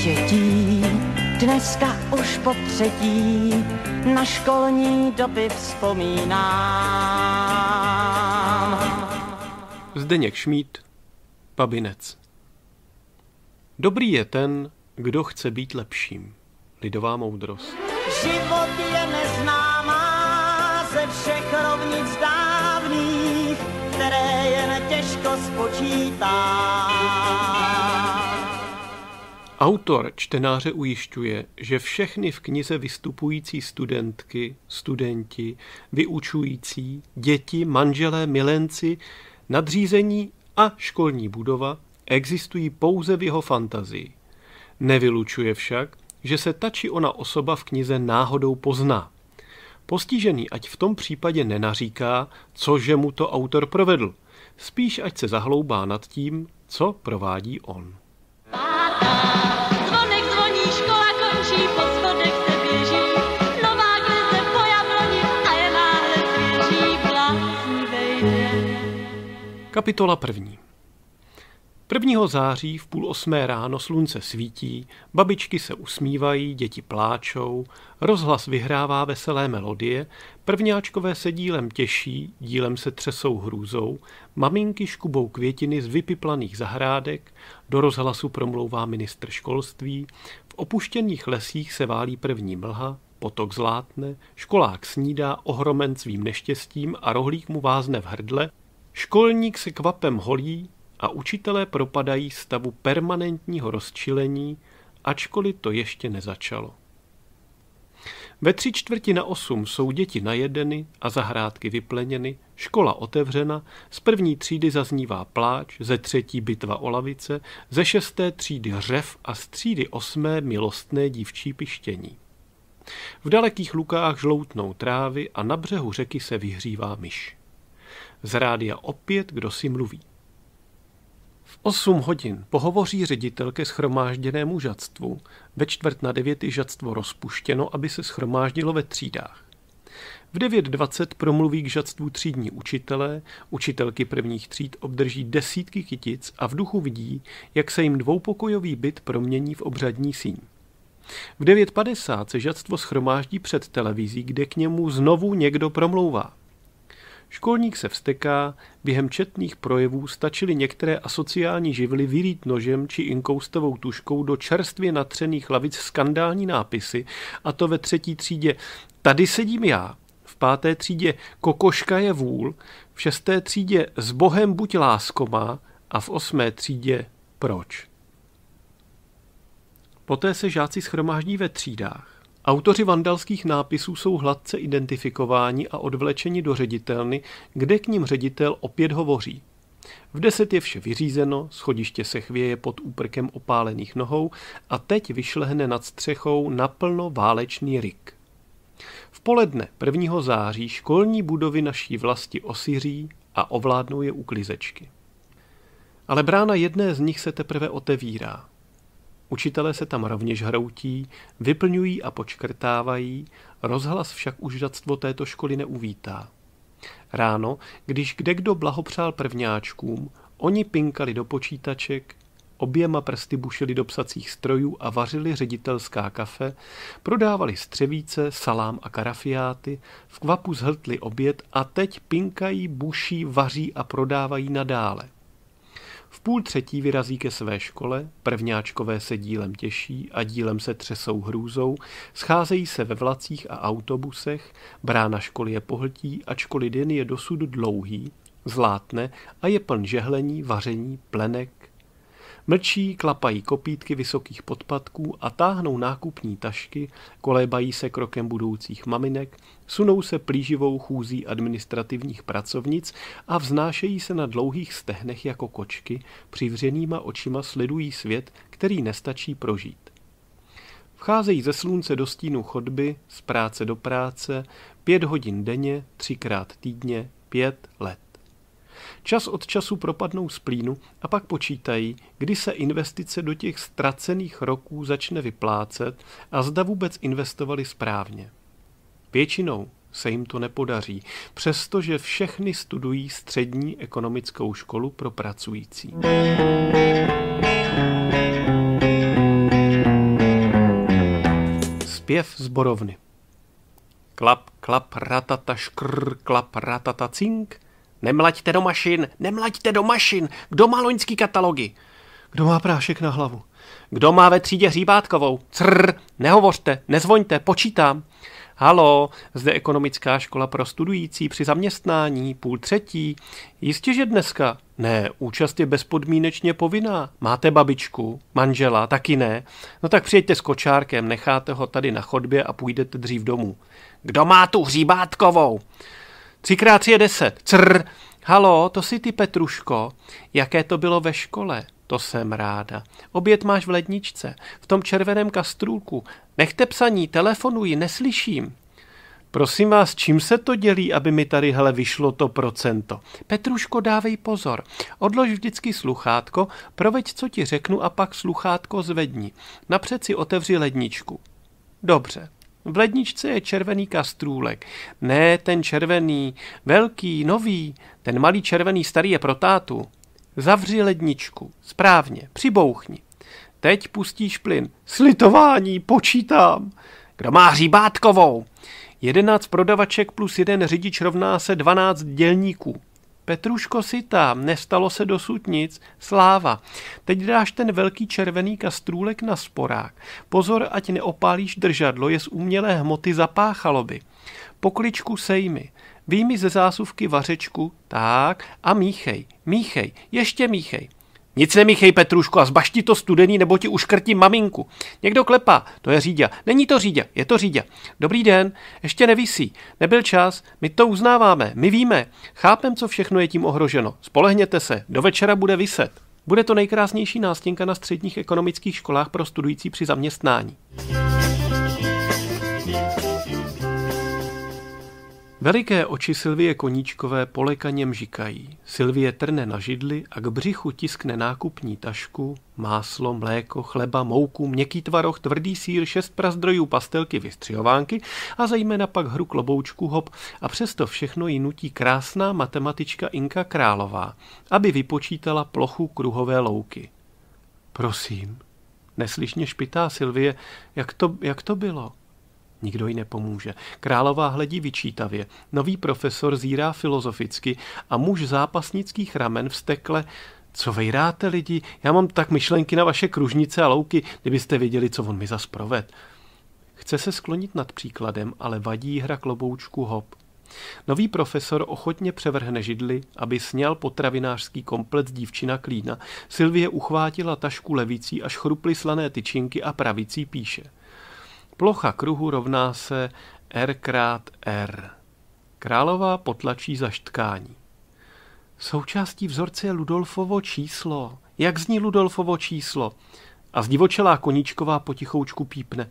přežití. Dneska už po třetí na školní doby vzpomínám. Zdeněk Šmít, Babinec Dobrý je ten, kdo chce být lepším. Lidová moudrost. Život je neznámá ze všech rovnic dávných, které jen těžko spočítám. Autor čtenáře ujišťuje, že všechny v knize vystupující studentky, studenti, vyučující, děti, manželé, milenci, nadřízení a školní budova existují pouze v jeho fantazii. Nevylučuje však, že se ta či ona osoba v knize náhodou pozná. Postižený ať v tom případě nenaříká, že mu to autor provedl, spíš ať se zahloubá nad tím, co provádí on. Bye. Kapitola první. 1. září v půl osmé ráno slunce svítí, babičky se usmívají, děti pláčou, rozhlas vyhrává veselé melodie, prvňáčkové se dílem těší, dílem se třesou hrůzou, maminky škubou květiny z vypiplaných zahrádek, do rozhlasu promlouvá ministr školství, v opuštěných lesích se válí první mlha, potok zlátne, školák snídá ohromen svým neštěstím a rohlík mu vázne v hrdle, Školník se kvapem holí a učitelé propadají stavu permanentního rozčilení, ačkoliv to ještě nezačalo. Ve tři čtvrti na osm jsou děti najedeny a zahrádky vypleněny, škola otevřena, z první třídy zaznívá pláč, ze třetí bitva o lavice, ze šesté třídy hřev a z třídy osmé milostné dívčí pištění. V dalekých lukách žloutnou trávy a na břehu řeky se vyhřívá myš. Z rádia opět kdo si mluví. V 8 hodin pohovoří ředitel ke schromážděnému žadstvu, ve čtvrt na devět je žadstvo rozpuštěno, aby se schromáždilo ve třídách. V 9.20 promluví k žadstvu třídní učitelé, učitelky prvních tříd obdrží desítky kytic a v duchu vidí, jak se jim dvoupokojový byt promění v obřadní síň. V 9.50 se žadstvo schromáždí před televizí, kde k němu znovu někdo promlouvá. Školník se vsteká, během četných projevů stačily některé asociální živly vyrýt nožem či inkoustovou tuškou do čerstvě natřených lavic skandální nápisy, a to ve třetí třídě Tady sedím já, v páté třídě Kokoška je vůl, v šesté třídě S Bohem buď lásko má a v osmé třídě Proč? Poté se žáci schromáždí ve třídách. Autoři vandalských nápisů jsou hladce identifikováni a odvlečeni do ředitelny, kde k ním ředitel opět hovoří. V deset je vše vyřízeno, schodiště se chvěje pod úprkem opálených nohou a teď vyšlehne nad střechou naplno válečný rik. V poledne 1. září školní budovy naší vlasti osiří a ovládnou je uklizečky. Ale brána jedné z nich se teprve otevírá. Učitelé se tam rovněž hroutí, vyplňují a počkrtávají, rozhlas však už žadstvo této školy neuvítá. Ráno, když kdekdo blahopřál prvňáčkům, oni pinkali do počítaček, oběma prsty bušili do psacích strojů a vařili ředitelská kafe, prodávali střevíce, salám a karafiáty, v kvapu zhltli oběd a teď pinkají, buší, vaří a prodávají nadále – v půl třetí vyrazí ke své škole, prvňáčkové se dílem těší a dílem se třesou hrůzou, scházejí se ve vlacích a autobusech, brána školy je pohltí, ačkoliv den je dosud dlouhý, zlátne a je pln žehlení, vaření, plenek, Mlčí, klapají kopítky vysokých podpadků a táhnou nákupní tašky, kolébají se krokem budoucích maminek, sunou se plíživou chůzí administrativních pracovnic a vznášejí se na dlouhých stehnech jako kočky, přivřenýma očima sledují svět, který nestačí prožít. Vcházejí ze slunce do stínu chodby, z práce do práce, pět hodin denně, třikrát týdně, pět let. Čas od času propadnou z plínu a pak počítají, kdy se investice do těch ztracených roků začne vyplácet a zda vůbec investovali správně. Většinou se jim to nepodaří, přestože všechny studují střední ekonomickou školu pro pracující. Zpěv zborovny. Klap, klap, ratata, škr, klap, ratata, cink – Nemlaďte do mašin, nemlaďte do mašin. Kdo má loňský katalogy? Kdo má prášek na hlavu? Kdo má ve třídě hříbátkovou? Crr, nehovořte, nezvoňte, počítám. Halo, zde ekonomická škola pro studující při zaměstnání, půl třetí. Jistě, že dneska. Ne, účast je bezpodmínečně povinná. Máte babičku, manžela, taky ne. No tak přijďte s kočárkem, necháte ho tady na chodbě a půjdete dřív domů. Kdo má tu hříbátkovou? Třikrát je deset. Crr. Halo, to si ty Petruško. Jaké to bylo ve škole? To jsem ráda. Oběd máš v ledničce, v tom červeném kastrůlku. Nechte psaní, telefonuji, neslyším. Prosím vás, čím se to dělí, aby mi tady hele vyšlo to procento? Petruško, dávej pozor. Odlož vždycky sluchátko, proveď, co ti řeknu a pak sluchátko zvedni. Napřed si otevři ledničku. Dobře, v ledničce je červený kastrůlek. Ne, ten červený, velký, nový, ten malý červený starý je pro tátu. Zavři ledničku, správně, přibouchni. Teď pustíš plyn. Slitování, počítám. Kdo má hříbátkovou? Jedenáct prodavaček plus jeden řidič rovná se dvanáct dělníků. Petruško si tam, nestalo se dosud nic, sláva. Teď dáš ten velký červený kastrůlek na sporák. Pozor, ať neopálíš držadlo, je z umělé hmoty zapáchalo by. Pokličku sejmi. Výjmi ze zásuvky vařečku, tak, a míchej, míchej, ještě míchej. Nic nemíchej, Petruško, a zbašti to studený, nebo ti uškrtí maminku. Někdo klepá, to je Řídě. Není to Řídě, je to Řídě. Dobrý den, ještě nevisí. Nebyl čas, my to uznáváme, my víme. Chápem, co všechno je tím ohroženo. Spolehněte se, do večera bude vyset. Bude to nejkrásnější nástěnka na středních ekonomických školách pro studující při zaměstnání. Veliké oči Silvie Koníčkové polekaně mžikají. Silvie trne na židli a k břichu tiskne nákupní tašku, máslo, mléko, chleba, mouku, měkký tvaroh, tvrdý sír, šest prazdrojů, pastelky, vystřihovánky a zejména pak hru kloboučku hop a přesto všechno ji nutí krásná matematička Inka Králová, aby vypočítala plochu kruhové louky. Prosím, neslyšně špitá Silvie, jak to, jak to bylo? Nikdo jí nepomůže. Králová hledí vyčítavě. Nový profesor zírá filozoficky a muž zápasnických ramen vstekle co vejráte lidi? Já mám tak myšlenky na vaše kružnice a louky, kdybyste věděli, co on mi zas proved. Chce se sklonit nad příkladem, ale vadí hra kloboučku hop. Nový profesor ochotně převrhne židli, aby sněl potravinářský komplet dívčina Klína. Silvie uchvátila tašku levicí až chruply slané tyčinky a pravicí píše – Plocha kruhu rovná se r krát r. Králová potlačí zaštkání. Součástí vzorce je Ludolfovo číslo. Jak zní Ludolfovo číslo? A zdivočelá koníčková potichoučku pípne.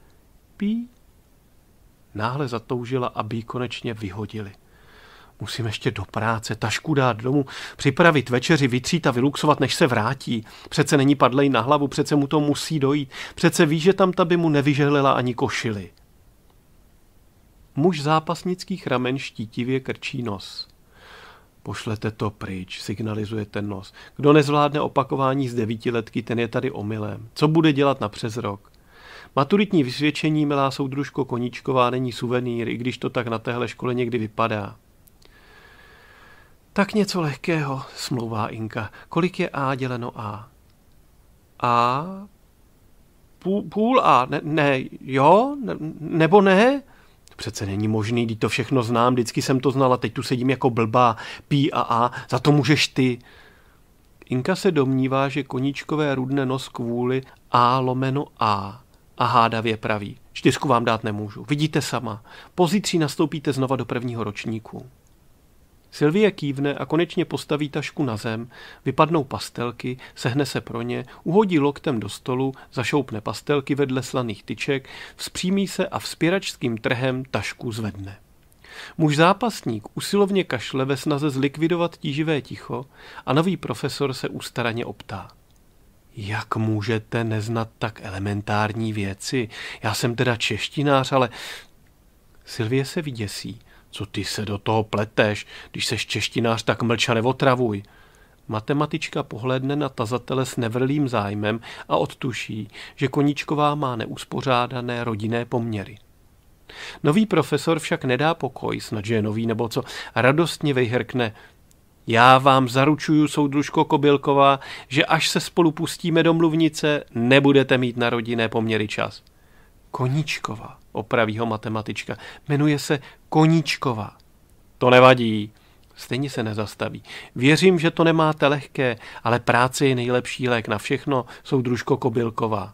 Pí? Náhle zatoužila, aby ji konečně vyhodili. Musím ještě do práce, tašku dát domů, připravit večeři, vytřít a vyluxovat, než se vrátí. Přece není padlej na hlavu, přece mu to musí dojít. Přece ví, že tam ta by mu nevyžehlela ani košily. Muž zápasnických ramen štítivě krčí nos. Pošlete to pryč, signalizuje ten nos. Kdo nezvládne opakování z devítiletky, ten je tady omylem. Co bude dělat na přes rok? Maturitní vysvědčení, milá soudružko Koníčková, není suvenýr, i když to tak na téhle škole někdy vypadá. Tak něco lehkého, smlouvá Inka. Kolik je A děleno A? A? Půl, půl A, ne, ne jo, ne, nebo ne? Přece není možný, když to všechno znám, vždycky jsem to znala, teď tu sedím jako blbá, pí a a, za to můžeš ty. Inka se domnívá, že koníčkové rudne nos kvůli A lomeno A a hádavě praví. Čtyřku vám dát nemůžu, vidíte sama. Pozítří nastoupíte znova do prvního ročníku. Silvie kývne a konečně postaví tašku na zem, vypadnou pastelky, sehne se pro ně, uhodí loktem do stolu, zašoupne pastelky vedle slaných tyček, vzpřímí se a vzpěračským trhem tašku zvedne. Muž zápasník usilovně kašle ve snaze zlikvidovat tíživé ticho a nový profesor se ústaraně optá. Jak můžete neznat tak elementární věci? Já jsem teda češtinář, ale Silvie se vyděsí co ty se do toho pleteš? Když seš češtinář, tak mlč a neotravuj. Matematička pohledne na tazatele s nevrlým zájmem a odtuší, že Koníčková má neuspořádané rodinné poměry. Nový profesor však nedá pokoj, snad že je nový nebo co, radostně vyhrkne. Já vám zaručuju, soudružko Kobylková, že až se spolu pustíme do mluvnice, nebudete mít na rodinné poměry čas. Koníčková opraví ho matematička. Jmenuje se Koníčková. To nevadí, stejně se nezastaví. Věřím, že to nemáte lehké, ale práce je nejlepší lék na všechno, soudružko Kobylková.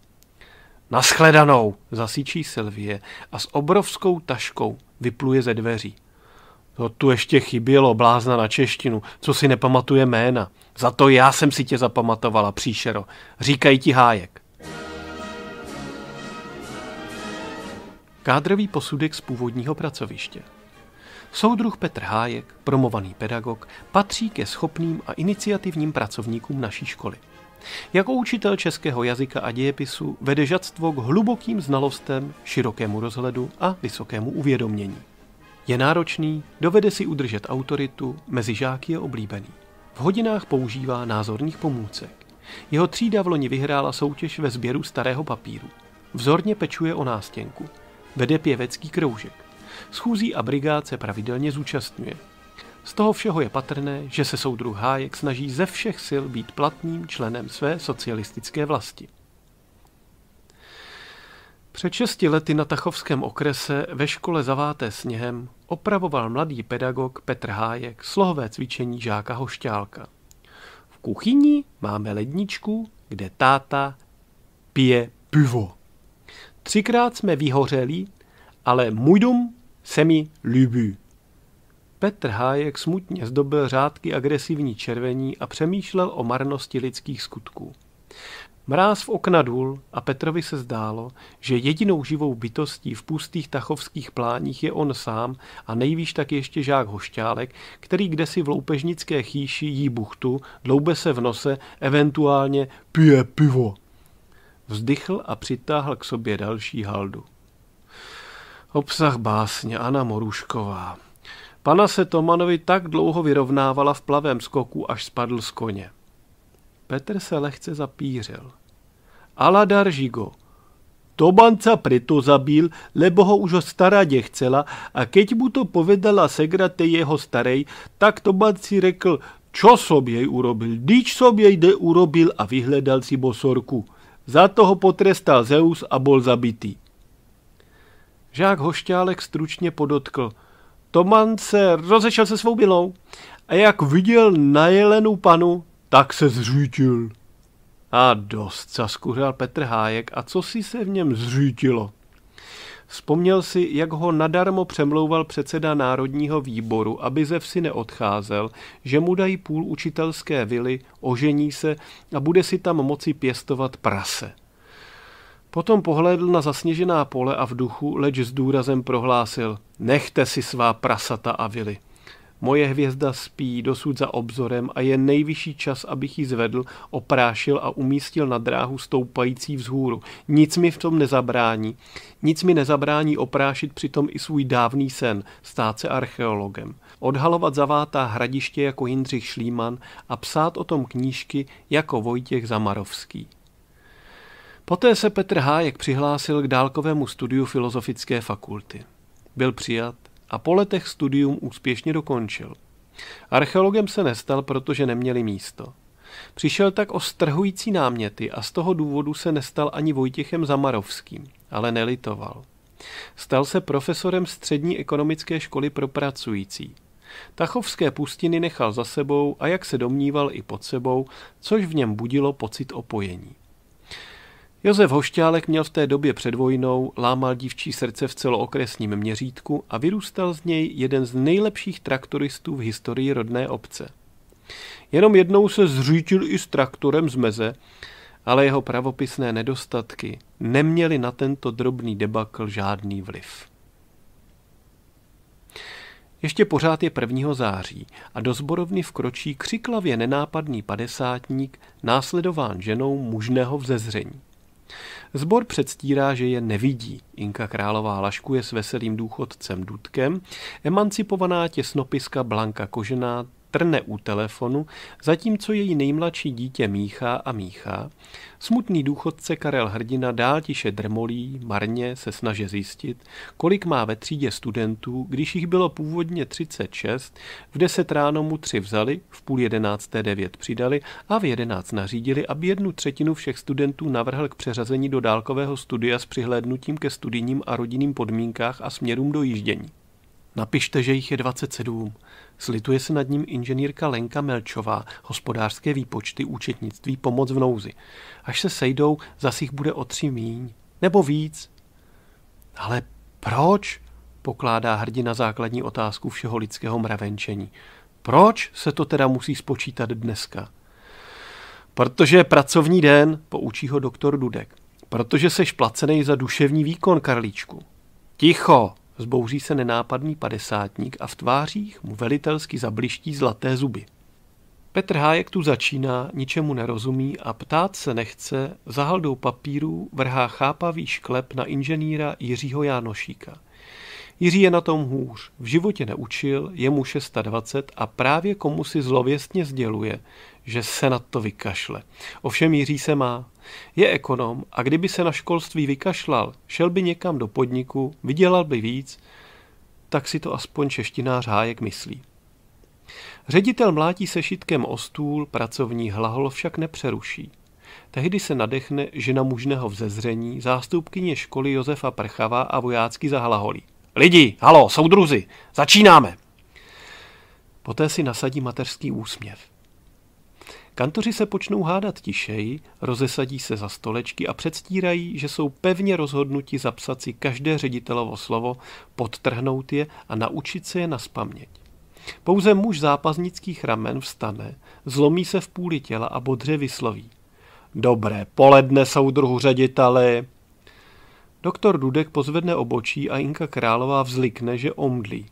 Naschledanou, zasíčí Silvie a s obrovskou taškou vypluje ze dveří. To tu ještě chybělo, blázna na češtinu, co si nepamatuje jména. Za to já jsem si tě zapamatovala, příšero. Říkají ti hájek. Kádrový posudek z původního pracoviště. Soudruh Petr Hájek, promovaný pedagog, patří ke schopným a iniciativním pracovníkům naší školy. Jako učitel českého jazyka a dějepisu vede žadstvo k hlubokým znalostem, širokému rozhledu a vysokému uvědomění. Je náročný, dovede si udržet autoritu, mezi žáky je oblíbený. V hodinách používá názorných pomůcek. Jeho třída v loni vyhrála soutěž ve sběru starého papíru. Vzorně pečuje o nástěnku – Vede pěvecký kroužek. Schůzí a brigád se pravidelně zúčastňuje. Z toho všeho je patrné, že se soudruh Hájek snaží ze všech sil být platným členem své socialistické vlasti. Před šesti lety na Tachovském okrese ve škole zaváté sněhem opravoval mladý pedagog Petr Hájek slohové cvičení žáka Hošťálka. V kuchyni máme ledničku, kde táta pije pivo. Třikrát jsme vyhořeli, ale můj dům se mi líbí. Petr Hájek smutně zdobil řádky agresivní červení a přemýšlel o marnosti lidských skutků. Mráz v okna důl a Petrovi se zdálo, že jedinou živou bytostí v pustých tachovských pláních je on sám a nejvíš tak ještě žák Hošťálek, který kdesi v loupežnické chýši jí buchtu, dloube se v nose, eventuálně pije pivo. Vzdychl a přitáhl k sobě další haldu. Obsah básně Anna Morušková. Pana se Tomanovi tak dlouho vyrovnávala v plavém skoku, až spadl z koně. Petr se lehce zapířil. Aladar Žigo. Tobanca preto zabil, lebo ho už stará děchcela, a keď mu to povedala segra te jeho starej, tak Toban si řekl, čo jej urobil, dič soběj jde urobil a vyhledal si bosorku. Za toho potrestal Zeus a bol zabitý. Žák Hošťálek stručně podotkl. Toman se rozešel se svou milou a jak viděl na jelenu panu, tak se zřítil. A dost, zaskuřel Petr Hájek, a co si se v něm zřítilo? Vzpomněl si, jak ho nadarmo přemlouval předseda Národního výboru, aby ze vsi neodcházel, že mu dají půl učitelské vily, ožení se a bude si tam moci pěstovat prase. Potom pohlédl na zasněžená pole a v duchu, leč s důrazem prohlásil, nechte si svá prasata a vily. Moje hvězda spí dosud za obzorem a je nejvyšší čas, abych ji zvedl, oprášil a umístil na dráhu stoupající vzhůru. Nic mi v tom nezabrání. Nic mi nezabrání oprášit přitom i svůj dávný sen, stát se archeologem. Odhalovat zavátá hradiště jako Jindřich Šlíman a psát o tom knížky jako Vojtěch Zamarovský. Poté se Petr Hájek přihlásil k dálkovému studiu Filozofické fakulty. Byl přijat a po letech studium úspěšně dokončil. Archeologem se nestal, protože neměli místo. Přišel tak o strhující náměty a z toho důvodu se nestal ani Vojtěchem Zamarovským, ale nelitoval. Stal se profesorem střední ekonomické školy pro pracující. Tachovské pustiny nechal za sebou a jak se domníval i pod sebou, což v něm budilo pocit opojení. Josef Hošťálek měl v té době před vojnou, lámal dívčí srdce v celookresním měřítku a vyrůstal z něj jeden z nejlepších traktoristů v historii rodné obce. Jenom jednou se zřítil i s traktorem z meze, ale jeho pravopisné nedostatky neměly na tento drobný debakl žádný vliv. Ještě pořád je 1. září a do zborovny vkročí křiklavě nenápadný padesátník, následován ženou mužného vzezření. Zbor předstírá, že je nevidí. Inka Králová laškuje s veselým důchodcem Dudkem, emancipovaná těsnopiska Blanka Kožená trne u telefonu, zatímco její nejmladší dítě míchá a míchá. Smutný důchodce Karel Hrdina dál tiše drmolí, marně se snaže zjistit, kolik má ve třídě studentů, když jich bylo původně 36, v 10 ráno mu tři vzali, v půl jedenácté devět přidali a v jedenáct nařídili, aby jednu třetinu všech studentů navrhl k přeřazení do dálkového studia s přihlédnutím ke studijním a rodinným podmínkách a směrům dojíždění. Napište, že jich je 27. Slituje se nad ním inženýrka Lenka Melčová, hospodářské výpočty, účetnictví, pomoc v nouzi. Až se sejdou, zas jich bude o tři míň. Nebo víc. Ale proč? Pokládá hrdina základní otázku všeho lidského mravenčení. Proč se to teda musí spočítat dneska? Protože je pracovní den, poučí ho doktor Dudek. Protože seš placený za duševní výkon, Karlíčku. Ticho, Zbouří se nenápadný padesátník a v tvářích mu velitelsky zabliští zlaté zuby. Petr Hájek tu začíná, ničemu nerozumí a ptát se nechce, zahaldou papíru vrhá chápavý šklep na inženýra Jiřího Jánošíka. Jiří je na tom hůř, v životě neučil, je mu 620 a právě komu si zlověstně sděluje, že se na to vykašle. Ovšem Jiří se má. Je ekonom a kdyby se na školství vykašlal, šel by někam do podniku, vydělal by víc, tak si to aspoň češtinář Hájek myslí. Ředitel mlátí se šitkem o stůl, pracovní hlahol však nepřeruší. Tehdy se nadechne žena mužného vzezření, zástupkyně školy Josefa Prchava a vojácky zahlaholí. Lidi, halo, soudruzi, začínáme! Poté si nasadí mateřský úsměv. Kantoři se počnou hádat tišeji, rozesadí se za stolečky a předstírají, že jsou pevně rozhodnuti zapsat si každé ředitelovo slovo, podtrhnout je a naučit se je na spaměť. Pouze muž zápasnických ramen vstane, zlomí se v půli těla a bodře vysloví. Dobré poledne, soudruhu řediteli! Doktor Dudek pozvedne obočí a Inka Králová vzlikne, že omdlí.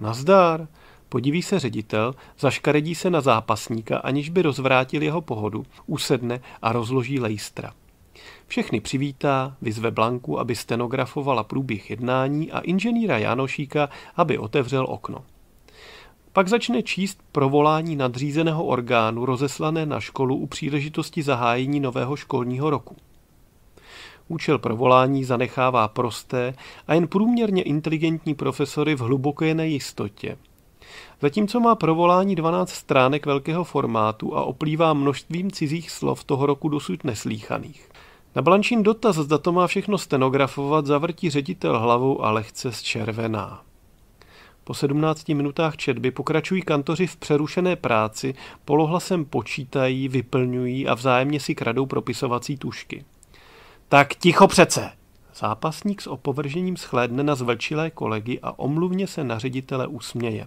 Nazdár, Podiví se ředitel, zaškaredí se na zápasníka, aniž by rozvrátil jeho pohodu, usedne a rozloží lejstra. Všechny přivítá, vyzve Blanku, aby stenografovala průběh jednání a inženýra Janošíka, aby otevřel okno. Pak začne číst provolání nadřízeného orgánu rozeslané na školu u příležitosti zahájení nového školního roku. Účel provolání zanechává prosté a jen průměrně inteligentní profesory v hluboké nejistotě, Zatímco má provolání 12 stránek velkého formátu a oplývá množstvím cizích slov toho roku dosud neslíchaných. Na Blančín dotaz, zda to má všechno stenografovat, zavrtí ředitel hlavou a lehce zčervená. Po 17 minutách četby pokračují kantoři v přerušené práci, polohlasem počítají, vyplňují a vzájemně si kradou propisovací tušky. Tak ticho přece! Zápasník s opovržením schlédne na zvlčilé kolegy a omluvně se na ředitele usměje.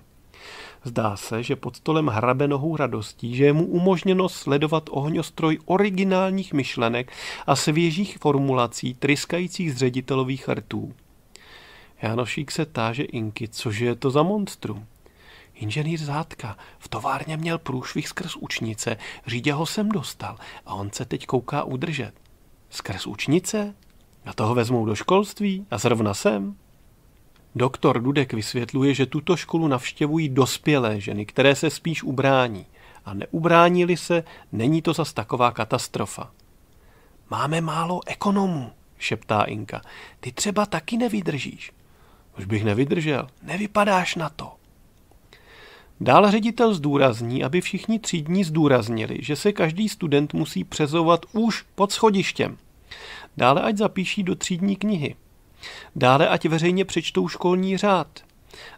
Zdá se, že pod stolem hrabe nohou radostí, že je mu umožněno sledovat ohňostroj originálních myšlenek a svěžích formulací tryskajících z ředitelových rtů. Janošík se táže Inky, cože je to za monstrum. Inženýr Zátka v továrně měl průšvih skrz učnice, řídě ho sem dostal a on se teď kouká udržet. Skrz učnice? A toho vezmou do školství? A zrovna sem? Doktor Dudek vysvětluje, že tuto školu navštěvují dospělé ženy, které se spíš ubrání. A neubránili se, není to zas taková katastrofa. Máme málo ekonomů, šeptá Inka. Ty třeba taky nevydržíš. Už bych nevydržel, nevypadáš na to. Dál ředitel zdůrazní, aby všichni třídní zdůraznili, že se každý student musí přezovat už pod schodištěm. Dále ať zapíší do třídní knihy. Dále ať veřejně přečtou školní řád.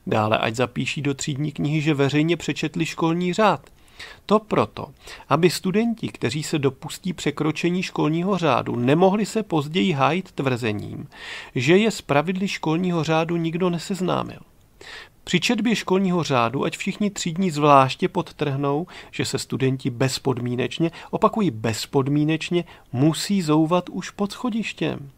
Dále ať zapíší do třídní knihy, že veřejně přečetli školní řád. To proto, aby studenti, kteří se dopustí překročení školního řádu, nemohli se později hájit tvrzením, že je z pravidly školního řádu nikdo neseznámil. Při četbě školního řádu ať všichni třídní zvláště podtrhnou, že se studenti bezpodmínečně, opakují bezpodmínečně, musí zouvat už pod schodištěm.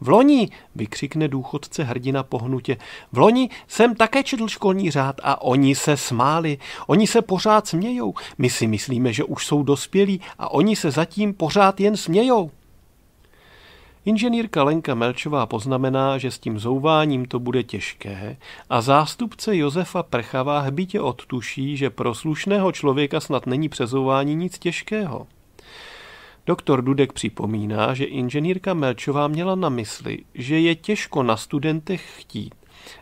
V loni, vykřikne důchodce hrdina pohnutě. V loni jsem také četl školní řád a oni se smáli. Oni se pořád smějou. My si myslíme, že už jsou dospělí a oni se zatím pořád jen smějou. Inženýrka Lenka Melčová poznamená, že s tím zouváním to bude těžké a zástupce Josefa Prchavá hbitě odtuší, že pro slušného člověka snad není přezouvání nic těžkého. Doktor Dudek připomíná, že inženýrka Melčová měla na mysli, že je těžko na studentech chtít,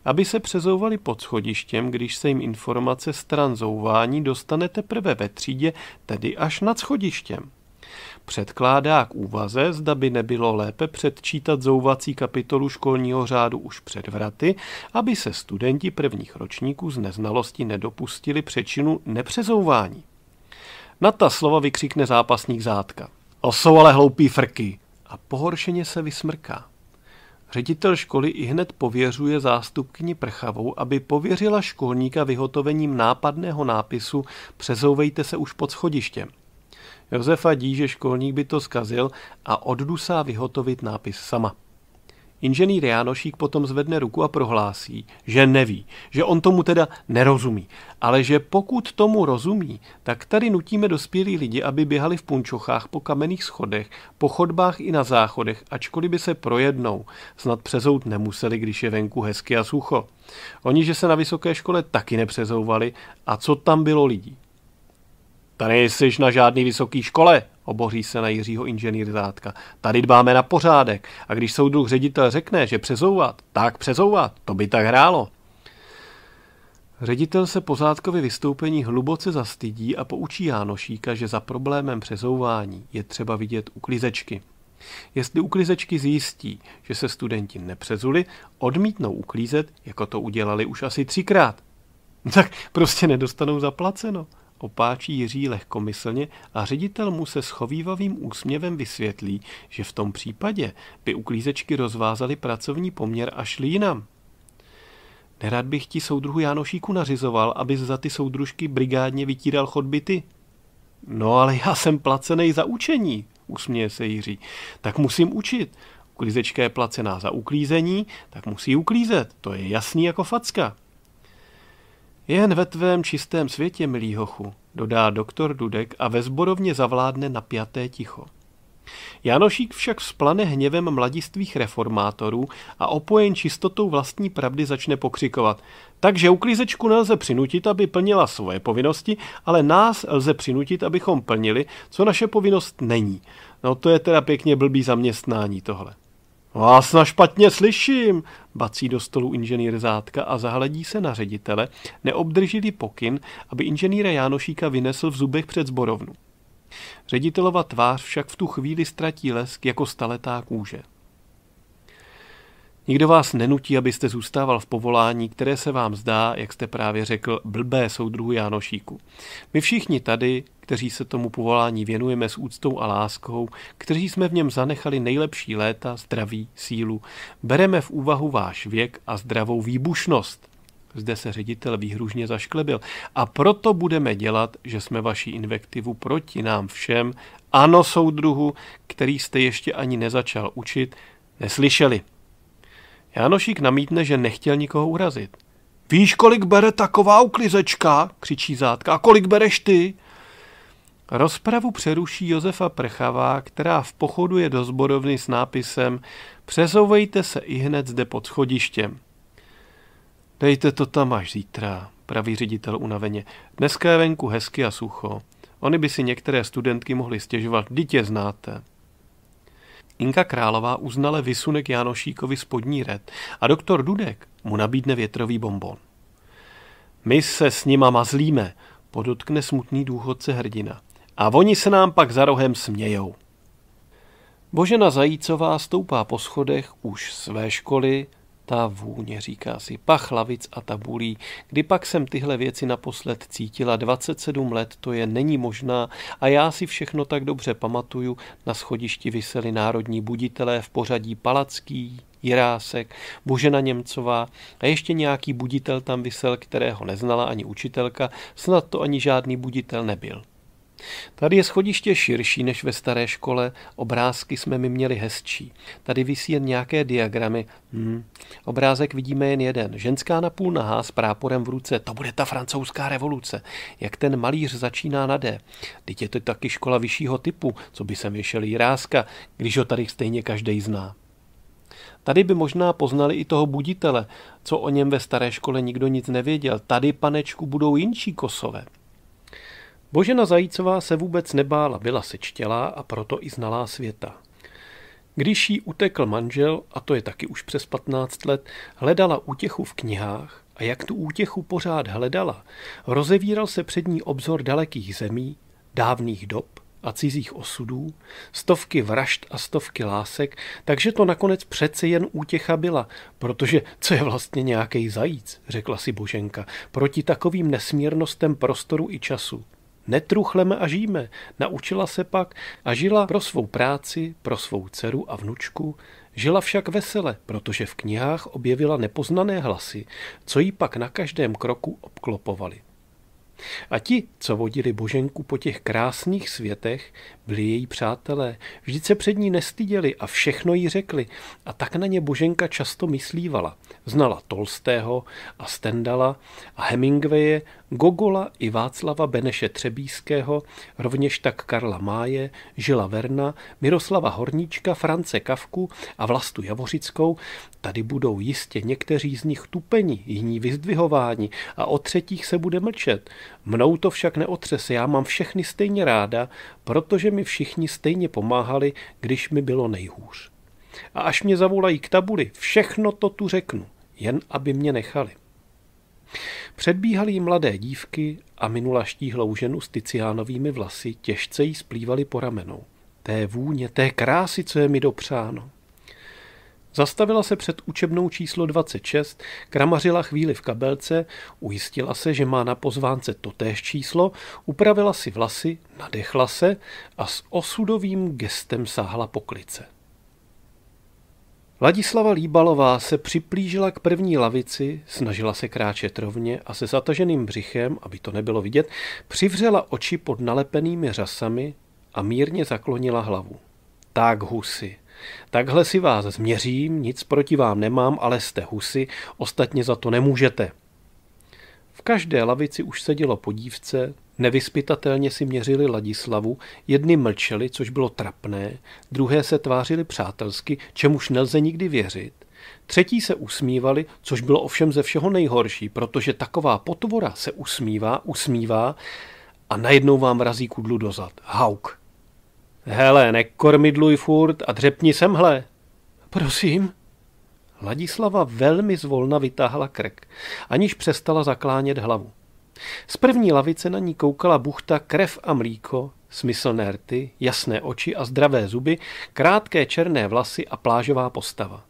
aby se přezouvali pod schodištěm, když se jim informace stran zouvání dostane teprve ve třídě, tedy až nad schodištěm. Předkládá k úvaze, zda by nebylo lépe předčítat zouvací kapitolu školního řádu už před vraty, aby se studenti prvních ročníků z neznalosti nedopustili přečinu nepřezouvání. Na ta slova vykřikne zápasník zátka. O, jsou ale hloupí frky. A pohoršeně se vysmrká. Ředitel školy i hned pověřuje zástupkyni Prchavou, aby pověřila školníka vyhotovením nápadného nápisu Přezouvejte se už pod schodištěm. Josefa dí, že školník by to zkazil a oddusá vyhotovit nápis sama. Inženýr Jánošík potom zvedne ruku a prohlásí, že neví, že on tomu teda nerozumí, ale že pokud tomu rozumí, tak tady nutíme dospělí lidi, aby běhali v punčochách po kamenných schodech, po chodbách i na záchodech, ačkoliv by se projednou, snad přezout nemuseli, když je venku hezky a sucho. Oni, že se na vysoké škole taky nepřezouvali a co tam bylo lidí? Tady jsi na žádný vysoké škole, Oboří se na Jiřího inženýr Zátka. Tady dbáme na pořádek a když soudruh ředitel řekne, že přezouvat, tak přezouvat, to by tak hrálo. Ředitel se po Zátkovi vystoupení hluboce zastydí a poučí Jánošíka, že za problémem přezouvání je třeba vidět uklizečky. Jestli uklizečky zjistí, že se studenti nepřezuli, odmítnou uklízet, jako to udělali už asi třikrát. Tak prostě nedostanou zaplaceno opáčí Jiří lehkomyslně a ředitel mu se schovývavým úsměvem vysvětlí, že v tom případě by uklízečky rozvázali pracovní poměr a šli jinam. Nerad bych ti soudruhu Jánošíku nařizoval, aby za ty soudružky brigádně vytíral chodbity. No ale já jsem placený za učení, usměje se Jiří. Tak musím učit. Uklízečka je placená za uklízení, tak musí uklízet. To je jasný jako facka. Jen ve tvém čistém světě, milý hochu, dodá doktor Dudek a ve zborovně zavládne napjaté ticho. Janošík však vzplane hněvem mladistvých reformátorů a opojen čistotou vlastní pravdy začne pokřikovat. Takže uklízečku nelze přinutit, aby plnila svoje povinnosti, ale nás lze přinutit, abychom plnili, co naše povinnost není. No to je teda pěkně blbý zaměstnání tohle. Vás na špatně slyším, bací do stolu inženýr Zátka a zahledí se na ředitele, neobdrželi pokyn, aby inženýra Jánošíka vynesl v zubech před zborovnu. Ředitelova tvář však v tu chvíli ztratí lesk jako staletá kůže. Nikdo vás nenutí, abyste zůstával v povolání, které se vám zdá, jak jste právě řekl, blbé soudruhu Jánošíku. My všichni tady, kteří se tomu povolání věnujeme s úctou a láskou, kteří jsme v něm zanechali nejlepší léta, zdraví, sílu, bereme v úvahu váš věk a zdravou výbušnost. Zde se ředitel výhružně zašklebil. A proto budeme dělat, že jsme vaši invektivu proti nám všem, ano soudruhu, který jste ještě ani nezačal učit, neslyšeli. Janošík namítne, že nechtěl nikoho urazit. Víš, kolik bere taková uklizečka? křičí zátka. A kolik bereš ty? Rozpravu přeruší Josefa Prchavá, která v pochodu je do zborovny s nápisem Přesouvejte se i hned zde pod schodištěm. Dejte to tam až zítra, praví ředitel unaveně. Dneska je venku hezky a sucho. Ony by si některé studentky mohly stěžovat, dítě znáte. Inka Králová uznale vysunek Janošíkovi spodní red a doktor Dudek mu nabídne větrový bonbon. My se s nima mazlíme, podotkne smutný důchodce hrdina. A oni se nám pak za rohem smějou. Božena Zajícová stoupá po schodech už své školy ta vůně, říká si, lavic a tabulí. Kdy pak jsem tyhle věci naposled cítila, 27 let to je není možná a já si všechno tak dobře pamatuju, na schodišti vysely národní buditelé v pořadí Palacký, Jirásek, Božena Němcová a ještě nějaký buditel tam vysel, kterého neznala ani učitelka, snad to ani žádný buditel nebyl. Tady je schodiště širší než ve staré škole, obrázky jsme mi měli hezčí. Tady visí jen nějaké diagramy. Hmm. Obrázek vidíme jen jeden. Ženská půl nahá s práporem v ruce. To bude ta francouzská revoluce. Jak ten malíř začíná na D. Teď je to taky škola vyššího typu, co by sem vyšel Jiráska, když ho tady stejně každý zná. Tady by možná poznali i toho buditele, co o něm ve staré škole nikdo nic nevěděl. Tady, panečku, budou jinší kosové. Božena Zajícová se vůbec nebála, byla sečtělá a proto i znalá světa. Když jí utekl manžel, a to je taky už přes 15 let, hledala útěchu v knihách a jak tu útěchu pořád hledala, rozevíral se před ní obzor dalekých zemí, dávných dob a cizích osudů, stovky vražd a stovky lásek, takže to nakonec přece jen útěcha byla, protože co je vlastně nějaký zajíc, řekla si Boženka, proti takovým nesmírnostem prostoru i času. Netruchleme a žijeme. Naučila se pak a žila pro svou práci, pro svou dceru a vnučku, Žila však vesele, protože v knihách objevila nepoznané hlasy, co jí pak na každém kroku obklopovali. A ti, co vodili Boženku po těch krásných světech, byli její přátelé, vždy se před ní nestyděli a všechno jí řekli. A tak na ně Boženka často myslívala. Znala Tolstého a Stendala a Hemingwaye, Gogola i Václava Beneše Třebíského, rovněž tak Karla Máje, Žila Verna, Miroslava Horníčka, France Kavku a Vlastu Javořickou. Tady budou jistě někteří z nich tupeni, jiní vyzdvihováni a o třetích se bude mlčet. Mnou to však neotřese, já mám všechny stejně ráda, protože mi všichni stejně pomáhali, když mi bylo nejhůř. A až mě zavolají k tabuli, všechno to tu řeknu, jen aby mě nechali. Předbíhaly mladé dívky a minulaští ženu s Ticiánovými vlasy těžce jí splývaly po ramenou. Té vůně, té krásy, co je mi dopřáno. Zastavila se před učebnou číslo 26, kramařila chvíli v kabelce, ujistila se, že má na pozvánce totéž číslo, upravila si vlasy, nadechla se a s osudovým gestem sáhla po klice. Ladislava Líbalová se připlížila k první lavici, snažila se kráčet rovně a se zataženým břichem, aby to nebylo vidět, přivřela oči pod nalepenými řasami a mírně zaklonila hlavu. Tak husy, Takhle si vás změřím, nic proti vám nemám, ale jste husy, ostatně za to nemůžete. V každé lavici už sedělo podívce, nevyspytatelně si měřili Ladislavu, jedny mlčeli, což bylo trapné, druhé se tvářili přátelsky, čemuž nelze nikdy věřit, Třetí se usmívali, což bylo ovšem ze všeho nejhorší, protože taková potvora se usmívá, usmívá a najednou vám razí kudlu dozad. Hauk. Hele, nekormidluj furt a dřepni semhle. Prosím. Ladislava velmi zvolna vytáhla krk, aniž přestala zaklánět hlavu. Z první lavice na ní koukala buchta krev a mlíko, smyslné rty, jasné oči a zdravé zuby, krátké černé vlasy a plážová postava.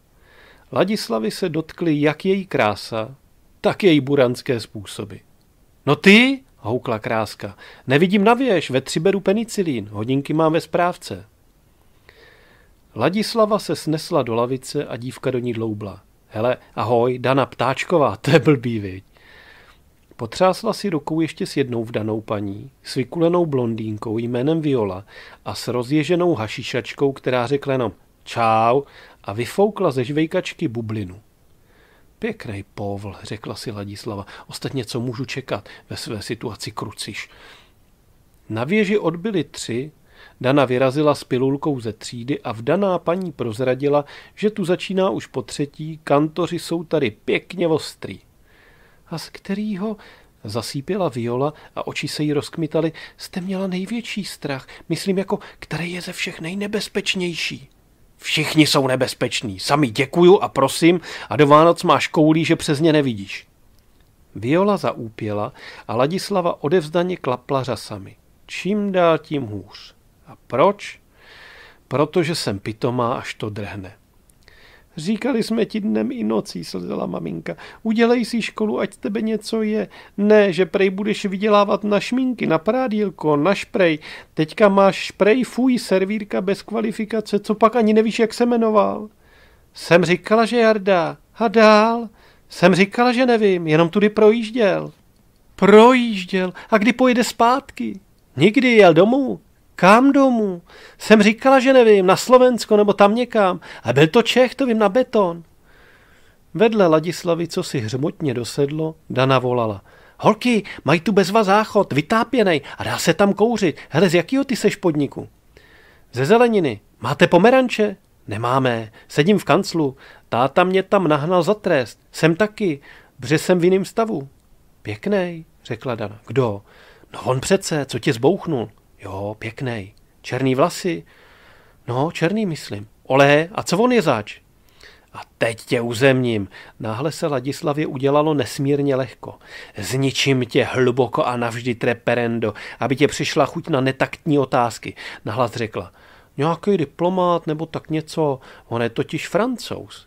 Ladislavy se dotkly jak její krása, tak její buranské způsoby. No ty, houkla kráska. Nevidím na věž, ve tři beru penicilín, hodinky mám ve správce. Ladislava se snesla do lavice a dívka do ní dloubla. Hele, ahoj, Dana Ptáčková, to je blbý, viď? Potřásla si rukou ještě s jednou vdanou paní, s vykulenou blondýnkou jménem Viola a s rozježenou hašišačkou, která řekla jenom čau a vyfoukla ze žvejkačky bublinu. Pěkný povl, řekla si Ladislava. Ostatně, co můžu čekat ve své situaci kruciš. Na věži odbyly tři, Dana vyrazila s pilulkou ze třídy a vdaná paní prozradila, že tu začíná už po třetí, kantoři jsou tady pěkně ostrý. A z kterýho Zasípila Viola a oči se jí rozkmitaly. Jste měla největší strach, myslím jako, který je ze všech nejnebezpečnější. Všichni jsou nebezpeční. Sami děkuju a prosím a do Vánoc máš koulí, že přes ně nevidíš. Viola zaúpěla a Ladislava odevzdaně klapla řasami. Čím dál tím hůř. A proč? Protože jsem pitomá, až to drhne. Říkali jsme ti dnem i nocí, slzela maminka. Udělej si školu, ať tebe něco je. Ne, že prej budeš vydělávat na šmínky, na prádílko, na šprej. Teďka máš šprej, fuj, servírka bez kvalifikace, co pak ani nevíš, jak se jmenoval. Jsem říkala, že Jarda. A dál? Jsem říkala, že nevím, jenom tudy projížděl. Projížděl? A kdy pojede zpátky? Nikdy jel domů. Kam domů? Jsem říkala, že nevím, na Slovensko nebo tam někam. A byl to Čech, to vím, na beton. Vedle Ladislavy, co si hřmotně dosedlo, Dana volala. Holky, mají tu bezva záchod, vytápěnej a dá se tam kouřit. Hele, z jakýho ty seš podniku? Ze zeleniny. Máte pomeranče? Nemáme. Sedím v kanclu. Táta mě tam nahnal za trest. Jsem taky. Bře jsem v jiném stavu. Pěknej, řekla Dana. Kdo? No on přece, co tě zbouchnul. Jo, pěkný. Černý vlasy. No, černý, myslím. Olé, a co on je zač? A teď tě uzemním. Náhle se Ladislavě udělalo nesmírně lehko. Zničím tě hluboko a navždy treperendo, aby tě přišla chuť na netaktní otázky. Nahlas řekla. Nějaký diplomát nebo tak něco. On je totiž francouz.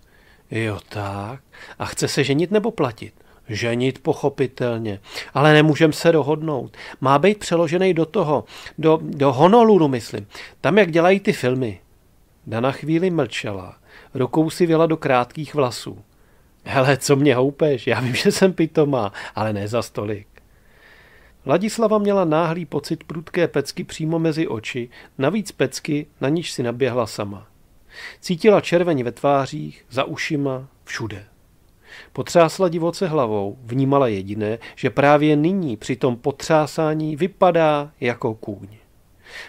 Jo tak. A chce se ženit nebo platit? ženit pochopitelně, ale nemůžem se dohodnout. Má být přeložený do toho, do, do Honolulu, myslím. Tam, jak dělají ty filmy. Dana chvíli mlčela, rukou si věla do krátkých vlasů. Hele, co mě houpeš, já vím, že jsem pitomá, ale ne za stolik. Ladislava měla náhlý pocit prudké pecky přímo mezi oči, navíc pecky, na níž si naběhla sama. Cítila červeň ve tvářích, za ušima, všude. Potřásla divoce hlavou, vnímala jediné, že právě nyní při tom potřásání vypadá jako kůň.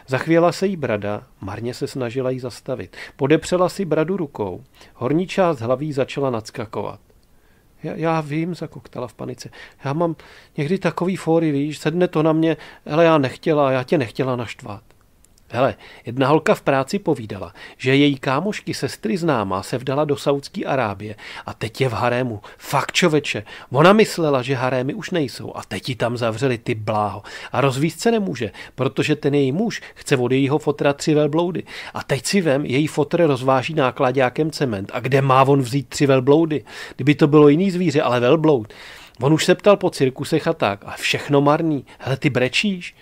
Zachvěla se jí brada, marně se snažila ji zastavit. Podepřela si bradu rukou. Horní část hlaví začala nadskakovat. Já, já vím, zakoktala v panice. Já mám někdy takový fóry, víš, sedne to na mě, ale já nechtěla, já tě nechtěla naštvat. Hele, jedna holka v práci povídala, že její kámošky sestry známá se vdala do Saudské Arábie a teď je v harému. Fakt čoveče, ona myslela, že harémy už nejsou a teď ji tam zavřeli ty bláho. A rozvíst se nemůže, protože ten její muž chce od jejího fotra tři velbloudy. A teď si vem, její fotr rozváží nákladňákem cement a kde má on vzít tři velbloudy? Kdyby to bylo jiný zvíře, ale velbloud. On už se ptal po cirkusech a tak a všechno marný. Hele, ty brečíš?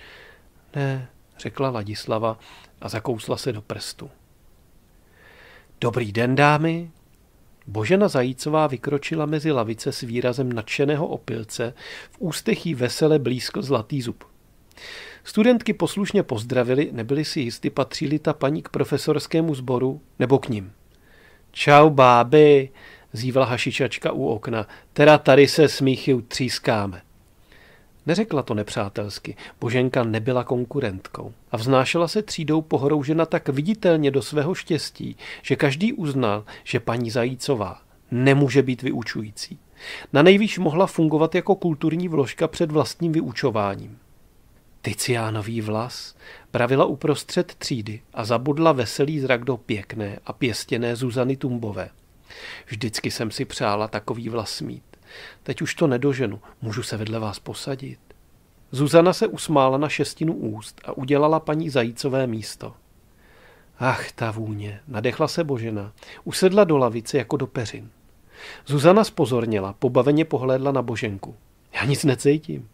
Ne, řekla Ladislava a zakousla se do prstu. Dobrý den, dámy. Božena Zajícová vykročila mezi lavice s výrazem nadšeného opilce, v ústech jí vesele blízko zlatý zub. Studentky poslušně pozdravili, nebyli si jisty, patřili ta paní k profesorskému sboru nebo k ním. Čau, báby, zívala hašičačka u okna, teda tady se smíchy utřískáme. Neřekla to nepřátelsky, Boženka nebyla konkurentkou a vznášela se třídou pohroužena tak viditelně do svého štěstí, že každý uznal, že paní Zajícová nemůže být vyučující. Na nejvýš mohla fungovat jako kulturní vložka před vlastním vyučováním. Ticiánový vlas pravila uprostřed třídy a zabudla veselý zrak do pěkné a pěstěné Zuzany Tumbové. Vždycky jsem si přála takový vlas mít. Teď už to nedoženu. Můžu se vedle vás posadit. Zuzana se usmála na šestinu úst a udělala paní Zajícové místo. Ach, ta vůně, nadechla se Božena, usedla do lavice jako do peřin. Zuzana spozornila, pobaveně pohlédla na Boženku. Já nic necítím.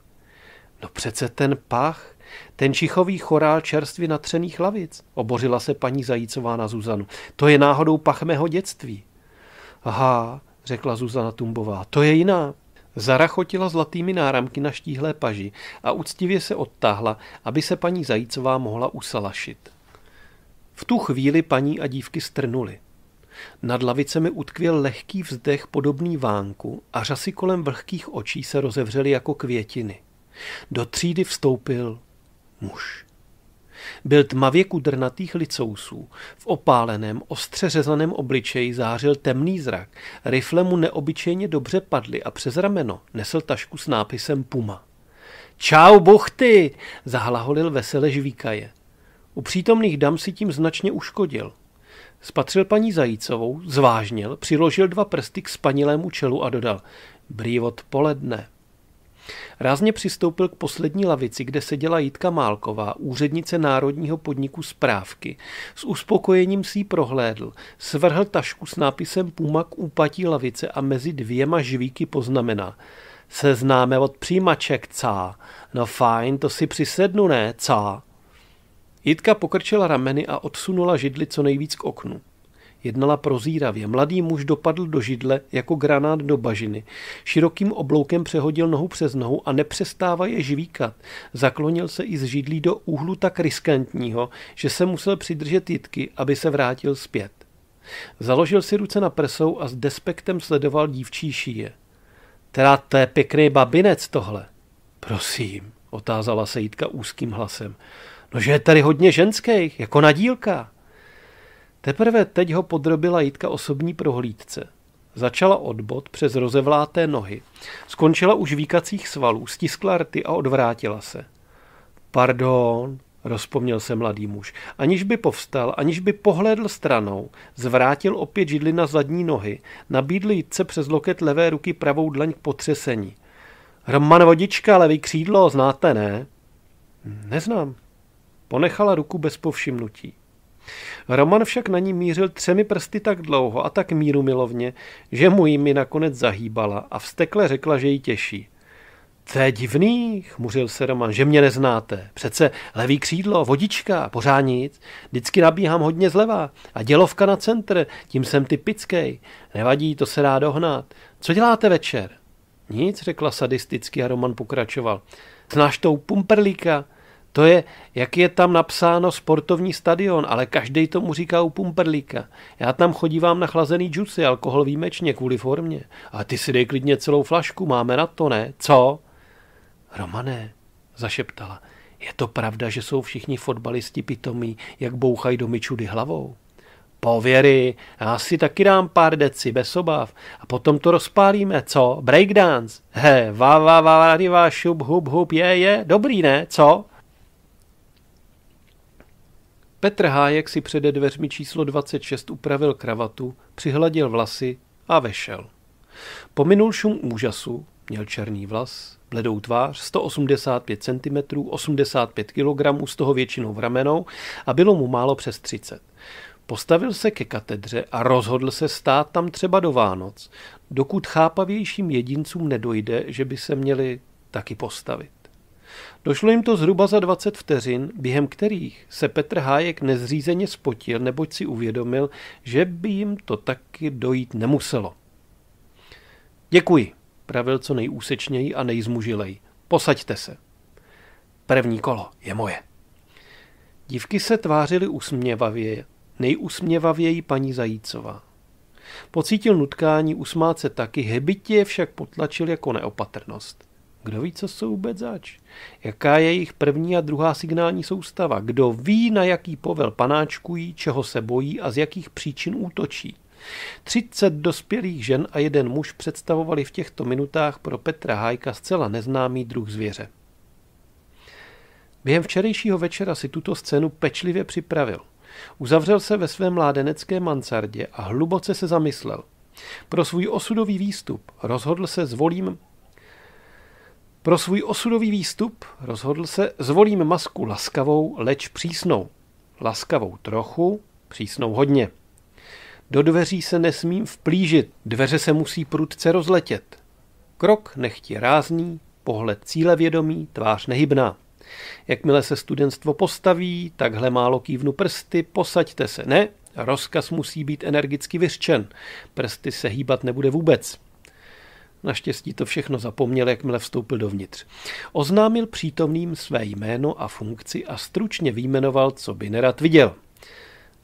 No přece ten pach, ten čichový chorál čerstvě natřených lavic, obořila se paní Zajícová na Zuzanu. To je náhodou pach mého dětství. Aha, řekla Zuzana Tumbová. To je jiná. Zarachotila zlatými náramky na štíhlé paži a úctivě se odtáhla, aby se paní Zajícová mohla usalašit. V tu chvíli paní a dívky strnuli. Nad lavicemi utkvěl lehký vzdech podobný vánku a řasy kolem vlhkých očí se rozevřely jako květiny. Do třídy vstoupil muž. Byl tmavě kudrnatých licousů, v opáleném, ostře řezaném obličeji zářil temný zrak, rifle mu neobyčejně dobře padly a přes rameno nesl tašku s nápisem Puma. Čau, buchty! zahlaholil vesele žvíkaje. U přítomných dam si tím značně uškodil. Spatřil paní Zajícovou, zvážnil, přiložil dva prsty k spanilému čelu a dodal. Brý poledne. Rázně přistoupil k poslední lavici, kde seděla Jitka Málková, úřednice národního podniku Správky. S uspokojením si ji prohlédl, svrhl tašku s nápisem Puma k úpatí lavice a mezi dvěma žvíky poznamená seznáme od přijímaček, cá. No fajn, to si přisednu, ne, cá. Jitka pokrčila rameny a odsunula židli co nejvíc k oknu. Jednala prozíravě. Mladý muž dopadl do židle jako granát do bažiny. Širokým obloukem přehodil nohu přes nohu a nepřestává je žvíkat. Zaklonil se i z židlí do úhlu tak riskantního, že se musel přidržet jitky, aby se vrátil zpět. Založil si ruce na prsou a s despektem sledoval dívčí šíje. Teda to je pěkný babinec tohle. Prosím, otázala se Jitka úzkým hlasem. No, že je tady hodně ženských, jako na dílka. Teprve teď ho podrobila Jitka osobní prohlídce. Začala od bod přes rozevláté nohy. Skončila už výkacích svalů, stiskla rty a odvrátila se. Pardon, rozpomněl se mladý muž. Aniž by povstal, aniž by pohlédl stranou, zvrátil opět židli na zadní nohy, nabídl Jitce přes loket levé ruky pravou dlaň k potřesení. Roman vodička, levý křídlo, znáte, ne? Neznám. Ponechala ruku bez povšimnutí. Roman však na ní mířil třemi prsty tak dlouho a tak míru milovně, že mu jimi nakonec zahýbala a vstekle řekla, že ji těší. To je divný, chmuřil se Roman, že mě neznáte. Přece levý křídlo, vodička, pořád nic. Vždycky nabíhám hodně zleva. A dělovka na centr, tím jsem typický. Nevadí, to se dá dohnat. Co děláte večer? Nic, řekla sadisticky a Roman pokračoval. Znáš tou pumperlíka? To je, jak je tam napsáno sportovní stadion, ale každý tomu říká u Pumperlíka. Já tam chodívám na chlazený džusy, alkohol výjimečně kvůli formě. A ty si dej klidně celou flašku, máme na to, ne? Co? Romané, zašeptala. Je to pravda, že jsou všichni fotbalisti pitomí, jak bouchají do myčudy hlavou? Pověry, já si taky dám pár deci, bez obav. A potom to rozpálíme, co? Breakdance. He, va, va, va, va, va, šup, hub, hub, je, je, dobrý, ne? Co? Petr Hájek si přede dveřmi číslo 26 upravil kravatu, přihladil vlasy a vešel. Pominul šum úžasu, měl černý vlas, bledou tvář, 185 cm, 85 kg, z toho většinou v ramenou a bylo mu málo přes 30. Postavil se ke katedře a rozhodl se stát tam třeba do Vánoc, dokud chápavějším jedincům nedojde, že by se měli taky postavit. Došlo jim to zhruba za 20 vteřin, během kterých se Petr Hájek nezřízeně spotil, neboť si uvědomil, že by jim to taky dojít nemuselo. Děkuji, pravil co nejúsečněji a nejzmužilej. Posaďte se. První kolo je moje. Dívky se tvářily usměvavě, nejusměvavěji paní Zajícová. Pocítil nutkání usmát se taky, hebitě je však potlačil jako neopatrnost. Kdo ví, co jsou vůbec zač? Jaká je jejich první a druhá signální soustava? Kdo ví, na jaký povel panáčkují, čeho se bojí a z jakých příčin útočí? 30 dospělých žen a jeden muž představovali v těchto minutách pro Petra Hajka zcela neznámý druh zvěře. Během včerejšího večera si tuto scénu pečlivě připravil. Uzavřel se ve své mládenecké mansardě a hluboce se zamyslel. Pro svůj osudový výstup rozhodl se zvolím pro svůj osudový výstup rozhodl se, zvolím masku laskavou, leč přísnou. Laskavou trochu, přísnou hodně. Do dveří se nesmím vplížit, dveře se musí prudce rozletět. Krok nechti rázný, pohled cílevědomý, tvář nehybná. Jakmile se studentstvo postaví, takhle málo kývnu prsty, posaďte se. Ne, rozkaz musí být energicky vyřčen. Prsty se hýbat nebude vůbec. Naštěstí to všechno zapomněl, jakmile vstoupil dovnitř. Oznámil přítomným své jméno a funkci a stručně výjmenoval, co by nerad viděl.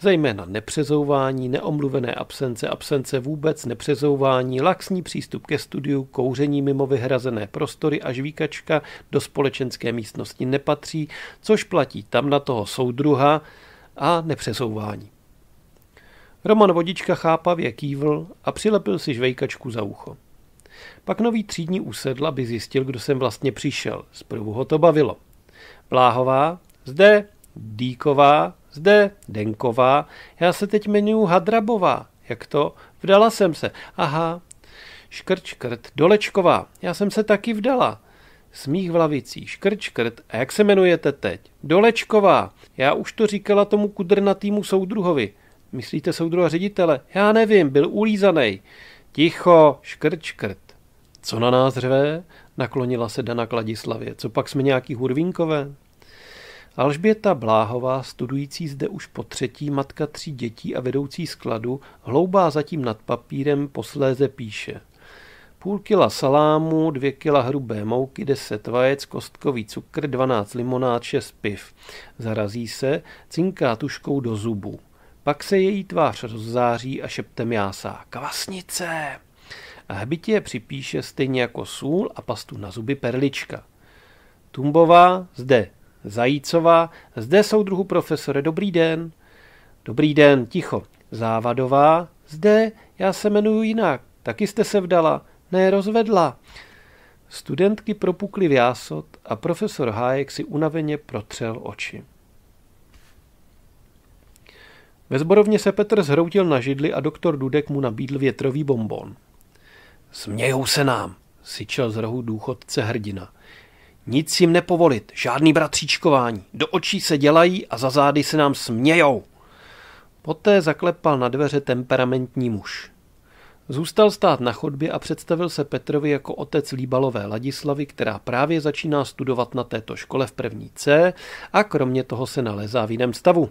Zejména nepřezouvání, neomluvené absence, absence vůbec, nepřezouvání, laxní přístup ke studiu, kouření mimo vyhrazené prostory a žvíkačka do společenské místnosti nepatří, což platí tam na toho soudruha a nepřezouvání. Roman Vodička chápavě kývl a přilepil si žvejkačku za ucho. Pak nový třídní usedl, aby zjistil, kdo jsem vlastně přišel. Zprvu ho to bavilo. Bláhová, zde, Díková, zde, Denková, já se teď jmenuji Hadrabová. Jak to? Vdala jsem se. Aha. Škrt, škrt, Dolečková, já jsem se taky vdala. Smích v lavicí, škrt, škrt, a jak se jmenujete teď? Dolečková, já už to říkala tomu kudrnatýmu soudruhovi. Myslíte soudruha ředitele? Já nevím, byl ulízaný. Ticho, škrt, škrt. Co na nás řve? Naklonila se Dana k Ladislavě. Co pak jsme nějaký hurvínkové? Alžběta Bláhová, studující zde už po třetí, matka tří dětí a vedoucí skladu, hloubá zatím nad papírem, posléze píše. Půl kila salámu, dvě kila hrubé mouky, deset vajec, kostkový cukr, dvanáct limonád, šest piv. Zarazí se, cinká tuškou do zubu. Pak se její tvář rozzáří a šeptem jásá. Kvasnice! Hbitě je připíše stejně jako sůl a pastu na zuby perlička. Tumbová zde, Zajícová zde jsou druhu profesore, dobrý den. Dobrý den, ticho. Závadová zde, já se jmenuji jinak. Taky jste se vdala? Ne, rozvedla. Studentky propukly v jásot a profesor Hájek si unaveně protřel oči. Ve zborovně se Petr zhroutil na židli a doktor Dudek mu nabídl větrový bonbon. Smějou se nám, syčel z rohu důchodce hrdina. Nic jim nepovolit, žádný bratříčkování. Do očí se dělají a za zády se nám smějou. Poté zaklepal na dveře temperamentní muž. Zůstal stát na chodbě a představil se Petrovi jako otec líbalové Ladislavy, která právě začíná studovat na této škole v první C a kromě toho se nalézá v jiném stavu.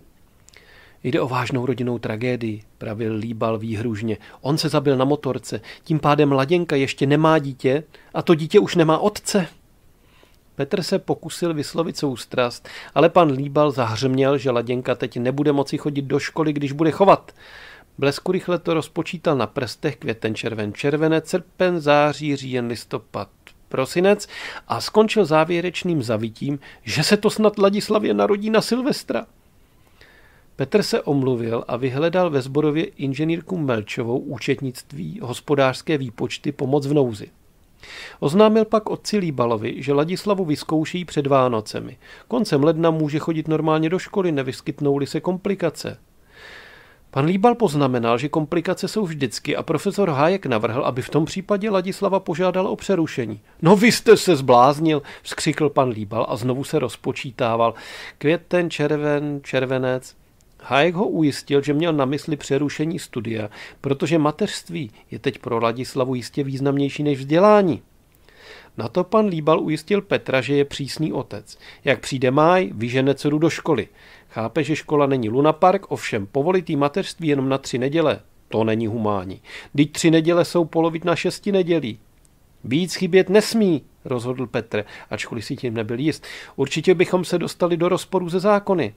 Jde o vážnou rodinnou tragédii, pravil Líbal výhružně. On se zabil na motorce, tím pádem mladěnka ještě nemá dítě a to dítě už nemá otce. Petr se pokusil vyslovit soustrast, ale pan Líbal zahřměl, že Laděnka teď nebude moci chodit do školy, když bude chovat. Blesku rychle to rozpočítal na prstech květen, červen, červené, crpen září, říjen, listopad, prosinec a skončil závěrečným zavitím, že se to snad Ladislavě narodí na Silvestra. Petr se omluvil a vyhledal ve zborově inženýrku Melčovou účetnictví, hospodářské výpočty, pomoc v nouzi. Oznámil pak otci Líbalovi, že Ladislavu vyzkouší před Vánocemi. Koncem ledna může chodit normálně do školy, nevyskytnou-li se komplikace. Pan Líbal poznamenal, že komplikace jsou vždycky a profesor Hájek navrhl, aby v tom případě Ladislava požádala o přerušení. No vy jste se zbláznil, vzkřikl pan Líbal a znovu se rozpočítával. Květen, červen, červenec. Hayek ho ujistil, že měl na mysli přerušení studia, protože mateřství je teď pro Ladislavu jistě významnější než vzdělání. Na to pan Líbal ujistil Petra, že je přísný otec. Jak přijde máj, vyžene dceru do školy. Chápe, že škola není lunapark, ovšem povolitý mateřství jenom na tři neděle. To není humání. Teď tři neděle jsou polovit na šesti nedělí. Víc chybět nesmí, rozhodl Petr, ačkoliv si tím nebyl jist. Určitě bychom se dostali do rozporu ze zákony.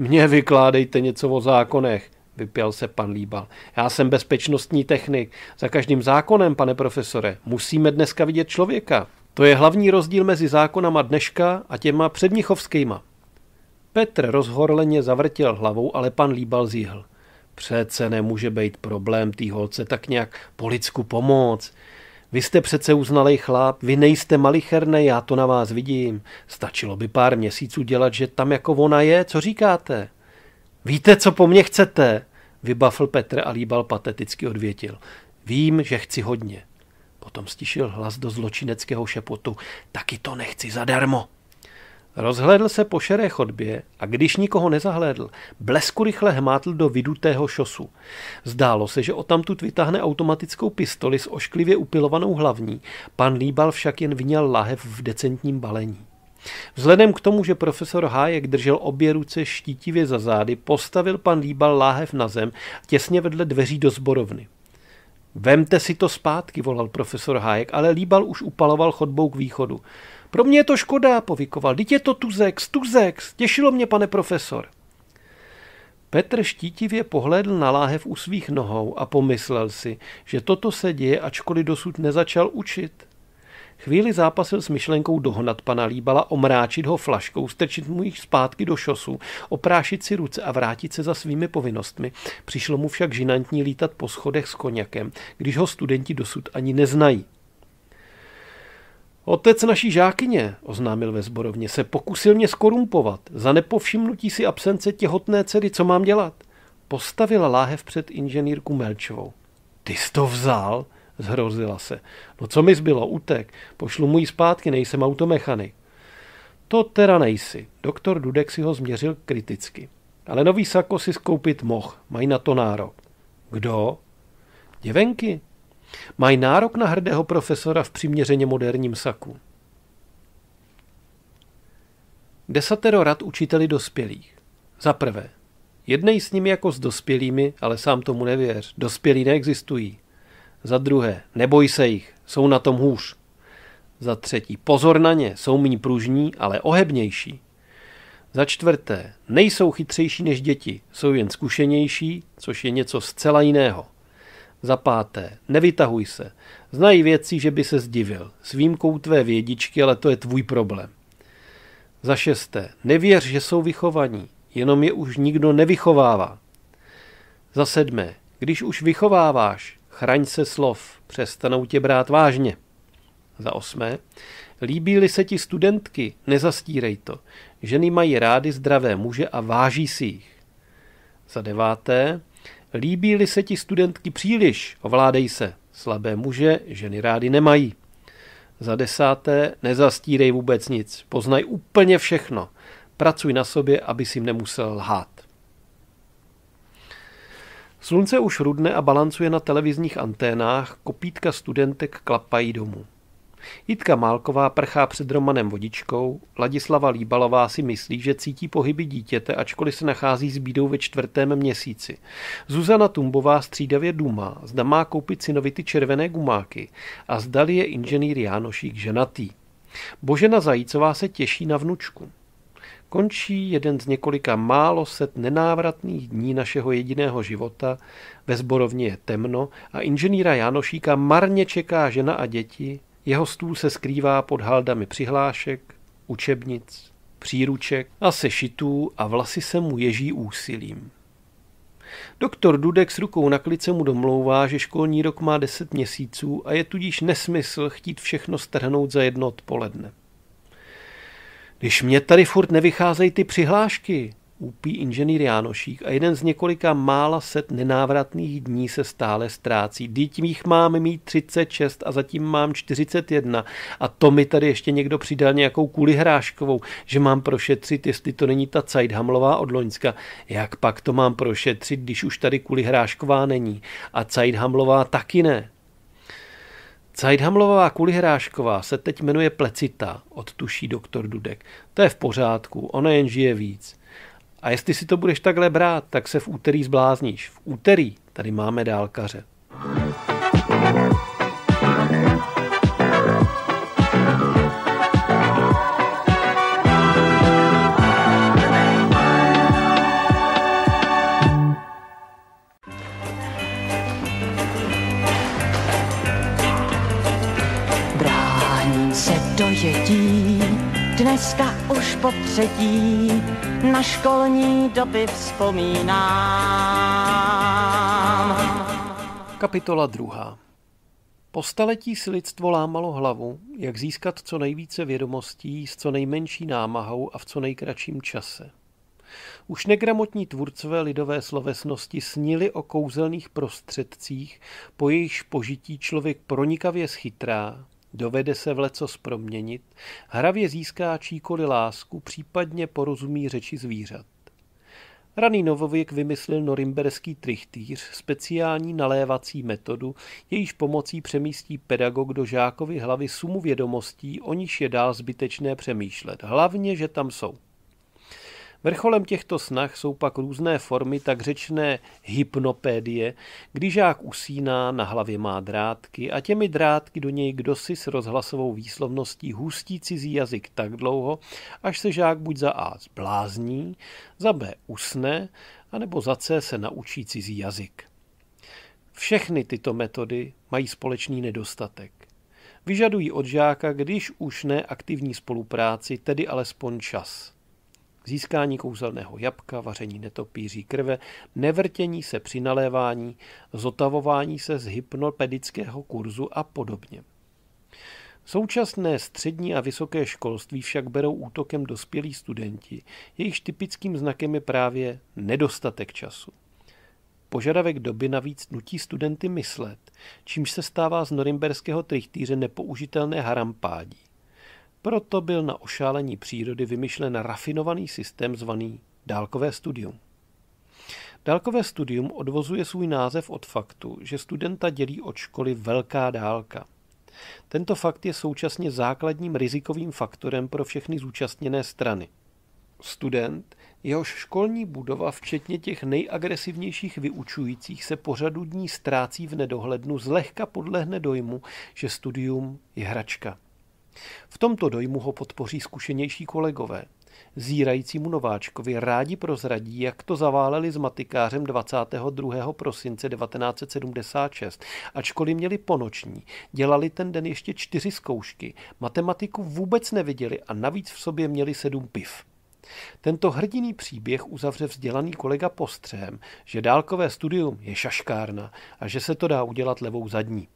Mně vykládejte něco o zákonech, vypěl se pan Líbal. Já jsem bezpečnostní technik. Za každým zákonem, pane profesore, musíme dneska vidět člověka. To je hlavní rozdíl mezi zákonama dneška a těma přednichovskýma. Petr rozhorleně zavrtěl hlavou, ale pan Líbal zíhl. Přece nemůže být problém tý holce tak nějak po lidsku pomoct. Vy jste přece uznalej chlap, vy nejste malicherné, já to na vás vidím. Stačilo by pár měsíců dělat, že tam jako ona je, co říkáte? Víte, co po mně chcete? Vybafl Petr a líbal pateticky odvětil. Vím, že chci hodně. Potom stišil hlas do zločineckého šepotu. Taky to nechci zadarmo. Rozhlédl se po šeré chodbě a když nikoho nezahlédl, blesku rychle hmátl do vidutého šosu. Zdálo se, že odtamtud vytáhne automatickou pistoli s ošklivě upilovanou hlavní, pan Líbal však jen vyněl lahev v decentním balení. Vzhledem k tomu, že profesor Hájek držel obě ruce štítivě za zády, postavil pan Líbal láhev na zem těsně vedle dveří do zborovny. Vemte si to zpátky, volal profesor Hájek, ale Líbal už upaloval chodbou k východu. Pro mě je to škoda, povikoval. Dítě je to tuzex, tuzex, těšilo mě, pane profesor. Petr štítivě pohlédl na láhev u svých nohou a pomyslel si, že toto se děje, ačkoliv dosud nezačal učit. Chvíli zápasil s myšlenkou dohnat pana Líbala, omráčit ho flaškou, strčit mu jich zpátky do šosu, oprášit si ruce a vrátit se za svými povinnostmi. Přišlo mu však žinantní lítat po schodech s koněkem, když ho studenti dosud ani neznají. Otec naší žákyně, oznámil ve zborovně, se pokusil mě skorumpovat. Za nepovšimnutí si absence těhotné dcery, co mám dělat? Postavila láhev před inženýrku Melčovou. Ty jsi to vzal? Zhrozila se. No co mi zbylo? Utek. Pošlu mu ji zpátky, nejsem automechanik. To teda nejsi. Doktor Dudek si ho změřil kriticky. Ale nový sako si skoupit moh, mají na to nárok. Kdo? Děvenky, Mají nárok na hrdého profesora v přiměřeně moderním saku. Desatero rad učiteli dospělých. Za prvé, jednej s nimi jako s dospělými, ale sám tomu nevěř, dospělí neexistují. Za druhé, neboj se jich, jsou na tom hůř. Za třetí, pozor na ně, jsou méně pružní, ale ohebnější. Za čtvrté, nejsou chytřejší než děti, jsou jen zkušenější, což je něco zcela jiného. Za páté, nevytahuj se. Znají věci, že by se zdivil. S výjimkou tvé vědičky, ale to je tvůj problém. Za šesté, nevěř, že jsou vychovaní, jenom je už nikdo nevychovává. Za sedmé, když už vychováváš, chraň se slov, přestanou tě brát vážně. Za osmé, líbí se ti studentky, nezastírej to. Ženy mají rády zdravé muže a váží si jich. Za deváté, Líbí-li se ti studentky příliš, ovládej se. Slabé muže ženy rády nemají. Za desáté, nezastírej vůbec nic. Poznaj úplně všechno. Pracuj na sobě, aby si nemusel lhát. Slunce už rudne a balancuje na televizních anténách, kopítka studentek klapají domů. Jitka Málková prchá před Romanem Vodičkou, Ladislava Líbalová si myslí, že cítí pohyby dítěte, ačkoliv se nachází s bídou ve čtvrtém měsíci. Zuzana Tumbová střídavě duma, zda má koupit synovi ty červené gumáky a zdali je inženýr Jánošík ženatý. Božena Zajícová se těší na vnučku končí jeden z několika málo set nenávratných dní našeho jediného života, ve zborovně je temno a inženýra Janošíka marně čeká žena a děti, jeho stůl se skrývá pod haldami přihlášek, učebnic, příruček a sešitů a vlasy se mu ježí úsilím. Doktor Dudek s rukou na klice mu domlouvá, že školní rok má 10 měsíců a je tudíž nesmysl chtít všechno strhnout za jedno odpoledne. Když mě tady furt nevycházejí ty přihlášky, úpí inženýr Jánošík a jeden z několika mála set nenávratných dní se stále ztrácí. Dítím mých mám mít 36 a zatím mám 41 a to mi tady ještě někdo přidal nějakou kuli hráškovou, že mám prošetřit, jestli to není ta Cajdhamlová od Loňska. Jak pak to mám prošetřit, když už tady kuli hrášková není a Cajdhamlová taky ne. Cajdhamlová kulihrášková se teď jmenuje Plecita, odtuší doktor Dudek. To je v pořádku, ona jen žije víc. A jestli si to budeš takhle brát, tak se v úterý zblázníš. V úterý tady máme dálkaře. thank you Dneska už po třetí na školní doby vzpomínám. Kapitola druhá. Po staletí si lidstvo lámalo hlavu, jak získat co nejvíce vědomostí s co nejmenší námahou a v co nejkratším čase. Už negramotní tvůrcové lidové slovesnosti snili o kouzelných prostředcích, po jejichž požití člověk pronikavě schytrá, Dovede se vlecos proměnit, hravě získá číkoli lásku, případně porozumí řeči zvířat. Raný novověk vymyslil norimberský trichtýř, speciální nalévací metodu, jejíž pomocí přemístí pedagog do žákovy hlavy sumu vědomostí, o níž je dál zbytečné přemýšlet. Hlavně, že tam jsou. Vrcholem těchto snah jsou pak různé formy tak řečné hypnopédie, kdy žák usíná, na hlavě má drátky a těmi drátky do něj kdosi s rozhlasovou výslovností hustí cizí jazyk tak dlouho, až se žák buď za A zblázní, za B usne, anebo za C se naučí cizí jazyk. Všechny tyto metody mají společný nedostatek. Vyžadují od žáka, když už ne aktivní spolupráci, tedy alespoň čas získání kouzelného jabka, vaření netopíří krve, nevrtění se při nalévání, zotavování se z hypnopedického kurzu a podobně. Současné střední a vysoké školství však berou útokem dospělí studenti, jejichž typickým znakem je právě nedostatek času. Požadavek doby navíc nutí studenty myslet, čímž se stává z norimberského trichtýře nepoužitelné harampádí. Proto byl na ošálení přírody vymyšlen rafinovaný systém zvaný dálkové studium. Dálkové studium odvozuje svůj název od faktu, že studenta dělí od školy velká dálka. Tento fakt je současně základním rizikovým faktorem pro všechny zúčastněné strany. Student, jehož školní budova, včetně těch nejagresivnějších vyučujících, se pořadu dní ztrácí v nedohlednu, zlehka podlehne dojmu, že studium je hračka. V tomto dojmu ho podpoří zkušenější kolegové. Zírajícímu nováčkovi rádi prozradí, jak to zaváleli s matikářem 22. prosince 1976. Ačkoliv měli ponoční, dělali ten den ještě čtyři zkoušky, matematiku vůbec neviděli a navíc v sobě měli sedm piv. Tento hrdiný příběh uzavře vzdělaný kolega postřehem, že dálkové studium je šaškárna a že se to dá udělat levou zadní.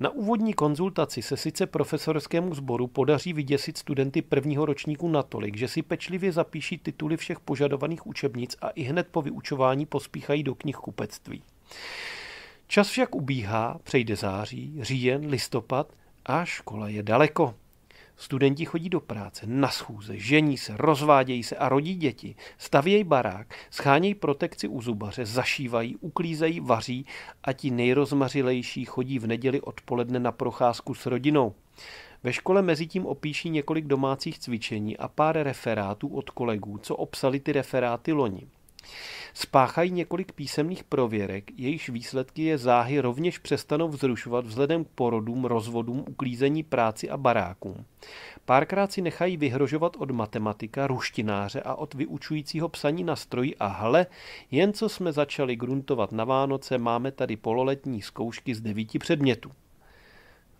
Na úvodní konzultaci se sice profesorskému sboru podaří vyděsit studenty prvního ročníku natolik, že si pečlivě zapíší tituly všech požadovaných učebnic a i hned po vyučování pospíchají do knih kupectví. Čas však ubíhá, přejde září, říjen, listopad a škola je daleko. Studenti chodí do práce, na schůze, žení se, rozvádějí se a rodí děti, stavějí barák, schánějí protekci u zubaře, zašívají, uklízejí, vaří a ti nejrozmařilejší chodí v neděli odpoledne na procházku s rodinou. Ve škole mezi tím opíší několik domácích cvičení a pár referátů od kolegů, co obsali ty referáty loni. Spáchají několik písemných prověrek, jejichž výsledky je záhy rovněž přestanou vzrušovat vzhledem k porodům, rozvodům, uklízení práci a barákům. Párkrát si nechají vyhrožovat od matematika, ruštináře a od vyučujícího psaní na stroji a hle, jen co jsme začali gruntovat na Vánoce, máme tady pololetní zkoušky z devíti předmětů.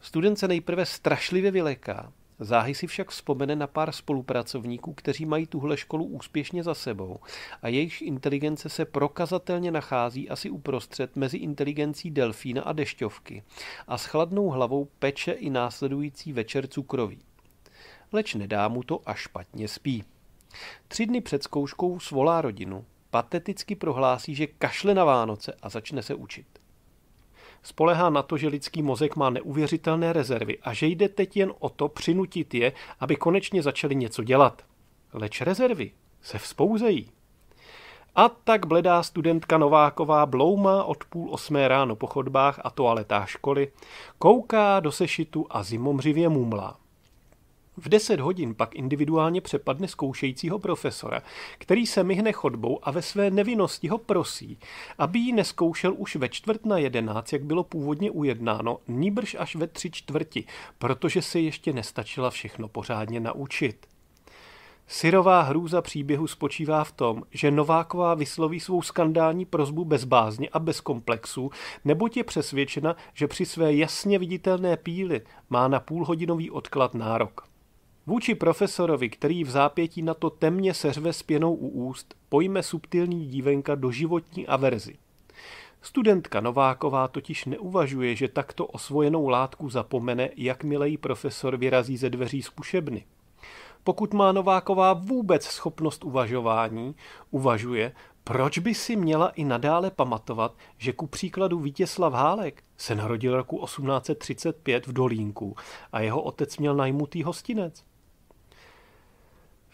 Student se nejprve strašlivě vyleká, Záhy si však vzpomene na pár spolupracovníků, kteří mají tuhle školu úspěšně za sebou a jejich inteligence se prokazatelně nachází asi uprostřed mezi inteligencí delfína a dešťovky a s chladnou hlavou peče i následující večer cukroví. Leč nedá mu to a špatně spí. Tři dny před zkouškou svolá rodinu, pateticky prohlásí, že kašle na Vánoce a začne se učit. Spolehá na to, že lidský mozek má neuvěřitelné rezervy a že jde teď jen o to přinutit je, aby konečně začali něco dělat. Leč rezervy se vzpouzejí. A tak bledá studentka Nováková bloumá od půl osmé ráno po chodbách a toaletách školy, kouká do sešitu a zimomřivě mumlá. V 10 hodin pak individuálně přepadne zkoušejícího profesora, který se myhne chodbou a ve své nevinnosti ho prosí, aby ji neskoušel už ve čtvrt na jedenáct, jak bylo původně ujednáno, níbrž až ve tři čtvrti, protože se ještě nestačila všechno pořádně naučit. Syrová hrůza příběhu spočívá v tom, že Nováková vysloví svou skandální prozbu bez bázně a bez komplexů, neboť je přesvědčena, že při své jasně viditelné píly má na půlhodinový odklad nárok. Vůči profesorovi, který v zápětí na to temně seřve s pěnou u úst, pojme subtilní dívenka do životní averzi. Studentka Nováková totiž neuvažuje, že takto osvojenou látku zapomene, jakmile jí profesor vyrazí ze dveří zkušebny. Pokud má Nováková vůbec schopnost uvažování, uvažuje, proč by si měla i nadále pamatovat, že ku příkladu Vítězslav Hálek se narodil roku 1835 v Dolínku a jeho otec měl najmutý hostinec?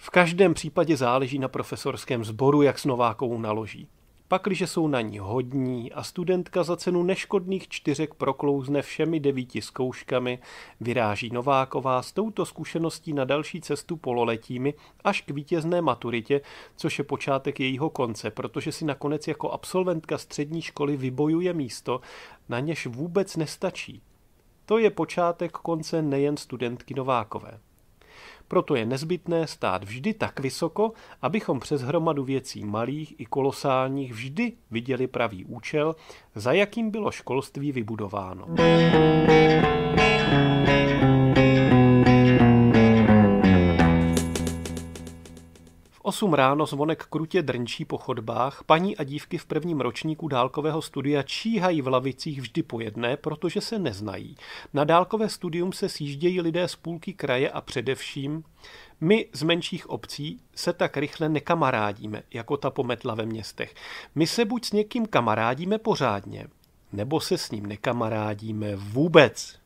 V každém případě záleží na profesorském sboru, jak s Novákovou naloží. Pakliže jsou na ní hodní a studentka za cenu neškodných čtyřek proklouzne všemi devíti zkouškami, vyráží Nováková s touto zkušeností na další cestu pololetími až k vítězné maturitě, což je počátek jejího konce, protože si nakonec jako absolventka střední školy vybojuje místo, na něž vůbec nestačí. To je počátek konce nejen studentky Novákové. Proto je nezbytné stát vždy tak vysoko, abychom přes hromadu věcí malých i kolosálních vždy viděli pravý účel, za jakým bylo školství vybudováno. Thank you. osm ráno zvonek krutě drnčí po chodbách, paní a dívky v prvním ročníku dálkového studia číhají v lavicích vždy po jedné, protože se neznají. Na dálkové studium se sjíždějí lidé z půlky kraje a především my z menších obcí se tak rychle nekamarádíme, jako ta pometla ve městech. My se buď s někým kamarádíme pořádně, nebo se s ním nekamarádíme vůbec.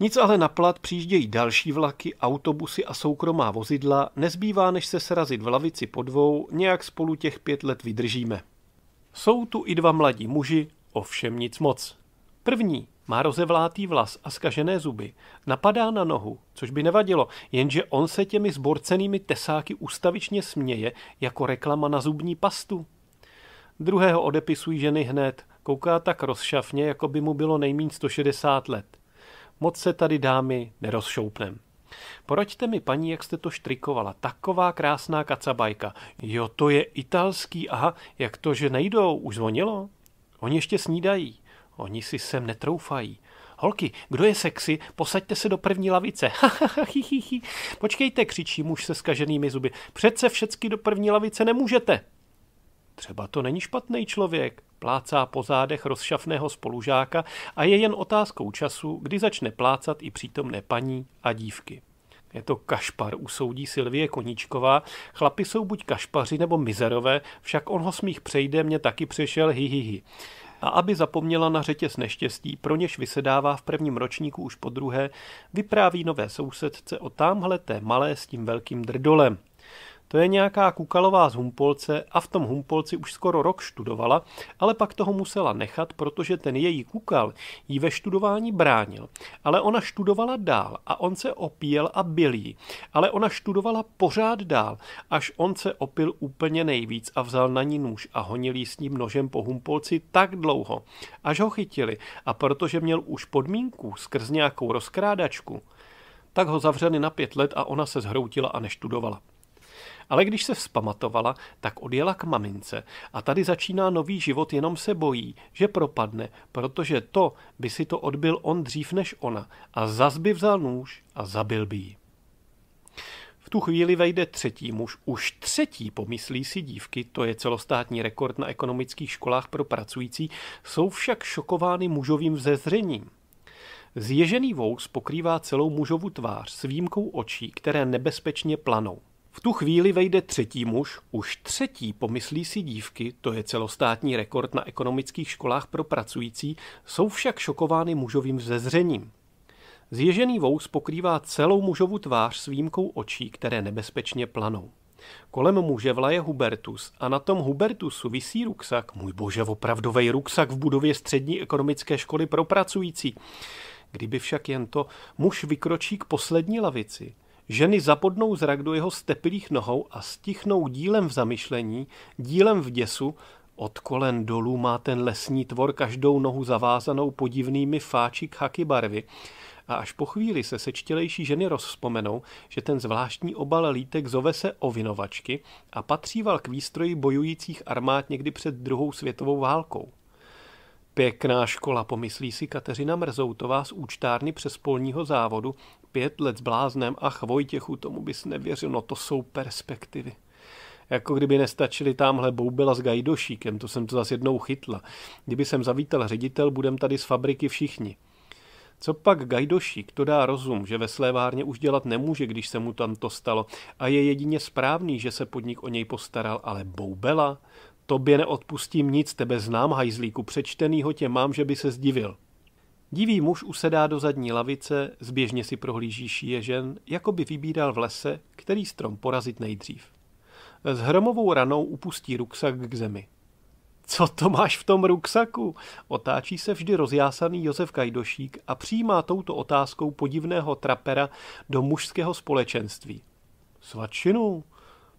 Nic ale na plat přijíždějí další vlaky, autobusy a soukromá vozidla, nezbývá než se srazit v lavici po dvou, nějak spolu těch pět let vydržíme. Jsou tu i dva mladí muži, ovšem nic moc. První má rozevlátý vlas a skažené zuby, napadá na nohu, což by nevadilo, jenže on se těmi zborcenými tesáky ustavičně směje jako reklama na zubní pastu. Druhého odepisují ženy hned, kouká tak rozšafně, jako by mu bylo nejméně 160 let – Moc se tady dámy nerozšoupnem. Poraďte mi, paní, jak jste to štrikovala. Taková krásná kacabajka. Jo, to je italský. Aha, jak to, že nejdou? Už zvonilo? Oni ještě snídají. Oni si sem netroufají. Holky, kdo je sexy, posaďte se do první lavice. Počkejte, křičí muž se skaženými zuby. Přece všecky do první lavice nemůžete. Třeba to není špatný člověk, plácá po zádech rozšafného spolužáka a je jen otázkou času, kdy začne plácat i přítomné paní a dívky. Je to kašpar, usoudí Silvie Koníčková. Chlapi jsou buď kašpaři nebo mizerové, však on ho smích přejde, mě taky přešel hi, Hi, hi. A aby zapomněla na řetěz neštěstí, pro něž vysedává v prvním ročníku už po druhé, vypráví nové sousedce o tamhle té malé s tím velkým drdolem. To je nějaká kukalová z Humpolce a v tom Humpolci už skoro rok študovala, ale pak toho musela nechat, protože ten její kukal jí ve študování bránil. Ale ona študovala dál a on se opíjel a byl jí. Ale ona študovala pořád dál, až on se opil úplně nejvíc a vzal na ní nůž a honil jí s ním nožem po Humpolci tak dlouho, až ho chytili a protože měl už podmínku skrz nějakou rozkrádačku, tak ho zavřeli na pět let a ona se zhroutila a neštudovala. Ale když se vzpamatovala, tak odjela k mamince a tady začíná nový život, jenom se bojí, že propadne, protože to by si to odbil on dřív než ona a zas by vzal nůž a zabil by ji. V tu chvíli vejde třetí muž, už třetí pomyslí si dívky, to je celostátní rekord na ekonomických školách pro pracující, jsou však šokovány mužovým vzezřením. Zježený vous pokrývá celou mužovu tvář s výjimkou očí, které nebezpečně planou. V tu chvíli vejde třetí muž, už třetí pomyslí si dívky, to je celostátní rekord na ekonomických školách pro pracující, jsou však šokovány mužovým vzezřením. Zježený vous pokrývá celou mužovu tvář s výjimkou očí, které nebezpečně planou. Kolem muže vlaje Hubertus a na tom Hubertusu visí ruksak, můj bože, opravdový ruksak v budově střední ekonomické školy pro pracující. Kdyby však jen to, muž vykročí k poslední lavici, Ženy zapodnou zrak do jeho steplých nohou a stichnou dílem v zamyšlení, dílem v děsu, od kolen dolů má ten lesní tvor každou nohu zavázanou podivnými fáči khaki barvy a až po chvíli se sečtělejší ženy rozpomenou, že ten zvláštní obal lítek zove se ovinovačky a patříval k výstroji bojujících armád někdy před druhou světovou válkou. Pěkná škola, pomyslí si Kateřina Mrzoutová z účtárny přes závodu, pět let s bláznem, ach Vojtěchu, tomu bys nevěřil, no to jsou perspektivy. Jako kdyby nestačili tamhle boubela s gajdošíkem, to jsem to zase jednou chytla. Kdyby jsem zavítal ředitel, budem tady z fabriky všichni. Co pak Gajdošík, to dá rozum, že ve slévárně už dělat nemůže, když se mu tam to stalo a je jedině správný, že se podnik o něj postaral, ale Boubela? Tobě neodpustím nic, tebe znám, hajzlíku, přečtenýho tě mám, že by se zdivil. Divý muž usedá do zadní lavice, zběžně si prohlíží šíje žen, jako by vybíral v lese, který strom porazit nejdřív. S hromovou ranou upustí ruksak k zemi. Co to máš v tom ruksaku? Otáčí se vždy rozjásaný Josef Kajdošík a přijímá touto otázkou podivného trapera do mužského společenství. Svačinu,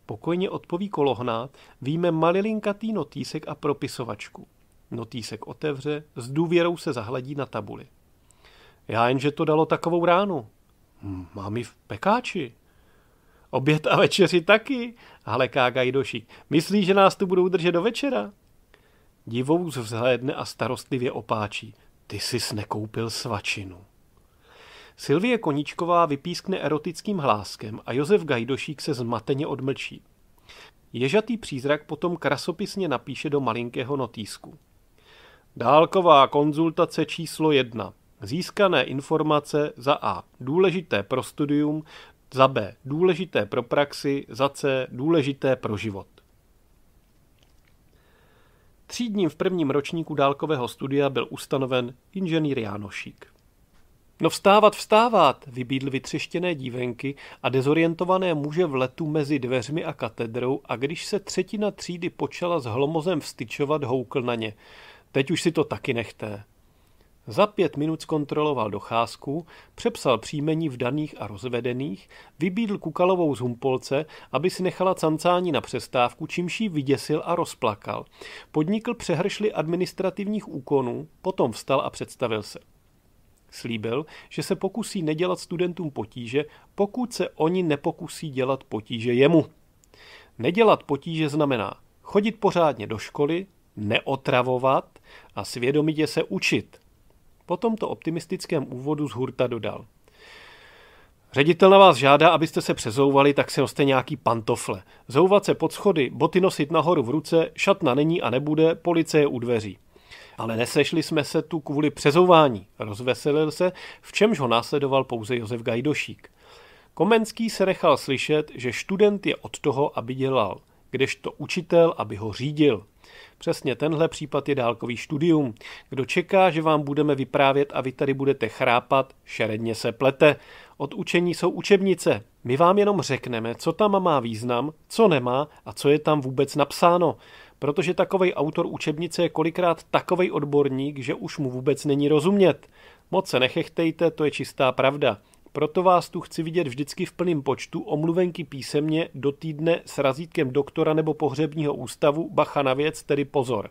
pokojně odpoví kolohna, víme malilinkatý notýsek a propisovačku. Notýsek otevře, s důvěrou se zahledí na tabuli. Já jenže to dalo takovou ránu. Hm, mám ji v pekáči. Oběd a večeři taky, haleká Gajdoši. Myslí, že nás tu budou držet do večera? Divou vzhledne a starostlivě opáčí. Ty jsi nekoupil svačinu. Silvie koničková vypískne erotickým hláskem a Josef Gajdošík se zmateně odmlčí. Ježatý přízrak potom krasopisně napíše do malinkého notýsku. Dálková konzultace číslo 1. Získané informace za A. Důležité pro studium, za B. Důležité pro praxi, za C. Důležité pro život. Třídním v prvním ročníku dálkového studia byl ustanoven inženýr Jánošík. No vstávat, vstávat, vybídl vytřeštěné dívenky a dezorientované muže v letu mezi dveřmi a katedrou a když se třetina třídy počala s hlomozem vstyčovat, houkl na ně – Teď už si to taky nechte. Za pět minut zkontroloval docházku, přepsal příjmení v daných a rozvedených, vybídl Kukalovou z Humpolce, aby si nechala cancání na přestávku, čímž ji vyděsil a rozplakal. Podnikl přehršli administrativních úkonů, potom vstal a představil se. Slíbil, že se pokusí nedělat studentům potíže, pokud se oni nepokusí dělat potíže jemu. Nedělat potíže znamená chodit pořádně do školy, neotravovat a svědomitě se učit. Po tomto optimistickém úvodu z Hurta dodal. Ředitel na vás žádá, abyste se přezouvali, tak si noste nějaký pantofle. Zouvat se pod schody, boty nosit nahoru v ruce, šatna není a nebude, policie je u dveří. Ale nesešli jsme se tu kvůli přezouvání, rozveselil se, v čemž ho následoval pouze Josef Gajdošík. Komenský se nechal slyšet, že student je od toho, aby dělal – kdežto učitel, aby ho řídil. Přesně tenhle případ je dálkový studium. Kdo čeká, že vám budeme vyprávět a vy tady budete chrápat, šeredně se plete. Od učení jsou učebnice. My vám jenom řekneme, co tam má význam, co nemá a co je tam vůbec napsáno. Protože takovej autor učebnice je kolikrát takovej odborník, že už mu vůbec není rozumět. Moc se nechechtejte, to je čistá pravda. Proto vás tu chci vidět vždycky v plném počtu, omluvenky písemně, do týdne s razítkem doktora nebo pohřebního ústavu, bacha na věc, tedy pozor.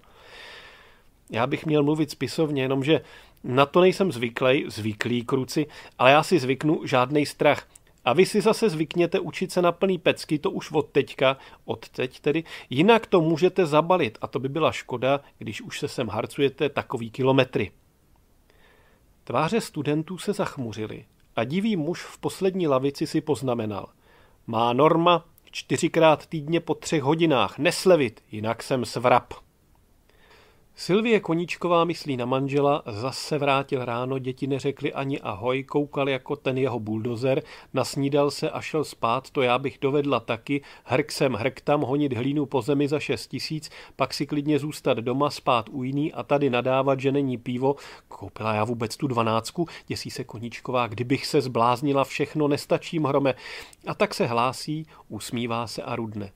Já bych měl mluvit spisovně, jenomže na to nejsem zvyklý, zvyklý kruci, ale já si zvyknu žádný strach. A vy si zase zvykněte učit se na plný pecky, to už od teďka, od teď tedy, jinak to můžete zabalit a to by byla škoda, když už se sem harcujete takový kilometry. Tváře studentů se zachmuřily a divý muž v poslední lavici si poznamenal. Má norma čtyřikrát týdně po třech hodinách, neslevit, jinak jsem svrap. Silvie Koníčková myslí na manžela, zase vrátil ráno, děti neřekli ani ahoj, koukal jako ten jeho buldozer, nasnídal se a šel spát, to já bych dovedla taky, hrk sem, hrk tam, honit hlínu po zemi za šest tisíc, pak si klidně zůstat doma, spát u jiný a tady nadávat, že není pivo. Koupila já vůbec tu dvanáctku, děsí se Koníčková, kdybych se zbláznila, všechno nestačím hrome. A tak se hlásí, usmívá se a rudne.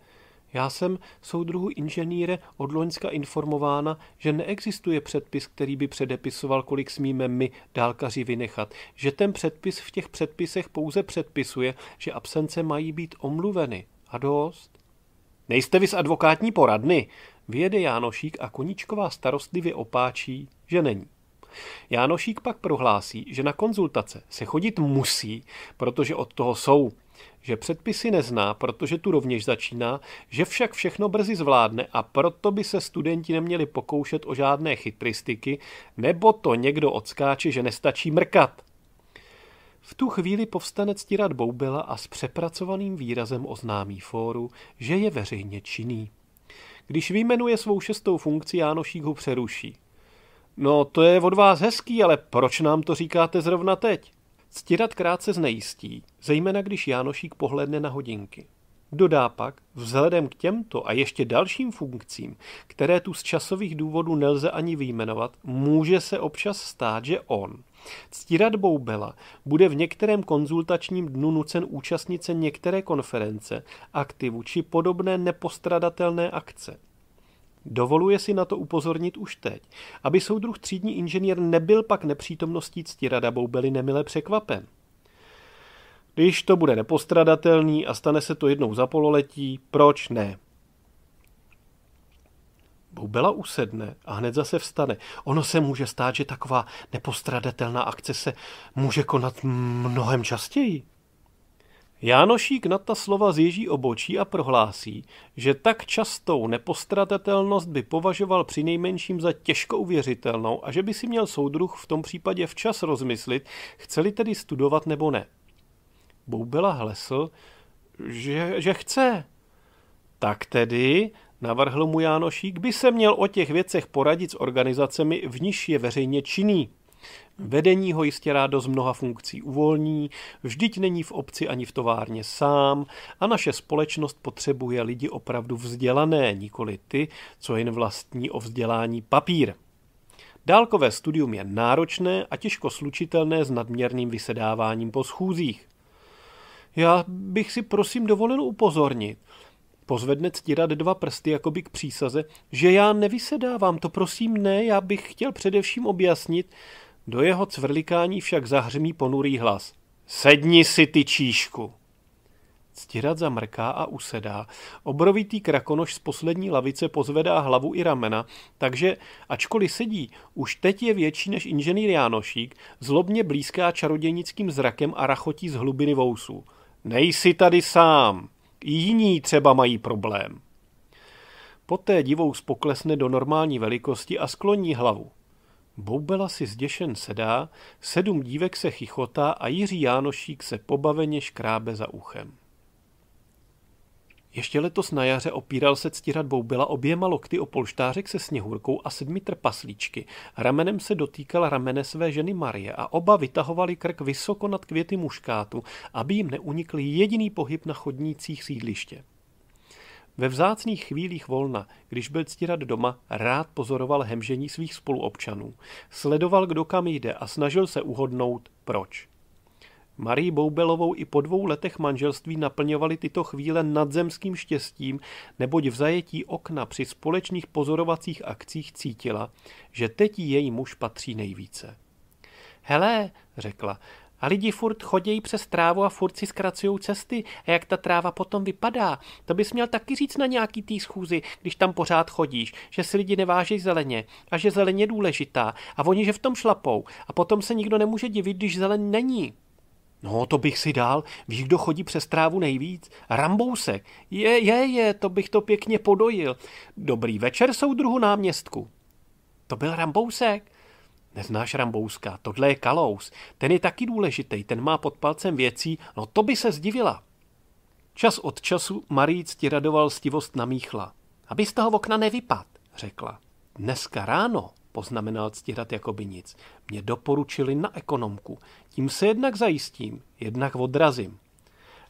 Já jsem soudruhu inženýre od Loňska informována, že neexistuje předpis, který by předepisoval, kolik smíme my dálkaři vynechat, že ten předpis v těch předpisech pouze předpisuje, že absence mají být omluveny. A dost. Nejste vy z advokátní poradny, vyjede Jánošík a Koníčková starostlivě opáčí, že není. Jánošík pak prohlásí, že na konzultace se chodit musí, protože od toho jsou že předpisy nezná, protože tu rovněž začíná, že však všechno brzy zvládne a proto by se studenti neměli pokoušet o žádné chytristiky, nebo to někdo odskáče, že nestačí mrkat. V tu chvíli povstane Tirad Boubela a s přepracovaným výrazem oznámí fóru, že je veřejně činný. Když vyjmenuje svou šestou funkci, Jánošík ho přeruší. No, to je od vás hezký, ale proč nám to říkáte zrovna teď? Ctirat krátce znejistí, zejména když Jánošík pohledne na hodinky. Dodá pak, vzhledem k těmto a ještě dalším funkcím, které tu z časových důvodů nelze ani vyjmenovat, může se občas stát, že on, Ctírat Boubela bude v některém konzultačním dnu nucen účastnit se některé konference, aktivu či podobné nepostradatelné akce. Dovoluje si na to upozornit už teď, aby soudruh třídní inženýr nebyl pak nepřítomností ctirada Boubely nemile překvapen. Když to bude nepostradatelný a stane se to jednou za pololetí, proč ne? Boubela usedne a hned zase vstane. Ono se může stát, že taková nepostradatelná akce se může konat mnohem častěji. Jánošík na ta slova zježí obočí a prohlásí, že tak častou nepostratetelnost by považoval při nejmenším za těžko uvěřitelnou a že by si měl soudruh v tom případě včas rozmyslit, chceli tedy studovat nebo ne. Boubela hlesl, že, že chce. Tak tedy, navrhl mu Jánošík, by se měl o těch věcech poradit s organizacemi, v níž je veřejně činný. Vedení ho jistě rádo z mnoha funkcí uvolní, vždyť není v obci ani v továrně sám a naše společnost potřebuje lidi opravdu vzdělané, nikoli ty, co jen vlastní o vzdělání papír. Dálkové studium je náročné a těžko slučitelné s nadměrným vysedáváním po schůzích. Já bych si prosím dovolil upozornit. Pozvedne ctírat dva prsty jakoby k přísaze, že já nevysedávám, to prosím ne, já bych chtěl především objasnit, do jeho cvrlikání však zahřmí ponurý hlas. Sedni si ty číšku! Ctirad zamrká a usedá. Obrovitý krakonoš z poslední lavice pozvedá hlavu i ramena, takže, ačkoliv sedí, už teď je větší než inženýr Jánošík, zlobně blízká čarodějnickým zrakem a rachotí z hlubiny vousů. Nejsi tady sám. Jiní třeba mají problém. Poté divou spoklesne do normální velikosti a skloní hlavu. Boubela si zděšen sedá, sedm dívek se chichotá a Jiří Jánošík se pobaveně škrábe za uchem. Ještě letos na jaře opíral se ctírat boubela oběma lokty o polštářek se sněhurkou a sedmi trpaslíčky. Ramenem se dotýkal ramene své ženy Marie a oba vytahovali krk vysoko nad květy muškátu, aby jim neunikl jediný pohyb na chodnících sídliště. Ve vzácných chvílích volna, když byl ctírat doma, rád pozoroval hemžení svých spoluobčanů. Sledoval, kdo kam jde a snažil se uhodnout, proč. Marii Boubelovou i po dvou letech manželství naplňovaly tyto chvíle nadzemským štěstím, neboť v zajetí okna při společných pozorovacích akcích cítila, že teď její muž patří nejvíce. Hele, řekla, a lidi furt chodějí přes trávu a furt si zkracují cesty. A jak ta tráva potom vypadá? To bys měl taky říct na nějaký tý schůzi, když tam pořád chodíš, že si lidi nevážejí zeleně a že zeleně je důležitá a oni že v tom šlapou. A potom se nikdo nemůže divit, když zelen není. No, to bych si dal. Víš, kdo chodí přes trávu nejvíc? Rambousek. Je, je, je, to bych to pěkně podojil. Dobrý večer, soudruhu náměstku. To byl Rambousek? neznáš Rambouska, tohle je Kalous, ten je taky důležitý, ten má pod palcem věcí, no to by se zdivila. Čas od času Marí radoval stivost na míchla, Aby z toho okna nevypad, řekla. Dneska ráno, poznamenal ctirat jako by nic, mě doporučili na ekonomku. Tím se jednak zajistím, jednak odrazím.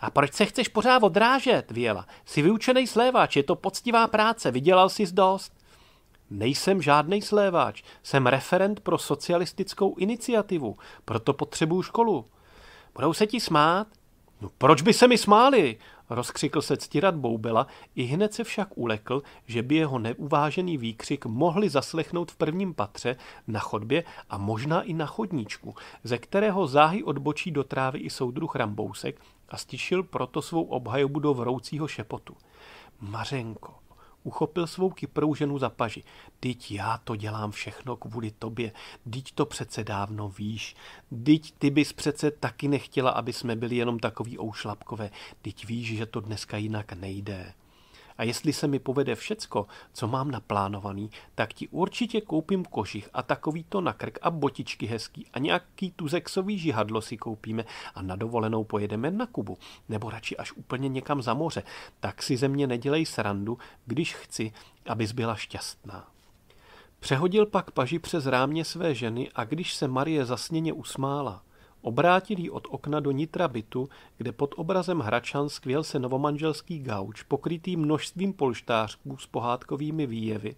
A proč se chceš pořád odrážet, Věla? Jsi vyučený sléváč, je to poctivá práce, vydělal jsi dost. Nejsem žádný sléváč, jsem referent pro socialistickou iniciativu, proto potřebuju školu. Budou se ti smát? No proč by se mi smáli? Rozkřikl se ctirat Boubela, i hned se však ulekl, že by jeho neuvážený výkřik mohli zaslechnout v prvním patře, na chodbě a možná i na chodníčku, ze kterého záhy odbočí do trávy i soudruh Rambousek a stišil proto svou obhajobu do vroucího šepotu. Mařenko, Uchopil svou kyprou ženu za paži. Dyť já to dělám všechno kvůli tobě. Dyť to přece dávno víš. Dyť ty bys přece taky nechtěla, aby jsme byli jenom takový oušlapkové. Dyť víš, že to dneska jinak nejde. A jestli se mi povede všecko, co mám naplánovaný, tak ti určitě koupím kožich a takový to na krk a botičky hezký a nějaký tuzexový žihadlo si koupíme a na dovolenou pojedeme na Kubu, nebo radši až úplně někam za moře. Tak si ze mě nedělej srandu, když chci, abys byla šťastná. Přehodil pak paži přes rámě své ženy a když se Marie zasněně usmála, Obrátil ji od okna do nitra bytu, kde pod obrazem Hračan skvěl se novomanželský gauč, pokrytý množstvím polštářků s pohádkovými výjevy.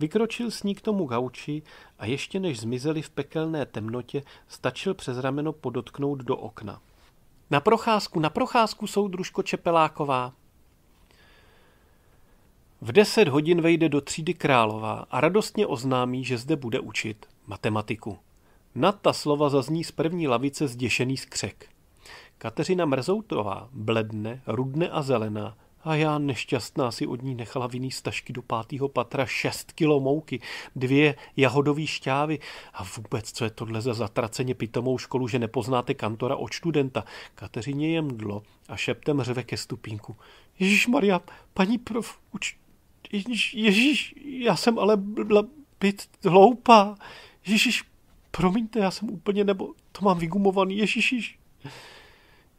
Vykročil s ní k tomu gauči a ještě než zmizeli v pekelné temnotě, stačil přes rameno podotknout do okna. Na procházku, na procházku, soudružko Čepeláková. V deset hodin vejde do třídy Králová a radostně oznámí, že zde bude učit matematiku. Nad ta slova zazní z první lavice zděšený skřek. Kateřina Mrzoutová, bledne, rudne a zelená, a já nešťastná si od ní nechala vinný z tašky do pátého patra šest kilo mouky, dvě jahodové šťávy. A vůbec, co je tohle za zatraceně pitomou školu, že nepoznáte kantora od studenta. Kateřině mdlo a šeptem řve ke stupínku. Ježíš Maria, paní prof, uč... Ježíš, já jsem ale byla být hloupá. Ježíš, Promiňte, já jsem úplně nebo to mám vygumovaný, ježiši.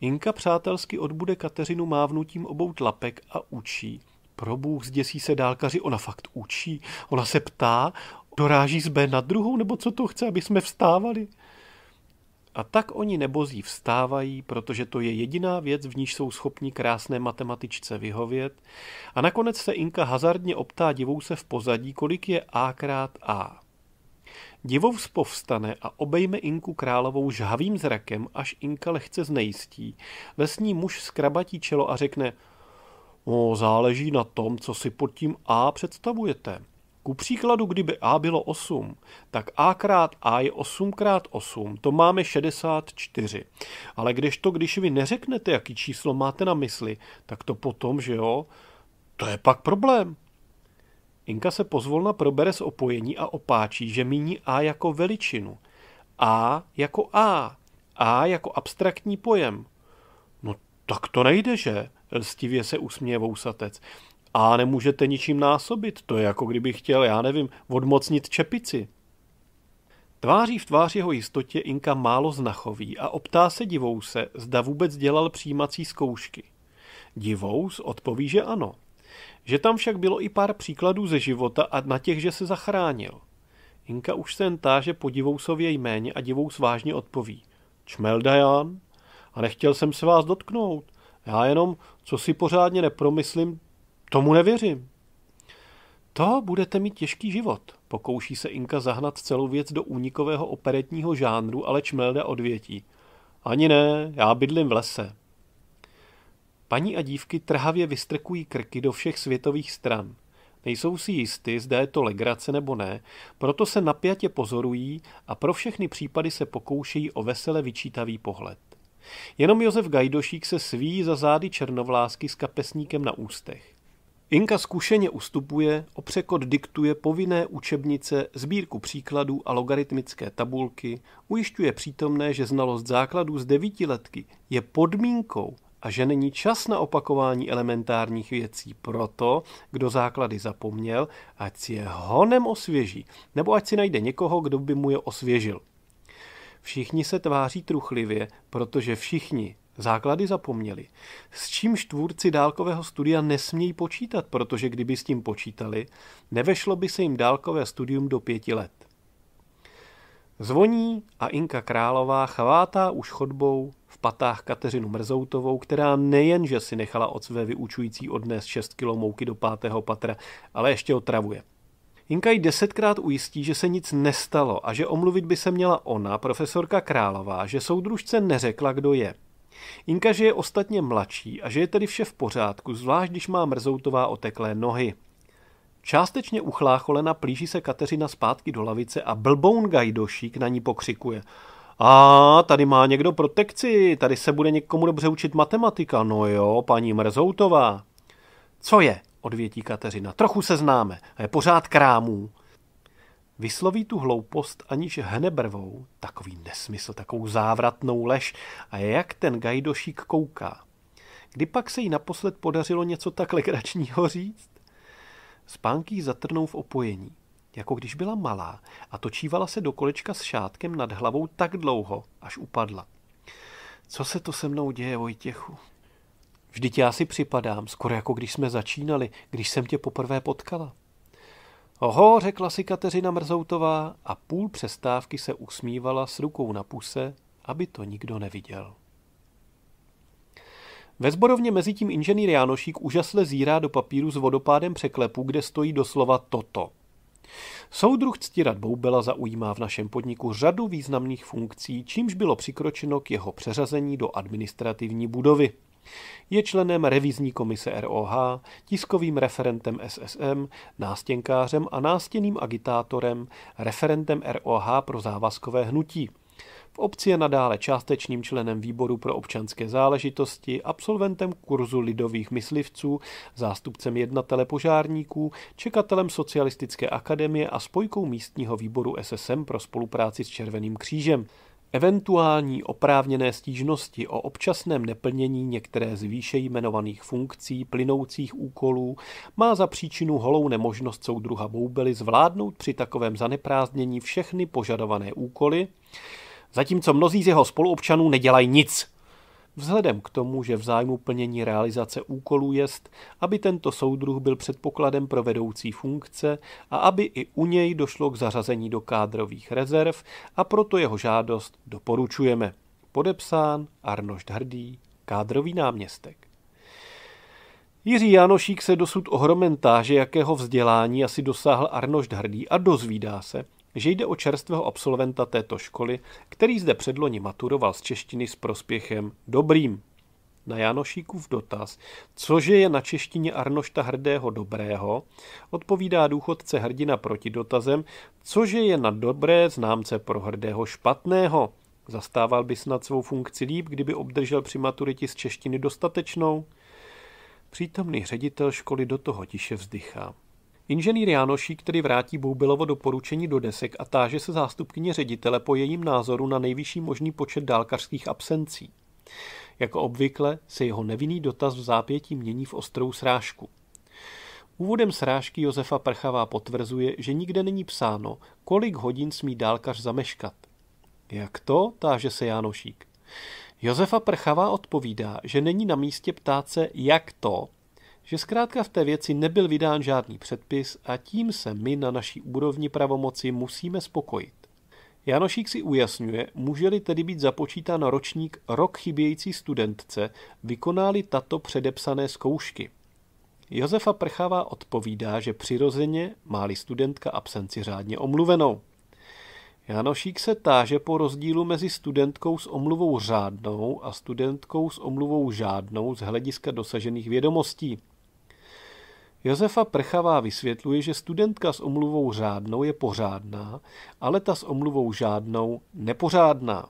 Inka přátelsky odbude Kateřinu mávnutím obou tlapek a učí. Pro bůh zděsí se dálkaři, ona fakt učí. Ona se ptá, doráží z B na druhou, nebo co to chce, aby jsme vstávali. A tak oni nebozí vstávají, protože to je jediná věc, v níž jsou schopni krásné matematičce vyhovět. A nakonec se Inka hazardně optá divou se v pozadí, kolik je A krát A. Divov povstane a obejme Inku královou žhavým zrakem, až Inka lehce znejistí. Lesní muž skrabatí čelo a řekne O, záleží na tom, co si pod tím A představujete. Ku příkladu, kdyby A bylo 8, tak A krát A je 8 krát 8, to máme 64. Ale když to, když vy neřeknete, jaký číslo máte na mysli, tak to potom, že jo, to je pak problém. Inka se pozvolna probere z opojení a opáčí, že míní A jako veličinu. A jako A. A jako abstraktní pojem. No tak to nejde, že? Lstivě se usměje vousatec. A nemůžete ničím násobit, to je jako kdyby chtěl, já nevím, odmocnit čepici. Tváří v tvář jeho jistotě Inka málo znachoví a optá se divou se, zda vůbec dělal přijímací zkoušky. Divous odpoví, že ano. Že tam však bylo i pár příkladů ze života a na těch, že se zachránil. Inka už se jen táže po divousově jméně a divous vážně odpoví. Čmeldajan? A nechtěl jsem se vás dotknout. Já jenom, co si pořádně nepromyslím, tomu nevěřím. To budete mít těžký život. Pokouší se Inka zahnat celou věc do únikového operetního žánru, ale Čmelda odvětí. Ani ne, já bydlím v lese. Paní a dívky trhavě vystrkují krky do všech světových stran. Nejsou si jisty, zda je to legrace nebo ne, proto se napjatě pozorují a pro všechny případy se pokoušejí o vesele vyčítavý pohled. Jenom Josef Gajdošík se sví za zády černovlásky s kapesníkem na ústech. Inka zkušeně ustupuje, opřekod diktuje povinné učebnice, sbírku příkladů a logaritmické tabulky, ujišťuje přítomné, že znalost základů z devítiletky je podmínkou a že není čas na opakování elementárních věcí proto, kdo základy zapomněl, ať si je honem osvěží, nebo ať si najde někoho, kdo by mu je osvěžil. Všichni se tváří truchlivě, protože všichni základy zapomněli. S čímž tvůrci dálkového studia nesmějí počítat, protože kdyby s tím počítali, nevešlo by se jim dálkové studium do pěti let. Zvoní a Inka Králová chvátá už chodbou v patách Kateřinu Mrzoutovou, která nejenže si nechala od své vyučující odnést 6 kilo mouky do pátého patra, ale ještě otravuje. Inka ji desetkrát ujistí, že se nic nestalo a že omluvit by se měla ona, profesorka Králová, že soudružce neřekla, kdo je. Inka, že je ostatně mladší a že je tedy vše v pořádku, zvlášť když má mrzoutová oteklé nohy. Částečně uchlácholena plíží se Kateřina zpátky do lavice a blboun gajdošík na ní pokřikuje. A tady má někdo protekci, tady se bude někomu dobře učit matematika. No jo, paní Mrzoutová. Co je? odvětí Kateřina. Trochu se známe, a je pořád krámů. Vysloví tu hloupost aniž hne brvou, takový nesmysl, takovou závratnou lež a jak ten gajdošík kouká. Kdy pak se jí naposled podařilo něco tak legračního říct? Spánky jí zatrnou v opojení, jako když byla malá a točívala se do kolečka s šátkem nad hlavou tak dlouho, až upadla. Co se to se mnou děje, Vojtěchu? Vždyť já si připadám, skoro jako když jsme začínali, když jsem tě poprvé potkala. Oho, řekla si Kateřina Mrzoutová a půl přestávky se usmívala s rukou na puse, aby to nikdo neviděl. Ve zborovně mezi tím inženýr Jánošík úžasle zírá do papíru s vodopádem překlepu, kde stojí doslova toto. Soudruh Ctirad Boubela zaujímá v našem podniku řadu významných funkcí, čímž bylo přikročeno k jeho přeřazení do administrativní budovy. Je členem revizní komise ROH, tiskovým referentem SSM, nástěnkářem a nástěným agitátorem, referentem ROH pro závazkové hnutí – v obci je nadále částečným členem výboru pro občanské záležitosti, absolventem kurzu lidových myslivců, zástupcem jednatele požárníků, čekatelem Socialistické akademie a spojkou místního výboru SSM pro spolupráci s Červeným křížem. Eventuální oprávněné stížnosti o občasném neplnění některé z výše jmenovaných funkcí, plynoucích úkolů, má za příčinu holou nemožnost soudruha Boubely zvládnout při takovém zaneprázdnění všechny požadované úkoly, zatímco mnozí z jeho spoluobčanů nedělají nic. Vzhledem k tomu, že v zájmu plnění realizace úkolů jest, aby tento soudruh byl předpokladem pro vedoucí funkce a aby i u něj došlo k zařazení do kádrových rezerv a proto jeho žádost doporučujeme. Podepsán Arnošt Hrdý, kádrový náměstek. Jiří Janošík se dosud ohromen že jakého vzdělání asi dosáhl Arnošt Hrdý a dozvídá se, že jde o čerstvého absolventa této školy, který zde předloni maturoval z češtiny s prospěchem dobrým. Na Janošíkův dotaz, cože je na češtině Arnošta Hrdého dobrého, odpovídá důchodce hrdina proti dotazem, cože je na dobré známce pro Hrdého špatného. Zastával by snad svou funkci líp, kdyby obdržel při maturitě z češtiny dostatečnou? Přítomný ředitel školy do toho tiše vzdychá. Inženýr Janošík, tedy vrátí Boubilovo doporučení do desek a táže se zástupkyně ředitele po jejím názoru na nejvyšší možný počet dálkařských absencí. Jako obvykle se jeho nevinný dotaz v zápětí mění v ostrou srážku. Úvodem srážky Josefa Prchavá potvrzuje, že nikde není psáno, kolik hodin smí dálkař zameškat. Jak to? táže se Jánošík. Josefa Prchavá odpovídá, že není na místě ptát se, jak to, že zkrátka v té věci nebyl vydán žádný předpis a tím se my na naší úrovni pravomoci musíme spokojit. Janošík si ujasňuje, může-li tedy být započítán ročník rok chybějící studentce, vykonáli tato předepsané zkoušky. Josefa Prchavá odpovídá, že přirozeně má studentka absenci řádně omluvenou. Janošík se táže po rozdílu mezi studentkou s omluvou řádnou a studentkou s omluvou žádnou z hlediska dosažených vědomostí. Josefa Prchavá vysvětluje, že studentka s omluvou řádnou je pořádná, ale ta s omluvou žádnou nepořádná.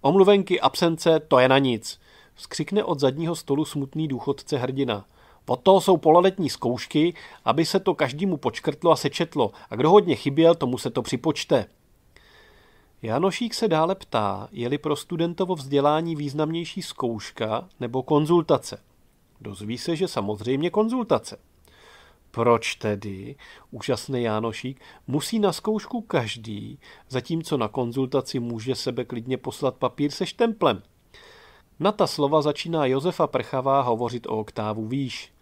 Omluvenky, absence, to je na nic, vzkřikne od zadního stolu smutný důchodce hrdina. Od toho jsou pololetní zkoušky, aby se to každému počkrtlo a sečetlo a kdo hodně chyběl, tomu se to připočte. Janošík se dále ptá, je-li pro studentovo vzdělání významnější zkouška nebo konzultace. Dozví se, že samozřejmě konzultace. Proč tedy, úžasný Jánošík, musí na zkoušku každý, zatímco na konzultaci může sebe klidně poslat papír se štemplem? Na ta slova začíná Josefa Prchavá hovořit o oktávu výš.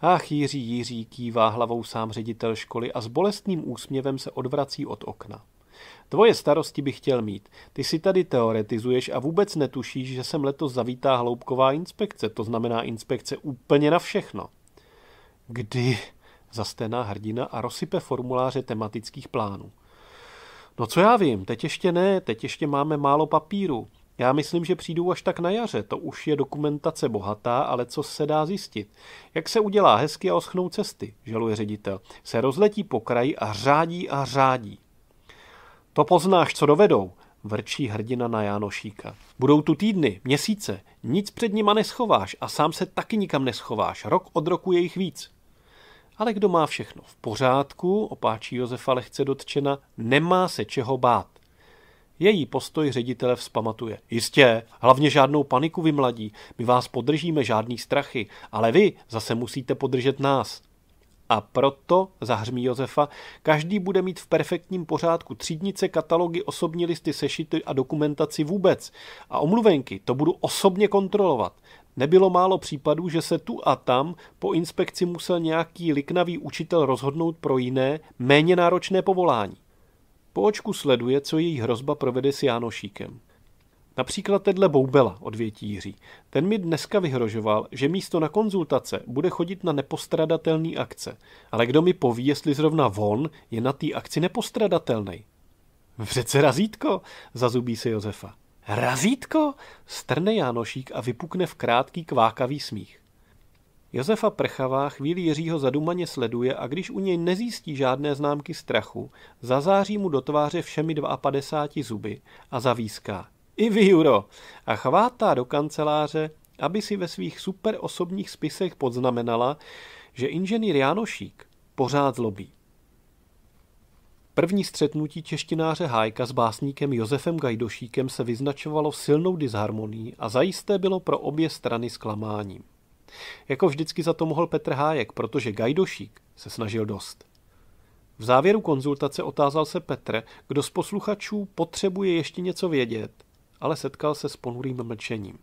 Ach, Jiří, Jiří, kývá hlavou sám ředitel školy a s bolestným úsměvem se odvrací od okna. Tvoje starosti bych chtěl mít. Ty si tady teoretizuješ a vůbec netušíš, že sem letos zavítá hloubková inspekce, to znamená inspekce úplně na všechno. Kdy? Zastená hrdina a rozsype formuláře tematických plánů. No co já vím, teď ještě ne, teď ještě máme málo papíru. Já myslím, že přijdu až tak na jaře, to už je dokumentace bohatá, ale co se dá zjistit? Jak se udělá hezky a oschnou cesty, žaluje ředitel. Se rozletí po kraji a řádí a řádí. To poznáš, co dovedou, vrčí hrdina na Jánošíka. Budou tu týdny, měsíce, nic před nima neschováš a sám se taky nikam neschováš, rok od roku je jich víc. Ale kdo má všechno v pořádku, opáčí Josefa lehce dotčena, nemá se čeho bát. Její postoj ředitele vzpamatuje. Jistě, hlavně žádnou paniku vymladí, my vás podržíme, žádný strachy, ale vy zase musíte podržet nás. A proto, zahřmí Josefa, každý bude mít v perfektním pořádku třídnice, katalogy, osobní listy, sešity a dokumentaci vůbec. A omluvenky, to budu osobně kontrolovat. Nebylo málo případů, že se tu a tam po inspekci musel nějaký liknavý učitel rozhodnout pro jiné, méně náročné povolání. Po očku sleduje, co její hrozba provede s Jánošíkem. Například tenhle Boubela od Větíří. Ten mi dneska vyhrožoval, že místo na konzultace bude chodit na nepostradatelný akce. Ale kdo mi poví, jestli zrovna von je na té akci nepostradatelný? Přece razítko, zazubí se Josefa. Razítko? Strne Jánošík a vypukne v krátký kvákavý smích. Josefa Prchavá chvíli Jiřího zadumaně sleduje a když u něj nezjistí žádné známky strachu, zazáří mu do tváře všemi 52 zuby a zavíská i v Juro a chvátá do kanceláře, aby si ve svých super osobních spisech podznamenala, že inženýr Jánošík pořád zlobí. První střetnutí češtináře Hájka s básníkem Josefem Gajdošíkem se vyznačovalo silnou disharmonií a zajisté bylo pro obě strany zklamáním. Jako vždycky za to mohl Petr Hájek, protože Gajdošík se snažil dost. V závěru konzultace otázal se Petr, kdo z posluchačů potřebuje ještě něco vědět – ale setkal se s ponurým mlčením.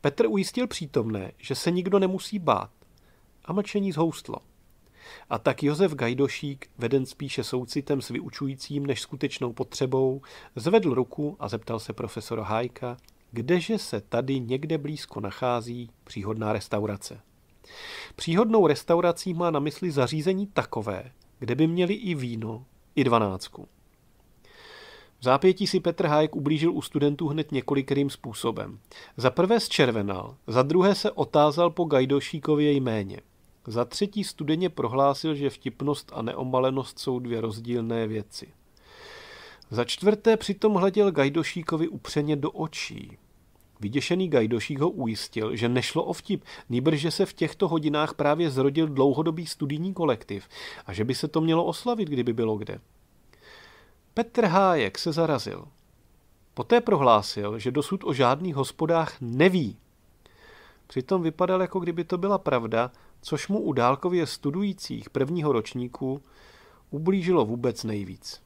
Petr ujistil přítomné, že se nikdo nemusí bát a mlčení zhoustlo. A tak Josef Gajdošík, veden spíše soucitem s vyučujícím než skutečnou potřebou, zvedl ruku a zeptal se profesora Hajka, kdeže se tady někde blízko nachází příhodná restaurace. Příhodnou restaurací má na mysli zařízení takové, kde by měli i víno, i dvanáctku. V zápětí si Petr Hájek ublížil u studentů hned několikrým způsobem. Za prvé zčervenal, za druhé se otázal po Gajdošíkově jméně. Za třetí studeně prohlásil, že vtipnost a neomalenost jsou dvě rozdílné věci. Za čtvrté přitom hleděl Gajdošíkovi upřeně do očí. Vyděšený Gajdošík ho ujistil, že nešlo o vtip, nýbrž, že se v těchto hodinách právě zrodil dlouhodobý studijní kolektiv a že by se to mělo oslavit, kdyby bylo kde. Petr Hájek se zarazil. Poté prohlásil, že dosud o žádných hospodách neví. Přitom vypadal, jako kdyby to byla pravda, což mu u dálkově studujících prvního ročníku ublížilo vůbec nejvíc.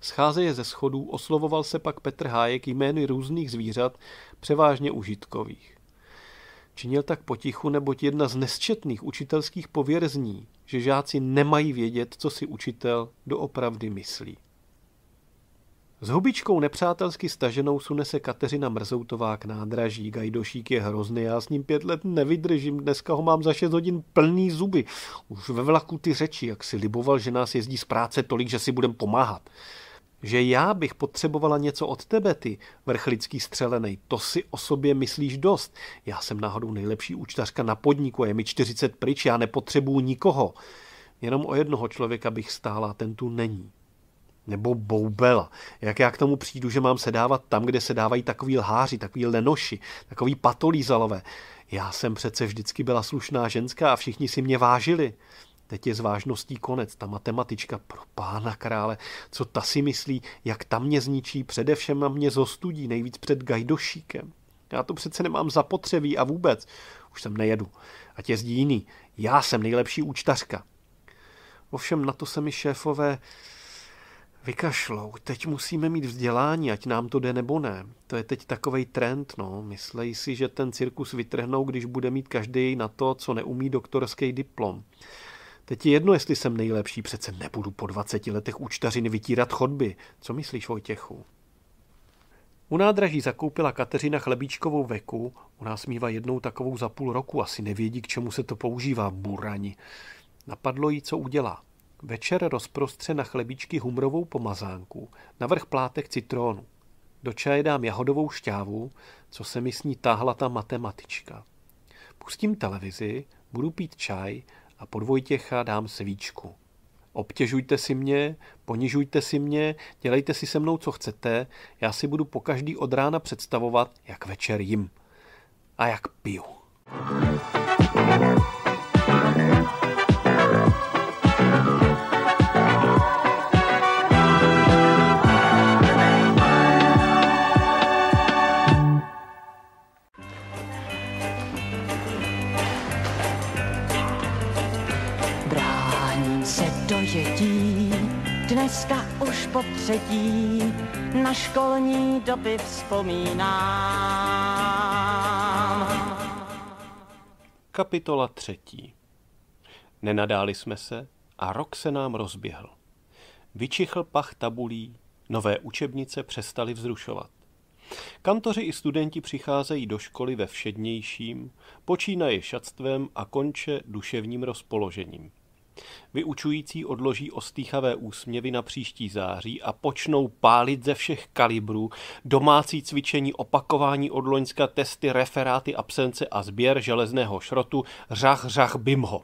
Scházeje ze schodů oslovoval se pak Petr Hájek jmény různých zvířat, převážně užitkových. Činil tak potichu, neboť jedna z nesčetných učitelských pověrzní, zní, že žáci nemají vědět, co si učitel doopravdy myslí. S hubičkou nepřátelsky staženou sune se Kateřina Mrzoutová k nádraží. Gajdošík je hrozný, já s ním pět let nevydržím, dneska ho mám za šest hodin plný zuby. Už ve vlaku ty řeči, jak si liboval, že nás jezdí z práce tolik, že si budem pomáhat. Že já bych potřebovala něco od tebe, ty, vrchlický střelenej, to si o sobě myslíš dost. Já jsem náhodou nejlepší účtařka na podniku, je mi 40 pryč, já nepotřebuju nikoho. Jenom o jednoho člověka bych stála, ten tu není nebo boubela. Jak já k tomu přijdu, že mám sedávat tam, kde se dávají takový lháři, takový lenoši, takový patolízalové. Já jsem přece vždycky byla slušná ženská a všichni si mě vážili. Teď je s vážností konec. Ta matematička pro pána krále, co ta si myslí, jak tam mě zničí, především na mě zostudí, nejvíc před gajdošíkem. Já to přece nemám zapotřebí a vůbec. Už sem nejedu. Ať jezdí jiný. Já jsem nejlepší účtařka. Ovšem na to se mi šéfové vykašlou, teď musíme mít vzdělání, ať nám to jde nebo ne. To je teď takový trend, no. Myslej si, že ten cirkus vytrhnou, když bude mít každý na to, co neumí doktorský diplom. Teď je jedno, jestli jsem nejlepší, přece nebudu po 20 letech účtařiny vytírat chodby. Co myslíš, Vojtěchu? U nádraží zakoupila Kateřina chlebíčkovou veku, u nás mývá jednou takovou za půl roku, asi nevědí, k čemu se to používá, burani. Napadlo jí, co udělá. Večer rozprostře na chlebíčky humrovou pomazánku, navrh plátek citrónu. Do čaje dám jahodovou šťávu, co se mi s ní táhla ta matematička. Pustím televizi, budu pít čaj a pod Vojtěcha dám svíčku. Obtěžujte si mě, ponižujte si mě, dělejte si se mnou, co chcete, já si budu po každý od rána představovat, jak večer jim a jak piju. thank you Dneska už po třetí na školní doby vzpomínám. Kapitola třetí. Nenadáli jsme se a rok se nám rozběhl. Vyčichl pach tabulí, nové učebnice přestaly vzrušovat. Kantoři i studenti přicházejí do školy ve všednějším, počínaje šatstvem a konče duševním rozpoložením. Vyučující odloží ostýchavé úsměvy na příští září a počnou pálit ze všech kalibrů domácí cvičení, opakování od loňska, testy, referáty, absence a sběr železného šrotu, řach, řach, bimho.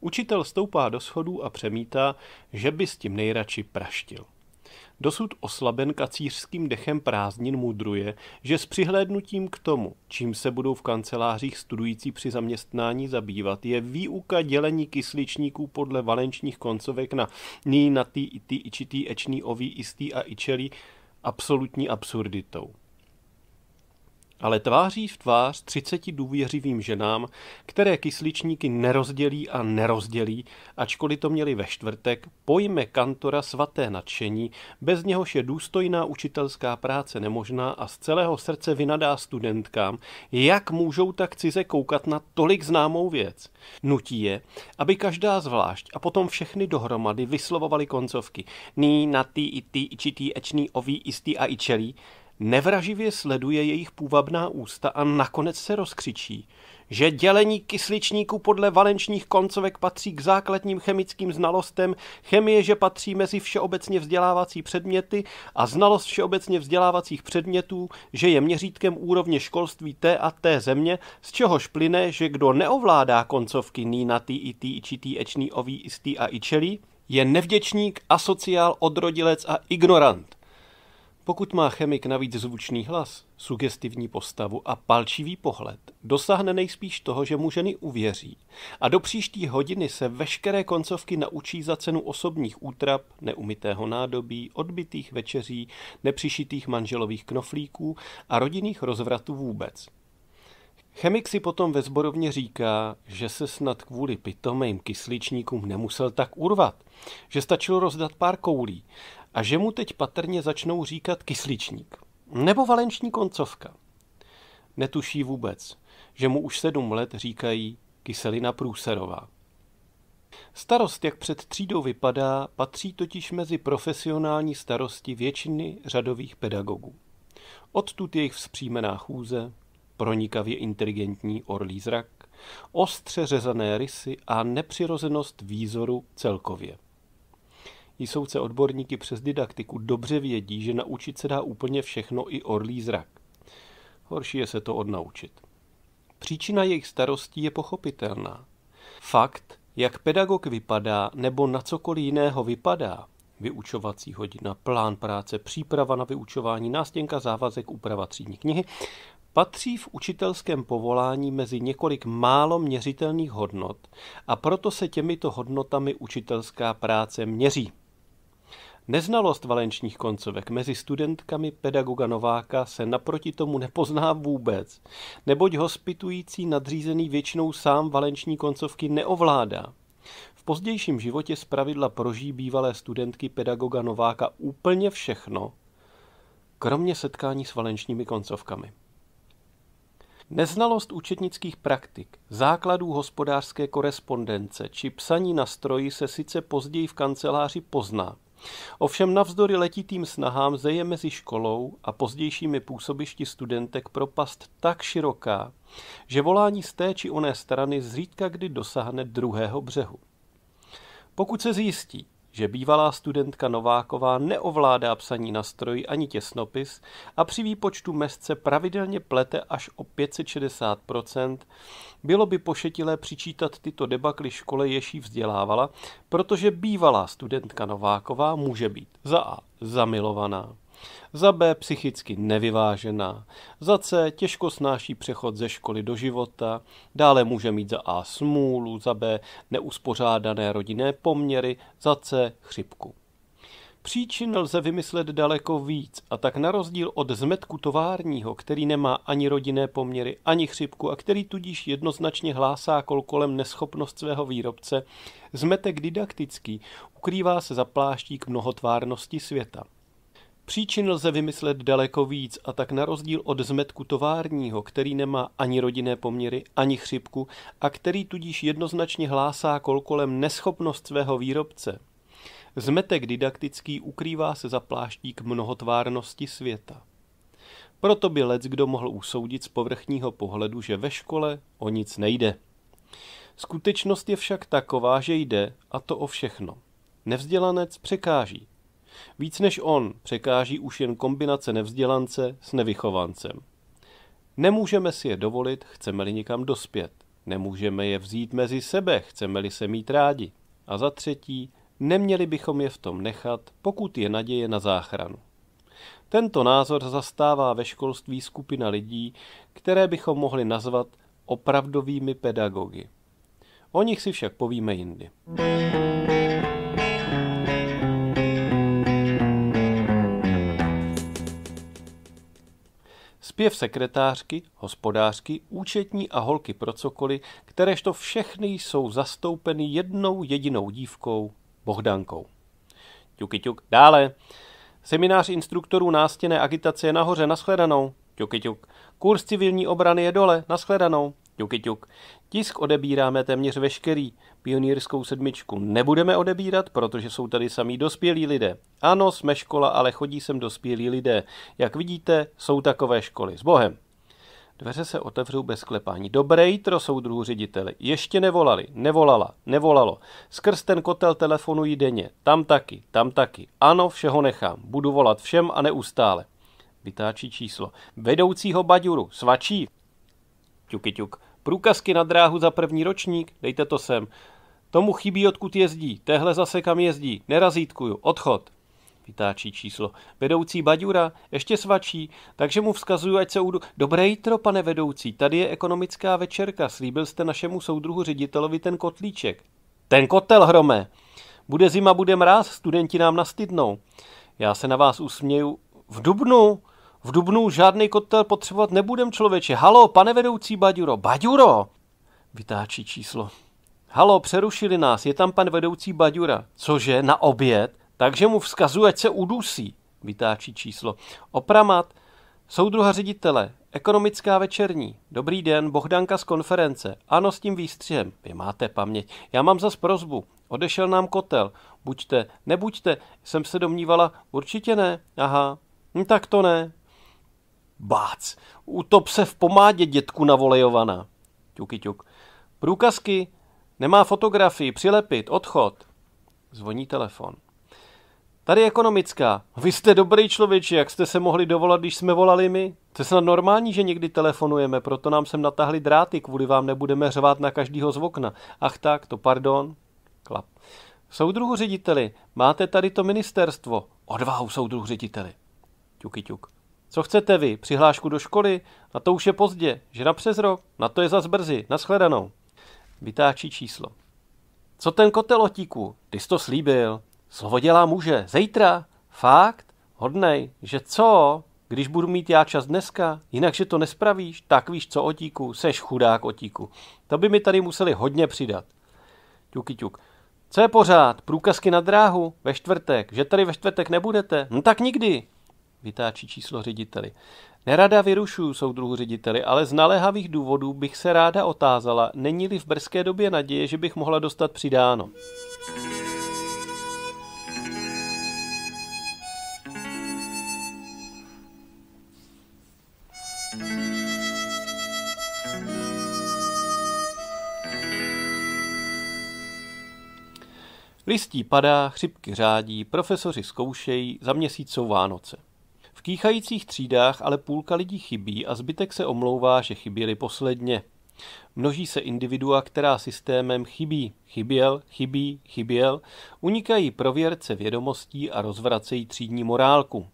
Učitel stoupá do schodů a přemítá, že by s tím nejradši praštil dosud oslaben kacířským dechem prázdnin mudruje, že s přihlédnutím k tomu, čím se budou v kancelářích studující při zaměstnání zabývat, je výuka dělení kysličníků podle valenčních koncovek na ní, na tý, itý, ičitý, ečný, ový, istý a ičelý absolutní absurditou ale tváří v tvář 30 důvěřivým ženám, které kysličníky nerozdělí a nerozdělí, ačkoliv to měli ve čtvrtek, pojme kantora svaté nadšení, bez něhož je důstojná učitelská práce nemožná a z celého srdce vynadá studentkám, jak můžou tak cize koukat na tolik známou věc. Nutí je, aby každá zvlášť a potom všechny dohromady vyslovovali koncovky. Ní, na ty, i ty, ičitý, ečný, ový, istý a čelí, Nevraživě sleduje jejich půvabná ústa a nakonec se rozkřičí, že dělení kysličníku podle valenčních koncovek patří k základním chemickým znalostem, chemie, že patří mezi všeobecně vzdělávací předměty a znalost všeobecně vzdělávacích předmětů, že je měřítkem úrovně školství té a té země, z čehož plyne, že kdo neovládá koncovky tý itý, ičitý, ečný, ový, istý a ičelí, je nevděčník, asociál, odrodilec a ignorant. Pokud má chemik navíc zvučný hlas, sugestivní postavu a palčivý pohled, dosáhne nejspíš toho, že mu ženy uvěří a do příští hodiny se veškeré koncovky naučí za cenu osobních útrap, neumytého nádobí, odbitých večeří, nepřišitých manželových knoflíků a rodinných rozvratů vůbec. Chemik si potom ve zborovně říká, že se snad kvůli pitomým kysličníkům nemusel tak urvat, že stačilo rozdat pár koulí a že mu teď patrně začnou říkat kysličník nebo valenční koncovka. Netuší vůbec, že mu už sedm let říkají kyselina průserová. Starost, jak před třídou vypadá, patří totiž mezi profesionální starosti většiny řadových pedagogů. Odtud jejich vzpřímená chůze, pronikavě inteligentní orlý zrak, ostře řezané rysy a nepřirozenost výzoru celkově jsouce odborníky přes didaktiku dobře vědí, že naučit se dá úplně všechno i orlý zrak. Horší je se to odnaučit. Příčina jejich starostí je pochopitelná. Fakt, jak pedagog vypadá nebo na cokoliv jiného vypadá, vyučovací hodina, plán práce, příprava na vyučování, nástěnka, závazek, úprava třídní knihy, patří v učitelském povolání mezi několik málo měřitelných hodnot a proto se těmito hodnotami učitelská práce měří. Neznalost valenčních koncovek mezi studentkami pedagoga Nováka se naproti tomu nepozná vůbec, neboť hospitující nadřízený většinou sám valenční koncovky neovládá. V pozdějším životě zpravidla proží bývalé studentky pedagoga Nováka úplně všechno, kromě setkání s valenčními koncovkami. Neznalost účetnických praktik, základů hospodářské korespondence či psaní na stroji se sice později v kanceláři pozná, Ovšem navzdory letitým snahám zeje mezi školou a pozdějšími působišti studentek propast tak široká, že volání z té či oné strany zřídka kdy dosáhne druhého břehu. Pokud se zjistí, že bývalá studentka Nováková neovládá psaní na stroji ani těsnopis a při výpočtu mesce pravidelně plete až o 560%, bylo by pošetilé přičítat tyto debakly škole, jež vzdělávala, protože bývalá studentka Nováková může být za A zamilovaná za B psychicky nevyvážená, za C těžko snáší přechod ze školy do života, dále může mít za A smůlu, za B neuspořádané rodinné poměry, za C chřipku. Příčin lze vymyslet daleko víc a tak na rozdíl od zmetku továrního, který nemá ani rodinné poměry, ani chřipku a který tudíž jednoznačně hlásá kolkolem neschopnost svého výrobce, zmetek didaktický ukrývá se za pláštík mnohotvárnosti světa. Příčin lze vymyslet daleko víc a tak na rozdíl od zmetku továrního, který nemá ani rodinné poměry, ani chřipku a který tudíž jednoznačně hlásá kolkolem neschopnost svého výrobce, zmetek didaktický ukrývá se za pláštík mnohotvárnosti světa. Proto by lec kdo mohl usoudit z povrchního pohledu, že ve škole o nic nejde. Skutečnost je však taková, že jde, a to o všechno. Nevzdělanec překáží, Víc než on překáží už jen kombinace nevzdělance s nevychovancem. Nemůžeme si je dovolit, chceme-li někam dospět. Nemůžeme je vzít mezi sebe, chceme-li se mít rádi. A za třetí, neměli bychom je v tom nechat, pokud je naděje na záchranu. Tento názor zastává ve školství skupina lidí, které bychom mohli nazvat opravdovými pedagogy. O nich si však povíme jindy. Zpěv sekretářky, hospodářky, účetní a holky pro cokoliv, kteréžto všechny jsou zastoupeny jednou jedinou dívkou, Bohdankou. Tuky tuk. dále. Seminář instruktorů nástěné agitace je nahoře, nashledanou. Tuky tuk. Kurz civilní obrany je dole, nashledanou. Tuky tuk. Tisk odebíráme téměř veškerý. Pionýrskou sedmičku nebudeme odebírat, protože jsou tady samý dospělí lidé. Ano, jsme škola, ale chodí sem dospělí lidé. Jak vidíte, jsou takové školy. S Bohem. Dveře se otevřou bez klepání. Dobré jsou soudruhu řediteli. Ještě nevolali, nevolala, nevolalo. Skrz ten kotel telefonují denně. Tam taky, tam taky. Ano, všeho nechám. Budu volat všem a neustále. Vytáčí číslo. Vedoucího baďuru, svačí. Ťuky tuk. Průkazky na dráhu za první ročník, dejte to sem. Tomu chybí, odkud jezdí, téhle zase kam jezdí, nerazítkuju, odchod. Vytáčí číslo. Vedoucí Baďura, ještě svačí, takže mu vzkazuju, ať se udu... Dobré jítro, pane vedoucí, tady je ekonomická večerka, slíbil jste našemu soudruhu ředitelovi ten kotlíček. Ten kotel, hrome! Bude zima, bude mráz, studenti nám nastydnou. Já se na vás usměju. V Dubnu? V Dubnu žádný kotel potřebovat nebudem, člověče. Halo, pane vedoucí Baďuro. Baďuro! Vytáčí číslo. Halo, přerušili nás, je tam pan vedoucí Baďura. Cože, na oběd? Takže mu vzkazuje, ať se udusí. Vytáčí číslo. Opramat. Soudruha ředitele, ekonomická večerní. Dobrý den, Bohdanka z konference. Ano, s tím výstřihem. Vy máte paměť. Já mám zas prozbu. Odešel nám kotel. Buďte, nebuďte. Jsem se domnívala, určitě ne. Aha, hm, tak to ne. Bác! Utop se v pomádě dětku navolejovaná. Ťuky ťuk. Průkazky? Nemá fotografii, přilepit, odchod. Zvoní telefon. Tady ekonomická. Vy jste dobrý člověk, jak jste se mohli dovolat, když jsme volali my? To je snad normální, že někdy telefonujeme, proto nám sem natáhli dráty, kvůli vám nebudeme řvát na každýho z okna. Ach tak, to pardon. Klap. Soudruhu řediteli, máte tady to ministerstvo. Odvahu, soudruhu řediteli. Ťuky ťuk. Co chcete vy? Přihlášku do školy? Na to už je pozdě. Že na přes rok? Na to je zas brzy. Naschledanou. Vytáčí číslo. Co ten otíku? Ty jsi to slíbil. Slovo dělá muže. Zejtra? Fakt? Hodnej. Že co? Když budu mít já čas dneska, jinak, že to nespravíš, tak víš co, otíku, seš chudák otíku. To by mi tady museli hodně přidat. Ťuky ťuk. Co je pořád? Průkazky na dráhu? Ve čtvrtek. Že tady ve čtvrtek nebudete? No tak nikdy. Vytáčí číslo řediteli. Nerada vyrušuju soudruhu řediteli, ale z naléhavých důvodů bych se ráda otázala, není-li v brzké době naděje, že bych mohla dostat přidáno. Listí padá, chřipky řádí, profesoři zkoušejí, za měsíc jsou Vánoce kýchajících třídách ale půlka lidí chybí a zbytek se omlouvá, že chyběli posledně. Množí se individua, která systémem chybí, chyběl, chybí, chyběl, unikají prověrce vědomostí a rozvracejí třídní morálku.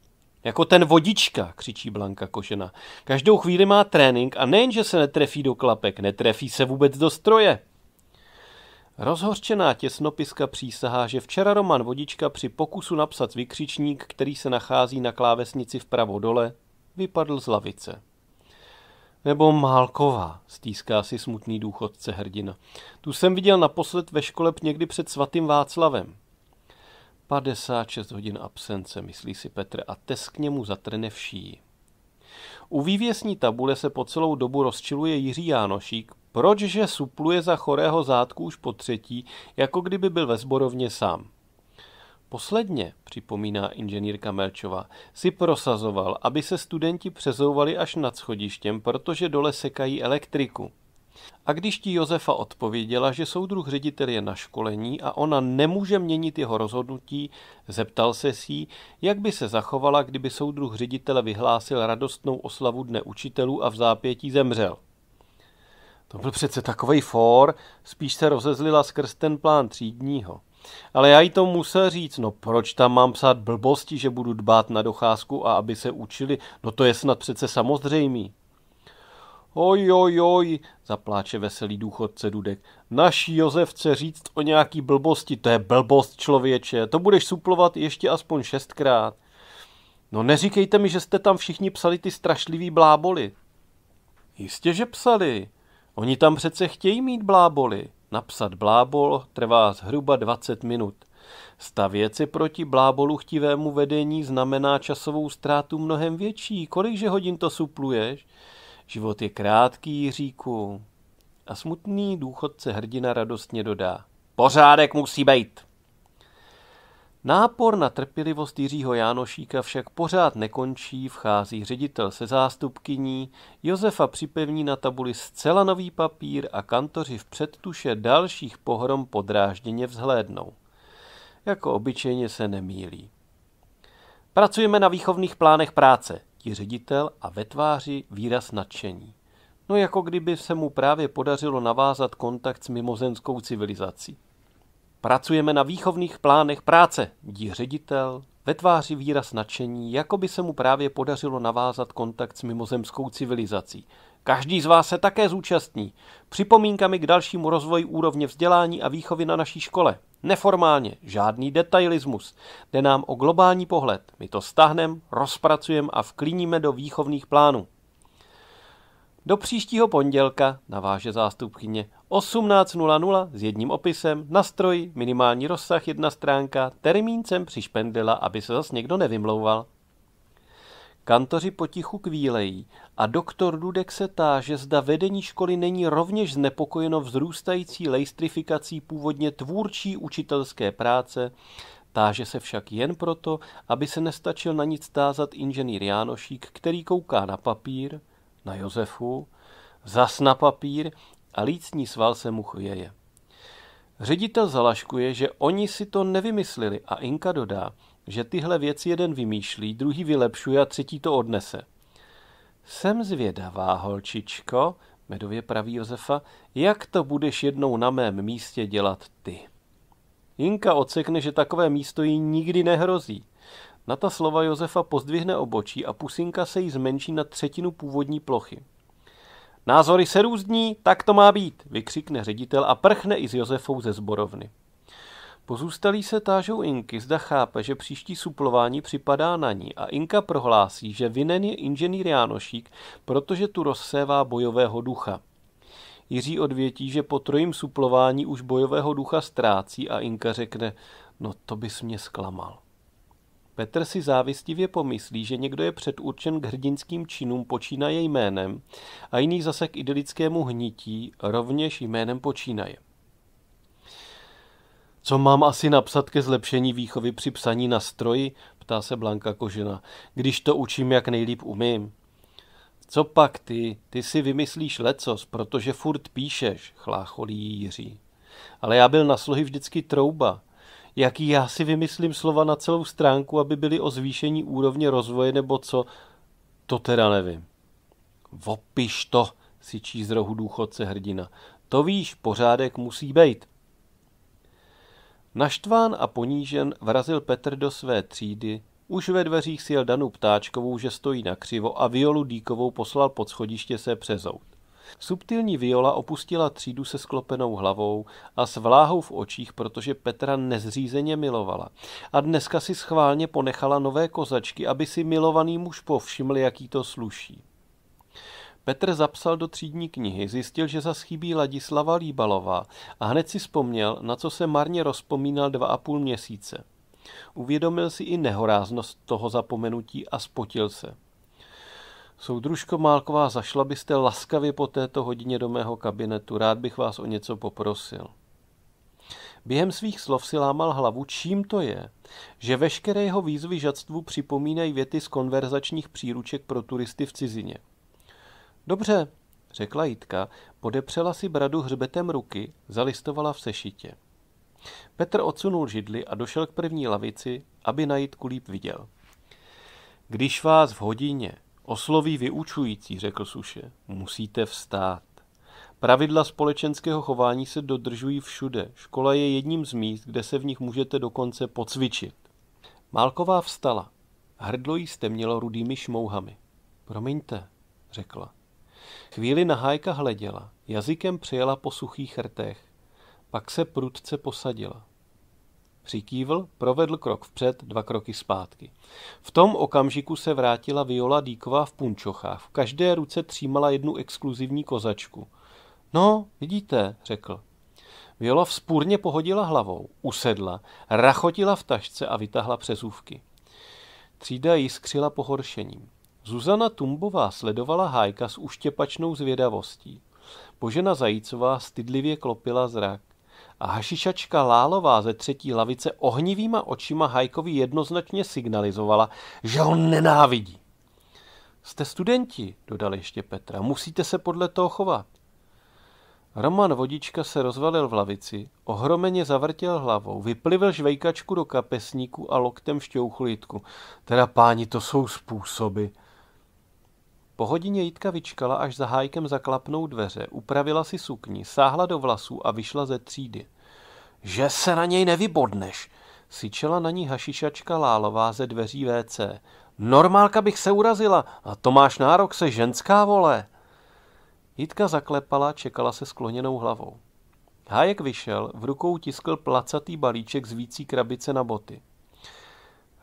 Jako ten vodička, křičí Blanka Košena. Každou chvíli má trénink a nejenže se netrefí do klapek, netrefí se vůbec do stroje. Rozhořčená těsnopiska přísahá, že včera Roman Vodička při pokusu napsat vykřičník, který se nachází na klávesnici vpravo dole, vypadl z lavice. Nebo Málková, stýská si smutný důchodce hrdina. Tu jsem viděl naposled ve škole někdy před svatým Václavem. 56 hodin absence, myslí si Petr a teskně mu zatrne v šíji. U vývěsní tabule se po celou dobu rozčiluje Jiří Jánošík, proč, že supluje za chorého zátku už po třetí, jako kdyby byl ve zborovně sám? Posledně, připomíná inženýrka Melčová, si prosazoval, aby se studenti přezouvali až nad schodištěm, protože dole sekají elektriku. A když ti Josefa odpověděla, že soudruh ředitel je na školení a ona nemůže měnit jeho rozhodnutí, zeptal se si, jak by se zachovala, kdyby soudruh ředitele vyhlásil radostnou oslavu dne učitelů a v zápětí zemřel. To byl přece takový for, spíš se rozezlila skrz ten plán třídního. Ale já jí to musel říct, no proč tam mám psát blbosti, že budu dbát na docházku a aby se učili, no to je snad přece samozřejmý. Oj, oj, oj, zapláče veselý důchodce Dudek. Naší Jozefce říct o nějaký blbosti, to je blbost člověče, to budeš suplovat ještě aspoň šestkrát. No neříkejte mi, že jste tam všichni psali ty strašlivý bláboli. Jistě, že psali. Oni tam přece chtějí mít bláboli. Napsat blábol trvá zhruba 20 minut. Stavět se proti blábolu chtivému vedení znamená časovou ztrátu mnohem větší. Kolikže hodin to supluješ? Život je krátký, říku. A smutný důchodce hrdina radostně dodá. Pořádek musí být. Nápor na trpělivost Jiřího Jánošíka však pořád nekončí, vchází ředitel se zástupkyní, Josefa připevní na tabuli zcela nový papír a kantoři v předtuše dalších pohrom podrážděně vzhlédnou. Jako obyčejně se nemýlí. Pracujeme na výchovných plánech práce, ti ředitel a ve tváři výraz nadšení. No jako kdyby se mu právě podařilo navázat kontakt s mimozemskou civilizací. Pracujeme na výchovných plánech práce, dí ředitel, ve tváři výraz nadšení, jako by se mu právě podařilo navázat kontakt s mimozemskou civilizací. Každý z vás se také zúčastní. Připomínkami k dalšímu rozvoji úrovně vzdělání a výchovy na naší škole. Neformálně, žádný detailismus. Jde nám o globální pohled. My to stahnem, rozpracujeme a vklíníme do výchovných plánů. Do příštího pondělka, naváže zástupkyně, 18.00 s jedním opisem, nastroj, minimální rozsah, jedna stránka, termín jsem přišpendila, aby se zas někdo nevymlouval. Kantoři potichu kvílejí a doktor Dudek se táže, zda vedení školy není rovněž znepokojeno vzrůstající lejstrifikací původně tvůrčí učitelské práce, táže se však jen proto, aby se nestačil na nic tázat inženýr Jánošík, který kouká na papír, na Josefu, zas na papír a lícní sval se mu chvěje. Ředitel zalaškuje, že oni si to nevymysleli a Inka dodá, že tyhle věci jeden vymýšlí, druhý vylepšuje a třetí to odnese. Jsem zvědavá, holčičko, medově praví Josefa, jak to budeš jednou na mém místě dělat ty. Inka ocekne, že takové místo jí nikdy nehrozí. Na ta slova Josefa pozdvihne obočí a pusinka se jí zmenší na třetinu původní plochy. Názory se různí, tak to má být, vykřikne ředitel a prchne i s Josefou ze zborovny. Pozůstalí se tážou Inky, zda chápe, že příští suplování připadá na ní a Inka prohlásí, že vinen je inženýr Jánošík, protože tu rozsévá bojového ducha. Jiří odvětí, že po trojím suplování už bojového ducha ztrácí a Inka řekne, no to bys mě zklamal. Petr si závistivě pomyslí, že někdo je předurčen k hrdinským činům počínaje jménem a jiný zase k idylickému hnití rovněž jménem počínaje. Co mám asi napsat ke zlepšení výchovy při psaní na stroji? ptá se Blanka Kožena. Když to učím, jak nejlíp umím. Co pak ty? Ty si vymyslíš lecos, protože furt píšeš, chlácholí Jiří. Ale já byl na slohy vždycky trouba jaký já si vymyslím slova na celou stránku, aby byly o zvýšení úrovně rozvoje nebo co, to teda nevím. Vopiš to, si čí z rohu důchodce hrdina. To víš, pořádek musí bejt. Naštván a ponížen vrazil Petr do své třídy, už ve dveřích jel Danu Ptáčkovou, že stojí na křivo a Violu Díkovou poslal pod schodiště se přezout. Subtilní Viola opustila třídu se sklopenou hlavou a s vláhou v očích, protože Petra nezřízeně milovala. A dneska si schválně ponechala nové kozačky, aby si milovaný muž povšiml, jaký to sluší. Petr zapsal do třídní knihy, zjistil, že zas chybí Ladislava Líbalová a hned si vzpomněl, na co se marně rozpomínal dva a půl měsíce. Uvědomil si i nehoráznost toho zapomenutí a spotil se. Soudružko Málková, zašla byste laskavě po této hodině do mého kabinetu. Rád bych vás o něco poprosil. Během svých slov si lámal hlavu, čím to je, že veškeré jeho výzvy žadstvu připomínají věty z konverzačních příruček pro turisty v cizině. Dobře, řekla Jitka, podepřela si bradu hřbetem ruky, zalistovala v sešitě. Petr odsunul židli a došel k první lavici, aby na Jitku líp viděl. Když vás v hodině Osloví vyučující, řekl Suše. Musíte vstát. Pravidla společenského chování se dodržují všude. Škola je jedním z míst, kde se v nich můžete dokonce pocvičit. Málková vstala. Hrdlo jí stemnilo rudými šmouhami. Promiňte, řekla. Chvíli na Hájka hleděla, jazykem přijela po suchých rtech. Pak se prudce posadila. Přikývl, provedl krok vpřed, dva kroky zpátky. V tom okamžiku se vrátila Viola Díková v punčochách. V každé ruce třímala jednu exkluzivní kozačku. No, vidíte, řekl. Viola vzpůrně pohodila hlavou, usedla, rachotila v tašce a vytahla přezůvky. Třída jiskřila pohoršením. Zuzana Tumbová sledovala Hájka s uštěpačnou zvědavostí. Božena Zajícová stydlivě klopila zrak a hašišačka Lálová ze třetí lavice ohnivýma očima Hajkovi jednoznačně signalizovala, že ho nenávidí. Jste studenti, dodal ještě Petra, musíte se podle toho chovat. Roman Vodička se rozvalil v lavici, ohromeně zavrtěl hlavou, vyplivil žvejkačku do kapesníku a loktem šťouchl Jitku. Teda páni, to jsou způsoby. Po hodině Jitka vyčkala, až za hájkem zaklapnou dveře, upravila si sukni, sáhla do vlasů a vyšla ze třídy že se na něj nevybodneš, syčela na ní hašišačka Lálová ze dveří WC. Normálka bych se urazila a to máš nárok se ženská vole. Jitka zaklepala, čekala se skloněnou hlavou. Hájek vyšel, v rukou tiskl placatý balíček z vící krabice na boty.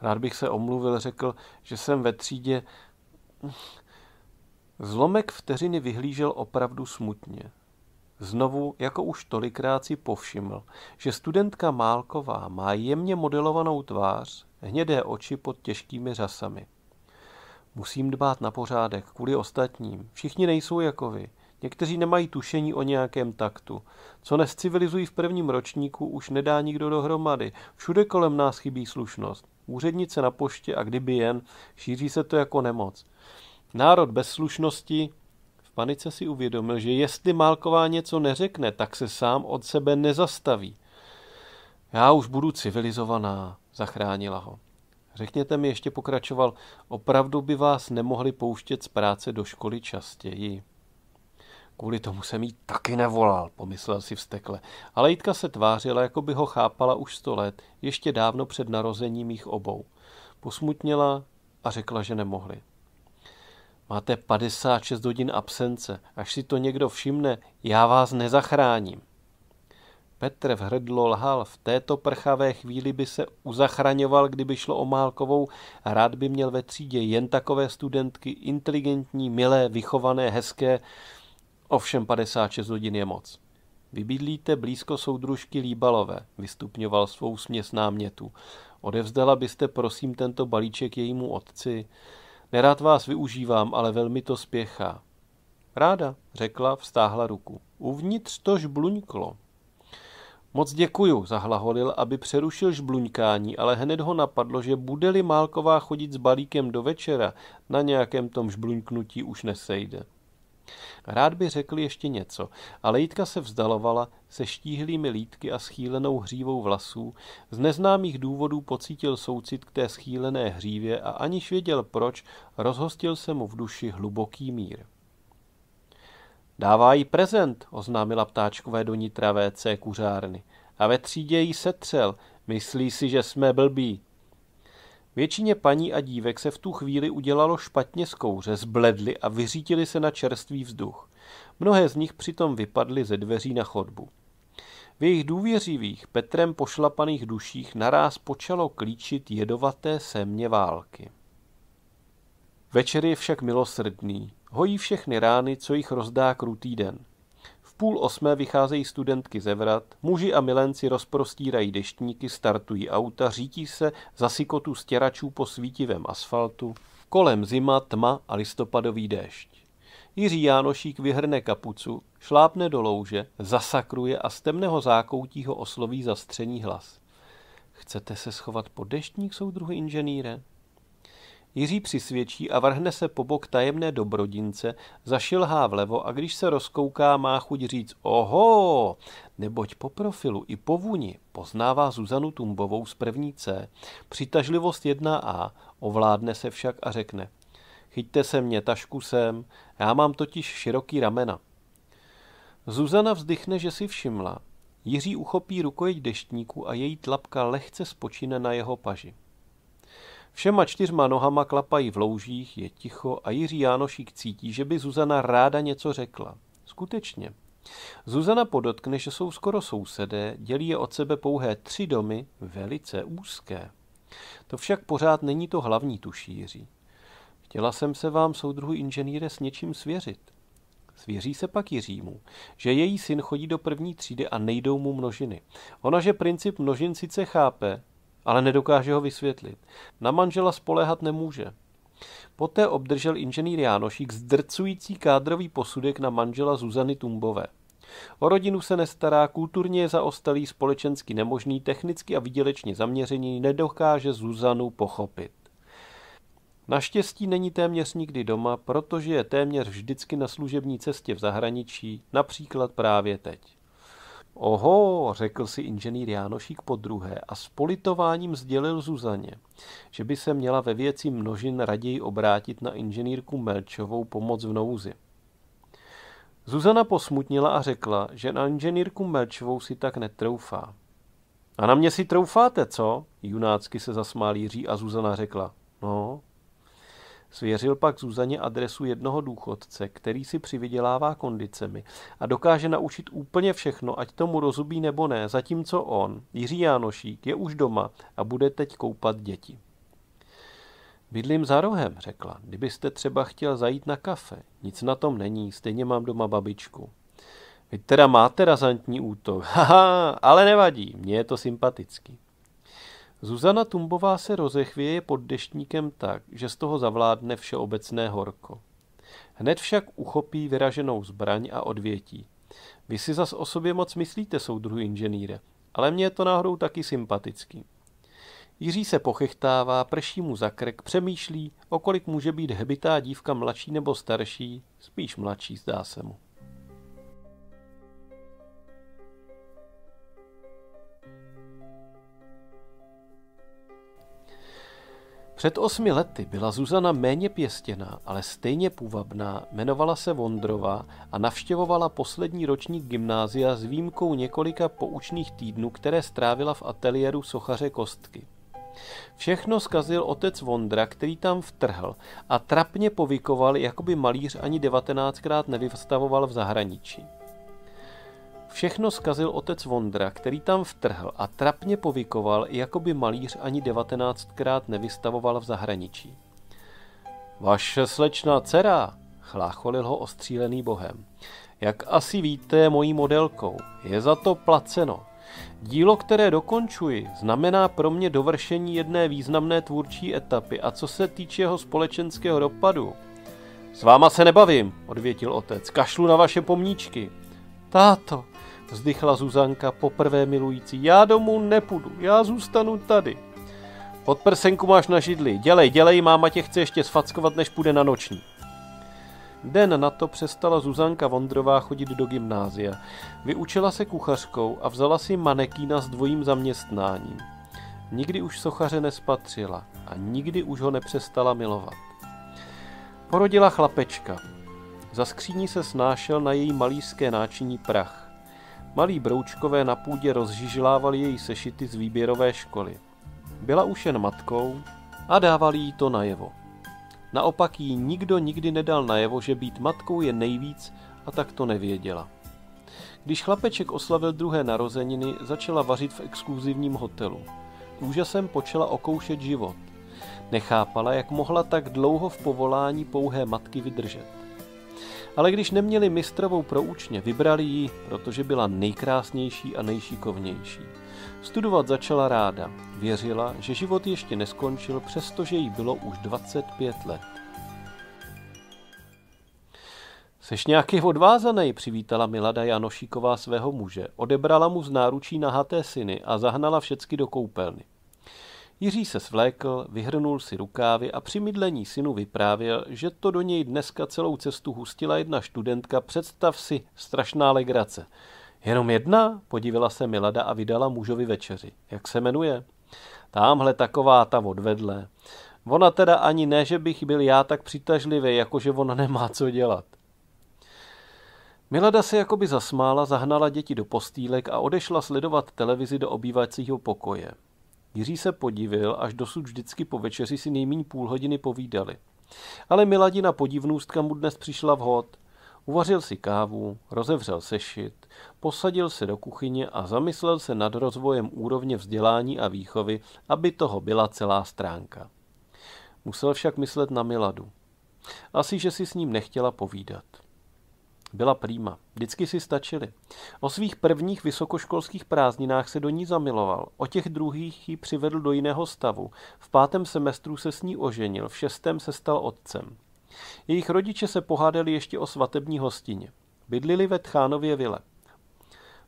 Rád bych se omluvil, řekl, že jsem ve třídě... Zlomek vteřiny vyhlížel opravdu smutně. Znovu, jako už tolikrát si povšiml, že studentka Málková má jemně modelovanou tvář, hnědé oči pod těžkými řasami. Musím dbát na pořádek, kvůli ostatním. Všichni nejsou jako vy. Někteří nemají tušení o nějakém taktu. Co nescivilizují v prvním ročníku, už nedá nikdo dohromady. Všude kolem nás chybí slušnost. Úřednice na poště a kdyby jen, šíří se to jako nemoc. Národ bez slušnosti panice si uvědomil, že jestli Málková něco neřekne, tak se sám od sebe nezastaví. Já už budu civilizovaná, zachránila ho. Řekněte mi, ještě pokračoval, opravdu by vás nemohli pouštět z práce do školy častěji. Kvůli tomu jsem jí taky nevolal, pomyslel si vztekle. Ale Jitka se tvářila, jako by ho chápala už sto let, ještě dávno před narozením jich obou. Posmutněla a řekla, že nemohli. Máte 56 hodin absence. Až si to někdo všimne, já vás nezachráním. Petr v hrdlo lhal, v této prchavé chvíli by se uzachraňoval, kdyby šlo o Málkovou, rád by měl ve třídě jen takové studentky, inteligentní, milé, vychované, hezké, ovšem 56 hodin je moc. Vybídlíte blízko soudružky Líbalové, vystupňoval svou směs námětu. Odevzdala byste prosím tento balíček jejímu otci? Nerád vás využívám, ale velmi to spěchá. Ráda, řekla, vstáhla ruku. Uvnitř to žbluňklo. Moc děkuju, zahlaholil, aby přerušil žbluňkání, ale hned ho napadlo, že bude-li Málková chodit s balíkem do večera, na nějakém tom žbluňknutí už nesejde. Rád by řekl ještě něco, ale Jitka se vzdalovala se štíhlými lítky a schýlenou hřívou vlasů. Z neznámých důvodů pocítil soucit k té schýlené hřívě a aniž věděl proč, rozhostil se mu v duši hluboký mír. Dává jí prezent, oznámila ptáčkové do nitravé C kuřárny. A ve třídě jí setřel. Myslí si, že jsme blbí. Většině paní a dívek se v tu chvíli udělalo špatně z kouře, zbledly a vyřítili se na čerstvý vzduch. Mnohé z nich přitom vypadly ze dveří na chodbu. V jejich důvěřivých, Petrem pošlapaných duších naráz počalo klíčit jedovaté semě války. Večer je však milosrdný, hojí všechny rány, co jich rozdá krutý den – půl osmé vycházejí studentky ze vrat, muži a milenci rozprostírají deštníky, startují auta, řítí se za sikotu stěračů po svítivém asfaltu. Kolem zima, tma a listopadový déšť. Jiří Jánošík vyhrne kapucu, šlápne do louže, zasakruje a z temného zákoutí ho osloví zastřený hlas. Chcete se schovat pod deštník, soudruhy inženýre? Jiří přisvědčí a vrhne se po bok tajemné dobrodince, zašilhá vlevo a když se rozkouká, má chuť říct oho, neboť po profilu i po vůni poznává Zuzanu Tumbovou z první C, přitažlivost 1A, ovládne se však a řekne chyťte se mě, tašku sem, já mám totiž široký ramena. Zuzana vzdychne, že si všimla. Jiří uchopí rukojeť deštníku a její tlapka lehce spočíne na jeho paži. Všema čtyřma nohama klapají v loužích, je ticho a Jiří Jánošík cítí, že by Zuzana ráda něco řekla. Skutečně. Zuzana podotkne, že jsou skoro sousedé, dělí je od sebe pouhé tři domy, velice úzké. To však pořád není to hlavní, tuší Jiří. Chtěla jsem se vám, soudruhu inženýre, s něčím svěřit. Svěří se pak Jiřímu, že její syn chodí do první třídy a nejdou mu množiny. Ona, že princip množin sice chápe, ale nedokáže ho vysvětlit. Na manžela spoléhat nemůže. Poté obdržel inženýr Jánošík zdrcující kádrový posudek na manžela Zuzany Tumbové. O rodinu se nestará, kulturně je zaostalý, společensky nemožný, technicky a výdělečně zaměřený, nedokáže Zuzanu pochopit. Naštěstí není téměř nikdy doma, protože je téměř vždycky na služební cestě v zahraničí, například právě teď. Oho, řekl si inženýr Jánošík po druhé a s politováním sdělil Zuzaně, že by se měla ve věci množin raději obrátit na inženýrku Melčovou pomoc v nouzi. Zuzana posmutnila a řekla, že na inženýrku Melčovou si tak netroufá. A na mě si troufáte, co? Junácky se zasmál Jiří a Zuzana řekla. No, Svěřil pak Zuzaně adresu jednoho důchodce, který si přivydělává kondicemi a dokáže naučit úplně všechno, ať tomu rozumí nebo ne, zatímco on, Jiří Jánošík, je už doma a bude teď koupat děti. Bydlím za rohem, řekla. Kdybyste třeba chtěl zajít na kafe. Nic na tom není, stejně mám doma babičku. Vy teda máte razantní útok. Haha, ale nevadí, mně je to sympatický. Zuzana Tumbová se rozechvěje pod deštníkem tak, že z toho zavládne všeobecné horko. Hned však uchopí vyraženou zbraň a odvětí. Vy si zas o sobě moc myslíte, soudruhu inženýre, ale mně je to náhodou taky sympatický. Jiří se pochechtává, prší mu za krk, přemýšlí, o kolik může být hebitá dívka mladší nebo starší, spíš mladší, zdá se mu. Před osmi lety byla Zuzana méně pěstěná, ale stejně půvabná, jmenovala se Vondrova a navštěvovala poslední ročník gymnázia s výjimkou několika poučných týdnů, které strávila v ateliéru sochaře Kostky. Všechno skazil otec Vondra, který tam vtrhl a trapně povykoval, jako by malíř ani devatenáctkrát nevyvstavoval v zahraničí. Všechno skazil otec Vondra, který tam vtrhl a trapně povykoval, jako by malíř ani devatenáctkrát nevystavoval v zahraničí. Vaše slečná dcera, chlácholil ho ostřílený bohem. Jak asi víte, je mojí modelkou. Je za to placeno. Dílo, které dokončuji, znamená pro mě dovršení jedné významné tvůrčí etapy a co se týče jeho společenského dopadu. S váma se nebavím, odvětil otec, kašlu na vaše pomníčky. Táto, Vzdychla Zuzanka poprvé milující. Já domů nepůjdu, já zůstanu tady. Pod prsenku máš na židli. Dělej, dělej, máma tě chce ještě sfackovat, než půjde na noční. Den na to přestala Zuzanka Vondrová chodit do gymnázia. Vyučila se kuchařkou a vzala si manekýna s dvojím zaměstnáním. Nikdy už sochaře nespatřila a nikdy už ho nepřestala milovat. Porodila chlapečka. Za skříní se snášel na její malířské náčiní prach. Malí broučkové na půdě rozžižlávali její sešity z výběrové školy. Byla už jen matkou a dávali jí to najevo. Naopak jí nikdo nikdy nedal najevo, že být matkou je nejvíc a tak to nevěděla. Když chlapeček oslavil druhé narozeniny, začala vařit v exkluzivním hotelu. Úžasem počela okoušet život. Nechápala, jak mohla tak dlouho v povolání pouhé matky vydržet. Ale když neměli mistrovou pro učně, vybrali ji, protože byla nejkrásnější a nejšikovnější. Studovat začala ráda. Věřila, že život ještě neskončil, přestože jí bylo už 25 let. Seš nějaký odvázaný, přivítala Milada Janošíková svého muže. Odebrala mu z náručí nahaté syny a zahnala všecky do koupelny. Jiří se svlékl, vyhrnul si rukávy a při mydlení synu vyprávěl, že to do něj dneska celou cestu hustila jedna študentka, představ si, strašná legrace. Jenom jedna? Podívala se Milada a vydala mužovi večeři. Jak se jmenuje? Támhle taková ta odvedle. Ona teda ani ne, že bych byl já tak přitažlivý, jakože ona nemá co dělat. Milada se jakoby zasmála, zahnala děti do postýlek a odešla sledovat televizi do obývacího pokoje. Jiří se podivil, až dosud vždycky po večeři si nejméně půl hodiny povídali. Ale Miladina podivnůstka mu dnes přišla vhod. Uvařil si kávu, rozevřel sešit, posadil se do kuchyně a zamyslel se nad rozvojem úrovně vzdělání a výchovy, aby toho byla celá stránka. Musel však myslet na Miladu. Asi, že si s ním nechtěla povídat. Byla prýma. Vždycky si stačili. O svých prvních vysokoškolských prázdninách se do ní zamiloval, o těch druhých ji přivedl do jiného stavu. V pátém semestru se s ní oženil, v šestém se stal otcem. Jejich rodiče se pohádali ještě o svatební hostině. Bydlili ve Tchánově vile.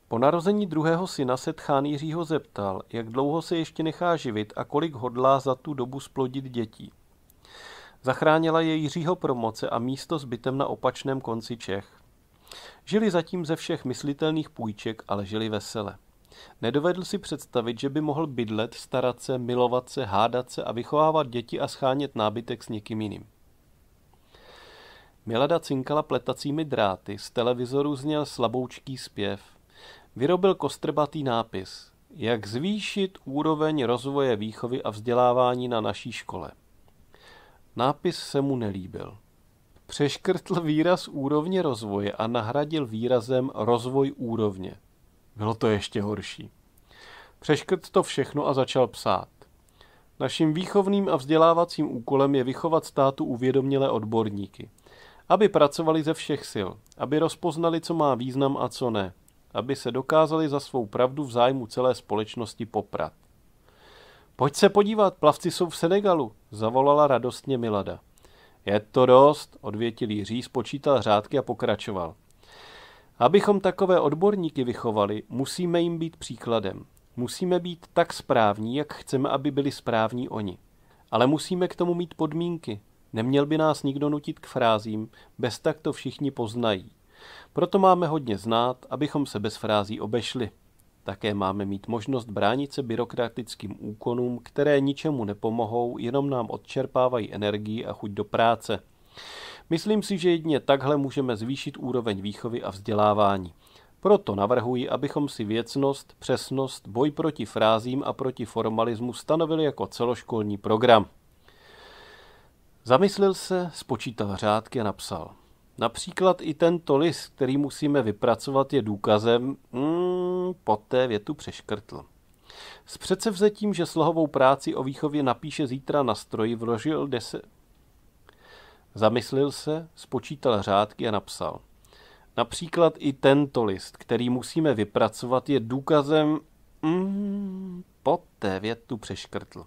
Po narození druhého syna se Tchán Jiřího zeptal, jak dlouho se ještě nechá živit a kolik hodlá za tu dobu splodit dětí. Zachránila je Jiřího promoce a místo s bytem na opačném konci Čech. Žili zatím ze všech myslitelných půjček, ale žili vesele. Nedovedl si představit, že by mohl bydlet, starat se, milovat se, hádat se a vychovávat děti a schánět nábytek s někým jiným. Milada cinkala pletacími dráty, z televizoru zněl slaboučký zpěv. Vyrobil kostrbatý nápis Jak zvýšit úroveň rozvoje výchovy a vzdělávání na naší škole. Nápis se mu nelíbil přeškrtl výraz úrovně rozvoje a nahradil výrazem rozvoj úrovně. Bylo to ještě horší. Přeškrt to všechno a začal psát. Naším výchovným a vzdělávacím úkolem je vychovat státu uvědomělé odborníky. Aby pracovali ze všech sil, aby rozpoznali, co má význam a co ne, aby se dokázali za svou pravdu v zájmu celé společnosti poprat. Pojď se podívat, plavci jsou v Senegalu, zavolala radostně Milada. Je to dost, odvětil Jiří, spočítal řádky a pokračoval. Abychom takové odborníky vychovali, musíme jim být příkladem. Musíme být tak správní, jak chceme, aby byli správní oni. Ale musíme k tomu mít podmínky. Neměl by nás nikdo nutit k frázím, bez tak to všichni poznají. Proto máme hodně znát, abychom se bez frází obešli. Také máme mít možnost bránit se byrokratickým úkonům, které ničemu nepomohou, jenom nám odčerpávají energii a chuť do práce. Myslím si, že jedině takhle můžeme zvýšit úroveň výchovy a vzdělávání. Proto navrhuji, abychom si věcnost, přesnost, boj proti frázím a proti formalismu stanovili jako celoškolní program. Zamyslil se, spočítal řádky a napsal – Například i tento list, který musíme vypracovat, je důkazem, mm, poté větu přeškrtl. S předsevzetím, že slohovou práci o výchově napíše zítra na stroji, vložil deset. Zamyslil se, spočítal řádky a napsal. Například i tento list, který musíme vypracovat, je důkazem... Mm, poté větu přeškrtl.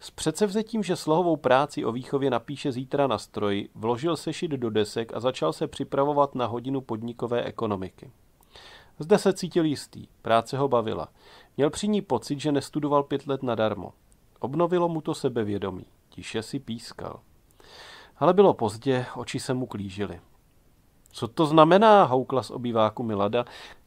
S předsevzetím, že slohovou práci o výchově napíše zítra na stroji, vložil sešit do desek a začal se připravovat na hodinu podnikové ekonomiky. Zde se cítil jistý, práce ho bavila. Měl při ní pocit, že nestudoval pět let nadarmo. Obnovilo mu to sebevědomí, tiše si pískal. Ale bylo pozdě, oči se mu klížily. Co to znamená, houkla z obýváku Milada,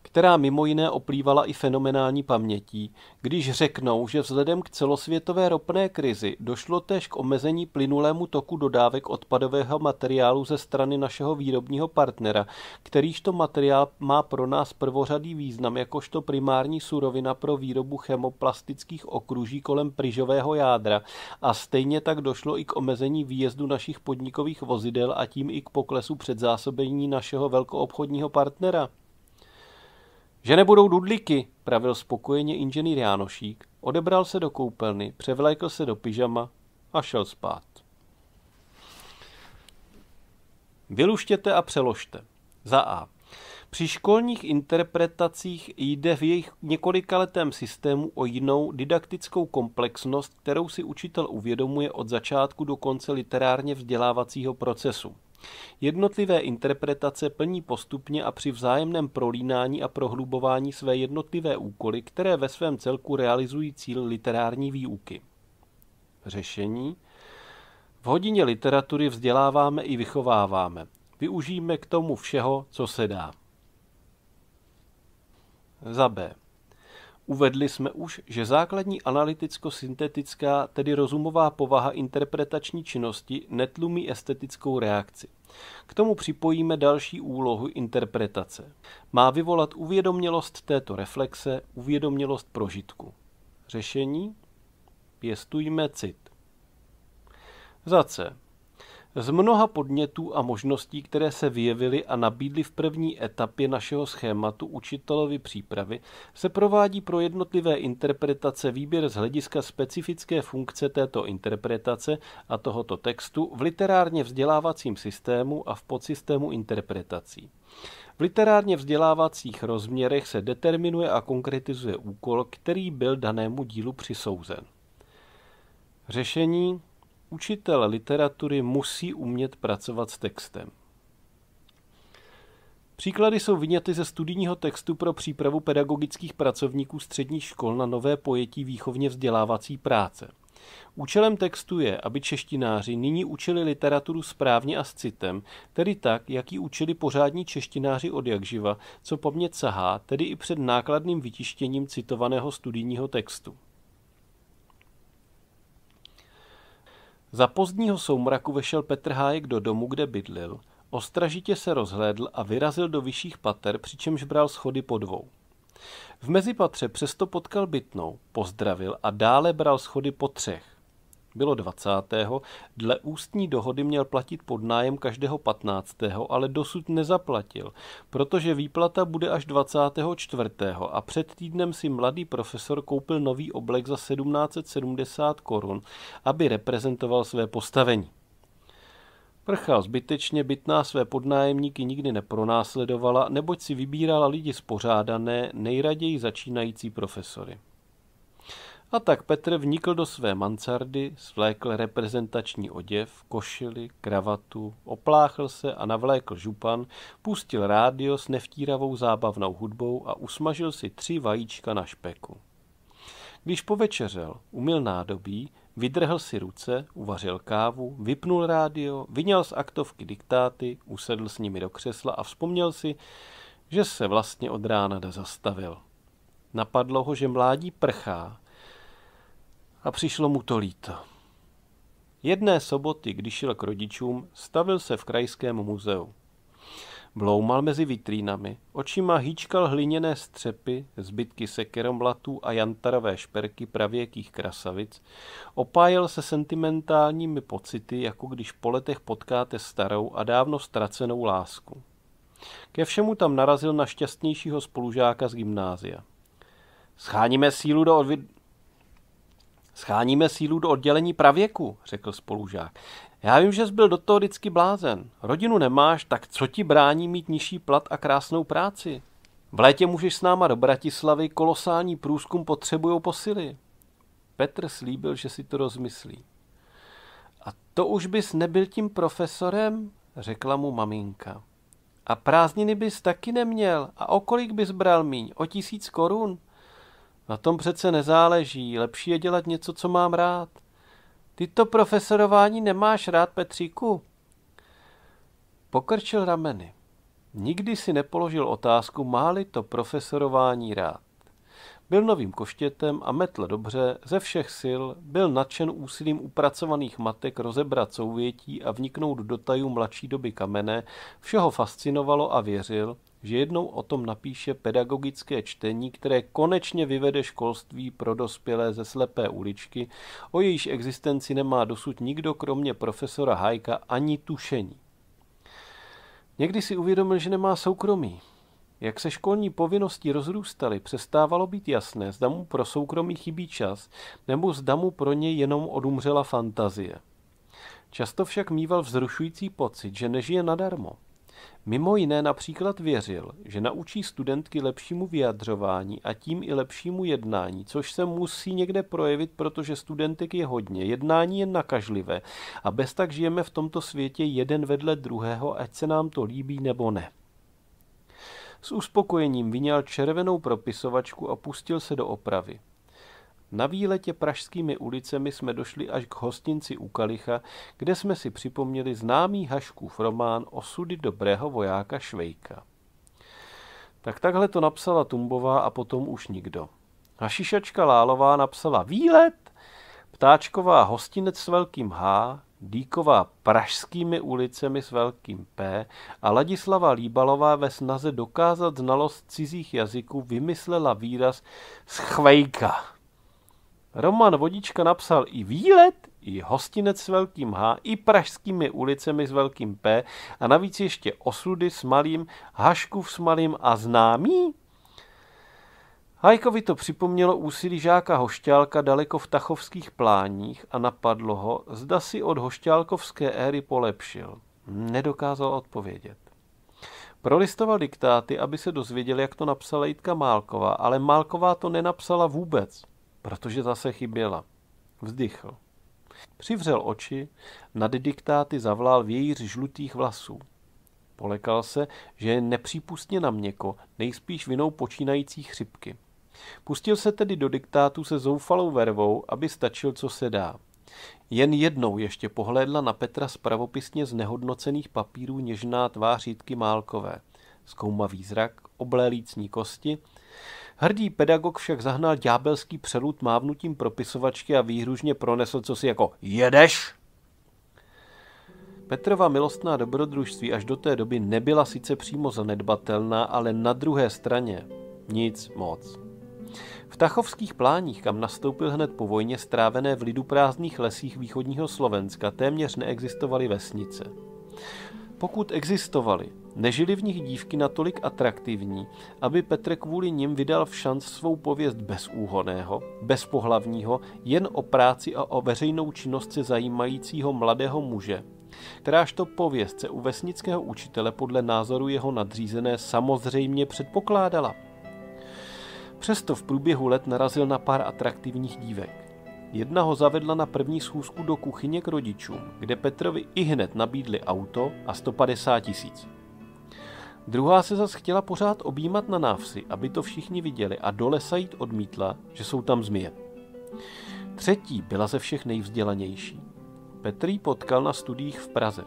která mimo jiné oplývala i fenomenální pamětí, když řeknou, že vzhledem k celosvětové ropné krizi došlo též k omezení plynulému toku dodávek odpadového materiálu ze strany našeho výrobního partnera, kterýž to materiál má pro nás prvořadý význam jakožto primární surovina pro výrobu chemoplastických okruží kolem pryžového jádra a stejně tak došlo i k omezení výjezdu našich podnikových vozidel a tím i k poklesu předzásobení našeho velkoobchodního partnera. Že nebudou dudlíky, pravil spokojeně inženýr Jánošík, odebral se do koupelny, převlékl se do pyžama a šel spát. Vyluštěte a přeložte. Za A. Při školních interpretacích jde v jejich několikaletém systému o jinou didaktickou komplexnost, kterou si učitel uvědomuje od začátku do konce literárně vzdělávacího procesu. Jednotlivé interpretace plní postupně a při vzájemném prolínání a prohlubování své jednotlivé úkoly, které ve svém celku realizují cíl literární výuky. Řešení V hodině literatury vzděláváme i vychováváme. Využijeme k tomu všeho, co se dá. Za B. Uvedli jsme už, že základní analyticko-syntetická, tedy rozumová povaha interpretační činnosti netlumí estetickou reakci. K tomu připojíme další úlohu interpretace. Má vyvolat uvědomělost této reflexe, uvědomělost prožitku. Řešení? Pěstujme cit. Za C. Z mnoha podnětů a možností, které se vyjevily a nabídly v první etapě našeho schématu učitelovi přípravy, se provádí pro jednotlivé interpretace výběr z hlediska specifické funkce této interpretace a tohoto textu v literárně vzdělávacím systému a v podsystému interpretací. V literárně vzdělávacích rozměrech se determinuje a konkretizuje úkol, který byl danému dílu přisouzen. Řešení Učitel literatury musí umět pracovat s textem. Příklady jsou vyněty ze studijního textu pro přípravu pedagogických pracovníků středních škol na nové pojetí výchovně vzdělávací práce. Účelem textu je, aby češtináři nyní učili literaturu správně a s citem, tedy tak, jak ji učili pořádní češtináři od jakživa, co paměť sahá, tedy i před nákladným vytištěním citovaného studijního textu. Za pozdního soumraku vešel Petr Hájek do domu, kde bydlil, ostražitě se rozhlédl a vyrazil do vyšších pater, přičemž bral schody po dvou. V mezipatře přesto potkal bytnou, pozdravil a dále bral schody po třech. Bylo 20. Dle ústní dohody měl platit podnájem každého 15. ale dosud nezaplatil, protože výplata bude až 24. a před týdnem si mladý profesor koupil nový oblek za 1770 korun, aby reprezentoval své postavení. Prchal zbytečně, bytná své podnájemníky nikdy nepronásledovala, neboť si vybírala lidi spořádané, nejraději začínající profesory. A tak Petr vnikl do své mansardy, svlékl reprezentační oděv, košili, kravatu, opláchl se a navlékl župan, pustil rádio s nevtíravou zábavnou hudbou a usmažil si tři vajíčka na špeku. Když povečeřel, umyl nádobí, vydrhl si ruce, uvařil kávu, vypnul rádio, vyněl z aktovky diktáty, usedl s nimi do křesla a vzpomněl si, že se vlastně od rána zastavil. Napadlo ho, že mládí prchá, a přišlo mu to líto. Jedné soboty, když šel k rodičům, stavil se v krajském muzeu. Bloumal mezi vitrínami, očima hýčkal hliněné střepy, zbytky sekeromlatů a jantarové šperky pravěkých krasavic, opájel se sentimentálními pocity, jako když po letech potkáte starou a dávno ztracenou lásku. Ke všemu tam narazil na šťastnějšího spolužáka z gymnázia. Scháníme sílu do, odvi- Scháníme sílu do oddělení pravěku, řekl spolužák. Já vím, že jsi byl do toho vždycky blázen. Rodinu nemáš, tak co ti brání mít nižší plat a krásnou práci? V létě můžeš s náma do Bratislavy, kolosální průzkum potřebují posily. Petr slíbil, že si to rozmyslí. A to už bys nebyl tím profesorem, řekla mu maminka. A prázdniny bys taky neměl. A o kolik bys bral míň? O tisíc korun? Na tom přece nezáleží, lepší je dělat něco, co mám rád. Ty to profesorování nemáš rád, Petříku? Pokrčil rameny. Nikdy si nepoložil otázku, máli to profesorování rád. Byl novým koštětem a metl dobře, ze všech sil, byl nadšen úsilím upracovaných matek rozebrat souvětí a vniknout do tajů mladší doby kamene, všeho fascinovalo a věřil, že jednou o tom napíše pedagogické čtení, které konečně vyvede školství pro dospělé ze slepé uličky, o jejíž existenci nemá dosud nikdo kromě profesora Hajka ani tušení. Někdy si uvědomil, že nemá soukromí. Jak se školní povinnosti rozrůstaly, přestávalo být jasné, zda mu pro soukromí chybí čas, nebo zda mu pro ně jenom odumřela fantazie. Často však mýval vzrušující pocit, že nežije nadarmo, Mimo jiné například věřil, že naučí studentky lepšímu vyjadřování a tím i lepšímu jednání, což se musí někde projevit, protože studentek je hodně, jednání je nakažlivé a bez tak žijeme v tomto světě jeden vedle druhého, ať se nám to líbí nebo ne. S uspokojením vyněl červenou propisovačku a pustil se do opravy. Na výletě pražskými ulicemi jsme došli až k hostinci u Kalicha, kde jsme si připomněli známý Haškův román Osudy dobrého vojáka Švejka. Tak takhle to napsala Tumbová a potom už nikdo. Hašišačka Lálová napsala Výlet, Ptáčková Hostinec s velkým H, Díková pražskými ulicemi s velkým P a Ladislava Líbalová ve snaze dokázat znalost cizích jazyků vymyslela výraz schvejka. Roman Vodička napsal i výlet, i hostinec s velkým H, i pražskými ulicemi s velkým P a navíc ještě osudy s malým, Haškův s malým a známý? Hajkovi to připomnělo úsilí žáka Hošťálka daleko v Tachovských pláních a napadlo ho, zda si od hošťálkovské éry polepšil. Nedokázal odpovědět. Prolistoval diktáty, aby se dozvěděl, jak to napsala Jitka Málková, ale Málková to nenapsala vůbec – protože zase chyběla. Vzdychl. Přivřel oči, nad diktáty zavlál vějíř žlutých vlasů. Polekal se, že je nepřípustně na měko, nejspíš vinou počínající chřipky. Pustil se tedy do diktátu se zoufalou vervou, aby stačil, co se dá. Jen jednou ještě pohlédla na Petra z pravopisně znehodnocených papírů něžná tvář Jitky Málkové. Zkoumavý zrak, oblé lícní kosti, Hrdý pedagog však zahnal ďábelský přelud mávnutím propisovačky a výhružně pronesl cosi jako jedeš. Petrova milostná dobrodružství až do té doby nebyla sice přímo zanedbatelná, ale na druhé straně nic moc. V Tachovských pláních, kam nastoupil hned po vojně strávené v lidu prázdných lesích východního Slovenska, téměř neexistovaly vesnice. Pokud existovaly, nežily v nich dívky natolik atraktivní, aby Petr kvůli nim vydal v šanc svou pověst bezúhoného, bezpohlavního, jen o práci a o veřejnou činnost se zajímajícího mladého muže, kteráž to pověst se u vesnického učitele podle názoru jeho nadřízené samozřejmě předpokládala. Přesto v průběhu let narazil na pár atraktivních dívek. Jedna ho zavedla na první schůzku do kuchyně k rodičům, kde Petrovi i hned nabídli auto a 150 tisíc. Druhá se zas chtěla pořád objímat na návsi, aby to všichni viděli a do lesa jít odmítla, že jsou tam zmije. Třetí byla ze všech nejvzdělanější. Petr potkal na studiích v Praze.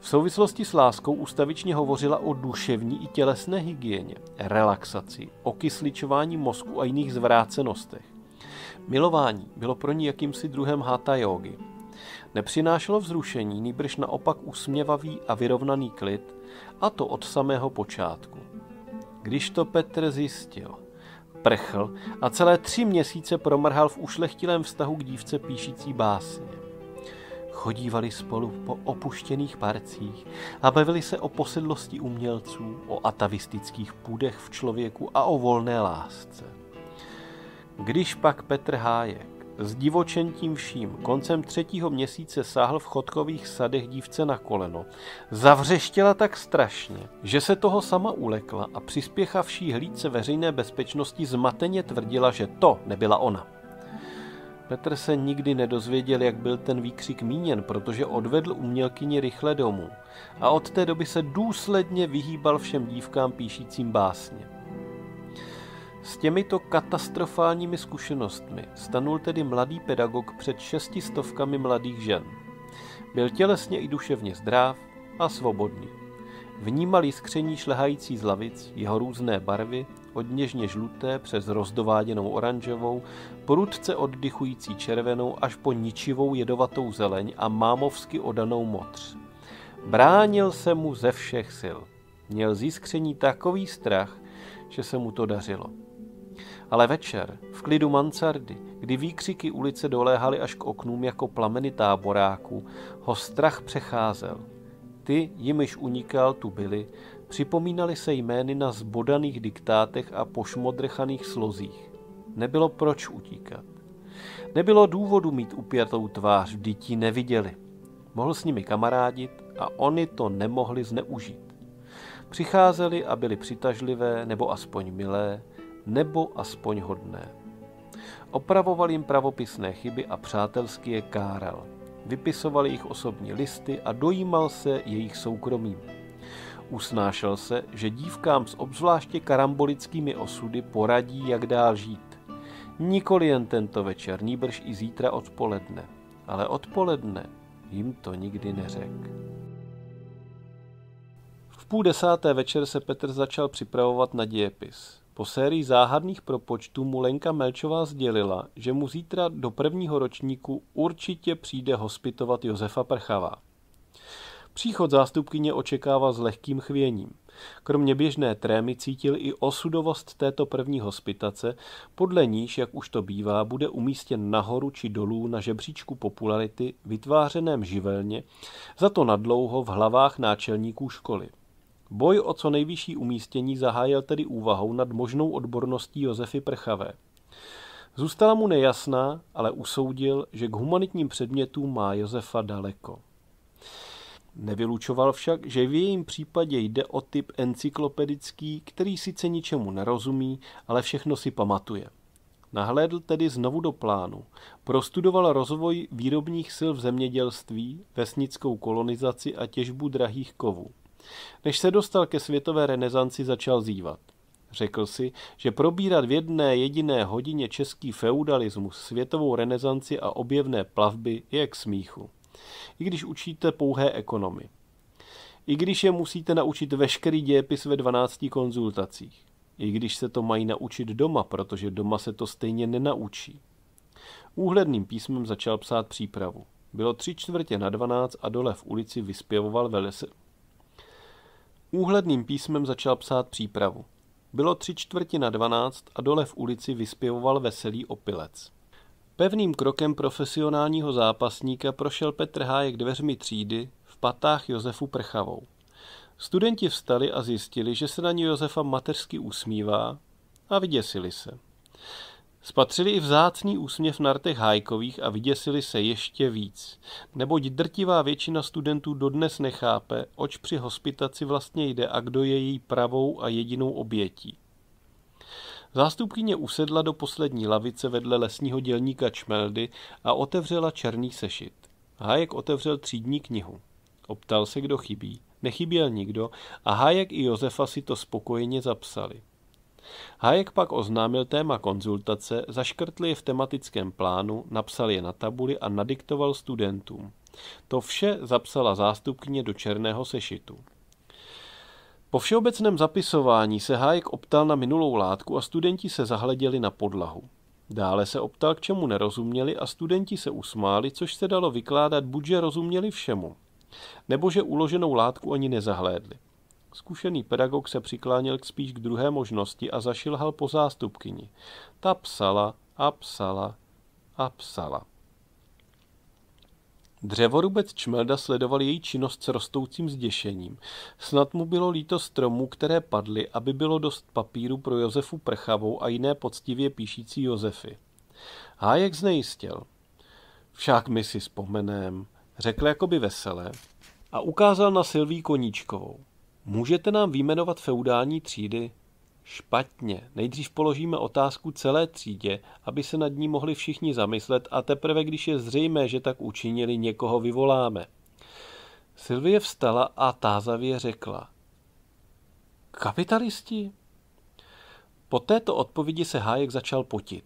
V souvislosti s láskou ustavičně hovořila o duševní i tělesné hygieně, relaxaci, okysličování mozku a jiných zvrácenostech. Milování bylo pro ní jakýmsi druhem háta jógy. Nepřinášelo vzrušení, nýbrž naopak usměvavý a vyrovnaný klid, a to od samého počátku. Když to Petr zjistil, prchl a celé tři měsíce promrhal v ušlechtilém vztahu k dívce píšící básně. Chodívali spolu po opuštěných parcích a bavili se o posedlosti umělců, o atavistických půdech v člověku a o volné lásce. Když pak Petr Hájek s divočentím vším koncem třetího měsíce sáhl v chodkových sadech dívce na koleno, zavřeštěla tak strašně, že se toho sama ulekla a přispěchavší hlídce veřejné bezpečnosti zmateně tvrdila, že to nebyla ona. Petr se nikdy nedozvěděl, jak byl ten výkřik míněn, protože odvedl umělkyni rychle domů a od té doby se důsledně vyhýbal všem dívkám píšícím básně. S těmito katastrofálními zkušenostmi stanul tedy mladý pedagog před šesti stovkami mladých žen. Byl tělesně i duševně zdráv a svobodný. Vnímal jiskření šlehající z lavic, jeho různé barvy, od něžně žluté přes rozdováděnou oranžovou, prudce oddychující červenou až po ničivou jedovatou zeleň a mámovsky odanou motř. Bránil se mu ze všech sil. Měl získření takový strach, že se mu to dařilo. Ale večer, v klidu mansardy, kdy výkřiky ulice doléhaly až k oknům jako plameny táboráků, ho strach přecházel. Ty, jimiž unikal, tu byli, připomínali se jmény na zbodaných diktátech a pošmodrchaných slozích. Nebylo proč utíkat. Nebylo důvodu mít upětou tvář, děti neviděli. Mohl s nimi kamarádit a oni to nemohli zneužít. Přicházeli a byli přitažlivé nebo aspoň milé, nebo aspoň hodné. Opravoval jim pravopisné chyby a přátelský je káral. Vypisoval jejich osobní listy a dojímal se jejich soukromím. Usnášel se, že dívkám s obzvláště karambolickými osudy poradí, jak dál žít. Nikoli jen tento večer, níbrž i zítra odpoledne. Ale odpoledne jim to nikdy neřekl. V půl desáté večer se Petr začal připravovat na dějepis. Po sérii záhadných propočtů mu Lenka Melčová sdělila, že mu zítra do prvního ročníku určitě přijde hospitovat Josefa Prchava. Příchod zástupkyně očekává s lehkým chvěním. Kromě běžné trémy cítil i osudovost této první hospitace, podle níž, jak už to bývá, bude umístěn nahoru či dolů na žebříčku popularity vytvářeném živelně, za to nadlouho v hlavách náčelníků školy. Boj o co nejvyšší umístění zahájil tedy úvahou nad možnou odborností Josefy Prchavé. Zůstala mu nejasná, ale usoudil, že k humanitním předmětům má Josefa daleko. Nevylučoval však, že v jejím případě jde o typ encyklopedický, který sice ničemu nerozumí, ale všechno si pamatuje. Nahlédl tedy znovu do plánu. Prostudoval rozvoj výrobních sil v zemědělství, vesnickou kolonizaci a těžbu drahých kovů. Než se dostal ke světové renesanci, začal zívat. Řekl si, že probírat v jedné jediné hodině český feudalismus, světovou renesanci a objevné plavby je k smíchu. I když učíte pouhé ekonomy. I když je musíte naučit veškerý dějepis ve 12 konzultacích. I když se to mají naučit doma, protože doma se to stejně nenaučí. Úhledným písmem začal psát přípravu. Bylo tři čtvrtě na dvanáct a dole v ulici vyspěvoval Úhledným písmem začal psát přípravu. Bylo tři čtvrti na dvanáct a dole v ulici vyspěvoval veselý opilec. Pevným krokem profesionálního zápasníka prošel Petr Hájek dveřmi třídy v patách Josefu Prchavou. Studenti vstali a zjistili, že se na ně Josefa mateřsky usmívá a vyděsili se. Spatřili i vzácný úsměv na rtech Hajkových a vyděsili se ještě víc, neboť drtivá většina studentů dodnes nechápe, oč při hospitaci vlastně jde a kdo je její pravou a jedinou obětí. Zástupkyně usedla do poslední lavice vedle lesního dělníka Čmeldy a otevřela černý sešit. Hájek otevřel třídní knihu. Optal se, kdo chybí. Nechyběl nikdo a Hájek i Josefa si to spokojeně zapsali. Hayek pak oznámil téma konzultace, zaškrtli je v tematickém plánu, napsal je na tabuli a nadiktoval studentům. To vše zapsala zástupkyně do černého sešitu. Po všeobecném zapisování se Hájek optal na minulou látku a studenti se zahleděli na podlahu. Dále se optal, k čemu nerozuměli a studenti se usmáli, což se dalo vykládat buď, že rozuměli všemu, nebo že uloženou látku ani nezahlédli. Zkušený pedagog se přikláněl k spíš k druhé možnosti a zašilhal po zástupkyni. Ta psala a psala a psala. Dřevorubec Čmelda sledoval její činnost s rostoucím zděšením. Snad mu bylo líto stromů, které padly, aby bylo dost papíru pro Josefu Prchavou a jiné poctivě píšící Josefy. Hájek znejistil. Však my si vzpomenem, řekl jakoby veselé a ukázal na Silví Koníčkovou. Můžete nám výjmenovat feudální třídy? Špatně. Nejdřív položíme otázku celé třídě, aby se nad ní mohli všichni zamyslet a teprve, když je zřejmé, že tak učinili, někoho vyvoláme. Silvie vstala a tázavě řekla. Kapitalisti? Po této odpovědi se Hájek začal potit.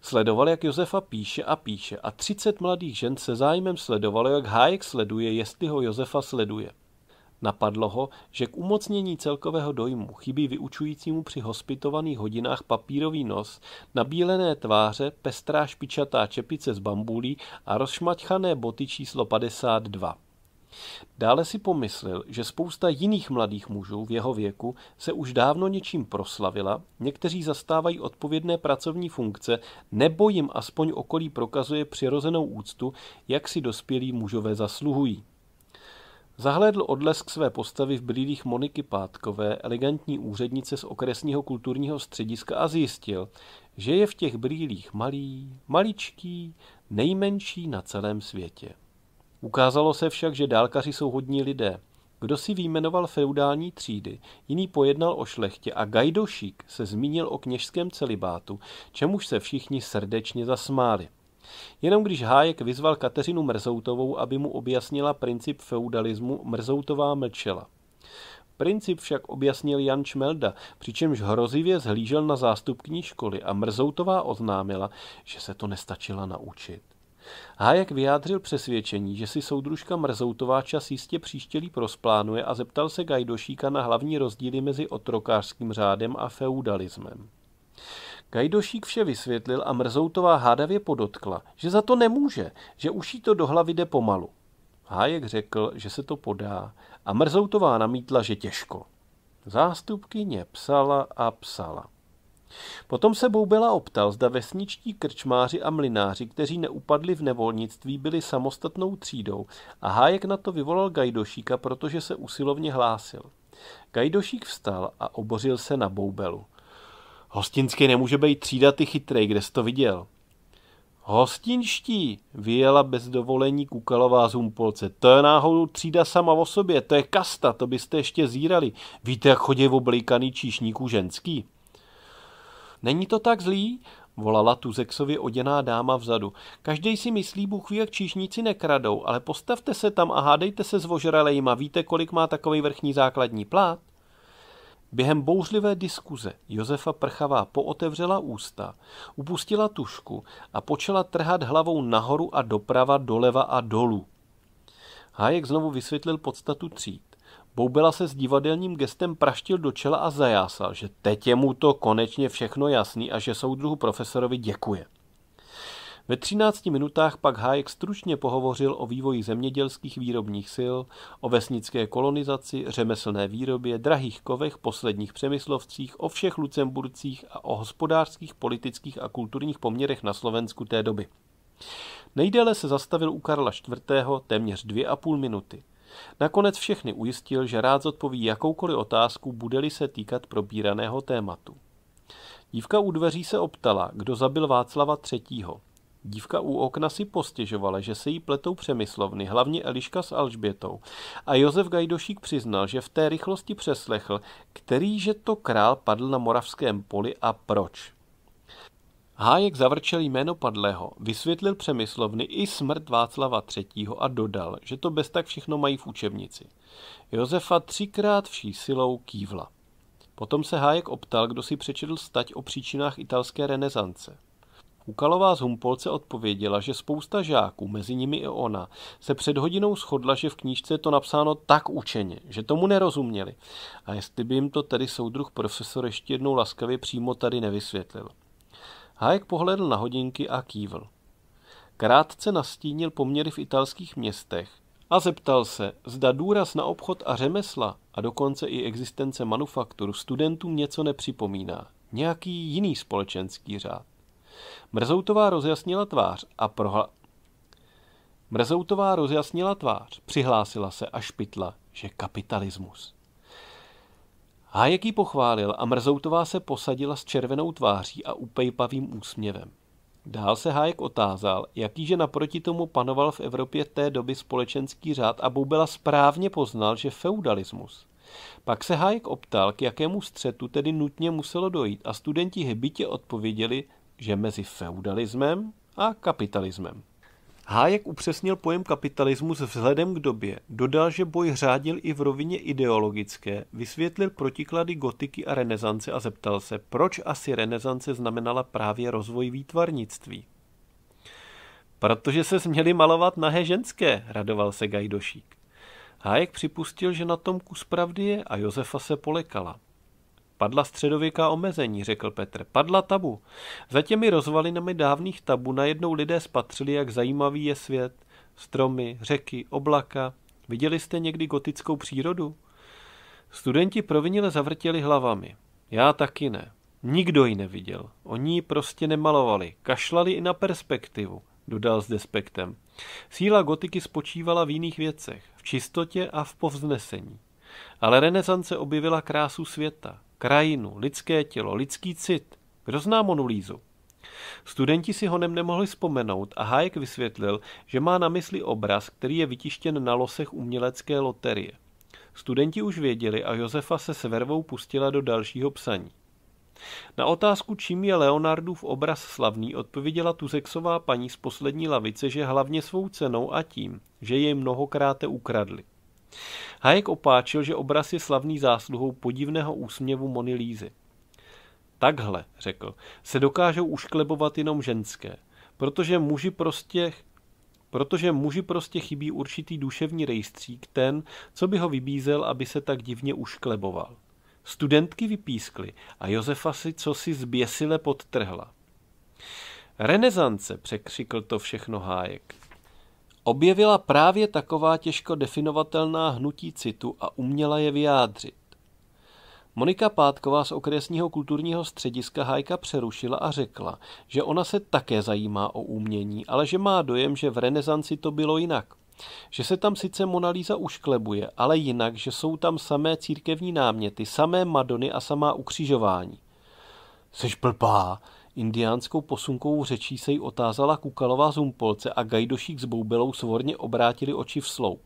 Sledoval, jak Josefa píše a píše a třicet mladých žen se zájmem sledovalo, jak Hájek sleduje, jestli ho Josefa sleduje. Napadlo ho, že k umocnění celkového dojmu chybí vyučujícímu při hospitovaných hodinách papírový nos, nabílené tváře, pestrá špičatá čepice z bambulí a rozšmaťchané boty číslo 52. Dále si pomyslel, že spousta jiných mladých mužů v jeho věku se už dávno něčím proslavila, někteří zastávají odpovědné pracovní funkce, nebo jim aspoň okolí prokazuje přirozenou úctu, jak si dospělí mužové zasluhují. Zahlédl odlesk své postavy v brýlích Moniky Pátkové, elegantní úřednice z okresního kulturního střediska a zjistil, že je v těch brýlích malý, maličký, nejmenší na celém světě. Ukázalo se však, že dálkaři jsou hodní lidé. Kdo si výjmenoval feudální třídy, jiný pojednal o šlechtě a Gajdošík se zmínil o kněžském celibátu, čemuž se všichni srdečně zasmáli. Jenom když Hájek vyzval Kateřinu Mrzoutovou, aby mu objasnila princip feudalismu, Mrzoutová mlčela. Princip však objasnil Jan Čmelda, přičemž hrozivě zhlížel na zástupkní školy a Mrzoutová oznámila, že se to nestačila naučit. Hájek vyjádřil přesvědčení, že si soudružka Mrzoutová čas jistě příštělí prosplánuje a zeptal se Gajdošíka na hlavní rozdíly mezi otrokářským řádem a feudalismem. Gajdošík vše vysvětlil a Mrzoutová hádavě podotkla, že za to nemůže, že už jí to do hlavy jde pomalu. Hájek řekl, že se to podá a Mrzoutová namítla, že těžko. Zástupkyně psala a psala. Potom se Boubela optal, zda vesničtí krčmáři a mlináři, kteří neupadli v nevolnictví, byli samostatnou třídou a Hájek na to vyvolal Gajdošíka, protože se usilovně hlásil. Gajdošík vstal a obořil se na Boubelu. Hostinský nemůže být třída ty chytrej, kde jsi to viděl? Hostinští, vyjela bez dovolení Kukalová z Humpolce. To je náhodou třída sama o sobě, to je kasta, to byste ještě zírali. Víte, jak chodí v oblíkaný číšníků ženský? Není to tak zlý, volala tu Zexově oděná dáma vzadu. Každý si myslí, Bůh ví, jak číšníci nekradou, ale postavte se tam a hádejte se s vožralejma. Víte, kolik má takový vrchní základní plát? Během bouřlivé diskuze Josefa Prchavá pootevřela ústa, upustila tušku a počela trhat hlavou nahoru a doprava, doleva a dolů. Hájek znovu vysvětlil podstatu tříd. Boubela se s divadelním gestem praštil do čela a zajásal, že teď je mu to konečně všechno jasný a že soudruhu profesorovi děkuje. Ve 13 minutách pak Hájek stručně pohovořil o vývoji zemědělských výrobních sil, o vesnické kolonizaci, řemeslné výrobě, drahých kovech, posledních přemyslovcích, o všech Lucemburcích a o hospodářských, politických a kulturních poměrech na Slovensku té doby. Nejdéle se zastavil u Karla IV. téměř dvě a půl minuty. Nakonec všechny ujistil, že rád zodpoví jakoukoliv otázku, bude-li se týkat probíraného tématu. Dívka u dveří se optala, kdo zabil Václava III. Dívka u okna si postěžovala, že se jí pletou přemyslovny, hlavně Eliška s Alžbětou. A Josef Gajdošík přiznal, že v té rychlosti přeslechl, který že to král padl na moravském poli a proč. Hájek zavrčel jméno padlého, vysvětlil přemyslovny i smrt Václava III. a dodal, že to bez tak všechno mají v učebnici. Josefa třikrát vší silou kývla. Potom se Hájek optal, kdo si přečetl stať o příčinách italské renesance. Kukalová z Humpolce odpověděla, že spousta žáků, mezi nimi i ona, se před hodinou shodla, že v knížce je to napsáno tak učeně, že tomu nerozuměli. A jestli by jim to tedy soudruh profesor ještě jednou laskavě přímo tady nevysvětlil. Hájek pohledl na hodinky a kývl. Krátce nastínil poměry v italských městech a zeptal se, zda důraz na obchod a řemesla a dokonce i existence manufaktur studentům něco nepřipomíná, nějaký jiný společenský řád. Mrzoutová rozjasnila tvář a prohla... Mrzoutová rozjasnila tvář, přihlásila se a špitla, že kapitalismus. Hájek ji pochválil a Mrzoutová se posadila s červenou tváří a upejpavým úsměvem. Dál se Hájek otázal, jakýže naproti tomu panoval v Evropě té doby společenský řád a Bubela správně poznal, že feudalismus. Pak se Hájek optal, k jakému střetu tedy nutně muselo dojít a studenti Hebitě odpověděli, že mezi feudalismem a kapitalismem. Hájek upřesnil pojem kapitalismus vzhledem k době, dodal, že boj řádil i v rovině ideologické, vysvětlil protiklady gotiky a renesance a zeptal se, proč asi renesance znamenala právě rozvoj výtvarnictví. Protože se směli malovat nahé ženské, radoval se Gajdošík. Hájek připustil, že na tom kus pravdy je a Josefa se polekala. Padla středověká omezení, řekl Petr. Padla tabu. Za těmi rozvalinami dávných tabu najednou lidé spatřili, jak zajímavý je svět. Stromy, řeky, oblaka. Viděli jste někdy gotickou přírodu? Studenti provinile zavrtěli hlavami. Já taky ne. Nikdo ji neviděl. Oni ji prostě nemalovali. Kašlali i na perspektivu, dodal s despektem. Síla gotiky spočívala v jiných věcech, v čistotě a v povznesení. Ale renesance objevila krásu světa, krajinu, lidské tělo, lidský cit. Kdo zná Monulízu? Studenti si honem nemohli vzpomenout a Hayek vysvětlil, že má na mysli obraz, který je vytištěn na losech umělecké loterie. Studenti už věděli a Josefa se s vervou pustila do dalšího psaní. Na otázku, čím je Leonardův obraz slavný, odpověděla Tuzexová paní z poslední lavice, že hlavně svou cenou a tím, že jej mnohokrát ukradli. Hayek opáčil, že obraz je slavný zásluhou podivného úsměvu Mony Lízy. Takhle, řekl, se dokážou ušklebovat jenom ženské, protože muži prostě protože muži prostě chybí určitý duševní rejstřík, ten, co by ho vybízel, aby se tak divně uškleboval. Studentky vypískly a Josefa si co si zběsile podtrhla. Renesance, překřikl to všechno hájek. Objevila právě taková těžko definovatelná hnutí citu a uměla je vyjádřit. Monika Pátková z okresního kulturního střediska Hajka přerušila a řekla, že ona se také zajímá o umění, ale že má dojem, že v renesanci to bylo jinak. Že se tam sice Monalíza ušklebuje, ale jinak, že jsou tam samé církevní náměty, samé Madony a samá ukřižování. Seš blbá, Indiánskou posunkovou řečí se jí otázala Kukalová Humpolce a Gajdošík s Boubelou svorně obrátili oči v sloup.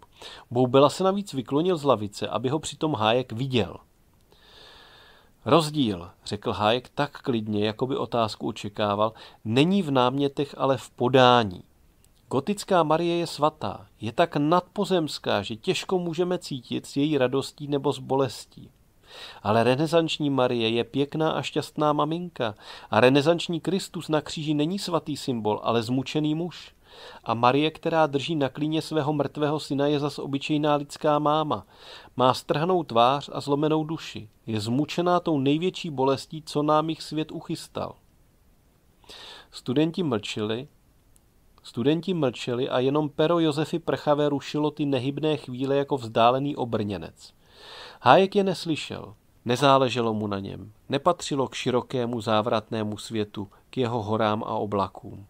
Boubela se navíc vyklonil z lavice, aby ho přitom Hájek viděl. Rozdíl, řekl Hájek tak klidně, jako by otázku očekával, není v námětech, ale v podání. Gotická Marie je svatá, je tak nadpozemská, že těžko můžeme cítit s její radostí nebo s bolestí. Ale renesanční Marie je pěkná a šťastná maminka a renesanční Kristus na kříži není svatý symbol, ale zmučený muž. A Marie, která drží na klíně svého mrtvého syna, je zas obyčejná lidská máma. Má strhanou tvář a zlomenou duši. Je zmučená tou největší bolestí, co nám jich svět uchystal. Studenti mlčili, Studenti mlčeli a jenom pero Josefy Prchavé rušilo ty nehybné chvíle jako vzdálený obrněnec. Hájek je neslyšel, nezáleželo mu na něm, nepatřilo k širokému závratnému světu, k jeho horám a oblakům.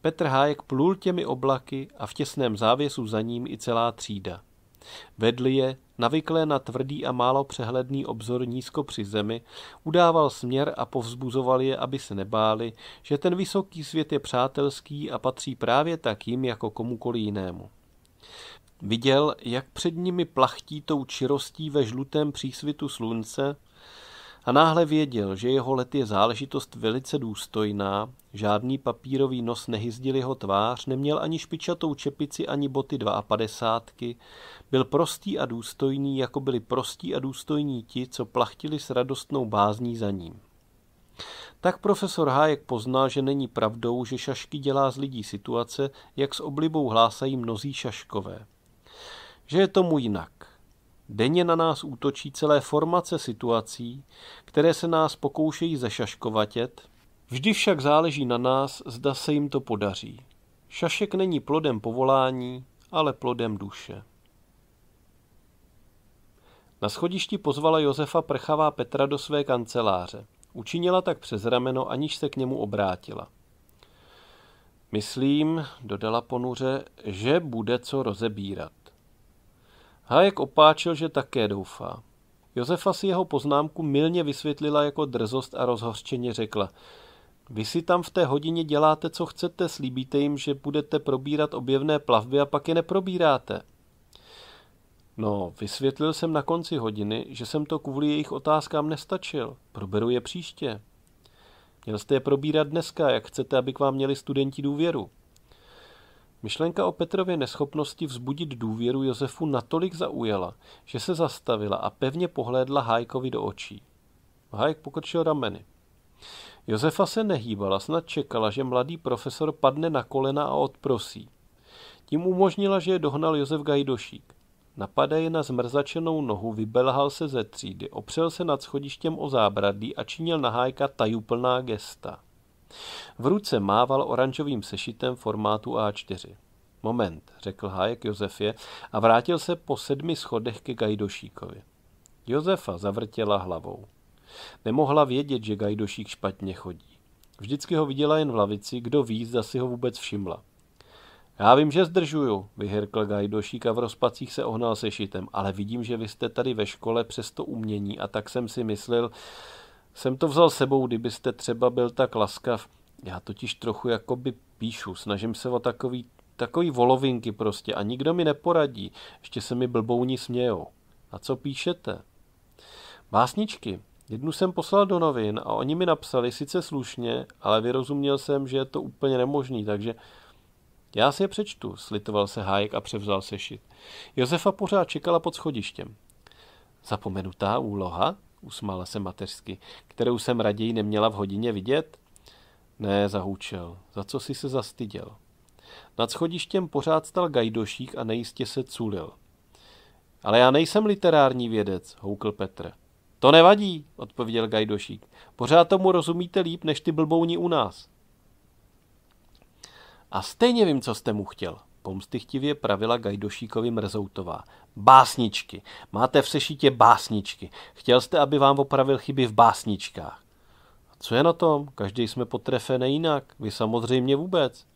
Petr Hájek plul těmi oblaky a v těsném závěsu za ním i celá třída. Vedli je, navyklé na tvrdý a málo přehledný obzor nízko při zemi, udával směr a povzbuzoval je, aby se nebáli, že ten vysoký svět je přátelský a patří právě jim, jako komukoli jinému. Viděl, jak před nimi plachtí tou čirostí ve žlutém přísvitu slunce a náhle věděl, že jeho let je záležitost velice důstojná, žádný papírový nos nehyzdil jeho tvář, neměl ani špičatou čepici, ani boty 52, byl prostý a důstojný, jako byli prostí a důstojní ti, co plachtili s radostnou bázní za ním. Tak profesor Hájek poznal, že není pravdou, že šašky dělá z lidí situace, jak s oblibou hlásají mnozí šaškové že je tomu jinak. Denně na nás útočí celé formace situací, které se nás pokoušejí zašaškovatět, vždy však záleží na nás, zda se jim to podaří. Šašek není plodem povolání, ale plodem duše. Na schodišti pozvala Josefa Prchavá Petra do své kanceláře. Učinila tak přes rameno, aniž se k němu obrátila. Myslím, dodala ponuře, že bude co rozebírat. Hajek opáčil, že také doufá. Josefa si jeho poznámku milně vysvětlila jako drzost a rozhořčeně řekla. Vy si tam v té hodině děláte, co chcete, slíbíte jim, že budete probírat objevné plavby a pak je neprobíráte. No, vysvětlil jsem na konci hodiny, že jsem to kvůli jejich otázkám nestačil. Proberu je příště. Měl jste je probírat dneska, jak chcete, aby k vám měli studenti důvěru. Myšlenka o Petrově neschopnosti vzbudit důvěru Josefu natolik zaujala, že se zastavila a pevně pohlédla Hajkovi do očí. Hajk pokrčil rameny. Josefa se nehýbala, snad čekala, že mladý profesor padne na kolena a odprosí. Tím umožnila, že je dohnal Josef Gajdošík. Napadaje na zmrzačenou nohu, vybelhal se ze třídy, opřel se nad schodištěm o zábradlí a činil na hájka tajuplná gesta. V ruce mával oranžovým sešitem formátu A4. Moment, řekl Hájek Josefě a vrátil se po sedmi schodech ke Gajdošíkovi. Josefa zavrtěla hlavou. Nemohla vědět, že Gajdošík špatně chodí. Vždycky ho viděla jen v lavici, kdo ví, zda si ho vůbec všimla. Já vím, že zdržuju, vyhrkl Gajdošík a v rozpacích se ohnal sešitem, ale vidím, že vy jste tady ve škole přes to umění a tak jsem si myslel, jsem to vzal sebou, kdybyste třeba byl tak laskav. Já totiž trochu jakoby píšu, snažím se o takový, takový volovinky prostě a nikdo mi neporadí. Ještě se mi blbouni smějou. A co píšete? Básničky. Jednu jsem poslal do novin a oni mi napsali sice slušně, ale vyrozuměl jsem, že je to úplně nemožný, takže já si je přečtu, slitoval se Hájek a převzal sešit. Josefa pořád čekala pod schodištěm. Zapomenutá úloha? usmála se mateřsky, kterou jsem raději neměla v hodině vidět? Ne, zahůčel, Za co si se zastyděl? Nad schodištěm pořád stal gajdošík a nejistě se culil. Ale já nejsem literární vědec, houkl Petr. To nevadí, odpověděl Gajdošík. Pořád tomu rozumíte líp, než ty blbouni u nás. A stejně vím, co jste mu chtěl, Pomstychtivě pravila Gajdošíkovi Mrzoutová. Básničky. Máte v sešitě básničky. Chtěl jste, aby vám opravil chyby v básničkách. Co je na tom? Každý jsme potrefené jinak. Vy samozřejmě vůbec.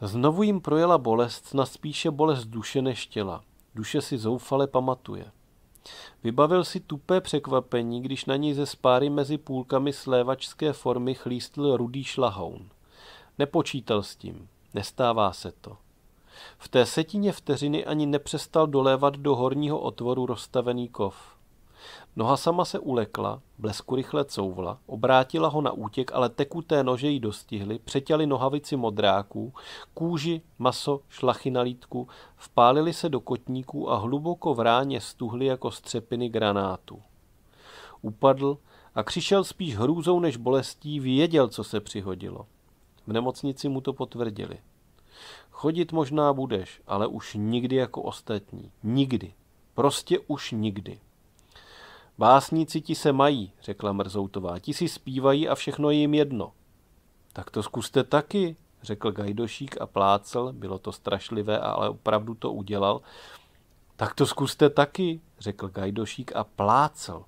Znovu jim projela bolest, na spíše bolest duše než těla. Duše si zoufale pamatuje. Vybavil si tupé překvapení, když na něj ze spáry mezi půlkami slévačské formy chlístl rudý šlahoun. Nepočítal s tím. Nestává se to. V té setině vteřiny ani nepřestal dolévat do horního otvoru rozstavený kov. Noha sama se ulekla, blesku rychle couvla, obrátila ho na útěk, ale tekuté nože ji dostihly, přetěly nohavici modráků, kůži, maso, šlachy na lítku, vpálili se do kotníků a hluboko v ráně stuhly jako střepiny granátu. Upadl a křišel spíš hrůzou než bolestí, věděl, co se přihodilo. V nemocnici mu to potvrdili. Chodit možná budeš, ale už nikdy jako ostatní. Nikdy. Prostě už nikdy. Básníci ti se mají, řekla Mrzoutová. Ti si zpívají a všechno je jim jedno. Tak to zkuste taky, řekl Gajdošík a plácel. Bylo to strašlivé, ale opravdu to udělal. Tak to zkuste taky, řekl Gajdošík a plácel.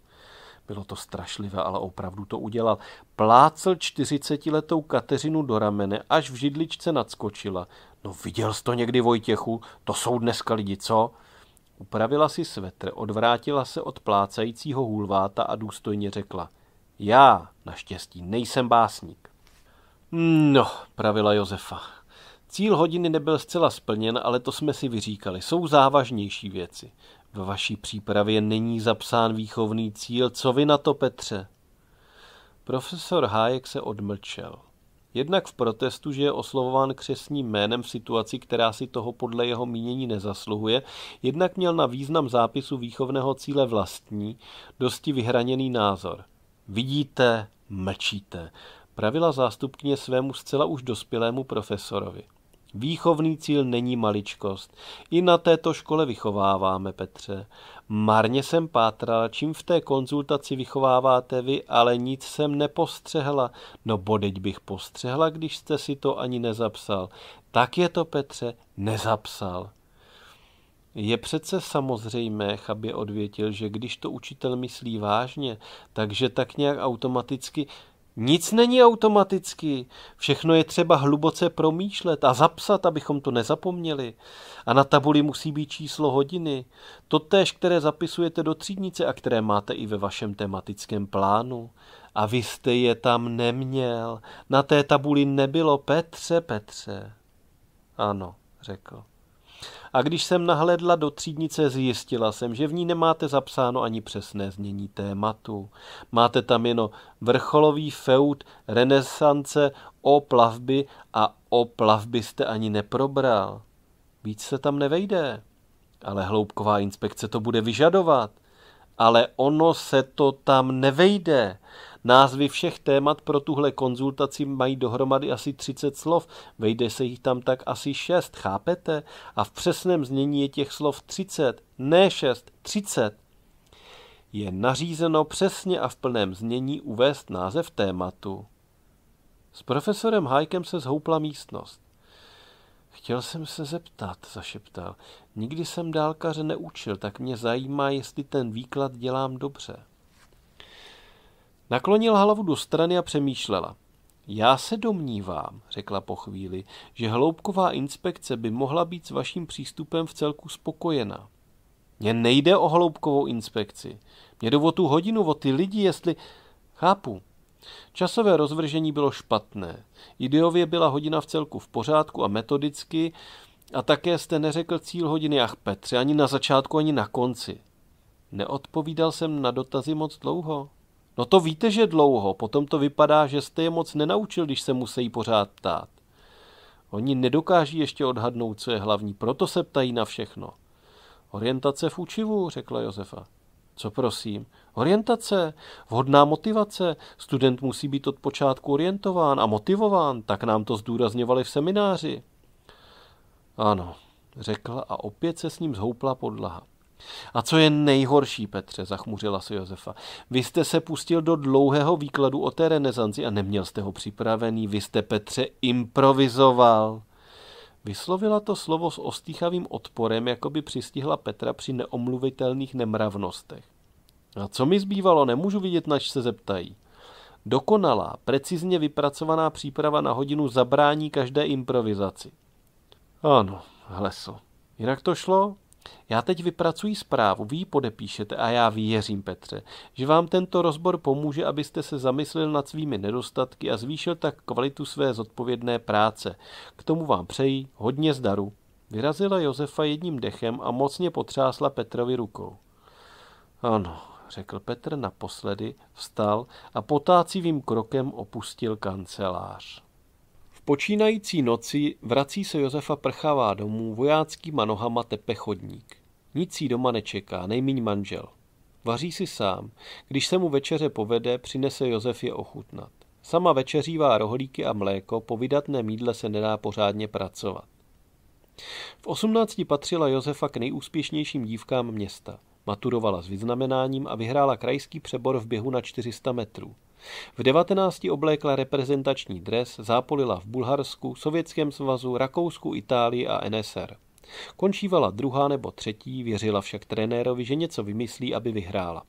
Bylo to strašlivé, ale opravdu to udělal. Plácel čtyřicetiletou Kateřinu do ramene, až v židličce nadskočila. No viděl jsi to někdy, Vojtěchu, to jsou dneska lidi, co? Upravila si svetr, odvrátila se od plácajícího hulváta a důstojně řekla. Já, naštěstí, nejsem básník. No, pravila Josefa. Cíl hodiny nebyl zcela splněn, ale to jsme si vyříkali. Jsou závažnější věci. V vaší přípravě není zapsán výchovný cíl. Co vy na to, Petře? Profesor Hájek se odmlčel. Jednak v protestu, že je oslovován křesním jménem v situaci, která si toho podle jeho mínění nezasluhuje, jednak měl na význam zápisu výchovného cíle vlastní, dosti vyhraněný názor. Vidíte, mlčíte, pravila zástupkyně svému zcela už dospělému profesorovi. Výchovný cíl není maličkost. I na této škole vychováváme, Petře. Marně jsem pátral, čím v té konzultaci vychováváte vy, ale nic jsem nepostřehla. No bodeď bych postřehla, když jste si to ani nezapsal. Tak je to, Petře, nezapsal. Je přece samozřejmé, Chabě odvětil, že když to učitel myslí vážně, takže tak nějak automaticky nic není automaticky, všechno je třeba hluboce promýšlet a zapsat, abychom to nezapomněli. A na tabuli musí být číslo hodiny, To též, které zapisujete do třídnice a které máte i ve vašem tematickém plánu. A vy jste je tam neměl, na té tabuli nebylo Petře, Petře. Ano, řekl a když jsem nahledla do třídnice, zjistila jsem, že v ní nemáte zapsáno ani přesné znění tématu. Máte tam jen vrcholový feud, renesance, o plavby a o plavby jste ani neprobral. Víc se tam nevejde. Ale hloubková inspekce to bude vyžadovat. Ale ono se to tam nevejde. Názvy všech témat pro tuhle konzultaci mají dohromady asi 30 slov, vejde se jich tam tak asi 6, chápete? A v přesném znění je těch slov 30, ne 6, 30. Je nařízeno přesně a v plném znění uvést název tématu. S profesorem Hajkem se zhoupla místnost. Chtěl jsem se zeptat, zašeptal. Nikdy jsem dálkaře neučil, tak mě zajímá, jestli ten výklad dělám dobře. Naklonila hlavu do strany a přemýšlela. Já se domnívám, řekla po chvíli, že hloubková inspekce by mohla být s vaším přístupem v celku spokojena. Mně nejde o hloubkovou inspekci. Mně jde o tu hodinu, o ty lidi, jestli... Chápu. Časové rozvržení bylo špatné. Ideově byla hodina v celku v pořádku a metodicky a také jste neřekl cíl hodiny ach Petře, ani na začátku, ani na konci. Neodpovídal jsem na dotazy moc dlouho, No to víte, že dlouho, potom to vypadá, že jste je moc nenaučil, když se musí pořád ptát. Oni nedokáží ještě odhadnout, co je hlavní, proto se ptají na všechno. Orientace v učivu, řekla Josefa. Co prosím? Orientace, vhodná motivace. Student musí být od počátku orientován a motivován, tak nám to zdůrazňovali v semináři. Ano, řekla a opět se s ním zhoupla podlaha. A co je nejhorší, Petře, zachmuřila se Josefa. Vy jste se pustil do dlouhého výkladu o té renesanci a neměl jste ho připravený. Vy jste, Petře, improvizoval. Vyslovila to slovo s ostýchavým odporem, jako by přistihla Petra při neomluvitelných nemravnostech. A co mi zbývalo, nemůžu vidět, nač se zeptají. Dokonalá, precizně vypracovaná příprava na hodinu zabrání každé improvizaci. Ano, hlesl. Jinak to šlo? Já teď vypracuji zprávu, vy ji podepíšete a já věřím, Petře, že vám tento rozbor pomůže, abyste se zamyslel nad svými nedostatky a zvýšil tak kvalitu své zodpovědné práce. K tomu vám přeji hodně zdaru. Vyrazila Josefa jedním dechem a mocně potřásla Petrovi rukou. Ano, řekl Petr naposledy, vstal a potácivým krokem opustil kancelář počínající noci vrací se Josefa Prchavá domů vojáckýma nohama tepe chodník. Nic jí doma nečeká, nejmíň manžel. Vaří si sám. Když se mu večeře povede, přinese Josef je ochutnat. Sama večeřívá rohlíky a mléko, po vydatné mídle se nedá pořádně pracovat. V osmnácti patřila Josefa k nejúspěšnějším dívkám města. Maturovala s vyznamenáním a vyhrála krajský přebor v běhu na 400 metrů. V 19. oblékla reprezentační dres, zápolila v Bulharsku, Sovětském svazu, Rakousku, Itálii a NSR. Končívala druhá nebo třetí, věřila však trenérovi, že něco vymyslí, aby vyhrála.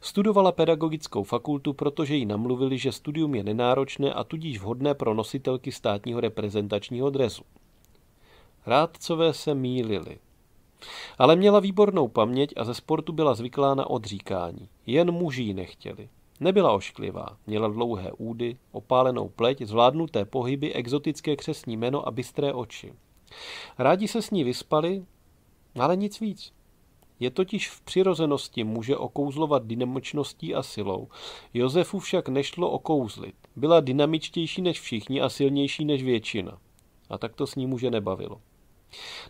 Studovala pedagogickou fakultu, protože jí namluvili, že studium je nenáročné a tudíž vhodné pro nositelky státního reprezentačního dresu. Rádcové se mýlili. Ale měla výbornou paměť a ze sportu byla zvyklá na odříkání. Jen muži ji nechtěli. Nebyla ošklivá, měla dlouhé údy, opálenou pleť, zvládnuté pohyby, exotické křesní jméno a bystré oči. Rádi se s ní vyspali, ale nic víc. Je totiž v přirozenosti může okouzlovat dynamičností a silou. Josefu však nešlo okouzlit. Byla dynamičtější než všichni a silnější než většina. A tak to s ní muže nebavilo.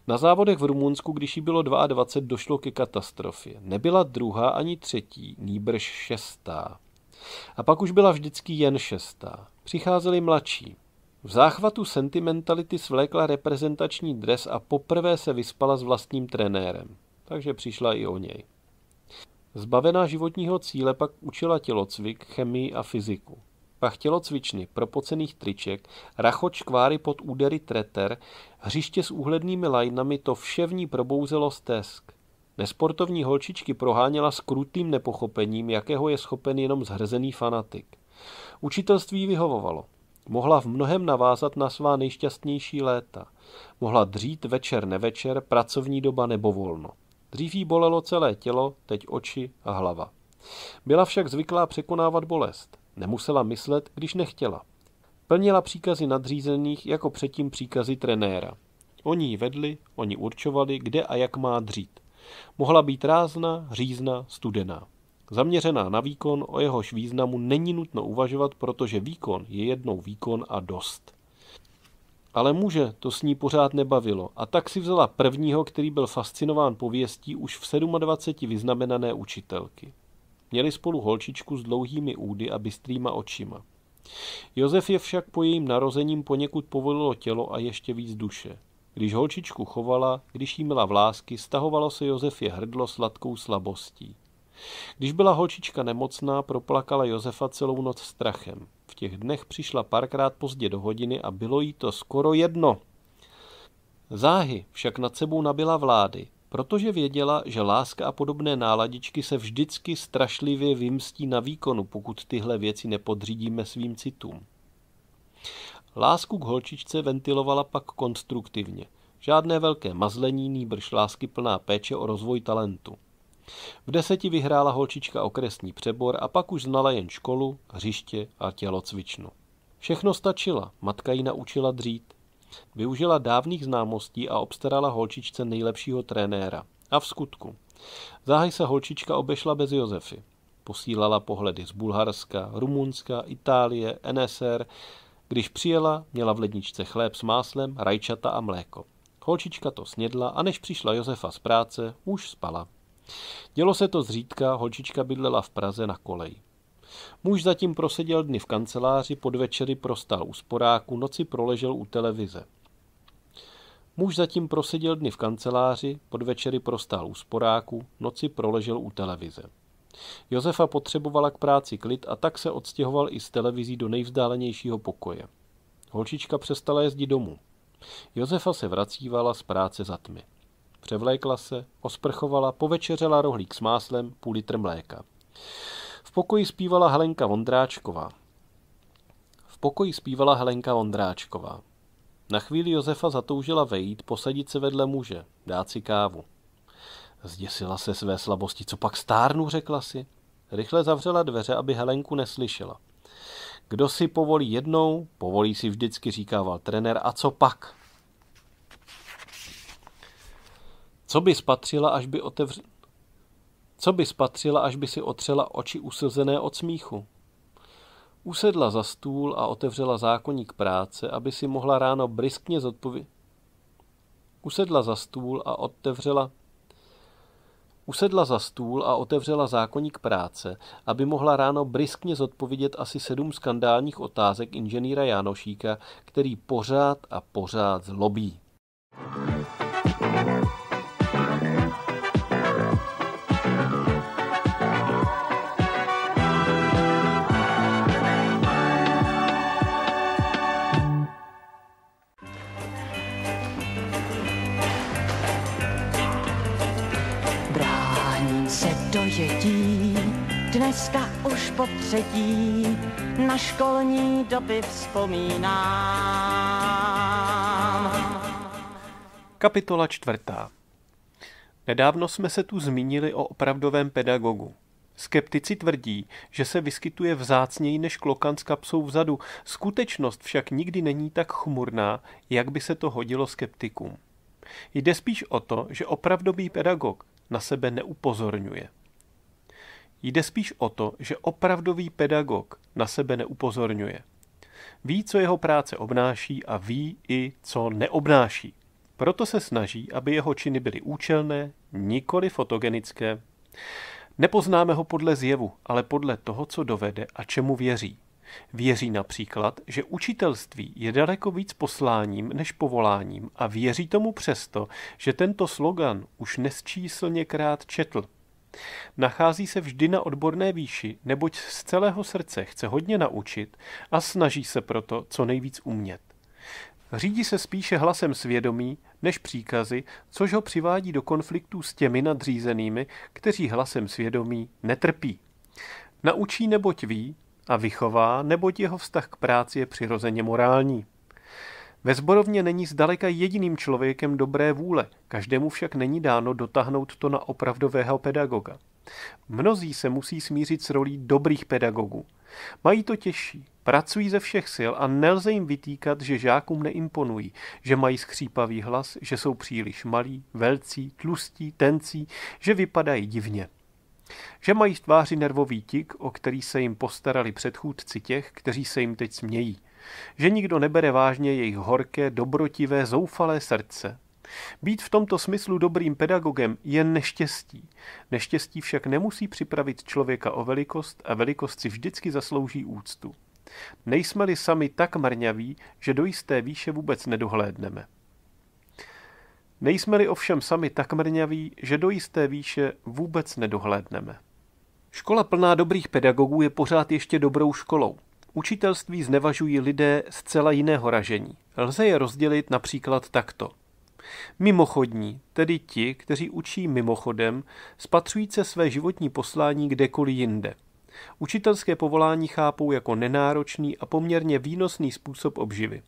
Na závodech v Rumunsku, když jí bylo 22, došlo ke katastrofě. Nebyla druhá ani třetí, nýbrž šestá. A pak už byla vždycky jen šestá. Přicházeli mladší. V záchvatu sentimentality svlékla reprezentační dres a poprvé se vyspala s vlastním trenérem. Takže přišla i o něj. Zbavená životního cíle pak učila tělocvik, chemii a fyziku. Pak tělocvičny, propocených triček, rachoč kváry pod údery treter, hřiště s úhlednými lajnami, to vše v ní probouzelo stesk. Nesportovní holčičky proháněla s krutým nepochopením, jakého je schopen jenom zhrzený fanatik. Učitelství vyhovovalo. Mohla v mnohem navázat na svá nejšťastnější léta. Mohla dřít večer nevečer, pracovní doba nebo volno. Dřív jí bolelo celé tělo, teď oči a hlava. Byla však zvyklá překonávat bolest. Nemusela myslet, když nechtěla. Plnila příkazy nadřízených jako předtím příkazy trenéra. Oni ji vedli, oni určovali, kde a jak má dřít. Mohla být rázna, řízna, studená. Zaměřená na výkon, o jehož významu není nutno uvažovat, protože výkon je jednou výkon a dost. Ale muže to s ní pořád nebavilo a tak si vzala prvního, který byl fascinován pověstí už v 27 vyznamenané učitelky. Měli spolu holčičku s dlouhými údy a bystrýma očima. Josef je však po jejím narozením poněkud povolilo tělo a ještě víc duše. Když holčičku chovala, když jí měla vlásky, stahovalo se Josefě hrdlo sladkou slabostí. Když byla holčička nemocná, proplakala Josefa celou noc strachem. V těch dnech přišla párkrát pozdě do hodiny a bylo jí to skoro jedno. Záhy však nad sebou nabila vlády, protože věděla, že láska a podobné náladičky se vždycky strašlivě vymstí na výkonu, pokud tyhle věci nepodřídíme svým citům. Lásku k holčičce ventilovala pak konstruktivně. Žádné velké mazlení, nýbrž lásky plná péče o rozvoj talentu. V deseti vyhrála holčička okresní přebor a pak už znala jen školu, hřiště a tělocvičnu. Všechno stačila, matka ji naučila dřít. Využila dávných známostí a obstarala holčičce nejlepšího trenéra. A v skutku. Záhy se holčička obešla bez Josefy. Posílala pohledy z Bulharska, Rumunska, Itálie, NSR, když přijela, měla v ledničce chléb s máslem, rajčata a mléko. Holčička to snědla a než přišla Josefa z práce, už spala. Dělo se to zřídka, holčička bydlela v Praze na kolej. Muž zatím proseděl dny v kanceláři, podvečery prostal u sporáku, noci proležel u televize. Muž zatím proseděl dny v kanceláři, podvečery prostal u sporáku, noci proležel u televize. Josefa potřebovala k práci klid a tak se odstěhoval i z televizí do nejvzdálenějšího pokoje. Holčička přestala jezdit domů. Josefa se vracívala z práce za tmy. Převlékla se, osprchovala, povečeřela rohlík s máslem, půl litr mléka. V pokoji zpívala Helenka Vondráčková. V pokoji zpívala Helenka Vondráčková. Na chvíli Josefa zatoužila vejít, posadit se vedle muže, dát si kávu. Zděsila se své slabosti. Co pak stárnu, řekla si. Rychle zavřela dveře, aby Helenku neslyšela. Kdo si povolí jednou, povolí si vždycky, říkával trenér. A co pak? Co by spatřila, až by otevř... Co by spatřila, až by si otřela oči usilzené od smíchu? Usedla za stůl a otevřela zákonník práce, aby si mohla ráno briskně zodpovědět. Usedla za stůl a otevřela Usedla za stůl a otevřela zákoník práce, aby mohla ráno briskně zodpovědět asi sedm skandálních otázek inženýra Janošíka, který pořád a pořád zlobí. thank you dětí, dneska už po třetí, na školní doby vzpomínám. Kapitola čtvrtá. Nedávno jsme se tu zmínili o opravdovém pedagogu. Skeptici tvrdí, že se vyskytuje vzácněji než klokan s kapsou vzadu, skutečnost však nikdy není tak chmurná, jak by se to hodilo skeptikům. Jde spíš o to, že opravdový pedagog na sebe neupozorňuje. Jde spíš o to, že opravdový pedagog na sebe neupozorňuje. Ví, co jeho práce obnáší a ví i, co neobnáší. Proto se snaží, aby jeho činy byly účelné, nikoli fotogenické. Nepoznáme ho podle zjevu, ale podle toho, co dovede a čemu věří. Věří například, že učitelství je daleko víc posláním než povoláním a věří tomu přesto, že tento slogan už nesčíslněkrát četl – Nachází se vždy na odborné výši, neboť z celého srdce chce hodně naučit a snaží se proto co nejvíc umět. Řídí se spíše hlasem svědomí než příkazy, což ho přivádí do konfliktů s těmi nadřízenými, kteří hlasem svědomí netrpí. Naučí neboť ví a vychová, neboť jeho vztah k práci je přirozeně morální. Ve zborovně není zdaleka jediným člověkem dobré vůle, každému však není dáno dotáhnout to na opravdového pedagoga. Mnozí se musí smířit s rolí dobrých pedagogů. Mají to těžší, pracují ze všech sil a nelze jim vytýkat, že žákům neimponují, že mají skřípavý hlas, že jsou příliš malí, velcí, tlustí, tencí, že vypadají divně. Že mají v tváři nervový tik, o který se jim postarali předchůdci těch, kteří se jim teď smějí že nikdo nebere vážně jejich horké, dobrotivé, zoufalé srdce. Být v tomto smyslu dobrým pedagogem je neštěstí. Neštěstí však nemusí připravit člověka o velikost a velikost si vždycky zaslouží úctu. Nejsme-li sami tak mrňaví, že do jisté výše vůbec nedohlédneme. Nejsme-li ovšem sami tak mrňaví, že do jisté výše vůbec nedohlédneme. Škola plná dobrých pedagogů je pořád ještě dobrou školou. Učitelství znevažují lidé zcela jiného ražení. Lze je rozdělit například takto. Mimochodní, tedy ti, kteří učí mimochodem, spatřujíce své životní poslání kdekoliv jinde. Učitelské povolání chápou jako nenáročný a poměrně výnosný způsob obživy.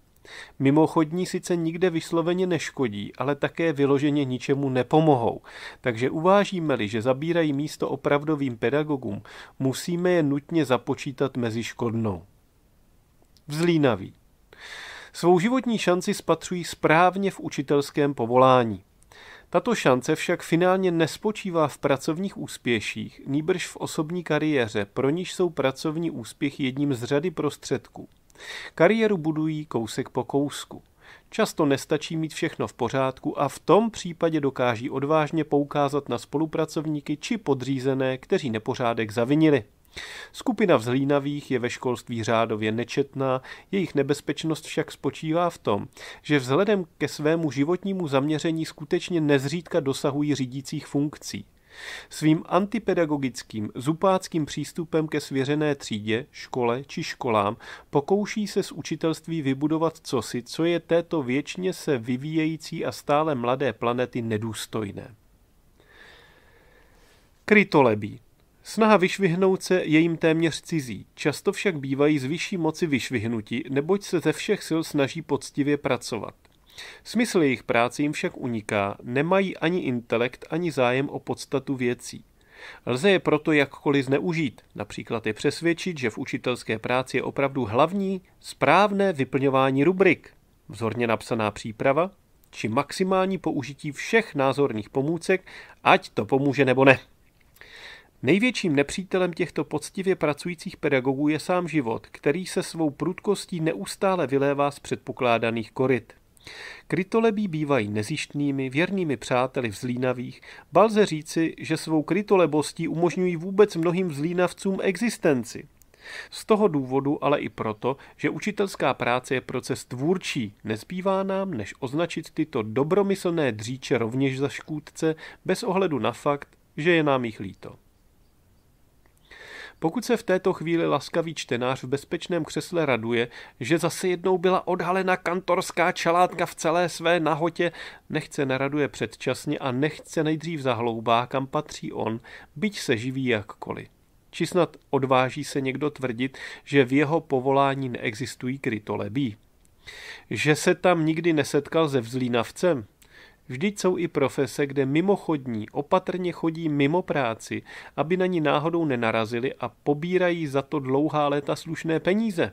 Mimochodní sice nikde vysloveně neškodí, ale také vyloženě ničemu nepomohou. Takže uvážíme-li, že zabírají místo opravdovým pedagogům, musíme je nutně započítat mezi škodnou vzlínaví. Svou životní šanci spatřují správně v učitelském povolání. Tato šance však finálně nespočívá v pracovních úspěších, nýbrž v osobní kariéře, pro níž jsou pracovní úspěch jedním z řady prostředků. Kariéru budují kousek po kousku. Často nestačí mít všechno v pořádku a v tom případě dokáží odvážně poukázat na spolupracovníky či podřízené, kteří nepořádek zavinili. Skupina vzhlínavých je ve školství řádově nečetná, jejich nebezpečnost však spočívá v tom, že vzhledem ke svému životnímu zaměření skutečně nezřídka dosahují řídících funkcí. Svým antipedagogickým, zupáckým přístupem ke svěřené třídě, škole či školám pokouší se z učitelství vybudovat cosi, co je této věčně se vyvíjející a stále mladé planety nedůstojné. Krytolebí Snaha vyšvihnout se je jim téměř cizí, často však bývají z vyšší moci vyšvihnutí, neboť se ze všech sil snaží poctivě pracovat. Smysl jejich práce jim však uniká, nemají ani intelekt, ani zájem o podstatu věcí. Lze je proto jakkoliv zneužít, například je přesvědčit, že v učitelské práci je opravdu hlavní správné vyplňování rubrik, vzorně napsaná příprava, či maximální použití všech názorných pomůcek, ať to pomůže nebo ne. Největším nepřítelem těchto poctivě pracujících pedagogů je sám život, který se svou prudkostí neustále vylévá z předpokládaných koryt. Krytolebí bývají nezištnými, věrnými přáteli vzlínavých. Balze říci, že svou krytolebostí umožňují vůbec mnohým vzlínavcům existenci. Z toho důvodu, ale i proto, že učitelská práce je proces tvůrčí, nezbývá nám, než označit tyto dobromyslné dříče rovněž za škůdce, bez ohledu na fakt, že je nám jich líto. Pokud se v této chvíli laskavý čtenář v bezpečném křesle raduje, že zase jednou byla odhalena kantorská čalátka v celé své nahotě, nechce neraduje předčasně a nechce nejdřív zahloubá, kam patří on, byť se živí jakkoliv. Či snad odváží se někdo tvrdit, že v jeho povolání neexistují krytolebí? Že se tam nikdy nesetkal se vzlínavcem? Vždyť jsou i profese, kde mimochodní opatrně chodí mimo práci, aby na ní náhodou nenarazili a pobírají za to dlouhá léta slušné peníze.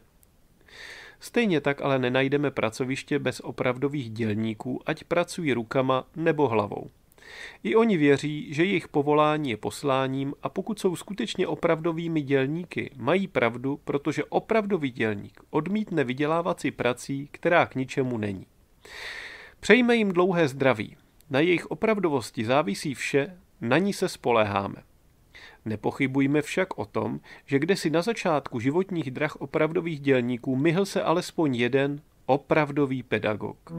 Stejně tak ale nenajdeme pracoviště bez opravdových dělníků, ať pracují rukama nebo hlavou. I oni věří, že jejich povolání je posláním a pokud jsou skutečně opravdovými dělníky, mají pravdu, protože opravdový dělník odmítne vydělávací prací, která k ničemu není. Přejme jim dlouhé zdraví. Na jejich opravdovosti závisí vše, na ní se spoléháme. Nepochybujme však o tom, že kde si na začátku životních drah opravdových dělníků myhl se alespoň jeden opravdový pedagog.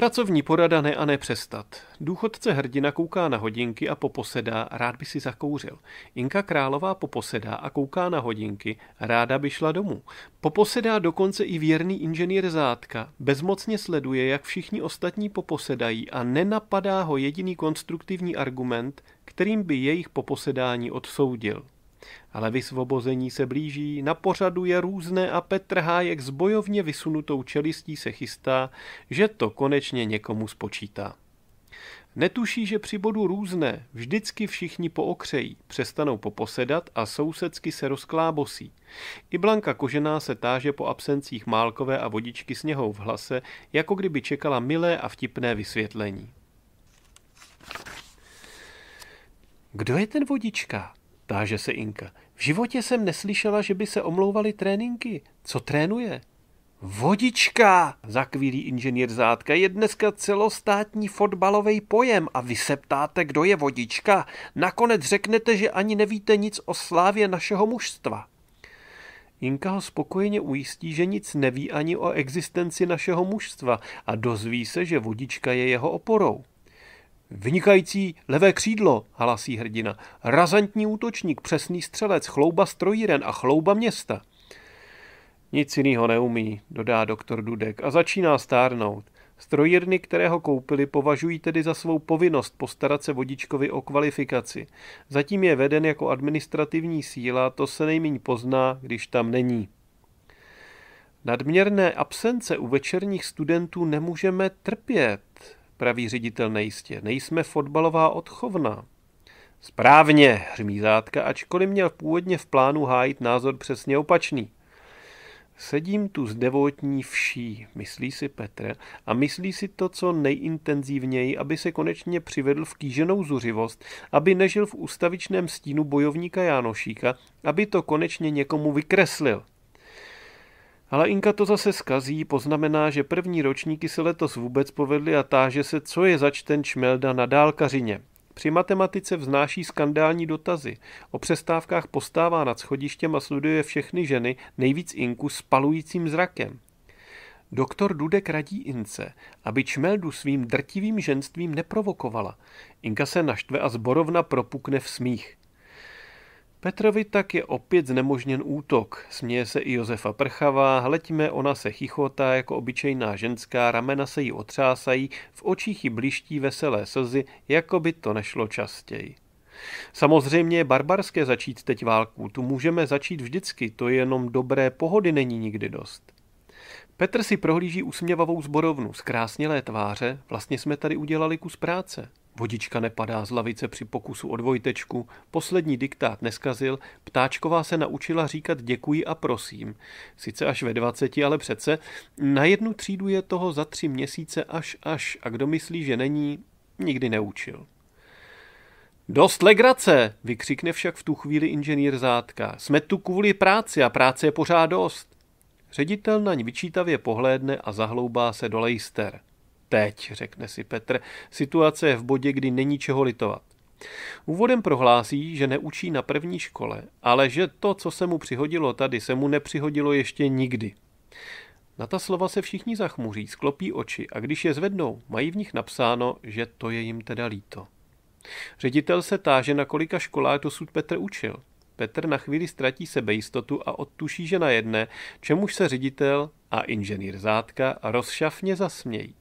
Pracovní porada ne a nepřestat. Důchodce hrdina kouká na hodinky a poposedá, rád by si zakouřil. Inka Králová poposedá a kouká na hodinky, ráda by šla domů. Poposedá dokonce i věrný inženýr Zátka, bezmocně sleduje, jak všichni ostatní poposedají a nenapadá ho jediný konstruktivní argument, kterým by jejich poposedání odsoudil. Ale vysvobození se blíží, na pořadu je různé a Petr Hájek s bojovně vysunutou čelistí se chystá, že to konečně někomu spočítá. Netuší, že při bodu různé vždycky všichni pookřejí, přestanou poposedat a sousedsky se rozklábosí. I Blanka Kožená se táže po absencích Málkové a vodičky sněhou v hlase, jako kdyby čekala milé a vtipné vysvětlení. Kdo je ten vodička? táže se Inka. V životě jsem neslyšela, že by se omlouvali tréninky. Co trénuje? Vodička, zakvílí inženýr Zátka, je dneska celostátní fotbalový pojem a vy se ptáte, kdo je vodička. Nakonec řeknete, že ani nevíte nic o slávě našeho mužstva. Inka ho spokojeně ujistí, že nic neví ani o existenci našeho mužstva a dozví se, že vodička je jeho oporou. Vynikající levé křídlo, halasí hrdina. Razantní útočník, přesný střelec, chlouba strojíren a chlouba města. Nic jiného neumí, dodá doktor Dudek a začíná stárnout. Strojírny, kterého koupili, považují tedy za svou povinnost postarat se vodičkovi o kvalifikaci. Zatím je veden jako administrativní síla, to se nejméně pozná, když tam není. Nadměrné absence u večerních studentů nemůžeme trpět, praví ředitel nejistě. Nejsme fotbalová odchovna. Správně, zátka, ačkoliv měl původně v plánu hájit názor přesně opačný. Sedím tu s devotní vší, myslí si Petr, a myslí si to co nejintenzivněji, aby se konečně přivedl v kýženou zuřivost, aby nežil v ustavičném stínu bojovníka Jánošíka, aby to konečně někomu vykreslil. Ale Inka to zase skazí, poznamená, že první ročníky se letos vůbec povedly a táže se, co je zač ten Čmelda na dálkařině. Při matematice vznáší skandální dotazy. O přestávkách postává nad schodištěm a sleduje všechny ženy, nejvíc Inku s palujícím zrakem. Doktor Dudek radí Ince, aby Čmeldu svým drtivým ženstvím neprovokovala. Inka se naštve a zborovna propukne v smích. Petrovi tak je opět znemožněn útok. Směje se i Josefa Prchava, letíme ona se chichotá jako obyčejná ženská, ramena se jí otřásají, v očích ji blíští veselé slzy, jako by to nešlo častěji. Samozřejmě je barbarské začít teď válku, tu můžeme začít vždycky, to je jenom dobré pohody není nikdy dost. Petr si prohlíží usměvavou zborovnu, zkrásnělé tváře, vlastně jsme tady udělali kus práce. Vodička nepadá z lavice při pokusu o dvojtečku, poslední diktát neskazil, ptáčková se naučila říkat děkuji a prosím. Sice až ve 20, ale přece. Na jednu třídu je toho za tři měsíce až až a kdo myslí, že není, nikdy neučil. Dost legrace, vykřikne však v tu chvíli inženýr Zátka. Jsme tu kvůli práci a práce je pořád dost. Ředitel naň vyčítavě pohlédne a zahloubá se do lejster teď, řekne si Petr. Situace je v bodě, kdy není čeho litovat. Úvodem prohlásí, že neučí na první škole, ale že to, co se mu přihodilo tady, se mu nepřihodilo ještě nikdy. Na ta slova se všichni zachmuří, sklopí oči a když je zvednou, mají v nich napsáno, že to je jim teda líto. Ředitel se táže, na kolika školách dosud Petr učil. Petr na chvíli ztratí sebejistotu a odtuší, že na jedné, čemuž se ředitel a inženýr Zátka rozšafně zasmějí.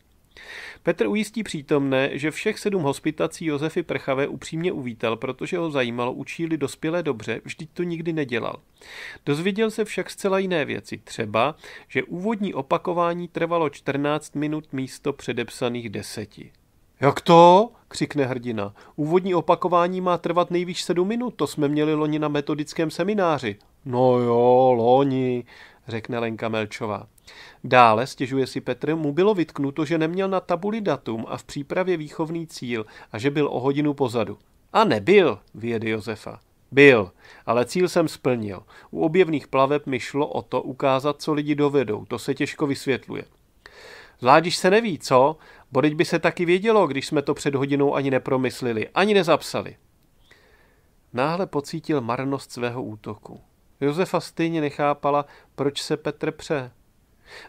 Petr ujistí přítomné, že všech sedm hospitací Josefy Prchavé upřímně uvítal, protože ho zajímalo učíli dospělé dobře, vždyť to nikdy nedělal. Dozvěděl se však zcela jiné věci, třeba, že úvodní opakování trvalo 14 minut místo předepsaných deseti. Jak to? křikne hrdina. Úvodní opakování má trvat nejvýš sedm minut, to jsme měli loni na metodickém semináři. No jo, loni, řekne Lenka Melčová. Dále, stěžuje si Petr, mu bylo vytknuto, že neměl na tabuli datum a v přípravě výchovný cíl a že byl o hodinu pozadu. A nebyl, vyjede Josefa. Byl, ale cíl jsem splnil. U objevných plaveb mi šlo o to ukázat, co lidi dovedou, to se těžko vysvětluje. Zvládíš se neví, co? Bodeď by se taky vědělo, když jsme to před hodinou ani nepromyslili, ani nezapsali. Náhle pocítil marnost svého útoku. Josefa stejně nechápala, proč se Petr pře.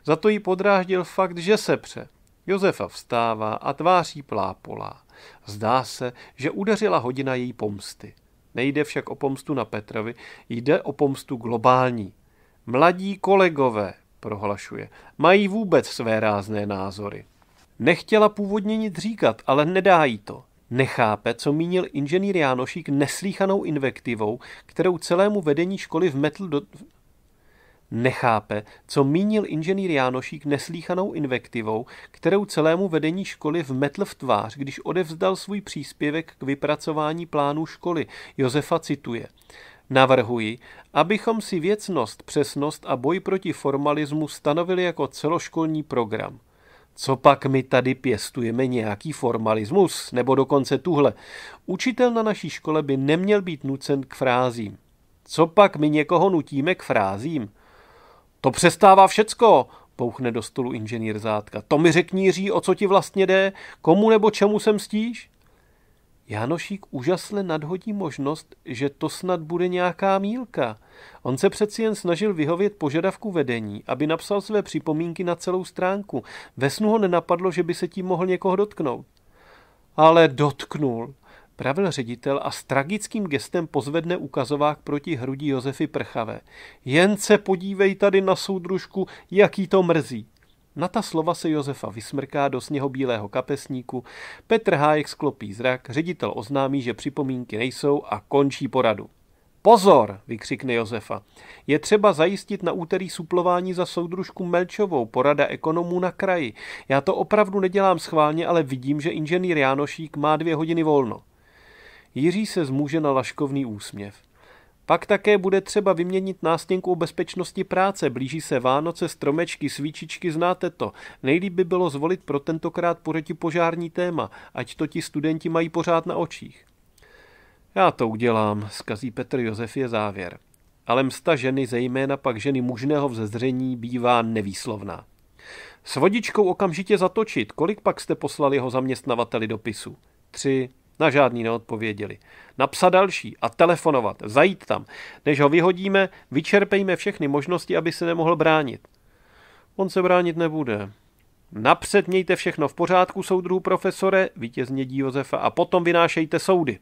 Za to jí podráždil fakt, že se pře. Josefa vstává a tváří plápolá. Zdá se, že udeřila hodina její pomsty. Nejde však o pomstu na Petrovi, jde o pomstu globální. Mladí kolegové, prohlašuje, mají vůbec své rázné názory. Nechtěla původně nic říkat, ale nedá jí to. Nechápe, co mínil inženýr Jánošík neslíchanou invektivou, kterou celému vedení školy vmetl do, nechápe, co mínil inženýr Jánošík neslíchanou invektivou, kterou celému vedení školy vmetl v tvář, když odevzdal svůj příspěvek k vypracování plánu školy. Josefa cituje. Navrhuji, abychom si věcnost, přesnost a boj proti formalismu stanovili jako celoškolní program. Co pak my tady pěstujeme nějaký formalismus, nebo dokonce tuhle? Učitel na naší škole by neměl být nucen k frázím. Co pak my někoho nutíme k frázím? To přestává všecko, pouchne do stolu inženýr zátka. To mi řekni, Jiří, o co ti vlastně jde, komu nebo čemu sem stíš? Janošík úžasle nadhodí možnost, že to snad bude nějaká mílka. On se přeci jen snažil vyhovět požadavku vedení, aby napsal své připomínky na celou stránku. Ve snu ho nenapadlo, že by se tím mohl někoho dotknout. Ale dotknul pravil ředitel a s tragickým gestem pozvedne ukazovák proti hrudi Josefy Prchavé. Jen se podívej tady na soudružku, jaký to mrzí. Na ta slova se Josefa vysmrká do sněhobílého kapesníku, Petr Hájek sklopí zrak, ředitel oznámí, že připomínky nejsou a končí poradu. Pozor, vykřikne Josefa. Je třeba zajistit na úterý suplování za soudružku Melčovou, porada ekonomů na kraji. Já to opravdu nedělám schválně, ale vidím, že inženýr Jánošík má dvě hodiny volno. Jiří se zmůže na laškovný úsměv. Pak také bude třeba vyměnit nástěnku o bezpečnosti práce. Blíží se Vánoce, stromečky, svíčičky, znáte to. Nejlíp by bylo zvolit pro tentokrát požární téma, ať to ti studenti mají pořád na očích. Já to udělám, skazí Petr Josef je závěr. Ale msta ženy, zejména pak ženy mužného vzezření, bývá nevýslovná. S vodičkou okamžitě zatočit, kolik pak jste poslali jeho zaměstnavateli dopisu? Tři, na žádný neodpověděli. Napsat další a telefonovat, zajít tam. Než ho vyhodíme, vyčerpejme všechny možnosti, aby se nemohl bránit. On se bránit nebude. Napřed mějte všechno v pořádku, soudruhu profesore, vítězně Josefa, a potom vynášejte soudy.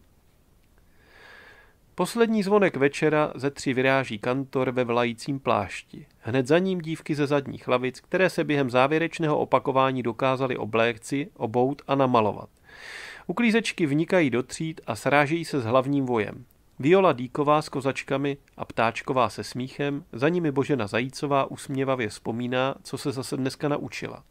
Poslední zvonek večera ze tři vyráží kantor ve vlajícím plášti. Hned za ním dívky ze zadních lavic, které se během závěrečného opakování dokázaly oblékci, obout a namalovat. Uklízečky vnikají do tříd a srážejí se s hlavním vojem. Viola Díková s kozačkami a Ptáčková se smíchem, za nimi Božena Zajícová usměvavě vzpomíná, co se zase dneska naučila.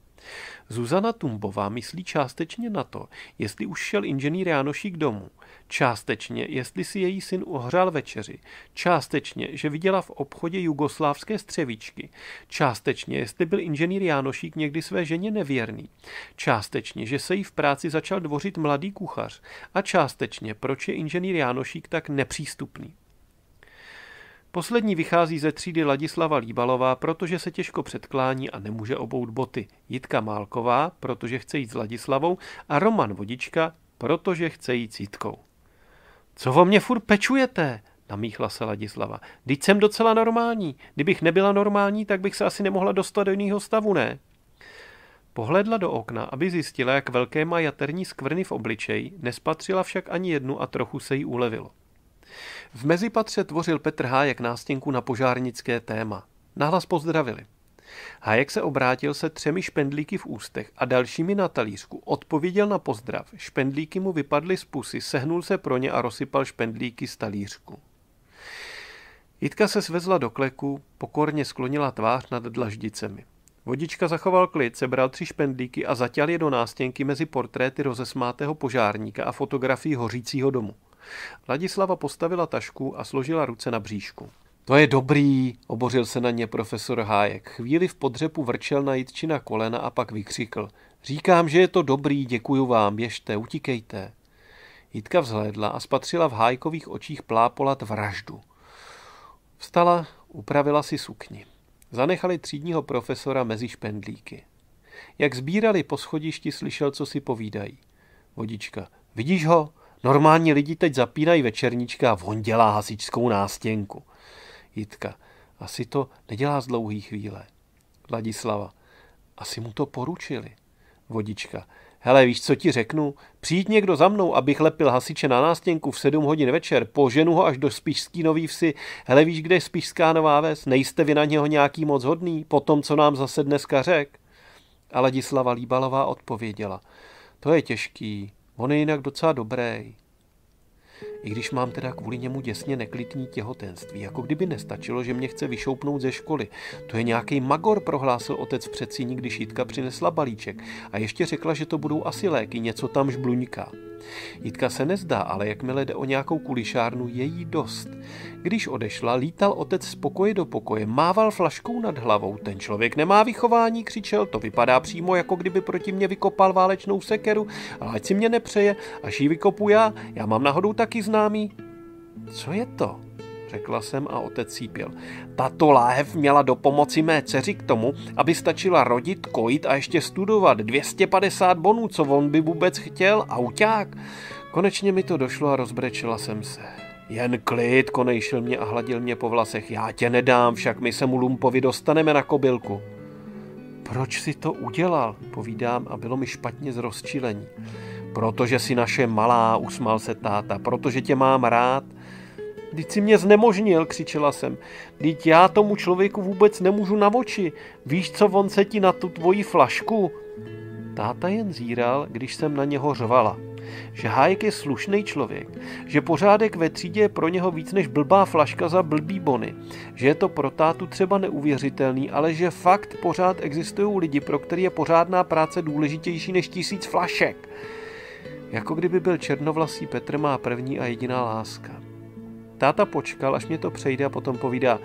Zuzana Tumbová myslí částečně na to, jestli už šel inženýr Jánošík domů, částečně, jestli si její syn ohřál večeři, částečně, že viděla v obchodě jugoslávské střevičky. částečně, jestli byl inženýr Jánošík někdy své ženě nevěrný, částečně, že se jí v práci začal dvořit mladý kuchař a částečně, proč je inženýr Jánošík tak nepřístupný. Poslední vychází ze třídy Ladislava Líbalová, protože se těžko předklání a nemůže obout boty. Jitka Málková, protože chce jít s Ladislavou a Roman Vodička, protože chce jít s Jitkou. Co o mě furt pečujete? namíchla se Ladislava. Teď jsem docela normální. Kdybych nebyla normální, tak bych se asi nemohla dostat do jiného stavu, ne? Pohledla do okna, aby zjistila, jak velké má jaterní skvrny v obličeji, nespatřila však ani jednu a trochu se jí ulevilo. V mezipatře tvořil Petr Hájek nástěnku na požárnické téma. Nahlas pozdravili. Hájek se obrátil se třemi špendlíky v ústech a dalšími na talířku. Odpověděl na pozdrav. Špendlíky mu vypadly z pusy, sehnul se pro ně a rozsypal špendlíky z talířku. Jitka se svezla do kleku, pokorně sklonila tvář nad dlaždicemi. Vodička zachoval klid, sebral tři špendlíky a zatěl je do nástěnky mezi portréty rozesmátého požárníka a fotografii hořícího domu. Ladislava postavila tašku a složila ruce na bříšku. To je dobrý, obořil se na ně profesor Hájek. Chvíli v podřepu vrčel na Jitčina kolena a pak vykřikl. Říkám, že je to dobrý, děkuju vám, běžte, utíkejte. Jitka vzhlédla a spatřila v Hájkových očích plápolat vraždu. Vstala, upravila si sukni. Zanechali třídního profesora mezi špendlíky. Jak sbírali po schodišti, slyšel, co si povídají. Vodička, vidíš ho? Normální lidi teď zapínají večerníčka a on dělá hasičskou nástěnku. Jitka, asi to nedělá z dlouhý chvíle. Vladislava, asi mu to poručili. Vodička, hele, víš, co ti řeknu? Přijít někdo za mnou, abych lepil hasiče na nástěnku v 7 hodin večer, poženu ho až do Spišský nový vsi. Hele, víš, kde je Spišská nová ves? Nejste vy na něho nějaký moc hodný, po tom, co nám zase dneska řek? A Ladislava Líbalová odpověděla. To je těžký, On je jinak docela dobrý. I když mám teda kvůli němu děsně neklidní těhotenství, jako kdyby nestačilo, že mě chce vyšoupnout ze školy. To je nějaký magor, prohlásil otec v předsíní, když Jitka přinesla balíček. A ještě řekla, že to budou asi léky, něco tam žbluňká. Jitka se nezdá, ale jakmile jde o nějakou kulišárnu, je jí dost. Když odešla, lítal otec z pokoje do pokoje, mával flaškou nad hlavou. Ten člověk nemá vychování, křičel, to vypadá přímo, jako kdyby proti mě vykopal válečnou sekeru, ale ať si mě nepřeje, až ji vykopu já, já mám náhodou tak taky známý. Co je to? Řekla jsem a otec sípil. Tato láhev měla do pomoci mé dceři k tomu, aby stačila rodit, kojit a ještě studovat 250 bonů, co on by vůbec chtěl, auták. Konečně mi to došlo a rozbrečela jsem se. Jen klid, konejšil mě a hladil mě po vlasech. Já tě nedám, však my se mu lumpovi dostaneme na kobylku. Proč si to udělal, povídám a bylo mi špatně z rozčilení. Protože si naše malá, usmál se táta, protože tě mám rád. Vždyť si mě znemožnil, křičela jsem. Vždyť já tomu člověku vůbec nemůžu na oči. Víš, co on se ti na tu tvoji flašku? Táta jen zíral, když jsem na něho řvala. Že Hájek je slušný člověk, že pořádek ve třídě je pro něho víc než blbá flaška za blbý bony, že je to pro tátu třeba neuvěřitelný, ale že fakt pořád existují lidi, pro který je pořádná práce důležitější než tisíc flašek. Jako kdyby byl černovlasý Petr má první a jediná láska. Táta počkal, až mě to přejde a potom povídá,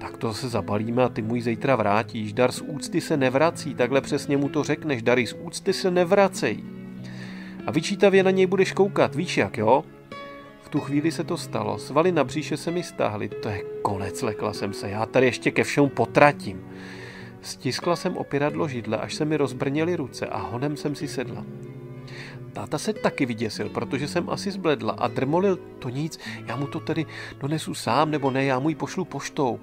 tak to se zabalíme a ty můj zítra vrátíš. Dar z úcty se nevrací, takhle přesně mu to řekneš. Dary z úcty se nevracejí. A vyčítavě na něj budeš koukat, víš jak, jo? V tu chvíli se to stalo, svaly na bříše se mi stáhly, to je konec, lekla jsem se, já tady ještě ke všemu potratím. Stiskla jsem opěradlo židle, až se mi rozbrněly ruce a honem jsem si sedla. Táta se taky vyděsil, protože jsem asi zbledla a drmolil to nic, já mu to tedy donesu sám nebo ne, já mu ji pošlu poštou.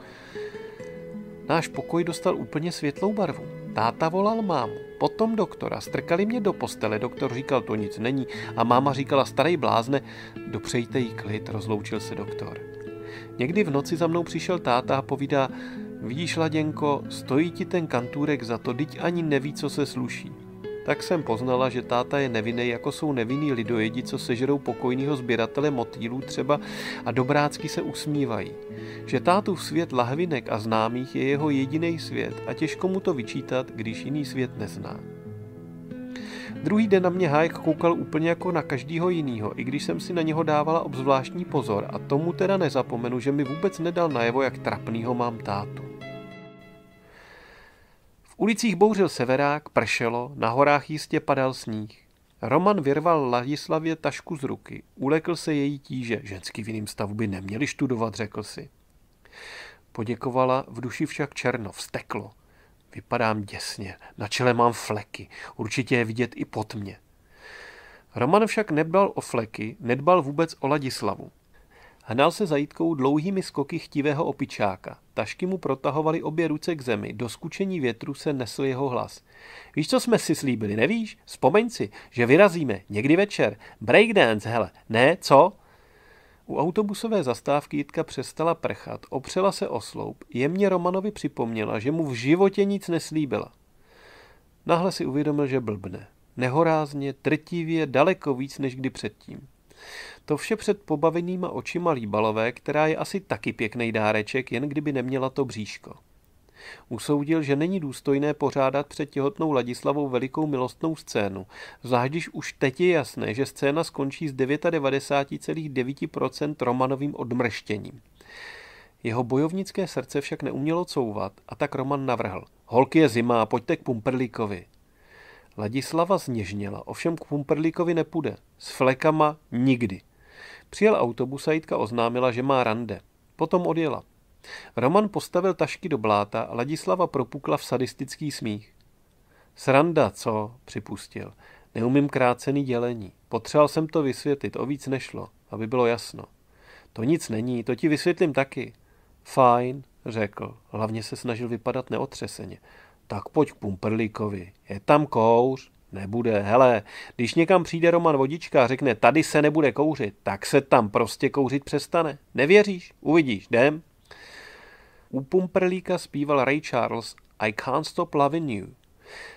Náš pokoj dostal úplně světlou barvu. Táta volal mámu, potom doktora, strkali mě do postele, doktor říkal, to nic není a máma říkala, starý blázne, dopřejte jí klid, rozloučil se doktor. Někdy v noci za mnou přišel táta a povídá, vidíš, Laděnko, stojí ti ten kantůrek za to, teď ani neví, co se sluší tak jsem poznala, že táta je nevinný, jako jsou nevinní lidojedi, co sežerou pokojného sběratele motýlů třeba a dobrácky se usmívají. Že tátu v svět lahvinek a známých je jeho jediný svět a těžko mu to vyčítat, když jiný svět nezná. Druhý den na mě Hájek koukal úplně jako na každýho jinýho, i když jsem si na něho dávala obzvláštní pozor a tomu teda nezapomenu, že mi vůbec nedal najevo, jak trapnýho mám tátu ulicích bouřil severák, pršelo, na horách jistě padal sníh. Roman vyrval Ladislavě tašku z ruky. Ulekl se její tíže. Ženský v jiném stavu by neměli študovat, řekl si. Poděkovala, v duši však černo, vzteklo. Vypadám děsně, na čele mám fleky, určitě je vidět i pod mě. Roman však nedbal o fleky, nedbal vůbec o Ladislavu. Hnal se zajítkou dlouhými skoky chtivého opičáka. Tašky mu protahovaly obě ruce k zemi, do skučení větru se nesl jeho hlas. Víš, co jsme si slíbili, nevíš? Vzpomeň si, že vyrazíme, někdy večer. Breakdance, hele, ne, co? U autobusové zastávky Jitka přestala prchat, opřela se o sloup, jemně Romanovi připomněla, že mu v životě nic neslíbila. Nahle si uvědomil, že blbne. Nehorázně, trtivě, daleko víc než kdy předtím. To vše před pobavenýma očima líbalové, která je asi taky pěkný dáreček, jen kdyby neměla to bříško. Usoudil, že není důstojné pořádat před těhotnou Ladislavou velikou milostnou scénu, zvlášť když už teď je jasné, že scéna skončí s 99,9% Romanovým odmrštěním. Jeho bojovnické srdce však neumělo couvat a tak Roman navrhl. Holky je zima, pojďte k Pumperlíkovi. Ladislava zněžněla, ovšem k Pumperlíkovi nepůjde. S flekama nikdy. Přijel autobus a Jitka oznámila, že má rande. Potom odjela. Roman postavil tašky do bláta a Ladislava propukla v sadistický smích. Sranda, co? připustil. Neumím krácený dělení. Potřeboval jsem to vysvětlit, o víc nešlo, aby bylo jasno. To nic není, to ti vysvětlím taky. Fajn, řekl. Hlavně se snažil vypadat neotřeseně. Tak pojď k Pumperlíkovi. Je tam kouř. Nebude. Hele, když někam přijde Roman Vodička a řekne, tady se nebude kouřit, tak se tam prostě kouřit přestane. Nevěříš? Uvidíš, jdem. U Pumperlíka zpíval Ray Charles I can't stop loving you.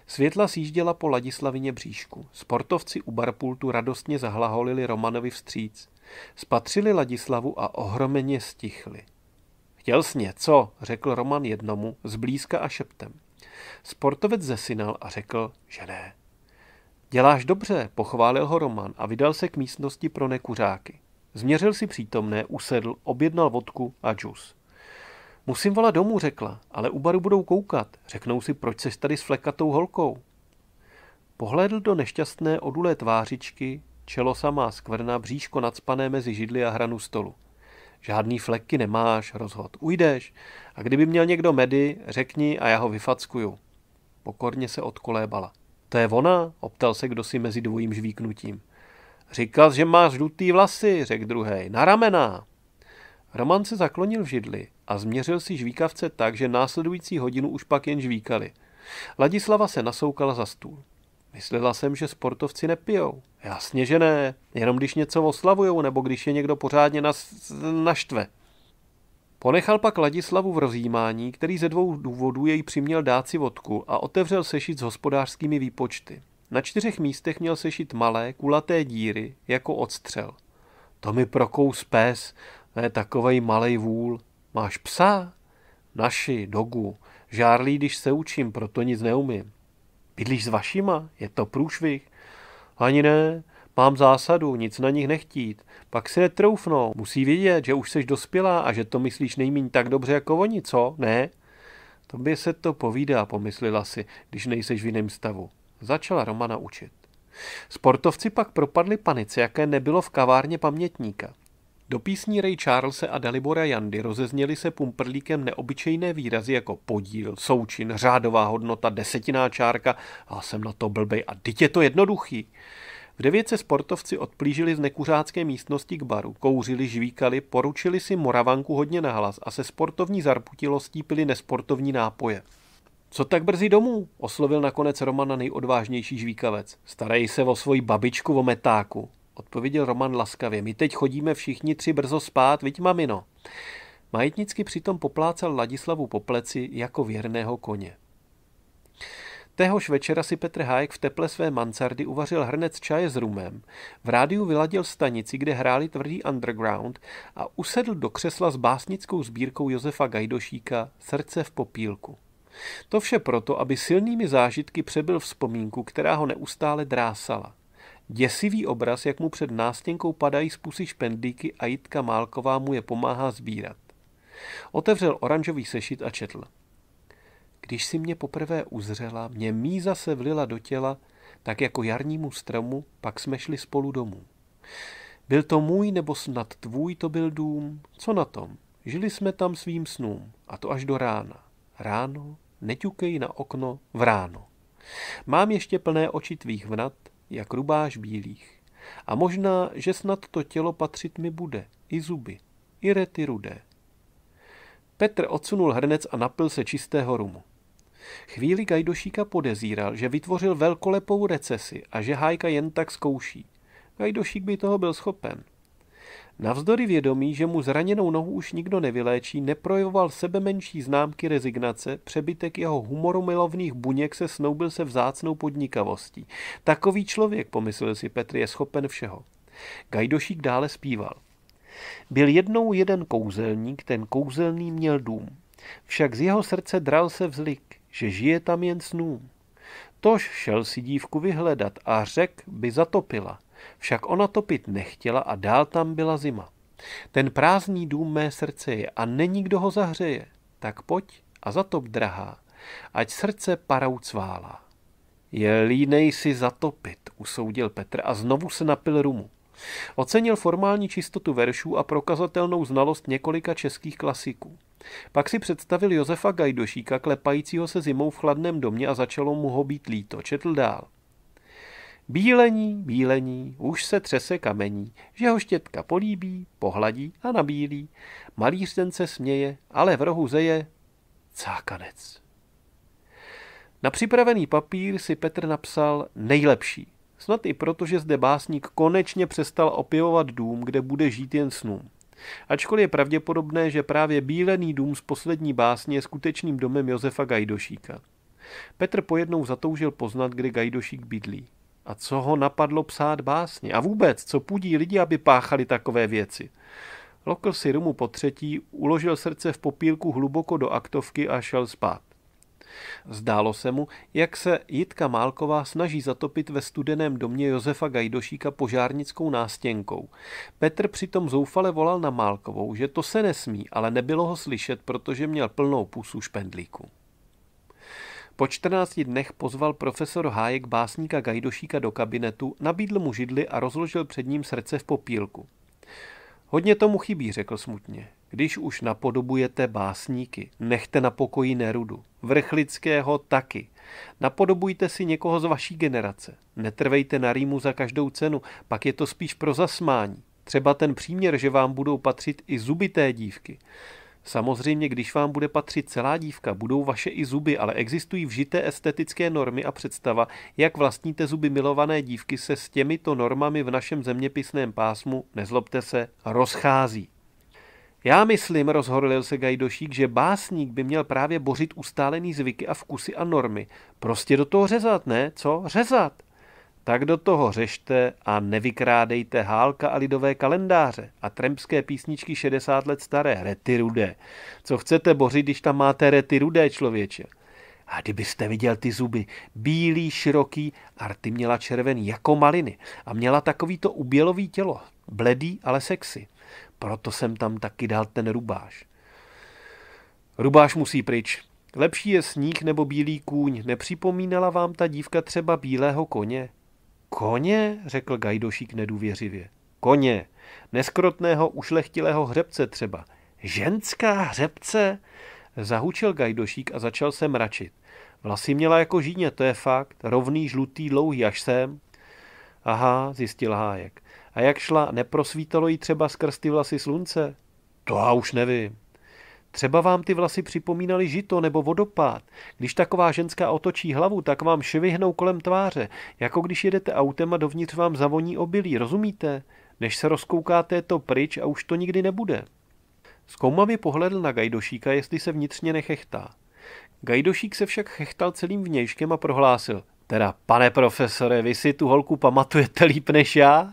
Světla sjížděla po Ladislavině bříšku. Sportovci u barpultu radostně zahlaholili Romanovi vstříc. Spatřili Ladislavu a ohromeně stichli. Chtěl sně, co? řekl Roman jednomu, zblízka a šeptem. Sportovec zesinal a řekl, že ne. Děláš dobře, pochválil ho Roman a vydal se k místnosti pro nekuřáky. Změřil si přítomné, usedl, objednal vodku a džus. Musím volat domů, řekla, ale u baru budou koukat. Řeknou si, proč seš tady s flekatou holkou. Pohlédl do nešťastné odulé tvářičky, čelo samá skvrna, bříško nadspané mezi židli a hranu stolu. Žádný fleky nemáš, rozhod. Ujdeš. A kdyby měl někdo medy, řekni a já ho vyfackuju. Pokorně se odkolébala. To je ona? Optal se kdo si mezi dvojím žvíknutím. Říkal, že máš žlutý vlasy, řekl druhý. Na ramena. Roman se zaklonil v židli a změřil si žvíkavce tak, že následující hodinu už pak jen žvíkali. Ladislava se nasoukala za stůl. Myslela jsem, že sportovci nepijou. Jasně, že ne. Jenom když něco oslavujou, nebo když je někdo pořádně nas- naštve. Ponechal pak Ladislavu v rozjímání, který ze dvou důvodů jej přiměl dát si vodku a otevřel sešit s hospodářskými výpočty. Na čtyřech místech měl sešit malé, kulaté díry, jako odstřel. To mi prokous pes, ne takovej malej vůl. Máš psa? Naši, dogu. Žárlí, když se učím, proto nic neumím. Bydlíš s vašima? Je to průšvih? Ani ne, Mám zásadu, nic na nich nechtít. Pak si netroufnou. Musí vidět, že už seš dospělá a že to myslíš nejmíň tak dobře jako oni, co? Ne? Tobě se to povídá, pomyslila si, když nejseš v jiném stavu. Začala Romana učit. Sportovci pak propadli panice, jaké nebylo v kavárně pamětníka. Do písní Ray Charlesa a Dalibora Jandy rozezněly se pumprlíkem neobyčejné výrazy jako podíl, součin, řádová hodnota, desetiná čárka a jsem na to blbej a dítě to jednoduchý. V devět se sportovci odplížili z nekuřácké místnosti k baru, kouřili, žvíkali, poručili si moravanku hodně nahlas a se sportovní zarputilostí pili nesportovní nápoje. Co tak brzy domů? oslovil nakonec Romana nejodvážnější žvíkavec. Starej se o svoji babičku o metáku, odpověděl Roman laskavě. My teď chodíme všichni tři brzo spát, viď mamino. Majetnicky přitom poplácal Ladislavu po pleci jako věrného koně. Téhož večera si Petr Hájek v teple své mansardy uvařil hrnec čaje s rumem, v rádiu vyladil stanici, kde hráli tvrdý underground a usedl do křesla s básnickou sbírkou Josefa Gajdošíka Srdce v popílku. To vše proto, aby silnými zážitky přebyl vzpomínku, která ho neustále drásala. Děsivý obraz, jak mu před nástěnkou padají z pusy špendlíky a Jitka Málková mu je pomáhá sbírat. Otevřel oranžový sešit a četl – když si mě poprvé uzřela, mě míza se vlila do těla, tak jako jarnímu stromu, pak jsme šli spolu domů. Byl to můj nebo snad tvůj to byl dům? Co na tom? Žili jsme tam svým snům, a to až do rána. Ráno, neťukej na okno v ráno. Mám ještě plné oči tvých vnat, jak rubáš bílých. A možná, že snad to tělo patřit mi bude, i zuby, i rety rudé. Petr odsunul hrnec a napil se čistého rumu. Chvíli Gajdošíka podezíral, že vytvořil velkolepou recesi a že Hájka jen tak zkouší. Gajdošík by toho byl schopen. Navzdory vědomí, že mu zraněnou nohu už nikdo nevyléčí, neprojevoval sebe menší známky rezignace, přebytek jeho humoromilovných buněk se snoubil se vzácnou podnikavostí. Takový člověk, pomyslel si Petr, je schopen všeho. Gajdošík dále zpíval. Byl jednou jeden kouzelník, ten kouzelný měl dům. Však z jeho srdce dral se vzlik že žije tam jen snům. Tož šel si dívku vyhledat a řek by zatopila, však ona topit nechtěla a dál tam byla zima. Ten prázdný dům mé srdce je a není kdo ho zahřeje, tak pojď a zatop drahá, ať srdce parou cválá. Je línej si zatopit, usoudil Petr a znovu se napil rumu. Ocenil formální čistotu veršů a prokazatelnou znalost několika českých klasiků. Pak si představil Josefa Gajdošíka klepajícího se zimou v chladném domě a začalo mu ho být líto. Četl dál. Bílení, bílení, už se třese kamení, že ho štětka políbí, pohladí a nabílí. Malíř ten se směje, ale v rohu zeje cákanec. Na připravený papír si Petr napsal nejlepší. Snad i proto, že zde básník konečně přestal opěvovat dům, kde bude žít jen snům. Ačkoliv je pravděpodobné, že právě bílený dům z poslední básně je skutečným domem Josefa Gajdošíka. Petr pojednou zatoužil poznat, kde Gajdošík bydlí. A co ho napadlo psát básně? A vůbec, co půdí lidi, aby páchali takové věci? Lokl si rumu po třetí, uložil srdce v popílku hluboko do aktovky a šel spát. Zdálo se mu, jak se Jitka Málková snaží zatopit ve studeném domě Josefa Gajdošíka požárnickou nástěnkou. Petr přitom zoufale volal na Málkovou, že to se nesmí, ale nebylo ho slyšet, protože měl plnou pusu špendlíku. Po 14 dnech pozval profesor Hájek básníka Gajdošíka do kabinetu, nabídl mu židli a rozložil před ním srdce v popílku. Hodně tomu chybí, řekl smutně. Když už napodobujete básníky, nechte na pokoji Nerudu. Vrchlického taky. Napodobujte si někoho z vaší generace. Netrvejte na rýmu za každou cenu, pak je to spíš pro zasmání. Třeba ten příměr, že vám budou patřit i zuby té dívky. Samozřejmě, když vám bude patřit celá dívka, budou vaše i zuby, ale existují vžité estetické normy a představa, jak vlastníte zuby milované dívky se s těmito normami v našem zeměpisném pásmu, nezlobte se, rozchází. Já myslím, rozhorlil se Gajdošík, že básník by měl právě bořit ustálený zvyky a vkusy a normy. Prostě do toho řezat, ne? Co? Řezat! Tak do toho řešte a nevykrádejte hálka a lidové kalendáře a trempské písničky 60 let staré, rety rudé. Co chcete bořit, když tam máte rety rudé, člověče? A kdybyste viděl ty zuby, bílý, široký, Arty měla červený, jako maliny. A měla takovýto ubělový tělo, bledý, ale sexy. Proto jsem tam taky dal ten rubáš. Rubáš musí pryč. Lepší je sníh nebo bílý kůň. Nepřipomínala vám ta dívka třeba bílého koně? Koně? řekl Gajdošík nedůvěřivě. Koně. Neskrotného ušlechtilého hřebce třeba. Ženská hřebce? Zahučil Gajdošík a začal se mračit. Vlasy měla jako žíně, to je fakt. Rovný, žlutý, dlouhý až sem. Aha, zjistil Hájek. A jak šla, neprosvítalo jí třeba skrz ty vlasy slunce? To já už nevím. Třeba vám ty vlasy připomínaly žito nebo vodopád. Když taková ženská otočí hlavu, tak vám švihnou kolem tváře, jako když jedete autem a dovnitř vám zavoní obilí, rozumíte? Než se rozkoukáte, je to pryč a už to nikdy nebude. Zkoumavě pohledl na Gajdošíka, jestli se vnitřně nechechtá. Gajdošík se však chechtal celým vnějškem a prohlásil. Teda, pane profesore, vy si tu holku pamatujete líp než já?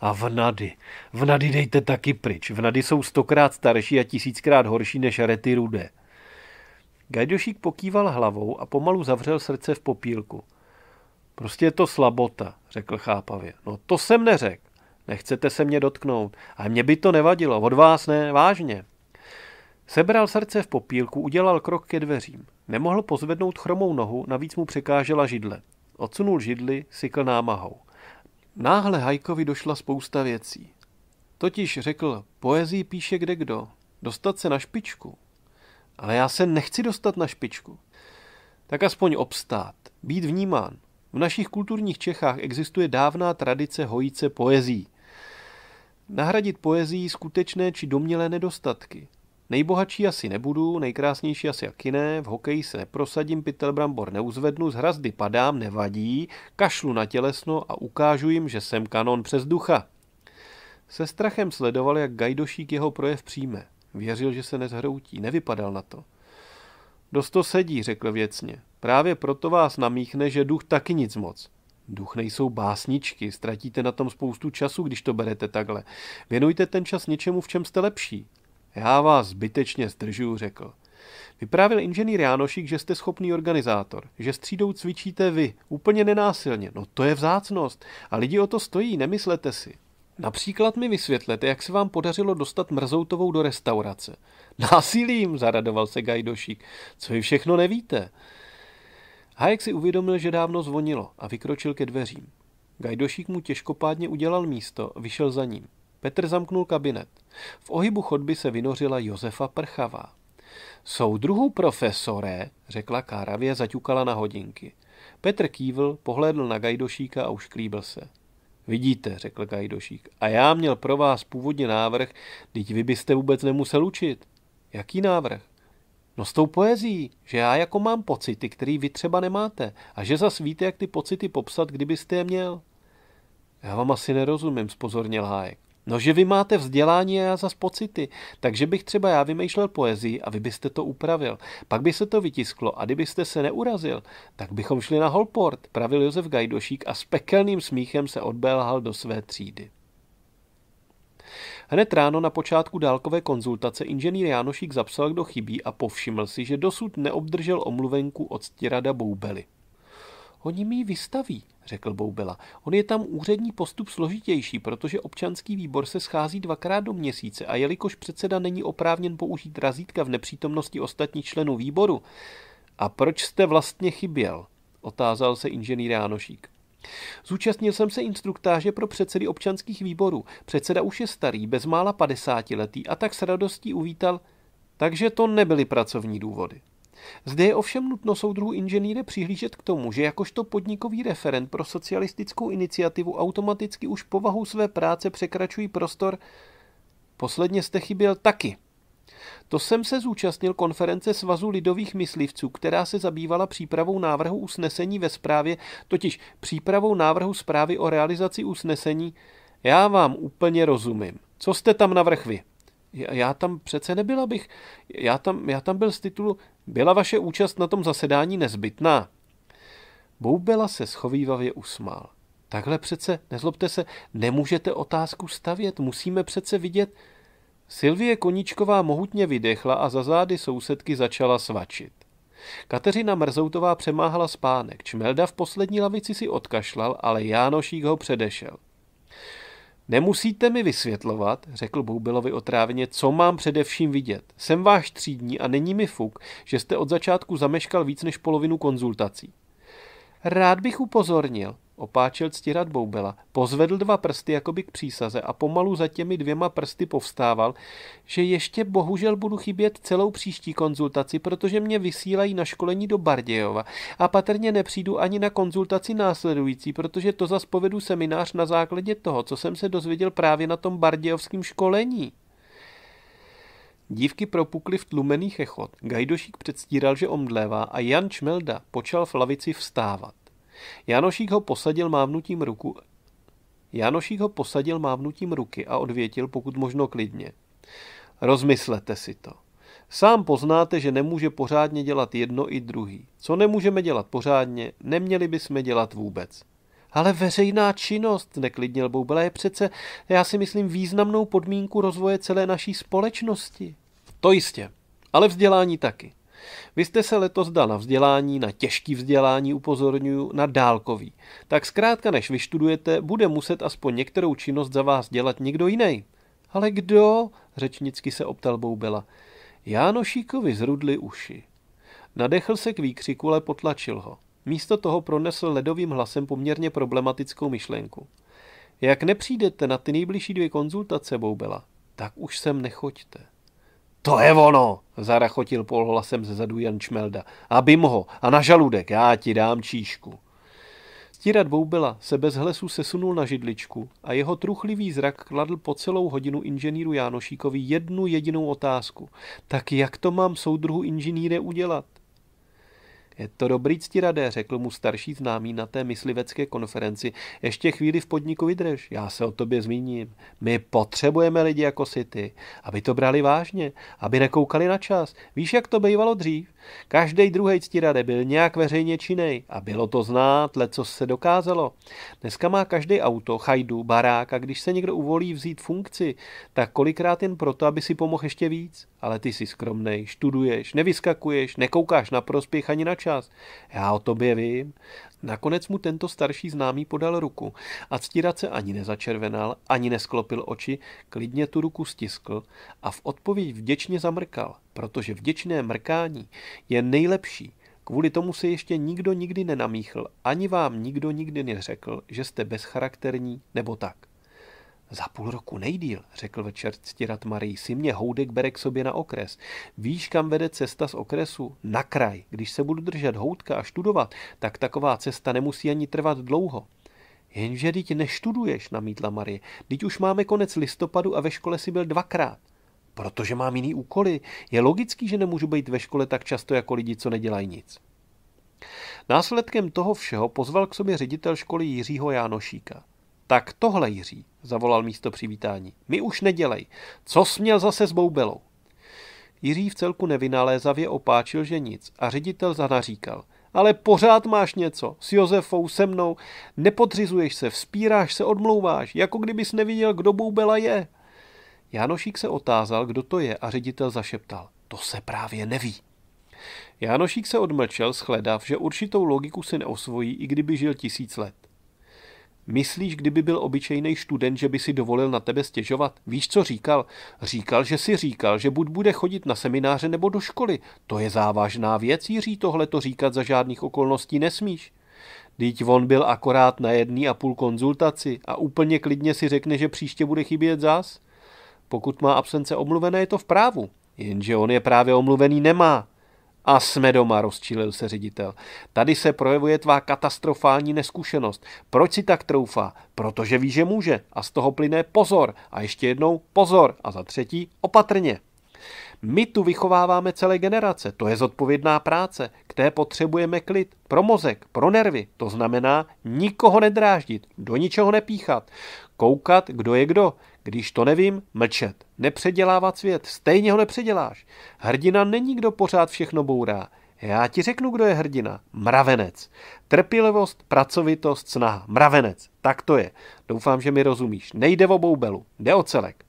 A vnady. Vnady dejte taky pryč. Vnady jsou stokrát starší a tisíckrát horší než rety rudé. Gajdošík pokýval hlavou a pomalu zavřel srdce v popílku. Prostě je to slabota, řekl chápavě. No to jsem neřekl. Nechcete se mě dotknout. A mě by to nevadilo. Od vás ne, vážně. Sebral srdce v popílku, udělal krok ke dveřím. Nemohl pozvednout chromou nohu, navíc mu překážela židle. Odsunul židli, sykl námahou. Náhle Hajkovi došla spousta věcí. Totiž řekl, poezii píše kde kdo, dostat se na špičku. Ale já se nechci dostat na špičku. Tak aspoň obstát, být vnímán. V našich kulturních Čechách existuje dávná tradice hojíce poezí. Nahradit poezí skutečné či domnělé nedostatky. Nejbohatší asi nebudu, nejkrásnější asi jak jiné, v hokeji se neprosadím, pytel brambor neuzvednu, z hrazdy padám, nevadí, kašlu na tělesno a ukážu jim, že jsem kanon přes ducha. Se strachem sledoval, jak Gajdošík jeho projev přijme. Věřil, že se nezhroutí, nevypadal na to. Dost to sedí, řekl věcně. Právě proto vás namíchne, že duch taky nic moc. Duch nejsou básničky, ztratíte na tom spoustu času, když to berete takhle. Věnujte ten čas něčemu, v čem jste lepší. Já vás zbytečně zdržuju, řekl. Vyprávil inženýr Jánošík, že jste schopný organizátor, že střídou cvičíte vy, úplně nenásilně. No to je vzácnost a lidi o to stojí, nemyslete si. Například mi vysvětlete, jak se vám podařilo dostat mrzoutovou do restaurace. Násilím, zaradoval se Gajdošík. Co vy všechno nevíte? Hajek si uvědomil, že dávno zvonilo a vykročil ke dveřím. Gajdošík mu těžkopádně udělal místo, vyšel za ním. Petr zamknul kabinet. V ohybu chodby se vynořila Josefa Prchavá. Soudruhu profesore, řekla káravě, zaťukala na hodinky. Petr kývl, pohlédl na Gajdošíka a ušklíbil se. Vidíte, řekl Gajdošík, a já měl pro vás původně návrh, teď vy byste vůbec nemusel učit. Jaký návrh? No s tou poezí, že já jako mám pocity, který vy třeba nemáte a že zas víte, jak ty pocity popsat, kdybyste je měl. Já vám asi nerozumím, spozornil Hájek. No, že vy máte vzdělání a já zas pocity. Takže bych třeba já vymýšlel poezii a vy byste to upravil. Pak by se to vytisklo a kdybyste se neurazil, tak bychom šli na Holport, pravil Josef Gajdošík a s pekelným smíchem se odbélhal do své třídy. Hned ráno na počátku dálkové konzultace inženýr Jánošík zapsal, kdo chybí a povšiml si, že dosud neobdržel omluvenku od stěrada Boubely. Oni mi ji vystaví, řekl Boubela. On je tam úřední postup složitější, protože občanský výbor se schází dvakrát do měsíce a jelikož předseda není oprávněn použít razítka v nepřítomnosti ostatních členů výboru. A proč jste vlastně chyběl? Otázal se inženýr Jánošík. Zúčastnil jsem se instruktáže pro předsedy občanských výborů. Předseda už je starý, bezmála 50 letý a tak s radostí uvítal, takže to nebyly pracovní důvody. Zde je ovšem nutno soudruhu inženýre přihlížet k tomu, že jakožto podnikový referent pro socialistickou iniciativu automaticky už povahu své práce překračují prostor Posledně jste chyběl taky. To jsem se zúčastnil konference Svazu lidových myslivců, která se zabývala přípravou návrhu usnesení ve zprávě, totiž přípravou návrhu zprávy o realizaci usnesení. Já vám úplně rozumím. Co jste tam navrhli? Já tam přece nebyla bych. Já tam, já tam byl z titulu Byla vaše účast na tom zasedání nezbytná. Boubela se schovývavě usmál. Takhle přece, nezlobte se, nemůžete otázku stavět, musíme přece vidět. Silvie Koníčková mohutně vydechla a za zády sousedky začala svačit. Kateřina Mrzoutová přemáhala spánek, Čmelda v poslední lavici si odkašlal, ale Jánošík ho předešel. Nemusíte mi vysvětlovat, řekl Boubilovi otráveně, co mám především vidět. Jsem váš třídní a není mi fuk, že jste od začátku zameškal víc než polovinu konzultací. Rád bych upozornil, Opáčil ctirat Boubela, pozvedl dva prsty jakoby k přísaze a pomalu za těmi dvěma prsty povstával, že ještě bohužel budu chybět celou příští konzultaci, protože mě vysílají na školení do Bardějova a patrně nepřijdu ani na konzultaci následující, protože to zas povedu seminář na základě toho, co jsem se dozvěděl právě na tom bardějovském školení. Dívky propukly v tlumený chechot, Gajdošík předstíral, že omdlévá a Jan Čmelda počal v lavici vstávat. Janošík ho posadil mávnutím ruku Janošík ho posadil mávnutím ruky a odvětil pokud možno klidně. Rozmyslete si to. Sám poznáte, že nemůže pořádně dělat jedno i druhý. Co nemůžeme dělat pořádně, neměli bychom dělat vůbec. Ale veřejná činnost, neklidnil Boubela, je přece, já si myslím, významnou podmínku rozvoje celé naší společnosti. To jistě, ale vzdělání taky. Vy jste se letos dal na vzdělání, na těžký vzdělání, upozorňuji, na dálkový. Tak zkrátka, než vyštudujete, bude muset aspoň některou činnost za vás dělat někdo jiný. Ale kdo? řečnicky se optal Boubela. Jánošíkovi zrudly uši. Nadechl se k výkřiku, ale potlačil ho. Místo toho pronesl ledovým hlasem poměrně problematickou myšlenku. Jak nepřijdete na ty nejbližší dvě konzultace, Boubela, tak už sem nechoďte. To je ono, zarachotil polhlasem ze zadu Jan Čmelda. A bym ho, a na žaludek, já ti dám číšku. Stírat dvoubila se bez hlesu sesunul na židličku a jeho truchlivý zrak kladl po celou hodinu inženýru Jánošíkovi jednu jedinou otázku. Tak jak to mám soudruhu inženýre udělat? Je to dobrý ctiradé, řekl mu starší známý na té myslivecké konferenci. Ještě chvíli v podniku vydrž, já se o tobě zmíním. My potřebujeme lidi jako si ty, aby to brali vážně, aby nekoukali na čas. Víš, jak to bývalo dřív? Každý druhý ctirade byl nějak veřejně činej a bylo to znát, co se dokázalo. Dneska má každý auto, chajdu, barák a když se někdo uvolí vzít funkci, tak kolikrát jen proto, aby si pomohl ještě víc. Ale ty jsi skromný, študuješ, nevyskakuješ, nekoukáš na prospěch ani na čas. Já o tobě vím. Nakonec mu tento starší známý podal ruku a ctírat se ani nezačervenal, ani nesklopil oči, klidně tu ruku stiskl a v odpověď vděčně zamrkal protože vděčné mrkání je nejlepší. Kvůli tomu se ještě nikdo nikdy nenamíchl, ani vám nikdo nikdy neřekl, že jste bezcharakterní nebo tak. Za půl roku nejdíl, řekl večer ctirat Marii, si mě houdek bere k sobě na okres. Víš, kam vede cesta z okresu? Na kraj. Když se budu držet houdka a študovat, tak taková cesta nemusí ani trvat dlouho. Jenže teď neštuduješ, namítla Marie. Teď už máme konec listopadu a ve škole si byl dvakrát protože mám jiný úkoly. Je logický, že nemůžu být ve škole tak často jako lidi, co nedělají nic. Následkem toho všeho pozval k sobě ředitel školy Jiřího Jánošíka. Tak tohle, Jiří, zavolal místo přivítání. My už nedělej. Co směl zase s boubelou? Jiří v celku nevynalézavě opáčil, že nic a ředitel zanaříkal. Ale pořád máš něco. S Josefou, se mnou. Nepodřizuješ se, vzpíráš se, odmlouváš, jako kdybys neviděl, kdo boubela je. Jánošík se otázal, kdo to je a ředitel zašeptal. To se právě neví. Jánošík se odmlčel, shledav, že určitou logiku si neosvojí, i kdyby žil tisíc let. Myslíš, kdyby byl obyčejný student, že by si dovolil na tebe stěžovat? Víš, co říkal? Říkal, že si říkal, že buď bude chodit na semináře nebo do školy. To je závažná věc, Jiří, tohle to říkat za žádných okolností nesmíš. Teď on byl akorát na jedný a půl konzultaci a úplně klidně si řekne, že příště bude chybět zás. Pokud má absence omluvené, je to v právu. Jenže on je právě omluvený nemá. A jsme doma, rozčílil se ředitel. Tady se projevuje tvá katastrofální neskušenost. Proč si tak troufá? Protože ví, že může. A z toho plyne pozor. A ještě jednou pozor. A za třetí opatrně. My tu vychováváme celé generace, to je zodpovědná práce, k té potřebujeme klid, pro mozek, pro nervy, to znamená nikoho nedráždit, do ničeho nepíchat, koukat, kdo je kdo, když to nevím, mlčet, nepředělávat svět, stejně ho nepředěláš. Hrdina není, kdo pořád všechno bourá. Já ti řeknu, kdo je hrdina. Mravenec. Trpělivost, pracovitost, snaha. Mravenec. Tak to je. Doufám, že mi rozumíš. Nejde o boubelu, jde o celek.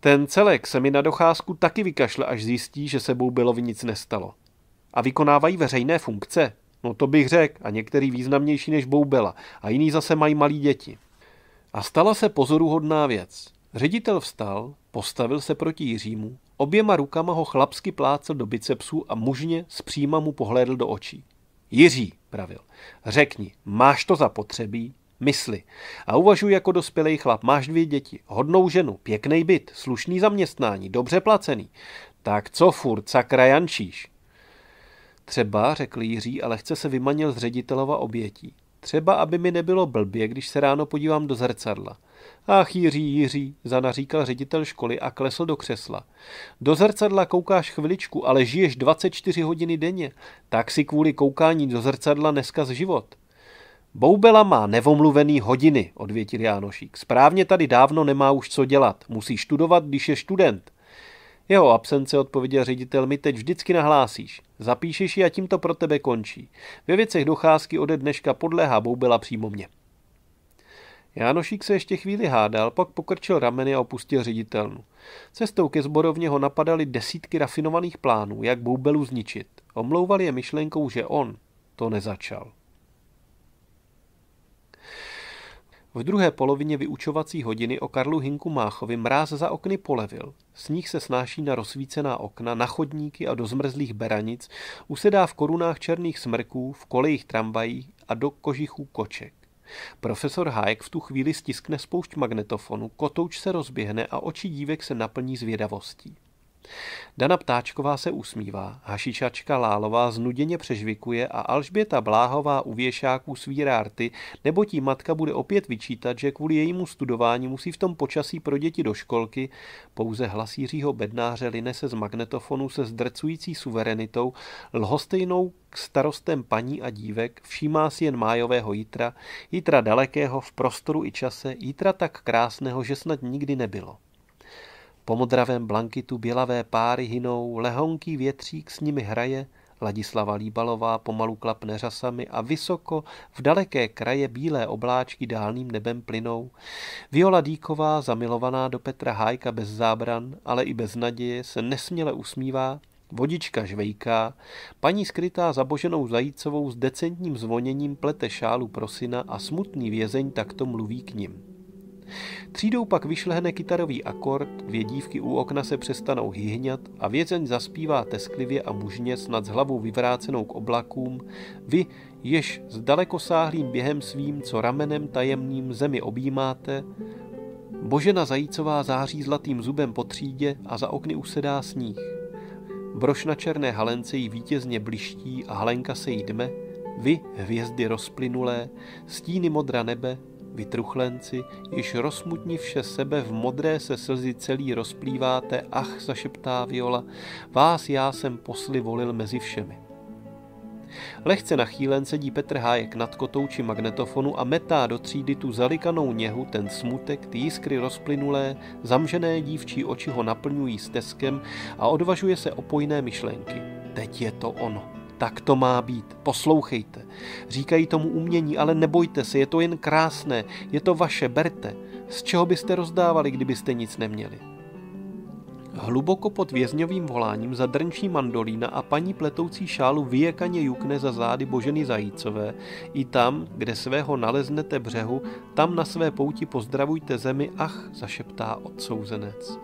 Ten celek se mi na docházku taky vykašle, až zjistí, že se boubelovi nic nestalo. A vykonávají veřejné funkce. No to bych řekl, a některý významnější než boubela, a jiný zase mají malí děti. A stala se pozoruhodná věc. Ředitel vstal, postavil se proti Jiřímu, oběma rukama ho chlapsky plácel do bicepsů a mužně zpříma mu pohlédl do očí. Jiří, pravil, řekni, máš to za potřebí? mysli. A uvažuj jako dospělý chlap, máš dvě děti, hodnou ženu, pěkný byt, slušný zaměstnání, dobře placený. Tak co furt sakra jančíš? Třeba, řekl Jiří a lehce se vymanil z ředitelova obětí. Třeba, aby mi nebylo blbě, když se ráno podívám do zrcadla. Ach, Jiří, Jiří, zanaříkal ředitel školy a klesl do křesla. Do zrcadla koukáš chviličku, ale žiješ 24 hodiny denně. Tak si kvůli koukání do zrcadla neskaz život. Boubela má nevomluvený hodiny, odvětil Jánošík. Správně tady dávno nemá už co dělat. Musí studovat, když je student. Jeho absence odpověděl ředitel mi teď vždycky nahlásíš. Zapíšeš ji a tím to pro tebe končí. Ve věcech docházky ode dneška podléhá byla přímo mě. Jánošík se ještě chvíli hádal, pak pokrčil rameny a opustil ředitelnu. Cestou ke zborovně ho napadaly desítky rafinovaných plánů, jak boubelu zničit. Omlouval je myšlenkou, že on to nezačal. V druhé polovině vyučovací hodiny o Karlu Hinku Máchovi mráz za okny polevil. S se snáší na rozsvícená okna, na chodníky a do zmrzlých beranic, usedá v korunách černých smrků, v kolejích tramvají a do kožichů koček. Profesor Hájek v tu chvíli stiskne spoušť magnetofonu, kotouč se rozběhne a oči dívek se naplní zvědavostí. Dana Ptáčková se usmívá, hašičačka Lálová znuděně přežvikuje a Alžběta Bláhová u věšáků svírá rty, nebo tím matka bude opět vyčítat, že kvůli jejímu studování musí v tom počasí pro děti do školky, pouze hlas Jiřího Bednáře line se z magnetofonu se zdrcující suverenitou, lhostejnou k starostem paní a dívek, všímá si jen májového jitra, jitra dalekého v prostoru i čase, jitra tak krásného, že snad nikdy nebylo. Po modravém blankitu bělavé páry hynou, lehonký větřík s nimi hraje, Ladislava Líbalová pomalu klapne řasami a vysoko v daleké kraje bílé obláčky dálným nebem plynou. Viola Díková, zamilovaná do Petra Hájka bez zábran, ale i bez naděje, se nesměle usmívá, vodička žvejká, paní skrytá za Boženou Zajícovou s decentním zvoněním plete šálu prosina a smutný vězeň takto mluví k nim. Třídou pak vyšlehne kytarový akord, dvě dívky u okna se přestanou hyhňat a vězeň zaspívá tesklivě a mužně snad s hlavou vyvrácenou k oblakům, vy, jež s dalekosáhlým během svým, co ramenem tajemným zemi objímáte, Božena Zajícová září zlatým zubem po třídě a za okny usedá sníh. Broš na černé halence jí vítězně bliští a halenka se jí dme, vy, hvězdy rozplynulé, stíny modra nebe, Vytruchlenci, již rozmutní vše sebe, v modré se slzy celý rozplýváte, ach, zašeptá Viola, vás já jsem posly volil mezi všemi. Lehce nachýlen sedí Petr Hájek nad kotou či magnetofonu a metá do třídy tu zalikanou něhu, ten smutek, ty jiskry rozplynulé, zamžené dívčí oči ho naplňují steskem a odvažuje se opojné myšlenky. Teď je to ono. Tak to má být. Poslouchejte. Říkají tomu umění, ale nebojte se, je to jen krásné, je to vaše, berte. Z čeho byste rozdávali, kdybyste nic neměli? Hluboko pod vězňovým voláním zadrnčí mandolína a paní pletoucí šálu vyjekaně jukne za zády Boženy Zajícové. I tam, kde svého naleznete břehu, tam na své pouti pozdravujte zemi, ach, zašeptá odsouzenec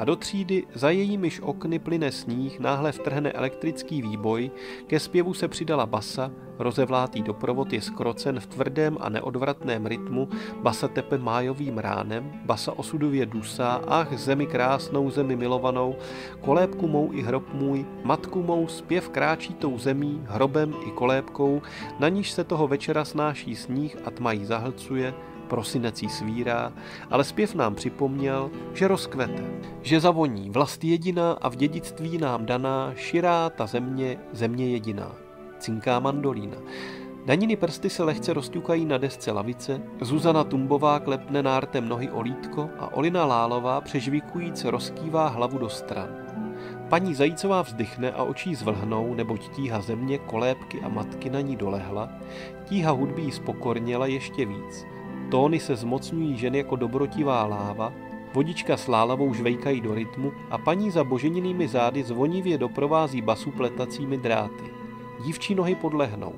a do třídy za jejímiž okny plyne sníh náhle vtrhne elektrický výboj, ke zpěvu se přidala basa, rozevlátý doprovod je skrocen v tvrdém a neodvratném rytmu, basa tepe májovým ránem, basa osudově dusá, ach zemi krásnou, zemi milovanou, kolébku mou i hrob můj, matku mou zpěv kráčí tou zemí, hrobem i kolébkou, na níž se toho večera snáší sníh a tma jí zahlcuje, prosinací svírá, ale zpěv nám připomněl, že rozkvete, že zavoní vlast jediná a v dědictví nám daná širá ta země, země jediná. Cinká mandolína. Daniny prsty se lehce rozťukají na desce lavice, Zuzana Tumbová klepne nártem nohy o lítko a Olina Lálová přežvikujíc rozkývá hlavu do stran. Paní Zajícová vzdychne a očí zvlhnou, neboť tíha země, kolébky a matky na ní dolehla, tíha hudby ji spokorněla ještě víc – tóny se zmocňují žen jako dobrotivá láva, vodička s lálavou žvejkají do rytmu a paní za boženinými zády zvonivě doprovází basu pletacími dráty. Dívčí nohy podlehnou.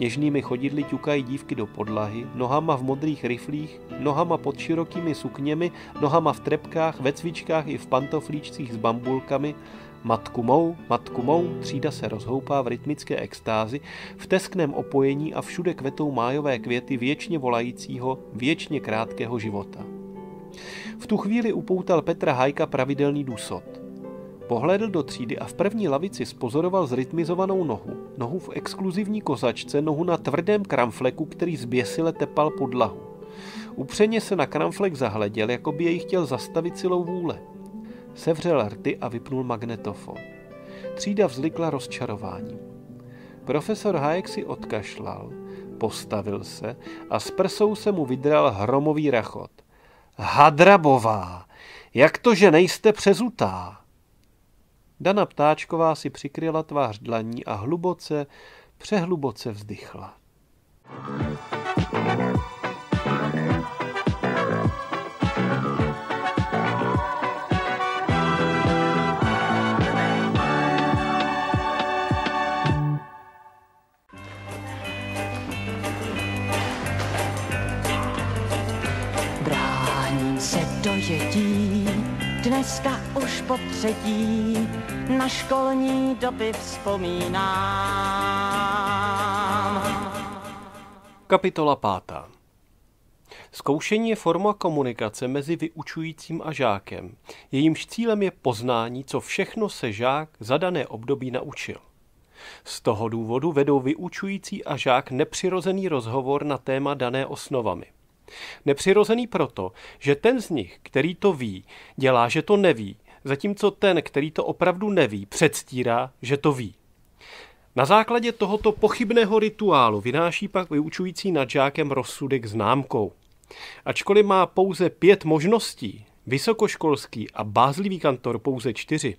Něžnými chodidly ťukají dívky do podlahy, nohama v modrých riflích, nohama pod širokými sukněmi, nohama v trepkách, ve cvičkách i v pantoflíčcích s bambulkami, Matku mou, matku mou, třída se rozhoupá v rytmické extázi, v teskném opojení a všude kvetou májové květy věčně volajícího, věčně krátkého života. V tu chvíli upoutal Petra Hajka pravidelný důsot. Pohlédl do třídy a v první lavici spozoroval zrytmizovanou nohu. Nohu v exkluzivní kozačce, nohu na tvrdém kramfleku, který zběsile tepal podlahu. Upřeně se na kramflek zahleděl, jako by jej chtěl zastavit silou vůle. Sevřel rty a vypnul magnetofon. Třída vzlikla rozčarováním. Profesor Hayek si odkašlal, postavil se a s prsou se mu vydral hromový rachot. Hadrabová! Jak to, že nejste přezutá? Dana Ptáčková si přikryla tvář dlaní a hluboce, přehluboce vzdychla. Thank you. pošetí, dneska už po třetí na školní doby vzpomínám. Kapitola pátá. Zkoušení je forma komunikace mezi vyučujícím a žákem. Jejímž cílem je poznání, co všechno se žák za dané období naučil. Z toho důvodu vedou vyučující a žák nepřirozený rozhovor na téma dané osnovami. Nepřirozený proto, že ten z nich, který to ví, dělá, že to neví, zatímco ten, který to opravdu neví, předstírá, že to ví. Na základě tohoto pochybného rituálu vynáší pak vyučující nad žákem rozsudek známkou. Ačkoliv má pouze pět možností, vysokoškolský a bázlivý kantor pouze čtyři,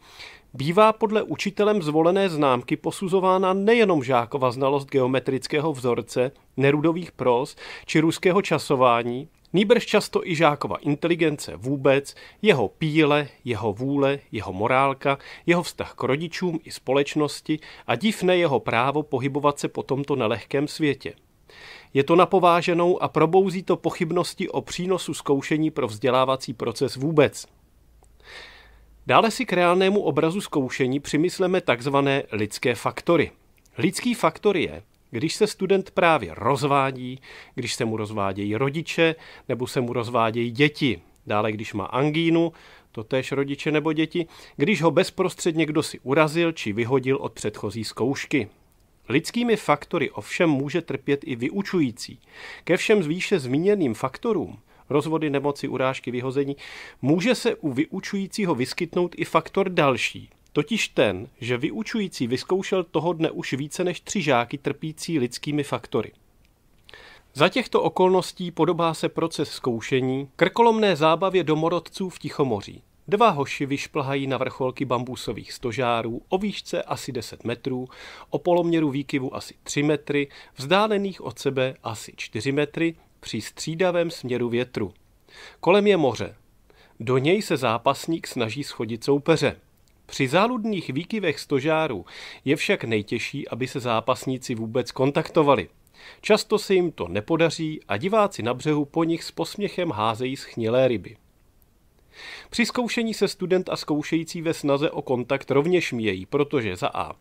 bývá podle učitelem zvolené známky posuzována nejenom žákova znalost geometrického vzorce, nerudových pros či ruského časování, nýbrž často i žákova inteligence vůbec, jeho píle, jeho vůle, jeho morálka, jeho vztah k rodičům i společnosti a divné jeho právo pohybovat se po tomto nelehkém světě. Je to napováženou a probouzí to pochybnosti o přínosu zkoušení pro vzdělávací proces vůbec, Dále si k reálnému obrazu zkoušení přimysleme takzvané lidské faktory. Lidský faktor je, když se student právě rozvádí, když se mu rozvádějí rodiče nebo se mu rozvádějí děti. Dále, když má angínu, to též rodiče nebo děti, když ho bezprostředně kdo si urazil či vyhodil od předchozí zkoušky. Lidskými faktory ovšem může trpět i vyučující. Ke všem zvýše výše zmíněným faktorům rozvody, nemoci, urážky, vyhození, může se u vyučujícího vyskytnout i faktor další, totiž ten, že vyučující vyzkoušel toho dne už více než tři žáky trpící lidskými faktory. Za těchto okolností podobá se proces zkoušení krkolomné zábavě domorodců v Tichomoří. Dva hoši vyšplhají na vrcholky bambusových stožárů o výšce asi 10 metrů, o poloměru výkyvu asi 3 metry, vzdálených od sebe asi 4 metry, při střídavém směru větru. Kolem je moře. Do něj se zápasník snaží schodit soupeře. Při záludných výkyvech stožáru je však nejtěžší, aby se zápasníci vůbec kontaktovali. Často se jim to nepodaří a diváci na břehu po nich s posměchem házejí schnilé ryby. Při zkoušení se student a zkoušející ve snaze o kontakt rovněž míjejí, protože za A.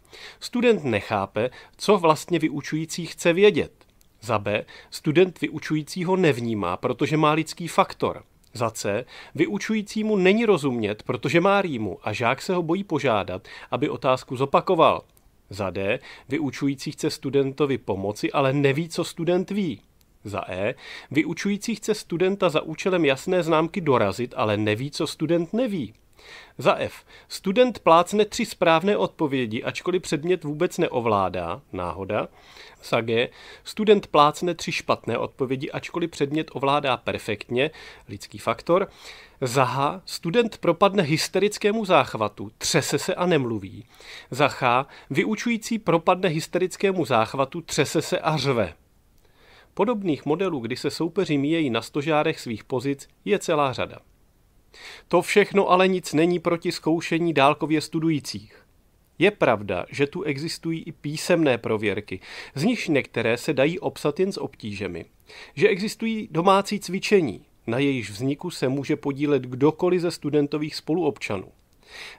Student nechápe, co vlastně vyučující chce vědět – za B. Student vyučujícího nevnímá, protože má lidský faktor. Za C. Vyučujícímu není rozumět, protože má rýmu a žák se ho bojí požádat, aby otázku zopakoval. Za D. Vyučující chce studentovi pomoci, ale neví, co student ví. Za E. Vyučující chce studenta za účelem jasné známky dorazit, ale neví, co student neví. Za F. Student plácne tři správné odpovědi, ačkoliv předmět vůbec neovládá, náhoda. Za G. Student plácne tři špatné odpovědi, ačkoliv předmět ovládá perfektně, lidský faktor. Za H. Student propadne hysterickému záchvatu, třese se a nemluví. Za H. Vyučující propadne hysterickému záchvatu, třese se a řve. Podobných modelů, kdy se soupeři míjejí na stožárech svých pozic, je celá řada. To všechno ale nic není proti zkoušení dálkově studujících. Je pravda, že tu existují i písemné prověrky, z nichž některé se dají obsat jen s obtížemi. Že existují domácí cvičení, na jejich vzniku se může podílet kdokoliv ze studentových spoluobčanů.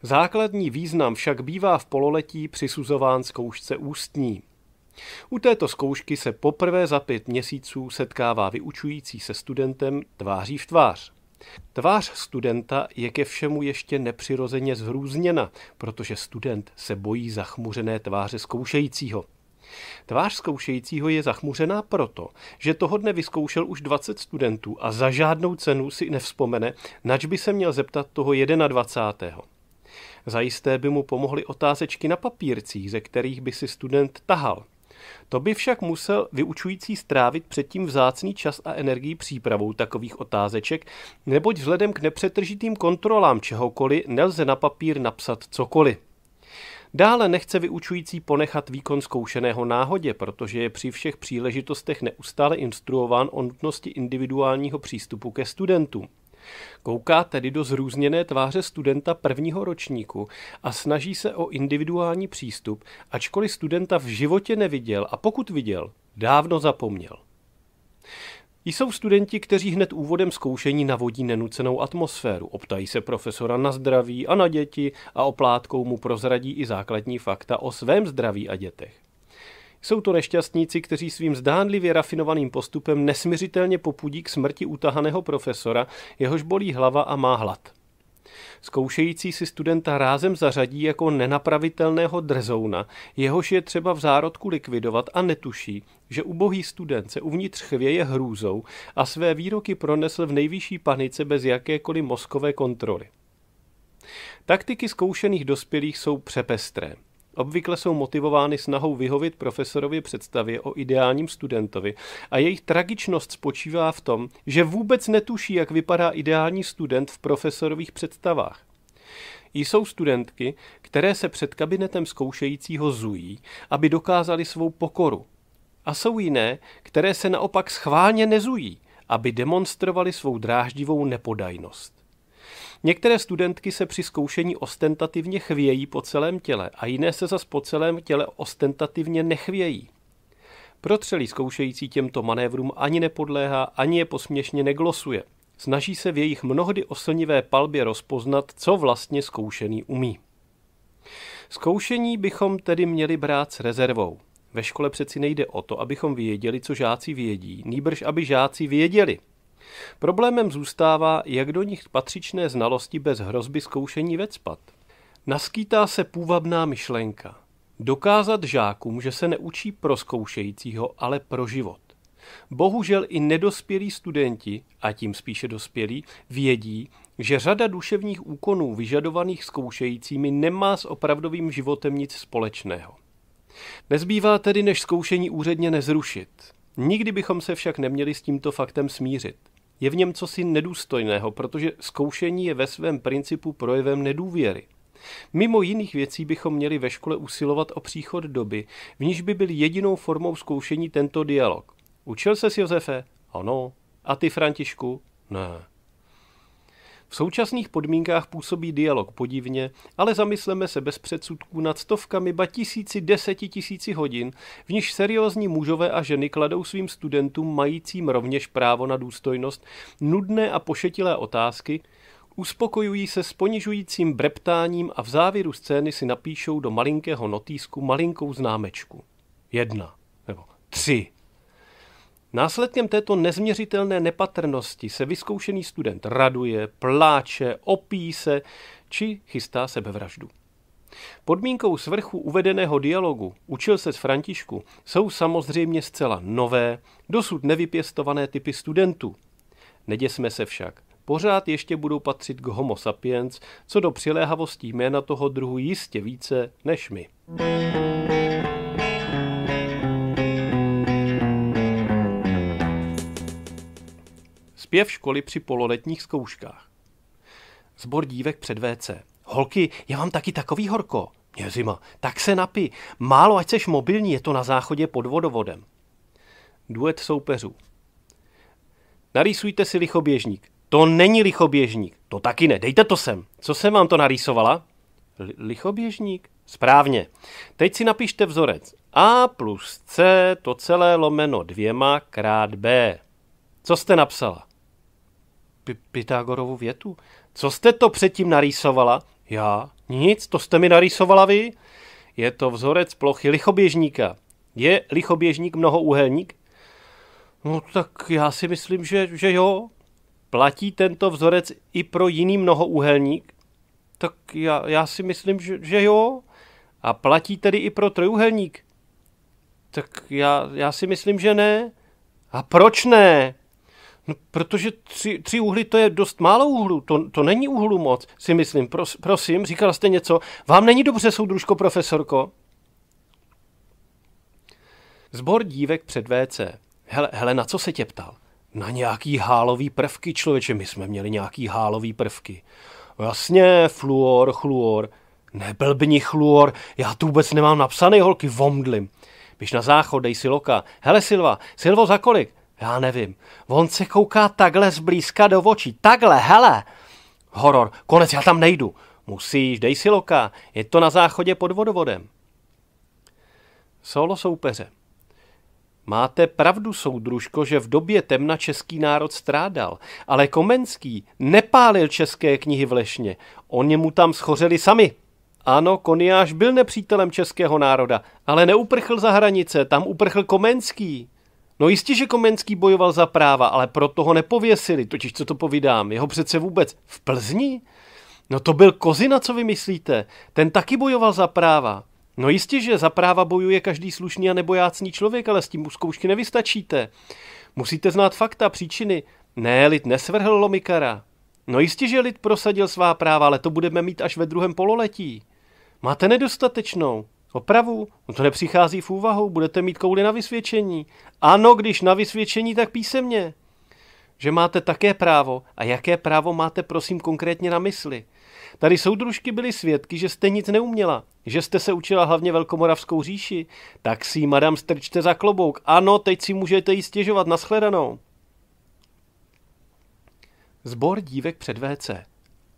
Základní význam však bývá v pololetí přisuzován zkoušce ústní. U této zkoušky se poprvé za pět měsíců setkává vyučující se studentem tváří v tvář. Tvář studenta je ke všemu ještě nepřirozeně zhrůzněna, protože student se bojí zachmuřené tváře zkoušejícího. Tvář zkoušejícího je zachmuřená proto, že toho dne vyzkoušel už 20 studentů a za žádnou cenu si nevzpomene, nač by se měl zeptat toho 21. Zajisté by mu pomohly otázečky na papírcích, ze kterých by si student tahal. To by však musel vyučující strávit předtím vzácný čas a energii přípravou takových otázeček, neboť vzhledem k nepřetržitým kontrolám čehokoliv nelze na papír napsat cokoliv. Dále nechce vyučující ponechat výkon zkoušeného náhodě, protože je při všech příležitostech neustále instruován o nutnosti individuálního přístupu ke studentům. Kouká tedy do zrůzněné tváře studenta prvního ročníku a snaží se o individuální přístup, ačkoliv studenta v životě neviděl a pokud viděl, dávno zapomněl. Jsou studenti, kteří hned úvodem zkoušení navodí nenucenou atmosféru, optají se profesora na zdraví a na děti a oplátkou mu prozradí i základní fakta o svém zdraví a dětech. Jsou to nešťastníci, kteří svým zdánlivě rafinovaným postupem nesměřitelně popudí k smrti utahaného profesora, jehož bolí hlava a má hlad. Zkoušející si studenta rázem zařadí jako nenapravitelného drzouna, jehož je třeba v zárodku likvidovat a netuší, že ubohý student se uvnitř chvěje hrůzou a své výroky pronesl v nejvyšší panice bez jakékoliv mozkové kontroly. Taktiky zkoušených dospělých jsou přepestré. Obvykle jsou motivovány snahou vyhovit profesorovi představě o ideálním studentovi a jejich tragičnost spočívá v tom, že vůbec netuší, jak vypadá ideální student v profesorových představách. Jsou studentky, které se před kabinetem zkoušejícího zují, aby dokázali svou pokoru. A jsou jiné, které se naopak schválně nezují, aby demonstrovali svou dráždivou nepodajnost. Některé studentky se při zkoušení ostentativně chvějí po celém těle a jiné se zas po celém těle ostentativně nechvějí. Protřelý zkoušející těmto manévrům ani nepodléhá, ani je posměšně neglosuje. Snaží se v jejich mnohdy oslnivé palbě rozpoznat, co vlastně zkoušený umí. Zkoušení bychom tedy měli brát s rezervou. Ve škole přeci nejde o to, abychom věděli, co žáci vědí, nýbrž aby žáci věděli, Problémem zůstává, jak do nich patřičné znalosti bez hrozby zkoušení vecpat. Naskýtá se půvabná myšlenka. Dokázat žákům, že se neučí pro zkoušejícího, ale pro život. Bohužel i nedospělí studenti, a tím spíše dospělí, vědí, že řada duševních úkonů vyžadovaných zkoušejícími nemá s opravdovým životem nic společného. Nezbývá tedy, než zkoušení úředně nezrušit. Nikdy bychom se však neměli s tímto faktem smířit. Je v něm cosi nedůstojného, protože zkoušení je ve svém principu projevem nedůvěry. Mimo jiných věcí bychom měli ve škole usilovat o příchod doby, v níž by byl jedinou formou zkoušení tento dialog. Učil se, Josefe? Ano. A ty, Františku? Ne. V současných podmínkách působí dialog podivně, ale zamysleme se bez předsudků nad stovkami, ba tisíci, deseti tisíci hodin, v níž seriózní mužové a ženy kladou svým studentům majícím rovněž právo na důstojnost nudné a pošetilé otázky, uspokojují se s ponižujícím breptáním a v závěru scény si napíšou do malinkého notýsku malinkou známečku. Jedna nebo tři Následkem této nezměřitelné nepatrnosti se vyzkoušený student raduje, pláče, opíjí se či chystá sebevraždu. Podmínkou svrchu uvedeného dialogu Učil se z Františku jsou samozřejmě zcela nové, dosud nevypěstované typy studentů. Neděsme se však, pořád ještě budou patřit k homo sapiens, co do přiléhavostí jména toho druhu jistě více než my. zpěv školy při pololetních zkouškách. Zbor dívek před WC. Holky, já vám taky takový horko? Je zima. Tak se napi. Málo, ať seš mobilní, je to na záchodě pod vodovodem. Duet soupeřů. Narýsujte si lichoběžník. To není lichoběžník. To taky ne. Dejte to sem. Co jsem vám to narýsovala? L- lichoběžník? Správně. Teď si napište vzorec. A plus C to celé lomeno dvěma krát B. Co jste napsala? Pythagorovu větu. Co jste to předtím narýsovala? Já? Nic, to jste mi narýsovala vy? Je to vzorec plochy lichoběžníka. Je lichoběžník mnohouhelník? No tak já si myslím, že, že jo. Platí tento vzorec i pro jiný mnohouhelník? Tak já, já si myslím, že, že jo. A platí tedy i pro trojuhelník? Tak já, já si myslím, že ne. A proč ne? No, protože tři, tři uhly to je dost málo uhlu, to, to není uhlu moc, si myslím. Pros, prosím, říkal jste něco. Vám není dobře, soudružko profesorko? Zbor dívek před WC. Hele, hele, na co se tě ptal? Na nějaký hálový prvky, člověče, my jsme měli nějaký hálový prvky. Jasně, fluor, chluor. Neblbni chluor, já tu vůbec nemám napsaný holky, vomdlim. Běž na záchod, dej si loka. Hele Silva, Silvo za kolik? Já nevím. On se kouká takhle zblízka do očí. Takhle, hele! Horor, konec, já tam nejdu. Musíš, dej si loka. Je to na záchodě pod vodovodem. Solo soupeře. Máte pravdu, soudružko, že v době temna český národ strádal, ale Komenský nepálil české knihy v Lešně. Oni mu tam schořeli sami. Ano, Koniáš byl nepřítelem českého národa, ale neuprchl za hranice, tam uprchl Komenský. No jistě, že Komenský bojoval za práva, ale proto ho nepověsili, totiž co to povídám, jeho přece vůbec v Plzni? No to byl Kozina, co vy myslíte? Ten taky bojoval za práva. No jistě, že za práva bojuje každý slušný a nebojácný člověk, ale s tím u zkoušky nevystačíte. Musíte znát fakta, příčiny. Ne, lid nesvrhl Lomikara. No jistě, že lid prosadil svá práva, ale to budeme mít až ve druhém pololetí. Máte nedostatečnou. Opravu? No to nepřichází v úvahu, budete mít kouli na vysvědčení. Ano, když na vysvědčení, tak písemně. Že máte také právo. A jaké právo máte, prosím, konkrétně na mysli? Tady soudružky byly svědky, že jste nic neuměla, že jste se učila hlavně Velkomoravskou říši. Tak si ji, madam, strčte za klobouk. Ano, teď si můžete jí stěžovat. Naschledanou. Zbor dívek před WC.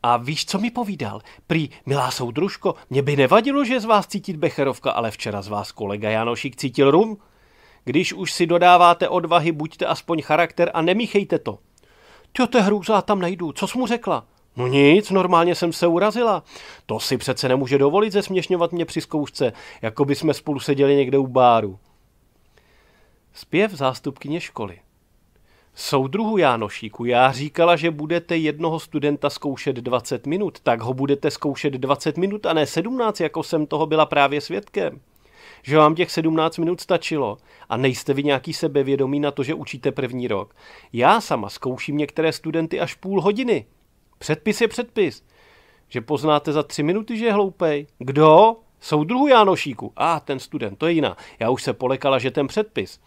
A víš, co mi povídal? Prý, milá soudružko, mě by nevadilo, že z vás cítit becherovka, ale včera z vás kolega Janošik cítil rum. Když už si dodáváte odvahy, buďte aspoň charakter a nemíchejte to. Tyjo, to hrůza tam najdu, co jsi mu řekla? No nic, normálně jsem se urazila. To si přece nemůže dovolit zesměšňovat mě při zkoušce, jako by jsme spolu seděli někde u báru. Zpěv zástupkyně školy. Soudruhu Jánošíku, já říkala, že budete jednoho studenta zkoušet 20 minut, tak ho budete zkoušet 20 minut a ne 17, jako jsem toho byla právě svědkem. Že vám těch 17 minut stačilo a nejste vy nějaký sebevědomí na to, že učíte první rok. Já sama zkouším některé studenty až půl hodiny. Předpis je předpis. Že poznáte za tři minuty, že je hloupej. Kdo? Soudruhu Jánošíku. A ah, ten student, to je jiná. Já už se polekala, že ten předpis.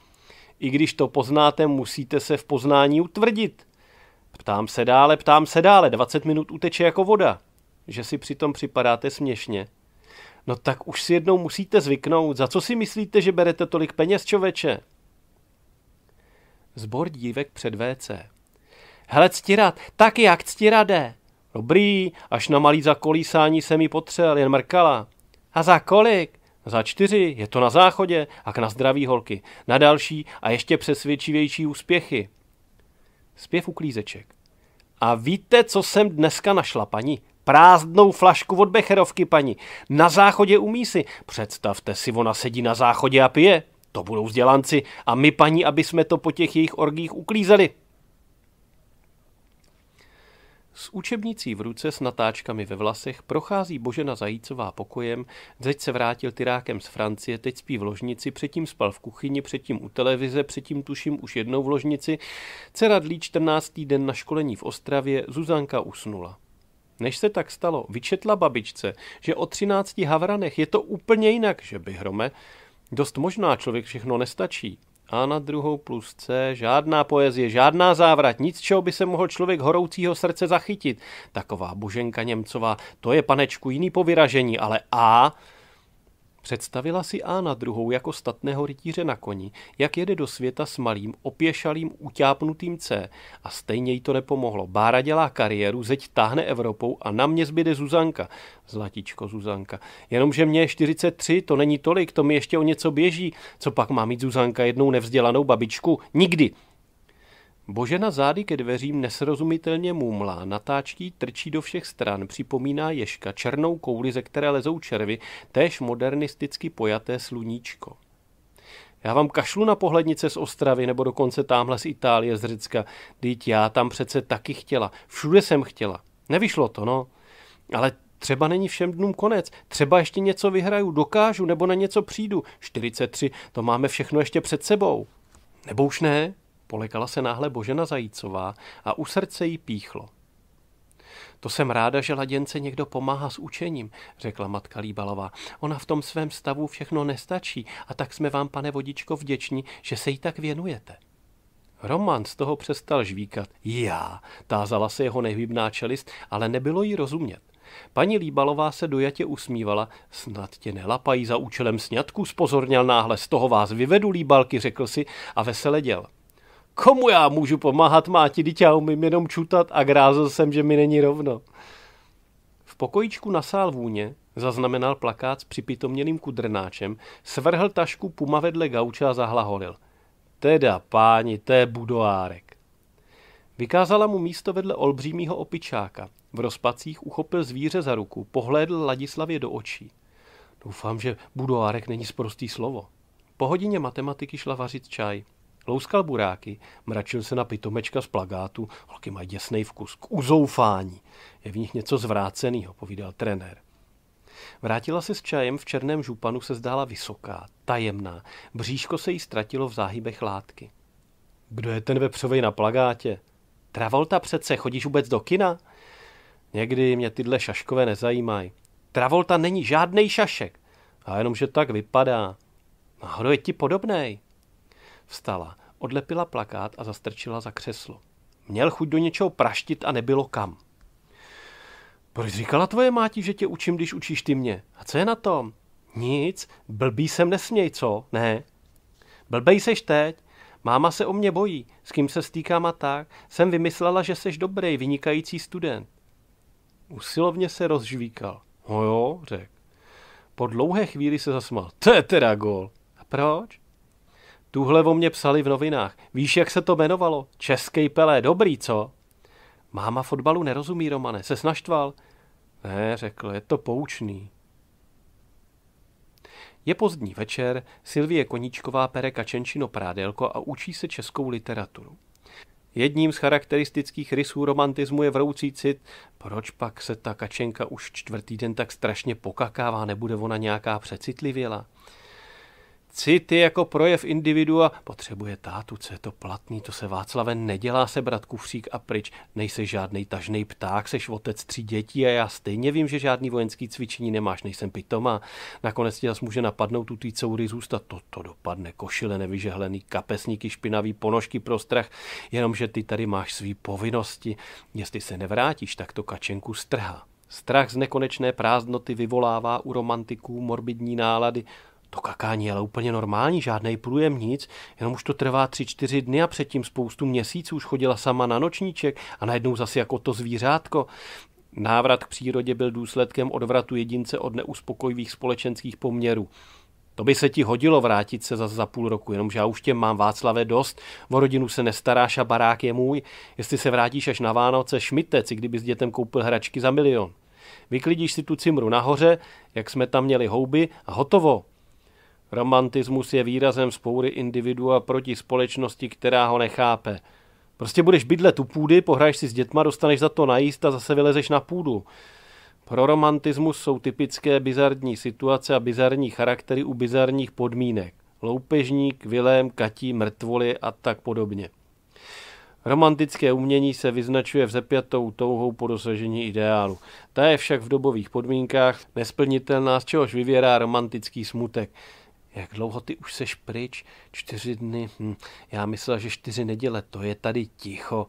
I když to poznáte, musíte se v poznání utvrdit. Ptám se dále, ptám se dále, 20 minut uteče jako voda. Že si přitom připadáte směšně. No tak už si jednou musíte zvyknout. Za co si myslíte, že berete tolik peněz, čoveče? Zbor dívek před WC. Hele, ctirat, tak jak ctirade? Dobrý, až na malý zakolísání se mi potřel, jen mrkala. A za kolik? za čtyři je to na záchodě a k na zdraví holky, na další a ještě přesvědčivější úspěchy. Zpěv uklízeček. A víte, co jsem dneska našla, paní? Prázdnou flašku od Becherovky, paní. Na záchodě umí si. Představte si, ona sedí na záchodě a pije. To budou vzdělanci a my, paní, aby jsme to po těch jejich orgích uklízeli. S učebnicí v ruce s natáčkami ve vlasech prochází Božena Zajícová pokojem, teď se vrátil tyrákem z Francie, teď spí v ložnici, předtím spal v kuchyni, předtím u televize, předtím tuším už jednou v ložnici. Dcera dlí 14. den na školení v Ostravě, Zuzanka usnula. Než se tak stalo, vyčetla babičce, že o 13 havranech je to úplně jinak, že by hrome. Dost možná člověk všechno nestačí a na druhou plus C žádná poezie, žádná závrat, nic, čeho by se mohl člověk horoucího srdce zachytit. Taková Boženka Němcová, to je panečku jiný povyražení, ale A Představila si Ána druhou jako statného rytíře na koni, jak jede do světa s malým, opěšalým, utápnutým C a stejně jí to nepomohlo. Bára dělá kariéru, zeď táhne Evropou a na mě zbyde Zuzanka. zlatičko Zuzanka. Jenomže mě je 43, to není tolik, to mi ještě o něco běží. Co pak má mít Zuzanka jednou nevzdělanou babičku? Nikdy. Božena zády ke dveřím nesrozumitelně mumlá, natáčí, trčí do všech stran, připomíná ježka, černou kouli, ze které lezou červy, též modernisticky pojaté sluníčko. Já vám kašlu na pohlednice z Ostravy nebo dokonce tamhle z Itálie, z Řecka. Dýť já tam přece taky chtěla. Všude jsem chtěla. Nevyšlo to, no. Ale Třeba není všem dnům konec, třeba ještě něco vyhraju, dokážu nebo na něco přijdu. 43, to máme všechno ještě před sebou. Nebo už ne? Polekala se náhle Božena Zajícová a u srdce jí píchlo. To jsem ráda, že laděnce někdo pomáhá s učením, řekla matka Líbalová. Ona v tom svém stavu všechno nestačí a tak jsme vám, pane vodičko, vděční, že se jí tak věnujete. Roman z toho přestal žvíkat. Já, tázala se jeho nehybná čelist, ale nebylo jí rozumět. Paní Líbalová se dojatě usmívala. Snad tě nelapají za účelem sňatku, spozorněl náhle, z toho vás vyvedu líbalky, řekl si a vesele děl komu já můžu pomáhat, máti, dítě, já umím jenom čutat a grázil jsem, že mi není rovno. V pokojičku na sál vůně zaznamenal plakát s připitomněným kudrnáčem, svrhl tašku puma vedle gauča a zahlaholil. Teda, páni, to je budoárek. Vykázala mu místo vedle olbřímího opičáka. V rozpacích uchopil zvíře za ruku, pohlédl Ladislavě do očí. Doufám, že budoárek není sprostý slovo. Po hodině matematiky šla vařit čaj. Louskal buráky, mračil se na pitomečka z plagátu, holky mají děsný vkus, k uzoufání. Je v nich něco zvráceného, povídal trenér. Vrátila se s čajem v černém županu se zdála vysoká, tajemná. Bříško se jí ztratilo v záhybech látky. Kdo je ten vepřovej na plagátě? Travolta přece, chodíš vůbec do kina? Někdy mě tyhle šaškové nezajímají. Travolta není žádný šašek. A jenom, že tak vypadá. A je ti podobnej? Vstala, odlepila plakát a zastrčila za křeslo. Měl chuť do něčeho praštit a nebylo kam. Proč říkala tvoje máti, že tě učím, když učíš ty mě? A co je na tom? Nic, blbý jsem nesměj, co? Ne. Blbej seš teď. Máma se o mě bojí, s kým se stýkám a tak. Jsem vymyslela, že seš dobrý, vynikající student. Usilovně se rozžvíkal. No jo, řekl. Po dlouhé chvíli se zasmál. To je teda gol. A proč? Tuhle o mě psali v novinách. Víš, jak se to jmenovalo? Český Pelé, dobrý, co? Máma fotbalu nerozumí, Romane, se snaštval. Ne, řekl, je to poučný. Je pozdní večer, Silvie Koníčková pere kačenčino prádelko a učí se českou literaturu. Jedním z charakteristických rysů romantismu je vroucí cit, proč pak se ta kačenka už čtvrtý den tak strašně pokakává, nebude ona nějaká přecitlivěla. Cit je jako projev individua, potřebuje tátu, co je to platný, to se Václave nedělá se brat kufřík a pryč, nejsi žádný tažný pták, seš otec tří dětí a já stejně vím, že žádný vojenský cvičení nemáš, nejsem pitoma. Nakonec tě zase může napadnout tu ty coury zůstat, toto dopadne, košile nevyžehlený, kapesníky, špinavý ponožky pro strach, jenomže ty tady máš svý povinnosti, jestli se nevrátíš, tak to kačenku strhá. Strach z nekonečné prázdnoty vyvolává u romantiků morbidní nálady, to kakání je ale úplně normální, žádný průjem, nic, jenom už to trvá 3-4 dny a předtím spoustu měsíců už chodila sama na nočníček a najednou zase jako to zvířátko. Návrat k přírodě byl důsledkem odvratu jedince od neuspokojivých společenských poměrů. To by se ti hodilo vrátit se zase za půl roku, jenomže já už tě mám Václave dost, o rodinu se nestaráš a barák je můj, jestli se vrátíš až na Vánoce, šmitec, i kdyby s dětem koupil hračky za milion. Vyklidíš si tu cimru nahoře, jak jsme tam měli houby a hotovo. Romantismus je výrazem spoury individua proti společnosti, která ho nechápe. Prostě budeš bydlet u půdy, pohraješ si s dětma, dostaneš za to najíst a zase vylezeš na půdu. Pro romantismus jsou typické bizarní situace a bizarní charaktery u bizarních podmínek. Loupežník, vilém, katí, mrtvoli a tak podobně. Romantické umění se vyznačuje vzepjatou touhou po dosažení ideálu. Ta je však v dobových podmínkách nesplnitelná, z čehož vyvěrá romantický smutek jak dlouho ty už seš pryč, čtyři dny, hm, já myslela, že čtyři neděle, to je tady ticho.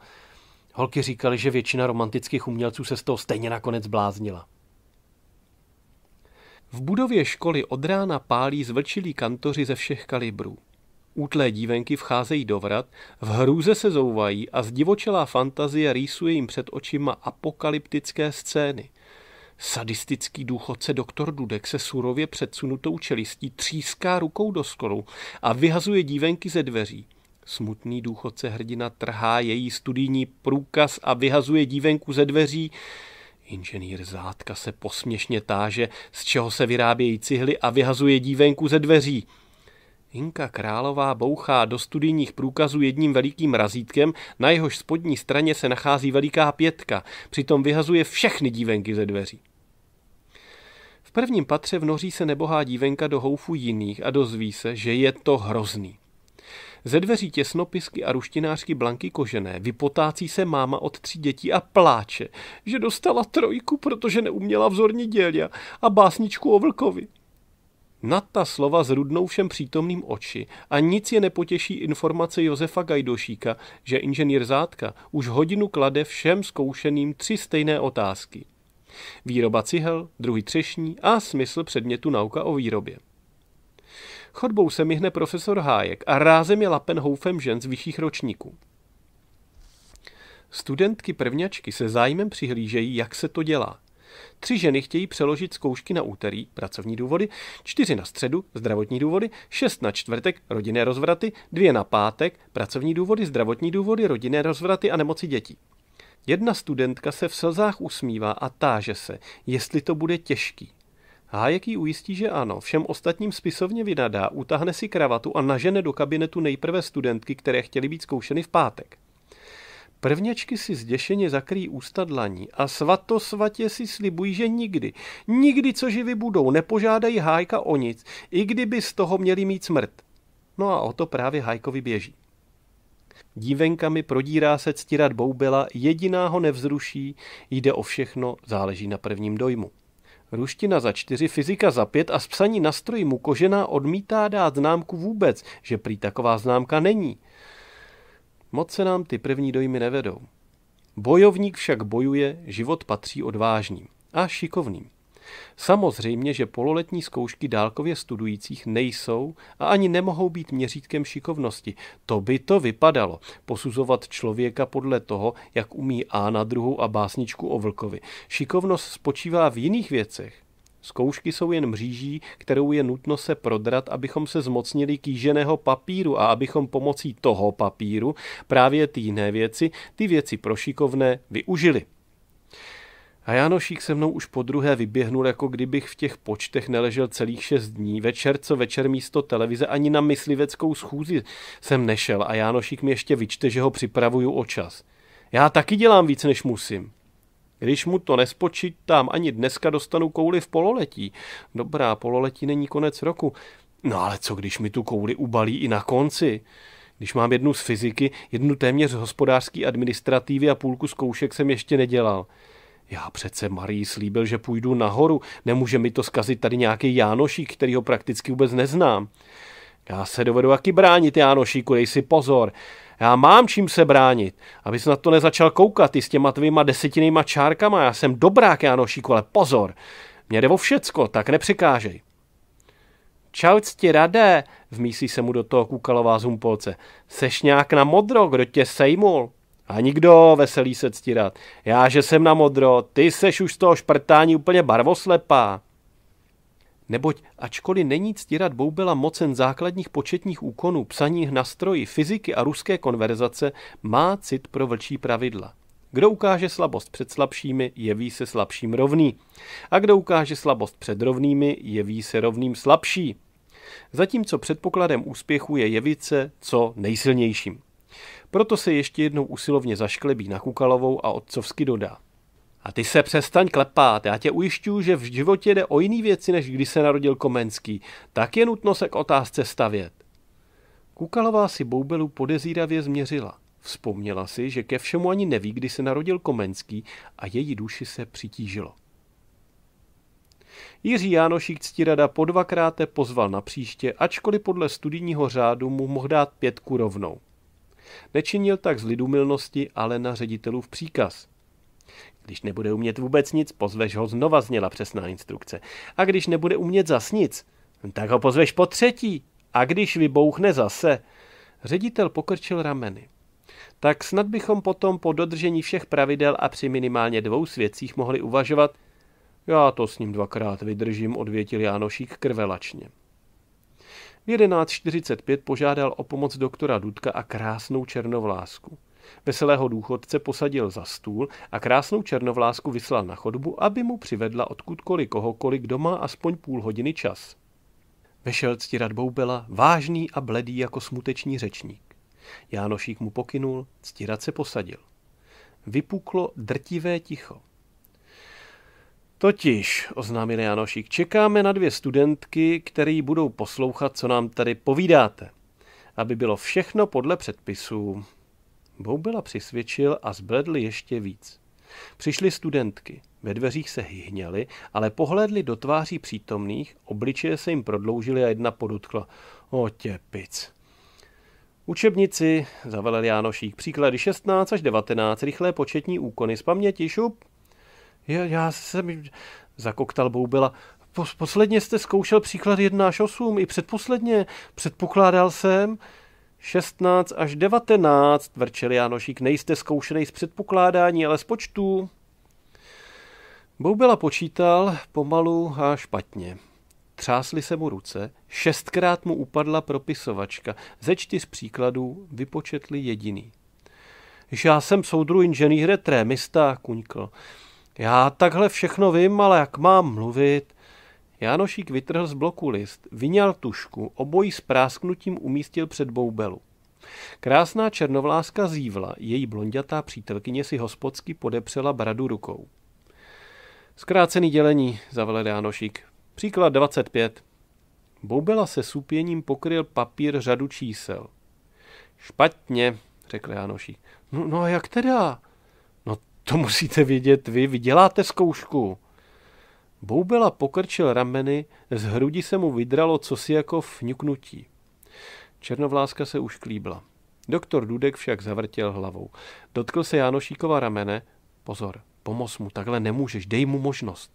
Holky říkali, že většina romantických umělců se z toho stejně nakonec bláznila. V budově školy od rána pálí zvlčilí kantoři ze všech kalibrů. Útlé dívenky vcházejí do vrat, v hrůze se zouvají a zdivočelá fantazie rýsuje jim před očima apokalyptické scény. Sadistický důchodce doktor Dudek se surově předsunutou čelistí tříská rukou do skolu a vyhazuje dívenky ze dveří. Smutný důchodce hrdina trhá její studijní průkaz a vyhazuje dívenku ze dveří. Inženýr Zátka se posměšně táže, z čeho se vyrábějí cihly a vyhazuje dívenku ze dveří. Inka Králová bouchá do studijních průkazů jedním velikým razítkem, na jehož spodní straně se nachází veliká pětka, přitom vyhazuje všechny dívenky ze dveří. V prvním patře vnoří se nebohá dívenka do houfu jiných a dozví se, že je to hrozný. Ze dveří těsnopisky a ruštinářky Blanky Kožené vypotácí se máma od tří dětí a pláče, že dostala trojku, protože neuměla vzorní dělia a básničku o vlkovi. Nad ta slova zrudnou všem přítomným oči a nic je nepotěší informace Josefa Gajdošíka, že inženýr Zátka už hodinu klade všem zkoušeným tři stejné otázky – výroba cihel, druhý třešní a smysl předmětu nauka o výrobě. Chodbou se myhne profesor Hájek a rázem je lapen houfem žen z vyšších ročníků. Studentky prvňačky se zájmem přihlížejí, jak se to dělá. Tři ženy chtějí přeložit zkoušky na úterý, pracovní důvody, čtyři na středu, zdravotní důvody, šest na čtvrtek, rodinné rozvraty, dvě na pátek, pracovní důvody, zdravotní důvody, rodinné rozvraty a nemoci dětí. Jedna studentka se v slzách usmívá a táže se, jestli to bude těžký. Hájek jí ujistí, že ano, všem ostatním spisovně vynadá, utáhne si kravatu a nažene do kabinetu nejprve studentky, které chtěly být zkoušeny v pátek. Prvněčky si zděšeně zakrý ústa dlaní a svato svatě si slibují, že nikdy, nikdy co živy budou, nepožádají Hájka o nic, i kdyby z toho měli mít smrt. No a o to právě Hájkovi běží. Dívenkami prodírá se ctirat Boubela, jediná ho nevzruší, jde o všechno, záleží na prvním dojmu. Ruština za čtyři, fyzika za pět a psaní na stroji mu kožená odmítá dát známku vůbec, že prý taková známka není. Moc se nám ty první dojmy nevedou. Bojovník však bojuje, život patří odvážným a šikovným. Samozřejmě, že pololetní zkoušky dálkově studujících nejsou a ani nemohou být měřítkem šikovnosti. To by to vypadalo, posuzovat člověka podle toho, jak umí A na druhou a básničku o vlkovi. Šikovnost spočívá v jiných věcech. Zkoušky jsou jen mříží, kterou je nutno se prodrat, abychom se zmocnili kýženého papíru a abychom pomocí toho papíru právě ty jiné věci, ty věci prošikovné, využili. A Janošík se mnou už po druhé vyběhnul, jako kdybych v těch počtech neležel celých šest dní. Večer co večer místo televize ani na mysliveckou schůzi jsem nešel a Janošík mi ještě vyčte, že ho připravuju o čas. Já taky dělám víc, než musím. Když mu to nespočítám, ani dneska dostanu kouli v pololetí. Dobrá, pololetí není konec roku. No ale co, když mi tu kouli ubalí i na konci? Když mám jednu z fyziky, jednu téměř hospodářský administrativy a půlku zkoušek jsem ještě nedělal. Já přece Marii slíbil, že půjdu nahoru. Nemůže mi to zkazit tady nějaký Jánošík, který ho prakticky vůbec neznám. Já se dovedu jaký bránit, Jánošíku, dej si pozor. Já mám čím se bránit, abys na to nezačal koukat, i s těma tvýma desetinýma čárkama, já jsem dobrák, Jánošíku, ale pozor, mě jde o všecko, tak nepřekážej. Čau ti radé, vmísí se mu do toho kukalová zumpolce. Seš nějak na modro, kdo tě sejmul? A nikdo veselí se ctírat. Já, že jsem na modro, ty seš už z toho šprtání úplně barvoslepá. Neboť ačkoliv není ctírat Boubela mocen základních početních úkonů, na stroji, fyziky a ruské konverzace, má cit pro vlčí pravidla. Kdo ukáže slabost před slabšími, jeví se slabším rovný. A kdo ukáže slabost před rovnými, jeví se rovným slabší. Zatímco předpokladem úspěchu je jevit se co nejsilnějším. Proto se ještě jednou usilovně zašklebí na Kukalovou a otcovsky dodá. A ty se přestaň klepat, já tě ujišťuju, že v životě jde o jiný věci, než když se narodil Komenský. Tak je nutno se k otázce stavět. Kukalová si Boubelu podezíravě změřila. Vzpomněla si, že ke všemu ani neví, kdy se narodil Komenský a její duši se přitížilo. Jiří Jánošík Ctirada po dvakrát pozval na příště, ačkoliv podle studijního řádu mu mohl dát pětku rovnou. Nečinil tak z lidumilnosti, ale na ředitelův příkaz. Když nebude umět vůbec nic, pozveš ho znova, zněla přesná instrukce. A když nebude umět zas nic, tak ho pozveš po třetí. A když vybouchne zase. Ředitel pokrčil rameny. Tak snad bychom potom po dodržení všech pravidel a při minimálně dvou svědcích mohli uvažovat, já to s ním dvakrát vydržím, odvětil Jánošík krvelačně. 11.45 požádal o pomoc doktora Dudka a krásnou černovlásku. Veselého důchodce posadil za stůl a krásnou černovlásku vyslal na chodbu, aby mu přivedla odkudkoliv kohokoliv, kdo má aspoň půl hodiny čas. Vešel ctirad Boubela, vážný a bledý jako smuteční řečník. Jánošík mu pokynul, ctirad se posadil. Vypuklo drtivé ticho. Totiž, oznámil Janošík, čekáme na dvě studentky, které budou poslouchat, co nám tady povídáte. Aby bylo všechno podle předpisů. Boubila přisvědčil a zbledl ještě víc. Přišly studentky. Ve dveřích se hyhněly, ale pohlédli do tváří přítomných, obličeje se jim prodloužily a jedna podutkla. O tě pic. Učebnici, zavelel Jánošík, příklady 16 až 19, rychlé početní úkony z paměti, šup, já, já jsem... Zakoktal Boubila. Posledně jste zkoušel příklad 1 až 8, i předposledně. Předpokládal jsem... 16 až 19, vrčel Janošík, nejste zkoušený z předpokládání, ale z počtů. Boubila počítal pomalu a špatně. Třásly se mu ruce, šestkrát mu upadla propisovačka. Ze čtyř příkladů vypočetli jediný. Já jsem soudru inženýr trémista, kuňkl. Já takhle všechno vím, ale jak mám mluvit? Jánošík vytrhl z bloku list, vyňal tušku, obojí s prásknutím umístil před boubelu. Krásná černovláska zívla, její blondětá přítelkyně si hospodsky podepřela bradu rukou. Zkrácený dělení, zavolal Jánošík. Příklad 25. Boubela se supěním pokryl papír řadu čísel. Špatně, řekl Jánošík. No, no a jak teda? To musíte vědět vy, vy děláte zkoušku. Boubela pokrčil rameny, z hrudi se mu vydralo cosi jako vňuknutí. Černovláska se už klíbla. Doktor Dudek však zavrtěl hlavou. Dotkl se Jánošíkova ramene. Pozor, pomoz mu, takhle nemůžeš, dej mu možnost.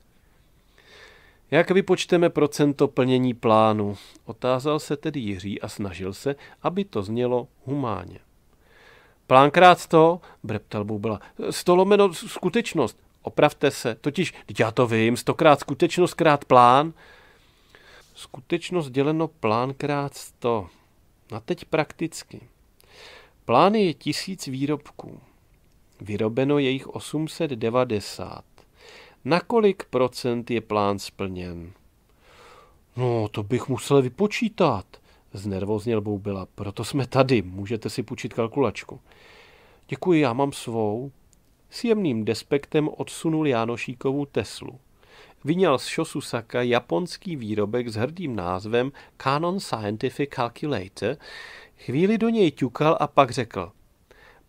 Jak vypočteme procento plnění plánu? Otázal se tedy Jiří a snažil se, aby to znělo humáně. Plánkrát to, breptal Bubla, stolomeno skutečnost, opravte se, totiž, já to vím, stokrát skutečnost krát plán, skutečnost děleno plán to. A Na teď prakticky. Plány je tisíc výrobků. Vyrobeno je jich 890. Na kolik procent je plán splněn? No, to bych musel vypočítat. Znervoznil Boubila. Proto jsme tady, můžete si půjčit kalkulačku. Děkuji, já mám svou. S jemným despektem odsunul Jánošíkovu Teslu. Vyněl z Shosusaka japonský výrobek s hrdým názvem Canon Scientific Calculator, chvíli do něj ťukal a pak řekl –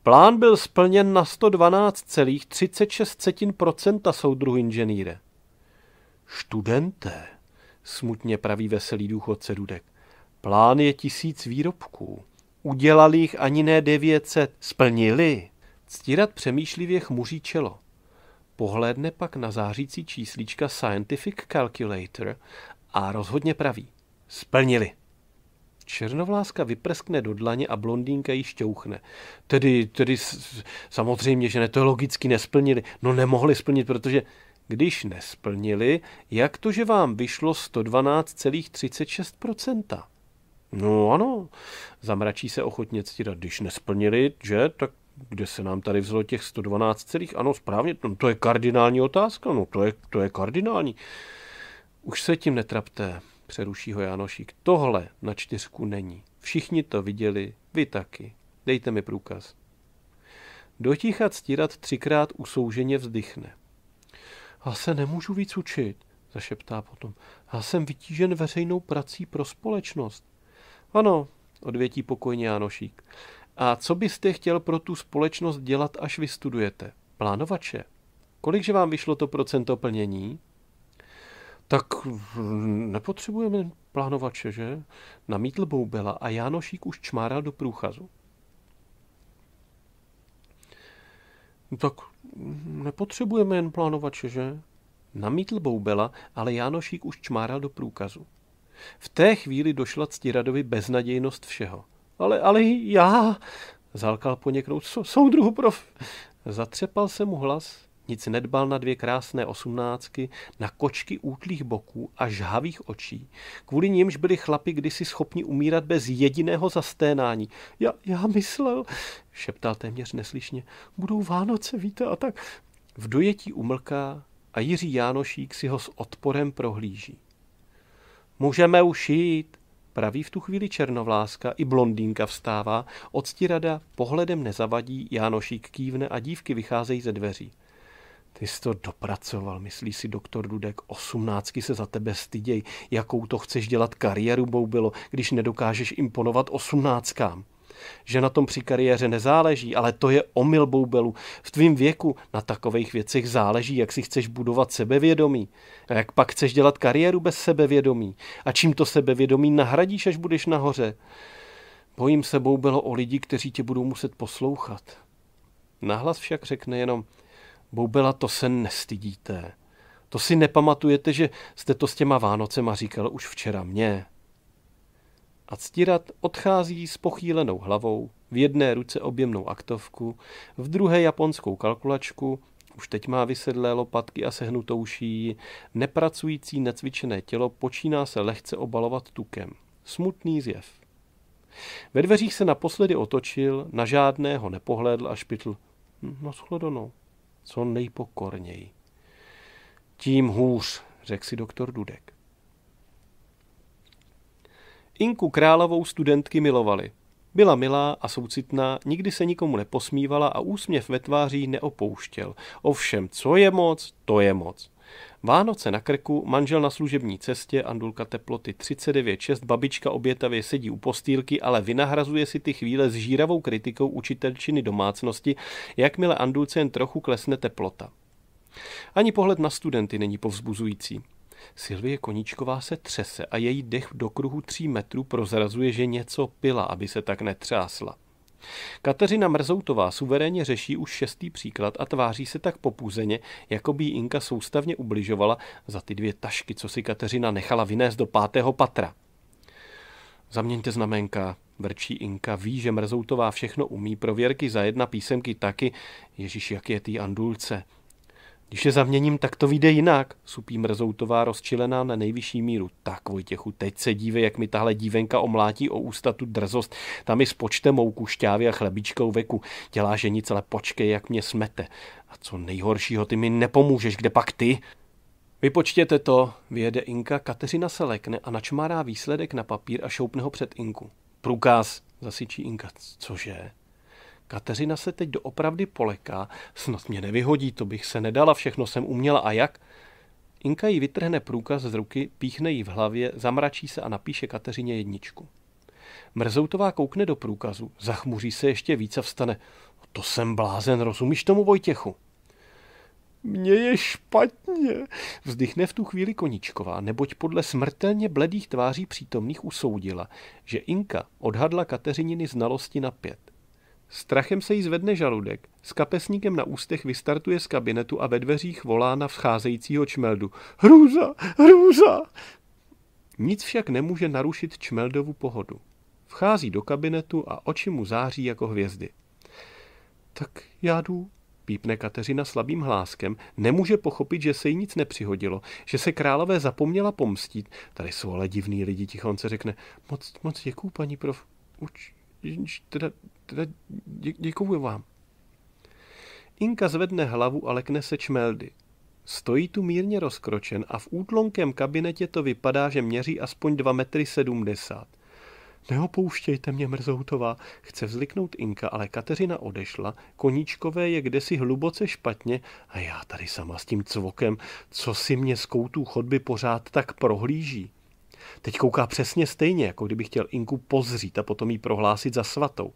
Plán byl splněn na 112,36% soudruhu inženýre. Študente, smutně praví veselý důchodce Dudek. Plán je tisíc výrobků. Udělali jich ani ne 900. Splnili. Ctírat přemýšlivě chmuří čelo. Pohlédne pak na zářící číslička Scientific Calculator a rozhodně praví. Splnili. Černovláska vyprskne do dlaně a blondýnka ji šťouchne. Tedy, tedy samozřejmě, že ne, to logicky nesplnili. No nemohli splnit, protože když nesplnili, jak to, že vám vyšlo 112,36%? No ano, zamračí se ochotně ctira. Když nesplnili, že, tak kde se nám tady vzalo těch 112 celých? Ano, správně, no, to je kardinální otázka, no to je, to je kardinální. Už se tím netrapte, přeruší ho Janošík. Tohle na čtyřku není. Všichni to viděli, vy taky. Dejte mi průkaz. Dotíchat stírat třikrát usouženě vzdychne. Já se nemůžu víc učit, zašeptá potom. Já jsem vytížen veřejnou prací pro společnost. Ano, odvětí pokojně Janošík. A co byste chtěl pro tu společnost dělat, až vystudujete? Plánovače. Kolikže vám vyšlo to procento plnění? Tak nepotřebujeme plánovače, že? Namítl Boubela a Jánošík už čmáral do průchazu. No tak nepotřebujeme jen plánovače, že? Namítl Boubela, ale Jánošík už čmáral do průkazu. V té chvíli došla Ctiradovi beznadějnost všeho. Ale, ale já, zálkal poněknout, soudruhu prof. Zatřepal se mu hlas, nic nedbal na dvě krásné osmnáctky, na kočky útlých boků a žhavých očí. Kvůli nímž byli chlapi kdysi schopni umírat bez jediného zasténání. Já, já myslel, šeptal téměř neslyšně, budou Vánoce, víte, a tak. V dojetí umlká a Jiří Jánošík si ho s odporem prohlíží. Můžeme už jít, praví v tu chvíli černovláska i blondýnka vstává, odstirada pohledem nezavadí, Jánošík kývne a dívky vycházejí ze dveří. Ty jsi to dopracoval, myslí si doktor Dudek. Osmnáctky se za tebe styděj. Jakou to chceš dělat kariéru, Boubilo, když nedokážeš imponovat osmnáctkám? že na tom při kariéře nezáleží, ale to je omyl boubelu. V tvým věku na takových věcech záleží, jak si chceš budovat sebevědomí a jak pak chceš dělat kariéru bez sebevědomí a čím to sebevědomí nahradíš, až budeš nahoře. Bojím se boubelo o lidi, kteří tě budou muset poslouchat. Nahlas však řekne jenom, boubela to se nestydíte. To si nepamatujete, že jste to s těma Vánocema říkal už včera mně a ctirat odchází s pochýlenou hlavou, v jedné ruce objemnou aktovku, v druhé japonskou kalkulačku, už teď má vysedlé lopatky a sehnutou šíji, nepracující necvičené tělo počíná se lehce obalovat tukem. Smutný zjev. Ve dveřích se naposledy otočil, na žádného nepohlédl a špitl. Hm, no shledanou, co nejpokorněji. Tím hůř, řekl si doktor Dudek. Inku královou studentky milovali. Byla milá a soucitná, nikdy se nikomu neposmívala a úsměv ve tváří neopouštěl. Ovšem, co je moc, to je moc. Vánoce na krku, manžel na služební cestě, Andulka teploty 39,6, babička obětavě sedí u postýlky, ale vynahrazuje si ty chvíle s žíravou kritikou učitelčiny domácnosti, jakmile Andulce jen trochu klesne teplota. Ani pohled na studenty není povzbuzující. Silvie Koníčková se třese a její dech do kruhu tří metrů prozrazuje, že něco pila, aby se tak netřásla. Kateřina Mrzoutová suverénně řeší už šestý příklad a tváří se tak popůzeně, jako by Inka soustavně ubližovala za ty dvě tašky, co si Kateřina nechala vynést do pátého patra. Zaměňte znamenka, vrčí Inka, ví, že Mrzoutová všechno umí, prověrky za jedna písemky taky, ježíš, jak je tý andulce. Když je zaměním, tak to vyjde jinak, supí mrzoutová rozčilená na nejvyšší míru. Tak, Vojtěchu, teď se dívej, jak mi tahle dívenka omlátí o ústa tu drzost. Tam mi spočte mouku, šťávy a chlebičkou veku. Dělá že nic ale počkej, jak mě smete. A co nejhoršího, ty mi nepomůžeš, kde pak ty? Vypočtěte to, vyjede Inka, Kateřina se lekne a načmárá výsledek na papír a šoupne ho před Inku. Průkaz, zasičí Inka. Cože? Kateřina se teď doopravdy poleká, snad mě nevyhodí, to bych se nedala, všechno jsem uměla a jak? Inka jí vytrhne průkaz z ruky, píchne jí v hlavě, zamračí se a napíše Kateřině jedničku. Mrzoutová koukne do průkazu, zachmuří se ještě více a vstane. To jsem blázen, rozumíš tomu Vojtěchu? Mně je špatně, vzdychne v tu chvíli Koničková, neboť podle smrtelně bledých tváří přítomných usoudila, že Inka odhadla Kateřininy znalosti na pět. Strachem se jí zvedne žaludek, s kapesníkem na ústech vystartuje z kabinetu a ve dveřích volá na vcházejícího čmeldu. Hrůza! Hrůza! Nic však nemůže narušit čmeldovu pohodu. Vchází do kabinetu a oči mu září jako hvězdy. Tak já jdu, pípne Kateřina slabým hláskem, nemůže pochopit, že se jí nic nepřihodilo, že se králové zapomněla pomstit. Tady jsou ale divný lidi, tichonce řekne. Moc, moc děkuju, paní prof. Uč, teda Teda dě- děkuju vám. Inka zvedne hlavu a lekne se čmeldy. Stojí tu mírně rozkročen a v útlonkém kabinetě to vypadá, že měří aspoň 2 metry 70. Neopouštějte mě, mrzoutová, chce vzliknout Inka, ale Kateřina odešla, koníčkové je kdesi hluboce špatně a já tady sama s tím cvokem, co si mě z koutů chodby pořád tak prohlíží. Teď kouká přesně stejně, jako kdyby chtěl Inku pozřít a potom jí prohlásit za svatou.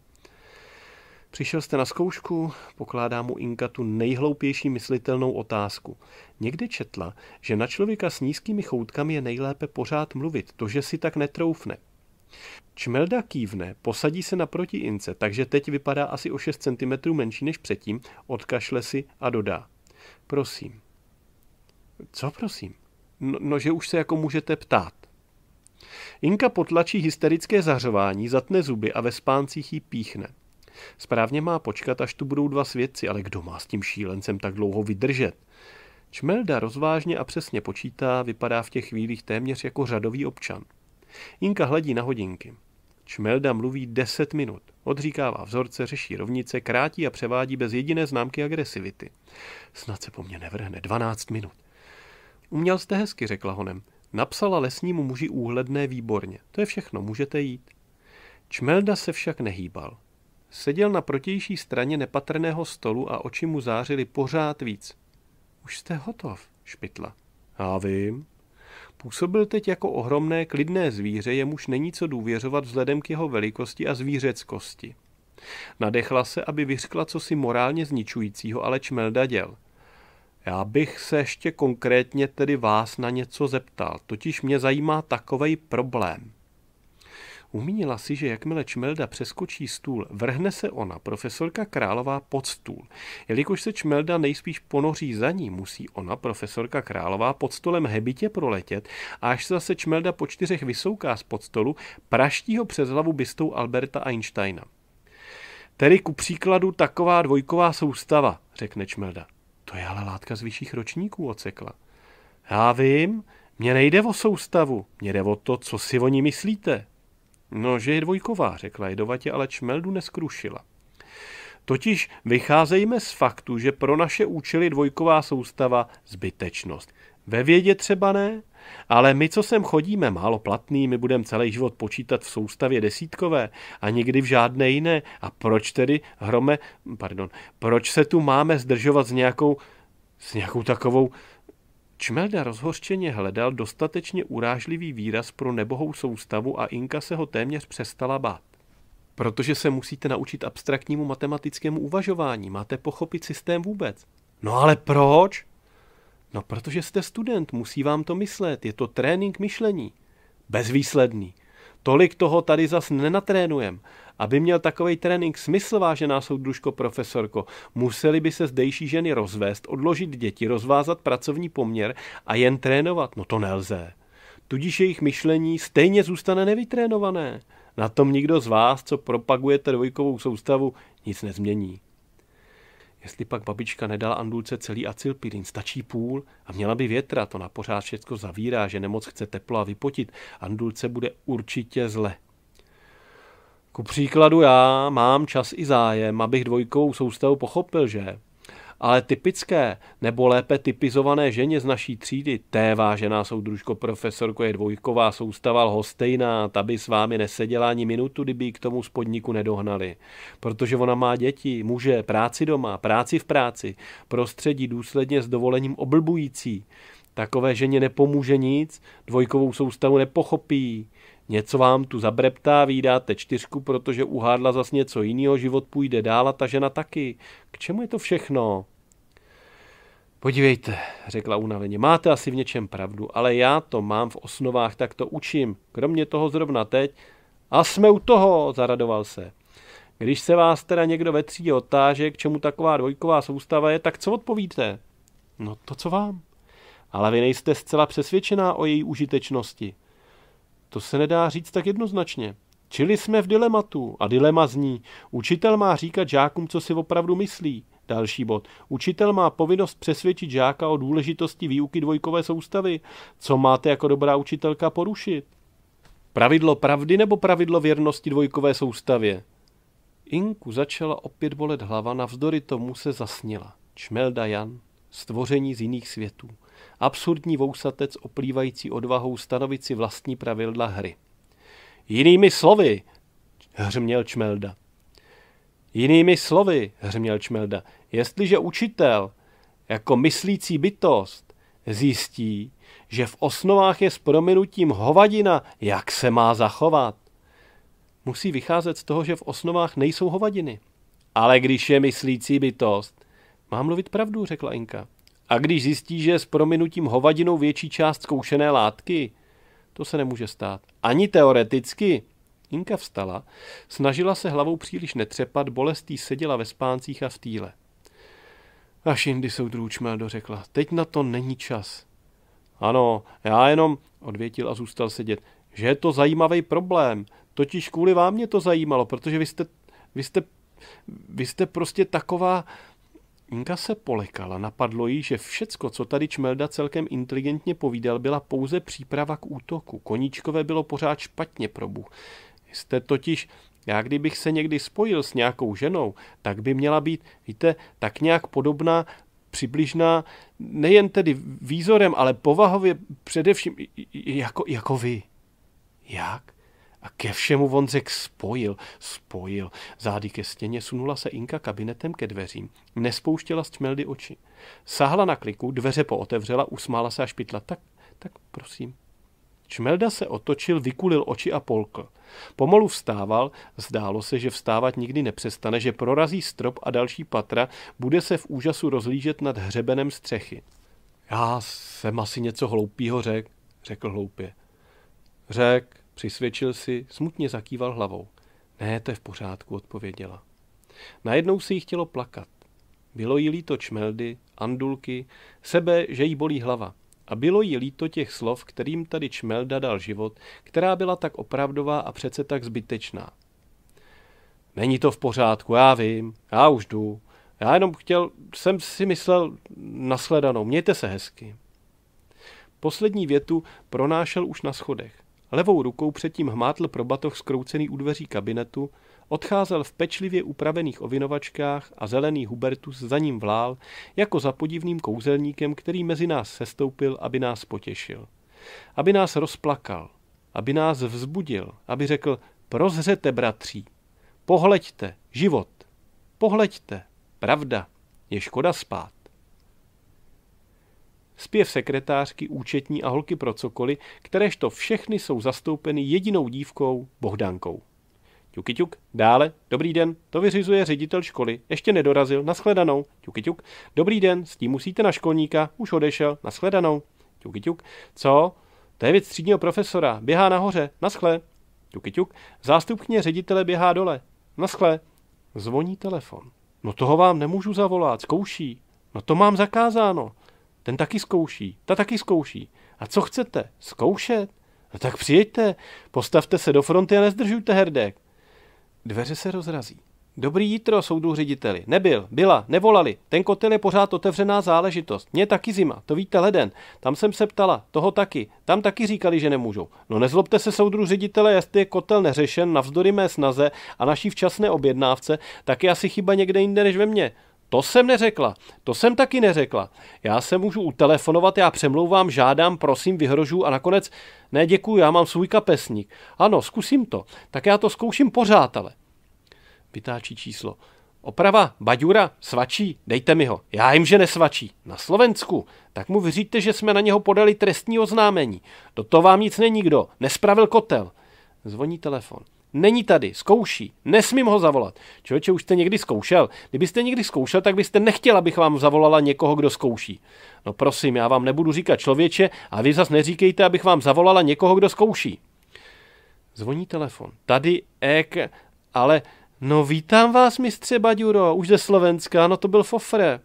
Přišel jste na zkoušku? Pokládá mu Inka tu nejhloupější myslitelnou otázku. Někde četla, že na člověka s nízkými choutkami je nejlépe pořád mluvit, to, že si tak netroufne. Čmelda kývne, posadí se naproti Ince, takže teď vypadá asi o 6 cm menší než předtím, odkašle si a dodá. Prosím. Co prosím? No, no že už se jako můžete ptát. Inka potlačí hysterické zahřování, zatne zuby a ve spáncích jí píchne. Správně má počkat, až tu budou dva svědci, ale kdo má s tím šílencem tak dlouho vydržet? Čmelda rozvážně a přesně počítá, vypadá v těch chvílích téměř jako řadový občan. Inka hledí na hodinky. Čmelda mluví 10 minut. Odříkává vzorce, řeší rovnice, krátí a převádí bez jediné známky agresivity. Snad se po mně nevrhne 12 minut. Uměl jste hezky, řekla honem. Napsala lesnímu muži úhledné výborně. To je všechno, můžete jít. Čmelda se však nehýbal. Seděl na protější straně nepatrného stolu a oči mu zářily pořád víc. Už jste hotov, špitla. Já vím. Působil teď jako ohromné klidné zvíře, jemuž není co důvěřovat vzhledem k jeho velikosti a zvířeckosti. Nadechla se, aby vyřkla cosi morálně zničujícího, ale čmelda děl. Já bych se ještě konkrétně tedy vás na něco zeptal, totiž mě zajímá takovej problém. Umínila si, že jakmile Čmelda přeskočí stůl, vrhne se ona, profesorka Králová, pod stůl. Jelikož se Čmelda nejspíš ponoří za ní, musí ona, profesorka Králová, pod stolem hebitě proletět a až se zase Čmelda po čtyřech vysouká z pod stolu, praští ho přes hlavu bystou Alberta Einsteina. Tedy ku příkladu taková dvojková soustava, řekne Čmelda. To je ale látka z vyšších ročníků, ocekla. Já vím, mně nejde o soustavu, mně jde o to, co si o ní myslíte, No, že je dvojková, řekla jedovatě, ale čmeldu neskrušila. Totiž vycházejme z faktu, že pro naše účely dvojková soustava zbytečnost. Ve vědě třeba ne, ale my, co sem chodíme, málo platný, my budeme celý život počítat v soustavě desítkové a nikdy v žádné jiné. A proč tedy hrome, pardon, proč se tu máme zdržovat s nějakou, s nějakou takovou Čmelda rozhořčeně hledal dostatečně urážlivý výraz pro nebohou soustavu a Inka se ho téměř přestala bát. Protože se musíte naučit abstraktnímu matematickému uvažování, máte pochopit systém vůbec. No ale proč? No protože jste student, musí vám to myslet, je to trénink myšlení. Bezvýsledný. Tolik toho tady zas nenatrénujem. Aby měl takový trénink smysl, vážená soudružko profesorko, museli by se zdejší ženy rozvést, odložit děti, rozvázat pracovní poměr a jen trénovat. No to nelze. Tudíž jejich myšlení stejně zůstane nevytrénované. Na tom nikdo z vás, co propagujete dvojkovou soustavu, nic nezmění. Jestli pak babička nedala Andulce celý acilpirin, stačí půl a měla by větra, to na pořád všechno zavírá, že nemoc chce teplo a vypotit, Andulce bude určitě zle. Ku příkladu já mám čas i zájem, abych dvojkou soustavu pochopil, že? Ale typické, nebo lépe typizované ženě z naší třídy, té vážená soudružko profesorko je dvojková soustava lhostejná, ta by s vámi neseděla ani minutu, kdyby k tomu spodniku nedohnali. Protože ona má děti, muže, práci doma, práci v práci, prostředí důsledně s dovolením oblbující. Takové ženě nepomůže nic, dvojkovou soustavu nepochopí, Něco vám tu zabreptá, vydáte čtyřku, protože uhádla zas něco jiného, život půjde dál a ta žena taky. K čemu je to všechno? Podívejte, řekla unaveně, máte asi v něčem pravdu, ale já to mám v osnovách, tak to učím, kromě toho zrovna teď. A jsme u toho, zaradoval se. Když se vás teda někdo ve třídě otáže, k čemu taková dvojková soustava je, tak co odpovíte? No to, co vám. Ale vy nejste zcela přesvědčená o její užitečnosti. To se nedá říct tak jednoznačně. Čili jsme v dilematu a dilema zní, učitel má říkat žákům, co si opravdu myslí. Další bod. Učitel má povinnost přesvědčit žáka o důležitosti výuky dvojkové soustavy. Co máte jako dobrá učitelka porušit? Pravidlo pravdy nebo pravidlo věrnosti dvojkové soustavě? Inku začala opět bolet hlava, navzdory tomu se zasnila. Čmelda Jan, stvoření z jiných světů absurdní vousatec oplývající odvahou stanovit si vlastní pravidla hry. Jinými slovy, hřměl Čmelda. Jinými slovy, hřměl Čmelda, jestliže učitel jako myslící bytost zjistí, že v osnovách je s prominutím hovadina, jak se má zachovat. Musí vycházet z toho, že v osnovách nejsou hovadiny. Ale když je myslící bytost, má mluvit pravdu, řekla Inka. A když zjistí, že s prominutím hovadinou větší část zkoušené látky, to se nemůže stát. Ani teoreticky. Inka vstala, snažila se hlavou příliš netřepat, bolestí seděla ve spáncích a v týle. Až jindy soudruh Čmeldo řekla, teď na to není čas. Ano, já jenom, odvětil a zůstal sedět, že je to zajímavý problém. Totiž kvůli vám mě to zajímalo, protože vy jste, vy jste, vy jste prostě taková, Inka se polekala, napadlo jí, že všecko, co tady Čmelda celkem inteligentně povídal, byla pouze příprava k útoku. Koníčkové bylo pořád špatně probu. Jste totiž, já kdybych se někdy spojil s nějakou ženou, tak by měla být, víte, tak nějak podobná, přibližná, nejen tedy výzorem, ale povahově především jako, jako vy. Jak? A ke všemu Vonzek spojil, spojil. Zády ke stěně sunula se Inka kabinetem ke dveřím. Nespouštěla z čmeldy oči. Sáhla na kliku, dveře pootevřela, usmála se a špitla. Tak, tak prosím. Čmelda se otočil, vykulil oči a polkl. Pomalu vstával, zdálo se, že vstávat nikdy nepřestane, že prorazí strop a další patra, bude se v úžasu rozlížet nad hřebenem střechy. Já jsem asi něco hloupýho řekl, řekl hloupě. Řek, Přisvědčil si, smutně zakýval hlavou. Ne, to je v pořádku, odpověděla. Najednou si jí chtělo plakat. Bylo jí líto čmeldy, andulky, sebe, že jí bolí hlava. A bylo jí líto těch slov, kterým tady čmelda dal život, která byla tak opravdová a přece tak zbytečná. Není to v pořádku, já vím, já už jdu. Já jenom chtěl, jsem si myslel nasledanou, mějte se hezky. Poslední větu pronášel už na schodech. Levou rukou předtím hmátl pro batoh zkroucený u dveří kabinetu, odcházel v pečlivě upravených ovinovačkách a zelený Hubertus za ním vlál jako za podivným kouzelníkem, který mezi nás sestoupil, aby nás potěšil. Aby nás rozplakal, aby nás vzbudil, aby řekl, prozřete, bratří, pohleďte, život, pohleďte, pravda, je škoda spát zpěv sekretářky, účetní a holky pro cokoliv, kteréžto všechny jsou zastoupeny jedinou dívkou Bohdánkou. Tuky tuk, dále, dobrý den, to vyřizuje ředitel školy, ještě nedorazil, nashledanou, tuky tuk, dobrý den, s tím musíte na školníka, už odešel, nashledanou, tuky tuk, co? To je věc třídního profesora, běhá nahoře, naschle, tuky tuk, zástupkně ředitele běhá dole, naschle, zvoní telefon. No toho vám nemůžu zavolat, zkouší, no to mám zakázáno, ten taky zkouší, ta taky zkouší. A co chcete? Zkoušet? No tak přijďte, postavte se do fronty a nezdržujte herdek. Dveře se rozrazí. Dobrý jítro, soudů řediteli. Nebyl, byla, nevolali. Ten kotel je pořád otevřená záležitost. Mně taky zima, to víte leden. Tam jsem se ptala, toho taky. Tam taky říkali, že nemůžou. No nezlobte se, soudru ředitele, jestli je kotel neřešen navzdory mé snaze a naší včasné objednávce, tak je asi chyba někde jinde než ve mně. To jsem neřekla, to jsem taky neřekla. Já se můžu utelefonovat, já přemlouvám, žádám, prosím, vyhrožu a nakonec ne, děkuji, já mám svůj kapesník. Ano, zkusím to. Tak já to zkouším pořád, ale. Vytáčí číslo. Oprava, baďura, svačí, dejte mi ho. Já jim, že nesvačí. Na Slovensku. Tak mu vyříďte, že jsme na něho podali trestní oznámení. Do toho vám nic není kdo. Nespravil kotel. Zvoní telefon. Není tady, zkouší, nesmím ho zavolat. Člověče, už jste někdy zkoušel. Kdybyste někdy zkoušel, tak byste nechtěl, abych vám zavolala někoho, kdo zkouší. No prosím, já vám nebudu říkat člověče a vy zas neříkejte, abych vám zavolala někoho, kdo zkouší. Zvoní telefon. Tady ek, ale no vítám vás, mistře Baďuro, už ze Slovenska, no to byl fofre.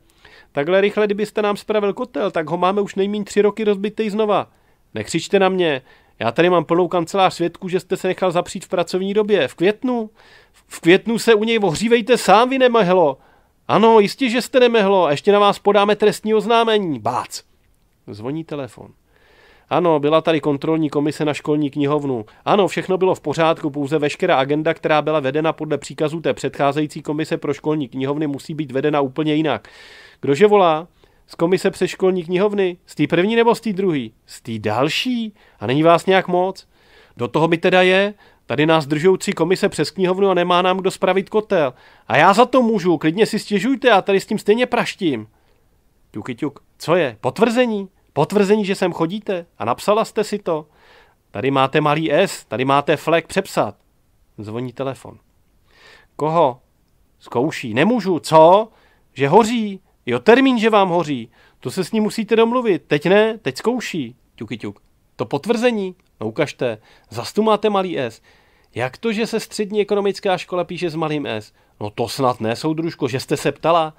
Takhle rychle, kdybyste nám spravil kotel, tak ho máme už nejméně tři roky rozbitý znova. Nekřičte na mě, já tady mám plnou kancelář svědku, že jste se nechal zapřít v pracovní době. V květnu? V květnu se u něj ohřívejte sám, vy nemehlo. Ano, jistě, že jste nemehlo. A ještě na vás podáme trestní oznámení. Bác. Zvoní telefon. Ano, byla tady kontrolní komise na školní knihovnu. Ano, všechno bylo v pořádku, pouze veškerá agenda, která byla vedena podle příkazu té předcházející komise pro školní knihovny, musí být vedena úplně jinak. Kdože volá? Z komise přeškolní knihovny? Z té první nebo z té druhé? Z té další? A není vás nějak moc? Do toho mi teda je, tady nás držou tři komise přes knihovnu a nemá nám kdo spravit kotel. A já za to můžu, klidně si stěžujte, a tady s tím stejně praštím. Tuky tuk, co je? Potvrzení? Potvrzení, že sem chodíte? A napsala jste si to? Tady máte malý S, tady máte flek přepsat. Zvoní telefon. Koho? Zkouší. Nemůžu. Co? Že hoří. Jo, termín, že vám hoří, to se s ním musíte domluvit. Teď ne, teď zkouší. Tuky tuk. To potvrzení, no ukažte, zas tu máte malý S. Jak to, že se střední ekonomická škola píše s malým S? No to snad ne, soudružko, že jste se ptala.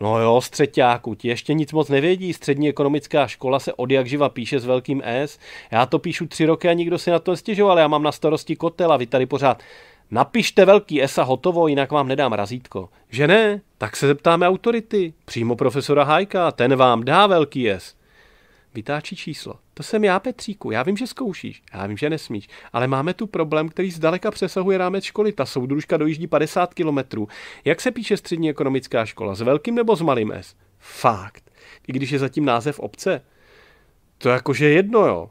No jo, střeťáku, ti ještě nic moc nevědí. Střední ekonomická škola se od jak živa píše s velkým S. Já to píšu tři roky a nikdo si na to nestěžoval. Já mám na starosti kotel a vy tady pořád napište velký S a hotovo, jinak vám nedám razítko. Že ne? Tak se zeptáme autority. Přímo profesora Hajka, ten vám dá velký S. Vytáčí číslo. To jsem já, Petříku. Já vím, že zkoušíš. Já vím, že nesmíš. Ale máme tu problém, který zdaleka přesahuje rámec školy. Ta soudružka dojíždí 50 kilometrů. Jak se píše střední ekonomická škola? S velkým nebo s malým S? Fakt. I když je zatím název obce. To jakože jedno, jo.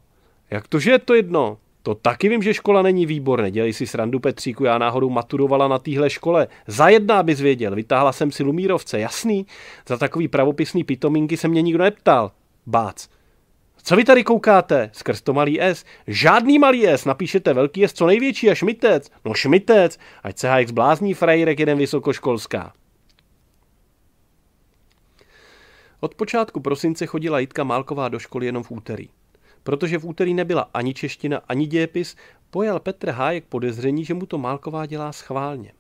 Jak to, že je to jedno? To taky vím, že škola není výborná. Dělej si srandu, Petříku, já náhodou maturovala na téhle škole. Za jedná bys věděl, vytáhla jsem si Lumírovce, jasný? Za takový pravopisný pitominky se mě nikdo neptal. Bác. Co vy tady koukáte? Skrz to malý S. Žádný malý S, napíšete velký S, co největší a šmitec. No šmitec, ať se HX zblázní frajírek jeden vysokoškolská. Od počátku prosince chodila Jitka Málková do školy jenom v úterý. Protože v úterý nebyla ani čeština, ani dějepis, pojal Petr Hájek podezření, že mu to Málková dělá schválně.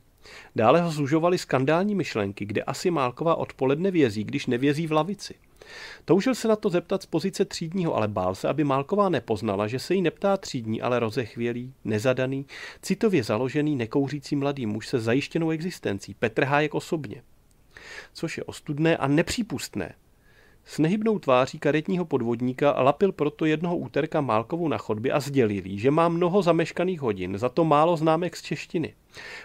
Dále ho zužovaly skandální myšlenky, kde asi Málková odpoledne vězí, když nevězí v lavici. Toužil se na to zeptat z pozice třídního, ale bál se, aby Málková nepoznala, že se jí neptá třídní, ale rozechvělý, nezadaný, citově založený, nekouřící mladý muž se zajištěnou existencí, Petr Hájek osobně. Což je ostudné a nepřípustné. S nehybnou tváří karetního podvodníka lapil proto jednoho úterka Málkovu na chodbě a sdělil jí, že má mnoho zameškaných hodin, za to málo známek z češtiny.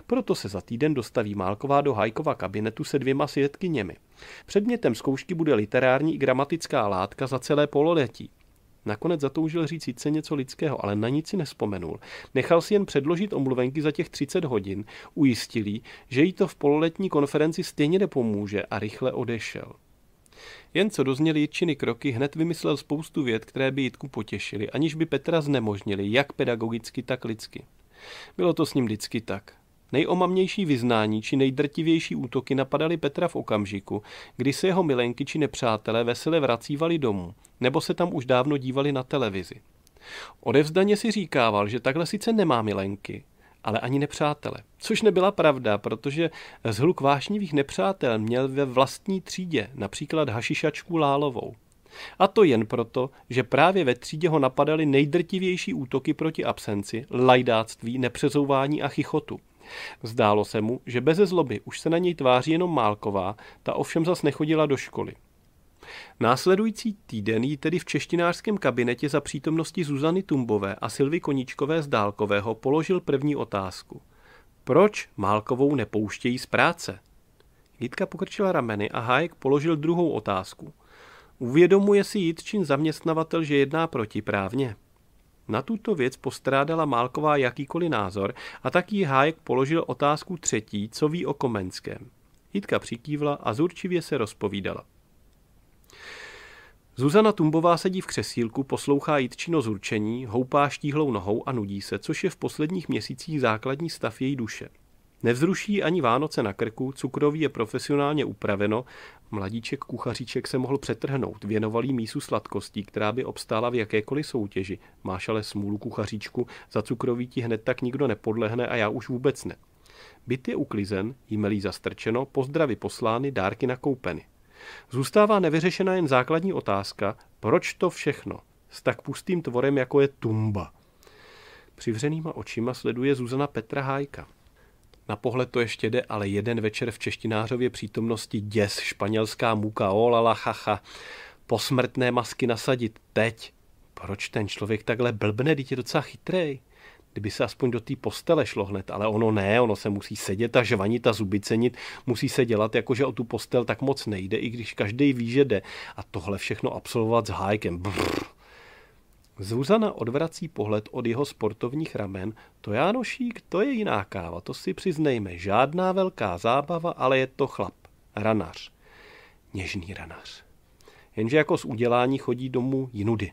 Proto se za týden dostaví Málková do Hajkova kabinetu se dvěma svědkyněmi. Předmětem zkoušky bude literární i gramatická látka za celé pololetí. Nakonec zatoužil říct sice něco lidského, ale na nic si nespomenul. Nechal si jen předložit omluvenky za těch 30 hodin, ujistil jí, že jí to v pololetní konferenci stejně nepomůže a rychle odešel. Jen co dozněli činy kroky, hned vymyslel spoustu věd, které by Jitku potěšily, aniž by Petra znemožnili, jak pedagogicky, tak lidsky. Bylo to s ním vždycky tak. Nejomamnější vyznání či nejdrtivější útoky napadaly Petra v okamžiku, kdy se jeho milenky či nepřátelé vesele vracívali domů, nebo se tam už dávno dívali na televizi. Odevzdaně si říkával, že takhle sice nemá milenky, ale ani nepřátele. Což nebyla pravda, protože zhluk vášnivých nepřátel měl ve vlastní třídě například hašišačku Lálovou. A to jen proto, že právě ve třídě ho napadaly nejdrtivější útoky proti absenci, lajdáctví, nepřezouvání a chichotu. Zdálo se mu, že beze zloby už se na něj tváří jenom Málková, ta ovšem zas nechodila do školy. Následující týden ji tedy v češtinářském kabinetě za přítomnosti Zuzany Tumbové a Silvy Koníčkové z Dálkového položil první otázku. Proč Málkovou nepouštějí z práce? Jitka pokrčila rameny a Hájek položil druhou otázku. Uvědomuje si Jitčin zaměstnavatel, že jedná protiprávně? Na tuto věc postrádala Málková jakýkoliv názor a tak jí Hájek položil otázku třetí, co ví o Komenském. Jitka přikývla a zurčivě se rozpovídala. Zuzana Tumbová sedí v křesílku, poslouchá jitčino zurčení, houpá štíhlou nohou a nudí se, což je v posledních měsících základní stav její duše. Nevzruší ani Vánoce na krku, cukroví je profesionálně upraveno, mladíček kuchaříček se mohl přetrhnout, věnovalý mísu sladkostí, která by obstála v jakékoliv soutěži. Máš ale smůlu kuchaříčku, za cukroví ti hned tak nikdo nepodlehne a já už vůbec ne. Byt je uklizen, jímelí zastrčeno, pozdravy poslány, dárky nakoupeny. Zůstává nevyřešena jen základní otázka, proč to všechno s tak pustým tvorem, jako je tumba. Přivřenýma očima sleduje Zuzana Petra Hájka. Na pohled to ještě jde, ale jeden večer v češtinářově přítomnosti děs, španělská muka, olala, chacha, posmrtné masky nasadit teď. Proč ten člověk takhle blbne, dítě docela chytrej? Kdyby se aspoň do té postele šlo hned, ale ono ne, ono se musí sedět a žvanit a zubicenit, musí se dělat jako, že o tu postel tak moc nejde, i když každý ví, že jde. A tohle všechno absolvovat s hájkem. Brrr. Zuzana odvrací pohled od jeho sportovních ramen. To Jánošík, to je jiná káva, to si přiznejme. Žádná velká zábava, ale je to chlap. Ranař. Něžný ranař. Jenže jako z udělání chodí domů jinudy.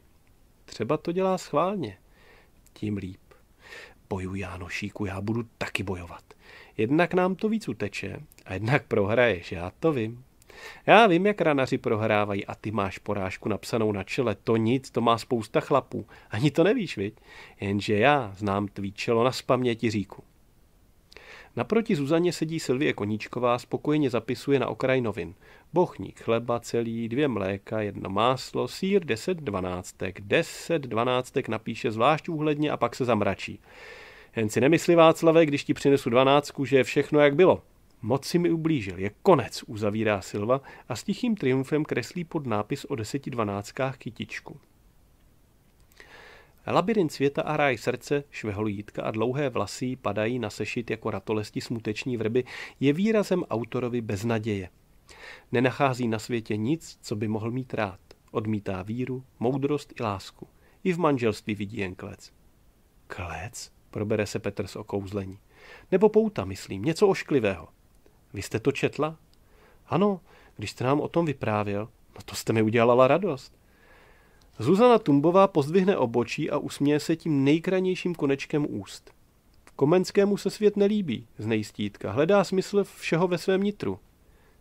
Třeba to dělá schválně. Tím líp. Bojuj, Jánošíku, já budu taky bojovat. Jednak nám to víc uteče a jednak prohraješ, já to vím. Já vím, jak ranaři prohrávají a ty máš porážku napsanou na čele. To nic, to má spousta chlapů. Ani to nevíš, viď? Jenže já znám tvý čelo na spaměti říku. Naproti Zuzaně sedí Silvie Koníčková, spokojeně zapisuje na okraj novin. Bochník chleba celý, dvě mléka, jedno máslo, sír, deset dvanáctek. Deset dvanáctek napíše zvlášť úhledně a pak se zamračí. Jen si nemyslí Václave, když ti přinesu dvanáctku, že je všechno jak bylo. Moc si mi ublížil, je konec, uzavírá Silva a s tichým triumfem kreslí pod nápis o deseti dvanáctkách kytičku. Labirint světa a ráj srdce, švehol jítka a dlouhé vlasy padají na sešit jako ratolesti smuteční vrby, je výrazem autorovi beznaděje. Nenachází na světě nic, co by mohl mít rád. Odmítá víru, moudrost i lásku. I v manželství vidí jen klec. Klec? Probere se Petr s okouzlení. Nebo pouta, myslím, něco ošklivého. Vy jste to četla? Ano, když jste nám o tom vyprávěl, no to jste mi udělala radost. Zuzana Tumbová pozdvihne obočí a usměje se tím nejkranějším konečkem úst. Komenskému se svět nelíbí, znejistítka, hledá smysl všeho ve svém nitru.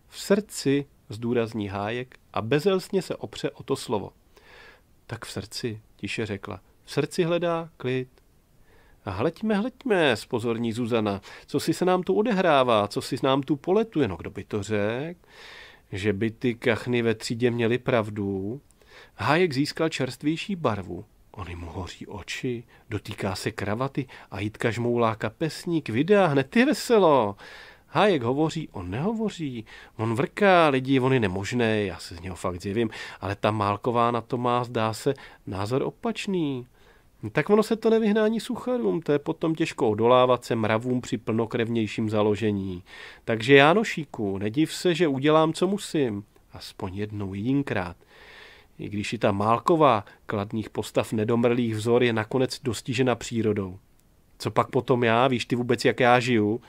V srdci zdůrazní hájek a bezelstně se opře o to slovo. Tak v srdci, tiše řekla, v srdci hledá klid. A hleďme, hleďme, spozorní Zuzana, co si se nám tu odehrává, co si nám tu poletuje, no kdo by to řekl? Že by ty kachny ve třídě měly pravdu, Hájek získal čerstvější barvu. Ony mu hoří oči, dotýká se kravaty a Jitka žmoulá kapesník, vydá hned ty veselo. Hájek hovoří, on nehovoří, on vrká lidi, on je nemožné, já se z něho fakt zjevím, ale ta Málková na to má, zdá se, názor opačný. Tak ono se to nevyhnání sucharům, to je potom těžko odolávat se mravům při plnokrevnějším založení. Takže Jánošíku, nediv se, že udělám, co musím. Aspoň jednou, jedinkrát. I když i ta Málková kladných postav nedomrlých vzor je nakonec dostižena přírodou. Co pak potom já, víš ty vůbec, jak já žiju?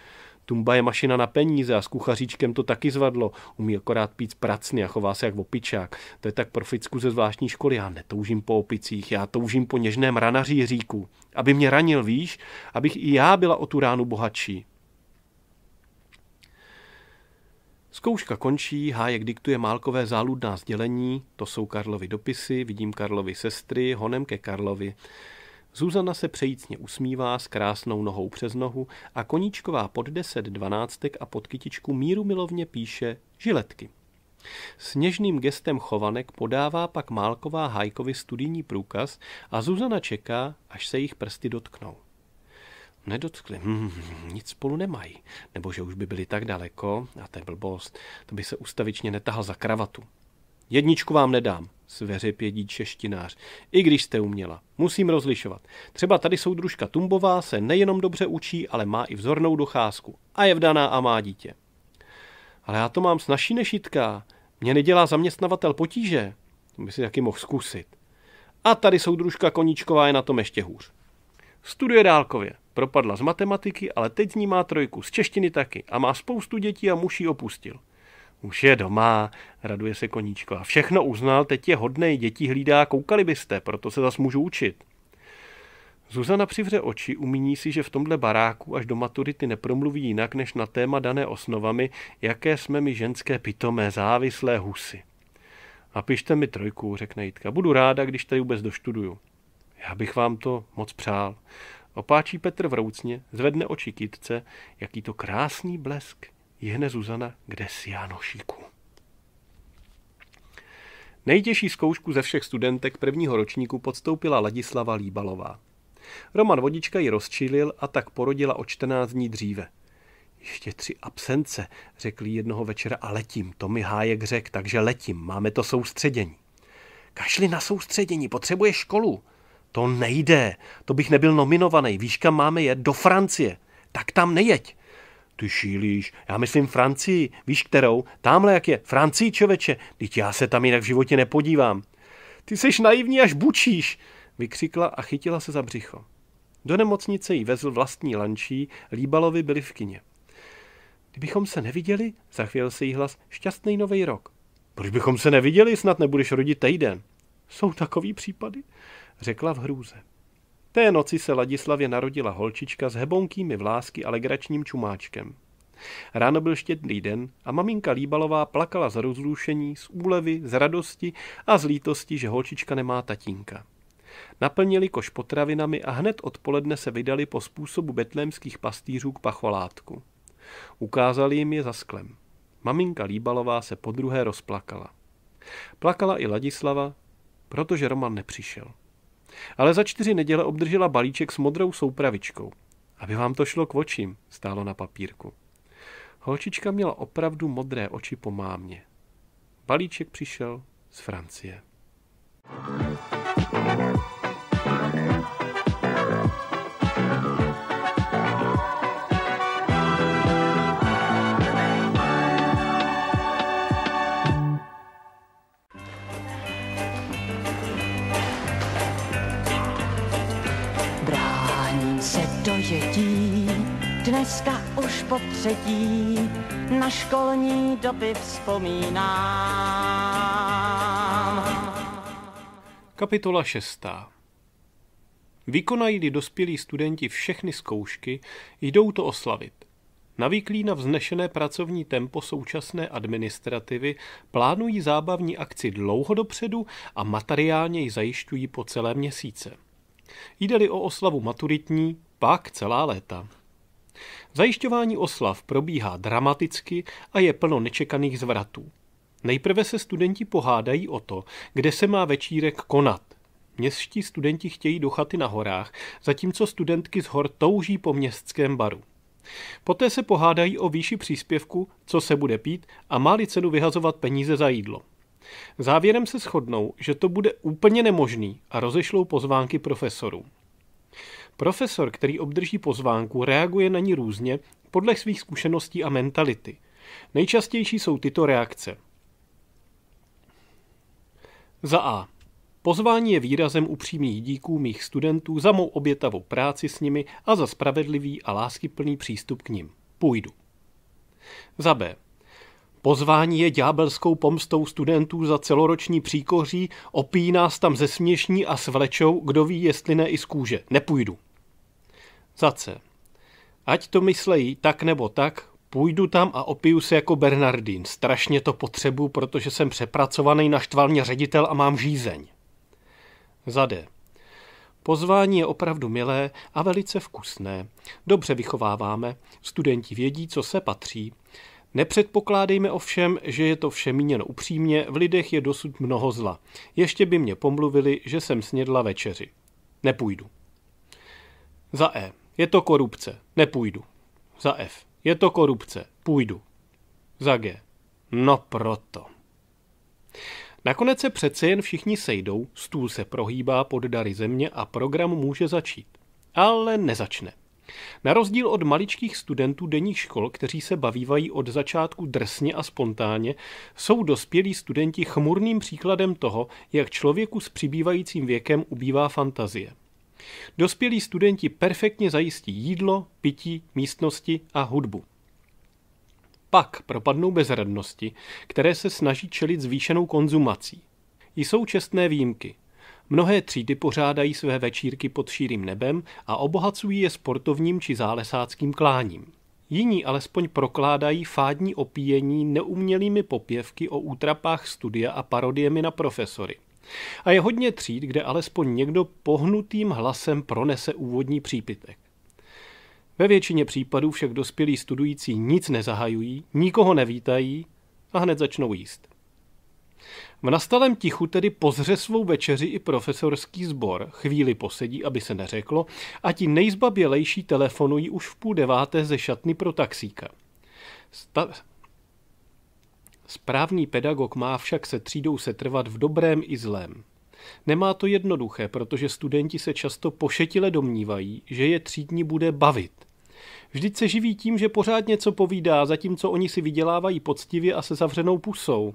Tumba je mašina na peníze a s kuchaříčkem to taky zvadlo. Umí akorát pít pracny a chová se jak opičák. To je tak pro Ficku ze zvláštní školy. Já netoužím po opicích, já toužím po něžném ranaří říku. Aby mě ranil, víš, abych i já byla o tu ránu bohatší. Zkouška končí, Hájek diktuje Málkové záludná sdělení, to jsou Karlovy dopisy, vidím Karlovy sestry, honem ke Karlovi. Zuzana se přejícně usmívá s krásnou nohou přes nohu a koníčková pod deset dvanáctek a pod kytičku míru milovně píše žiletky. Sněžným gestem chovanek podává pak Málková Hajkovi studijní průkaz a Zuzana čeká, až se jich prsty dotknou nedotkli, hmm, nic spolu nemají, nebo že už by byli tak daleko, a to je blbost, to by se ustavičně netahal za kravatu. Jedničku vám nedám, pědí češtinář, i když jste uměla. Musím rozlišovat. Třeba tady soudružka Tumbová se nejenom dobře učí, ale má i vzornou docházku. A je vdaná a má dítě. Ale já to mám snažší než jitka. Mě nedělá zaměstnavatel potíže. To by si taky mohl zkusit. A tady soudružka Koníčková je na tom ještě hůř. Studuje dálkově. Propadla z matematiky, ale teď z ní má trojku, z češtiny taky a má spoustu dětí a muž ji opustil. Už je doma, raduje se koníčko. A všechno uznal, teď je hodnej, děti hlídá, koukali byste, proto se zas můžu učit. Zuzana přivře oči, umíní si, že v tomhle baráku až do maturity nepromluví jinak než na téma dané osnovami, jaké jsme my ženské pitomé závislé husy. A pište mi trojku, řekne Jitka. Budu ráda, když tady vůbec doštuduju. Já bych vám to moc přál. Opáčí Petr vroucně, zvedne oči kytce, jaký to krásný blesk. Jehne Zuzana, kde si Janošíku. Nejtěžší zkoušku ze všech studentek prvního ročníku podstoupila Ladislava Líbalová. Roman Vodička ji rozčilil a tak porodila o 14 dní dříve. Ještě tři absence, řekli jednoho večera a letím, to mi Hájek řekl, takže letím, máme to soustředění. Kašli na soustředění, potřebuje školu, to nejde, to bych nebyl nominovaný. Víš, kam máme jet? Do Francie. Tak tam nejeď. Ty šílíš, já myslím Francii, víš kterou? Tamhle jak je, Francii čoveče. teď já se tam jinak v životě nepodívám. Ty seš naivní až bučíš, vykřikla a chytila se za břicho. Do nemocnice jí vezl vlastní lančí, Líbalovi byli v kině. Kdybychom se neviděli, zachvěl se jí hlas, šťastný nový rok. Proč bychom se neviděli, snad nebudeš rodit týden. Jsou takový případy řekla v hrůze. Té noci se Ladislavě narodila holčička s hebounkými vlásky a legračním čumáčkem. Ráno byl štědrý den a maminka Líbalová plakala z rozrušení, z úlevy, z radosti a z lítosti, že holčička nemá tatínka. Naplnili koš potravinami a hned odpoledne se vydali po způsobu betlémských pastýřů k pacholátku. Ukázali jim je za sklem. Maminka Líbalová se po druhé rozplakala. Plakala i Ladislava, protože Roman nepřišel. Ale za čtyři neděle obdržela balíček s modrou soupravičkou. Aby vám to šlo k očím, stálo na papírku. Holčička měla opravdu modré oči po mámě. Balíček přišel z Francie. thank you Dneska už po třetí na školní doby vzpomínám. Kapitola 6. Vykonají-li dospělí studenti všechny zkoušky, jdou to oslavit. Navyklí na vznešené pracovní tempo současné administrativy plánují zábavní akci dlouho dopředu a materiálně ji zajišťují po celé měsíce. Jde-li o oslavu maturitní, pak celá léta. Zajišťování oslav probíhá dramaticky a je plno nečekaných zvratů. Nejprve se studenti pohádají o to, kde se má večírek konat. Městští studenti chtějí do chaty na horách, zatímco studentky z hor touží po městském baru. Poté se pohádají o výši příspěvku, co se bude pít a máli cenu vyhazovat peníze za jídlo. Závěrem se shodnou, že to bude úplně nemožný a rozešlou pozvánky profesorům. Profesor, který obdrží pozvánku, reaguje na ní různě podle svých zkušeností a mentality. Nejčastější jsou tyto reakce. Za A. Pozvání je výrazem upřímných díků mých studentů za mou obětavou práci s nimi a za spravedlivý a láskyplný přístup k nim. Půjdu. Za B. Pozvání je ďábelskou pomstou studentů za celoroční příkoří, opí nás tam ze směšní a svlečou, kdo ví, jestli ne i z kůže. Nepůjdu. Cace. Ať to myslejí tak nebo tak, půjdu tam a opiju se jako Bernardín. Strašně to potřebu, protože jsem přepracovaný, na štvalně ředitel a mám žízeň. Zade. Pozvání je opravdu milé a velice vkusné. Dobře vychováváme, studenti vědí, co se patří. Nepředpokládejme ovšem, že je to vše míněno upřímně, v lidech je dosud mnoho zla. Ještě by mě pomluvili, že jsem snědla večeři. Nepůjdu. Za E. Je to korupce, nepůjdu. Za F. Je to korupce, půjdu. Za G. No proto. Nakonec se přece jen všichni sejdou, stůl se prohýbá pod dary země a program může začít. Ale nezačne. Na rozdíl od maličkých studentů denních škol, kteří se bavívají od začátku drsně a spontánně, jsou dospělí studenti chmurným příkladem toho, jak člověku s přibývajícím věkem ubývá fantazie. Dospělí studenti perfektně zajistí jídlo, pití, místnosti a hudbu. Pak propadnou bezradnosti, které se snaží čelit zvýšenou konzumací. Jsou čestné výjimky. Mnohé třídy pořádají své večírky pod šírým nebem a obohacují je sportovním či zálesáckým kláním. Jiní alespoň prokládají fádní opíjení neumělými popěvky o útrapách studia a parodiemi na profesory. A je hodně tříd, kde alespoň někdo pohnutým hlasem pronese úvodní přípitek. Ve většině případů však dospělí studující nic nezahajují, nikoho nevítají a hned začnou jíst. V nastalém tichu tedy pozře svou večeři i profesorský sbor, chvíli posedí, aby se neřeklo, a ti nejzbabělejší telefonují už v půl deváté ze šatny pro taxíka. Sta- Správný pedagog má však se třídou setrvat v dobrém i zlém. Nemá to jednoduché, protože studenti se často pošetile domnívají, že je třídní bude bavit. Vždyť se živí tím, že pořád něco povídá, zatímco oni si vydělávají poctivě a se zavřenou pusou.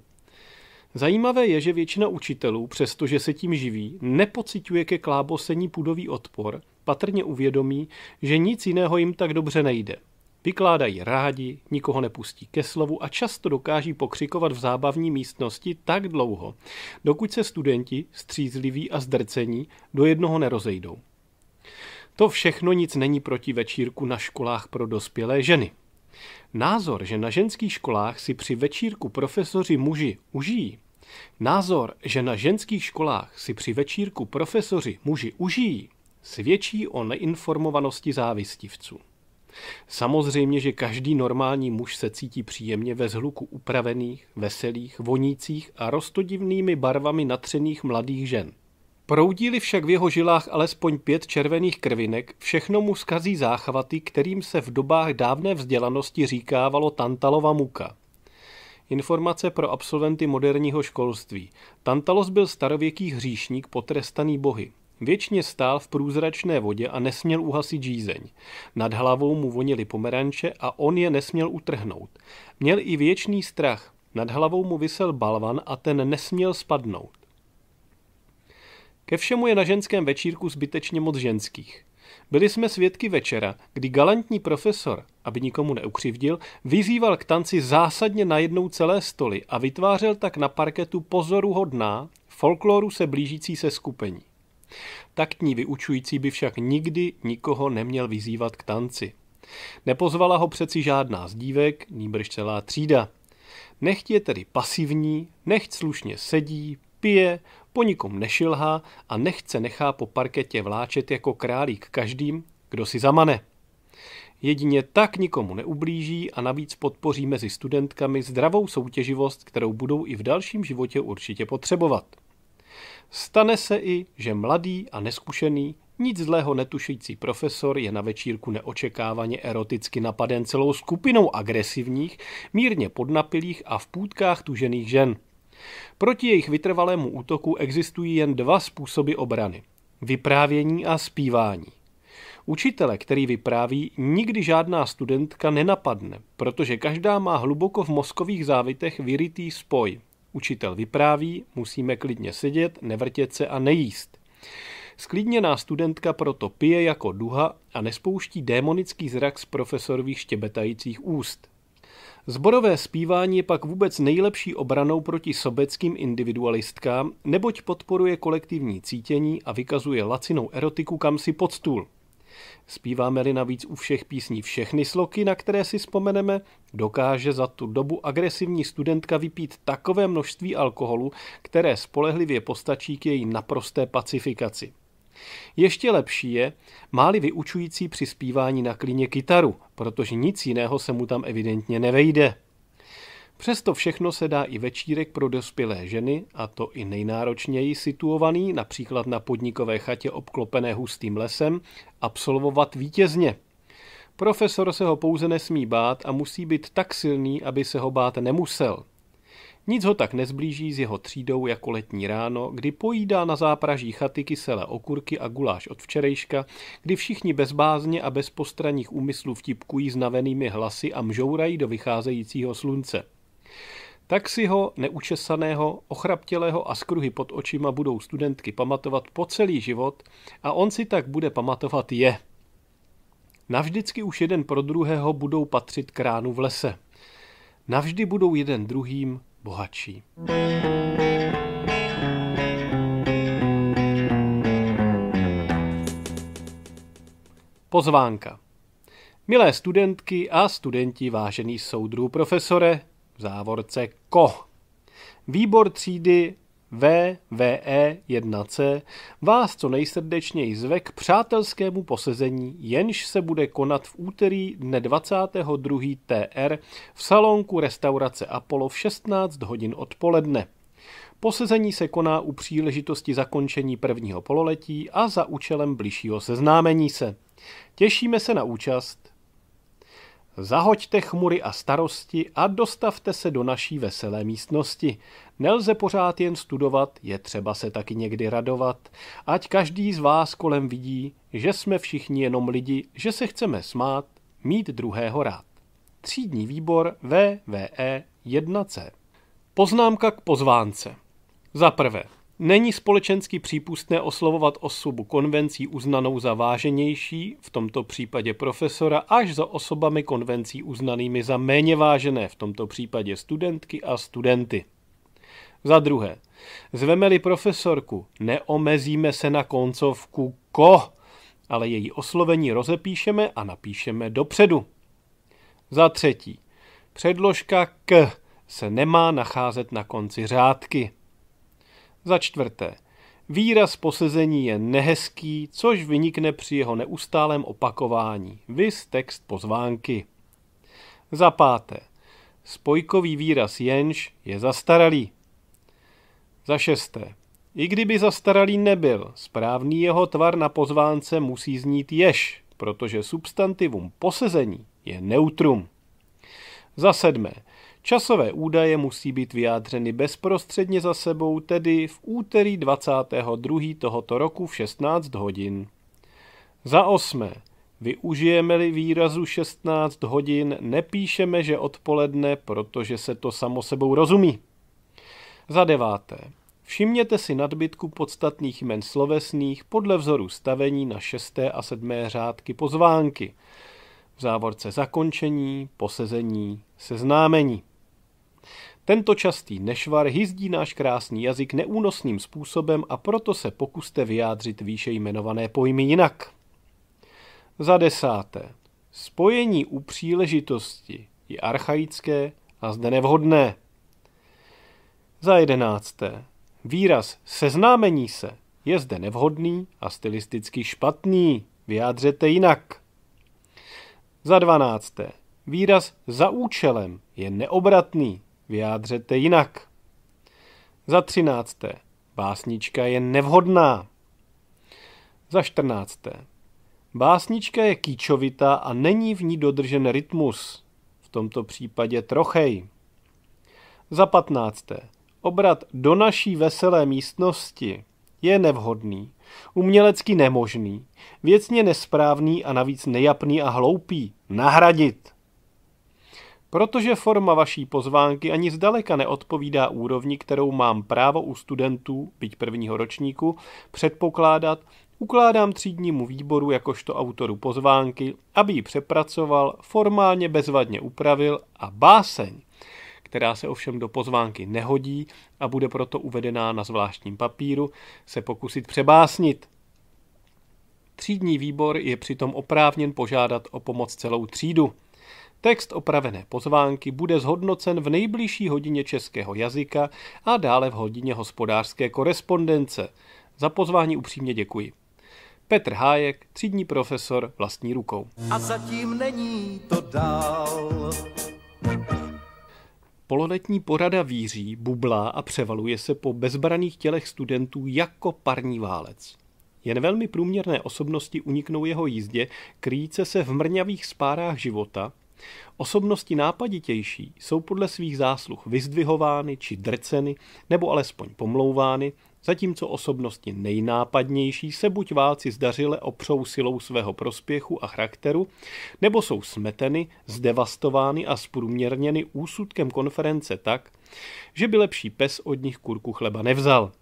Zajímavé je, že většina učitelů, přestože se tím živí, nepociťuje ke klábosení půdový odpor, patrně uvědomí, že nic jiného jim tak dobře nejde. Vykládají rádi, nikoho nepustí ke slovu a často dokáží pokřikovat v zábavní místnosti tak dlouho, dokud se studenti, střízliví a zdrcení, do jednoho nerozejdou. To všechno nic není proti večírku na školách pro dospělé ženy. Názor, že na ženských školách si při večírku profesoři muži užijí, názor, že na ženských školách si při večírku profesoři muži užijí, svědčí o neinformovanosti závistivců. Samozřejmě, že každý normální muž se cítí příjemně ve zhluku upravených, veselých, vonících a rostodivnými barvami natřených mladých žen. proudí však v jeho žilách alespoň pět červených krvinek, všechno mu zkazí záchvaty, kterým se v dobách dávné vzdělanosti říkávalo tantalova muka. Informace pro absolventy moderního školství. Tantalos byl starověký hříšník potrestaný bohy. Věčně stál v průzračné vodě a nesměl uhasit žízeň. Nad hlavou mu vonily pomeranče a on je nesměl utrhnout. Měl i věčný strach. Nad hlavou mu vysel balvan a ten nesměl spadnout. Ke všemu je na ženském večírku zbytečně moc ženských. Byli jsme svědky večera, kdy galantní profesor, aby nikomu neukřivdil, vyzýval k tanci zásadně najednou celé stoly a vytvářel tak na parketu pozoruhodná, folkloru se blížící se skupení. Taktní vyučující by však nikdy nikoho neměl vyzývat k tanci. Nepozvala ho přeci žádná z dívek, nýbrž celá třída. Nechť je tedy pasivní, nechť slušně sedí, pije, po nikom nešilhá a nechce nechá po parketě vláčet jako králík každým, kdo si zamane. Jedině tak nikomu neublíží a navíc podpoří mezi studentkami zdravou soutěživost, kterou budou i v dalším životě určitě potřebovat. Stane se i, že mladý a neskušený, nic zlého netušící profesor je na večírku neočekávaně eroticky napaden celou skupinou agresivních, mírně podnapilých a v půdkách tužených žen. Proti jejich vytrvalému útoku existují jen dva způsoby obrany. Vyprávění a zpívání. Učitele, který vypráví, nikdy žádná studentka nenapadne, protože každá má hluboko v mozkových závitech vyrytý spoj – Učitel vypráví, musíme klidně sedět, nevrtět se a nejíst. Sklidněná studentka proto pije jako duha a nespouští démonický zrak z profesorových štěbetajících úst. Zborové zpívání je pak vůbec nejlepší obranou proti sobeckým individualistkám, neboť podporuje kolektivní cítění a vykazuje lacinou erotiku kam si pod stůl. Zpíváme-li navíc u všech písní všechny sloky, na které si vzpomeneme, dokáže za tu dobu agresivní studentka vypít takové množství alkoholu, které spolehlivě postačí k její naprosté pacifikaci. Ještě lepší je, máli vyučující při zpívání na klíně kytaru, protože nic jiného se mu tam evidentně nevejde. Přesto všechno se dá i večírek pro dospělé ženy, a to i nejnáročněji situovaný, například na podnikové chatě obklopené hustým lesem, absolvovat vítězně. Profesor se ho pouze nesmí bát a musí být tak silný, aby se ho bát nemusel. Nic ho tak nezblíží s jeho třídou jako letní ráno, kdy pojídá na zápraží chaty kyselé okurky a guláš od včerejška, kdy všichni bezbázně a bez postranních úmyslů vtipkují znavenými hlasy a mžourají do vycházejícího slunce. Tak si ho, neučesaného, ochraptělého a skruhy pod očima budou studentky pamatovat po celý život a on si tak bude pamatovat je. Navždycky už jeden pro druhého budou patřit kránu v lese. Navždy budou jeden druhým bohatší. Pozvánka. Milé studentky a studenti, vážený soudru profesore, v závorce ko. Výbor třídy VVE 1C vás co nejsrdečněji zve k přátelskému posezení, jenž se bude konat v úterý dne 22. TR v salonku restaurace Apollo v 16 hodin odpoledne. Posezení se koná u příležitosti zakončení prvního pololetí a za účelem bližšího seznámení se. Těšíme se na účast. Zahoďte chmury a starosti a dostavte se do naší veselé místnosti. Nelze pořád jen studovat, je třeba se taky někdy radovat. Ať každý z vás kolem vidí, že jsme všichni jenom lidi, že se chceme smát, mít druhého rád. Třídní výbor VVE 1C Poznámka k pozvánce. Za prvé, Není společensky přípustné oslovovat osobu konvencí uznanou za váženější, v tomto případě profesora, až za osobami konvencí uznanými za méně vážené, v tomto případě studentky a studenty. Za druhé, zveme-li profesorku, neomezíme se na koncovku ko, ale její oslovení rozepíšeme a napíšeme dopředu. Za třetí, předložka k se nemá nacházet na konci řádky. Za čtvrté, výraz posezení je nehezký, což vynikne při jeho neustálém opakování, vys text pozvánky. Za páté, spojkový výraz jenž je zastaralý. Za šesté, i kdyby zastaralý nebyl, správný jeho tvar na pozvánce musí znít jež, protože substantivum posezení je neutrum. Za sedmé, Časové údaje musí být vyjádřeny bezprostředně za sebou, tedy v úterý 22. tohoto roku v 16 hodin. Za osmé. Využijeme-li výrazu 16 hodin, nepíšeme, že odpoledne, protože se to samo sebou rozumí. Za deváté. Všimněte si nadbytku podstatných jmen slovesných podle vzoru stavení na šesté a sedmé řádky pozvánky. V závorce zakončení, posezení, seznámení. Tento častý nešvar hyzdí náš krásný jazyk neúnosným způsobem a proto se pokuste vyjádřit výše jmenované pojmy jinak. Za desáté. Spojení u příležitosti je archaické a zde nevhodné. Za jedenácté. Výraz seznámení se je zde nevhodný a stylisticky špatný. Vyjádřete jinak. Za dvanácté. Výraz za účelem je neobratný vyjádřete jinak. Za třinácté, básnička je nevhodná. Za čtrnácté, básnička je kýčovitá a není v ní dodržen rytmus, v tomto případě trochej. Za patnácté, obrat do naší veselé místnosti je nevhodný, umělecky nemožný, věcně nesprávný a navíc nejapný a hloupý. Nahradit! Protože forma vaší pozvánky ani zdaleka neodpovídá úrovni, kterou mám právo u studentů, byť prvního ročníku, předpokládat, ukládám třídnímu výboru jakožto autoru pozvánky, aby ji přepracoval, formálně bezvadně upravil a báseň, která se ovšem do pozvánky nehodí a bude proto uvedená na zvláštním papíru, se pokusit přebásnit. Třídní výbor je přitom oprávněn požádat o pomoc celou třídu. Text opravené pozvánky bude zhodnocen v nejbližší hodině českého jazyka a dále v hodině hospodářské korespondence. Za pozvání upřímně děkuji. Petr Hájek, třídní profesor vlastní rukou. A zatím není to dál. Pololetní porada víří, bublá a převaluje se po bezbraných tělech studentů jako parní válec. Jen velmi průměrné osobnosti uniknou jeho jízdě, krýce se v mrňavých spárách života, Osobnosti nápaditější jsou podle svých zásluh vyzdvihovány či drceny nebo alespoň pomlouvány, zatímco osobnosti nejnápadnější se buď válci zdařile opřou silou svého prospěchu a charakteru, nebo jsou smeteny, zdevastovány a sprůměrněny úsudkem konference tak, že by lepší pes od nich kurku chleba nevzal.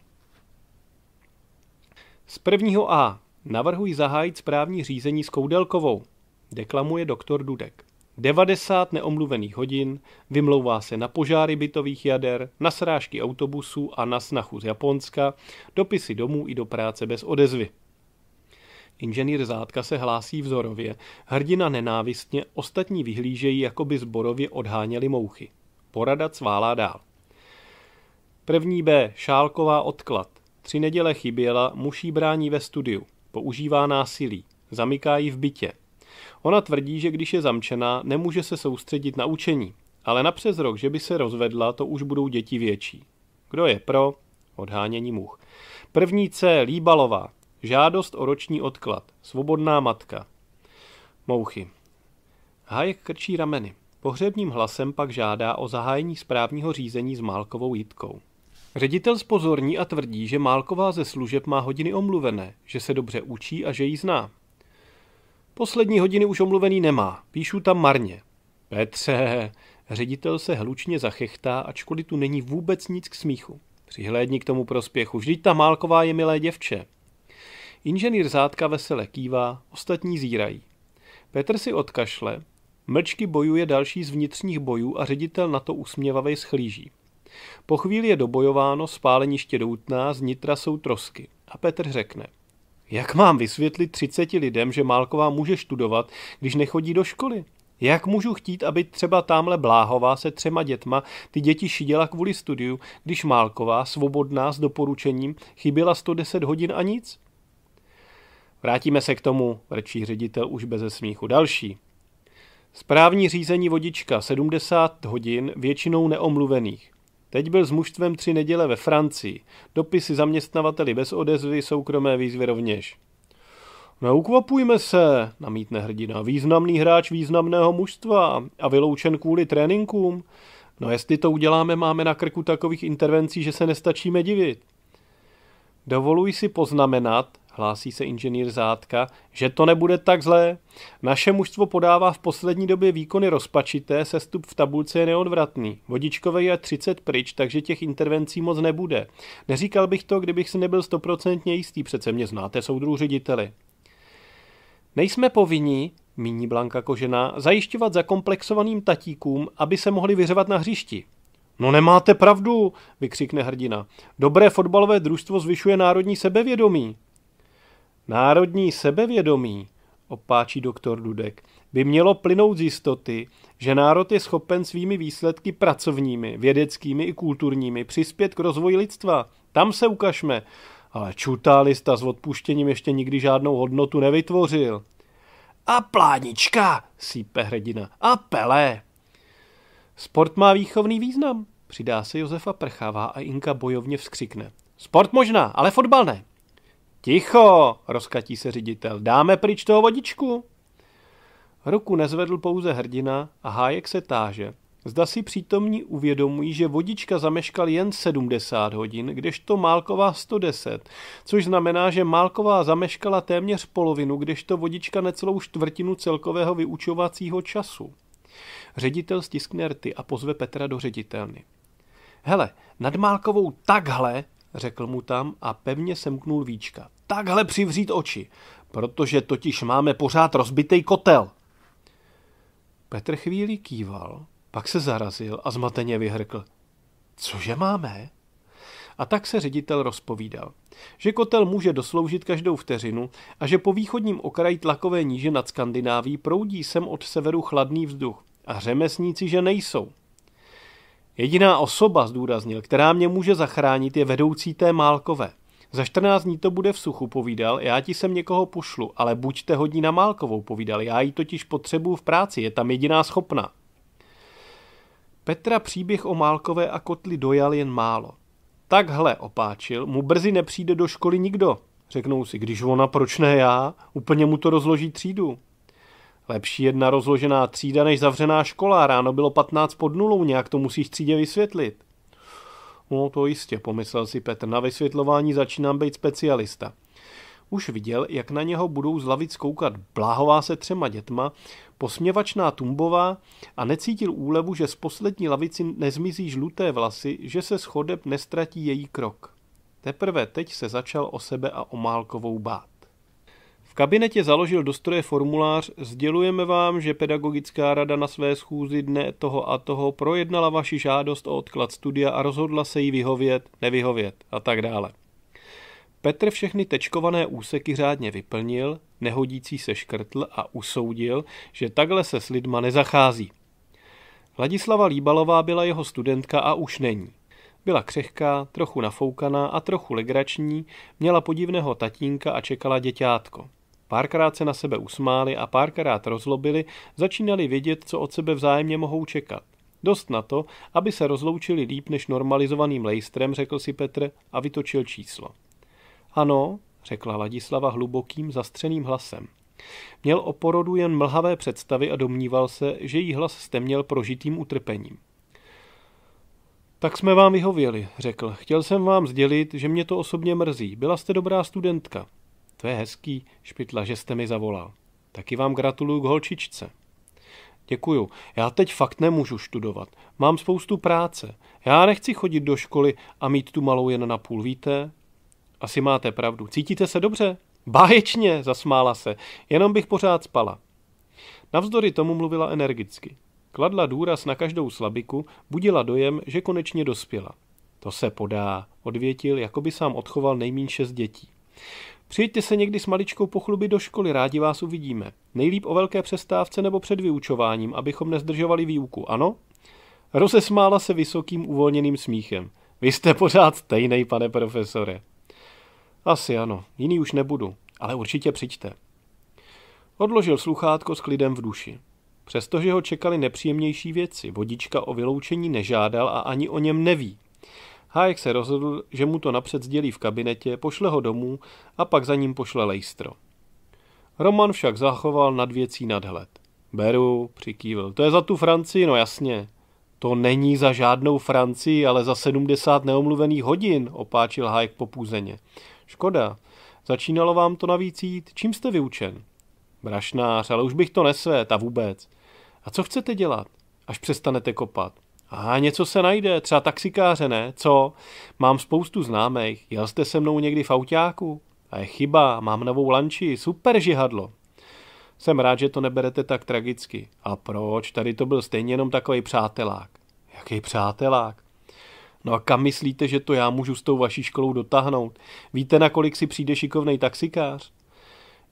Z prvního A navrhuji zahájit správní řízení s Koudelkovou, deklamuje doktor Dudek. 90 neomluvených hodin, vymlouvá se na požáry bytových jader, na srážky autobusů a na snachu z Japonska, dopisy domů i do práce bez odezvy. Inženýr zátka se hlásí vzorově, hrdina nenávistně, ostatní vyhlížejí, jako by zborově odháněli mouchy. Porada cválá dál. První B. Šálková odklad. Tři neděle chyběla, muší brání ve studiu. Používá násilí. Zamyká ji v bytě. Ona tvrdí, že když je zamčená, nemůže se soustředit na učení, ale na přes rok, že by se rozvedla, to už budou děti větší. Kdo je pro? Odhánění much. První C. Líbalová. Žádost o roční odklad. Svobodná matka. Mouchy. Hajek krčí rameny. Pohřebním hlasem pak žádá o zahájení správního řízení s Málkovou Jitkou. Ředitel spozorní a tvrdí, že Málková ze služeb má hodiny omluvené, že se dobře učí a že ji zná. Poslední hodiny už omluvený nemá, píšu tam marně. Petře, ředitel se hlučně zachechtá, ačkoliv tu není vůbec nic k smíchu. Přihlédni k tomu prospěchu, vždyť ta Málková je milé děvče. Inženýr zátka vesele kývá, ostatní zírají. Petr si odkašle, mlčky bojuje další z vnitřních bojů a ředitel na to usměvavej schlíží. Po chvíli je dobojováno, spáleniště doutná, z nitra jsou trosky. A Petr řekne – jak mám vysvětlit 30 lidem, že Málková může studovat, když nechodí do školy? Jak můžu chtít, aby třeba tamhle Bláhová se třema dětma ty děti šiděla kvůli studiu, když Málková, svobodná s doporučením, chyběla 110 hodin a nic? Vrátíme se k tomu, rčí ředitel už beze smíchu. Další. Správní řízení vodička 70 hodin, většinou neomluvených. Teď byl s mužstvem tři neděle ve Francii. Dopisy zaměstnavateli bez odezvy, soukromé výzvy rovněž. Neukvapujme no se, namítne hrdina. Významný hráč významného mužstva a vyloučen kvůli tréninkům. No jestli to uděláme, máme na krku takových intervencí, že se nestačíme divit. Dovoluji si poznamenat, hlásí se inženýr zátka, že to nebude tak zlé. Naše mužstvo podává v poslední době výkony rozpačité, sestup v tabulce je neodvratný. Vodičkové je 30 pryč, takže těch intervencí moc nebude. Neříkal bych to, kdybych si nebyl stoprocentně jistý, přece mě znáte, soudru řediteli. Nejsme povinni, míní Blanka Kožená, zajišťovat zakomplexovaným tatíkům, aby se mohli vyřevat na hřišti. No nemáte pravdu, vykřikne hrdina. Dobré fotbalové družstvo zvyšuje národní sebevědomí. Národní sebevědomí, opáčí doktor Dudek, by mělo plynout z jistoty, že národ je schopen svými výsledky pracovními, vědeckými i kulturními přispět k rozvoji lidstva. Tam se ukažme. Ale lista s odpuštěním ještě nikdy žádnou hodnotu nevytvořil. A plánička, sípe hrdina. A pele. Sport má výchovný význam, přidá se Josefa Prchává a Inka bojovně vzkřikne. Sport možná, ale fotbal ne. Ticho, rozkatí se ředitel, dáme pryč toho vodičku. Ruku nezvedl pouze hrdina a hájek se táže. Zda si přítomní uvědomují, že vodička zameškal jen 70 hodin, kdežto Málková 110, což znamená, že Málková zameškala téměř polovinu, kdežto vodička necelou čtvrtinu celkového vyučovacího času. Ředitel stiskne rty a pozve Petra do ředitelny. Hele, nad Málkovou takhle řekl mu tam a pevně semknul víčka. Takhle přivřít oči, protože totiž máme pořád rozbitý kotel. Petr chvíli kýval, pak se zarazil a zmateně vyhrkl. Cože máme? A tak se ředitel rozpovídal, že kotel může dosloužit každou vteřinu a že po východním okraji tlakové níže nad Skandináví proudí sem od severu chladný vzduch a řemesníci, že nejsou. Jediná osoba, zdůraznil, která mě může zachránit, je vedoucí té Málkové. Za 14 dní to bude v suchu, povídal, já ti sem někoho pošlu, ale buďte hodní na Málkovou, povídal, já ji totiž potřebuju v práci, je tam jediná schopná. Petra příběh o Málkové a kotli dojal jen málo. Takhle opáčil, mu brzy nepřijde do školy nikdo. Řeknou si, když ona, proč ne já? Úplně mu to rozloží třídu. Lepší jedna rozložená třída než zavřená škola. Ráno bylo 15 pod nulou, nějak to musíš třídě vysvětlit. No to jistě, pomyslel si Petr, na vysvětlování začínám být specialista. Už viděl, jak na něho budou z lavic koukat bláhová se třema dětma, posměvačná tumbová a necítil úlevu, že z poslední lavici nezmizí žluté vlasy, že se schodeb nestratí její krok. Teprve teď se začal o sebe a o Málkovou bát. V kabinetě založil do stroje formulář Sdělujeme vám, že pedagogická rada na své schůzi dne toho a toho projednala vaši žádost o odklad studia a rozhodla se jí vyhovět, nevyhovět a tak dále. Petr všechny tečkované úseky řádně vyplnil, nehodící se škrtl a usoudil, že takhle se s lidma nezachází. Vladislava Líbalová byla jeho studentka a už není. Byla křehká, trochu nafoukaná a trochu legrační, měla podivného tatínka a čekala děťátko. Párkrát se na sebe usmáli a párkrát rozlobili, začínali vědět, co od sebe vzájemně mohou čekat. Dost na to, aby se rozloučili líp než normalizovaným lejstrem, řekl si Petr a vytočil číslo. Ano, řekla Ladislava hlubokým, zastřeným hlasem. Měl o porodu jen mlhavé představy a domníval se, že jí hlas stemněl prožitým utrpením. Tak jsme vám vyhověli, řekl. Chtěl jsem vám sdělit, že mě to osobně mrzí. Byla jste dobrá studentka. To je hezký, Špitla, že jste mi zavolal. Taky vám gratuluju k holčičce. Děkuju. Já teď fakt nemůžu študovat. Mám spoustu práce. Já nechci chodit do školy a mít tu malou jen na půl, víte? Asi máte pravdu. Cítíte se dobře? Báječně, zasmála se. Jenom bych pořád spala. Navzdory tomu mluvila energicky. Kladla důraz na každou slabiku, budila dojem, že konečně dospěla. To se podá, odvětil, jako by sám odchoval nejmín šest dětí. Přijďte se někdy s maličkou pochluby do školy, rádi vás uvidíme. Nejlíp o velké přestávce nebo před vyučováním, abychom nezdržovali výuku, ano? Rozesmála se vysokým uvolněným smíchem. Vy jste pořád stejný, pane profesore. Asi ano, jiný už nebudu, ale určitě přijďte. Odložil sluchátko s klidem v duši. Přestože ho čekali nepříjemnější věci, vodička o vyloučení nežádal a ani o něm neví. Hájek se rozhodl, že mu to napřed sdělí v kabinetě, pošle ho domů a pak za ním pošle lejstro. Roman však zachoval nad věcí nadhled. Beru, přikývil, to je za tu Francii, no jasně. To není za žádnou Francii, ale za 70 neomluvených hodin, opáčil Hájek popůzeně. Škoda, začínalo vám to navíc jít, čím jste vyučen? Brašnář, ale už bych to nesvět a vůbec. A co chcete dělat, až přestanete kopat? A něco se najde, třeba taxikáře, ne? Co? Mám spoustu známých. Jel jste se mnou někdy v autáku? A je chyba, mám novou lanči, super žihadlo. Jsem rád, že to neberete tak tragicky. A proč? Tady to byl stejně jenom takový přátelák. Jaký přátelák? No a kam myslíte, že to já můžu s tou vaší školou dotáhnout? Víte, na kolik si přijde šikovný taxikář?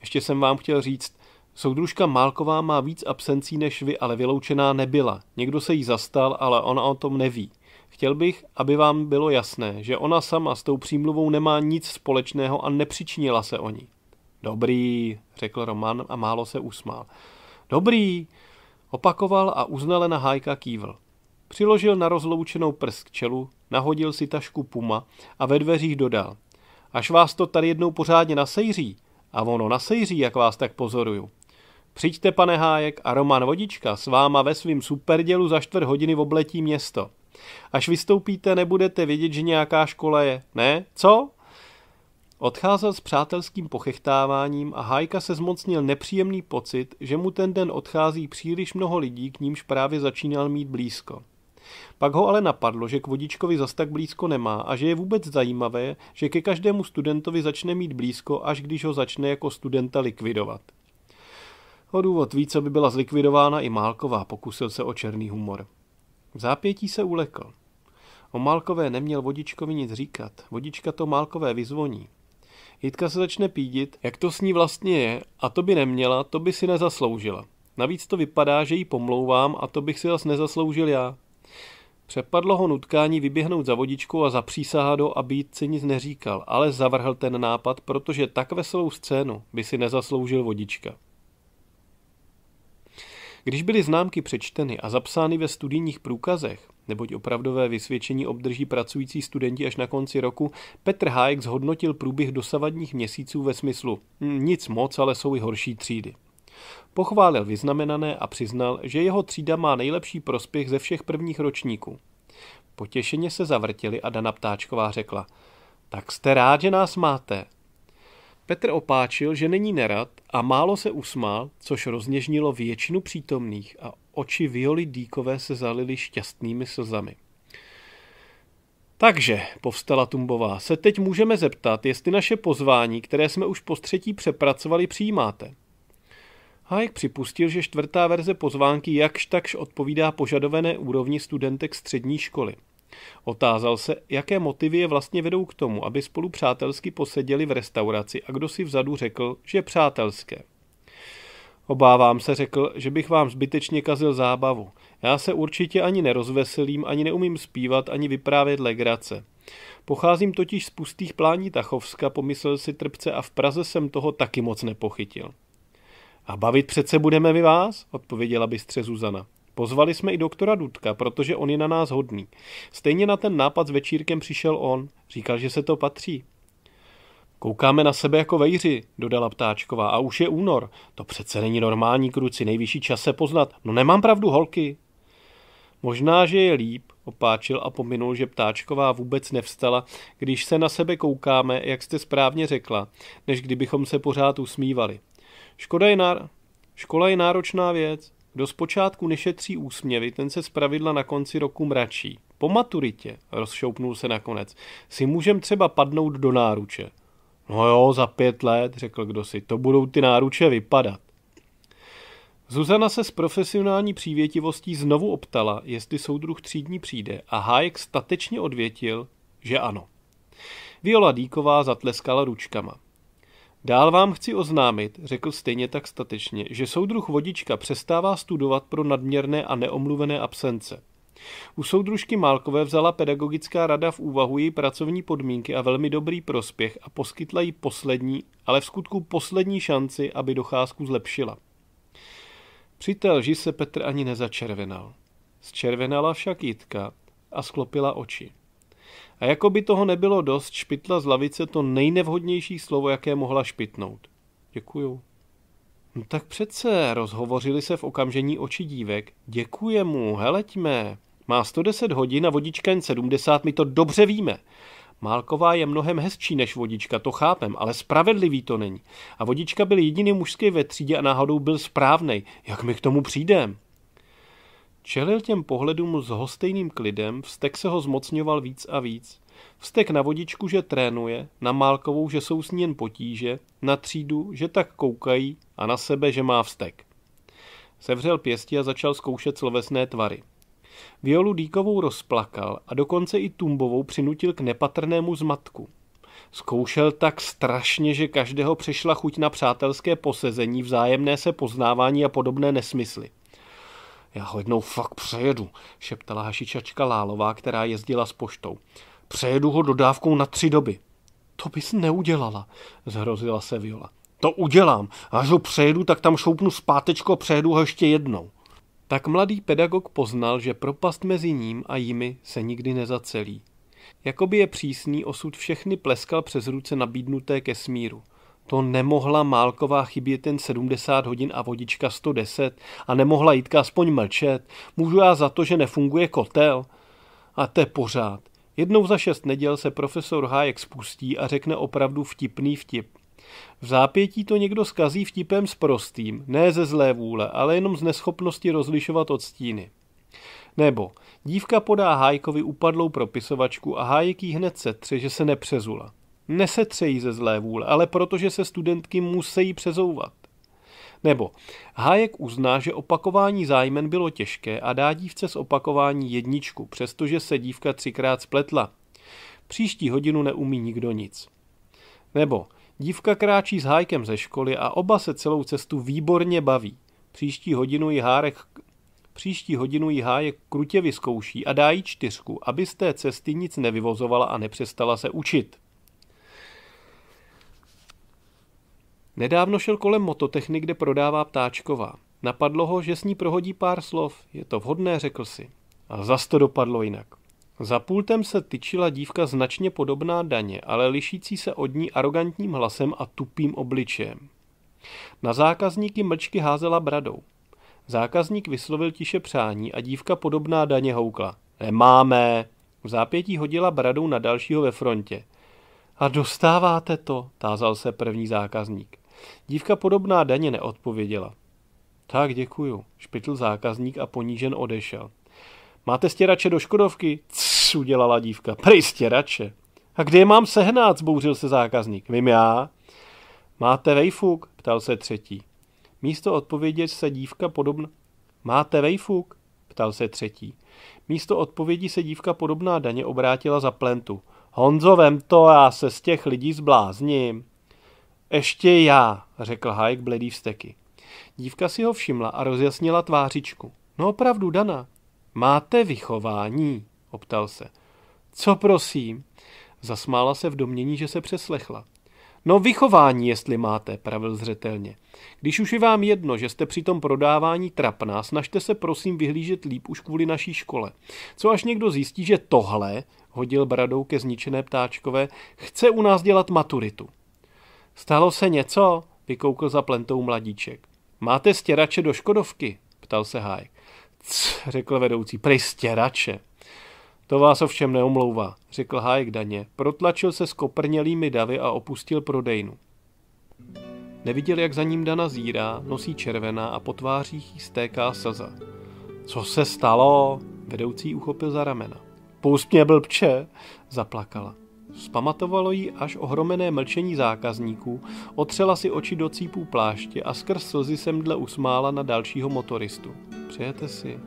Ještě jsem vám chtěl říct, Soudružka Málková má víc absencí než vy, ale vyloučená nebyla. Někdo se jí zastal, ale ona o tom neví. Chtěl bych, aby vám bylo jasné, že ona sama s tou přímluvou nemá nic společného a nepřičinila se o ní. Dobrý, řekl Roman a málo se usmál. Dobrý, opakoval a na hájka kývl. Přiložil na rozloučenou prst k čelu, nahodil si tašku puma a ve dveřích dodal. Až vás to tady jednou pořádně nasejří, a ono nasejří, jak vás tak pozoruju, Přijďte, pane Hájek, a Roman Vodička s váma ve svým superdělu za čtvrt hodiny v obletí město. Až vystoupíte, nebudete vědět, že nějaká škola je. Ne? Co? Odcházel s přátelským pochechtáváním a Hájka se zmocnil nepříjemný pocit, že mu ten den odchází příliš mnoho lidí, k nímž právě začínal mít blízko. Pak ho ale napadlo, že k vodičkovi zas tak blízko nemá a že je vůbec zajímavé, že ke každému studentovi začne mít blízko, až když ho začne jako studenta likvidovat. O důvod víc, aby by byla zlikvidována i Málková, pokusil se o černý humor. V zápětí se ulekl. O Málkové neměl Vodičkovi nic říkat. Vodička to Málkové vyzvoní. Jitka se začne pídit, jak to s ní vlastně je, a to by neměla, to by si nezasloužila. Navíc to vypadá, že jí pomlouvám a to bych si zas nezasloužil já. Přepadlo ho nutkání vyběhnout za vodičkou a zapřísahá do, aby si nic neříkal, ale zavrhl ten nápad, protože tak veselou scénu by si nezasloužil vodička. Když byly známky přečteny a zapsány ve studijních průkazech, neboť opravdové vysvědčení obdrží pracující studenti až na konci roku, Petr Hájek zhodnotil průběh dosavadních měsíců ve smyslu hm, nic moc, ale jsou i horší třídy. Pochválil vyznamenané a přiznal, že jeho třída má nejlepší prospěch ze všech prvních ročníků. Potěšeně se zavrtili a Dana Ptáčková řekla – tak jste rád, že nás máte. Petr opáčil, že není nerad a málo se usmál, což rozněžnilo většinu přítomných a oči Violi Díkové se zalily šťastnými slzami. Takže, povstala Tumbová, se teď můžeme zeptat, jestli naše pozvání, které jsme už po třetí přepracovali, přijímáte. Hayek připustil, že čtvrtá verze pozvánky jakž takž odpovídá požadované úrovni studentek střední školy – Otázal se, jaké motivy je vlastně vedou k tomu, aby spolu přátelsky poseděli v restauraci a kdo si vzadu řekl, že přátelské. Obávám se, řekl, že bych vám zbytečně kazil zábavu. Já se určitě ani nerozveselím, ani neumím zpívat, ani vyprávět legrace. Pocházím totiž z pustých plání Tachovska, pomyslel si trpce a v Praze jsem toho taky moc nepochytil. A bavit přece budeme vy vás, odpověděla bystře Zuzana. Pozvali jsme i doktora Dudka, protože on je na nás hodný. Stejně na ten nápad s večírkem přišel on. Říkal, že se to patří. Koukáme na sebe jako vejři, dodala ptáčková, a už je únor. To přece není normální, kruci, nejvyšší čas se poznat. No nemám pravdu, holky. Možná, že je líp, opáčil a pominul, že ptáčková vůbec nevstala, když se na sebe koukáme, jak jste správně řekla, než kdybychom se pořád usmívali. Škoda je, ná... Škola je náročná věc, kdo zpočátku nešetří úsměvy, ten se zpravidla na konci roku mračí. Po maturitě, rozšoupnul se nakonec, si můžem třeba padnout do náruče. No jo, za pět let, řekl kdo si, to budou ty náruče vypadat. Zuzana se s profesionální přívětivostí znovu optala, jestli soudruh třídní přijde a Hájek statečně odvětil, že ano. Viola Díková zatleskala ručkama. Dál vám chci oznámit, řekl stejně tak statečně, že soudruh Vodička přestává studovat pro nadměrné a neomluvené absence. U soudružky Málkové vzala pedagogická rada v úvahu její pracovní podmínky a velmi dobrý prospěch a poskytla jí poslední, ale v skutku poslední šanci, aby docházku zlepšila. Při té lži se Petr ani nezačervenal. Zčervenala však Jitka a sklopila oči. A jako by toho nebylo dost, špitla z lavice to nejnevhodnější slovo, jaké mohla špitnout. Děkuju. No tak přece, rozhovořili se v okamžení oči dívek. Děkuje mu, heleďme. Má 110 hodin a vodička jen 70, my to dobře víme. Málková je mnohem hezčí než vodička, to chápem, ale spravedlivý to není. A vodička byl jediný mužský ve třídě a náhodou byl správnej. Jak my k tomu přijdem? Čelil těm pohledům s hostejným klidem, vztek se ho zmocňoval víc a víc. Vztek na vodičku, že trénuje, na Málkovou, že jsou s ní jen potíže, na třídu, že tak koukají a na sebe, že má vztek. Sevřel pěsti a začal zkoušet slovesné tvary. Violu Díkovou rozplakal a dokonce i Tumbovou přinutil k nepatrnému zmatku. Zkoušel tak strašně, že každého přešla chuť na přátelské posezení, vzájemné se poznávání a podobné nesmysly. Já ho jednou fakt přejedu, šeptala hašičačka Lálová, která jezdila s poštou. Přejedu ho dodávkou na tři doby. To bys neudělala, zhrozila se Viola. To udělám. Až ho přejedu, tak tam šoupnu zpátečko a přejedu ho ještě jednou. Tak mladý pedagog poznal, že propast mezi ním a jimi se nikdy nezacelí. Jakoby je přísný osud všechny pleskal přes ruce nabídnuté ke smíru – to nemohla Málková chybět ten 70 hodin a vodička 110 a nemohla Jitka aspoň mlčet. Můžu já za to, že nefunguje kotel? A te pořád. Jednou za šest neděl se profesor Hájek spustí a řekne opravdu vtipný vtip. V zápětí to někdo skazí vtipem s prostým, ne ze zlé vůle, ale jenom z neschopnosti rozlišovat od stíny. Nebo dívka podá Hájkovi upadlou propisovačku a Hájek jí hned setře, že se nepřezula nesetřejí ze zlé vůle, ale protože se studentky musí přezouvat. Nebo Hájek uzná, že opakování zájmen bylo těžké a dá dívce z opakování jedničku, přestože se dívka třikrát spletla. Příští hodinu neumí nikdo nic. Nebo dívka kráčí s Hájkem ze školy a oba se celou cestu výborně baví. Příští hodinu ji Hárek Příští hodinu ji Hájek krutě vyzkouší a dá jí čtyřku, aby z té cesty nic nevyvozovala a nepřestala se učit. Nedávno šel kolem mototechny, kde prodává ptáčková. Napadlo ho, že s ní prohodí pár slov. Je to vhodné, řekl si. A zas to dopadlo jinak. Za pultem se tyčila dívka značně podobná daně, ale lišící se od ní arrogantním hlasem a tupým obličejem. Na zákazníky mlčky házela bradou. Zákazník vyslovil tiše přání a dívka podobná daně houkla. Nemáme! V zápětí hodila bradou na dalšího ve frontě. A dostáváte to, tázal se první zákazník. Dívka podobná daně neodpověděla. Tak děkuju, špitl zákazník a ponížen odešel. Máte stěrače do Škodovky? Cs, udělala dívka. Prej stěrače. A kde je mám sehnat? Zbouřil se zákazník. Vím já. Máte vejfuk? Ptal se třetí. Místo odpovědi se dívka podobná... Máte vejfuk? Ptal se třetí. Místo odpovědi se dívka podobná daně obrátila za plentu. Honzo, vem to, já se z těch lidí zblázním. Ještě já, řekl Hajk bledý vsteky. Dívka si ho všimla a rozjasnila tvářičku. No opravdu, Dana. Máte vychování, optal se. Co prosím? Zasmála se v domění, že se přeslechla. No vychování, jestli máte, pravil zřetelně. Když už je vám jedno, že jste při tom prodávání trapná, snažte se prosím vyhlížet líp už kvůli naší škole. Co až někdo zjistí, že tohle, hodil bradou ke zničené ptáčkové, chce u nás dělat maturitu. Stalo se něco? Vykoukl za plentou mladíček. Máte stěrače do Škodovky? Ptal se Hájek. C, řekl vedoucí, prej stěrače. To vás ovšem neomlouvá, řekl Hájek daně. Protlačil se s koprnělými davy a opustil prodejnu. Neviděl, jak za ním Dana zírá, nosí červená a po tvářích jí stéká slza. Co se stalo? Vedoucí uchopil za ramena. Pust mě blbče, zaplakala. Spamatovalo jí až ohromené mlčení zákazníků, otřela si oči do cípů pláště a skrz slzy se dle usmála na dalšího motoristu. Přejete si?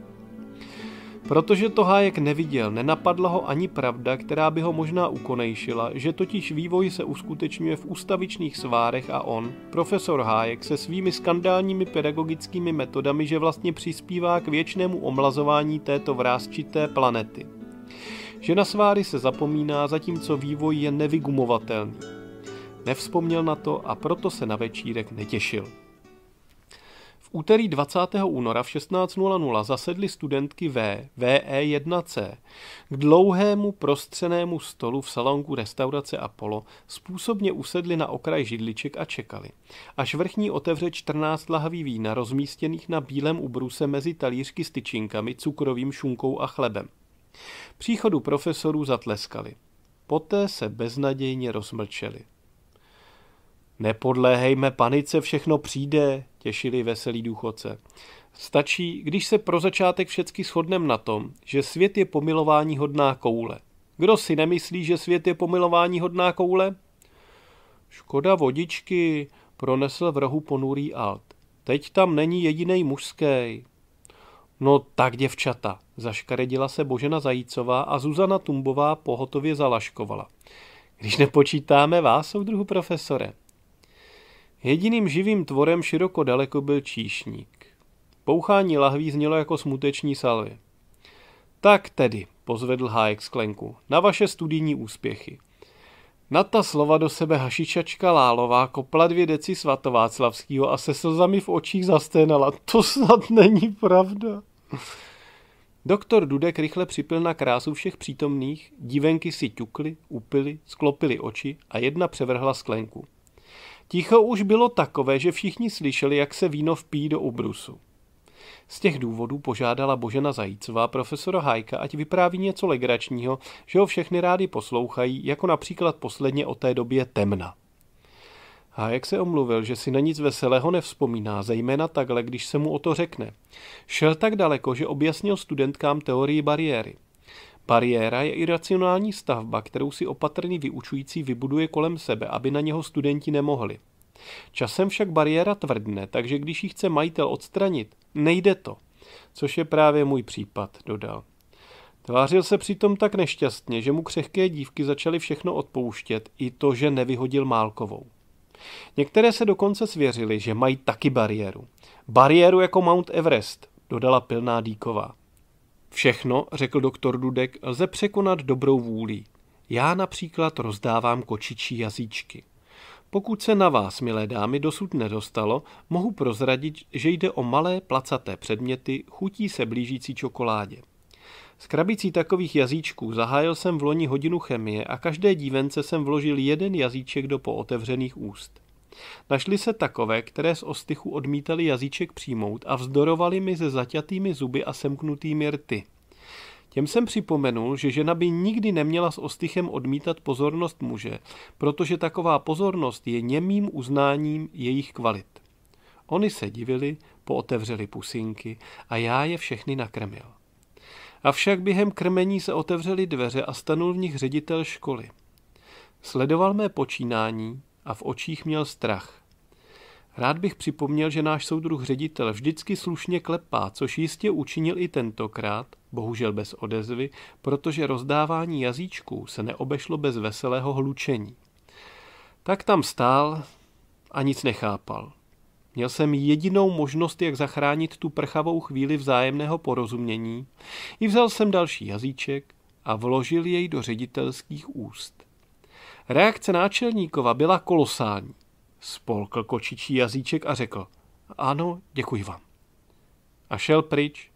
Protože to Hájek neviděl, nenapadla ho ani pravda, která by ho možná ukonejšila, že totiž vývoj se uskutečňuje v ústavičných svárech a on, profesor Hájek, se svými skandálními pedagogickými metodami, že vlastně přispívá k věčnému omlazování této vrázčité planety že na sváry se zapomíná, zatímco vývoj je nevygumovatelný. Nevzpomněl na to a proto se na večírek netěšil. V úterý 20. února v 16.00 zasedly studentky V, VE1C, k dlouhému prostřenému stolu v salonku restaurace Apollo způsobně usedli na okraj židliček a čekali, až vrchní otevře 14 lahví vína rozmístěných na bílém ubruse mezi talířky s tyčinkami, cukrovým šunkou a chlebem. Příchodu profesorů zatleskali. Poté se beznadějně rozmlčeli. Nepodléhejme panice, všechno přijde, těšili veselí důchodce. Stačí, když se pro začátek všecky shodneme na tom, že svět je pomilování hodná koule. Kdo si nemyslí, že svět je pomilování hodná koule? Škoda vodičky, pronesl v rohu ponurý alt. Teď tam není jediný mužský. No tak děvčata, zaškaredila se Božena Zajícová a Zuzana Tumbová pohotově zalaškovala. Když nepočítáme vás, soudruhu profesore. Jediným živým tvorem široko daleko byl číšník. Pouchání lahví znělo jako smuteční salvy. Tak tedy, pozvedl hájek sklenku, na vaše studijní úspěchy. Na ta slova do sebe hašičačka Lálová kopla dvě deci svatováclavskýho a se slzami v očích zasténala. To snad není pravda. Doktor Dudek rychle připil na krásu všech přítomných, dívenky si ťukly, upily, sklopily oči a jedna převrhla sklenku. Ticho už bylo takové, že všichni slyšeli, jak se víno vpíjí do ubrusu. Z těch důvodů požádala Božena Zajícová profesora Hajka, ať vypráví něco legračního, že ho všechny rádi poslouchají, jako například posledně o té době temna. Hájek se omluvil, že si na nic veselého nevzpomíná, zejména takhle, když se mu o to řekne. Šel tak daleko, že objasnil studentkám teorii bariéry. Bariéra je iracionální stavba, kterou si opatrný vyučující vybuduje kolem sebe, aby na něho studenti nemohli. Časem však bariéra tvrdne, takže když ji chce majitel odstranit, nejde to. Což je právě můj případ, dodal. Tvářil se přitom tak nešťastně, že mu křehké dívky začaly všechno odpouštět, i to, že nevyhodil Málkovou. Některé se dokonce svěřili, že mají taky bariéru. Bariéru jako Mount Everest, dodala pilná Díková. Všechno, řekl doktor Dudek, lze překonat dobrou vůlí. Já například rozdávám kočičí jazyčky. Pokud se na vás, milé dámy, dosud nedostalo, mohu prozradit, že jde o malé placaté předměty chutí se blížící čokoládě. S krabicí takových jazyčků zahájil jsem v loni hodinu chemie a každé dívence jsem vložil jeden jazyček do pootevřených úst. Našli se takové, které z ostychu odmítali jazyček přijmout a vzdorovali mi se zaťatými zuby a semknutými rty. Těm jsem připomenul, že žena by nikdy neměla s ostychem odmítat pozornost muže, protože taková pozornost je němým uznáním jejich kvalit. Oni se divili, pootevřeli pusinky a já je všechny nakrmil. Avšak během krmení se otevřely dveře a stanul v nich ředitel školy. Sledoval mé počínání a v očích měl strach. Rád bych připomněl, že náš soudruh ředitel vždycky slušně klepá, což jistě učinil i tentokrát, bohužel bez odezvy, protože rozdávání jazyčků se neobešlo bez veselého hlučení. Tak tam stál a nic nechápal. Měl jsem jedinou možnost, jak zachránit tu prchavou chvíli vzájemného porozumění. I vzal jsem další jazyček a vložil jej do ředitelských úst. Reakce náčelníkova byla kolosální. Spolkl kočičí jazyček a řekl, ano, děkuji vám. A šel pryč.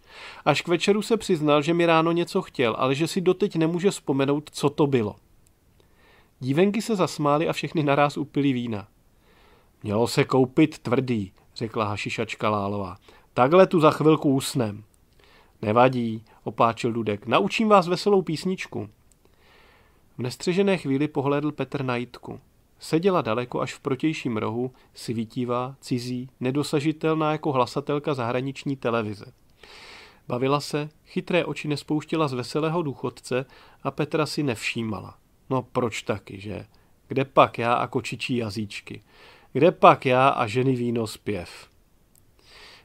Až k večeru se přiznal, že mi ráno něco chtěl, ale že si doteď nemůže vzpomenout, co to bylo. Dívenky se zasmály a všechny naráz upily vína. Mělo se koupit tvrdý, řekla hašišačka Lálová. Takhle tu za chvilku usnem. Nevadí, opáčil Dudek. Naučím vás veselou písničku. V nestřežené chvíli pohlédl Petr na Jitku. Seděla daleko až v protějším rohu, svítivá, cizí, nedosažitelná jako hlasatelka zahraniční televize. Bavila se, chytré oči nespouštěla z veselého důchodce a Petra si nevšímala. No proč taky, že? Kde pak já a kočičí jazyčky? Kde pak já a ženy víno zpěv?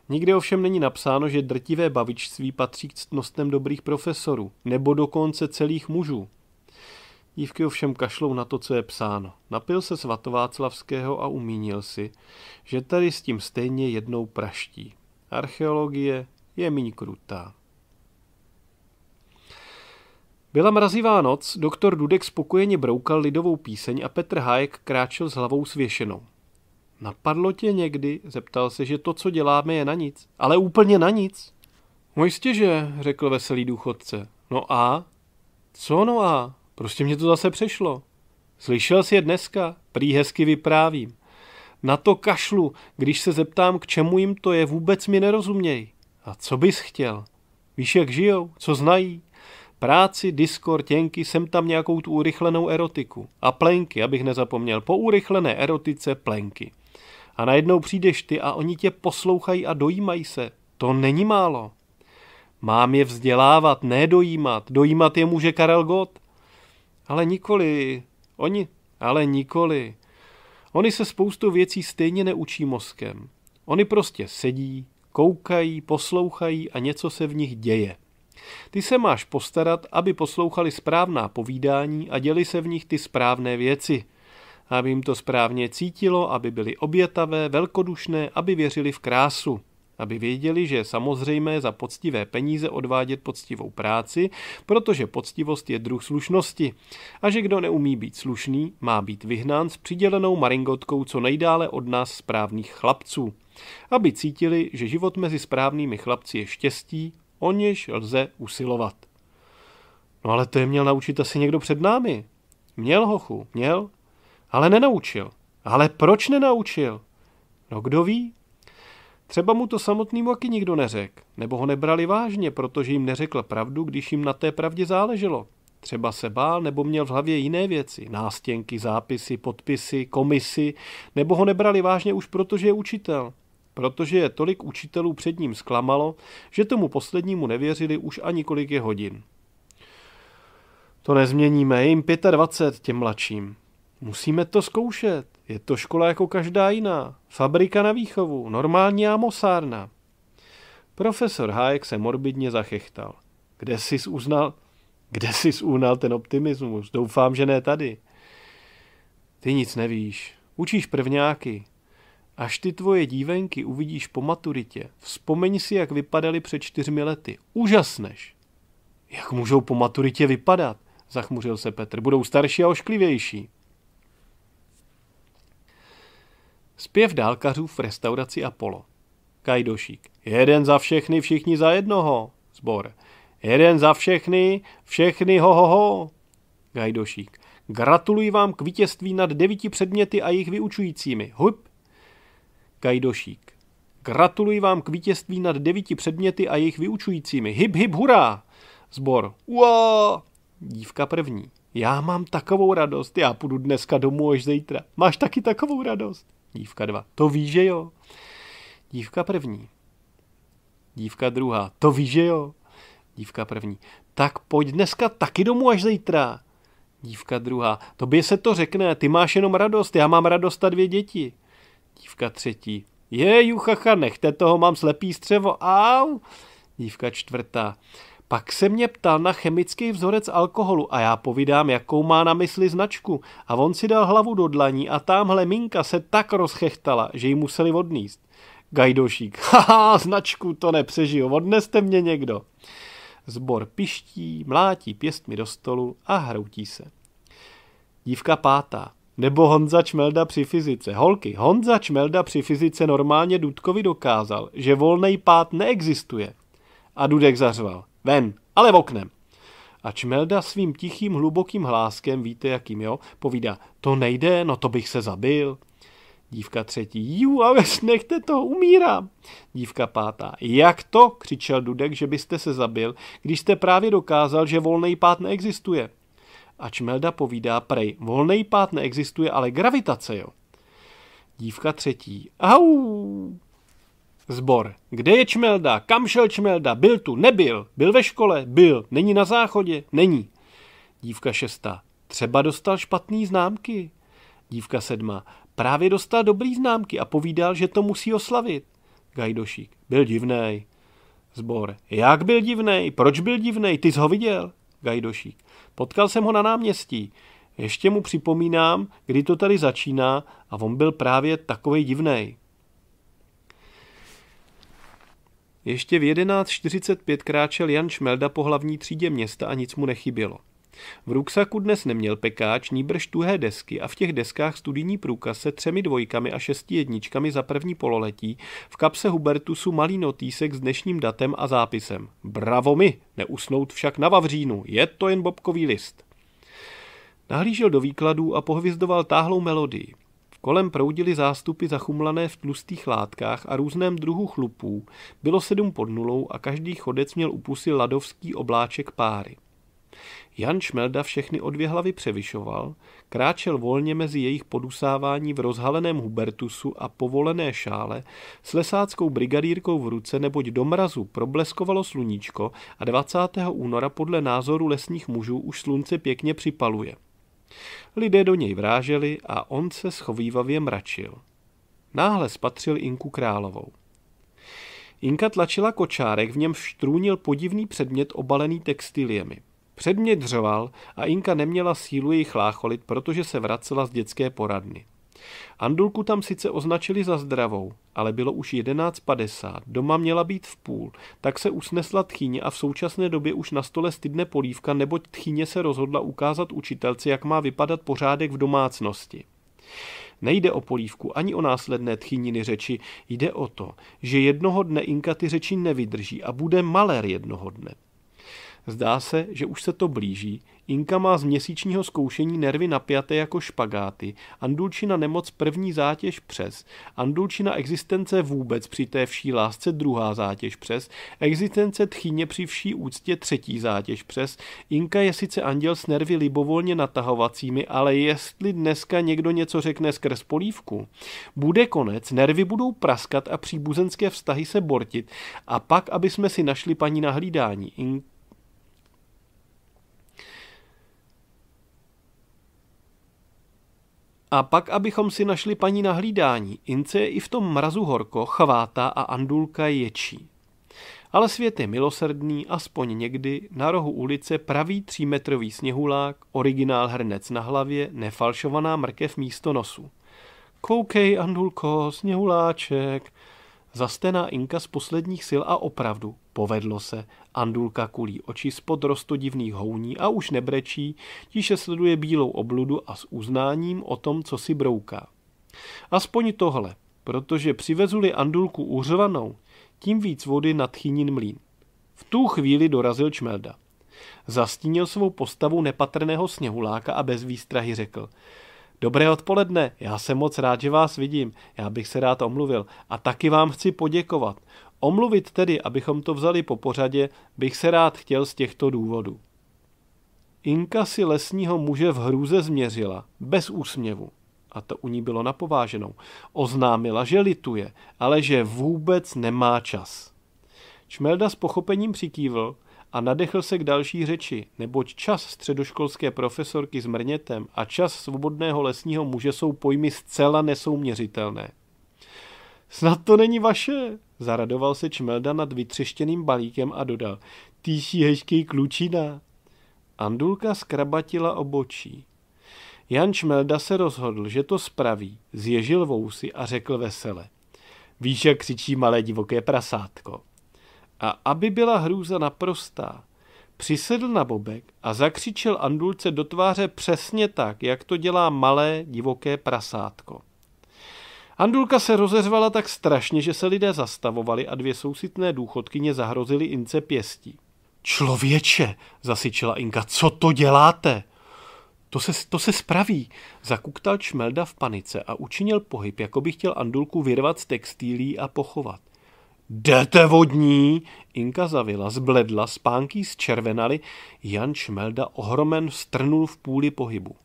Nikde ovšem není napsáno, že drtivé bavičství patří k ctnostem dobrých profesorů, nebo dokonce celých mužů. Dívky ovšem kašlou na to, co je psáno. Napil se svatováclavského a umínil si, že tady s tím stejně jednou praští. Archeologie je míň krutá. Byla mrazivá noc, doktor Dudek spokojeně broukal lidovou píseň a Petr Hájek kráčel s hlavou svěšenou. Napadlo tě někdy, zeptal se, že to, co děláme, je na nic. Ale úplně na nic. No jistě, že, řekl veselý důchodce. No a? Co no a? Prostě mě to zase přešlo. Slyšel jsi je dneska, prý hezky vyprávím. Na to kašlu, když se zeptám, k čemu jim to je, vůbec mi nerozuměj. A co bys chtěl? Víš, jak žijou, co znají? Práci, Discord, těnky, sem tam nějakou tu urychlenou erotiku. A plenky, abych nezapomněl. Po urychlené erotice plenky. A najednou přijdeš ty a oni tě poslouchají a dojímají se. To není málo. Mám je vzdělávat, ne dojímat. Dojímat je může Karel Gott. Ale nikoli. Oni, ale nikoli. Oni se spoustu věcí stejně neučí mozkem. Oni prostě sedí, koukají, poslouchají a něco se v nich děje. Ty se máš postarat, aby poslouchali správná povídání a děli se v nich ty správné věci – aby jim to správně cítilo, aby byli obětavé, velkodušné, aby věřili v krásu aby věděli, že je samozřejmé za poctivé peníze odvádět poctivou práci, protože poctivost je druh slušnosti a že kdo neumí být slušný, má být vyhnán s přidělenou maringotkou co nejdále od nás správných chlapců. Aby cítili, že život mezi správnými chlapci je štěstí, o něž lze usilovat. No ale to je měl naučit asi někdo před námi. Měl hochu, měl, ale nenaučil. Ale proč nenaučil? No kdo ví? Třeba mu to samotný taky nikdo neřekl, nebo ho nebrali vážně, protože jim neřekl pravdu, když jim na té pravdě záleželo. Třeba se bál, nebo měl v hlavě jiné věci, nástěnky, zápisy, podpisy, komisy, nebo ho nebrali vážně už protože je učitel. Protože je tolik učitelů před ním zklamalo, že tomu poslednímu nevěřili už ani kolik je hodin. To nezměníme, je jim 25 těm mladším. Musíme to zkoušet. Je to škola jako každá jiná. Fabrika na výchovu, normální ámosárna. Profesor Hájek se morbidně zachechtal. Kde jsi uznal, kde jsi uznal ten optimismus? Doufám, že ne tady. Ty nic nevíš. Učíš prvňáky. Až ty tvoje dívenky uvidíš po maturitě, vzpomeň si, jak vypadaly před čtyřmi lety. Úžasneš. Jak můžou po maturitě vypadat? Zachmuřil se Petr. Budou starší a ošklivější. Zpěv dálkařů v restauraci Apollo. Kajdošík. Jeden za všechny, všichni za jednoho. Zbor. Jeden za všechny, všechny ho ho ho. Gajdošík. Gratuluji vám k vítězství nad devíti předměty a jejich vyučujícími. Hup. Gajdošík. Gratuluji vám k vítězství nad devíti předměty a jejich vyučujícími. Hip hip hurá. Zbor. Uá. Dívka první. Já mám takovou radost, já půjdu dneska domů až zítra. Máš taky takovou radost. Dívka dva. To ví, že jo. Dívka první. Dívka druhá. To ví, že jo. Dívka první. Tak pojď dneska taky domů až zítra. Dívka druhá. Tobě se to řekne, ty máš jenom radost, já mám radost a dvě děti. Dívka třetí. Je, juchacha, nechte toho, mám slepý střevo, au. Dívka čtvrtá. Pak se mě ptal na chemický vzorec alkoholu a já povídám, jakou má na mysli značku. A on si dal hlavu do dlaní a tamhle minka se tak rozchechtala, že ji museli odníst. Gajdošík, haha, značku to nepřežiju, odneste mě někdo. Zbor piští, mlátí pěstmi do stolu a hroutí se. Dívka pátá. Nebo Honza Čmelda při fyzice. Holky, Honza Čmelda při fyzice normálně Dudkovi dokázal, že volný pát neexistuje. A Dudek zařval. Ven, ale v oknem. A Čmelda svým tichým, hlubokým hláskem, víte jakým, jo, povídá, to nejde, no to bych se zabil. Dívka třetí, jú, ale nechte to, umírám. Dívka pátá, jak to, křičel Dudek, že byste se zabil, když jste právě dokázal, že volný pád neexistuje. A Čmelda povídá, prej, volný pád neexistuje, ale gravitace, jo. Dívka třetí, au, Zbor. Kde je Čmelda? Kam šel Čmelda? Byl tu? Nebyl. Byl ve škole? Byl. Není na záchodě? Není. Dívka šestá. Třeba dostal špatný známky. Dívka sedma. Právě dostal dobrý známky a povídal, že to musí oslavit. Gajdošík. Byl divnej. Zbor. Jak byl divnej? Proč byl divnej? Ty jsi ho viděl? Gajdošík. Potkal jsem ho na náměstí. Ještě mu připomínám, kdy to tady začíná a on byl právě takovej divnej. Ještě v 11.45 kráčel Jan Šmelda po hlavní třídě města a nic mu nechybělo. V ruksaku dnes neměl pekáč, níbrž tuhé desky a v těch deskách studijní průkaz se třemi dvojkami a šesti jedničkami za první pololetí, v kapse Hubertusu malý notýsek s dnešním datem a zápisem. Bravo mi, neusnout však na Vavřínu, je to jen bobkový list. Nahlížel do výkladů a pohvizdoval táhlou melodii. Kolem proudili zástupy zachumlané v tlustých látkách a různém druhu chlupů. Bylo sedm pod nulou a každý chodec měl u ladovský obláček páry. Jan Šmelda všechny o dvě hlavy převyšoval, kráčel volně mezi jejich podusávání v rozhaleném hubertusu a povolené šále, s lesáckou brigadírkou v ruce neboť do mrazu probleskovalo sluníčko a 20. února podle názoru lesních mužů už slunce pěkně připaluje. Lidé do něj vráželi a on se schovývavě mračil. Náhle spatřil Inku královou. Inka tlačila kočárek, v něm vštrůnil podivný předmět obalený textiliemi. Předmět dřoval a Inka neměla sílu jej chlácholit, protože se vracela z dětské poradny. Andulku tam sice označili za zdravou, ale bylo už 11.50, doma měla být v půl, tak se usnesla tchýně a v současné době už na stole stydne polívka, neboť tchýně se rozhodla ukázat učitelci, jak má vypadat pořádek v domácnosti. Nejde o polívku ani o následné tchýniny řeči, jde o to, že jednoho dne Inka ty řeči nevydrží a bude malér jednoho dne. Zdá se, že už se to blíží. Inka má z měsíčního zkoušení nervy napjaté jako špagáty. Andulčina nemoc první zátěž přes. Andulčina existence vůbec při té vší lásce druhá zátěž přes. Existence tchýně při vší úctě třetí zátěž přes. Inka je sice anděl s nervy libovolně natahovacími, ale jestli dneska někdo něco řekne skrz polívku, bude konec, nervy budou praskat a příbuzenské vztahy se bortit. A pak, aby jsme si našli paní nahlídání. Inka A pak, abychom si našli paní na hlídání, Ince je i v tom mrazu horko, chváta a Andulka ječí. Ale svět je milosrdný, aspoň někdy, na rohu ulice pravý třímetrový sněhulák, originál hrnec na hlavě, nefalšovaná mrkev místo nosu. Koukej, Andulko, sněhuláček, Zastená Inka z posledních sil a opravdu povedlo se. Andulka kulí oči spod rostodivných houní a už nebrečí, tiše sleduje bílou obludu a s uznáním o tom, co si brouká. Aspoň tohle, protože přivezuli Andulku uřvanou, tím víc vody nad Chynin mlín. V tu chvíli dorazil Čmelda. Zastínil svou postavu nepatrného sněhuláka a bez výstrahy řekl – Dobré odpoledne, já jsem moc rád, že vás vidím, já bych se rád omluvil a taky vám chci poděkovat. Omluvit tedy, abychom to vzali po pořadě, bych se rád chtěl z těchto důvodů. Inka si lesního muže v hrůze změřila, bez úsměvu, a to u ní bylo napováženou. Oznámila, že lituje, ale že vůbec nemá čas. Čmelda s pochopením přikývl, a nadechl se k další řeči, neboť čas středoškolské profesorky s mrnětem a čas svobodného lesního muže jsou pojmy zcela nesouměřitelné. Snad to není vaše, zaradoval se Čmelda nad vytřeštěným balíkem a dodal. Ty jsi hezký klučina. Andulka skrabatila obočí. Jan Čmelda se rozhodl, že to spraví, zježil vousy a řekl vesele. Víš, jak křičí malé divoké prasátko. A aby byla hrůza naprostá, přisedl na bobek a zakřičel Andulce do tváře přesně tak, jak to dělá malé divoké prasátko. Andulka se rozeřvala tak strašně, že se lidé zastavovali a dvě sousitné důchodkyně zahrozily Ince pěstí. Člověče, zasyčela Inka, co to děláte? To se, to se spraví, zakuktal Čmelda v panice a učinil pohyb, jako by chtěl Andulku vyrvat z textílí a pochovat. Jdete vodní? Inka zavila, zbledla, spánky zčervenaly, Jan Šmelda ohromen strnul v půli pohybu.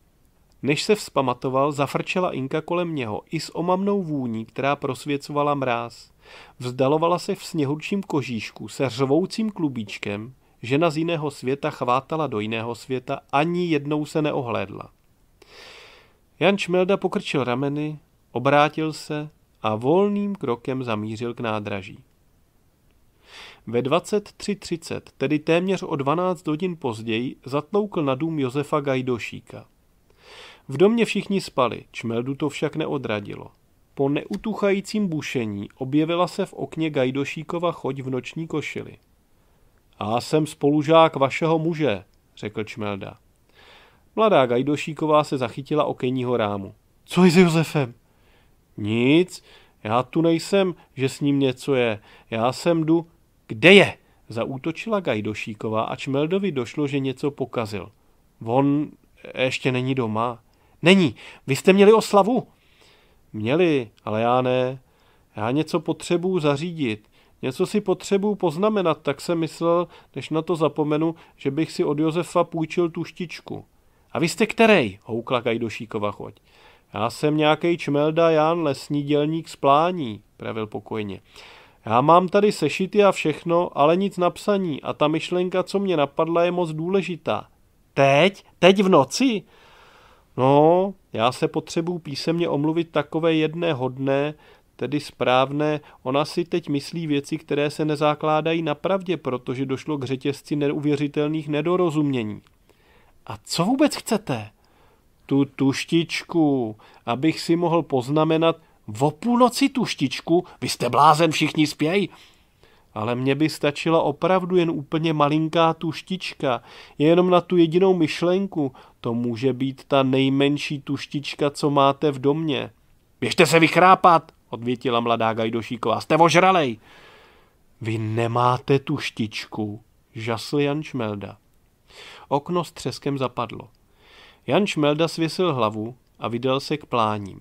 Než se vzpamatoval, zafrčela Inka kolem něho i s omamnou vůní, která prosvěcovala mráz. Vzdalovala se v sněhučím kožíšku se řvoucím klubíčkem, žena z jiného světa chvátala do jiného světa, ani jednou se neohlédla. Jan Šmelda pokrčil rameny, obrátil se a volným krokem zamířil k nádraží. Ve 23.30, tedy téměř o 12 hodin později, zatloukl na dům Josefa Gajdošíka. V domě všichni spali, Čmeldu to však neodradilo. Po neutuchajícím bušení objevila se v okně Gajdošíkova choď v noční košili. A jsem spolužák vašeho muže, řekl Čmelda. Mladá Gajdošíková se zachytila okenního rámu. Co je s Josefem? Nic, já tu nejsem, že s ním něco je. Já jsem jdu... Kde je? Zaútočila Gajdošíková a Čmeldovi došlo, že něco pokazil. On ještě není doma. Není. Vy jste měli oslavu? Měli, ale já ne. Já něco potřebuju zařídit. Něco si potřebuju poznamenat, tak jsem myslel, než na to zapomenu, že bych si od Josefa půjčil tu štičku. A vy jste který? houkla Kajdošíkova choď. Já jsem nějaký čmelda Jan, lesní dělník z plání, pravil pokojně. Já mám tady sešity a všechno, ale nic napsaní a ta myšlenka, co mě napadla, je moc důležitá. Teď? Teď v noci? No, já se potřebuji písemně omluvit takové jedné hodné, tedy správné, ona si teď myslí věci, které se nezákládají na pravdě, protože došlo k řetězci neuvěřitelných nedorozumění. A co vůbec chcete? Tu tuštičku, abych si mohl poznamenat, O půlnoci tu vy jste blázen, všichni spěj. Ale mně by stačila opravdu jen úplně malinká tuštička, jenom na tu jedinou myšlenku. To může být ta nejmenší tuštička, co máte v domě. Běžte se vychrápat, odvětila mladá Gajdošíková. Jste ožralej. Vy nemáte tu žasl Jan Šmelda. Okno s třeskem zapadlo. Jan Šmelda svěsil hlavu a vydal se k pláním.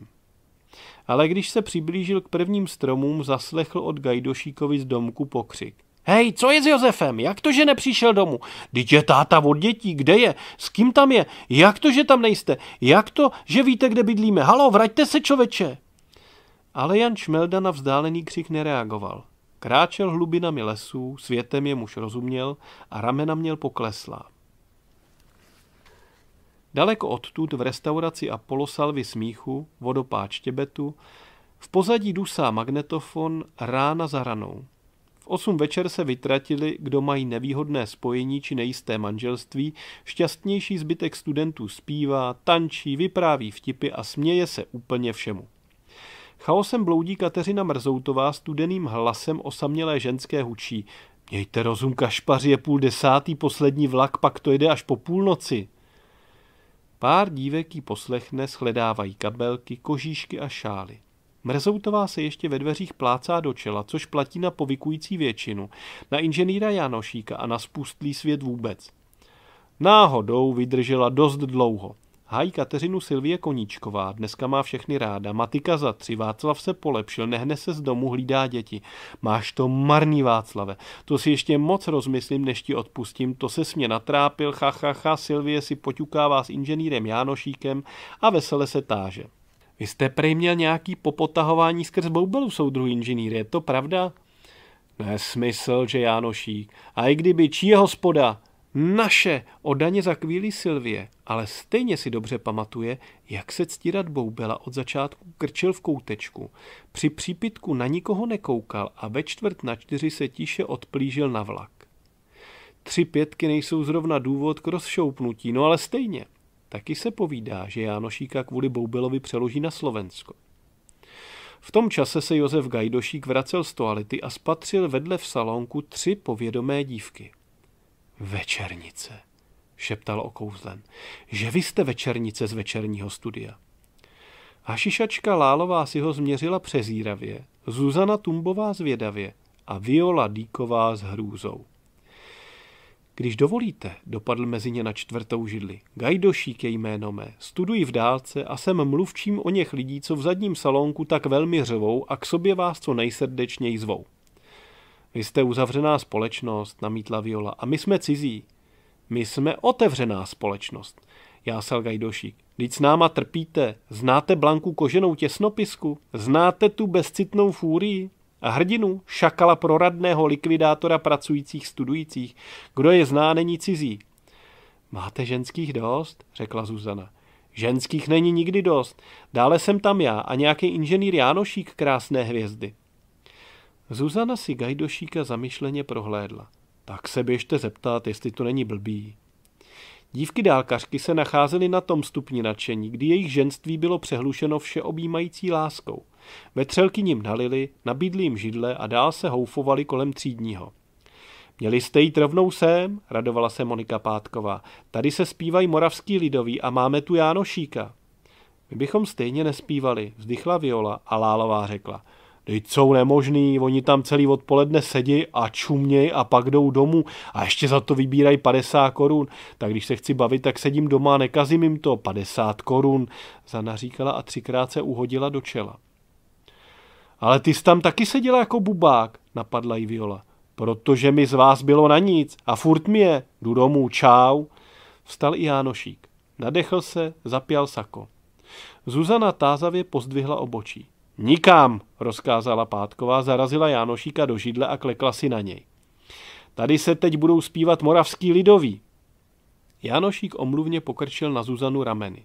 Ale když se přiblížil k prvním stromům, zaslechl od Gajdošíkovi z domku pokřik. Hej, co je s Josefem? Jak to, že nepřišel domů? Teď je táta od dětí, kde je? S kým tam je? Jak to, že tam nejste? Jak to, že víte, kde bydlíme? Halo, vraťte se, čoveče! Ale Jan Šmelda na vzdálený křik nereagoval. Kráčel hlubinami lesů, světem je muž rozuměl a ramena měl pokleslá. Daleko odtud v restauraci a polosalvy smíchu, vodopáč štěbetu, v pozadí dusá magnetofon rána za ranou. V osm večer se vytratili, kdo mají nevýhodné spojení či nejisté manželství, šťastnější zbytek studentů zpívá, tančí, vypráví vtipy a směje se úplně všemu. Chaosem bloudí Kateřina Mrzoutová studeným hlasem osamělé ženské hučí. Mějte rozum, kašpaři je půl desátý, poslední vlak, pak to jede až po půlnoci. Pár dívek ji poslechne, shledávají kabelky, kožíšky a šály. Mrzoutová se ještě ve dveřích plácá do čela, což platí na povykující většinu, na inženýra Janošíka a na spustlý svět vůbec. Náhodou vydržela dost dlouho. Hájí Kateřinu Silvie Koníčková, dneska má všechny ráda. Matika za tři, Václav se polepšil, nehne se z domu, hlídá děti. Máš to marný Václave, to si ještě moc rozmyslím, než ti odpustím, to se mě natrápil, ha, ha, ha, Silvie si poťukává s inženýrem Jánošíkem a vesele se táže. Vy jste prej měl nějaký popotahování skrz boubelu, soudruh inženýr, je to pravda? Nesmysl, že Jánošík. A i kdyby, čí je hospoda? naše o daně za chvíli Silvie, ale stejně si dobře pamatuje, jak se ctírat Boubela od začátku krčil v koutečku. Při přípitku na nikoho nekoukal a ve čtvrt na čtyři se tiše odplížil na vlak. Tři pětky nejsou zrovna důvod k rozšoupnutí, no ale stejně. Taky se povídá, že Jánošíka kvůli Boubelovi přeloží na Slovensko. V tom čase se Josef Gajdošík vracel z toalety a spatřil vedle v salonku tři povědomé dívky – Večernice, šeptal okouzlen. Že vy jste večernice z večerního studia. Hašišačka Lálová si ho změřila přezíravě, Zuzana Tumbová zvědavě a Viola Díková s hrůzou. Když dovolíte, dopadl mezi ně na čtvrtou židli. Gajdošík je jméno mé, studuji v dálce a jsem mluvčím o něch lidí, co v zadním salonku tak velmi řvou a k sobě vás co nejsrdečněji zvou. Vy jste uzavřená společnost, namítla Viola, a my jsme cizí. My jsme otevřená společnost, jásal Gajdošík. Vždyť s náma trpíte, znáte Blanku koženou těsnopisku, znáte tu bezcitnou fúrii a hrdinu, šakala proradného likvidátora pracujících studujících. Kdo je zná, není cizí. Máte ženských dost, řekla Zuzana. Ženských není nikdy dost. Dále jsem tam já a nějaký inženýr Jánošík krásné hvězdy. Zuzana si Gajdošíka zamyšleně prohlédla. Tak se běžte zeptat, jestli to není blbý. Dívky dálkařky se nacházely na tom stupni nadšení, kdy jejich ženství bylo přehlušeno všeobjímající láskou. Vetřelky ním nalili, nabídli jim židle a dál se houfovali kolem třídního. Měli jste jít rovnou sem, radovala se Monika Pátková. Tady se zpívají moravský lidový a máme tu Jánošíka. My bychom stejně nespívali, vzdychla Viola a Lálová řekla – Dej, jsou nemožný, oni tam celý odpoledne sedí a čumějí a pak jdou domů a ještě za to vybírají 50 korun. Tak když se chci bavit, tak sedím doma a nekazím jim to. 50 korun, říkala a třikrát se uhodila do čela. Ale ty jsi tam taky seděla jako bubák, napadla jí Viola. Protože mi z vás bylo na nic a furt mi je. Jdu domů, čau. Vstal i Jánošík. Nadechl se, zapěl sako. Zuzana tázavě pozdvihla obočí. Nikam, rozkázala Pátková, zarazila Jánošíka do židle a klekla si na něj. Tady se teď budou zpívat moravský lidový. Jánošík omluvně pokrčil na Zuzanu rameny.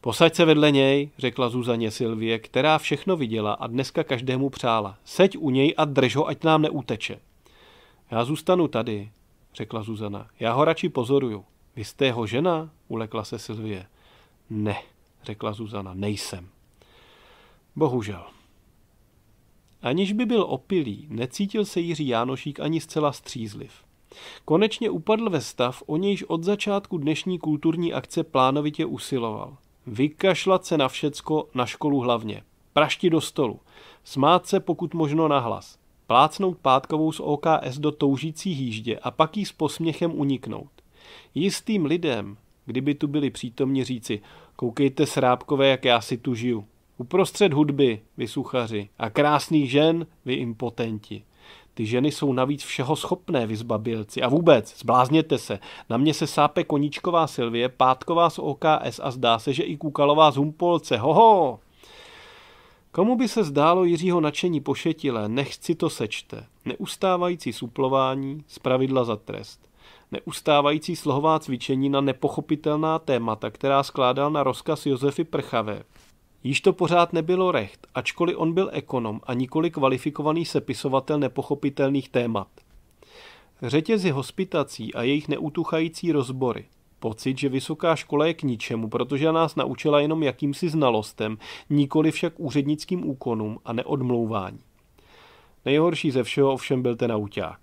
Posaď se vedle něj, řekla Zuzaně Silvie, která všechno viděla a dneska každému přála. Seď u něj a drž ho, ať nám neuteče. Já zůstanu tady, řekla Zuzana. Já ho radši pozoruju. Vy jste jeho žena? Ulekla se Silvie. Ne, řekla Zuzana, nejsem. Bohužel. Aniž by byl opilý, necítil se Jiří Jánošík ani zcela střízliv. Konečně upadl ve stav, o nějž od začátku dnešní kulturní akce plánovitě usiloval. Vykašlat se na všecko, na školu hlavně. Prašti do stolu. Smát se pokud možno nahlas. Plácnout pátkovou z OKS do toužící hýždě a pak jí s posměchem uniknout. Jistým lidem, kdyby tu byli přítomni říci, koukejte srábkové, jak já si tu žiju. Uprostřed hudby, vy suchaři, a krásných žen, vy impotenti. Ty ženy jsou navíc všeho schopné, vy zbabilci. A vůbec, zblázněte se. Na mě se sápe koničková Silvie, pátková z OKS a zdá se, že i Kukalová z Humpolce. Hoho! Komu by se zdálo Jiřího nadšení pošetilé, nechci to sečte. Neustávající suplování, zpravidla za trest. Neustávající slohová cvičení na nepochopitelná témata, která skládal na rozkaz Josefy Prchavé Již to pořád nebylo recht, ačkoliv on byl ekonom a nikoli kvalifikovaný sepisovatel nepochopitelných témat. Řetězy hospitací a jejich neutuchající rozbory. Pocit, že vysoká škola je k ničemu, protože nás naučila jenom jakýmsi znalostem, nikoli však úřednickým úkonům a neodmlouvání. Nejhorší ze všeho ovšem byl ten auták.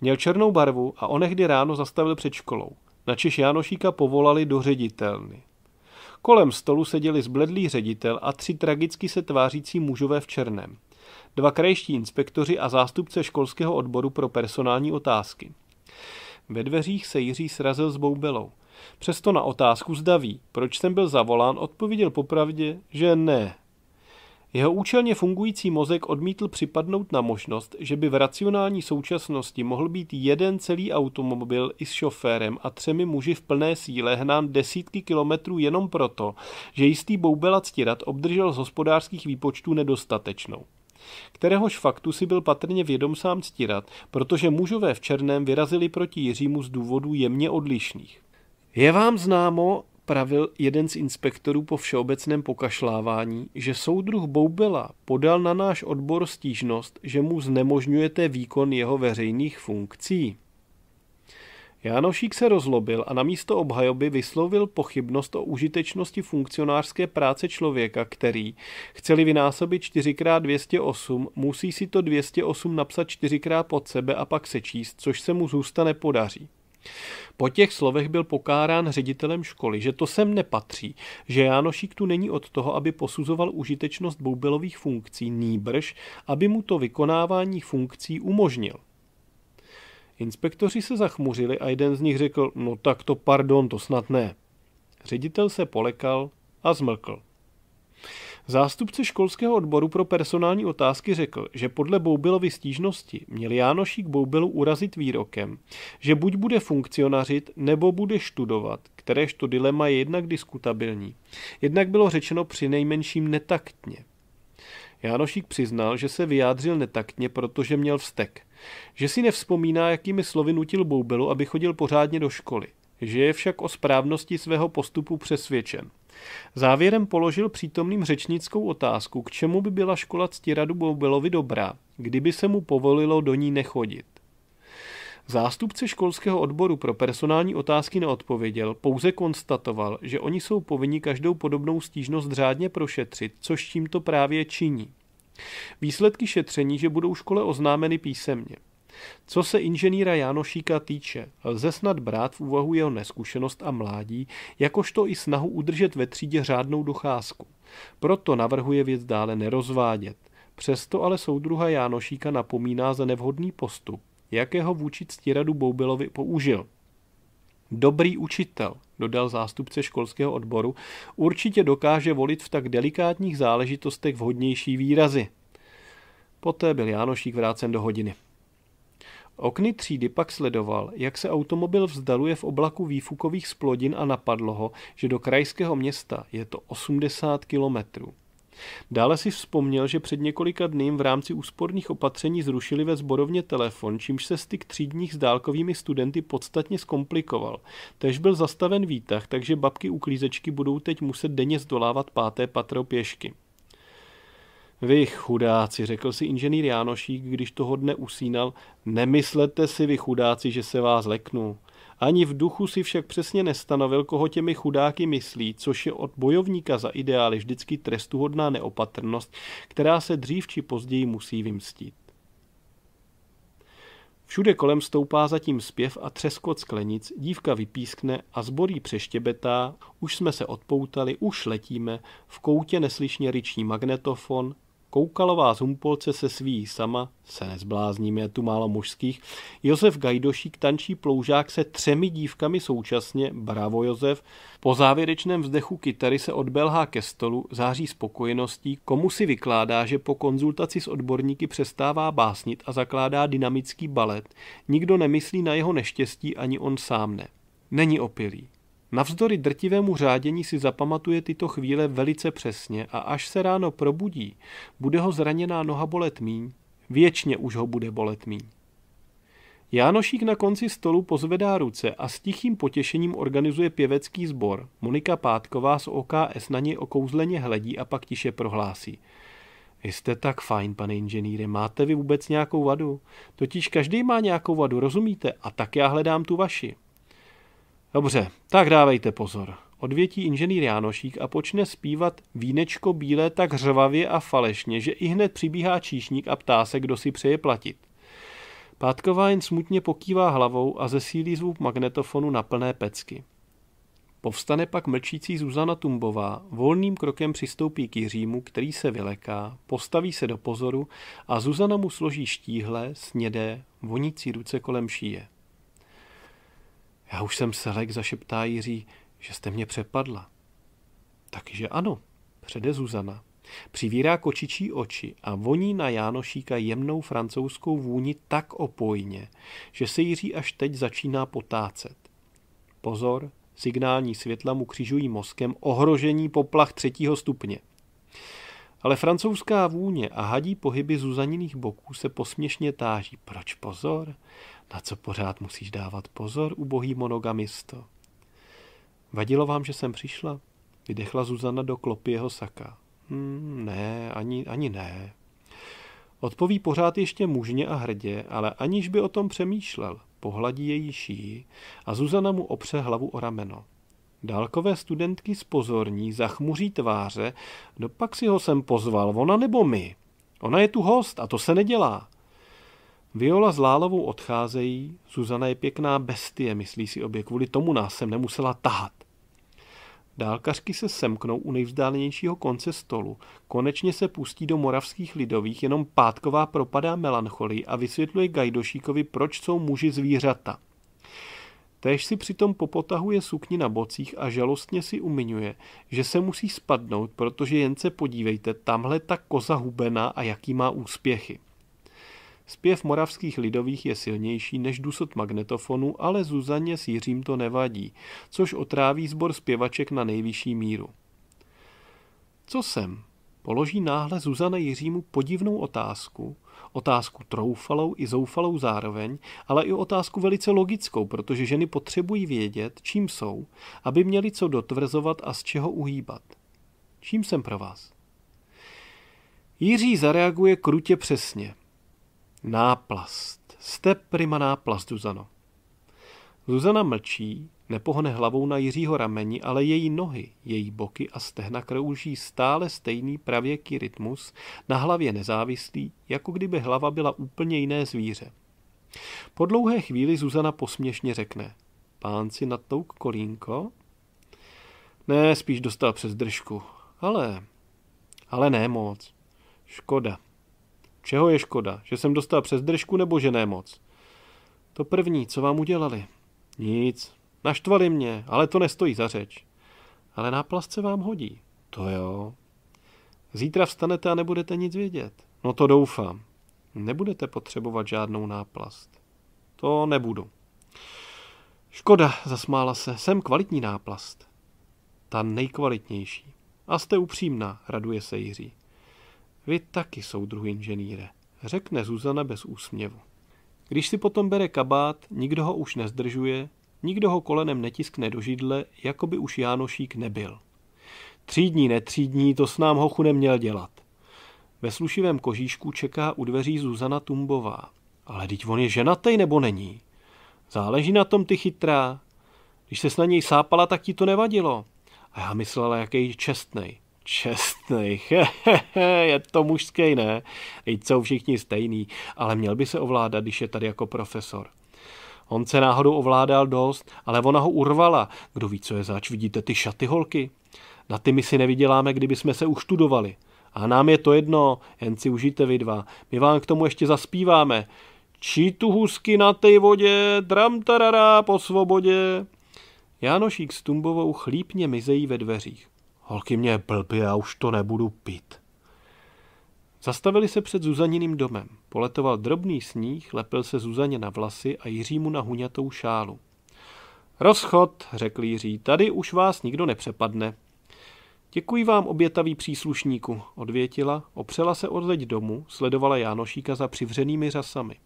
Měl černou barvu a onehdy ráno zastavil před školou. Načež Jánošíka povolali do ředitelny. Kolem stolu seděli zbledlý ředitel a tři tragicky se tvářící mužové v černém. Dva krajští inspektoři a zástupce školského odboru pro personální otázky. Ve dveřích se Jiří srazil s Boubelou. Přesto na otázku zdaví, proč jsem byl zavolán, odpověděl popravdě, že ne, jeho účelně fungující mozek odmítl připadnout na možnost, že by v racionální současnosti mohl být jeden celý automobil i s šoférem a třemi muži v plné síle hnán desítky kilometrů jenom proto, že jistý boubela ctirat obdržel z hospodářských výpočtů nedostatečnou kteréhož faktu si byl patrně vědom sám ctirat, protože mužové v černém vyrazili proti Jiřímu z důvodů jemně odlišných. Je vám známo, pravil jeden z inspektorů po všeobecném pokašlávání, že soudruh Boubila podal na náš odbor stížnost, že mu znemožňujete výkon jeho veřejných funkcí. Janošík se rozlobil a na místo obhajoby vyslovil pochybnost o užitečnosti funkcionářské práce člověka, který, chceli vynásobit 4x208, musí si to 208 napsat čtyřikrát pod sebe a pak sečíst, což se mu zůstane podaří. Po těch slovech byl pokárán ředitelem školy, že to sem nepatří, že Jánošík tu není od toho, aby posuzoval užitečnost boubelových funkcí, nýbrž, aby mu to vykonávání funkcí umožnil. Inspektoři se zachmuřili a jeden z nich řekl, no tak to pardon, to snad ne. Ředitel se polekal a zmlkl. Zástupce školského odboru pro personální otázky řekl, že podle Boubilovy stížnosti měl Jánošík Boubilu urazit výrokem, že buď bude funkcionařit, nebo bude študovat, kteréžto dilema je jednak diskutabilní. Jednak bylo řečeno při nejmenším netaktně. Jánošík přiznal, že se vyjádřil netaktně, protože měl vztek. Že si nevzpomíná, jakými slovy nutil Boubilu, aby chodil pořádně do školy. Že je však o správnosti svého postupu přesvědčen. Závěrem položil přítomným řečnickou otázku, k čemu by byla škola Ctiradu Bobelovi dobrá, kdyby se mu povolilo do ní nechodit. Zástupce školského odboru pro personální otázky neodpověděl, pouze konstatoval, že oni jsou povinni každou podobnou stížnost řádně prošetřit, což tímto právě činí. Výsledky šetření, že budou škole oznámeny písemně. Co se inženýra Janošíka týče, lze snad brát v úvahu jeho neskušenost a mládí, jakožto i snahu udržet ve třídě řádnou docházku. Proto navrhuje věc dále nerozvádět. Přesto ale soudruha Jánošíka napomíná za nevhodný postup, jakého vůči ctíradu Boubilovi použil. Dobrý učitel, dodal zástupce školského odboru, určitě dokáže volit v tak delikátních záležitostech vhodnější výrazy. Poté byl Jánošík vrácen do hodiny. Okny třídy pak sledoval, jak se automobil vzdaluje v oblaku výfukových splodin a napadlo ho, že do krajského města je to 80 kilometrů. Dále si vzpomněl, že před několika dny v rámci úsporných opatření zrušili ve zborovně telefon, čímž se styk třídních s dálkovými studenty podstatně zkomplikoval. Tež byl zastaven výtah, takže babky uklízečky budou teď muset denně zdolávat páté patro pěšky. Vy chudáci, řekl si inženýr Jánošík, když toho dne usínal, nemyslete si vy chudáci, že se vás leknu. Ani v duchu si však přesně nestanovil, koho těmi chudáky myslí, což je od bojovníka za ideály vždycky trestuhodná neopatrnost, která se dřív či později musí vymstit. Všude kolem stoupá zatím zpěv a třeskot sklenic, dívka vypískne a zborí přeštěbetá, už jsme se odpoutali, už letíme, v koutě neslyšně ryční magnetofon, Koukalová Zumpolce se sví sama, se nezblázníme, je tu málo mužských. Josef Gajdošík tančí ploužák se třemi dívkami současně, bravo Josef. Po závěrečném vzdechu kytary se odbelhá ke stolu, září spokojeností, komu si vykládá, že po konzultaci s odborníky přestává básnit a zakládá dynamický balet. Nikdo nemyslí na jeho neštěstí, ani on sám ne. Není opilý. Navzdory drtivému řádění si zapamatuje tyto chvíle velice přesně a až se ráno probudí, bude ho zraněná noha bolet míň, věčně už ho bude bolet míň. Jánošík na konci stolu pozvedá ruce a s tichým potěšením organizuje pěvecký sbor. Monika Pátková z OKS na něj okouzleně hledí a pak tiše prohlásí. Vy jste tak fajn, pane inženýre, máte vy vůbec nějakou vadu? Totiž každý má nějakou vadu, rozumíte? A tak já hledám tu vaši. Dobře, tak dávejte pozor. Odvětí inženýr Jánošík a počne zpívat Vínečko bílé tak řvavě a falešně, že i hned přibíhá číšník a ptá se, kdo si přeje platit. Pátková jen smutně pokývá hlavou a zesílí zvuk magnetofonu na plné pecky. Povstane pak mlčící Zuzana Tumbová, volným krokem přistoupí k Jiřímu, který se vyleká, postaví se do pozoru a Zuzana mu složí štíhle, snědé, vonící ruce kolem šíje. Já už jsem selek, zašeptá Jiří, že jste mě přepadla. Takže ano, přede Zuzana. Přivírá kočičí oči a voní na Jánošíka jemnou francouzskou vůni tak opojně, že se Jiří až teď začíná potácet. Pozor, signální světla mu křižují mozkem ohrožení poplach třetího stupně. Ale francouzská vůně a hadí pohyby Zuzaniných boků se posměšně táží. Proč pozor? Na co pořád musíš dávat pozor, ubohý monogamisto? Vadilo vám, že jsem přišla? Vydechla Zuzana do klopy jeho saka. Hmm, ne, ani, ani ne. Odpoví pořád ještě mužně a hrdě, ale aniž by o tom přemýšlel, pohladí její šíji a Zuzana mu opře hlavu o rameno. Dálkové studentky spozorní, zachmuří tváře, dopak no si ho sem pozval, ona nebo my. Ona je tu host a to se nedělá. Viola s Lálovou odcházejí, Zuzana je pěkná bestie, myslí si obě, kvůli tomu nás sem nemusela tahat. Dálkařky se semknou u nejvzdálenějšího konce stolu. Konečně se pustí do moravských lidových, jenom pátková propadá melancholii a vysvětluje Gajdošíkovi, proč jsou muži zvířata. Též si přitom popotahuje sukni na bocích a žalostně si umiňuje, že se musí spadnout, protože jen se podívejte, tamhle ta koza hubená a jaký má úspěchy. Zpěv moravských lidových je silnější než dusot magnetofonu, ale Zuzaně s Jiřím to nevadí, což otráví sbor zpěvaček na nejvyšší míru. Co jsem? Položí náhle Zuzana Jiřímu podivnou otázku, otázku troufalou i zoufalou zároveň, ale i otázku velice logickou, protože ženy potřebují vědět, čím jsou, aby měli co dotvrzovat a z čeho uhýbat. Čím jsem pro vás? Jiří zareaguje krutě přesně – Náplast. Jste prima náplast, Zuzano. Zuzana mlčí, nepohne hlavou na Jiřího rameni, ale její nohy, její boky a stehna krouží stále stejný pravěký rytmus, na hlavě nezávislý, jako kdyby hlava byla úplně jiné zvíře. Po dlouhé chvíli Zuzana posměšně řekne. Pán si natouk kolínko? Ne, spíš dostal přes držku. Ale, ale ne moc. Škoda. Čeho je škoda? Že jsem dostal přes držku nebo že nemoc? To první, co vám udělali? Nic. Naštvali mě, ale to nestojí za řeč. Ale náplast se vám hodí. To jo. Zítra vstanete a nebudete nic vědět. No to doufám. Nebudete potřebovat žádnou náplast. To nebudu. Škoda, zasmála se, jsem kvalitní náplast. Ta nejkvalitnější. A jste upřímná, raduje se Jiří. Vy taky, soudruh inženýre, řekne Zuzana bez úsměvu. Když si potom bere kabát, nikdo ho už nezdržuje, nikdo ho kolenem netiskne do židle, jako by už Jánošík nebyl. Třídní, netřídní, to s nám hochu neměl dělat. Ve slušivém kožíšku čeká u dveří Zuzana Tumbová. Ale teď on je ženatej nebo není? Záleží na tom, ty chytrá. Když se na něj sápala, tak ti to nevadilo. A já myslela, jaký je čestnej čestných. je to mužský, ne? Teď jsou všichni stejný, ale měl by se ovládat, když je tady jako profesor. On se náhodou ovládal dost, ale ona ho urvala. Kdo ví, co je zač, vidíte ty šaty holky? Na ty my si nevyděláme, kdyby jsme se uštudovali. A nám je to jedno, jen si užijte vy dva. My vám k tomu ještě zaspíváme. Čí tu husky na té vodě, dram tarara po svobodě. Jánošík s Tumbovou chlípně mizejí ve dveřích. Holky mě blbě, já už to nebudu pít. Zastavili se před Zuzaniným domem. Poletoval drobný sníh, lepil se Zuzaně na vlasy a Jiřímu na huňatou šálu. Rozchod, řekl Jiří, tady už vás nikdo nepřepadne. Děkuji vám, obětavý příslušníku, odvětila, opřela se od zeď domu, sledovala Jánošíka za přivřenými řasami.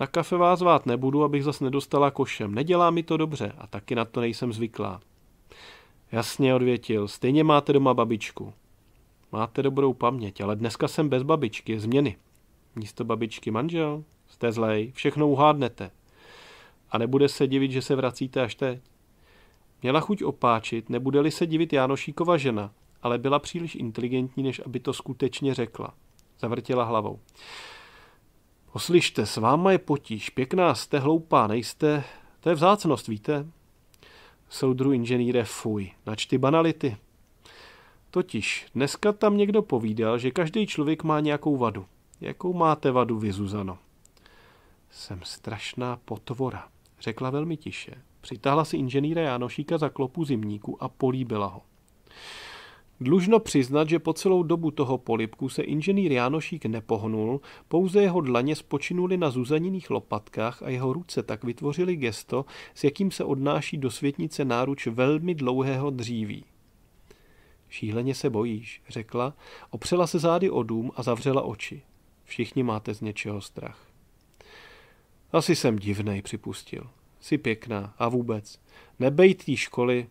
Na kafe vás vát nebudu, abych zas nedostala košem, nedělá mi to dobře a taky na to nejsem zvyklá. Jasně odvětil, stejně máte doma babičku. Máte dobrou paměť, ale dneska jsem bez babičky, změny. Místo babičky manžel, jste zlej, všechno uhádnete. A nebude se divit, že se vracíte až teď. Měla chuť opáčit, nebude-li se divit Jánošíkova žena, ale byla příliš inteligentní, než aby to skutečně řekla. Zavrtěla hlavou. Poslyšte, s váma je potíž, pěkná jste, hloupá nejste, to je vzácnost, víte? soudru inženýre, fuj, nač ty banality. Totiž, dneska tam někdo povídal, že každý člověk má nějakou vadu. Jakou máte vadu vy, Zuzano? Jsem strašná potvora, řekla velmi tiše. Přitáhla si inženýra Janošíka za klopu zimníku a políbila ho. Dlužno přiznat, že po celou dobu toho polipku se inženýr Jánošík nepohnul, pouze jeho dlaně spočinuly na zuzaniných lopatkách a jeho ruce tak vytvořily gesto, s jakým se odnáší do světnice náruč velmi dlouhého dříví. Šíleně se bojíš, řekla, opřela se zády o dům a zavřela oči. Všichni máte z něčeho strach. Asi jsem divnej, připustil. Jsi pěkná a vůbec. Nebejt té školy.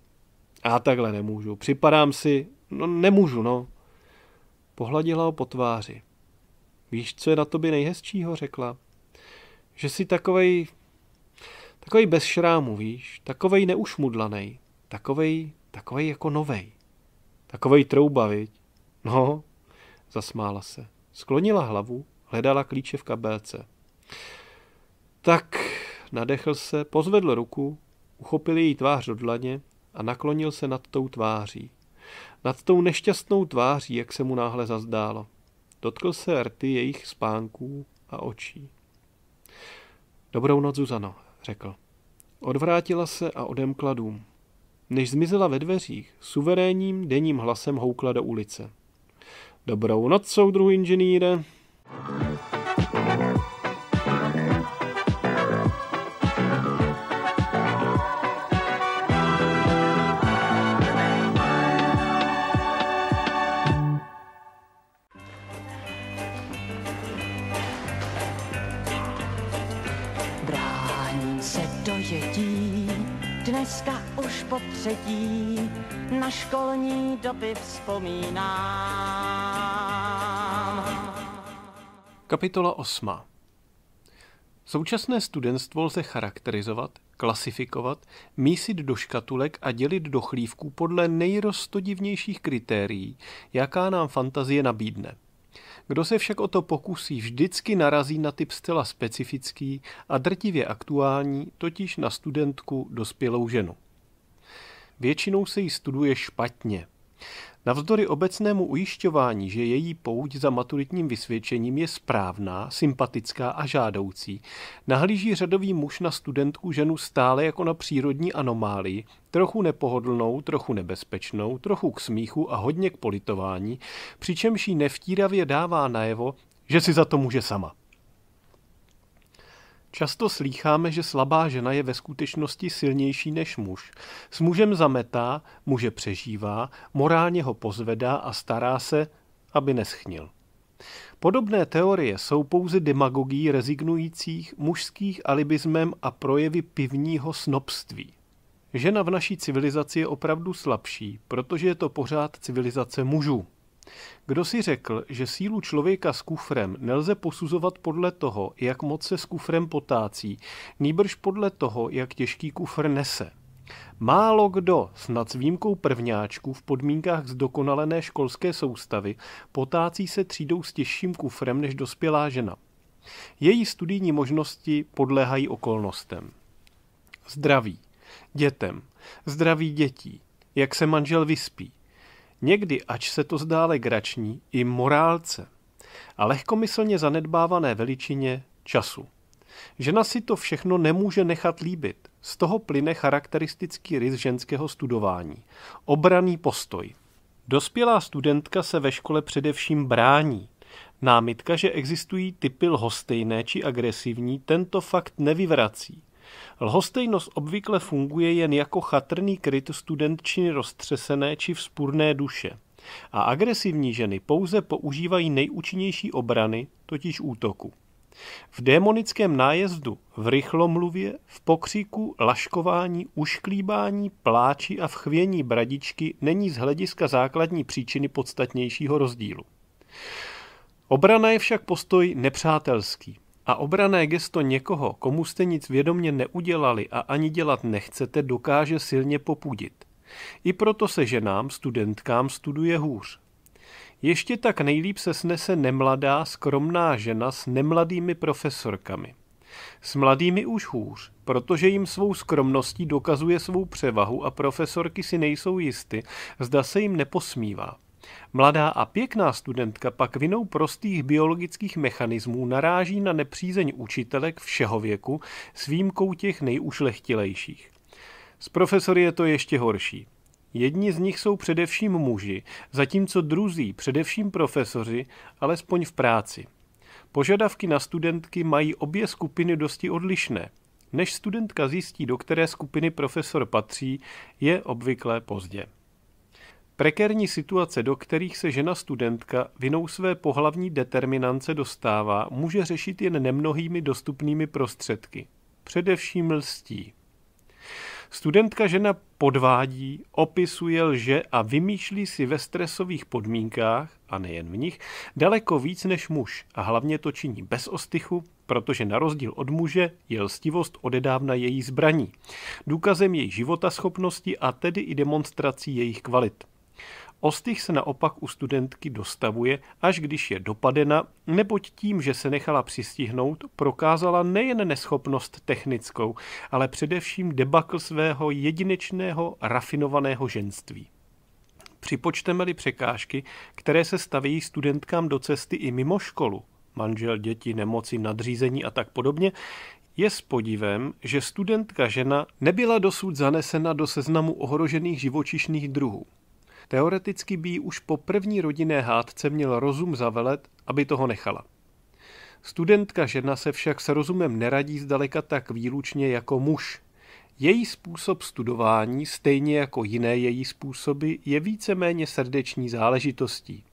A takhle nemůžu. Připadám si, No nemůžu, no. Pohladila ho po tváři. Víš, co je na tobě nejhezčího, řekla. Že jsi takovej, takovej bez šrámu, víš, takovej neušmudlanej, takovej, takovej jako novej. Takovej trouba, viď? No, zasmála se. Sklonila hlavu, hledala klíče v kabelce. Tak, nadechl se, pozvedl ruku, uchopil její tvář do dlaně a naklonil se nad tou tváří. Nad tou nešťastnou tváří, jak se mu náhle zazdálo. Dotkl se rty jejich spánků a očí. Dobrou noc, Zuzano, řekl. Odvrátila se a odemkla dům. Než zmizela ve dveřích, suverénním denním hlasem houkla do ulice. Dobrou noc, soudruhu inženýre. thank you po třetí na školní doby vzpomínám. Kapitola 8. Současné studentstvo lze charakterizovat, klasifikovat, mísit do škatulek a dělit do chlívků podle nejroztodivnějších kritérií, jaká nám fantazie nabídne. Kdo se však o to pokusí, vždycky narazí na typ zcela specifický a drtivě aktuální, totiž na studentku dospělou ženu. Většinou se jí studuje špatně. Navzdory obecnému ujišťování, že její pouť za maturitním vysvědčením je správná, sympatická a žádoucí, nahlíží řadový muž na studentku ženu stále jako na přírodní anomálii, trochu nepohodlnou, trochu nebezpečnou, trochu k smíchu a hodně k politování, přičemž jí nevtíravě dává najevo, že si za to může sama. Často slýcháme, že slabá žena je ve skutečnosti silnější než muž. S mužem zametá, muže přežívá, morálně ho pozvedá a stará se, aby neschnil. Podobné teorie jsou pouze demagogií rezignujících mužských alibismem a projevy pivního snobství. Žena v naší civilizaci je opravdu slabší, protože je to pořád civilizace mužů. Kdo si řekl, že sílu člověka s kufrem nelze posuzovat podle toho, jak moc se s kufrem potácí, nýbrž podle toho, jak těžký kufr nese. Málo kdo, snad s výjimkou prvňáčků v podmínkách zdokonalené školské soustavy, potácí se třídou s těžším kufrem než dospělá žena. Její studijní možnosti podléhají okolnostem. Zdraví. Dětem. Zdraví dětí. Jak se manžel vyspí Někdy, ač se to zdá legrační, i morálce. A lehkomyslně zanedbávané veličině času. Žena si to všechno nemůže nechat líbit. Z toho plyne charakteristický rys ženského studování. Obraný postoj. Dospělá studentka se ve škole především brání. Námitka, že existují typy lhostejné či agresivní, tento fakt nevyvrací. Lhostejnost obvykle funguje jen jako chatrný kryt studentčiny roztřesené či vzpůrné duše. A agresivní ženy pouze používají nejúčinnější obrany, totiž útoku. V démonickém nájezdu, v rychlomluvě, v pokřiku, laškování, ušklíbání, pláči a v chvění bradičky není z hlediska základní příčiny podstatnějšího rozdílu. Obrana je však postoj nepřátelský, a obrané gesto někoho, komu jste nic vědomně neudělali a ani dělat nechcete, dokáže silně popudit. I proto se ženám, studentkám studuje hůř. Ještě tak nejlíp se snese nemladá, skromná žena s nemladými profesorkami. S mladými už hůř, protože jim svou skromností dokazuje svou převahu a profesorky si nejsou jisty, zda se jim neposmívá. Mladá a pěkná studentka pak vinou prostých biologických mechanismů naráží na nepřízeň učitelek všeho věku s výjimkou těch nejušlechtilejších. S profesory je to ještě horší. Jedni z nich jsou především muži, zatímco druzí, především profesoři, alespoň v práci. Požadavky na studentky mají obě skupiny dosti odlišné. Než studentka zjistí, do které skupiny profesor patří, je obvykle pozdě. Prekérní situace, do kterých se žena studentka vinou své pohlavní determinance dostává, může řešit jen nemnohými dostupnými prostředky. Především lstí. Studentka žena podvádí, opisuje lže a vymýšlí si ve stresových podmínkách, a nejen v nich, daleko víc než muž a hlavně to činí bez ostychu, protože na rozdíl od muže je lstivost odedávna její zbraní. Důkazem její životaschopnosti a tedy i demonstrací jejich kvalit. Ostych se naopak u studentky dostavuje, až když je dopadena, neboť tím, že se nechala přistihnout, prokázala nejen neschopnost technickou, ale především debakl svého jedinečného rafinovaného ženství. Připočteme-li překážky, které se staví studentkám do cesty i mimo školu, manžel, děti, nemoci, nadřízení a tak podobně, je s podivem, že studentka žena nebyla dosud zanesena do seznamu ohrožených živočišných druhů. Teoreticky by už po první rodinné hádce měl rozum zavelet, aby toho nechala. Studentka žena se však s rozumem neradí zdaleka tak výlučně jako muž. Její způsob studování, stejně jako jiné její způsoby, je víceméně srdeční záležitostí.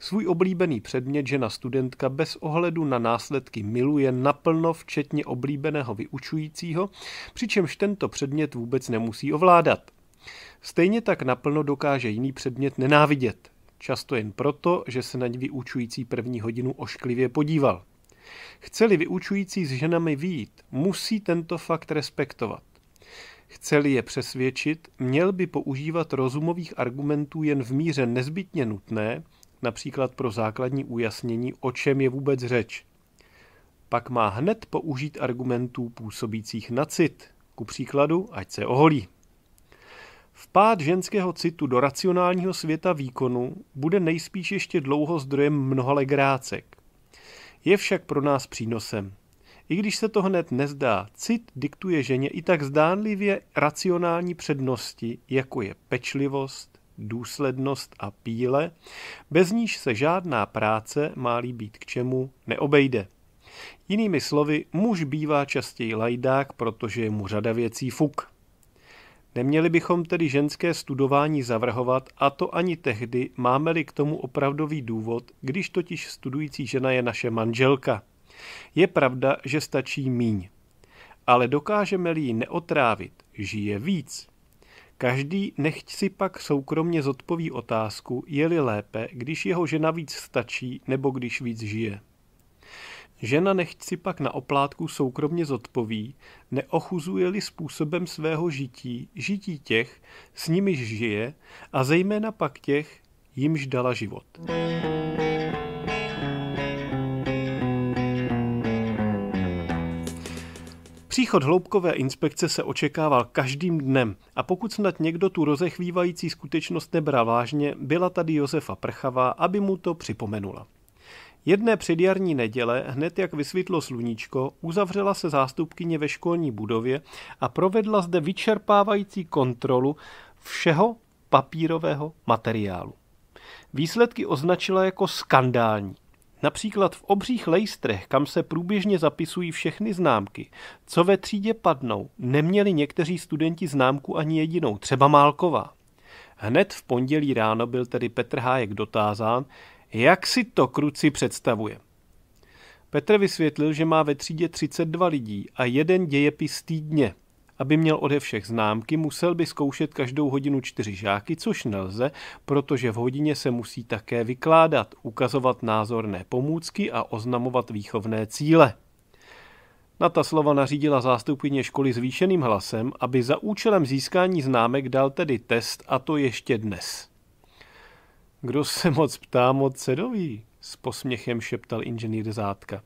Svůj oblíbený předmět žena studentka bez ohledu na následky miluje naplno, včetně oblíbeného vyučujícího, přičemž tento předmět vůbec nemusí ovládat. Stejně tak naplno dokáže jiný předmět nenávidět, často jen proto, že se na ně vyučující první hodinu ošklivě podíval. Chceli vyučující s ženami výjít, musí tento fakt respektovat. Chceli je přesvědčit, měl by používat rozumových argumentů jen v míře nezbytně nutné, například pro základní ujasnění, o čem je vůbec řeč. Pak má hned použít argumentů působících na cit, ku příkladu, ať se oholí. Vpád ženského citu do racionálního světa výkonu bude nejspíš ještě dlouho zdrojem mnoha legrácek. Je však pro nás přínosem. I když se to hned nezdá, cit diktuje ženě i tak zdánlivě racionální přednosti, jako je pečlivost, důslednost a píle, bez níž se žádná práce, má-li být k čemu, neobejde. Jinými slovy, muž bývá častěji lajdák, protože je mu řada věcí fuk. Neměli bychom tedy ženské studování zavrhovat, a to ani tehdy, máme-li k tomu opravdový důvod, když totiž studující žena je naše manželka. Je pravda, že stačí míň. Ale dokážeme-li ji neotrávit, žije víc. Každý nechť si pak soukromně zodpoví otázku, je-li lépe, když jeho žena víc stačí nebo když víc žije. Žena si pak na oplátku soukromně zodpoví, neochuzuje-li způsobem svého žití, žití těch, s nimiž žije, a zejména pak těch, jimž dala život. Příchod hloubkové inspekce se očekával každým dnem a pokud snad někdo tu rozechvívající skutečnost nebral vážně, byla tady Josefa Prchavá, aby mu to připomenula. Jedné předjarní neděle, hned jak vysvítlo sluníčko, uzavřela se zástupkyně ve školní budově a provedla zde vyčerpávající kontrolu všeho papírového materiálu. Výsledky označila jako skandální. Například v obřích lejstrech, kam se průběžně zapisují všechny známky, co ve třídě padnou, neměli někteří studenti známku ani jedinou, třeba Málková. Hned v pondělí ráno byl tedy Petr Hájek dotázán, jak si to kruci představuje? Petr vysvětlil, že má ve třídě 32 lidí a jeden dějepis týdně. Aby měl ode všech známky, musel by zkoušet každou hodinu čtyři žáky, což nelze, protože v hodině se musí také vykládat, ukazovat názorné pomůcky a oznamovat výchovné cíle. Na ta slova nařídila zástupkyně školy zvýšeným hlasem, aby za účelem získání známek dal tedy test a to ještě dnes. Kdo se moc ptá, moc se doví, s posměchem šeptal inženýr Zátka.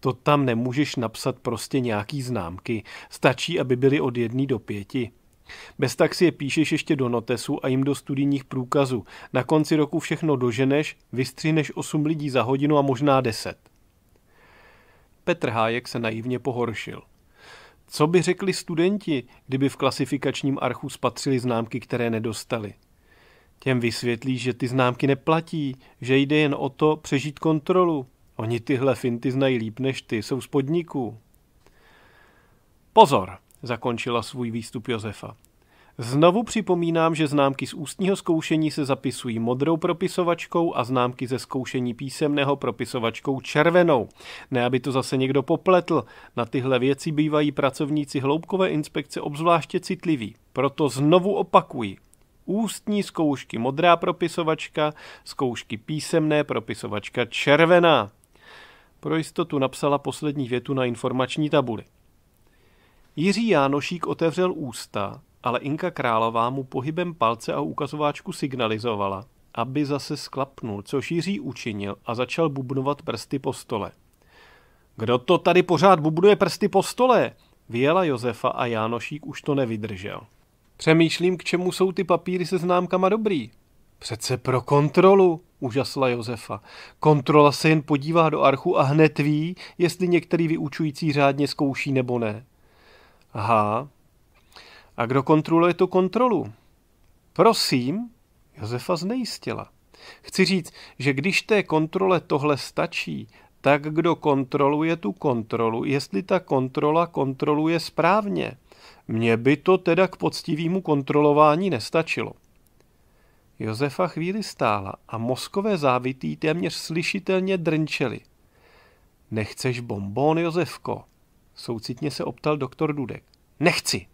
To tam nemůžeš napsat prostě nějaký známky. Stačí, aby byly od jedné do pěti. Bez tak si je píšeš ještě do notesu a jim do studijních průkazů. Na konci roku všechno doženeš, vystřihneš osm lidí za hodinu a možná deset. Petr Hájek se naivně pohoršil. Co by řekli studenti, kdyby v klasifikačním archu spatřili známky, které nedostali? Těm vysvětlí, že ty známky neplatí, že jde jen o to přežít kontrolu. Oni tyhle finty znají líp než ty, jsou z podniků. Pozor, zakončila svůj výstup Josefa. Znovu připomínám, že známky z ústního zkoušení se zapisují modrou propisovačkou a známky ze zkoušení písemného propisovačkou červenou. Ne, aby to zase někdo popletl. Na tyhle věci bývají pracovníci hloubkové inspekce obzvláště citliví. Proto znovu opakuji ústní zkoušky modrá propisovačka, zkoušky písemné propisovačka červená. Pro jistotu napsala poslední větu na informační tabuli. Jiří Jánošík otevřel ústa, ale Inka Králová mu pohybem palce a ukazováčku signalizovala, aby zase sklapnul, což Jiří učinil a začal bubnovat prsty po stole. Kdo to tady pořád bubnuje prsty po stole? Vyjela Josefa a Jánošík už to nevydržel. Přemýšlím, k čemu jsou ty papíry se známkama dobrý. Přece pro kontrolu, užasla Josefa. Kontrola se jen podívá do archu a hned ví, jestli některý vyučující řádně zkouší nebo ne. Aha. A kdo kontroluje tu kontrolu? Prosím, Josefa znejistila. Chci říct, že když té kontrole tohle stačí, tak kdo kontroluje tu kontrolu, jestli ta kontrola kontroluje správně – mně by to teda k poctivému kontrolování nestačilo. Josefa chvíli stála a mozkové závitý téměř slyšitelně drnčely. Nechceš bonbon, Josefko? Soucitně se optal doktor Dudek. Nechci.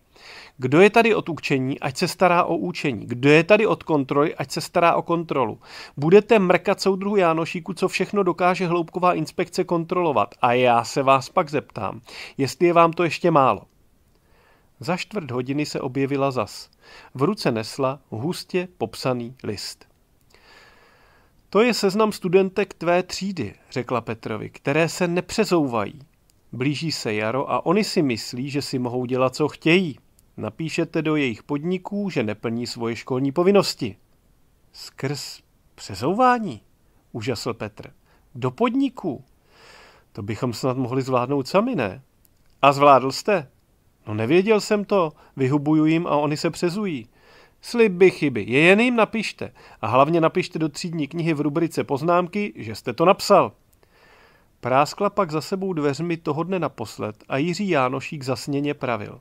Kdo je tady od učení, ať se stará o učení. Kdo je tady od kontroly, ať se stará o kontrolu. Budete mrkat soudruhu Jánošíku, co všechno dokáže hloubková inspekce kontrolovat. A já se vás pak zeptám, jestli je vám to ještě málo. Za čtvrt hodiny se objevila zas. V ruce nesla hustě popsaný list. To je seznam studentek tvé třídy, řekla Petrovi, které se nepřezouvají. Blíží se jaro a oni si myslí, že si mohou dělat, co chtějí. Napíšete do jejich podniků, že neplní svoje školní povinnosti. Skrz přezouvání, úžasl Petr. Do podniků. To bychom snad mohli zvládnout sami, ne? A zvládl jste? No nevěděl jsem to, vyhubuju jim a oni se přezují. Sliby chyby, je jen jim napište. A hlavně napište do třídní knihy v rubrice poznámky, že jste to napsal. Práskla pak za sebou dveřmi toho dne naposled a Jiří Jánošík zasněně pravil.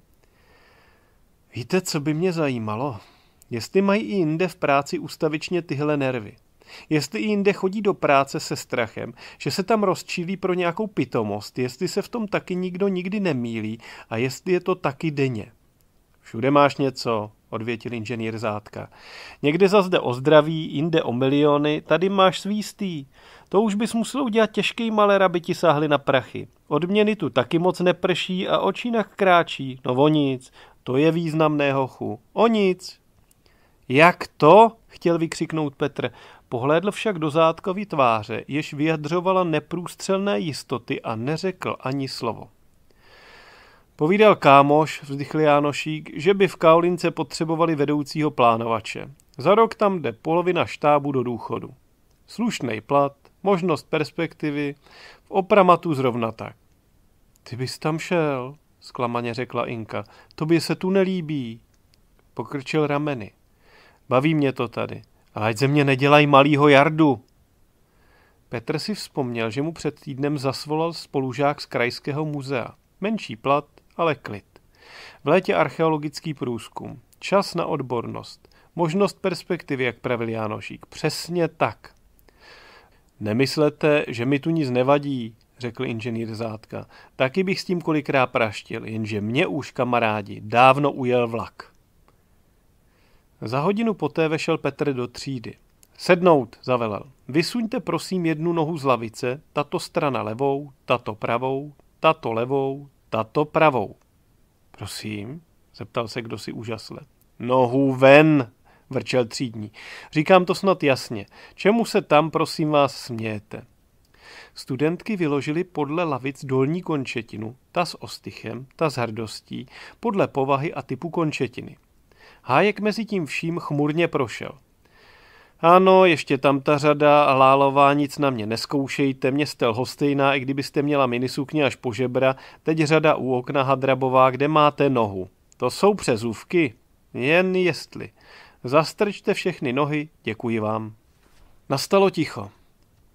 Víte, co by mě zajímalo? Jestli mají i jinde v práci ustavičně tyhle nervy. Jestli i jinde chodí do práce se strachem, že se tam rozčílí pro nějakou pitomost, jestli se v tom taky nikdo nikdy nemýlí a jestli je to taky denně. Všude máš něco, odvětil inženýr Zátka. Někde zas jde o zdraví, jinde o miliony, tady máš svýstý. To už bys musel udělat těžký maler, aby ti sáhli na prachy. Odměny tu taky moc neprší a očínak kráčí. No o nic, to je významné hochu. O nic. Jak to? chtěl vykřiknout Petr. Pohlédl však do zátkový tváře, jež vyjadřovala neprůstřelné jistoty a neřekl ani slovo. Povídal kámoš, vzdychl Jánošík, že by v Kaulince potřebovali vedoucího plánovače. Za rok tam jde polovina štábu do důchodu. Slušný plat, možnost perspektivy, v opramatu zrovna tak. Ty bys tam šel, zklamaně řekla Inka. Tobě se tu nelíbí. Pokrčil rameny. Baví mě to tady, ale ať ze mě nedělají malýho jardu. Petr si vzpomněl, že mu před týdnem zasvolal spolužák z krajského muzea. Menší plat, ale klid. V létě archeologický průzkum. Čas na odbornost. Možnost perspektivy, jak pravil Jánošík. Přesně tak. Nemyslete, že mi tu nic nevadí, řekl inženýr Zátka. Taky bych s tím kolikrát praštil, jenže mě už kamarádi dávno ujel vlak. Za hodinu poté vešel Petr do třídy. Sednout, zavelel. Vysuňte prosím jednu nohu z lavice, tato strana levou, tato pravou, tato levou, tato pravou. Prosím, zeptal se kdo si úžasle. Nohu ven, vrčel třídní. Říkám to snad jasně. Čemu se tam, prosím vás, smějete? Studentky vyložili podle lavic dolní končetinu, ta s ostychem, ta s hrdostí, podle povahy a typu končetiny. Hájek mezi tím vším chmurně prošel. Ano, ještě tam ta řada, lálová, nic na mě neskoušejte, mě jste lhostejná, i kdybyste měla minisukně až po žebra, teď řada u okna hadrabová, kde máte nohu. To jsou přezůvky, jen jestli. Zastrčte všechny nohy, děkuji vám. Nastalo ticho.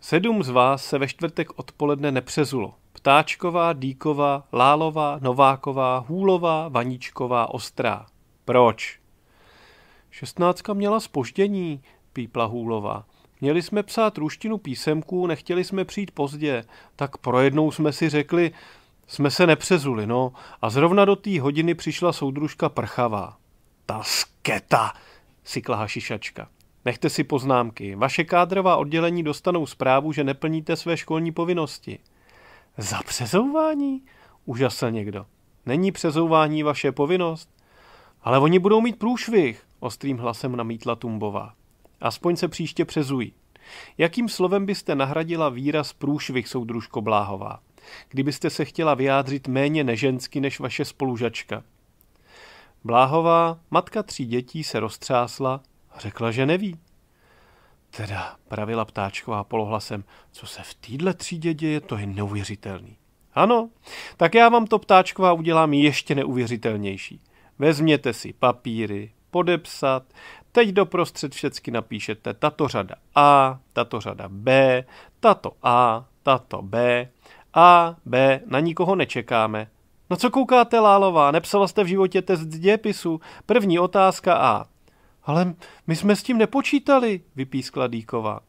Sedm z vás se ve čtvrtek odpoledne nepřezulo. Ptáčková, Dýková, Lálová, Nováková, Hůlová, Vaníčková, Ostrá. Proč? Šestnáctka měla spoždění, pípla Hůlova. Měli jsme psát ruštinu písemků, nechtěli jsme přijít pozdě, tak projednou jsme si řekli, jsme se nepřezuli, no, a zrovna do té hodiny přišla soudružka Prchavá. Ta sketa, sykla hašišačka. Nechte si poznámky. Vaše kádrová oddělení dostanou zprávu, že neplníte své školní povinnosti. Za přezouvání? Užasl někdo. Není přezouvání vaše povinnost? Ale oni budou mít průšvih ostrým hlasem namítla Tumbová. Aspoň se příště přezují. Jakým slovem byste nahradila výraz průšvih, soudružko Bláhová? Kdybyste se chtěla vyjádřit méně nežensky než vaše spolužačka. Bláhová, matka tří dětí, se roztřásla a řekla, že neví. Teda, pravila ptáčková polohlasem, co se v týdle třídě děje, to je neuvěřitelný. Ano, tak já vám to ptáčková udělám ještě neuvěřitelnější. Vezměte si papíry, podepsat. Teď doprostřed všechny napíšete tato řada A, tato řada B, tato A, tato B, A, B, na nikoho nečekáme. No co koukáte, Lálová, nepsala jste v životě test dějepisu? První otázka A. Ale my jsme s tím nepočítali, vypískla Díková.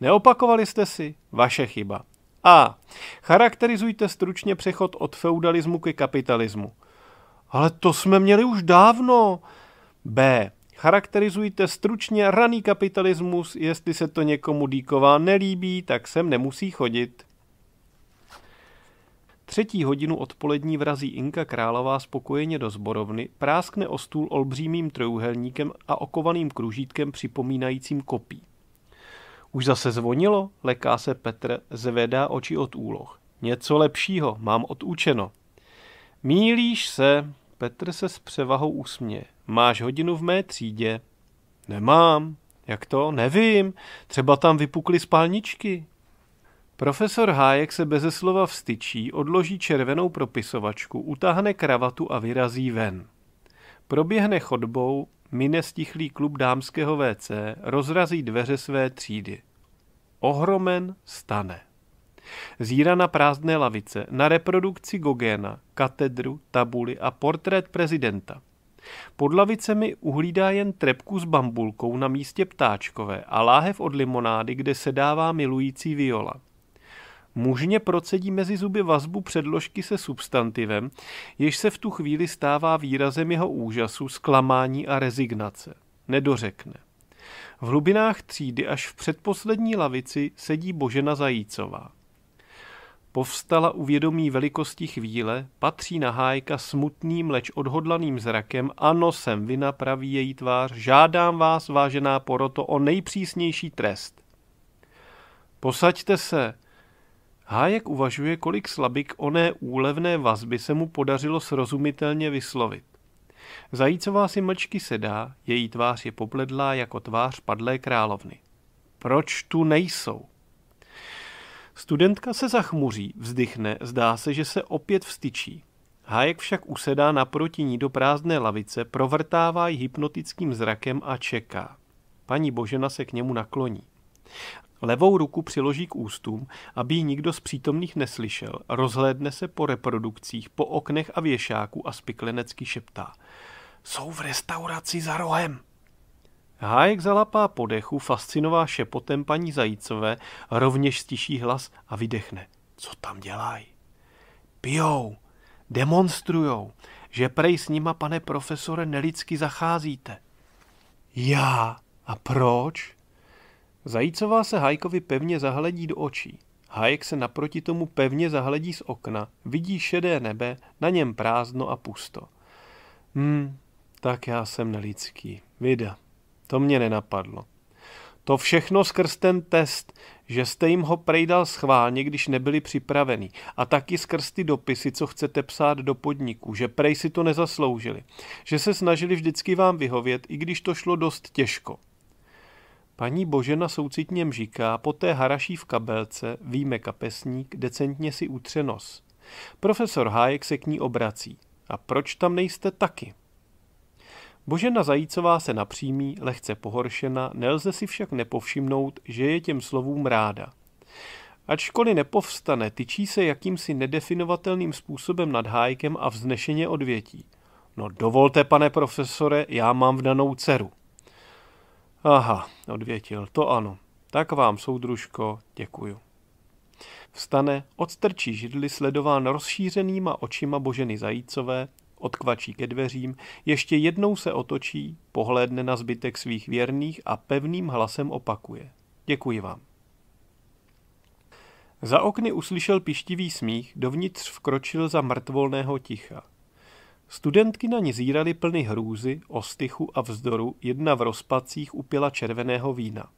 Neopakovali jste si? Vaše chyba. A. Charakterizujte stručně přechod od feudalismu ke kapitalismu. Ale to jsme měli už dávno. B. Charakterizujte stručně raný kapitalismus, jestli se to někomu dýková nelíbí, tak sem nemusí chodit. Třetí hodinu odpolední vrazí Inka Králová spokojeně do zborovny, práskne o stůl olbřímým trojuhelníkem a okovaným kružítkem připomínajícím kopí. Už zase zvonilo, leká se Petr, zvedá oči od úloh. Něco lepšího, mám odučeno. Mílíš se, Petr se s převahou usměje. Máš hodinu v mé třídě? Nemám. Jak to? Nevím. Třeba tam vypukly spálničky. Profesor Hájek se beze slova vstyčí, odloží červenou propisovačku, utáhne kravatu a vyrazí ven. Proběhne chodbou, mine stichlý klub dámského WC, rozrazí dveře své třídy. Ohromen stane. Zíra na prázdné lavice, na reprodukci Gogéna, katedru, tabuli a portrét prezidenta. Pod lavicemi uhlídá jen trepku s bambulkou na místě ptáčkové a láhev od limonády, kde se dává milující viola. Mužně procedí mezi zuby vazbu předložky se substantivem, jež se v tu chvíli stává výrazem jeho úžasu, zklamání a rezignace. Nedořekne. V hlubinách třídy až v předposlední lavici sedí Božena Zajícová povstala u vědomí velikosti chvíle, patří na hájka smutným, leč odhodlaným zrakem a nosem vynapraví její tvář, žádám vás, vážená poroto, o nejpřísnější trest. Posaďte se. Hájek uvažuje, kolik slabik oné úlevné vazby se mu podařilo srozumitelně vyslovit. Zajícová si mlčky sedá, její tvář je popledlá jako tvář padlé královny. Proč tu nejsou? Studentka se zachmuří, vzdychne, zdá se, že se opět vstyčí. Hájek však usedá naproti ní do prázdné lavice, provrtává ji hypnotickým zrakem a čeká. Paní Božena se k němu nakloní. Levou ruku přiloží k ústům, aby ji nikdo z přítomných neslyšel. Rozhlédne se po reprodukcích, po oknech a věšáku a spiklenecky šeptá. Jsou v restauraci za rohem. Hájek zalapá podechu, fascinová šepotem paní Zajícové, rovněž stiší hlas a vydechne. Co tam dělají? Pijou, demonstrujou, že prej s nima, pane profesore, nelidsky zacházíte. Já? A proč? Zajícová se Hajkovi pevně zahledí do očí. Hajek se naproti tomu pevně zahledí z okna, vidí šedé nebe, na něm prázdno a pusto. Hm, tak já jsem nelidský. Vida. To mě nenapadlo. To všechno skrz ten test, že jste jim ho prejdal schválně, když nebyli připraveni, A taky skrz ty dopisy, co chcete psát do podniku, že prej si to nezasloužili. Že se snažili vždycky vám vyhovět, i když to šlo dost těžko. Paní Božena soucitně říká, poté haraší v kabelce, víme kapesník, decentně si utře nos. Profesor Hájek se k ní obrací. A proč tam nejste taky? Božena Zajícová se napřímí, lehce pohoršena, nelze si však nepovšimnout, že je těm slovům ráda. Ačkoliv nepovstane, tyčí se jakýmsi nedefinovatelným způsobem nad hájkem a vznešeně odvětí. No dovolte, pane profesore, já mám v danou dceru. Aha, odvětil, to ano. Tak vám, soudružko, děkuju. Vstane, odstrčí židli sledován rozšířenýma očima Boženy Zajícové, odkvačí ke dveřím, ještě jednou se otočí, pohlédne na zbytek svých věrných a pevným hlasem opakuje. Děkuji vám. Za okny uslyšel pištivý smích, dovnitř vkročil za mrtvolného ticha. Studentky na ní zíraly plny hrůzy, ostychu a vzdoru, jedna v rozpadcích upila červeného vína.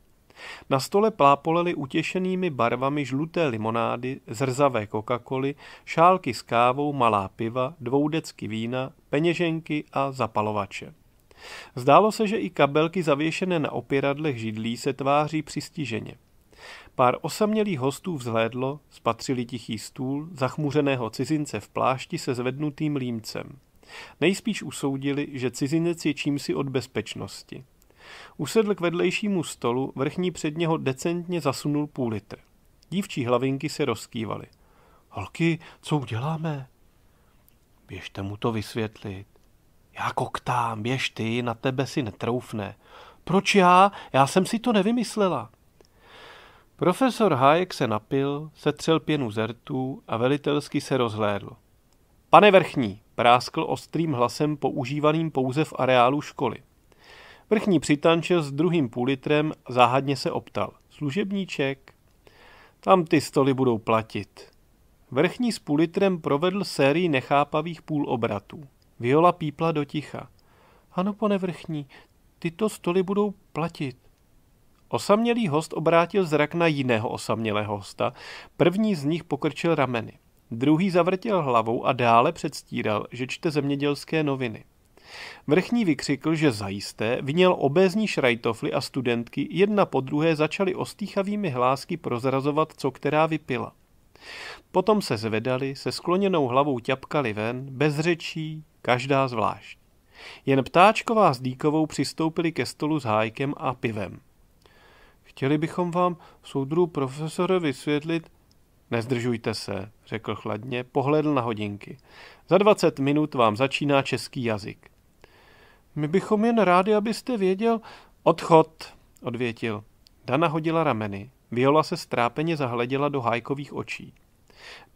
Na stole plápoleli utěšenými barvami žluté limonády, zrzavé kokakoly, šálky s kávou, malá piva, dvoudecky vína, peněženky a zapalovače. Zdálo se, že i kabelky zavěšené na opěradlech židlí se tváří přistiženě. Pár osamělých hostů vzhlédlo, spatřili tichý stůl, zachmuřeného cizince v plášti se zvednutým límcem. Nejspíš usoudili, že cizinec je čímsi od bezpečnosti. Usedl k vedlejšímu stolu, vrchní před něho decentně zasunul půl litr. Dívčí hlavinky se rozkývaly. Holky, co uděláme? Běžte mu to vysvětlit. Já koktám, běž ty, na tebe si netroufne. Proč já? Já jsem si to nevymyslela. Profesor Hájek se napil, setřel pěnu zertů a velitelsky se rozhlédl. Pane vrchní, práskl ostrým hlasem používaným pouze v areálu školy. Vrchní přitančil s druhým půl a záhadně se optal. Služebníček? Tam ty stoly budou platit. Vrchní s půl litrem provedl sérii nechápavých půl obratů. Viola pípla do ticha. Ano, pane vrchní, tyto stoly budou platit. Osamělý host obrátil zrak na jiného osamělého hosta. První z nich pokrčil rameny. Druhý zavrtěl hlavou a dále předstíral, že čte zemědělské noviny. Vrchní vykřikl, že zajisté vyněl obézní šrajtofly a studentky jedna po druhé začaly ostýchavými hlásky prozrazovat, co která vypila. Potom se zvedali, se skloněnou hlavou ťapkali ven, bez řečí, každá zvlášť. Jen ptáčková s dýkovou přistoupili ke stolu s hájkem a pivem. Chtěli bychom vám, soudru profesore, vysvětlit... Nezdržujte se, řekl chladně, pohledl na hodinky. Za dvacet minut vám začíná český jazyk. My bychom jen rádi, abyste věděl... Odchod, odvětil. Dana hodila rameny. Viola se strápeně zahleděla do hajkových očí.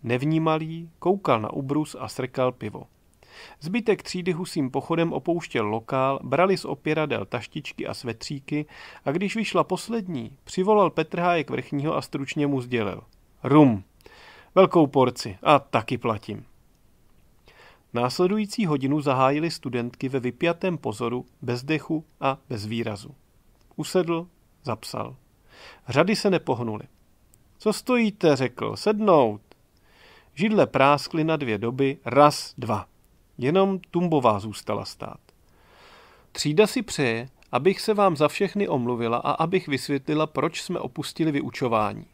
Nevnímal jí, koukal na ubrus a srkal pivo. Zbytek třídy husím pochodem opouštěl lokál, brali z opěradel taštičky a svetříky a když vyšla poslední, přivolal Petr Hájek vrchního a stručně mu sdělil. Rum. Velkou porci. A taky platím. Následující hodinu zahájili studentky ve vypjatém pozoru, bez dechu a bez výrazu. Usedl, zapsal. Řady se nepohnuly. Co stojíte, řekl, sednout. Židle práskly na dvě doby, raz, dva. Jenom tumbová zůstala stát. Třída si přeje, abych se vám za všechny omluvila a abych vysvětlila, proč jsme opustili vyučování.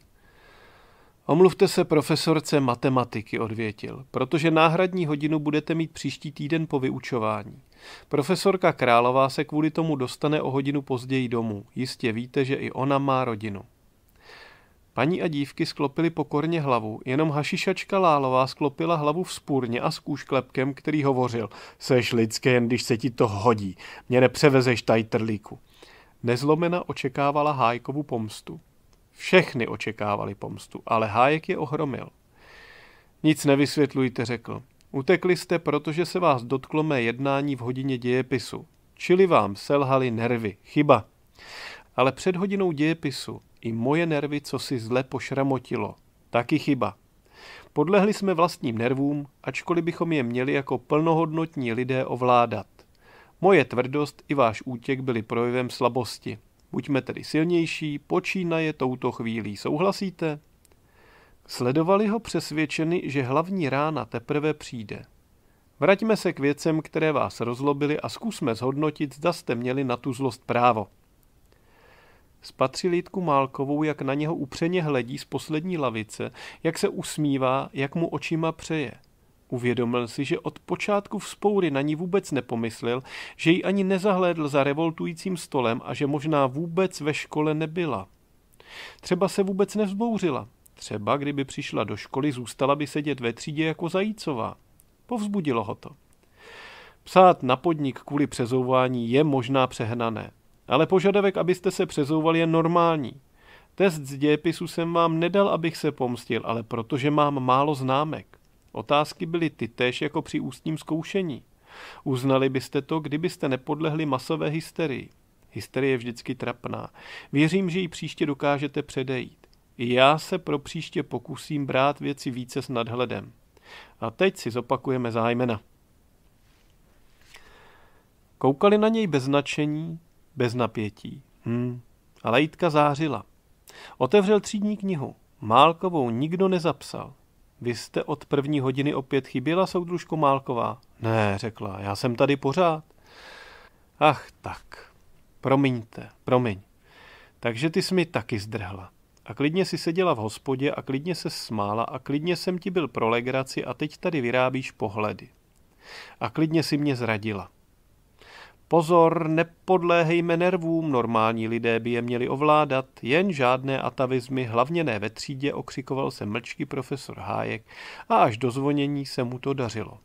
Omluvte se profesorce matematiky, odvětil, protože náhradní hodinu budete mít příští týden po vyučování. Profesorka Králová se kvůli tomu dostane o hodinu později domů. Jistě víte, že i ona má rodinu. Paní a dívky sklopily pokorně hlavu, jenom hašišačka Lálová sklopila hlavu vzpůrně a s kůžklepkem, který hovořil. Seš lidské, jen když se ti to hodí. Mě nepřevezeš tajtrlíku. Nezlomena očekávala Hájkovu pomstu. Všechny očekávali pomstu, ale Hájek je ohromil. Nic nevysvětlujte, řekl. Utekli jste, protože se vás dotklo mé jednání v hodině dějepisu. Čili vám selhali nervy. Chyba. Ale před hodinou dějepisu i moje nervy, co si zle pošramotilo. Taky chyba. Podlehli jsme vlastním nervům, ačkoliv bychom je měli jako plnohodnotní lidé ovládat. Moje tvrdost i váš útěk byly projevem slabosti. Buďme tedy silnější, počínaje touto chvílí, souhlasíte? Sledovali ho přesvědčeny, že hlavní rána teprve přijde. Vraťme se k věcem, které vás rozlobily a zkusme zhodnotit, zda jste měli na tu zlost právo. Spatřil Jitku Málkovou, jak na něho upřeně hledí z poslední lavice, jak se usmívá, jak mu očima přeje – Uvědomil si, že od počátku vzpoury na ní vůbec nepomyslel, že ji ani nezahlédl za revoltujícím stolem a že možná vůbec ve škole nebyla. Třeba se vůbec nevzbouřila. Třeba, kdyby přišla do školy, zůstala by sedět ve třídě jako zajícová. Povzbudilo ho to. Psát na podnik kvůli přezouvání je možná přehnané, ale požadavek, abyste se přezouval, je normální. Test z dějepisu jsem vám nedal, abych se pomstil, ale protože mám málo známek. Otázky byly tytéž jako při ústním zkoušení. Uznali byste to, kdybyste nepodlehli masové hysterii. Hysterie je vždycky trapná. Věřím, že ji příště dokážete předejít. I já se pro příště pokusím brát věci více s nadhledem. A teď si zopakujeme zájmena. Koukali na něj bez značení, bez napětí. Hm, ale Jitka zářila. Otevřel třídní knihu. Málkovou nikdo nezapsal. Vy jste od první hodiny opět chyběla, soudružko Málková? Ne, řekla, já jsem tady pořád. Ach, tak. Promiňte, promiň. Takže ty jsi mi taky zdrhla. A klidně si seděla v hospodě a klidně se smála a klidně jsem ti byl pro legraci a teď tady vyrábíš pohledy. A klidně si mě zradila. Pozor, nepodléhejme nervům, normální lidé by je měli ovládat, jen žádné atavizmy, hlavně ne ve třídě, okřikoval se mlčky profesor Hájek a až do zvonění se mu to dařilo.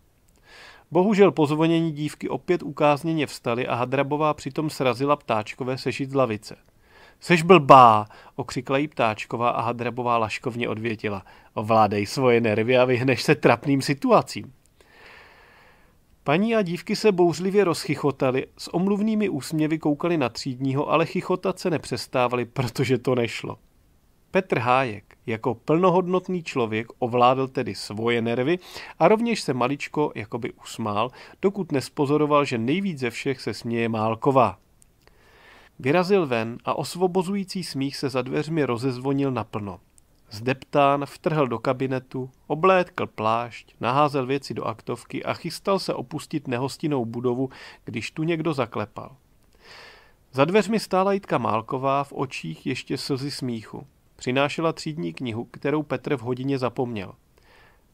Bohužel po zvonění dívky opět ukázněně vstaly a Hadrabová přitom srazila ptáčkové sešit z lavice. Seš blbá, okřikla jí ptáčková a Hadrabová laškovně odvětila. Ovládej svoje nervy a vyhneš se trapným situacím. Paní a dívky se bouřlivě rozchichotali, s omluvnými úsměvy koukali na třídního, ale chichotat se nepřestávali, protože to nešlo. Petr Hájek jako plnohodnotný člověk ovládl tedy svoje nervy a rovněž se maličko jakoby usmál, dokud nespozoroval, že nejvíc ze všech se směje Málková. Vyrazil ven a osvobozující smích se za dveřmi rozezvonil naplno. Zdeptán vtrhl do kabinetu, oblétkl plášť, naházel věci do aktovky a chystal se opustit nehostinou budovu, když tu někdo zaklepal. Za dveřmi stála Jitka Málková, v očích ještě slzy smíchu. Přinášela třídní knihu, kterou Petr v hodině zapomněl.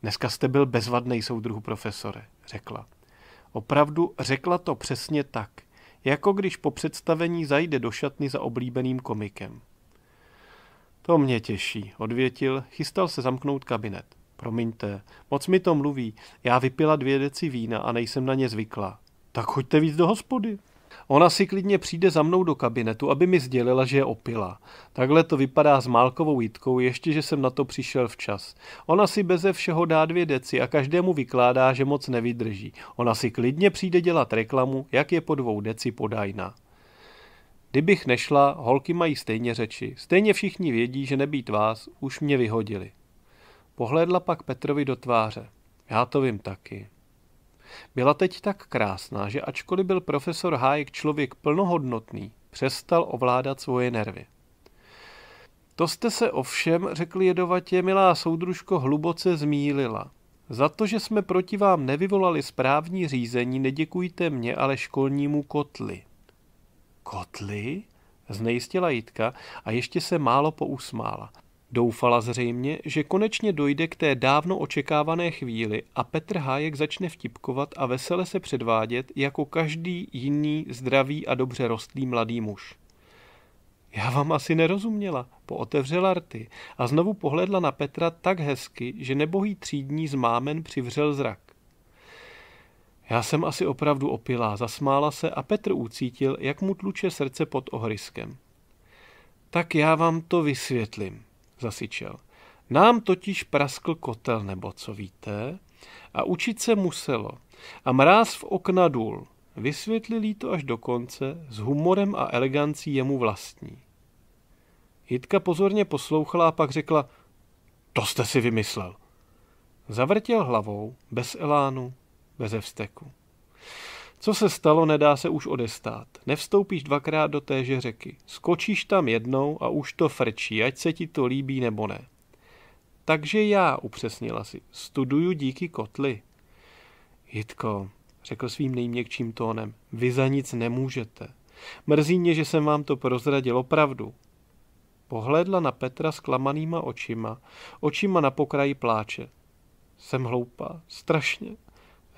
Dneska jste byl bezvadnej soudruhu profesore, řekla. Opravdu řekla to přesně tak, jako když po představení zajde do šatny za oblíbeným komikem. To mě těší, odvětil, chystal se zamknout kabinet. Promiňte, moc mi to mluví, já vypila dvě deci vína a nejsem na ně zvyklá. Tak choďte víc do hospody. Ona si klidně přijde za mnou do kabinetu, aby mi sdělila, že je opila. Takhle to vypadá s Málkovou Jitkou, ještě že jsem na to přišel včas. Ona si beze všeho dá dvě deci a každému vykládá, že moc nevydrží. Ona si klidně přijde dělat reklamu, jak je po dvou deci podajná. Kdybych nešla, holky mají stejně řeči. Stejně všichni vědí, že nebýt vás, už mě vyhodili. Pohlédla pak Petrovi do tváře. Já to vím taky. Byla teď tak krásná, že ačkoliv byl profesor Hájek člověk plnohodnotný, přestal ovládat svoje nervy. To jste se ovšem, řekl jedovatě, milá soudružko, hluboce zmílila. Za to, že jsme proti vám nevyvolali správní řízení, neděkujte mě, ale školnímu kotli. Kotly? Znejistila Jitka a ještě se málo pousmála. Doufala zřejmě, že konečně dojde k té dávno očekávané chvíli a Petr Hájek začne vtipkovat a vesele se předvádět jako každý jiný zdravý a dobře rostlý mladý muž. Já vám asi nerozuměla, pootevřela rty a znovu pohledla na Petra tak hezky, že nebohý třídní zmámen přivřel zrak. Já jsem asi opravdu opilá, zasmála se a Petr ucítil, jak mu tluče srdce pod ohryskem. Tak já vám to vysvětlím, zasyčel. Nám totiž praskl kotel, nebo co víte? A učit se muselo. A mráz v okna důl. Vysvětlil to až do konce, s humorem a elegancí jemu vlastní. Jitka pozorně poslouchala a pak řekla, to jste si vymyslel. Zavrtěl hlavou, bez elánu, beze vsteku. Co se stalo, nedá se už odestát. Nevstoupíš dvakrát do téže řeky. Skočíš tam jednou a už to frčí, ať se ti to líbí nebo ne. Takže já, upřesnila si, studuju díky kotli. Jitko, řekl svým nejměkčím tónem, vy za nic nemůžete. Mrzí mě, že jsem vám to prozradil opravdu. Pohlédla na Petra klamanýma očima, očima na pokraji pláče. Jsem hloupá, strašně,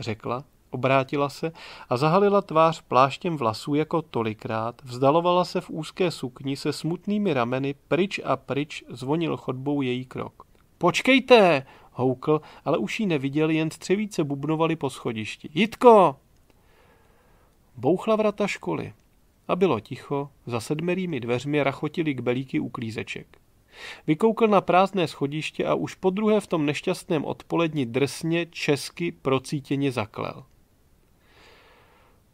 řekla, obrátila se a zahalila tvář pláštěm vlasů jako tolikrát, vzdalovala se v úzké sukni se smutnými rameny, pryč a pryč zvonil chodbou její krok. Počkejte, houkl, ale už ji neviděl, jen střevíce bubnovali po schodišti. Jitko! Bouchla vrata školy a bylo ticho, za sedmerými dveřmi rachotili kbelíky uklízeček. Vykoukl na prázdné schodiště a už po druhé v tom nešťastném odpoledni drsně, česky, procítěně zaklel.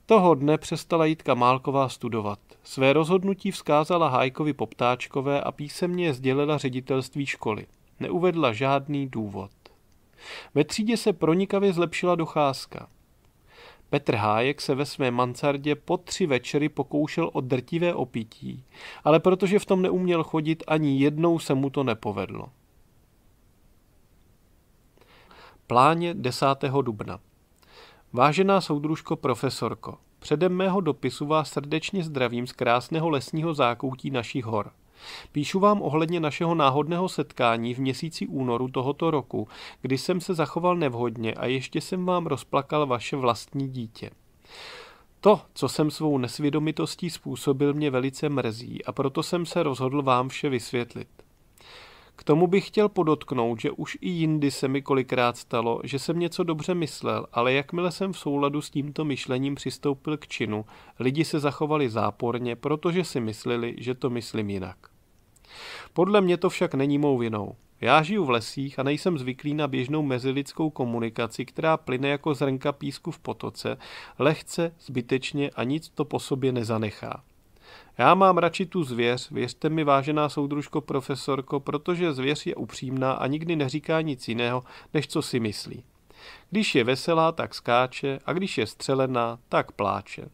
Toho dne přestala Jitka Málková studovat. Své rozhodnutí vzkázala Hájkovi Poptáčkové a písemně je sdělila ředitelství školy. Neuvedla žádný důvod. Ve třídě se pronikavě zlepšila docházka. Petr Hájek se ve své mansardě po tři večery pokoušel o drtivé opití, ale protože v tom neuměl chodit, ani jednou se mu to nepovedlo. Pláně 10. dubna Vážená soudružko profesorko, předem mého dopisu vás srdečně zdravím z krásného lesního zákoutí našich hor – Píšu vám ohledně našeho náhodného setkání v měsíci únoru tohoto roku, kdy jsem se zachoval nevhodně a ještě jsem vám rozplakal vaše vlastní dítě. To, co jsem svou nesvědomitostí způsobil, mě velice mrzí a proto jsem se rozhodl vám vše vysvětlit. K tomu bych chtěl podotknout, že už i jindy se mi kolikrát stalo, že jsem něco dobře myslel, ale jakmile jsem v souladu s tímto myšlením přistoupil k činu, lidi se zachovali záporně, protože si mysleli, že to myslím jinak. Podle mě to však není mou vinou. Já žiju v lesích a nejsem zvyklý na běžnou mezilidskou komunikaci, která plyne jako zrnka písku v potoce, lehce, zbytečně a nic to po sobě nezanechá. Já mám radši tu zvěř, věřte mi, vážená soudružko profesorko, protože zvěř je upřímná a nikdy neříká nic jiného, než co si myslí. Když je veselá, tak skáče a když je střelená, tak pláče.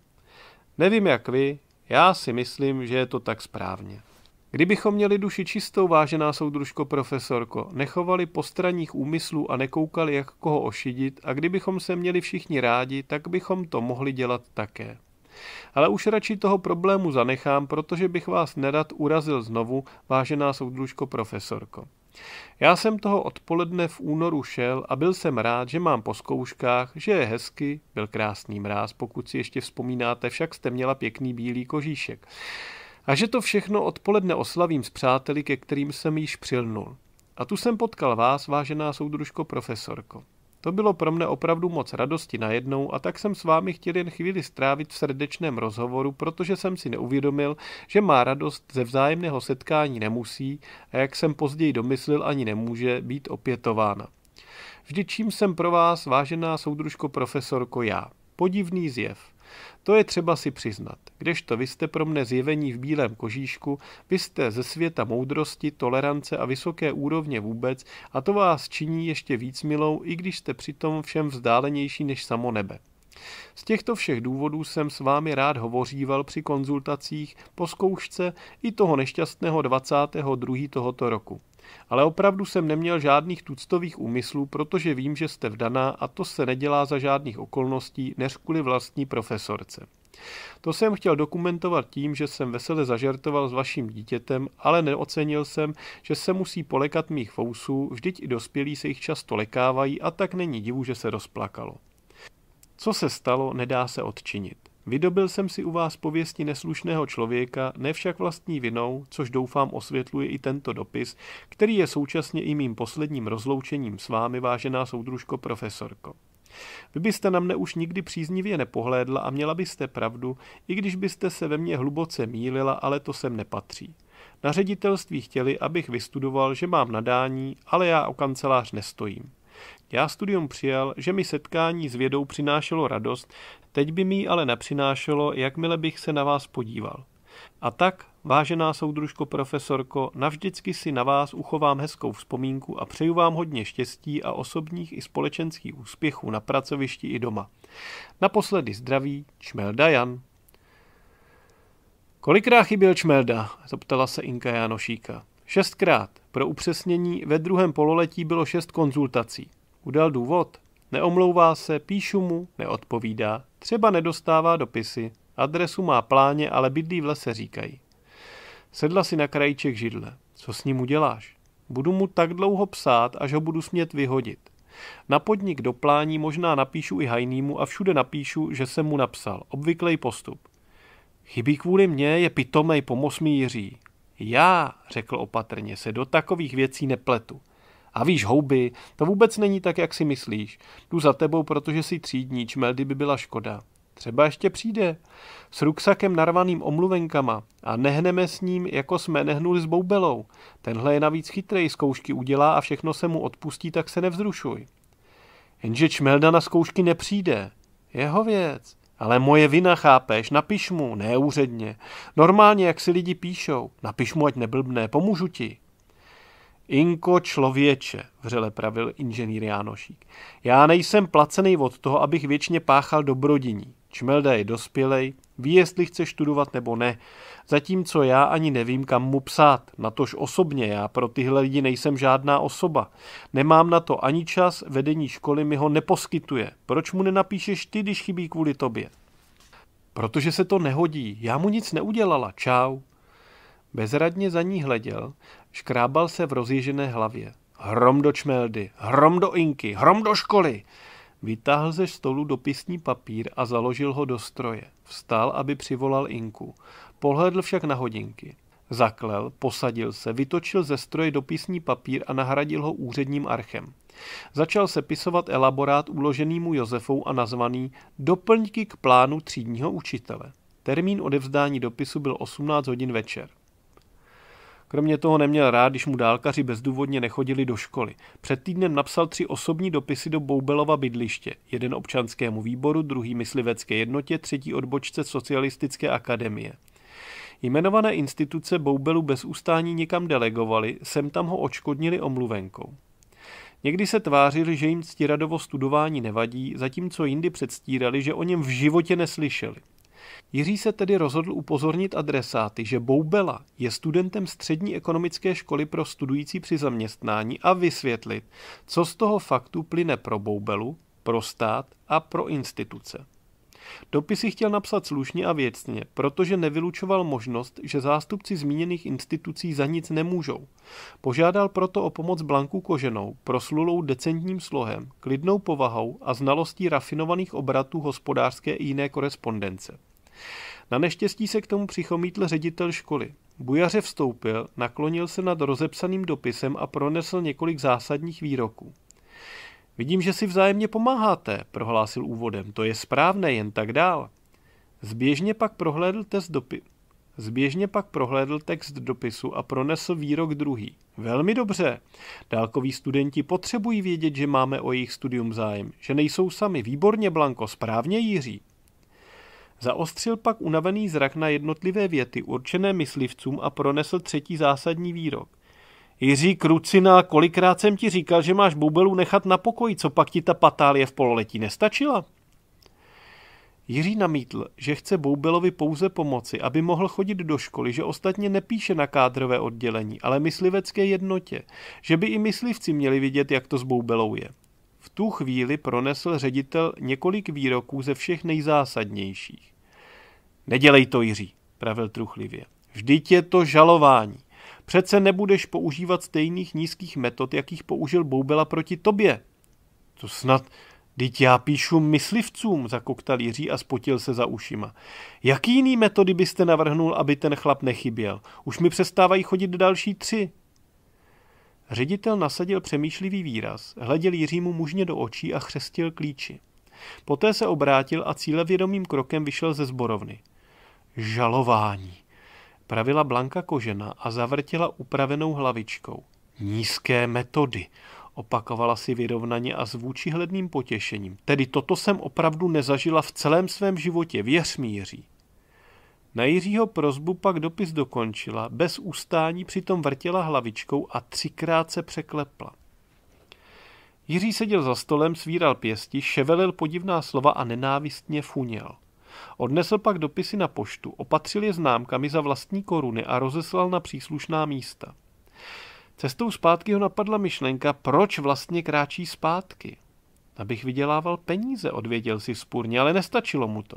Nevím jak vy, já si myslím, že je to tak správně. Kdybychom měli duši čistou, vážená soudružko profesorko, nechovali postranních úmyslů a nekoukali, jak koho ošidit, a kdybychom se měli všichni rádi, tak bychom to mohli dělat také. Ale už radši toho problému zanechám, protože bych vás nerad urazil znovu, vážená soudružko profesorko. Já jsem toho odpoledne v únoru šel a byl jsem rád, že mám po zkouškách, že je hezky, byl krásný mráz, pokud si ještě vzpomínáte, však jste měla pěkný bílý kožíšek. A že to všechno odpoledne oslavím s přáteli, ke kterým jsem již přilnul. A tu jsem potkal vás, vážená soudružko profesorko. To bylo pro mne opravdu moc radosti najednou a tak jsem s vámi chtěl jen chvíli strávit v srdečném rozhovoru, protože jsem si neuvědomil, že má radost ze vzájemného setkání nemusí a jak jsem později domyslil, ani nemůže být opětována. Vždyť čím jsem pro vás, vážená soudružko profesorko, já. Podivný zjev. To je třeba si přiznat. Kdežto vy jste pro mne zjevení v bílém kožíšku, vy jste ze světa moudrosti, tolerance a vysoké úrovně vůbec a to vás činí ještě víc milou, i když jste přitom všem vzdálenější než samo nebe. Z těchto všech důvodů jsem s vámi rád hovoříval při konzultacích po zkoušce i toho nešťastného 22. tohoto roku. Ale opravdu jsem neměl žádných tuctových úmyslů, protože vím, že jste vdaná a to se nedělá za žádných okolností, než kvůli vlastní profesorce. To jsem chtěl dokumentovat tím, že jsem vesele zažertoval s vaším dítětem, ale neocenil jsem, že se musí polekat mých fousů, vždyť i dospělí se jich často lekávají a tak není divu, že se rozplakalo. Co se stalo, nedá se odčinit. Vydobil jsem si u vás pověsti neslušného člověka, ne však vlastní vinou, což doufám osvětluje i tento dopis, který je současně i mým posledním rozloučením s vámi, vážená soudružko profesorko. Vy byste na mne už nikdy příznivě nepohlédla a měla byste pravdu, i když byste se ve mně hluboce mýlila, ale to sem nepatří. Na ředitelství chtěli, abych vystudoval, že mám nadání, ale já o kancelář nestojím. Já studium přijal, že mi setkání s vědou přinášelo radost, Teď by mi ji ale nepřinášelo, jakmile bych se na vás podíval. A tak, vážená soudružko profesorko, navždycky si na vás uchovám hezkou vzpomínku a přeju vám hodně štěstí a osobních i společenských úspěchů na pracovišti i doma. Naposledy zdraví, Čmelda Jan. Kolikrát chyběl Čmelda? zeptala se Inka Janošíka. Šestkrát. Pro upřesnění ve druhém pololetí bylo šest konzultací. Udal důvod? Neomlouvá se, píšu mu, neodpovídá, třeba nedostává dopisy, adresu má pláně, ale bydlí v lese, říkají. Sedla si na krajíček židle. Co s ním uděláš? Budu mu tak dlouho psát, až ho budu smět vyhodit. Na podnik do plání možná napíšu i hajnýmu a všude napíšu, že jsem mu napsal. Obvyklej postup. Chybí kvůli mně, je pitomej, pomoz mi Jiří. Já, řekl opatrně, se do takových věcí nepletu. A víš, houby, to vůbec není tak, jak si myslíš. Jdu za tebou, protože si třídní, čmeldy by byla škoda. Třeba ještě přijde. S ruksakem narvaným omluvenkama a nehneme s ním, jako jsme nehnuli s boubelou. Tenhle je navíc chytrej, zkoušky udělá a všechno se mu odpustí, tak se nevzrušuj. Jenže čmelda na zkoušky nepřijde. Jeho věc. Ale moje vina, chápeš, napiš mu, neúředně. Normálně, jak si lidi píšou. Napiš mu, ať neblbne, pomůžu ti. Inko člověče, vřele pravil inženýr Jánošík. Já nejsem placený od toho, abych věčně páchal dobrodiní. Čmelda je dospělej, ví, jestli chce studovat nebo ne. Zatímco já ani nevím, kam mu psát. Natož osobně já pro tyhle lidi nejsem žádná osoba. Nemám na to ani čas, vedení školy mi ho neposkytuje. Proč mu nenapíšeš ty, když chybí kvůli tobě? Protože se to nehodí. Já mu nic neudělala. Čau. Bezradně za ní hleděl, Škrábal se v rozjížené hlavě. Hrom do čmeldy, hrom do inky, hrom do školy. Vytáhl ze stolu dopisní papír a založil ho do stroje. Vstal, aby přivolal Inku. Pohledl však na hodinky. Zaklel, posadil se, vytočil ze stroje dopisní papír a nahradil ho úředním archem. Začal se pisovat elaborát uložený mu Josefou a nazvaný Doplňky k plánu třídního učitele. Termín odevzdání dopisu byl 18 hodin večer. Kromě toho neměl rád, když mu dálkaři bezdůvodně nechodili do školy. Před týdnem napsal tři osobní dopisy do Boubelova bydliště. Jeden občanskému výboru, druhý myslivecké jednotě, třetí odbočce socialistické akademie. Jmenované instituce Boubelu bez ústání někam delegovali, sem tam ho očkodnili omluvenkou. Někdy se tvářili, že jim ctiradovo studování nevadí, zatímco jindy předstírali, že o něm v životě neslyšeli. Jiří se tedy rozhodl upozornit adresáty, že Boubela je studentem střední ekonomické školy pro studující při zaměstnání a vysvětlit, co z toho faktu plyne pro Boubelu, pro stát a pro instituce. Dopisy chtěl napsat slušně a věcně, protože nevylučoval možnost, že zástupci zmíněných institucí za nic nemůžou. Požádal proto o pomoc Blanku Koženou, proslulou decentním slohem, klidnou povahou a znalostí rafinovaných obratů hospodářské i jiné korespondence. Na neštěstí se k tomu přichomítl ředitel školy. Bujaře vstoupil, naklonil se nad rozepsaným dopisem a pronesl několik zásadních výroků. Vidím, že si vzájemně pomáháte, prohlásil úvodem. To je správné, jen tak dál. Zběžně pak prohlédl test dopi... Zběžně pak prohlédl text dopisu a pronesl výrok druhý. Velmi dobře. Dálkoví studenti potřebují vědět, že máme o jejich studium zájem, že nejsou sami. Výborně, Blanko, správně Jiří. Zaostřil pak unavený zrak na jednotlivé věty určené myslivcům a pronesl třetí zásadní výrok. Jiří Krucina, kolikrát jsem ti říkal, že máš bubelu nechat na pokoji, co pak ti ta patálie v pololetí nestačila? Jiří namítl, že chce Boubelovi pouze pomoci, aby mohl chodit do školy, že ostatně nepíše na kádrové oddělení, ale myslivecké jednotě, že by i myslivci měli vidět, jak to s Boubelou je. V tu chvíli pronesl ředitel několik výroků ze všech nejzásadnějších. Nedělej to, Jiří, pravil truchlivě. Vždyť je to žalování. Přece nebudeš používat stejných nízkých metod, jakých použil Boubela proti tobě. To snad, Dyť já píšu myslivcům, zakoktal Jiří a spotil se za ušima. Jaký jiný metody byste navrhnul, aby ten chlap nechyběl? Už mi přestávají chodit další tři. Ředitel nasadil přemýšlivý výraz, hleděl Jiřímu mužně do očí a chřestil klíči. Poté se obrátil a cílevědomým krokem vyšel ze zborovny. Žalování, pravila Blanka Kožena a zavrtila upravenou hlavičkou. Nízké metody, opakovala si vyrovnaně a s hledným potěšením. Tedy toto jsem opravdu nezažila v celém svém životě, věř mi, Jiří. Na Jiřího prozbu pak dopis dokončila, bez ústání přitom vrtěla hlavičkou a třikrát se překlepla. Jiří seděl za stolem, svíral pěsti, ševelil podivná slova a nenávistně funěl. Odnesl pak dopisy na poštu, opatřil je známkami za vlastní koruny a rozeslal na příslušná místa. Cestou zpátky ho napadla myšlenka, proč vlastně kráčí zpátky abych vydělával peníze, odvěděl si spůrně, ale nestačilo mu to.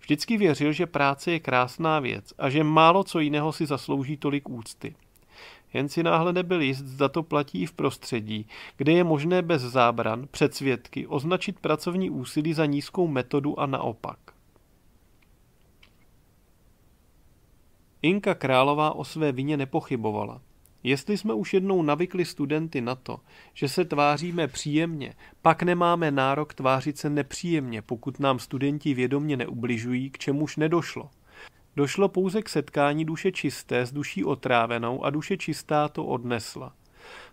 Vždycky věřil, že práce je krásná věc a že málo co jiného si zaslouží tolik úcty. Jen si náhle nebyl jist, zda to platí i v prostředí, kde je možné bez zábran, předsvědky, označit pracovní úsilí za nízkou metodu a naopak. Inka Králová o své vině nepochybovala. Jestli jsme už jednou navykli studenty na to, že se tváříme příjemně, pak nemáme nárok tvářit se nepříjemně, pokud nám studenti vědomně neubližují, k čemuž nedošlo. Došlo pouze k setkání duše čisté s duší otrávenou a duše čistá to odnesla.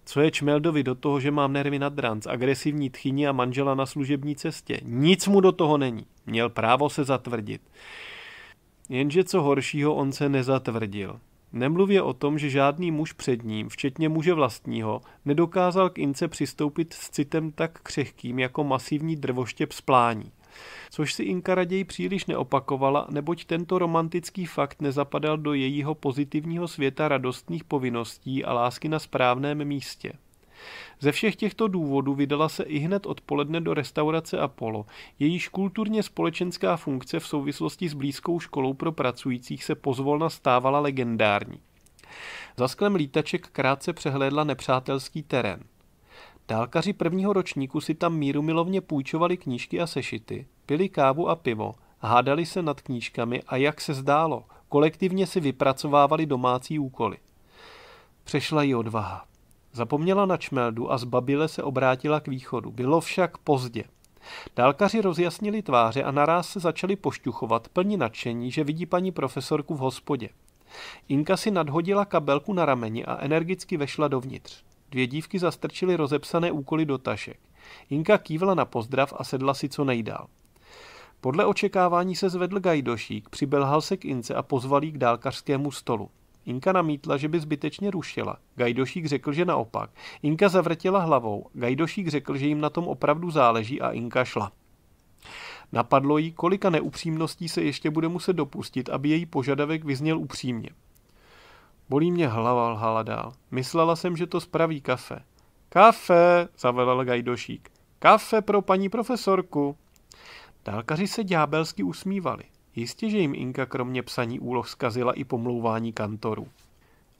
Co je Čmeldovi do toho, že mám nervy na dranc, agresivní tchyni a manžela na služební cestě? Nic mu do toho není. Měl právo se zatvrdit. Jenže co horšího on se nezatvrdil. Nemluvě o tom, že žádný muž před ním, včetně muže vlastního, nedokázal k Ince přistoupit s citem tak křehkým jako masivní drvoštěp splání. Což si Inka raději příliš neopakovala, neboť tento romantický fakt nezapadal do jejího pozitivního světa radostných povinností a lásky na správném místě. Ze všech těchto důvodů vydala se i hned odpoledne do restaurace Apollo. Jejíž kulturně společenská funkce v souvislosti s blízkou školou pro pracujících se pozvolna stávala legendární. Za sklem lítaček krátce přehlédla nepřátelský terén. Dálkaři prvního ročníku si tam míru milovně půjčovali knížky a sešity, pili kávu a pivo, hádali se nad knížkami a jak se zdálo, kolektivně si vypracovávali domácí úkoly. Přešla ji odvaha. Zapomněla na čmeldu a zbabile se obrátila k východu. Bylo však pozdě. Dálkaři rozjasnili tváře a naráz se začali pošťuchovat, plní nadšení, že vidí paní profesorku v hospodě. Inka si nadhodila kabelku na rameni a energicky vešla dovnitř. Dvě dívky zastrčily rozepsané úkoly do tašek. Inka kývla na pozdrav a sedla si co nejdál. Podle očekávání se zvedl Gajdošík, přibelhal se k Ince a pozval jí k dálkařskému stolu. Inka namítla, že by zbytečně rušila. Gajdošík řekl, že naopak. Inka zavrtěla hlavou. Gajdošík řekl, že jim na tom opravdu záleží a Inka šla. Napadlo jí, kolika neupřímností se ještě bude muset dopustit, aby její požadavek vyzněl upřímně. Bolí mě hlava, lhala dál. Myslela jsem, že to spraví kafe. Kafe, Zavolal Gajdošík. Kafe pro paní profesorku. Dálkaři se ďábelsky usmívali. Jistě, že jim Inka kromě psaní úloh zkazila i pomlouvání kantoru.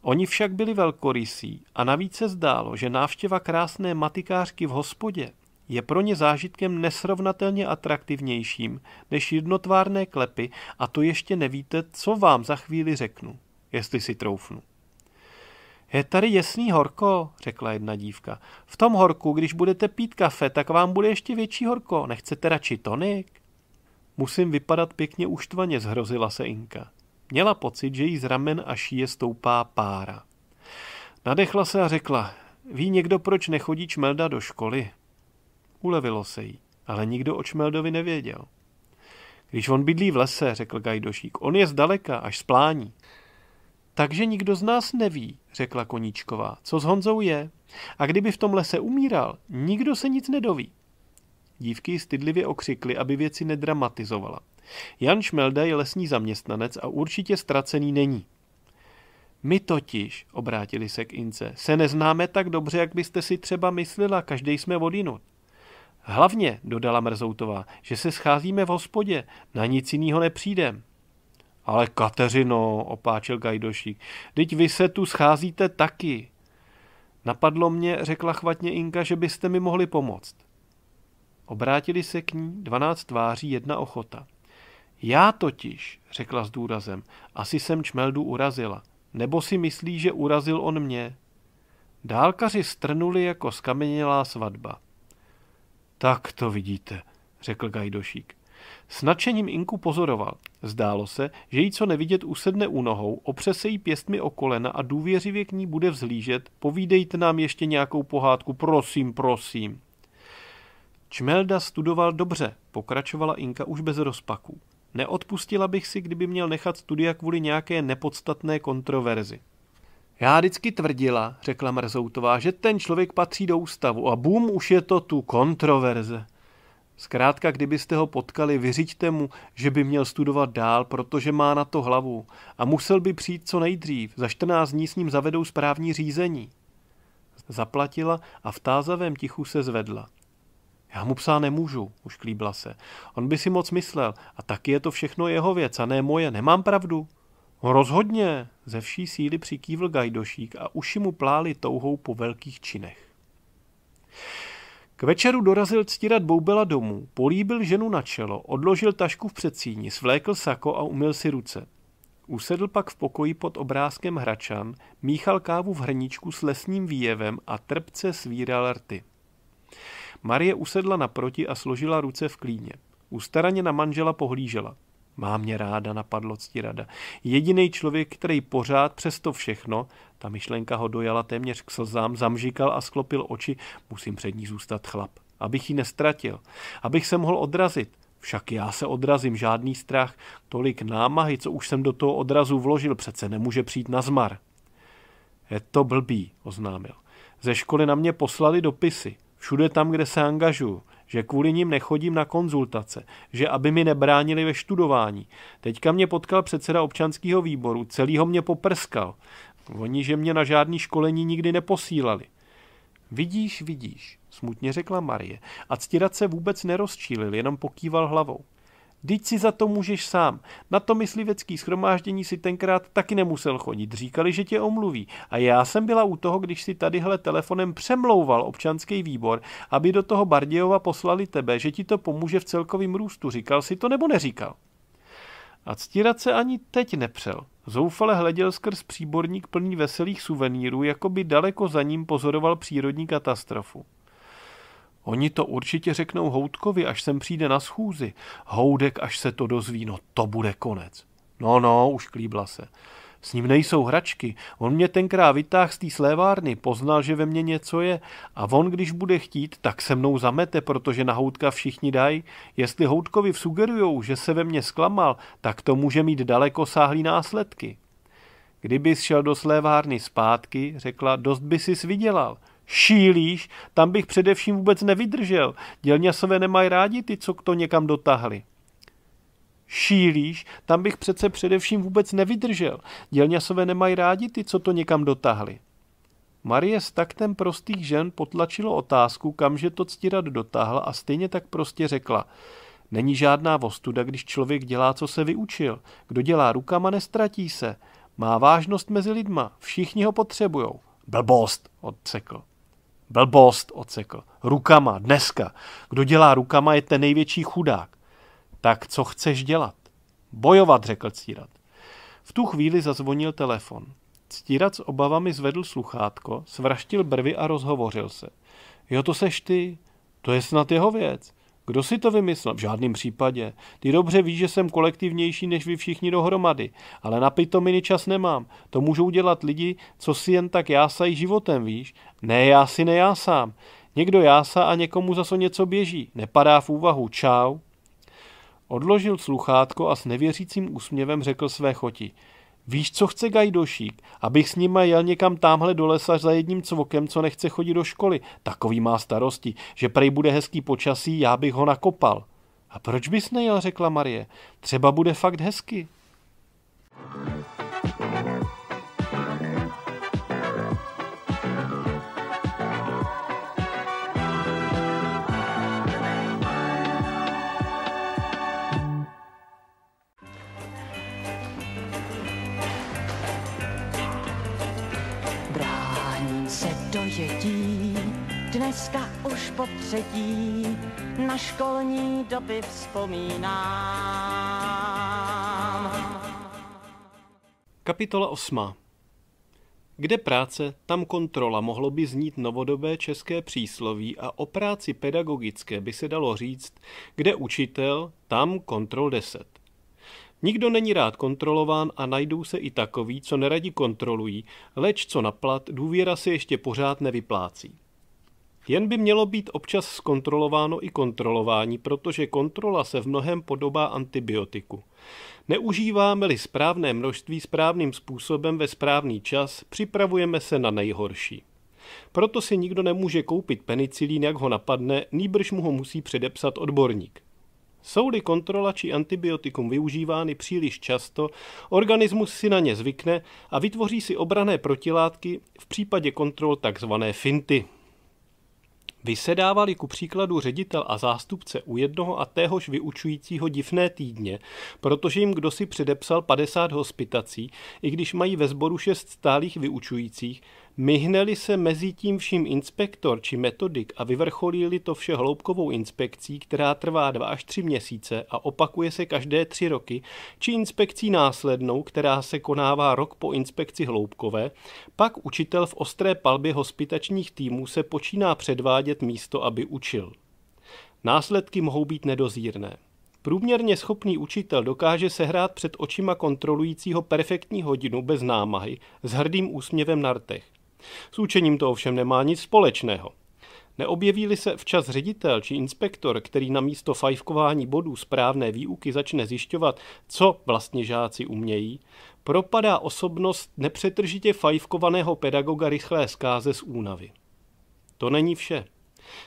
Oni však byli velkorysí a navíc se zdálo, že návštěva krásné matikářky v hospodě je pro ně zážitkem nesrovnatelně atraktivnějším než jednotvárné klepy a to ještě nevíte, co vám za chvíli řeknu, jestli si troufnu. Je tady jasný horko, řekla jedna dívka. V tom horku, když budete pít kafe, tak vám bude ještě větší horko. Nechcete radši tonik? Musím vypadat pěkně uštvaně, zhrozila se Inka. Měla pocit, že jí z ramen a šíje stoupá pára. Nadechla se a řekla, ví někdo, proč nechodí Čmelda do školy? Ulevilo se jí, ale nikdo o Čmeldovi nevěděl. Když on bydlí v lese, řekl Gajdošík, on je zdaleka, až splání. Takže nikdo z nás neví, řekla Koníčková, co s Honzou je. A kdyby v tom lese umíral, nikdo se nic nedoví. Dívky stydlivě okřikly, aby věci nedramatizovala. Jan Šmelda je lesní zaměstnanec a určitě ztracený není. My totiž, obrátili se k Ince, se neznáme tak dobře, jak byste si třeba myslela, každý jsme odinut. Hlavně, dodala Mrzoutová, že se scházíme v hospodě, na nic jiného nepřijdem. Ale Kateřino, opáčil Gajdošík, teď vy se tu scházíte taky. Napadlo mě, řekla chvatně Inka, že byste mi mohli pomoct. Obrátili se k ní dvanáct tváří jedna ochota. Já totiž, řekla s důrazem, asi jsem čmeldu urazila. Nebo si myslí, že urazil on mě. Dálkaři strnuli jako skamenělá svatba. Tak to vidíte, řekl Gajdošík. S nadšením Inku pozoroval. Zdálo se, že jí co nevidět usedne u nohou, opře se jí pěstmi o kolena a důvěřivě k ní bude vzlížet. Povídejte nám ještě nějakou pohádku, prosím, prosím. Čmelda studoval dobře, pokračovala Inka už bez rozpaků. Neodpustila bych si, kdyby měl nechat studia kvůli nějaké nepodstatné kontroverzi. Já vždycky tvrdila, řekla Mrzoutová, že ten člověk patří do ústavu a bum, už je to tu kontroverze. Zkrátka, kdybyste ho potkali, vyřiďte mu, že by měl studovat dál, protože má na to hlavu a musel by přijít co nejdřív, za 14 dní s ním zavedou správní řízení. Zaplatila a v tázavém tichu se zvedla. Já mu psa nemůžu, už klíbla se. On by si moc myslel, a taky je to všechno jeho věc a ne moje, nemám pravdu. No rozhodně, ze vší síly přikývl Gajdošík a uši mu pláli touhou po velkých činech. K večeru dorazil ctírat Boubela domů, políbil ženu na čelo, odložil tašku v předsíni, svlékl sako a umyl si ruce. Usedl pak v pokoji pod obrázkem Hračan, míchal kávu v hrníčku s lesním výjevem a trpce svíral rty. Marie usedla naproti a složila ruce v klíně. Ustaraně na manžela pohlížela. Má mě ráda, napadlo rada. Jediný člověk, který pořád přesto všechno, ta myšlenka ho dojala téměř k slzám, zamžikal a sklopil oči, musím před ní zůstat chlap, abych ji nestratil, abych se mohl odrazit. Však já se odrazím, žádný strach, tolik námahy, co už jsem do toho odrazu vložil, přece nemůže přijít na zmar. Je to blbý, oznámil. Ze školy na mě poslali dopisy všude tam, kde se angažuju, že kvůli ním nechodím na konzultace, že aby mi nebránili ve študování. Teďka mě potkal předseda občanského výboru, celýho mě poprskal. Oni, že mě na žádný školení nikdy neposílali. Vidíš, vidíš, smutně řekla Marie a ctirat se vůbec nerozčílil, jenom pokýval hlavou. Vždyť si za to můžeš sám. Na to myslivecký schromáždění si tenkrát taky nemusel chodit. Říkali, že tě omluví. A já jsem byla u toho, když si tadyhle telefonem přemlouval občanský výbor, aby do toho Bardějova poslali tebe, že ti to pomůže v celkovém růstu. Říkal si to nebo neříkal? A ctírat se ani teď nepřel. Zoufale hleděl skrz příborník plný veselých suvenýrů, jako by daleko za ním pozoroval přírodní katastrofu. Oni to určitě řeknou Houdkovi, až sem přijde na schůzi. Houdek, až se to dozví, no to bude konec. No, no, už klíbla se. S ním nejsou hračky. On mě tenkrát vytáhl z té slévárny, poznal, že ve mně něco je. A on, když bude chtít, tak se mnou zamete, protože na Houtka všichni dají. Jestli Houtkovi sugerujou, že se ve mně zklamal, tak to může mít daleko sáhlý následky. Kdyby šel do slévárny zpátky, řekla, dost by si vydělal šílíš, tam bych především vůbec nevydržel. Dělňasové nemají rádi ty, co to někam dotáhli. Šílíš, tam bych přece především vůbec nevydržel. Dělňasové nemají rádi ty, co to někam dotáhli. Marie s taktem prostých žen potlačilo otázku, kamže to ctírat dotáhla a stejně tak prostě řekla. Není žádná vostuda, když člověk dělá, co se vyučil. Kdo dělá rukama, nestratí se. Má vážnost mezi lidma, všichni ho potřebujou. Blbost, odsekl. Blbost, ocekl. Rukama, dneska. Kdo dělá rukama, je ten největší chudák. Tak co chceš dělat? Bojovat, řekl Círat. V tu chvíli zazvonil telefon. Ctírat s obavami zvedl sluchátko, svraštil brvy a rozhovořil se. Jo, to seš ty. To je snad jeho věc. Kdo si to vymyslel? V žádném případě. Ty dobře víš, že jsem kolektivnější než vy všichni dohromady, ale na pitominy čas nemám. To můžou dělat lidi, co si jen tak jásají životem, víš? Ne, já si nejásám. Někdo jásá a někomu zase něco běží. Nepadá v úvahu. Čau. Odložil sluchátko a s nevěřícím úsměvem řekl své choti. Víš, co chce Gajdošík? Abych s nima jel někam tamhle do lesa za jedním cvokem, co nechce chodit do školy. Takový má starosti, že prej bude hezký počasí, já bych ho nakopal. A proč bys nejel, řekla Marie. Třeba bude fakt hezky. thank you Dneska už po třetí na školní doby vzpomínám. Kapitola 8. Kde práce, tam kontrola mohlo by znít novodobé české přísloví a o práci pedagogické by se dalo říct, kde učitel, tam kontrol 10. Nikdo není rád kontrolován a najdou se i takoví, co neradi kontrolují, leč co na plat důvěra se ještě pořád nevyplácí. Jen by mělo být občas zkontrolováno i kontrolování, protože kontrola se v mnohem podobá antibiotiku. Neužíváme-li správné množství správným způsobem ve správný čas, připravujeme se na nejhorší. Proto si nikdo nemůže koupit penicilín, jak ho napadne, nýbrž mu ho musí předepsat odborník. Jsou-li kontrola či antibiotikum využívány příliš často, organismus si na ně zvykne a vytvoří si obrané protilátky, v případě kontrol takzvané finty, Vysedávali ku příkladu ředitel a zástupce u jednoho a téhož vyučujícího divné týdně, protože jim kdo si předepsal 50 hospitací, i když mají ve sboru šest stálých vyučujících, Myhneli se mezi tím vším inspektor či metodik a vyvrcholili to vše hloubkovou inspekcí, která trvá dva až tři měsíce a opakuje se každé tři roky, či inspekcí následnou, která se konává rok po inspekci hloubkové, pak učitel v ostré palbě hospitačních týmů se počíná předvádět místo, aby učil. Následky mohou být nedozírné. Průměrně schopný učitel dokáže sehrát před očima kontrolujícího perfektní hodinu bez námahy, s hrdým úsměvem na rtech. S učením to ovšem nemá nic společného. Neobjeví-li se včas ředitel či inspektor, který na místo fajfkování bodů správné výuky začne zjišťovat, co vlastně žáci umějí, propadá osobnost nepřetržitě fajfkovaného pedagoga rychlé zkáze z únavy. To není vše.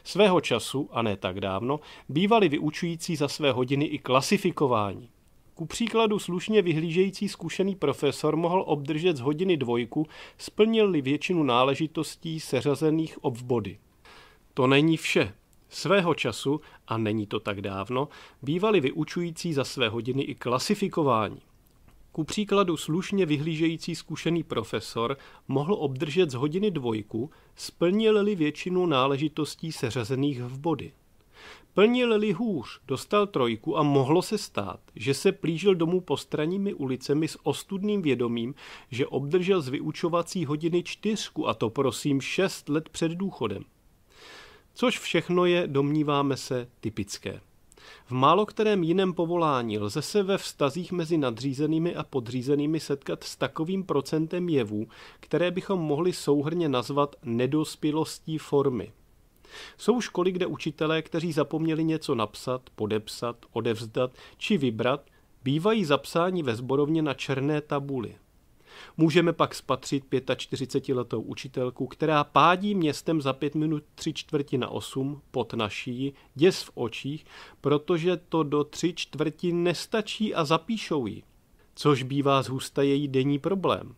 Svého času, a ne tak dávno, bývali vyučující za své hodiny i klasifikování. Ku příkladu slušně vyhlížející zkušený profesor mohl obdržet z hodiny dvojku, splnil-li většinu náležitostí seřazených obvody. To není vše. Svého času, a není to tak dávno, bývali vyučující za své hodiny i klasifikování. Ku příkladu slušně vyhlížející zkušený profesor mohl obdržet z hodiny dvojku, splnil-li většinu náležitostí seřazených v body. Plnil-li hůř, dostal trojku a mohlo se stát, že se plížil domů postranními ulicemi s ostudným vědomím, že obdržel z vyučovací hodiny čtyřku a to prosím šest let před důchodem. Což všechno je, domníváme se, typické. V málo kterém jiném povolání lze se ve vztazích mezi nadřízenými a podřízenými setkat s takovým procentem jevů, které bychom mohli souhrně nazvat nedospělostí formy. Jsou školy, kde učitelé, kteří zapomněli něco napsat, podepsat, odevzdat či vybrat, bývají zapsáni ve zborovně na černé tabuli. Můžeme pak spatřit 45-letou učitelku, která pádí městem za pět minut tři čtvrti na osm, pod naší, děs v očích, protože to do tři čtvrti nestačí a zapíšou ji, což bývá zhusta její denní problém.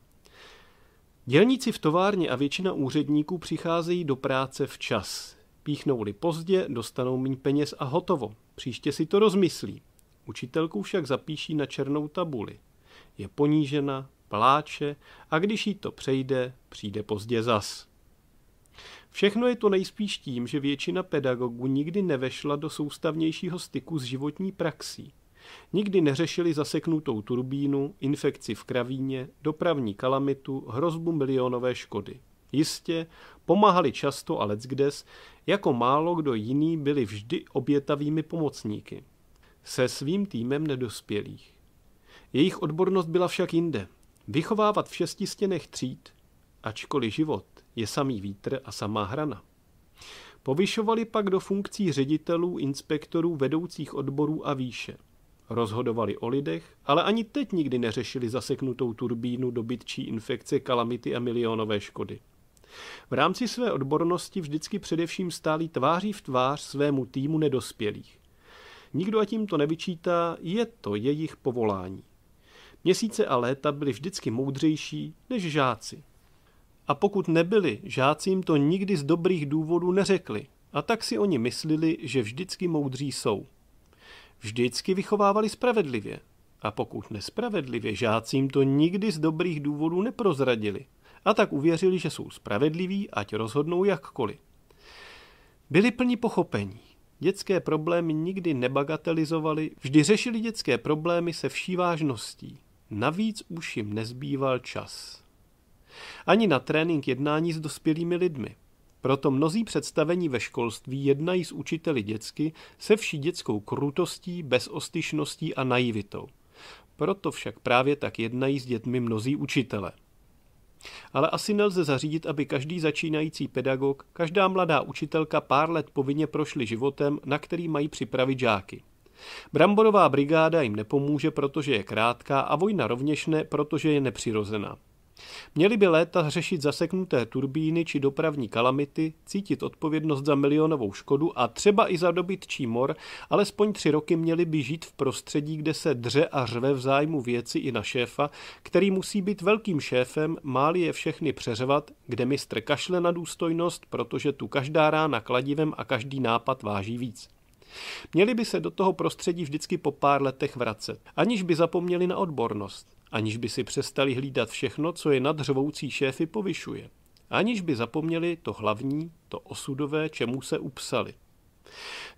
Dělníci v továrně a většina úředníků přicházejí do práce včas, Píchnou-li pozdě, dostanou méně peněz a hotovo. Příště si to rozmyslí. Učitelku však zapíší na černou tabuli. Je ponížena, pláče a když jí to přejde, přijde pozdě zas. Všechno je to nejspíš tím, že většina pedagogů nikdy nevešla do soustavnějšího styku s životní praxí. Nikdy neřešili zaseknutou turbínu, infekci v kravíně, dopravní kalamitu, hrozbu milionové škody. Jistě, Pomáhali často a leckdes, jako málo kdo jiný byli vždy obětavými pomocníky. Se svým týmem nedospělých. Jejich odbornost byla však jinde. Vychovávat v šesti stěnech tříd, ačkoliv život je samý vítr a samá hrana. Povyšovali pak do funkcí ředitelů, inspektorů, vedoucích odborů a výše. Rozhodovali o lidech, ale ani teď nikdy neřešili zaseknutou turbínu dobytčí infekce, kalamity a milionové škody. V rámci své odbornosti vždycky především stálí tváří v tvář svému týmu nedospělých. Nikdo a tím to nevyčítá, je to jejich povolání. Měsíce a léta byli vždycky moudřejší než žáci. A pokud nebyli, žáci jim to nikdy z dobrých důvodů neřekli, a tak si oni myslili, že vždycky moudří jsou. Vždycky vychovávali spravedlivě, a pokud nespravedlivě, žáci jim to nikdy z dobrých důvodů neprozradili a tak uvěřili, že jsou spravedliví, ať rozhodnou jakkoliv. Byli plní pochopení. Dětské problémy nikdy nebagatelizovali, vždy řešili dětské problémy se vší vážností. Navíc už jim nezbýval čas. Ani na trénink jednání s dospělými lidmi. Proto mnozí představení ve školství jednají s učiteli dětsky se vší dětskou krutostí, bezostyšností a naivitou. Proto však právě tak jednají s dětmi mnozí učitele. Ale asi nelze zařídit, aby každý začínající pedagog, každá mladá učitelka pár let povinně prošli životem, na který mají připravit žáky. Bramborová brigáda jim nepomůže, protože je krátká a vojna rovněž ne, protože je nepřirozená. Měli by léta řešit zaseknuté turbíny či dopravní kalamity, cítit odpovědnost za milionovou škodu a třeba i za dobytčí mor, alespoň tři roky měli by žít v prostředí, kde se dře a řve v zájmu věci i na šéfa, který musí být velkým šéfem, máli je všechny přeřvat, kde mistr kašle na důstojnost, protože tu každá rána kladivem a každý nápad váží víc. Měli by se do toho prostředí vždycky po pár letech vracet, aniž by zapomněli na odbornost aniž by si přestali hlídat všechno, co je nad řvoucí šéfy povyšuje, aniž by zapomněli to hlavní, to osudové, čemu se upsali.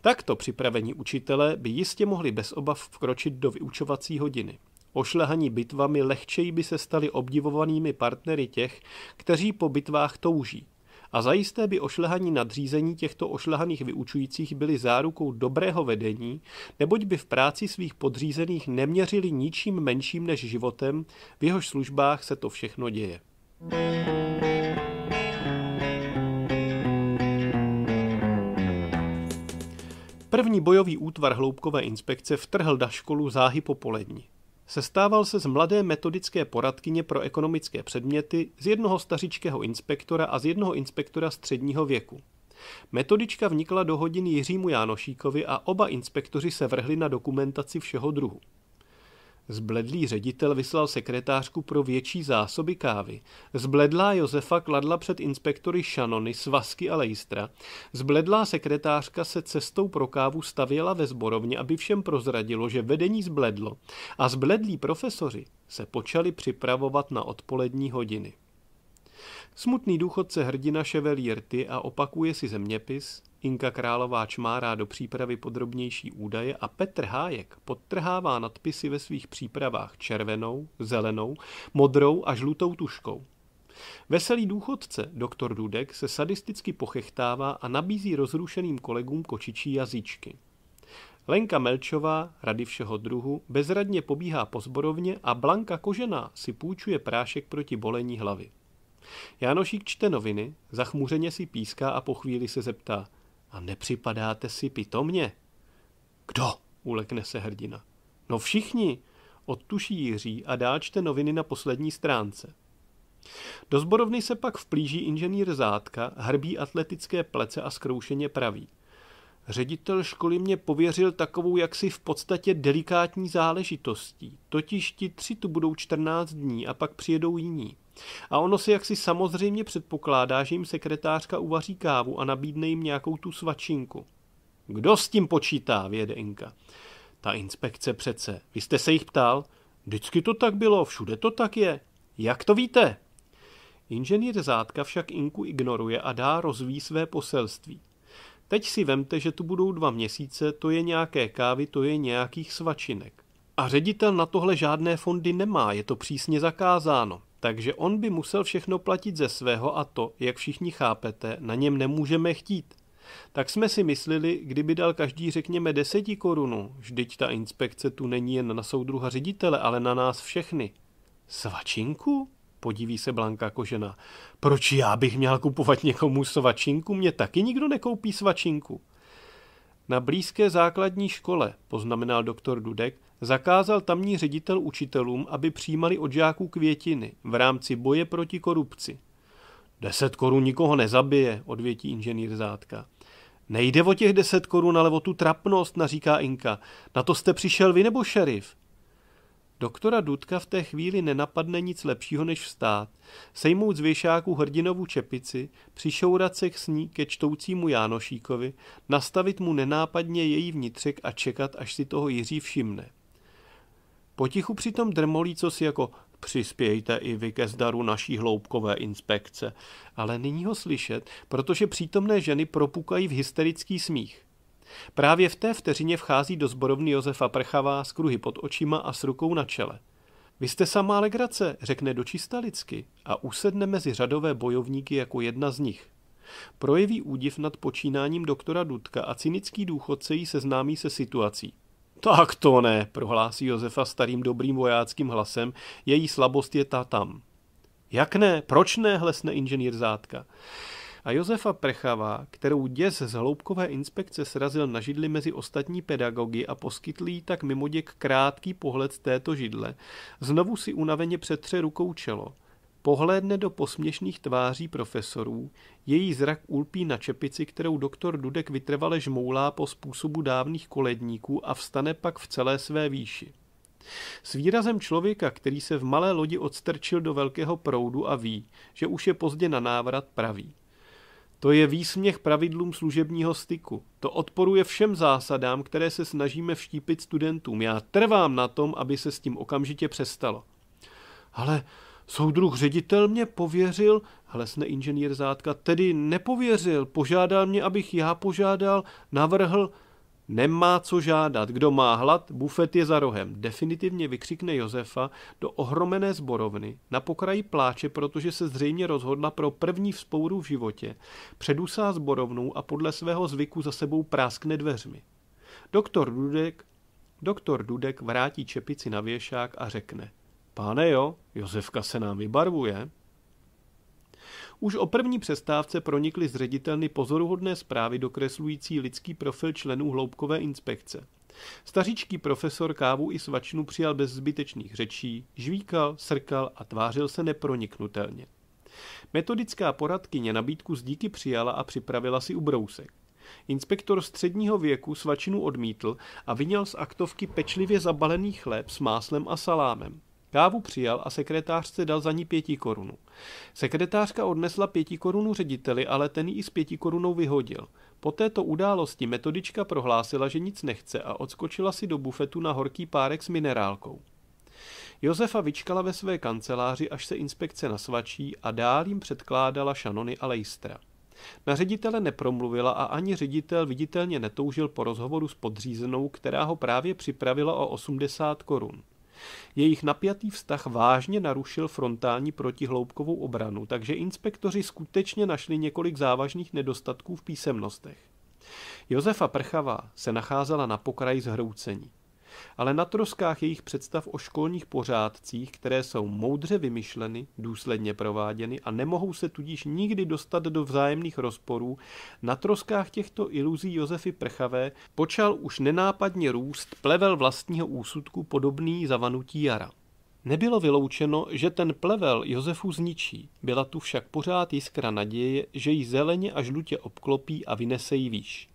Takto připravení učitelé by jistě mohli bez obav vkročit do vyučovací hodiny. Ošlehaní bitvami lehčeji by se stali obdivovanými partnery těch, kteří po bitvách touží, a zajisté by ošlehaní nadřízení těchto ošlehaných vyučujících byli zárukou dobrého vedení, neboť by v práci svých podřízených neměřili ničím menším než životem, v jehož službách se to všechno děje. První bojový útvar hloubkové inspekce vtrhl na školu záhy po poledni. Sestával se z mladé metodické poradkyně pro ekonomické předměty, z jednoho stařičkého inspektora a z jednoho inspektora středního věku. Metodička vnikla do hodin Jiřímu Jánošíkovi a oba inspektoři se vrhli na dokumentaci všeho druhu. Zbledlý ředitel vyslal sekretářku pro větší zásoby kávy. Zbledlá Josefa kladla před inspektory šanony, svazky a lejstra. Zbledlá sekretářka se cestou pro kávu stavěla ve zborovně, aby všem prozradilo, že vedení zbledlo. A zbledlí profesoři se počali připravovat na odpolední hodiny. Smutný důchodce hrdina ševelí rty a opakuje si zeměpis, Inka Králová čmárá do přípravy podrobnější údaje a Petr Hájek podtrhává nadpisy ve svých přípravách červenou, zelenou, modrou a žlutou tuškou. Veselý důchodce, doktor Dudek, se sadisticky pochechtává a nabízí rozrušeným kolegům kočičí jazyčky. Lenka Melčová, rady všeho druhu, bezradně pobíhá po zborovně a Blanka Kožená si půjčuje prášek proti bolení hlavy. Jánošík čte noviny, zachmuřeně si píská a po chvíli se zeptá. A nepřipadáte si pitomně? Kdo? ulekne se hrdina. No všichni, odtuší Jiří a dál čte noviny na poslední stránce. Do zborovny se pak vplíží inženýr zátka, hrbí atletické plece a zkroušeně praví – Ředitel školy mě pověřil takovou jaksi v podstatě delikátní záležitostí. Totiž ti tři tu budou 14 dní a pak přijedou jiní. A ono se jaksi samozřejmě předpokládá, že jim sekretářka uvaří kávu a nabídne jim nějakou tu svačinku. Kdo s tím počítá, věde Inka. Ta inspekce přece. Vy jste se jich ptal? Vždycky to tak bylo, všude to tak je. Jak to víte? Inženýr Zátka však Inku ignoruje a dá rozví své poselství. Teď si vemte, že tu budou dva měsíce, to je nějaké kávy, to je nějakých svačinek. A ředitel na tohle žádné fondy nemá, je to přísně zakázáno. Takže on by musel všechno platit ze svého a to, jak všichni chápete, na něm nemůžeme chtít. Tak jsme si mysleli, kdyby dal každý řekněme deseti korunu, vždyť ta inspekce tu není jen na soudruha ředitele, ale na nás všechny. Svačinku? Podíví se Blanka jako žena. Proč já bych měl kupovat někomu svačinku? Mě taky nikdo nekoupí svačinku. Na blízké základní škole, poznamenal doktor Dudek, zakázal tamní ředitel učitelům, aby přijímali od žáků květiny v rámci boje proti korupci. Deset korun nikoho nezabije, odvětí inženýr Zátka. Nejde o těch deset korun, ale o tu trapnost, naříká Inka. Na to jste přišel vy nebo šerif? Doktora Dudka v té chvíli nenapadne nic lepšího než vstát, sejmout z věšáku hrdinovu čepici, přišourat se k sní ke čtoucímu Jánošíkovi, nastavit mu nenápadně její vnitřek a čekat, až si toho Jiří všimne. Potichu přitom drmolí co si jako přispějte i vy ke zdaru naší hloubkové inspekce, ale nyní ho slyšet, protože přítomné ženy propukají v hysterický smích. Právě v té vteřině vchází do zborovny Josefa Prchavá s kruhy pod očima a s rukou na čele. Vy jste samá legrace, řekne dočista lidsky a usedne mezi řadové bojovníky jako jedna z nich. Projeví údiv nad počínáním doktora Dudka a cynický důchodce jí seznámí se situací. Tak to ne, prohlásí Josefa starým dobrým vojáckým hlasem, její slabost je ta tam. Jak ne, proč ne, hlesne inženýr Zátka a Josefa Prechava, kterou děs z hloubkové inspekce srazil na židli mezi ostatní pedagogy a poskytl jí tak děk krátký pohled z této židle, znovu si unaveně přetře rukou čelo. Pohlédne do posměšných tváří profesorů, její zrak ulpí na čepici, kterou doktor Dudek vytrvale žmoulá po způsobu dávných koledníků a vstane pak v celé své výši. S výrazem člověka, který se v malé lodi odstrčil do velkého proudu a ví, že už je pozdě na návrat, praví. To je výsměch pravidlům služebního styku. To odporuje všem zásadám, které se snažíme vštípit studentům. Já trvám na tom, aby se s tím okamžitě přestalo. Ale soudruh ředitel mě pověřil, hlesne inženýr Zátka, tedy nepověřil, požádal mě, abych já požádal, navrhl, Nemá co žádat. Kdo má hlad, bufet je za rohem. Definitivně vykřikne Josefa do ohromené zborovny. Na pokraji pláče, protože se zřejmě rozhodla pro první vzpouru v životě. Předusá zborovnou a podle svého zvyku za sebou práskne dveřmi. Doktor Dudek, doktor Dudek vrátí čepici na věšák a řekne. Páne jo, Josefka se nám vybarvuje. Už o první přestávce pronikly z ředitelny pozoruhodné zprávy dokreslující lidský profil členů hloubkové inspekce. Staříčký profesor kávu i svačnu přijal bez zbytečných řečí, žvíkal, srkal a tvářil se neproniknutelně. Metodická poradkyně nabídku zdíky přijala a připravila si ubrousek. Inspektor středního věku svačinu odmítl a vyněl z aktovky pečlivě zabalený chléb s máslem a salámem. Kávu přijal a sekretářce dal za ní pěti korunu. Sekretářka odnesla pěti korunu řediteli, ale ten ji s pěti korunou vyhodil. Po této události metodička prohlásila, že nic nechce a odskočila si do bufetu na horký párek s minerálkou. Josefa vyčkala ve své kanceláři, až se inspekce nasvačí a dál jim předkládala šanony a lejstra. Na ředitele nepromluvila a ani ředitel viditelně netoužil po rozhovoru s podřízenou, která ho právě připravila o 80 korun. Jejich napjatý vztah vážně narušil frontální protihloubkovou obranu, takže inspektoři skutečně našli několik závažných nedostatků v písemnostech. Josefa Prchava se nacházela na pokraji zhroucení ale na troskách jejich představ o školních pořádcích, které jsou moudře vymyšleny, důsledně prováděny a nemohou se tudíž nikdy dostat do vzájemných rozporů, na troskách těchto iluzí Josefy Prchavé počal už nenápadně růst plevel vlastního úsudku podobný zavanutí jara. Nebylo vyloučeno, že ten plevel Josefu zničí, byla tu však pořád jiskra naděje, že ji zeleně a žlutě obklopí a vynese ji výš.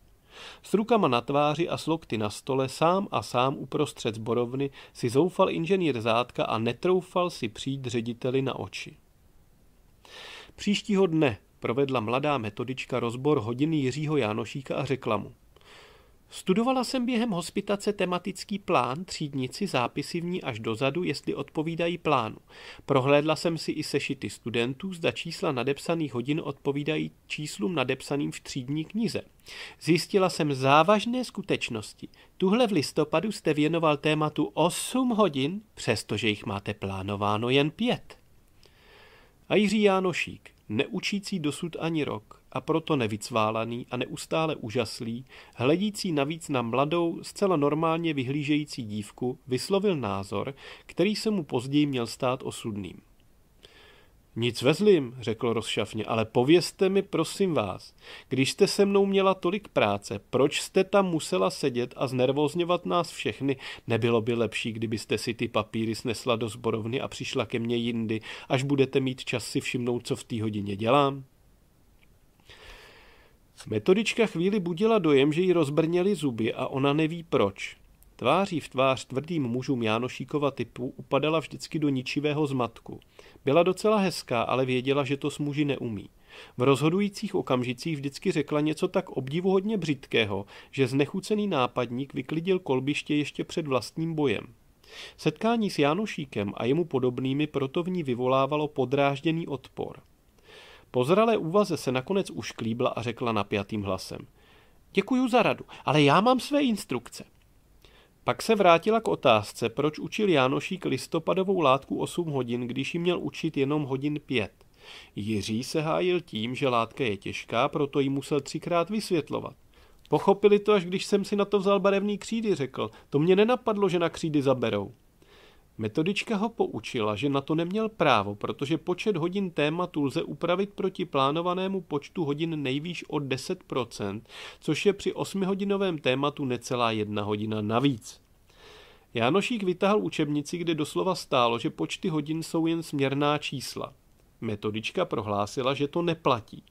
S rukama na tváři a s lokty na stole sám a sám uprostřed zborovny si zoufal inženýr zátka a netroufal si přijít řediteli na oči. Příštího dne provedla mladá metodička rozbor hodiny Jiřího Jánošíka a řekla mu – Studovala jsem během hospitace tematický plán, třídnici, zápisy v ní až dozadu, jestli odpovídají plánu. Prohlédla jsem si i sešity studentů, zda čísla nadepsaných hodin odpovídají číslům nadepsaným v třídní knize. Zjistila jsem závažné skutečnosti. Tuhle v listopadu jste věnoval tématu 8 hodin, přestože jich máte plánováno jen 5. A Jiří Jánošík, neučící dosud ani rok a proto nevycválaný a neustále úžaslý, hledící navíc na mladou, zcela normálně vyhlížející dívku, vyslovil názor, který se mu později měl stát osudným. Nic vezlim, řekl rozšafně, ale povězte mi, prosím vás, když jste se mnou měla tolik práce, proč jste tam musela sedět a znervozňovat nás všechny? Nebylo by lepší, kdybyste si ty papíry snesla do zborovny a přišla ke mně jindy, až budete mít čas si všimnout, co v té hodině dělám? Metodička chvíli budila dojem, že jí rozbrněly zuby a ona neví proč. Tváří v tvář tvrdým mužům Jánošíkova typu upadala vždycky do ničivého zmatku. Byla docela hezká, ale věděla, že to s muži neumí. V rozhodujících okamžicích vždycky řekla něco tak obdivuhodně břitkého, že znechucený nápadník vyklidil kolbiště ještě před vlastním bojem. Setkání s Jánošíkem a jemu podobnými proto v ní vyvolávalo podrážděný odpor. Po zralé úvaze se nakonec ušklíbla a řekla napjatým hlasem. Děkuju za radu, ale já mám své instrukce. Pak se vrátila k otázce, proč učil Jánošík listopadovou látku 8 hodin, když ji měl učit jenom hodin 5. Jiří se hájil tím, že látka je těžká, proto ji musel třikrát vysvětlovat. Pochopili to, až když jsem si na to vzal barevný křídy, řekl. To mě nenapadlo, že na křídy zaberou. Metodička ho poučila, že na to neměl právo, protože počet hodin tématu lze upravit proti plánovanému počtu hodin nejvýš o 10%, což je při 8-hodinovém tématu necelá jedna hodina navíc. Jánošík vytáhl učebnici, kde doslova stálo, že počty hodin jsou jen směrná čísla. Metodička prohlásila, že to neplatí.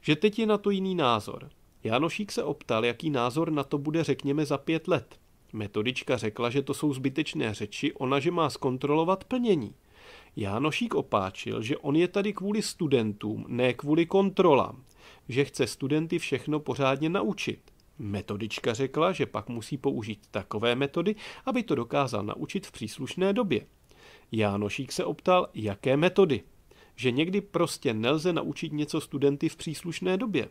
Že teď je na to jiný názor. Jánošík se optal, jaký názor na to bude, řekněme, za pět let. Metodička řekla, že to jsou zbytečné řeči, ona, že má zkontrolovat plnění. Jánošík opáčil, že on je tady kvůli studentům, ne kvůli kontrolám, že chce studenty všechno pořádně naučit. Metodička řekla, že pak musí použít takové metody, aby to dokázal naučit v příslušné době. Jánošík se optal, jaké metody. Že někdy prostě nelze naučit něco studenty v příslušné době.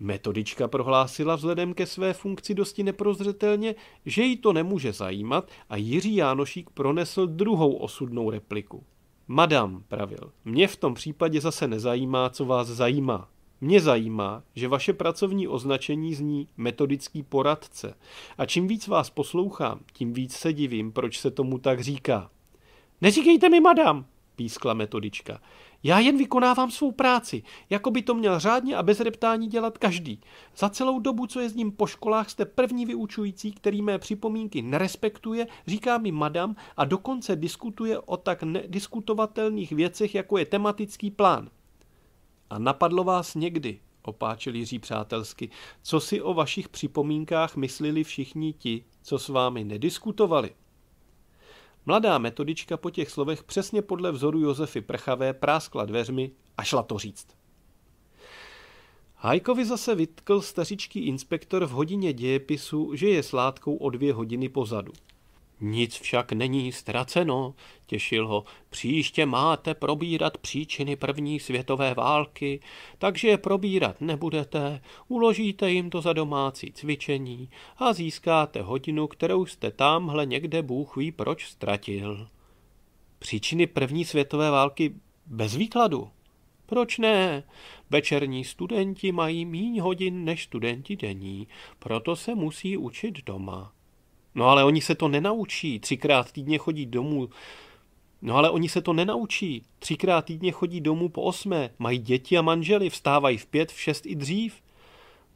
Metodička prohlásila vzhledem ke své funkci dosti neprozřetelně, že ji to nemůže zajímat a Jiří Jánošík pronesl druhou osudnou repliku. Madam, pravil, mě v tom případě zase nezajímá, co vás zajímá. Mě zajímá, že vaše pracovní označení zní metodický poradce a čím víc vás poslouchám, tím víc se divím, proč se tomu tak říká. Neříkejte mi, madam, pískla metodička. Já jen vykonávám svou práci, jako by to měl řádně a bez reptání dělat každý. Za celou dobu, co jezdím po školách, jste první vyučující, který mé připomínky nerespektuje, říká mi madam a dokonce diskutuje o tak nediskutovatelných věcech, jako je tematický plán. A napadlo vás někdy, opáčil Jiří přátelsky, co si o vašich připomínkách myslili všichni ti, co s vámi nediskutovali. Mladá metodička po těch slovech přesně podle vzoru Josefy Prchavé práskla dveřmi a šla to říct. Hajkovi zase vytkl staříčký inspektor v hodině dějepisu, že je sládkou o dvě hodiny pozadu. Nic však není ztraceno, těšil ho. Příště máte probírat příčiny první světové války, takže je probírat nebudete, uložíte jim to za domácí cvičení a získáte hodinu, kterou jste tamhle někde Bůh ví proč ztratil. Příčiny první světové války bez výkladu. Proč ne? Večerní studenti mají míň hodin než studenti denní, proto se musí učit doma. No ale oni se to nenaučí. Třikrát týdně chodí domů. No ale oni se to nenaučí. Třikrát týdně chodí domů po osmé, mají děti a manžely, vstávají v pět, v šest i dřív.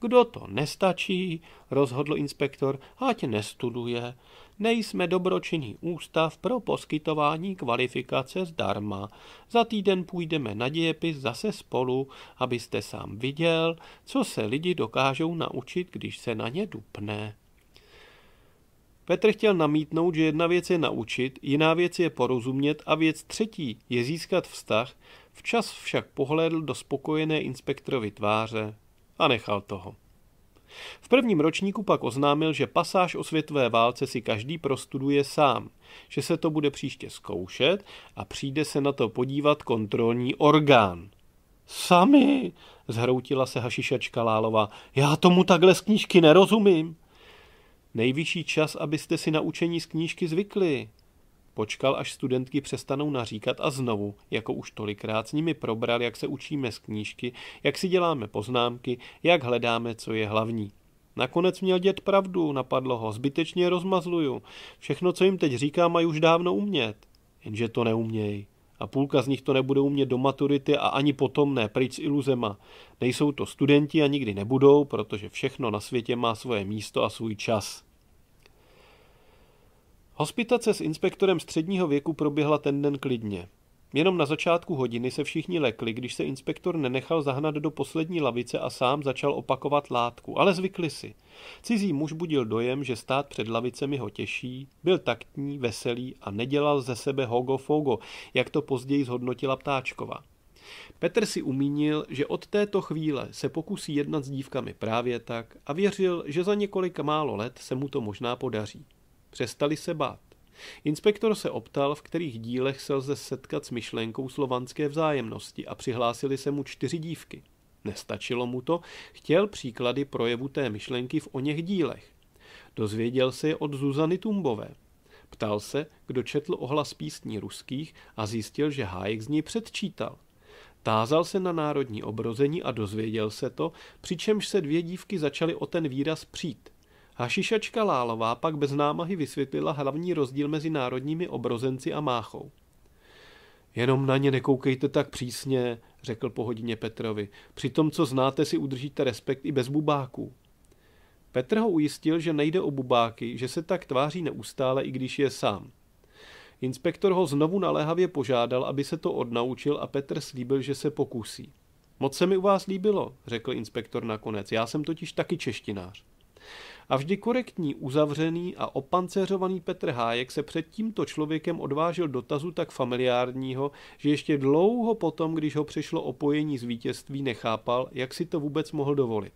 Kdo to nestačí, rozhodl inspektor, ať nestuduje. Nejsme dobročinný ústav pro poskytování kvalifikace zdarma. Za týden půjdeme na dějepis zase spolu, abyste sám viděl, co se lidi dokážou naučit, když se na ně dupne. Petr chtěl namítnout, že jedna věc je naučit, jiná věc je porozumět a věc třetí je získat vztah, včas však pohlédl do spokojené inspektorovi tváře a nechal toho. V prvním ročníku pak oznámil, že pasáž o světové válce si každý prostuduje sám, že se to bude příště zkoušet a přijde se na to podívat kontrolní orgán. Sami, zhroutila se hašišačka Lálova, já tomu takhle z knížky nerozumím. Nejvyšší čas, abyste si na učení z knížky zvykli. Počkal, až studentky přestanou naříkat a znovu, jako už tolikrát, s nimi probral, jak se učíme z knížky, jak si děláme poznámky, jak hledáme, co je hlavní. Nakonec měl dět pravdu, napadlo ho, zbytečně rozmazluju. Všechno, co jim teď říkám, mají už dávno umět. Jenže to neumějí a půlka z nich to nebude umět do maturity a ani potom ne, pryč s iluzema. Nejsou to studenti a nikdy nebudou, protože všechno na světě má svoje místo a svůj čas. Hospitace s inspektorem středního věku proběhla ten den klidně. Jenom na začátku hodiny se všichni lekli, když se inspektor nenechal zahnat do poslední lavice a sám začal opakovat látku, ale zvykli si. Cizí muž budil dojem, že stát před lavicemi ho těší, byl taktní, veselý a nedělal ze sebe hogo-fogo, jak to později zhodnotila Ptáčkova. Petr si umínil, že od této chvíle se pokusí jednat s dívkami právě tak a věřil, že za několik málo let se mu to možná podaří. Přestali se bát. Inspektor se optal, v kterých dílech se lze setkat s myšlenkou slovanské vzájemnosti a přihlásili se mu čtyři dívky. Nestačilo mu to, chtěl příklady projevu té myšlenky v o něch dílech. Dozvěděl se je od Zuzany Tumbové. Ptal se, kdo četl ohlas písní ruských a zjistil, že Hájek z něj předčítal. Tázal se na národní obrození a dozvěděl se to, přičemž se dvě dívky začaly o ten výraz přijít. Hašišačka Lálová pak bez námahy vysvětlila hlavní rozdíl mezi národními obrozenci a máchou. Jenom na ně nekoukejte tak přísně, řekl po hodině Petrovi. Při tom, co znáte, si udržíte respekt i bez bubáků. Petr ho ujistil, že nejde o bubáky, že se tak tváří neustále, i když je sám. Inspektor ho znovu naléhavě požádal, aby se to odnaučil a Petr slíbil, že se pokusí. Moc se mi u vás líbilo, řekl inspektor nakonec. Já jsem totiž taky češtinář. A vždy korektní, uzavřený a opancerovaný Petr Hájek se před tímto člověkem odvážil dotazu tak familiárního, že ještě dlouho potom, když ho přišlo opojení z vítězství, nechápal, jak si to vůbec mohl dovolit.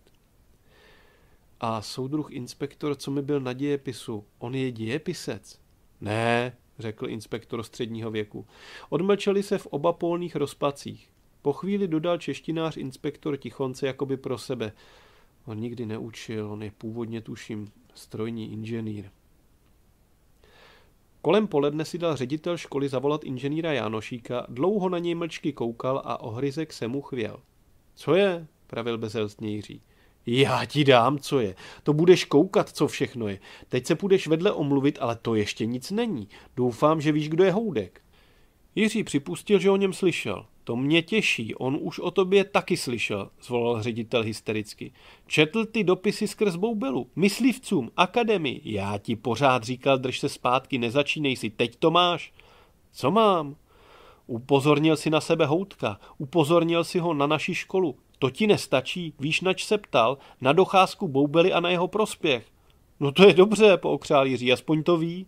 A soudruh inspektor, co mi byl na dějepisu, on je dějepisec. Ne, řekl inspektor středního věku. Odmlčeli se v oba polných rozpacích. Po chvíli dodal češtinář inspektor Tichonce jakoby pro sebe. On nikdy neučil, on je původně, tuším, strojní inženýr. Kolem poledne si dal ředitel školy zavolat inženýra Janošíka, dlouho na něj mlčky koukal a ohryzek se mu chvěl. Co je? pravil bezelstně Jiří. Já ti dám, co je. To budeš koukat, co všechno je. Teď se půjdeš vedle omluvit, ale to ještě nic není. Doufám, že víš, kdo je Houdek. Jiří připustil, že o něm slyšel. To mě těší, on už o tobě taky slyšel, zvolal ředitel hystericky. Četl ty dopisy skrz boubelu, myslivcům, akademii. Já ti pořád říkal, drž se zpátky, nezačínej si, teď to máš. Co mám? Upozornil si na sebe Houtka, upozornil si ho na naši školu. To ti nestačí, víš, nač se ptal, na docházku boubely a na jeho prospěch. No to je dobře, pookřál Jiří, aspoň to ví.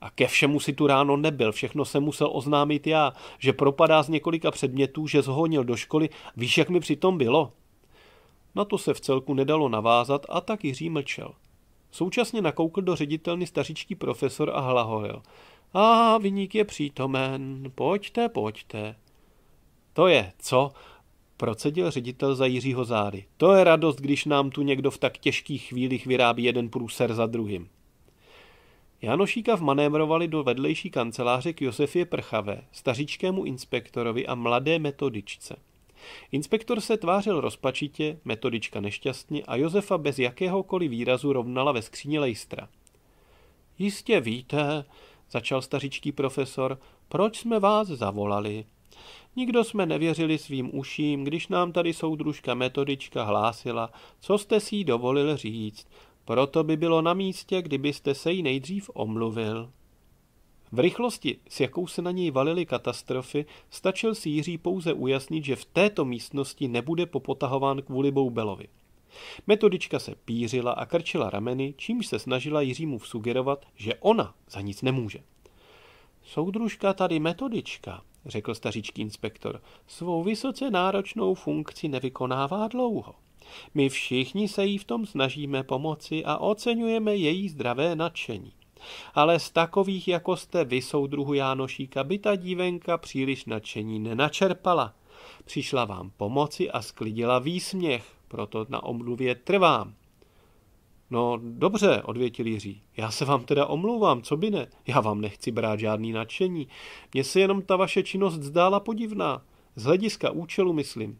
A ke všemu si tu ráno nebyl, všechno se musel oznámit já, že propadá z několika předmětů, že zhonil do školy, víš, jak mi přitom bylo? Na to se v celku nedalo navázat a tak Jiří mlčel. Současně nakoukl do ředitelny staříčký profesor a hlahojel. A ah, vyník je přítomen, pojďte, pojďte. To je, co? Procedil ředitel za Jiřího zády. To je radost, když nám tu někdo v tak těžkých chvílích vyrábí jeden průser za druhým. Janošíka vmanévrovali do vedlejší kanceláře k Josefě Prchavé, staříčkému inspektorovi a mladé metodičce. Inspektor se tvářil rozpačitě, metodička nešťastně a Josefa bez jakéhokoliv výrazu rovnala ve skříni lejstra. Jistě víte, začal staříčký profesor, proč jsme vás zavolali. Nikdo jsme nevěřili svým uším, když nám tady soudružka metodička hlásila, co jste si jí dovolil říct. Proto by bylo na místě, kdybyste se jí nejdřív omluvil. V rychlosti, s jakou se na něj valily katastrofy, stačil si Jiří pouze ujasnit, že v této místnosti nebude popotahován kvůli Boubelovi. Metodička se pířila a krčila rameny, čímž se snažila Jiřímu sugerovat, že ona za nic nemůže. Soudružka tady metodička, řekl staříčký inspektor, svou vysoce náročnou funkci nevykonává dlouho. My všichni se jí v tom snažíme pomoci a oceňujeme její zdravé nadšení. Ale z takových, jako jste vy, soudruhu Jánošíka, by ta dívenka příliš nadšení nenačerpala. Přišla vám pomoci a sklidila výsměch, proto na omluvě trvám. No dobře, odvětil Jiří. Já se vám teda omlouvám, co by ne? Já vám nechci brát žádný nadšení. Mně se jenom ta vaše činnost zdála podivná. Z hlediska účelu, myslím.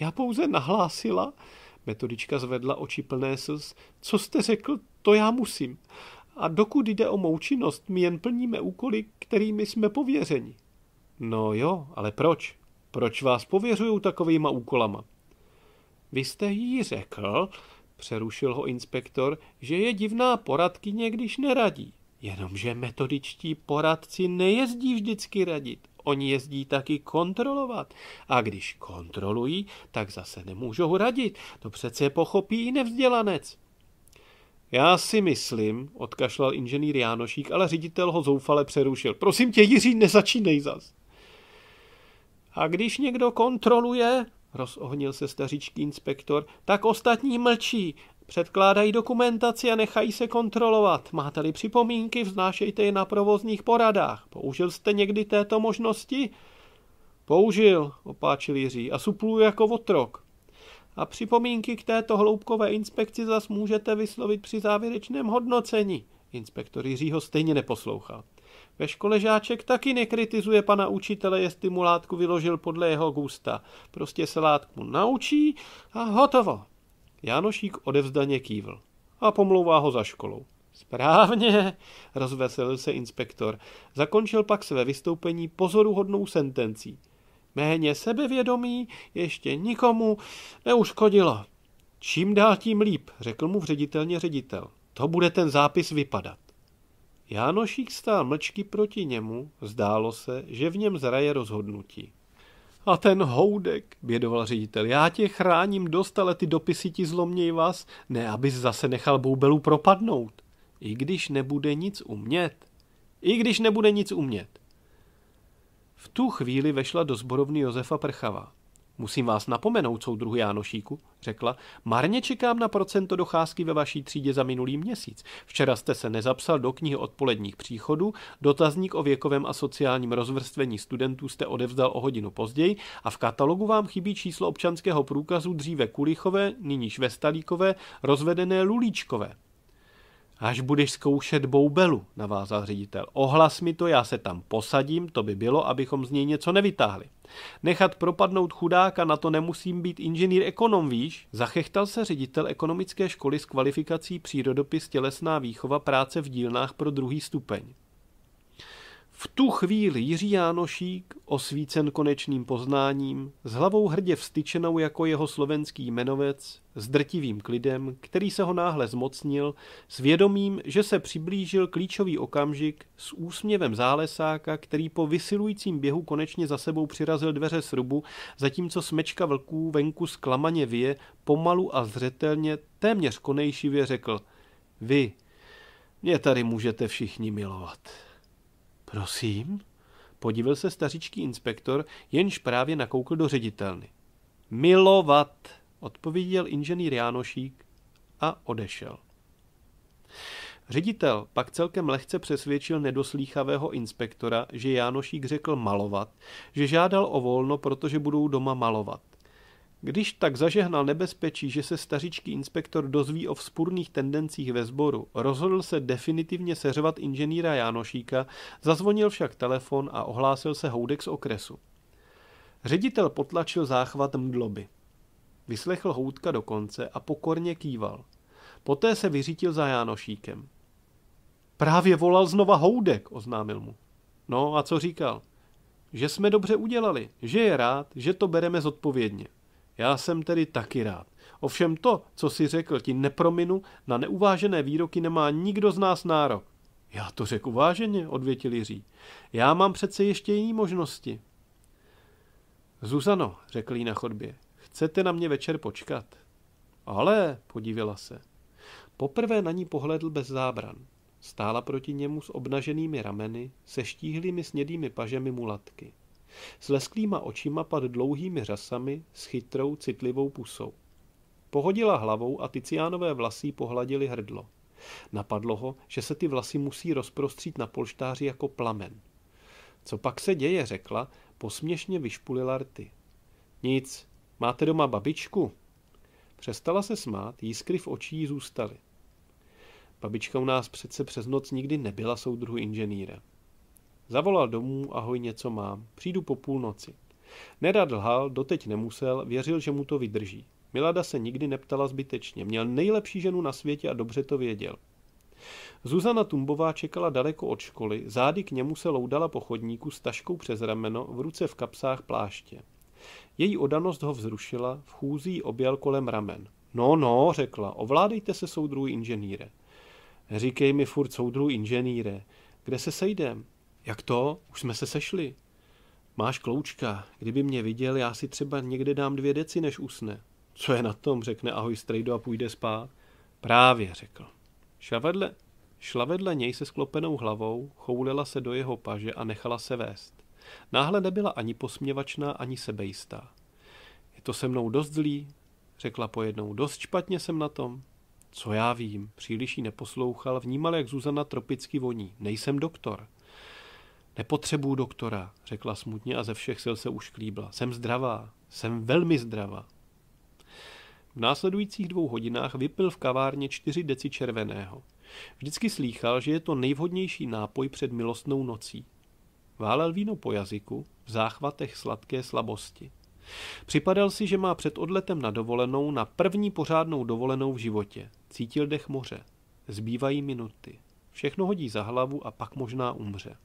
Já pouze nahlásila, metodička zvedla oči plné slz, co jste řekl, to já musím. A dokud jde o mou činnost, my jen plníme úkoly, kterými jsme pověřeni. No jo, ale proč? Proč vás pověřují takovýma úkolama? Vy jste jí řekl, přerušil ho inspektor, že je divná poradkyně, když neradí. Jenomže metodičtí poradci nejezdí vždycky radit. Oni jezdí taky kontrolovat. A když kontrolují, tak zase nemůžou radit. To přece pochopí i nevzdělanec. Já si myslím, odkašlal inženýr Jánošík, ale ředitel ho zoufale přerušil. Prosím tě, Jiří, nezačínej zas. A když někdo kontroluje, rozohnil se stařičký inspektor, tak ostatní mlčí Předkládají dokumentaci a nechají se kontrolovat. Máte-li připomínky, vznášejte je na provozních poradách. Použil jste někdy této možnosti? Použil, opáčil Jiří, a supluju jako otrok. A připomínky k této hloubkové inspekci zas můžete vyslovit při závěrečném hodnocení. Inspektor Jiří ho stejně neposlouchal. Ve škole žáček taky nekritizuje pana učitele, jestli mu látku vyložil podle jeho gusta. Prostě se látku naučí a hotovo. Jánošík odevzdaně kývl a pomlouvá ho za školou. Správně, rozveselil se inspektor. Zakončil pak své vystoupení pozoruhodnou sentencí. Méně sebevědomí ještě nikomu neuškodilo. Čím dál tím líp, řekl mu ředitelně ředitel. To bude ten zápis vypadat. Jánošík stál mlčky proti němu, zdálo se, že v něm zraje rozhodnutí. A ten houdek, bědoval ředitel, já tě chráním dost, ale ty dopisy ti zlomněj vás, ne abys zase nechal boubelu propadnout. I když nebude nic umět. I když nebude nic umět. V tu chvíli vešla do zborovny Josefa Prchava. Musím vás napomenout, soudruhu Jánošíku, řekla. Marně čekám na procento docházky ve vaší třídě za minulý měsíc. Včera jste se nezapsal do knihy odpoledních příchodů, dotazník o věkovém a sociálním rozvrstvení studentů jste odevzdal o hodinu později a v katalogu vám chybí číslo občanského průkazu dříve Kulichové, nyníž Vestalíkové, rozvedené Lulíčkové. Až budeš zkoušet boubelu, navázal ředitel. Ohlas mi to, já se tam posadím, to by bylo, abychom z něj něco nevytáhli. Nechat propadnout chudáka, na to nemusím být inženýr ekonom, víš? Zachechtal se ředitel ekonomické školy s kvalifikací přírodopis tělesná výchova práce v dílnách pro druhý stupeň. V tu chvíli Jiří Jánošík, osvícen konečným poznáním, s hlavou hrdě vstyčenou jako jeho slovenský jmenovec, s drtivým klidem, který se ho náhle zmocnil, s vědomím, že se přiblížil klíčový okamžik, s úsměvem zálesáka, který po vysilujícím běhu konečně za sebou přirazil dveře srubu, zatímco smečka vlků venku zklamaně vije, pomalu a zřetelně, téměř konejšivě řekl Vy, mě tady můžete všichni milovat. Prosím? Podíval se staříčký inspektor, jenž právě nakoukl do ředitelny. Milovat, odpověděl inženýr Jánošík a odešel. Ředitel pak celkem lehce přesvědčil nedoslýchavého inspektora, že Jánošík řekl malovat, že žádal o volno, protože budou doma malovat. Když tak zažehnal nebezpečí, že se stařičký inspektor dozví o vzpůrných tendencích ve sboru, rozhodl se definitivně seřvat inženýra Jánošíka, zazvonil však telefon a ohlásil se Houdek z okresu. Ředitel potlačil záchvat mdloby. Vyslechl Houdka do konce a pokorně kýval. Poté se vyřítil za Jánošíkem. Právě volal znova Houdek, oznámil mu. No a co říkal? Že jsme dobře udělali, že je rád, že to bereme zodpovědně. Já jsem tedy taky rád. Ovšem to, co si řekl, ti neprominu, na neuvážené výroky nemá nikdo z nás nárok. Já to řekl váženě, odvětil Jiří. Já mám přece ještě jiné možnosti. Zuzano, řekl jí na chodbě, chcete na mě večer počkat? Ale, podívila se. Poprvé na ní pohledl bez zábran. Stála proti němu s obnaženými rameny, se štíhlými snědými pažemi mulatky. S lesklýma očima pad dlouhými řasami s chytrou, citlivou pusou. Pohodila hlavou a Ticiánové vlasy pohladili hrdlo. Napadlo ho, že se ty vlasy musí rozprostřít na polštáři jako plamen. Co pak se děje, řekla, posměšně vyšpulila rty. Nic, máte doma babičku? Přestala se smát, jiskry v očí zůstaly. Babička u nás přece přes noc nikdy nebyla soudruhu inženýra. Zavolal domů, ahoj, něco mám. Přijdu po půlnoci. Nerad lhal, doteď nemusel, věřil, že mu to vydrží. Milada se nikdy neptala zbytečně. Měl nejlepší ženu na světě a dobře to věděl. Zuzana Tumbová čekala daleko od školy, zády k němu se loudala po chodníku s taškou přes rameno, v ruce v kapsách pláště. Její odanost ho vzrušila, v chůzí objal kolem ramen. No, no, řekla, ovládejte se soudruhu inženýre. Říkej mi furt soudruhu inženýre. Kde se sejdem? Jak to? Už jsme se sešli. Máš kloučka, kdyby mě viděl, já si třeba někde dám dvě deci, než usne. Co je na tom, řekne ahoj strejdo a půjde spát. Právě, řekl. Šavedle, šla vedle něj se sklopenou hlavou, choulila se do jeho paže a nechala se vést. Náhle nebyla ani posměvačná, ani sebejistá. Je to se mnou dost zlý, řekla pojednou, dost špatně jsem na tom. Co já vím, příliš jí neposlouchal, vnímal, jak Zuzana tropicky voní. Nejsem doktor. Nepotřebuju doktora, řekla smutně a ze všech sil se už klíbla. Jsem zdravá, jsem velmi zdravá. V následujících dvou hodinách vypil v kavárně čtyři deci červeného. Vždycky slýchal, že je to nejvhodnější nápoj před milostnou nocí. Válel víno po jazyku, v záchvatech sladké slabosti. Připadal si, že má před odletem na dovolenou, na první pořádnou dovolenou v životě. Cítil dech moře. Zbývají minuty. Všechno hodí za hlavu a pak možná umře.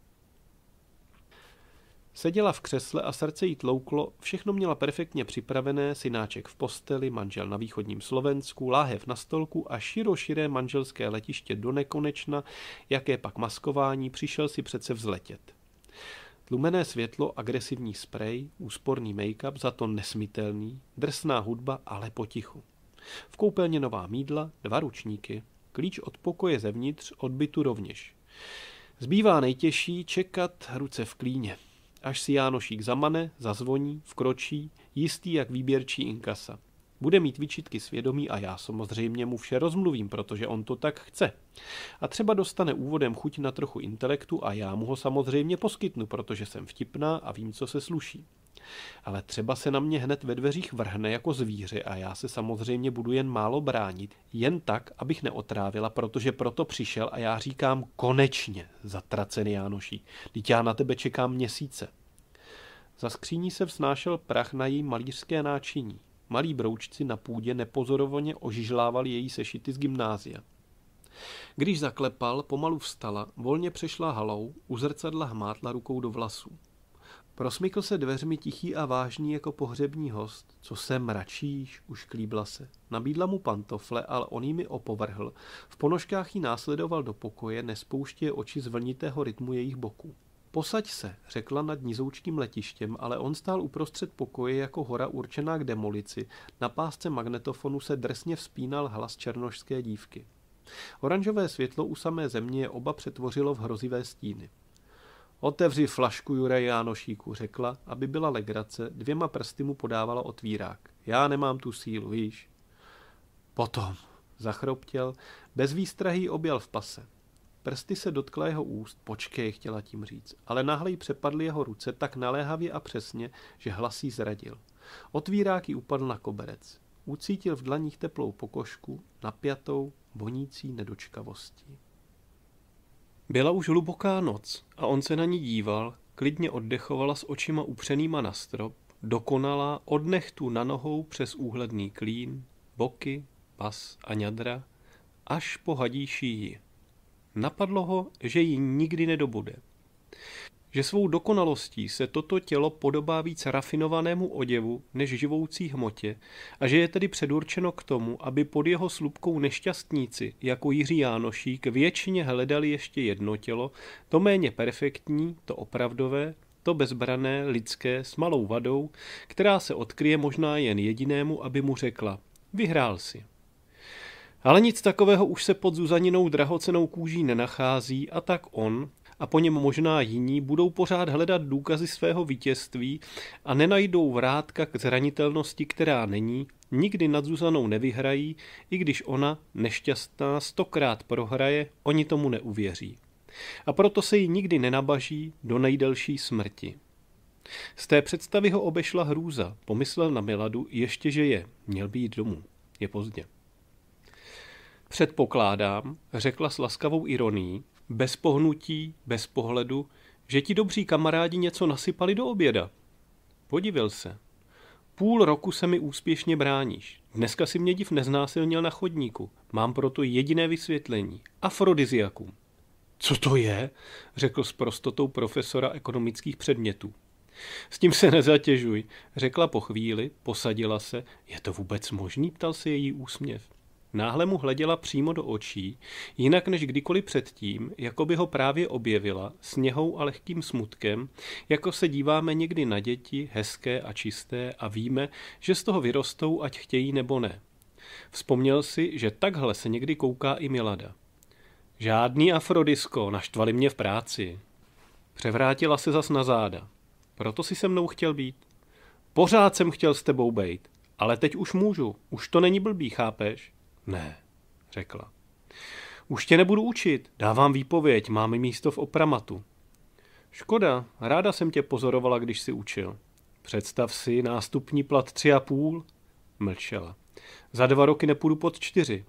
Seděla v křesle a srdce jí tlouklo, všechno měla perfektně připravené, synáček v posteli, manžel na východním Slovensku, láhev na stolku a široširé manželské letiště do nekonečna, jaké pak maskování, přišel si přece vzletět. Tlumené světlo, agresivní sprej, úsporný make-up, za to nesmitelný, drsná hudba, ale potichu. V koupelně nová mídla, dva ručníky, klíč od pokoje zevnitř, odbytu rovněž. Zbývá nejtěžší čekat ruce v klíně až si Jánošík zamane, zazvoní, vkročí, jistý jak výběrčí inkasa. Bude mít výčitky svědomí a já samozřejmě mu vše rozmluvím, protože on to tak chce. A třeba dostane úvodem chuť na trochu intelektu a já mu ho samozřejmě poskytnu, protože jsem vtipná a vím, co se sluší. Ale třeba se na mě hned ve dveřích vrhne jako zvíře a já se samozřejmě budu jen málo bránit, jen tak, abych neotrávila, protože proto přišel a já říkám konečně, zatracený Jánoší, teď já na tebe čekám měsíce. Za skříní se vznášel prach na její malířské náčiní. Malí broučci na půdě nepozorovaně ožižlávali její sešity z gymnázia. Když zaklepal, pomalu vstala, volně přešla halou, u zrcadla hmátla rukou do vlasů. Prosmykl se dveřmi tichý a vážný jako pohřební host. Co se mračíš, už klíbla se. Nabídla mu pantofle, ale on jimi opovrhl. V ponožkách ji následoval do pokoje, nespouštěje oči z vlnitého rytmu jejich boků. Posaď se, řekla nad nizoučkým letištěm, ale on stál uprostřed pokoje jako hora určená k demolici. Na pásce magnetofonu se drsně vzpínal hlas černošské dívky. Oranžové světlo u samé země je oba přetvořilo v hrozivé stíny. Otevři flašku Jure Jánošíku, řekla, aby byla legrace, dvěma prsty mu podávala otvírák. Já nemám tu sílu, víš. Potom, zachroptěl, bez výstrahy objal v pase. Prsty se dotkla jeho úst, počkej, chtěla tím říct, ale náhle jí přepadly jeho ruce tak naléhavě a přesně, že hlasí zradil. Otvírák ji upadl na koberec. Ucítil v dlaních teplou pokožku, napjatou, vonící nedočkavostí. Byla už hluboká noc a on se na ní díval, klidně oddechovala s očima upřenýma na strop, dokonalá od nechtu na nohou přes úhledný klín, boky, pas a ňadra, až po hadí šíji. Napadlo ho, že ji nikdy nedobude že svou dokonalostí se toto tělo podobá víc rafinovanému oděvu než živoucí hmotě a že je tedy předurčeno k tomu, aby pod jeho slupkou nešťastníci, jako Jiří Jánošík, věčně hledali ještě jedno tělo, to méně perfektní, to opravdové, to bezbrané, lidské, s malou vadou, která se odkryje možná jen jedinému, aby mu řekla vyhrál si. Ale nic takového už se pod Zuzaninou drahocenou kůží nenachází a tak on, a po něm možná jiní budou pořád hledat důkazy svého vítězství a nenajdou vrátka k zranitelnosti, která není, nikdy nad Zuzanou nevyhrají, i když ona, nešťastná, stokrát prohraje, oni tomu neuvěří. A proto se ji nikdy nenabaží do nejdelší smrti. Z té představy ho obešla hrůza, pomyslel na Miladu, ještě že je, měl být domů, je pozdě. Předpokládám, řekla s laskavou ironií, bez pohnutí, bez pohledu, že ti dobří kamarádi něco nasypali do oběda. Podivil se. Půl roku se mi úspěšně bráníš. Dneska si mě div neznásilnil na chodníku. Mám proto jediné vysvětlení. Afrodiziakum. Co to je? řekl s prostotou profesora ekonomických předmětů. S tím se nezatěžuj, řekla po chvíli, posadila se. Je to vůbec možný? ptal se její úsměv. Náhle mu hleděla přímo do očí, jinak než kdykoliv předtím, jako by ho právě objevila, s a lehkým smutkem, jako se díváme někdy na děti, hezké a čisté a víme, že z toho vyrostou, ať chtějí nebo ne. Vzpomněl si, že takhle se někdy kouká i Milada. Žádný afrodisko, naštvali mě v práci. Převrátila se zas na záda. Proto si se mnou chtěl být. Pořád jsem chtěl s tebou bejt, ale teď už můžu, už to není blbý, chápeš? Ne, řekla. Už tě nebudu učit, dávám výpověď, máme místo v opramatu. Škoda, ráda jsem tě pozorovala, když si učil. Představ si nástupní plat tři a půl. Mlčela. Za dva roky nepůjdu pod čtyři.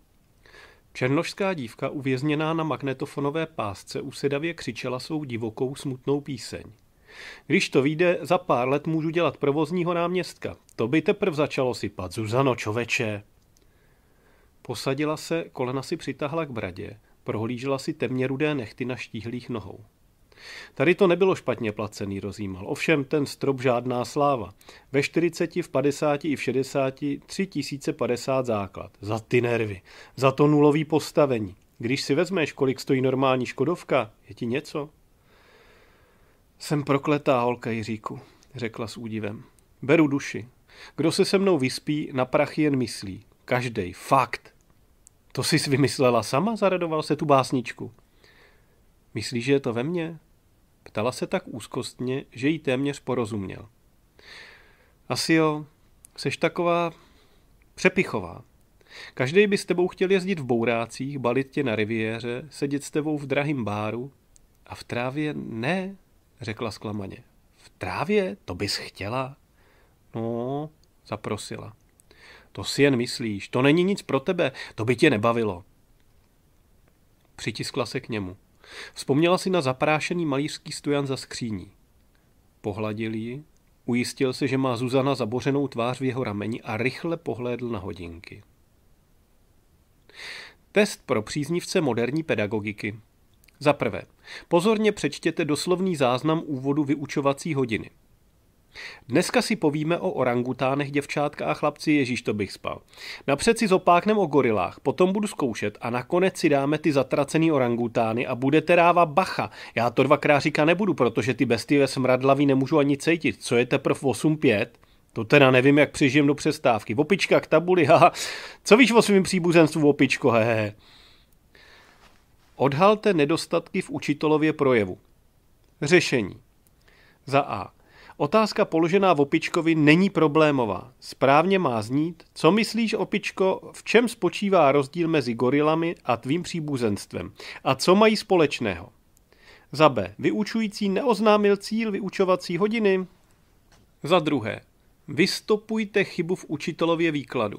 Černožská dívka, uvězněná na magnetofonové pásce, usedavě křičela svou divokou smutnou píseň. Když to vyjde, za pár let můžu dělat provozního náměstka. To by teprv začalo sypat, Zuzano, čoveče. Posadila se, kolena si přitahla k bradě, prohlížela si temně rudé nechty na štíhlých nohou. Tady to nebylo špatně placený rozjímal, ovšem ten strop žádná sláva. Ve 40, v 50 i v 60 3050 základ. Za ty nervy, za to nulový postavení. Když si vezmeš, kolik stojí normální škodovka, je ti něco? Jsem prokletá holka Jiříku, řekla s údivem. Beru duši. Kdo se se mnou vyspí, na prachy jen myslí. Každej, fakt. To jsi vymyslela sama, zaradoval se tu básničku. Myslíš, že je to ve mně? Ptala se tak úzkostně, že jí téměř porozuměl. Asi jo, seš taková přepichová. Každý by s tebou chtěl jezdit v bourácích, balit tě na riviéře, sedět s tebou v drahém báru. A v trávě ne, řekla zklamaně. V trávě? To bys chtěla? No, zaprosila. To si jen myslíš, to není nic pro tebe, to by tě nebavilo. Přitiskla se k němu. Vzpomněla si na zaprášený malířský stojan za skříní. Pohladil ji, ujistil se, že má Zuzana zabořenou tvář v jeho rameni a rychle pohlédl na hodinky. Test pro příznivce moderní pedagogiky. Za prvé, pozorně přečtěte doslovný záznam úvodu vyučovací hodiny – Dneska si povíme o orangutánech, děvčátka a chlapci, ježíš to bych spal. Napřed si zopáknem o gorilách, potom budu zkoušet a nakonec si dáme ty zatracený orangutány a bude teráva bacha. Já to dvakrát říká nebudu, protože ty bestie smradlaví nemůžu ani cítit. Co je teprv 8-5? To teda nevím, jak přežijem do přestávky. Opička k tabuli, haha. Co víš o svým příbuzenstvu, opičko, hehe. Odhalte nedostatky v učitelově projevu. Řešení. Za A. Otázka položená Opičkovi není problémová. Správně má znít, co myslíš, Opičko, v čem spočívá rozdíl mezi gorilami a tvým příbuzenstvem a co mají společného? Za B. Vyučující neoznámil cíl vyučovací hodiny? Za druhé. Vystopujte chybu v učitelově výkladu.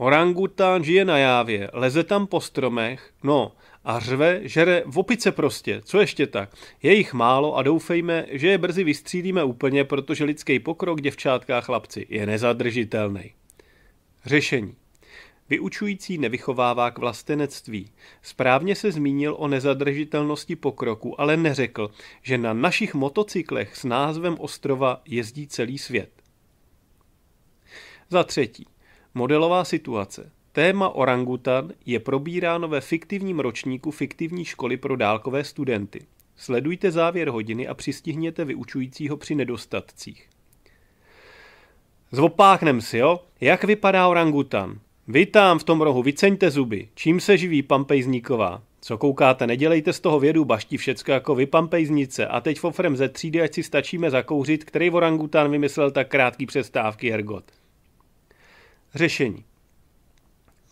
Orangután žije na jávě, leze tam po stromech, no a řve, žere v opice prostě, co ještě tak. Je jich málo a doufejme, že je brzy vystřídíme úplně, protože lidský pokrok děvčátka a chlapci je nezadržitelný. Řešení Vyučující nevychovává k vlastenectví. Správně se zmínil o nezadržitelnosti pokroku, ale neřekl, že na našich motocyklech s názvem ostrova jezdí celý svět. Za třetí. Modelová situace. Téma orangutan je probíráno ve fiktivním ročníku fiktivní školy pro dálkové studenty. Sledujte závěr hodiny a přistihněte vyučujícího při nedostatcích. Zvopáchnem si, jo? Jak vypadá orangutan? Vy tam v tom rohu vyceňte zuby. Čím se živí pampejzníková? Co koukáte, nedělejte z toho vědu, baští všecko jako vy pampejznice a teď fofrem ze třídy, ať si stačíme zakouřit, který orangutan vymyslel tak krátký přestávky, Hergot. Řešení.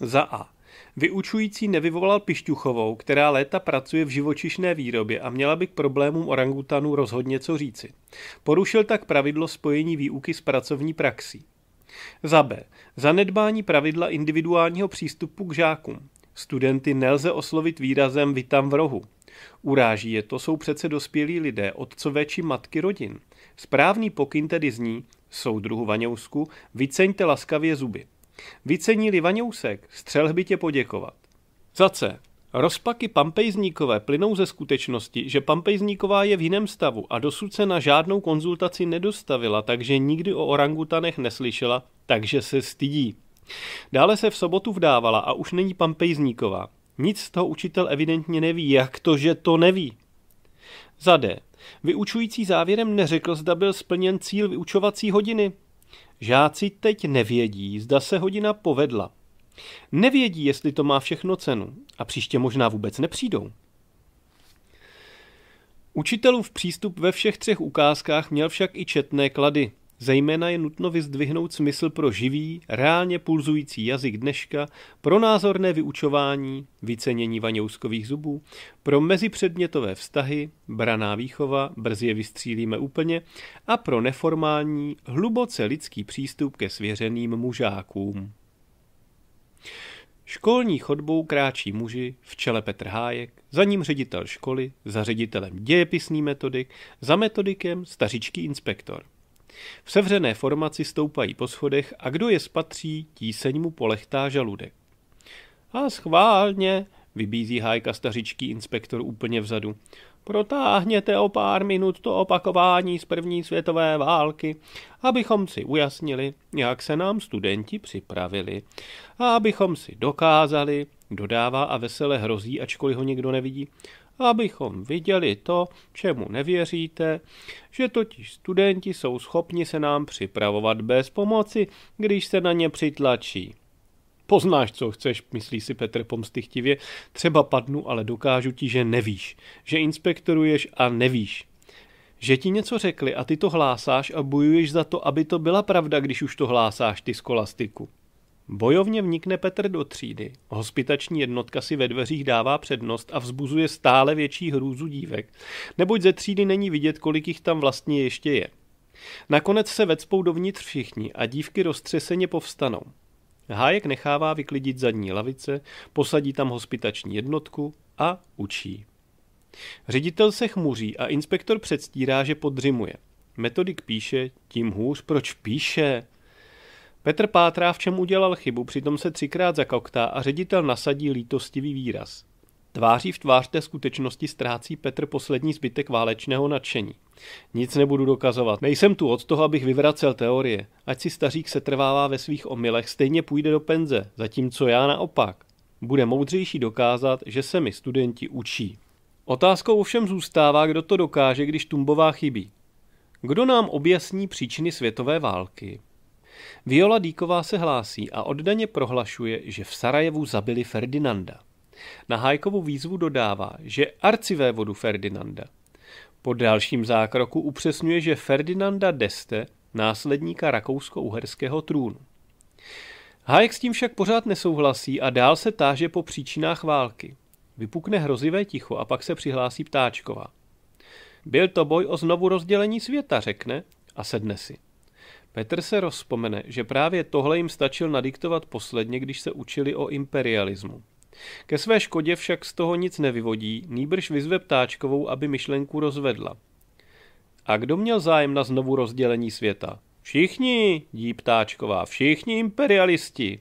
Za A. Vyučující nevyvolal Pišťuchovou, která léta pracuje v živočišné výrobě a měla by k problémům orangutanů rozhodně co říci. Porušil tak pravidlo spojení výuky s pracovní praxí. Za B. Zanedbání pravidla individuálního přístupu k žákům. Studenty nelze oslovit výrazem tam v rohu. Uráží je to, jsou přece dospělí lidé, otcové či matky rodin. Správný pokyn tedy zní, soudruhu Vaňousku, vyceňte laskavě zuby. Vycenili Vaňousek, střelh by tě poděkovat. Za C. Rozpaky pampejzníkové plynou ze skutečnosti, že pampejzníková je v jiném stavu a dosud se na žádnou konzultaci nedostavila, takže nikdy o orangutanech neslyšela, takže se stydí. Dále se v sobotu vdávala a už není pampejzníková. Nic z toho učitel evidentně neví, jak to, že to neví. Za D. Vyučující závěrem neřekl, zda byl splněn cíl vyučovací hodiny. Žáci teď nevědí, zda se hodina povedla. Nevědí, jestli to má všechno cenu a příště možná vůbec nepřijdou. Učitelův přístup ve všech třech ukázkách měl však i četné klady – Zejména je nutno vyzdvihnout smysl pro živý, reálně pulzující jazyk dneška, pro názorné vyučování, vycenění vaňouskových zubů, pro mezipředmětové vztahy, braná výchova, brzy je vystřílíme úplně, a pro neformální, hluboce lidský přístup ke svěřeným mužákům. Školní chodbou kráčí muži v čele Petr Hájek, za ním ředitel školy, za ředitelem dějepisný metodik, za metodikem stařičký inspektor – v sevřené formaci stoupají po schodech a kdo je spatří, tíseň mu polechtá žaludek. A schválně, vybízí hájka stařičký inspektor úplně vzadu. Protáhněte o pár minut to opakování z první světové války, abychom si ujasnili, jak se nám studenti připravili. A abychom si dokázali, dodává a vesele hrozí, ačkoliv ho nikdo nevidí, abychom viděli to, čemu nevěříte, že totiž studenti jsou schopni se nám připravovat bez pomoci, když se na ně přitlačí. Poznáš, co chceš, myslí si Petr pomstychtivě. Třeba padnu, ale dokážu ti, že nevíš. Že inspektoruješ a nevíš. Že ti něco řekli a ty to hlásáš a bojuješ za to, aby to byla pravda, když už to hlásáš ty skolastiku. Bojovně vnikne Petr do třídy. Hospitační jednotka si ve dveřích dává přednost a vzbuzuje stále větší hrůzu dívek, neboť ze třídy není vidět, kolik jich tam vlastně ještě je. Nakonec se vecpou dovnitř všichni a dívky roztřeseně povstanou. Hájek nechává vyklidit zadní lavice, posadí tam hospitační jednotku a učí. Ředitel se chmuří a inspektor předstírá, že podřimuje. Metodik píše, tím hůř, proč píše? Petr pátrá, v čem udělal chybu, přitom se třikrát zakoktá a ředitel nasadí lítostivý výraz. Tváří v tvář té skutečnosti ztrácí Petr poslední zbytek válečného nadšení. Nic nebudu dokazovat. Nejsem tu od toho, abych vyvracel teorie. Ať si stařík se trvává ve svých omylech, stejně půjde do penze, zatímco já naopak. Bude moudřejší dokázat, že se mi studenti učí. Otázkou ovšem zůstává, kdo to dokáže, když Tumbová chybí. Kdo nám objasní příčiny světové války? Viola Díková se hlásí a oddaně prohlašuje, že v Sarajevu zabili Ferdinanda. Na Hajkovu výzvu dodává, že vodu Ferdinanda. Po dalším zákroku upřesňuje, že Ferdinanda Deste, následníka rakousko-uherského trůnu. Hajek s tím však pořád nesouhlasí a dál se táže po příčinách války. Vypukne hrozivé ticho a pak se přihlásí ptáčková. Byl to boj o znovu rozdělení světa, řekne a sedne si. Petr se rozpomene, že právě tohle jim stačil nadiktovat posledně, když se učili o imperialismu. Ke své škodě však z toho nic nevyvodí, nýbrž vyzve ptáčkovou, aby myšlenku rozvedla. A kdo měl zájem na znovu rozdělení světa? Všichni, dí ptáčková, všichni imperialisti.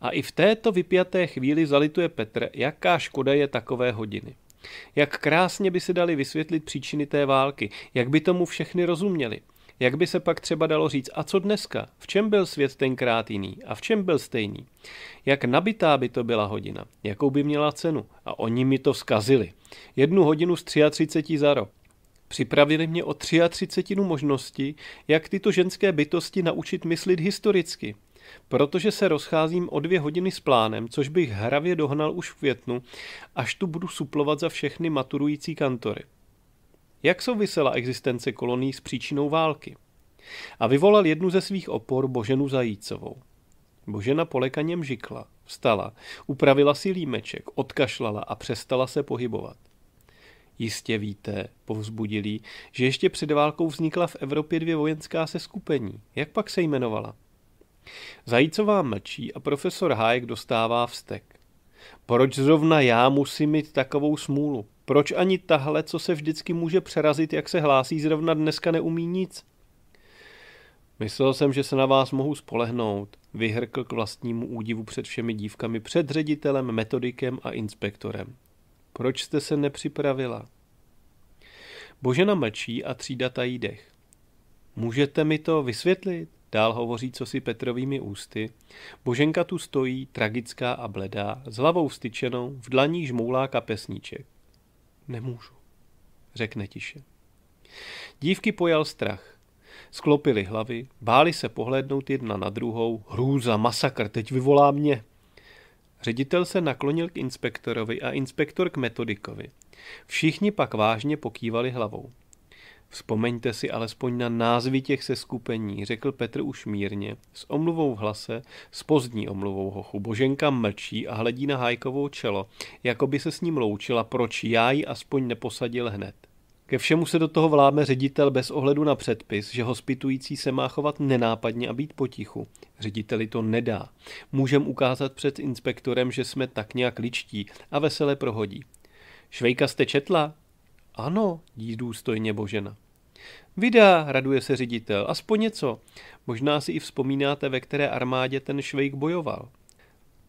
A i v této vypjaté chvíli zalituje Petr, jaká škoda je takové hodiny. Jak krásně by se dali vysvětlit příčiny té války, jak by tomu všechny rozuměli. Jak by se pak třeba dalo říct, a co dneska? V čem byl svět tenkrát jiný a v čem byl stejný? Jak nabitá by to byla hodina? Jakou by měla cenu? A oni mi to zkazili. Jednu hodinu z 33 za rok. Připravili mě o 33 možnosti, jak tyto ženské bytosti naučit myslit historicky. Protože se rozcházím o dvě hodiny s plánem, což bych hravě dohnal už v květnu, až tu budu suplovat za všechny maturující kantory jak souvisela existence kolonií s příčinou války. A vyvolal jednu ze svých opor Boženu Zajícovou. Božena polekaněm žikla, vstala, upravila si límeček, odkašlala a přestala se pohybovat. Jistě víte, povzbudili, že ještě před válkou vznikla v Evropě dvě vojenská seskupení. Jak pak se jmenovala? Zajícová mlčí a profesor Hájek dostává vztek. Proč zrovna já musím mít takovou smůlu? Proč ani tahle, co se vždycky může přerazit, jak se hlásí, zrovna dneska neumí nic? Myslel jsem, že se na vás mohu spolehnout, vyhrkl k vlastnímu údivu před všemi dívkami, před ředitelem, metodikem a inspektorem. Proč jste se nepřipravila? Božena mlčí a třída tají dech. Můžete mi to vysvětlit? Dál hovoří co si Petrovými ústy. Boženka tu stojí, tragická a bledá, s hlavou styčenou, v dlaní žmoulá kapesníček. Nemůžu, řekne tiše. Dívky pojal strach. Sklopili hlavy, báli se pohlédnout jedna na druhou. Hrůza, masakr, teď vyvolá mě. Ředitel se naklonil k inspektorovi a inspektor k metodikovi. Všichni pak vážně pokývali hlavou. Vzpomeňte si alespoň na názvy těch seskupení, řekl Petr už mírně, s omluvou v hlase, s pozdní omluvou hochu. Boženka mlčí a hledí na Hajkovou čelo, jako by se s ním loučila, proč já ji aspoň neposadil hned. Ke všemu se do toho vládne ředitel bez ohledu na předpis, že hospitující se má chovat nenápadně a být potichu. Řediteli to nedá. Můžem ukázat před inspektorem, že jsme tak nějak ličtí a vesele prohodí. Švejka jste četla? Ano, jí důstojně Božena. Vydá, raduje se ředitel, aspoň něco. Možná si i vzpomínáte, ve které armádě ten Švejk bojoval.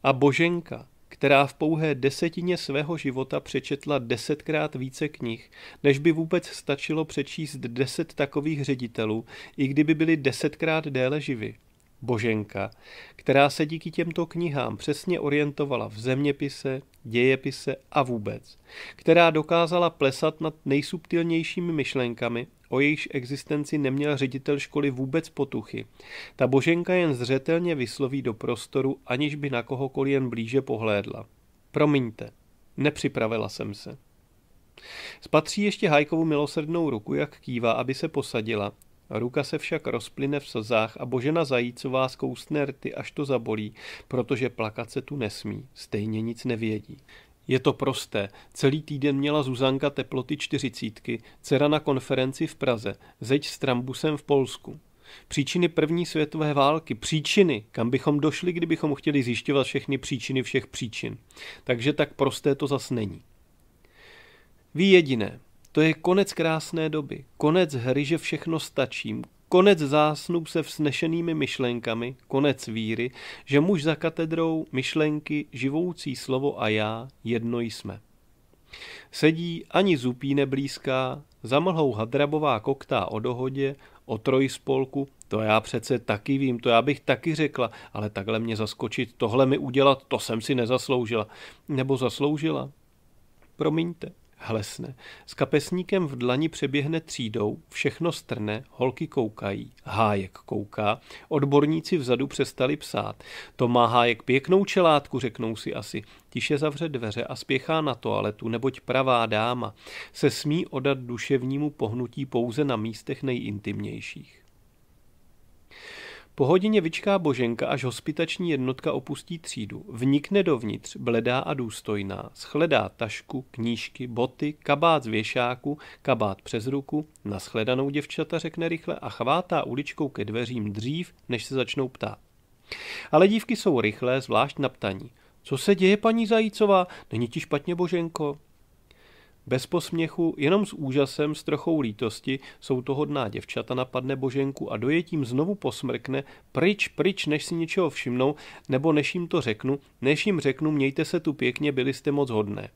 A Boženka, která v pouhé desetině svého života přečetla desetkrát více knih, než by vůbec stačilo přečíst deset takových ředitelů, i kdyby byli desetkrát déle živi. Boženka, která se díky těmto knihám přesně orientovala v zeměpise, dějepise a vůbec, která dokázala plesat nad nejsubtilnějšími myšlenkami, o jejíž existenci neměl ředitel školy vůbec potuchy. Ta Boženka jen zřetelně vysloví do prostoru, aniž by na kohokoliv jen blíže pohlédla. Promiňte, nepřipravila jsem se. Spatří ještě Hajkovu milosrdnou ruku, jak kývá, aby se posadila Ruka se však rozplyne v slzách a Božena Zajícová zkousne rty, až to zabolí, protože plakat se tu nesmí, stejně nic nevědí. Je to prosté. Celý týden měla Zuzanka teploty čtyřicítky, dcera na konferenci v Praze, zeď s trambusem v Polsku. Příčiny první světové války, příčiny, kam bychom došli, kdybychom chtěli zjišťovat všechny příčiny všech příčin. Takže tak prosté to zas není. Ví jediné, to je konec krásné doby, konec hry, že všechno stačím, konec zásnub se vznešenými myšlenkami, konec víry, že muž za katedrou, myšlenky, živoucí slovo a já jedno jsme. Sedí ani zupí neblízká, zamlhou hadrabová koktá o dohodě, o trojspolku, to já přece taky vím, to já bych taky řekla, ale takhle mě zaskočit, tohle mi udělat, to jsem si nezasloužila. Nebo zasloužila? Promiňte, Hlesne. S kapesníkem v dlani přeběhne třídou, všechno strne, holky koukají, hájek kouká, odborníci vzadu přestali psát. To má hájek pěknou čelátku, řeknou si asi. Tiše zavře dveře a spěchá na toaletu, neboť pravá dáma se smí odat duševnímu pohnutí pouze na místech nejintimnějších. Po hodině vyčká Boženka, až hospitační jednotka opustí třídu. Vnikne dovnitř, bledá a důstojná. Schledá tašku, knížky, boty, kabát z věšáku, kabát přes ruku. Naschledanou děvčata řekne rychle a chvátá uličkou ke dveřím dřív, než se začnou ptát. Ale dívky jsou rychlé, zvlášť na ptaní. Co se děje, paní Zajícová? Není ti špatně, Boženko? Bez posměchu, jenom s úžasem, s trochou lítosti, jsou to hodná děvčata napadne Boženku a dojetím znovu posmrkne, pryč, pryč, než si něčeho všimnou, nebo než jim to řeknu, než jim řeknu, mějte se tu pěkně, byli jste moc hodné.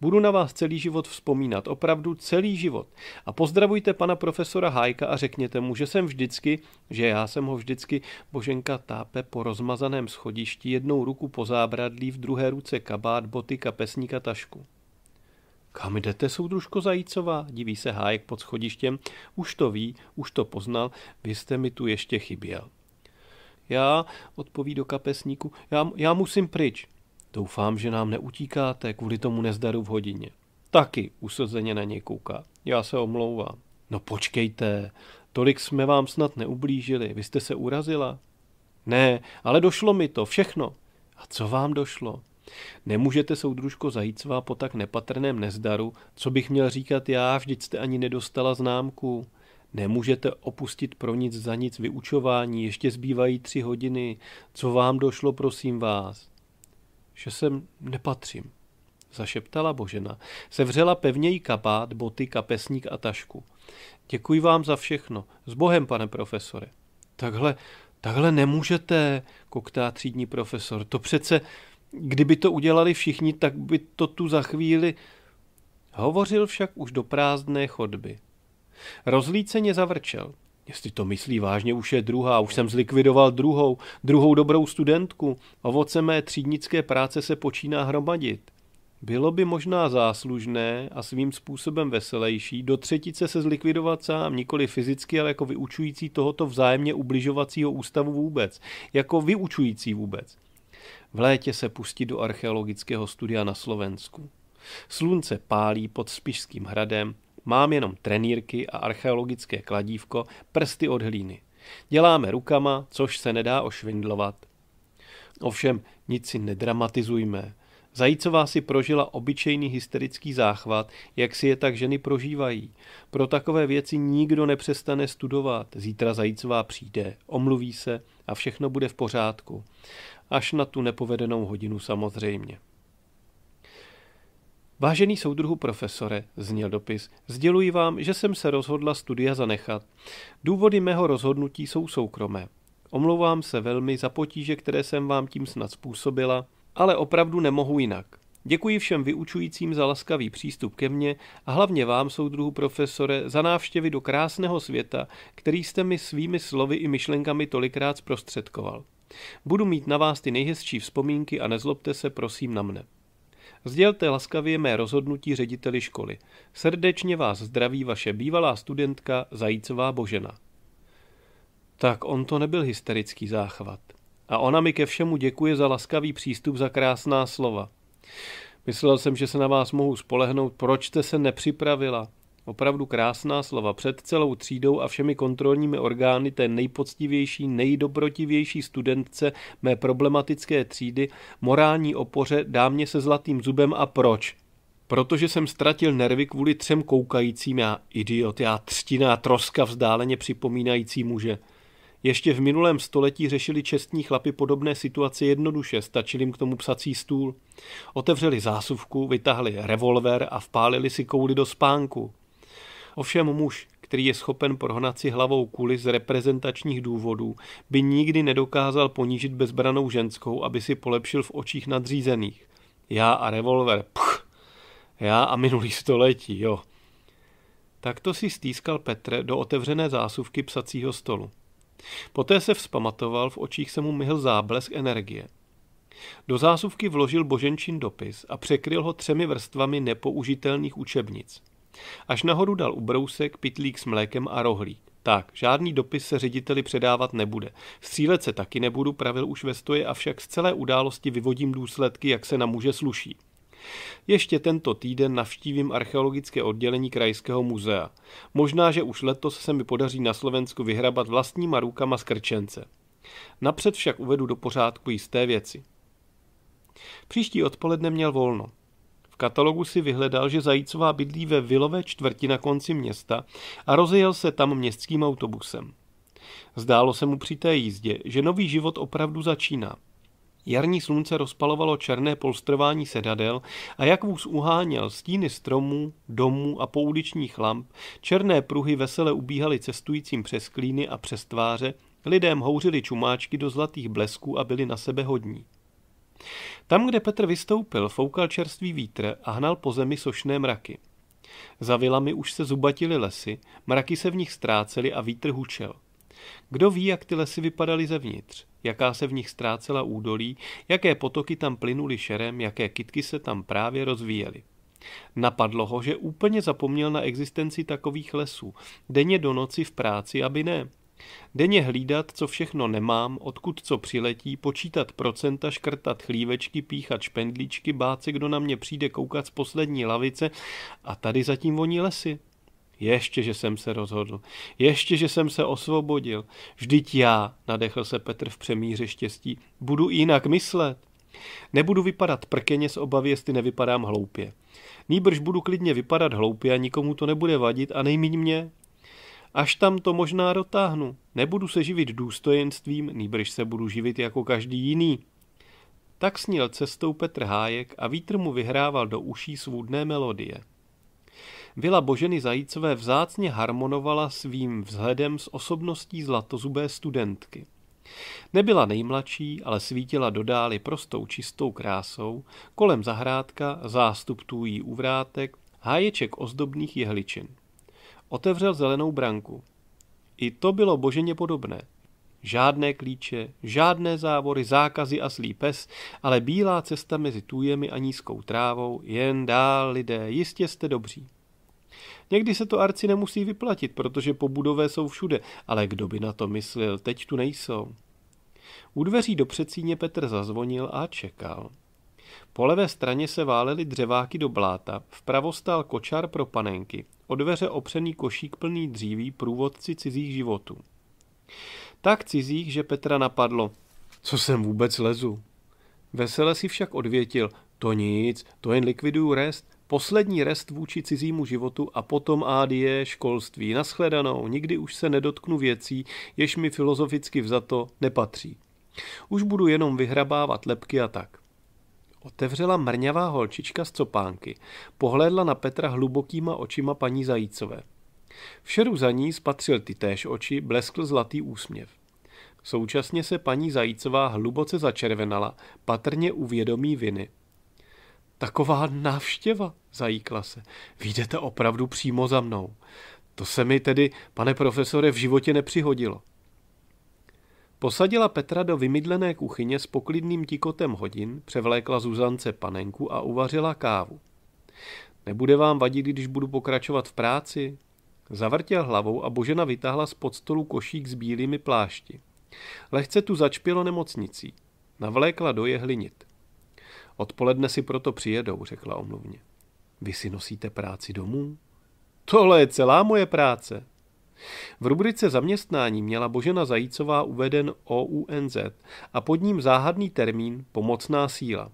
Budu na vás celý život vzpomínat, opravdu celý život. A pozdravujte pana profesora Hájka a řekněte mu, že jsem vždycky, že já jsem ho vždycky, Boženka tápe po rozmazaném schodišti, jednou ruku po zábradlí, v druhé ruce kabát, boty, kapesníka, tašku. Kam jdete, soudružko Zajícová? Diví se hájek pod schodištěm. Už to ví, už to poznal, vy jste mi tu ještě chyběl. Já, odpoví do kapesníku, já, já musím pryč. Doufám, že nám neutíkáte kvůli tomu nezdaru v hodině. Taky, usazeně na něj kouká. Já se omlouvám. No počkejte, tolik jsme vám snad neublížili, vy jste se urazila. Ne, ale došlo mi to, všechno. A co vám došlo? Nemůžete, soudružko svá po tak nepatrném nezdaru, co bych měl říkat já, vždyť jste ani nedostala známku. Nemůžete opustit pro nic za nic vyučování, ještě zbývají tři hodiny. Co vám došlo, prosím vás? Že sem nepatřím, zašeptala Božena. Sevřela pevněji kabát, boty, kapesník a tašku. Děkuji vám za všechno. S Bohem, pane profesore. Takhle, takhle nemůžete, koktá třídní profesor. To přece, Kdyby to udělali všichni, tak by to tu za chvíli... Hovořil však už do prázdné chodby. Rozlíceně zavrčel. Jestli to myslí vážně, už je druhá, už jsem zlikvidoval druhou, druhou dobrou studentku. Ovoce mé třídnické práce se počíná hromadit. Bylo by možná záslužné a svým způsobem veselejší do třetice se zlikvidovat sám, nikoli fyzicky, ale jako vyučující tohoto vzájemně ubližovacího ústavu vůbec. Jako vyučující vůbec. V létě se pustí do archeologického studia na Slovensku. Slunce pálí pod Spišským hradem, mám jenom trenírky a archeologické kladívko, prsty od hlíny. Děláme rukama, což se nedá ošvindlovat. Ovšem, nic si nedramatizujme. Zajícová si prožila obyčejný hysterický záchvat, jak si je tak ženy prožívají. Pro takové věci nikdo nepřestane studovat. Zítra Zajícová přijde, omluví se a všechno bude v pořádku až na tu nepovedenou hodinu samozřejmě. Vážený soudruhu profesore, zněl dopis, sděluji vám, že jsem se rozhodla studia zanechat. Důvody mého rozhodnutí jsou soukromé. Omlouvám se velmi za potíže, které jsem vám tím snad způsobila, ale opravdu nemohu jinak. Děkuji všem vyučujícím za laskavý přístup ke mně a hlavně vám, soudruhu profesore, za návštěvy do krásného světa, který jste mi svými slovy i myšlenkami tolikrát zprostředkoval. Budu mít na vás ty nejhezčí vzpomínky a nezlobte se prosím na mne. Sdělte laskavě mé rozhodnutí řediteli školy. Srdečně vás zdraví vaše bývalá studentka Zajícová Božena. Tak on to nebyl hysterický záchvat. A ona mi ke všemu děkuje za laskavý přístup, za krásná slova. Myslel jsem, že se na vás mohu spolehnout, proč jste se nepřipravila. Opravdu krásná slova před celou třídou a všemi kontrolními orgány té nejpoctivější, nejdobrotivější studentce mé problematické třídy, morální opoře, dámě se zlatým zubem a proč? Protože jsem ztratil nervy kvůli třem koukajícím, já idiot, já třtiná troska vzdáleně připomínající muže. Ještě v minulém století řešili čestní chlapy podobné situace jednoduše, stačil jim k tomu psací stůl. Otevřeli zásuvku, vytahli revolver a vpálili si kouli do spánku. Ovšem muž, který je schopen prohnat si hlavou kuli z reprezentačních důvodů, by nikdy nedokázal ponížit bezbranou ženskou, aby si polepšil v očích nadřízených. Já a revolver, pch, já a minulý století, jo. Takto si stýskal Petr do otevřené zásuvky psacího stolu. Poté se vzpamatoval, v očích se mu myhl záblesk energie. Do zásuvky vložil Boženčin dopis a překryl ho třemi vrstvami nepoužitelných učebnic. Až nahoru dal ubrousek, pitlík s mlékem a rohlík. Tak, žádný dopis se řediteli předávat nebude. Střílet se taky nebudu, pravil už ve stoje, avšak z celé události vyvodím důsledky, jak se na muže sluší. Ještě tento týden navštívím archeologické oddělení Krajského muzea. Možná, že už letos se mi podaří na Slovensku vyhrabat vlastníma rukama z krčence. Napřed však uvedu do pořádku jisté věci. Příští odpoledne měl volno katalogu si vyhledal, že Zajícová bydlí ve Vilové čtvrti na konci města a rozjel se tam městským autobusem. Zdálo se mu při té jízdě, že nový život opravdu začíná. Jarní slunce rozpalovalo černé polstrování sedadel a jak vůz uháněl stíny stromů, domů a pouličních lamp, černé pruhy vesele ubíhaly cestujícím přes klíny a přes tváře, lidem houřili čumáčky do zlatých blesků a byli na sebe hodní. Tam, kde Petr vystoupil, foukal čerstvý vítr a hnal po zemi sošné mraky. Za vilami už se zubatily lesy, mraky se v nich ztrácely a vítr hučel. Kdo ví, jak ty lesy vypadaly zevnitř, jaká se v nich ztrácela údolí, jaké potoky tam plynuly šerem, jaké kitky se tam právě rozvíjely. Napadlo ho, že úplně zapomněl na existenci takových lesů, denně do noci v práci, aby ne. Denně hlídat, co všechno nemám, odkud co přiletí, počítat procenta, škrtat chlívečky, píchat špendlíčky, bát se, kdo na mě přijde koukat z poslední lavice a tady zatím voní lesy. Ještě, že jsem se rozhodl. Ještě, že jsem se osvobodil. Vždyť já, nadechl se Petr v přemíře štěstí, budu jinak myslet. Nebudu vypadat prkeně z obavy, jestli nevypadám hloupě. Nýbrž budu klidně vypadat hloupě a nikomu to nebude vadit a nejmíň mě. Až tam to možná dotáhnu. Nebudu se živit důstojenstvím, nýbrž se budu živit jako každý jiný. Tak snil cestou Petr Hájek a vítr mu vyhrával do uší svůdné melodie. Vila Boženy Zajícové vzácně harmonovala svým vzhledem s osobností zlatozubé studentky. Nebyla nejmladší, ale svítila dodály prostou čistou krásou, kolem zahrádka, zástup tůjí uvrátek, háječek ozdobných jehličin. Otevřel zelenou branku. I to bylo boženě podobné. Žádné klíče, žádné závory, zákazy a slí pes, ale bílá cesta mezi tujemi a nízkou trávou, jen dál lidé, jistě jste dobří. Někdy se to arci nemusí vyplatit, protože pobudové jsou všude, ale kdo by na to myslel, teď tu nejsou. U dveří do přecíně Petr zazvonil a čekal. Po levé straně se válely dřeváky do bláta, vpravo stál kočár pro panenky, o dveře opřený košík plný dříví průvodci cizích životů. Tak cizích, že Petra napadlo. Co sem vůbec lezu? Vesele si však odvětil. To nic, to jen likviduju rest. Poslední rest vůči cizímu životu a potom ádie, školství. Naschledanou, nikdy už se nedotknu věcí, jež mi filozoficky vzato nepatří. Už budu jenom vyhrabávat lepky a tak. Otevřela mrňavá holčička z copánky. Pohlédla na Petra hlubokýma očima paní Zajícové. V šeru za ní spatřil ty též oči, bleskl zlatý úsměv. Současně se paní Zajícová hluboce začervenala, patrně u viny. Taková návštěva, zajíkla se. Vídete opravdu přímo za mnou. To se mi tedy, pane profesore, v životě nepřihodilo. Posadila Petra do vymydlené kuchyně s poklidným tikotem hodin, převlékla Zuzance panenku a uvařila kávu. Nebude vám vadit, když budu pokračovat v práci? Zavrtěl hlavou a Božena vytáhla z podstolu košík s bílými plášti. Lehce tu začpělo nemocnicí. Navlékla do jehlinit. Odpoledne si proto přijedou, řekla omluvně. Vy si nosíte práci domů? Tohle je celá moje práce, v rubrice zaměstnání měla Božena Zajícová uveden OUNZ a pod ním záhadný termín pomocná síla.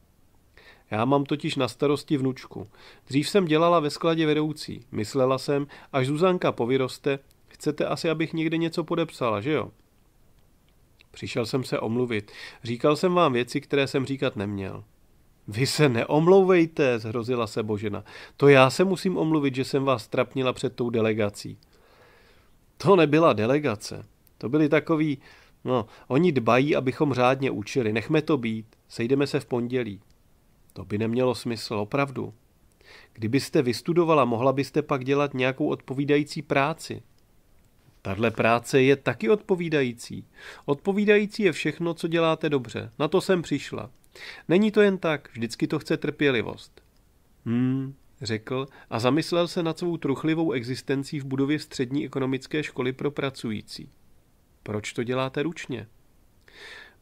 Já mám totiž na starosti vnučku. Dřív jsem dělala ve skladě vedoucí. Myslela jsem, až Zuzanka povyroste, chcete asi, abych někde něco podepsala, že jo? Přišel jsem se omluvit. Říkal jsem vám věci, které jsem říkat neměl. Vy se neomlouvejte, zhrozila se Božena. To já se musím omluvit, že jsem vás trapnila před tou delegací. To nebyla delegace. To byli takový, no, oni dbají, abychom řádně učili. Nechme to být, sejdeme se v pondělí. To by nemělo smysl, opravdu. Kdybyste vystudovala, mohla byste pak dělat nějakou odpovídající práci. Tahle práce je taky odpovídající. Odpovídající je všechno, co děláte dobře. Na to jsem přišla. Není to jen tak, vždycky to chce trpělivost. Hmm, řekl a zamyslel se nad svou truchlivou existencí v budově střední ekonomické školy pro pracující. Proč to děláte ručně?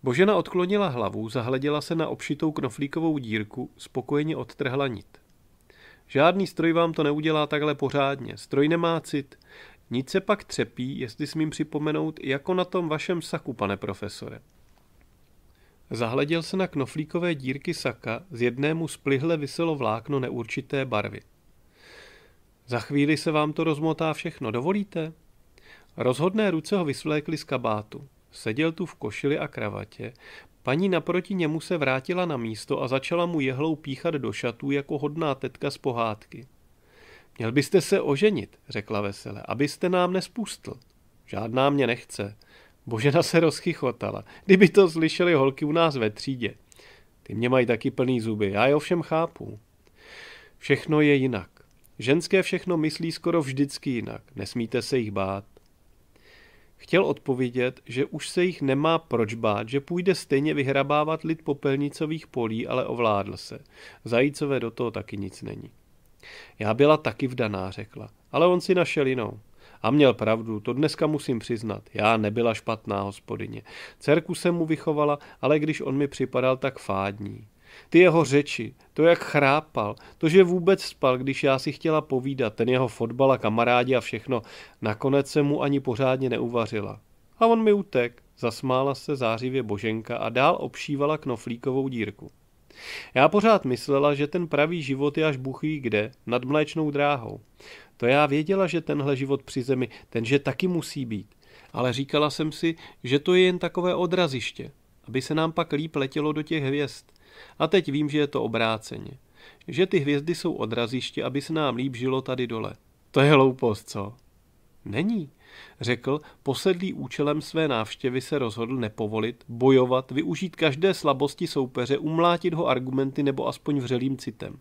Božena odklonila hlavu, zahleděla se na obšitou knoflíkovou dírku, spokojeně odtrhla nit. Žádný stroj vám to neudělá takhle pořádně, stroj nemá cit. Nic se pak třepí, jestli smím připomenout, jako na tom vašem saku, pane profesore. Zahleděl se na knoflíkové dírky saka, z jednému splihle vyselo vlákno neurčité barvy. Za chvíli se vám to rozmotá všechno, dovolíte? Rozhodné ruce ho vyslékly z kabátu. Seděl tu v košili a kravatě. Paní naproti němu se vrátila na místo a začala mu jehlou píchat do šatů jako hodná tetka z pohádky. Měl byste se oženit, řekla vesele, abyste nám nespustl. Žádná mě nechce. Božena se rozchychotala. Kdyby to slyšeli holky u nás ve třídě. Ty mě mají taky plný zuby, já je ovšem chápu. Všechno je jinak. Ženské všechno myslí skoro vždycky jinak. Nesmíte se jich bát. Chtěl odpovědět, že už se jich nemá proč bát, že půjde stejně vyhrabávat lid popelnicových polí, ale ovládl se. Zajícové do toho taky nic není. Já byla taky vdaná, řekla, ale on si našel jinou. A měl pravdu, to dneska musím přiznat, já nebyla špatná hospodyně. Cerku jsem mu vychovala, ale když on mi připadal tak fádní. Ty jeho řeči, to jak chrápal, to, že vůbec spal, když já si chtěla povídat, ten jeho fotbal a kamarádi a všechno, nakonec se mu ani pořádně neuvařila. A on mi utek, zasmála se zářivě Boženka a dál obšívala knoflíkovou dírku. Já pořád myslela, že ten pravý život je až buchý kde, nad mléčnou dráhou. To já věděla, že tenhle život při zemi, tenže taky musí být. Ale říkala jsem si, že to je jen takové odraziště, aby se nám pak líp letělo do těch hvězd. A teď vím, že je to obráceně. Že ty hvězdy jsou odraziště, aby se nám líp žilo tady dole. To je hloupost, co? Není. Řekl, posedlý účelem své návštěvy se rozhodl nepovolit, bojovat, využít každé slabosti soupeře, umlátit ho argumenty nebo aspoň vřelým citem.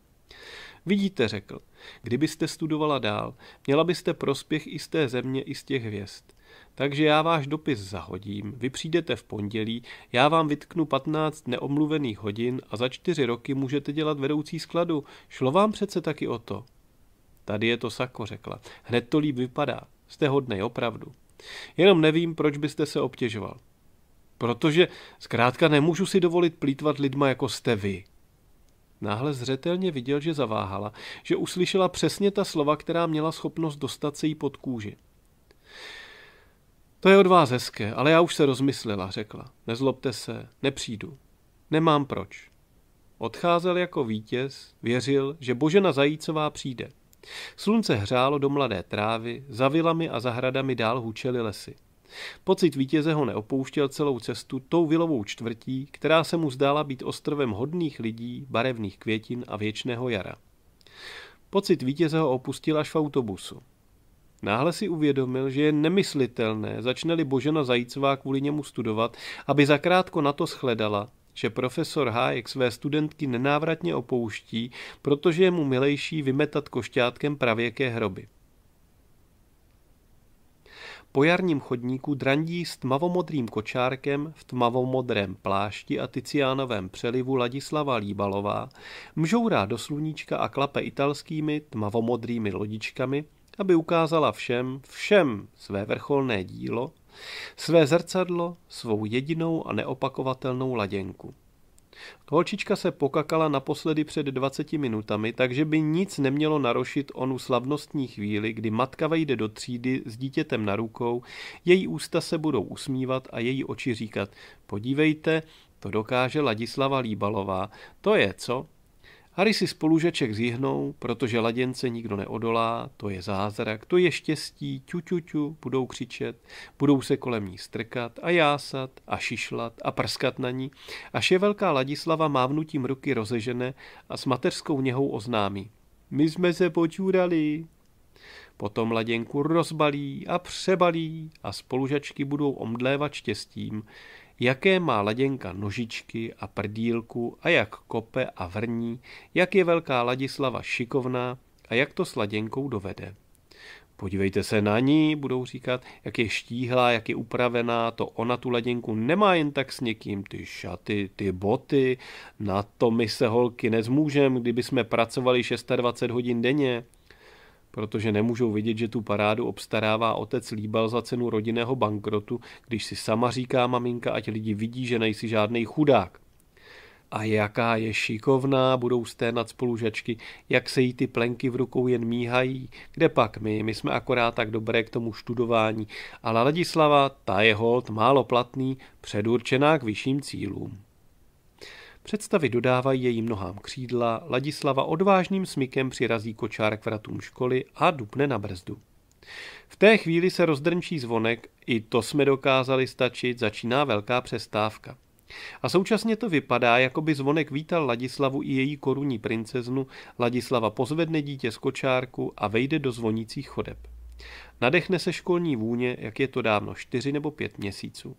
Vidíte, řekl, kdybyste studovala dál, měla byste prospěch i z té země, i z těch hvězd. Takže já váš dopis zahodím, vy přijdete v pondělí, já vám vytknu 15 neomluvených hodin a za čtyři roky můžete dělat vedoucí skladu. Šlo vám přece taky o to. Tady je to sako, řekla. Hned to líp vypadá. Jste hodnej, opravdu. Jenom nevím, proč byste se obtěžoval. Protože zkrátka nemůžu si dovolit plítvat lidma, jako jste vy. Náhle zřetelně viděl, že zaváhala, že uslyšela přesně ta slova, která měla schopnost dostat se jí pod kůži. To je od vás hezké, ale já už se rozmyslela, řekla. Nezlobte se, nepřijdu. Nemám proč. Odcházel jako vítěz, věřil, že Božena Zajícová přijde. Slunce hřálo do mladé trávy, za vilami a zahradami dál hučely lesy. Pocit vítěze ho neopouštěl celou cestu tou vilovou čtvrtí, která se mu zdála být ostrovem hodných lidí, barevných květin a věčného jara. Pocit vítěze ho opustil až v autobusu. Náhle si uvědomil, že je nemyslitelné, začne-li Božena Zajícová kvůli němu studovat, aby zakrátko na to shledala, že profesor Hájek své studentky nenávratně opouští, protože je mu milejší vymetat košťátkem pravěké hroby. Po jarním chodníku drandí s tmavomodrým kočárkem v tmavomodrém plášti a Ticiánovém přelivu Ladislava Líbalová mžourá do sluníčka a klape italskými tmavomodrými lodičkami, aby ukázala všem, všem své vrcholné dílo – své zrcadlo, svou jedinou a neopakovatelnou laděnku. Holčička se pokakala naposledy před 20 minutami, takže by nic nemělo narošit onu slavnostní chvíli, kdy matka vejde do třídy s dítětem na rukou, její ústa se budou usmívat a její oči říkat, podívejte, to dokáže Ladislava Líbalová, to je co? Harry si spolužeček zjihnou, protože laděnce nikdo neodolá, to je zázrak, to je štěstí, ťu budou křičet, budou se kolem ní strkat a jásat a šišlat a prskat na ní, až je velká Ladislava mávnutím ruky rozežene a s mateřskou něhou oznámí. My jsme se počúrali. Potom laděnku rozbalí a přebalí a spolužačky budou omdlévat štěstím, jaké má laděnka nožičky a prdílku a jak kope a vrní, jak je velká Ladislava šikovná a jak to s laděnkou dovede. Podívejte se na ní, budou říkat, jak je štíhlá, jak je upravená, to ona tu laděnku nemá jen tak s někým, ty šaty, ty boty, na to my se holky nezmůžem, kdyby jsme pracovali 26 hodin denně protože nemůžou vidět, že tu parádu obstarává otec Líbal za cenu rodinného bankrotu, když si sama říká maminka, ať lidi vidí, že nejsi žádný chudák. A jaká je šikovná, budou sténat spolužačky, jak se jí ty plenky v rukou jen míhají. Kde pak my, my jsme akorát tak dobré k tomu študování. Ale Ladislava, ta je hold, málo platný, předurčená k vyšším cílům. Představy dodávají jejím nohám křídla, Ladislava odvážným smykem přirazí kočár k vratům školy a dupne na brzdu. V té chvíli se rozdrnčí zvonek, i to jsme dokázali stačit, začíná velká přestávka. A současně to vypadá, jako by zvonek vítal Ladislavu i její korunní princeznu, Ladislava pozvedne dítě z kočárku a vejde do zvonících chodeb. Nadechne se školní vůně, jak je to dávno čtyři nebo pět měsíců.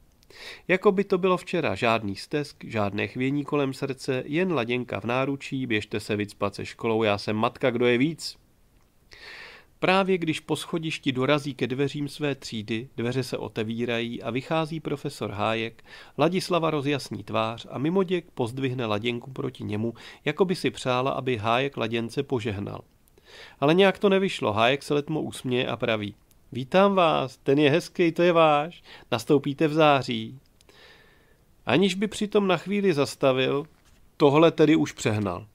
Jako by to bylo včera, žádný stesk, žádné chvění kolem srdce, jen laděnka v náručí, běžte se vycpat se školou, já jsem matka, kdo je víc. Právě když po schodišti dorazí ke dveřím své třídy, dveře se otevírají a vychází profesor Hájek, Ladislava rozjasní tvář a mimoděk pozdvihne laděnku proti němu, jako by si přála, aby Hájek laděnce požehnal. Ale nějak to nevyšlo, Hájek se letmo usměje a praví. Vítám vás, ten je hezký, to je váš. Nastoupíte v září. Aniž by přitom na chvíli zastavil, tohle tedy už přehnal.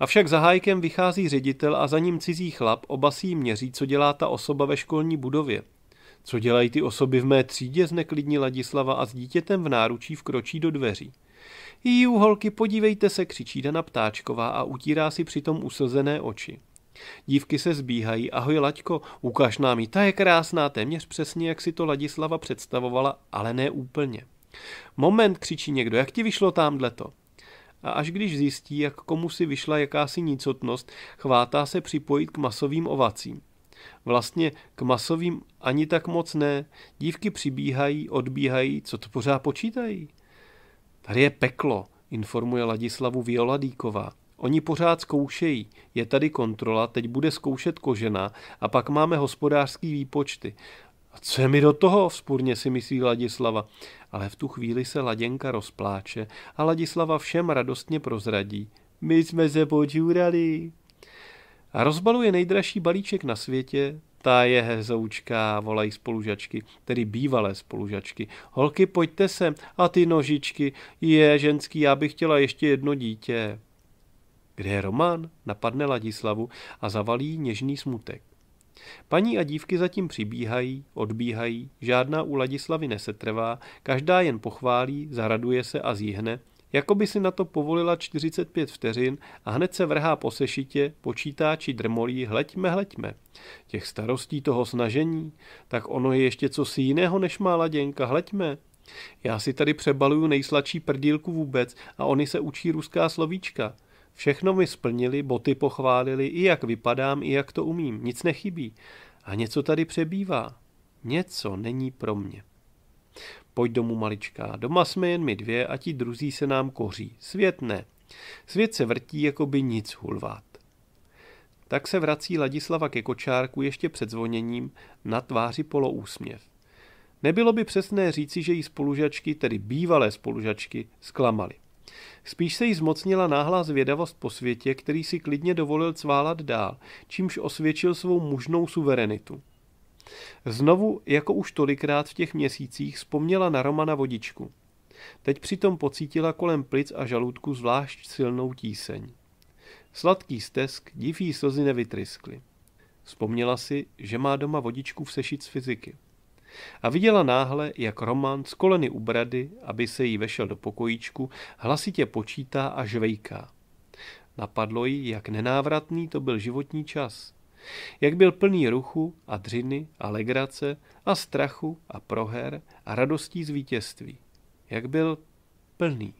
Avšak za hájkem vychází ředitel a za ním cizí chlap, oba si měří, co dělá ta osoba ve školní budově. Co dělají ty osoby v mé třídě, zneklidní Ladislava a s dítětem v náručí vkročí do dveří. Jí holky, podívejte se, křičí Dana Ptáčková a utírá si přitom uslzené oči. Dívky se zbíhají. Ahoj Laďko, ukáž nám ji. Ta je krásná, téměř přesně, jak si to Ladislava představovala, ale ne úplně. Moment, křičí někdo, jak ti vyšlo to? A až když zjistí, jak komu si vyšla jakási nicotnost, chvátá se připojit k masovým ovacím. Vlastně k masovým ani tak moc ne. Dívky přibíhají, odbíhají, co to pořád počítají? Tady je peklo, informuje Ladislavu Violadíková. Oni pořád zkoušejí. Je tady kontrola, teď bude zkoušet kožena a pak máme hospodářský výpočty. A co je mi do toho, vzpůrně si myslí Ladislava. Ale v tu chvíli se Laděnka rozpláče a Ladislava všem radostně prozradí. My jsme se počúrali. A rozbaluje nejdražší balíček na světě, ta je hezoučka, volají spolužačky, tedy bývalé spolužačky. Holky, pojďte sem, a ty nožičky, je ženský, já bych chtěla ještě jedno dítě kde Román napadne Ladislavu a zavalí něžný smutek. Paní a dívky zatím přibíhají, odbíhají, žádná u Ladislavy nesetrvá, každá jen pochválí, zaraduje se a zíhne, jako by si na to povolila 45 vteřin a hned se vrhá po sešitě, počítá či drmolí, hleďme, hleďme. Těch starostí toho snažení, tak ono je ještě co si jiného než má laděnka, hleďme. Já si tady přebaluju nejsladší prdílku vůbec a oni se učí ruská slovíčka. Všechno mi splnili, boty pochválili, i jak vypadám, i jak to umím. Nic nechybí. A něco tady přebývá. Něco není pro mě. Pojď domů malička. doma jsme jen my dvě a ti druzí se nám koří. Svět ne. Svět se vrtí, jako by nic hulvát. Tak se vrací Ladislava ke kočárku ještě před zvoněním na tváři poloúsměv. Nebylo by přesné říci, že jí spolužačky, tedy bývalé spolužačky, zklamaly. Spíš se jí zmocnila náhlá zvědavost po světě, který si klidně dovolil cválat dál, čímž osvědčil svou mužnou suverenitu. Znovu, jako už tolikrát v těch měsících, vzpomněla na Romana vodičku. Teď přitom pocítila kolem plic a žaludku zvlášť silnou tíseň. Sladký stesk, divý slzy nevytryskly. Vzpomněla si, že má doma vodičku v sešit z fyziky. A viděla náhle, jak Roman z koleny u brady, aby se jí vešel do pokojíčku, hlasitě počítá a žvejká. Napadlo jí, jak nenávratný to byl životní čas. Jak byl plný ruchu a dřiny a legrace a strachu a proher a radostí z vítězství. Jak byl plný.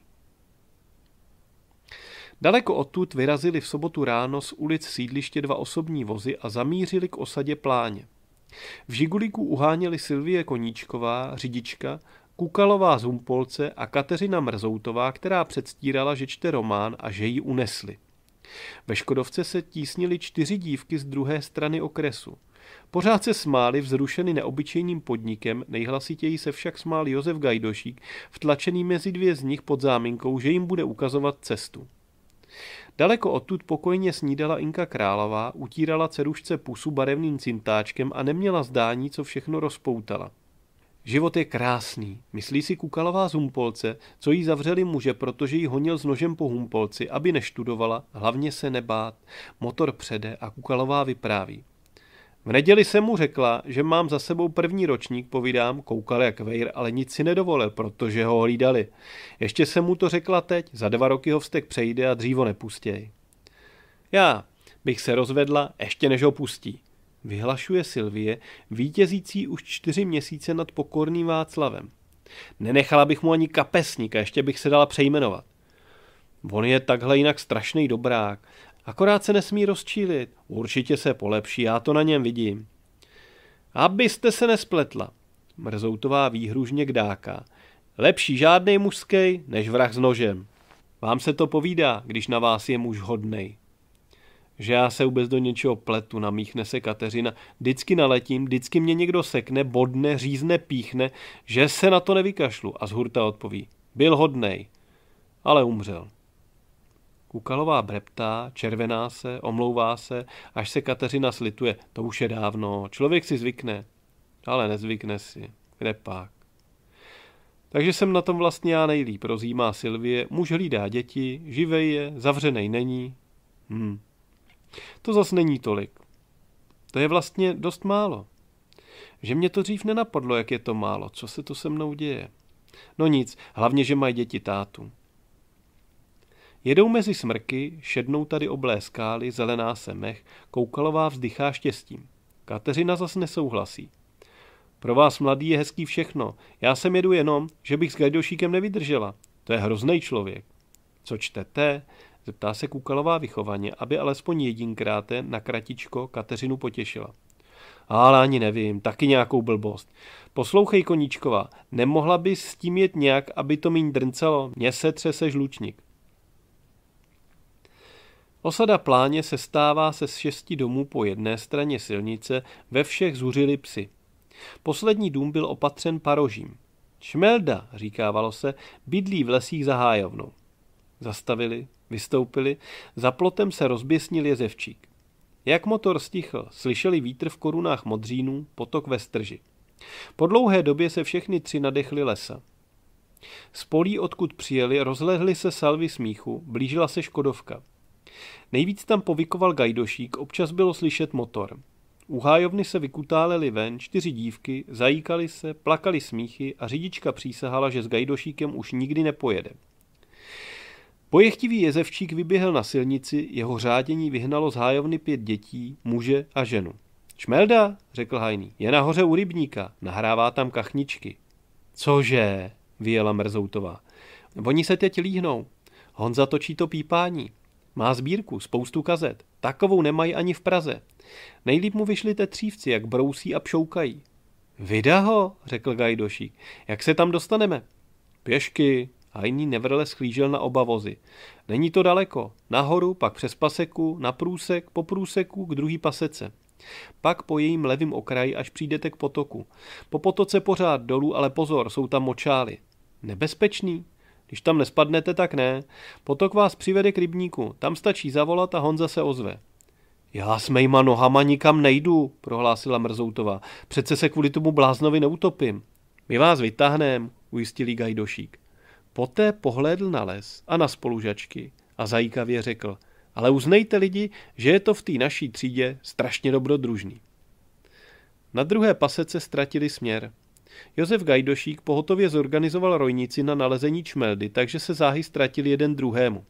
Daleko odtud vyrazili v sobotu ráno z ulic sídliště dva osobní vozy a zamířili k osadě Pláně. V Žigulíku uháněli Silvie Koníčková, řidička, Kukalová z Humpolce a Kateřina Mrzoutová, která předstírala, že čte román a že ji unesli. Ve Škodovce se tísnili čtyři dívky z druhé strany okresu. Pořád se smáli, vzrušeny neobyčejným podnikem, nejhlasitěji se však smál Josef Gajdošík, vtlačený mezi dvě z nich pod záminkou, že jim bude ukazovat cestu. Daleko odtud pokojně snídala Inka Králová, utírala cerušce pusu barevným cintáčkem a neměla zdání, co všechno rozpoutala. Život je krásný, myslí si Kukalová z Humpolce, co jí zavřeli muže, protože jí honil s nožem po Humpolci, aby neštudovala, hlavně se nebát. Motor přede a Kukalová vypráví. V neděli jsem mu řekla, že mám za sebou první ročník, povídám, koukal jak vejr, ale nic si nedovolil, protože ho hlídali. Ještě jsem mu to řekla teď, za dva roky ho vztek přejde a dřívo nepustěj. Já bych se rozvedla, ještě než ho pustí. Vyhlašuje Silvie, vítězící už čtyři měsíce nad pokorným Václavem. Nenechala bych mu ani kapesník, a ještě bych se dala přejmenovat. On je takhle jinak strašný dobrák Akorát se nesmí rozčílit. Určitě se polepší, já to na něm vidím. Abyste se nespletla, mrzoutová výhružně dáká. Lepší žádný mužský, než vrah s nožem. Vám se to povídá, když na vás je muž hodnej. Že já se vůbec do něčeho pletu, namíchne se Kateřina. Vždycky naletím, vždycky mě někdo sekne, bodne, řízne, píchne, že se na to nevykašlu. A z hurta odpoví. Byl hodnej, ale umřel. Kukalová breptá, červená se, omlouvá se, až se Kateřina slituje. To už je dávno, člověk si zvykne. Ale nezvykne si, kde pak. Takže jsem na tom vlastně já nejlíp, rozjímá Silvie. Muž hlídá děti, živej je, zavřený není. Hm. To zas není tolik. To je vlastně dost málo. Že mě to dřív nenapadlo, jak je to málo, co se to se mnou děje. No nic, hlavně, že mají děti tátu. Jedou mezi smrky, šednou tady oblé skály, zelená se mech, koukalová vzdychá štěstím. Kateřina zas nesouhlasí. Pro vás mladý je hezký všechno. Já sem jedu jenom, že bych s Gajdošíkem nevydržela. To je hrozný člověk. Co čtete? Zeptá se Kukalová vychovaně, aby alespoň jedinkrát na kratičko Kateřinu potěšila. Ale ani nevím, taky nějakou blbost. Poslouchej, koníčková, nemohla bys s tím jet nějak, aby to míň drncelo? Mně se třese žlučník. Osada Pláně se stává se z šesti domů po jedné straně silnice, ve všech zuřili psy. Poslední dům byl opatřen parožím. Šmelda, říkávalo se, bydlí v lesích za hájovnou. Zastavili, vystoupili, za plotem se rozběsnil jezevčík. Jak motor stichl, slyšeli vítr v korunách modřínů, potok ve strži. Po dlouhé době se všechny tři nadechli lesa. Z polí, odkud přijeli, rozlehly se salvy smíchu, blížila se Škodovka. Nejvíc tam povykoval gajdošík, občas bylo slyšet motor. U hájovny se vykutáleli ven čtyři dívky, zajíkali se, plakali smíchy a řidička přísahala, že s gajdošíkem už nikdy nepojede. Pojechtivý jezevčík vyběhl na silnici, jeho řádění vyhnalo z hájovny pět dětí, muže a ženu. "Čmelda", řekl Hajný, je nahoře u rybníka, nahrává tam kachničky. Cože, vyjela Mrzoutová. Oni se teď líhnou. Honza točí to pípání. Má sbírku, spoustu kazet. Takovou nemají ani v Praze. Nejlíp mu vyšli tetřívci, jak brousí a pšoukají. Vyda ho, řekl Gajdošík. Jak se tam dostaneme? Pěšky, Hajní nevrle schlížel na oba vozy. Není to daleko. Nahoru, pak přes paseku, na průsek, po průseku k druhý pasece. Pak po jejím levém okraji, až přijdete k potoku. Po potoce pořád dolů, ale pozor, jsou tam močály. Nebezpečný, když tam nespadnete, tak ne. Potok vás přivede k rybníku. Tam stačí zavolat a Honza se ozve. Já s mejma nohama nikam nejdu, prohlásila Mrzoutová. Přece se kvůli tomu bláznovi neutopím. My vás vytáhneme, ujistil Gajdošík. Poté pohlédl na les a na spolužačky a zajíkavě řekl, ale uznejte lidi, že je to v té naší třídě strašně dobrodružný. Na druhé pasece ztratili směr. Josef Gajdošík pohotově zorganizoval rojnici na nalezení čmeldy, takže se záhy ztratil jeden druhému.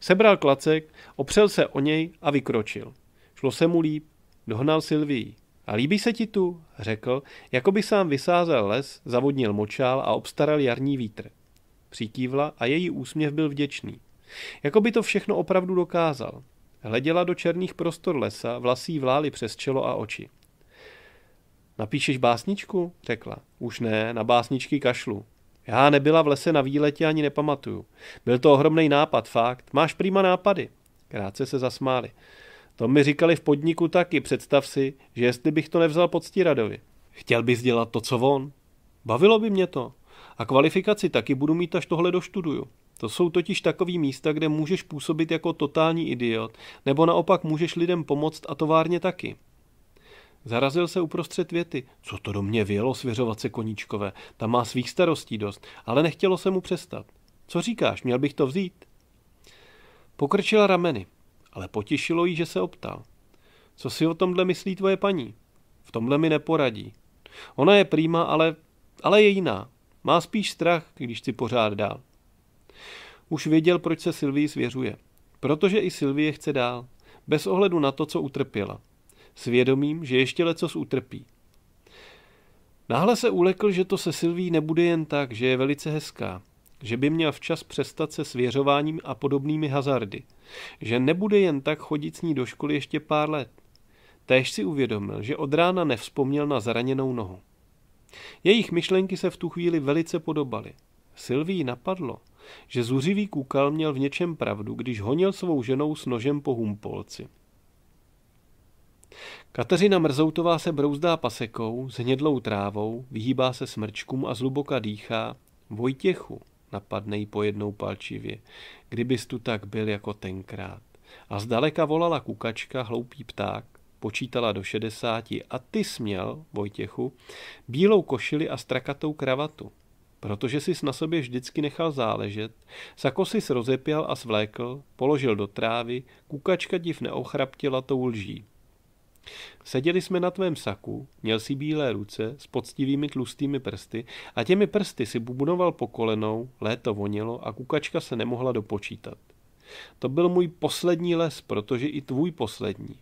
Sebral klacek, opřel se o něj a vykročil. Šlo se mu líp, dohnal Silvii. A líbí se ti tu? řekl, jako by sám vysázel les, zavodnil močál a obstaral jarní vítr. Přikývla a její úsměv byl vděčný. Jako by to všechno opravdu dokázal. Hleděla do černých prostor lesa, vlasí vlály přes čelo a oči. Napíšeš básničku? Řekla. Už ne, na básničky kašlu. Já nebyla v lese na výletě ani nepamatuju. Byl to ohromný nápad, fakt. Máš prýma nápady. Krátce se zasmáli. To mi říkali v podniku taky, představ si, že jestli bych to nevzal pod Stíradovi. Chtěl bys dělat to, co on? Bavilo by mě to. A kvalifikaci taky budu mít, až tohle doštuduju. To jsou totiž takový místa, kde můžeš působit jako totální idiot, nebo naopak můžeš lidem pomoct a továrně taky. Zarazil se uprostřed věty. Co to do mě vělo svěřovat se koníčkové? Tam má svých starostí dost, ale nechtělo se mu přestat. Co říkáš, měl bych to vzít? Pokrčila rameny, ale potěšilo jí, že se optal. Co si o tomhle myslí tvoje paní? V tomhle mi neporadí. Ona je prýma, ale, ale je jiná. Má spíš strach, když si pořád dál. Už věděl, proč se Sylvii svěřuje. Protože i Sylvie chce dál, bez ohledu na to, co utrpěla svědomím, že ještě lecos utrpí. Náhle se ulekl, že to se Silví nebude jen tak, že je velice hezká, že by měl včas přestat se svěřováním a podobnými hazardy, že nebude jen tak chodit s ní do školy ještě pár let. Též si uvědomil, že od rána nevzpomněl na zraněnou nohu. Jejich myšlenky se v tu chvíli velice podobaly. Silví napadlo, že zuřivý kůkal měl v něčem pravdu, když honil svou ženou s nožem po humpolci. Kateřina Mrzoutová se brouzdá pasekou, s hnědlou trávou, vyhýbá se smrčkům a zluboka dýchá. Vojtěchu, napadne jí pojednou palčivě, kdybys tu tak byl jako tenkrát. A zdaleka volala kukačka, hloupý pták, počítala do šedesáti a ty směl, Vojtěchu, bílou košili a strakatou kravatu. Protože jsi na sobě vždycky nechal záležet, sakosis rozepěl a svlékl, položil do trávy, kukačka div neochraptila tou lží. Seděli jsme na tvém saku, měl si bílé ruce s poctivými tlustými prsty a těmi prsty si bubunoval po kolenou, léto vonilo a kukačka se nemohla dopočítat. To byl můj poslední les, protože i tvůj poslední.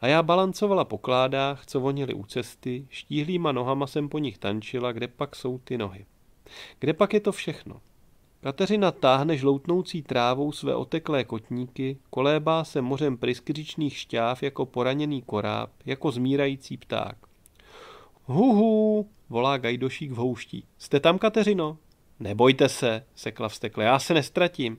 A já balancovala po kládách, co voněly u cesty, štíhlýma nohama jsem po nich tančila, kde pak jsou ty nohy. Kde pak je to všechno? Kateřina táhne žloutnoucí trávou své oteklé kotníky, kolébá se mořem pryskyřičných šťáv jako poraněný koráb, jako zmírající pták. Huhu, volá Gajdošík v houští. Jste tam, Kateřino? Nebojte se, sekla vstekle, já se nestratím.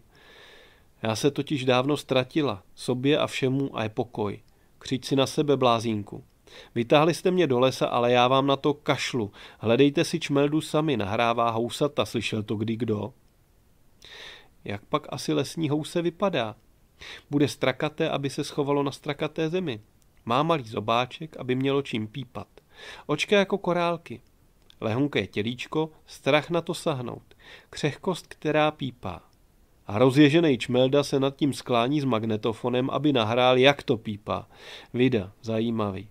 Já se totiž dávno ztratila, sobě a všemu a je pokoj. Křič si na sebe blázínku. Vytáhli jste mě do lesa, ale já vám na to kašlu. Hledejte si čmeldu sami, nahrává housata, slyšel to kdy kdo. Jak pak asi lesní house vypadá? Bude strakaté, aby se schovalo na strakaté zemi. Má malý zobáček, aby mělo čím pípat. Očka jako korálky. Lehunké tělíčko, strach na to sahnout. Křehkost, která pípá. A rozježený čmelda se nad tím sklání s magnetofonem, aby nahrál, jak to pípá. Vida, zajímavý.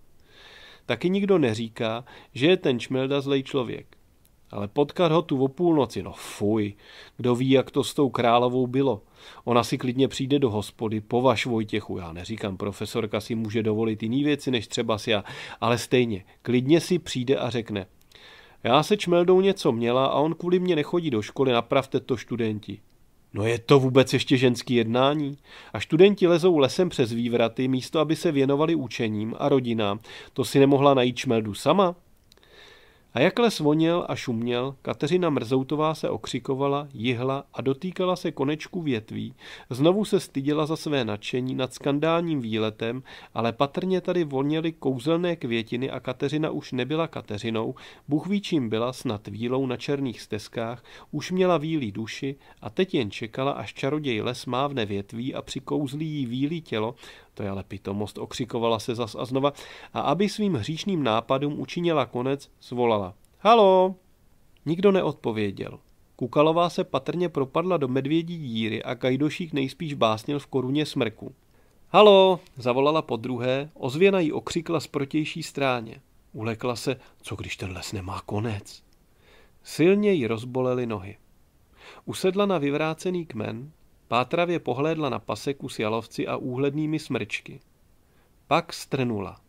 Taky nikdo neříká, že je ten čmelda zlej člověk. Ale potkat ho tu o půlnoci, no fuj, kdo ví, jak to s tou královou bylo. Ona si klidně přijde do hospody, považ Vojtěchu, já neříkám, profesorka si může dovolit jiný věci než třeba si já, ale stejně, klidně si přijde a řekne, já se čmeldou něco měla a on kvůli mě nechodí do školy, napravte to studenti. No je to vůbec ještě ženský jednání? A studenti lezou lesem přes vývraty, místo aby se věnovali učením a rodinám. To si nemohla najít čmeldu sama? A jakle svoněl a šuměl, Kateřina Mrzoutová se okřikovala, jihla a dotýkala se konečku větví. Znovu se styděla za své nadšení nad skandálním výletem, ale patrně tady voněly kouzelné květiny a Kateřina už nebyla Kateřinou, Bůh ví, čím byla, snad vílou na černých stezkách, už měla vílí duši a teď jen čekala, až čaroděj les mávne větví a přikouzlí jí vílí tělo, to je ale pitomost, okřikovala se zas a znova a aby svým hříšným nápadům učinila konec, zvolala. Halo! Nikdo neodpověděl. Kukalová se patrně propadla do medvědí díry a Kajdošík nejspíš básnil v koruně smrku. Halo, zavolala po druhé, ozvěna ji okřikla z protější stráně. Ulekla se, co když ten les nemá konec. Silně ji rozbolely nohy. Usedla na vyvrácený kmen, Pátravě pohlédla na paseku s jalovci a úhlednými smrčky. Pak strnula.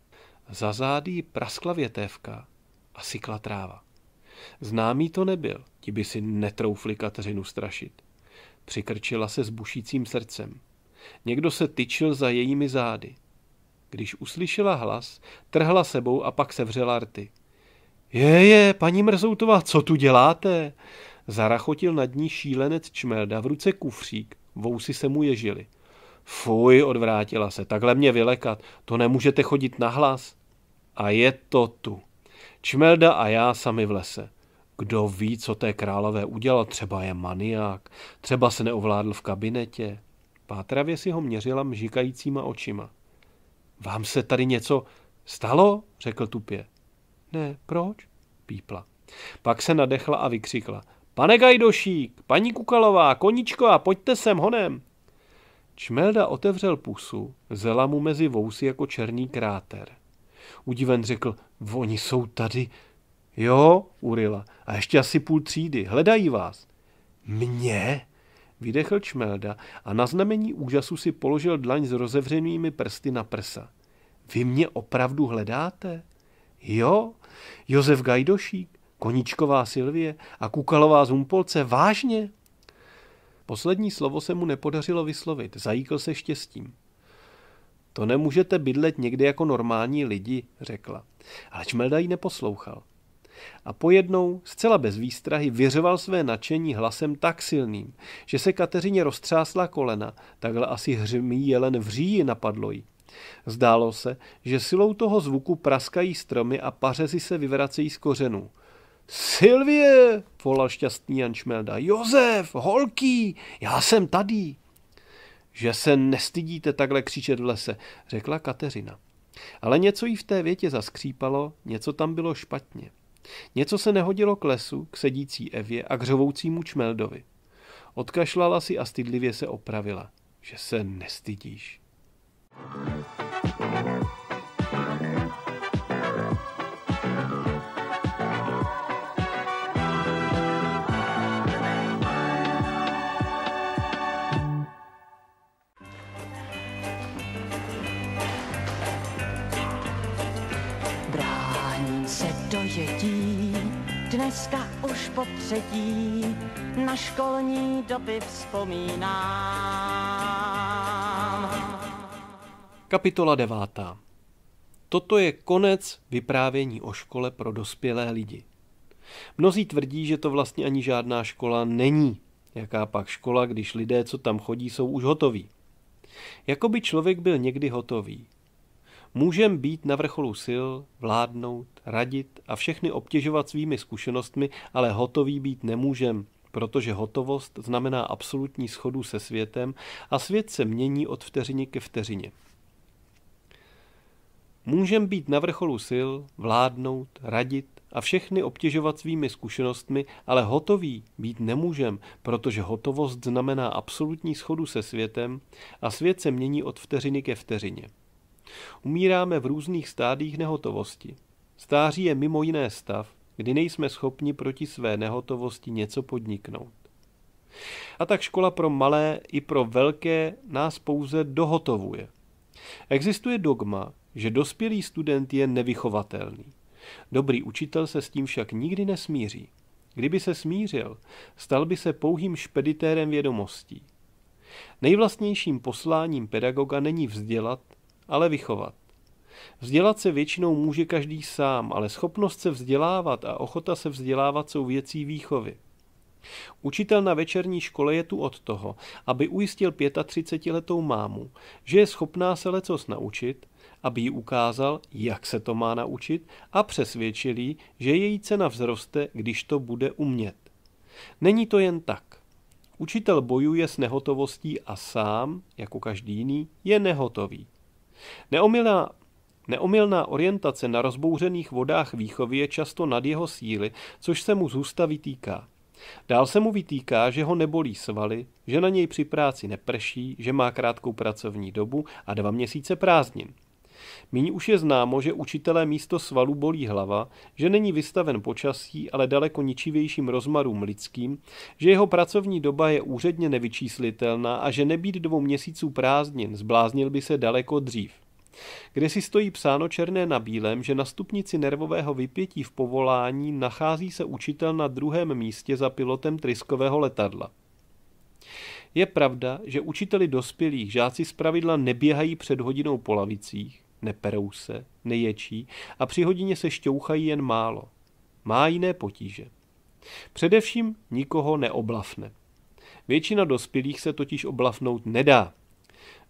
Za zády praskla větévka a sykla tráva. Známý to nebyl, ti by si netroufli Kateřinu strašit. Přikrčila se s bušícím srdcem. Někdo se tyčil za jejími zády. Když uslyšela hlas, trhla sebou a pak sevřela rty. Je, je, paní Mrzoutová, co tu děláte? Zarachotil nad ní šílenec čmelda v ruce kufřík Vousy se mu ježily. Fuj, odvrátila se, takhle mě vylekat, to nemůžete chodit na hlas. A je to tu. Čmelda a já sami v lese. Kdo ví, co té králové udělal, třeba je maniák, třeba se neovládl v kabinetě. Pátravě si ho měřila mžikajícíma očima. Vám se tady něco stalo? řekl tupě. Ne, proč? pípla. Pak se nadechla a vykřikla. Pane Gajdošík, paní Kukalová, koníčko pojďte sem honem. Čmelda otevřel pusu, zela mu mezi vousy jako černý kráter. Udiven řekl, oni jsou tady. Jo, urila, a ještě asi půl třídy, hledají vás. Mně? Vydechl Čmelda a na znamení úžasu si položil dlaň s rozevřenými prsty na prsa. Vy mě opravdu hledáte? Jo, Josef Gajdošík, Koničková Silvie a Kukalová Zumpolce, vážně? Poslední slovo se mu nepodařilo vyslovit, zajíkl se štěstím. To nemůžete bydlet někde jako normální lidi, řekla. Ale Čmelda ji neposlouchal. A pojednou, zcela bez výstrahy, vyřval své nadšení hlasem tak silným, že se Kateřině roztřásla kolena, takhle asi hřmí jelen v říji napadlo jí. Zdálo se, že silou toho zvuku praskají stromy a pařezy se vyvracejí z kořenů. Silvie, volal šťastný Jan Šmelda. Josef, holký, já jsem tady. Že se nestydíte takhle křičet v lese, řekla Kateřina. Ale něco jí v té větě zaskřípalo, něco tam bylo špatně. Něco se nehodilo k lesu, k sedící Evě a k řovoucímu Čmeldovi. Odkašlala si a stydlivě se opravila, že se nestydíš. thank you Dneska už po třetí na školní doby vzpomínám. Kapitola devátá. Toto je konec vyprávění o škole pro dospělé lidi. Mnozí tvrdí, že to vlastně ani žádná škola není. Jaká pak škola, když lidé, co tam chodí, jsou už hotoví. Jakoby člověk byl někdy hotový. Můžem být na vrcholu sil, vládnout, radit a všechny obtěžovat svými zkušenostmi, ale hotový být nemůžem, protože hotovost znamená absolutní schodu se světem a svět se mění od vteřiny ke vteřině. Můžem být na vrcholu sil, vládnout, radit a všechny obtěžovat svými zkušenostmi, ale hotový být nemůžem, protože hotovost znamená absolutní schodu se světem a svět se mění od vteřiny ke vteřině. Umíráme v různých stádiích nehotovosti. Stáří je mimo jiné stav, kdy nejsme schopni proti své nehotovosti něco podniknout. A tak škola pro malé i pro velké nás pouze dohotovuje. Existuje dogma, že dospělý student je nevychovatelný. Dobrý učitel se s tím však nikdy nesmíří. Kdyby se smířil, stal by se pouhým špeditérem vědomostí. Nejvlastnějším posláním pedagoga není vzdělat, ale vychovat. Vzdělat se většinou může každý sám, ale schopnost se vzdělávat a ochota se vzdělávat jsou věcí výchovy. Učitel na večerní škole je tu od toho, aby ujistil 35-letou mámu, že je schopná se lecos naučit, aby jí ukázal, jak se to má naučit a přesvědčil jí, že její cena vzroste, když to bude umět. Není to jen tak. Učitel bojuje s nehotovostí a sám, jako každý jiný, je nehotový. Neomilá Neomylná orientace na rozbouřených vodách výchovy je často nad jeho síly, což se mu zůsta vytýká. Dál se mu vytýká, že ho nebolí svaly, že na něj při práci neprší, že má krátkou pracovní dobu a dva měsíce prázdnin. Míň už je známo, že učitelé místo svalů bolí hlava, že není vystaven počasí, ale daleko ničivějším rozmarům lidským, že jeho pracovní doba je úředně nevyčíslitelná a že nebýt dvou měsíců prázdnin zbláznil by se daleko dřív kde si stojí psáno černé na bílém, že na stupnici nervového vypětí v povolání nachází se učitel na druhém místě za pilotem tryskového letadla. Je pravda, že učiteli dospělých žáci zpravidla neběhají před hodinou po lavicích, neperou se, neječí a při hodině se šťouchají jen málo. Má jiné potíže. Především nikoho neoblafne. Většina dospělých se totiž oblafnout nedá.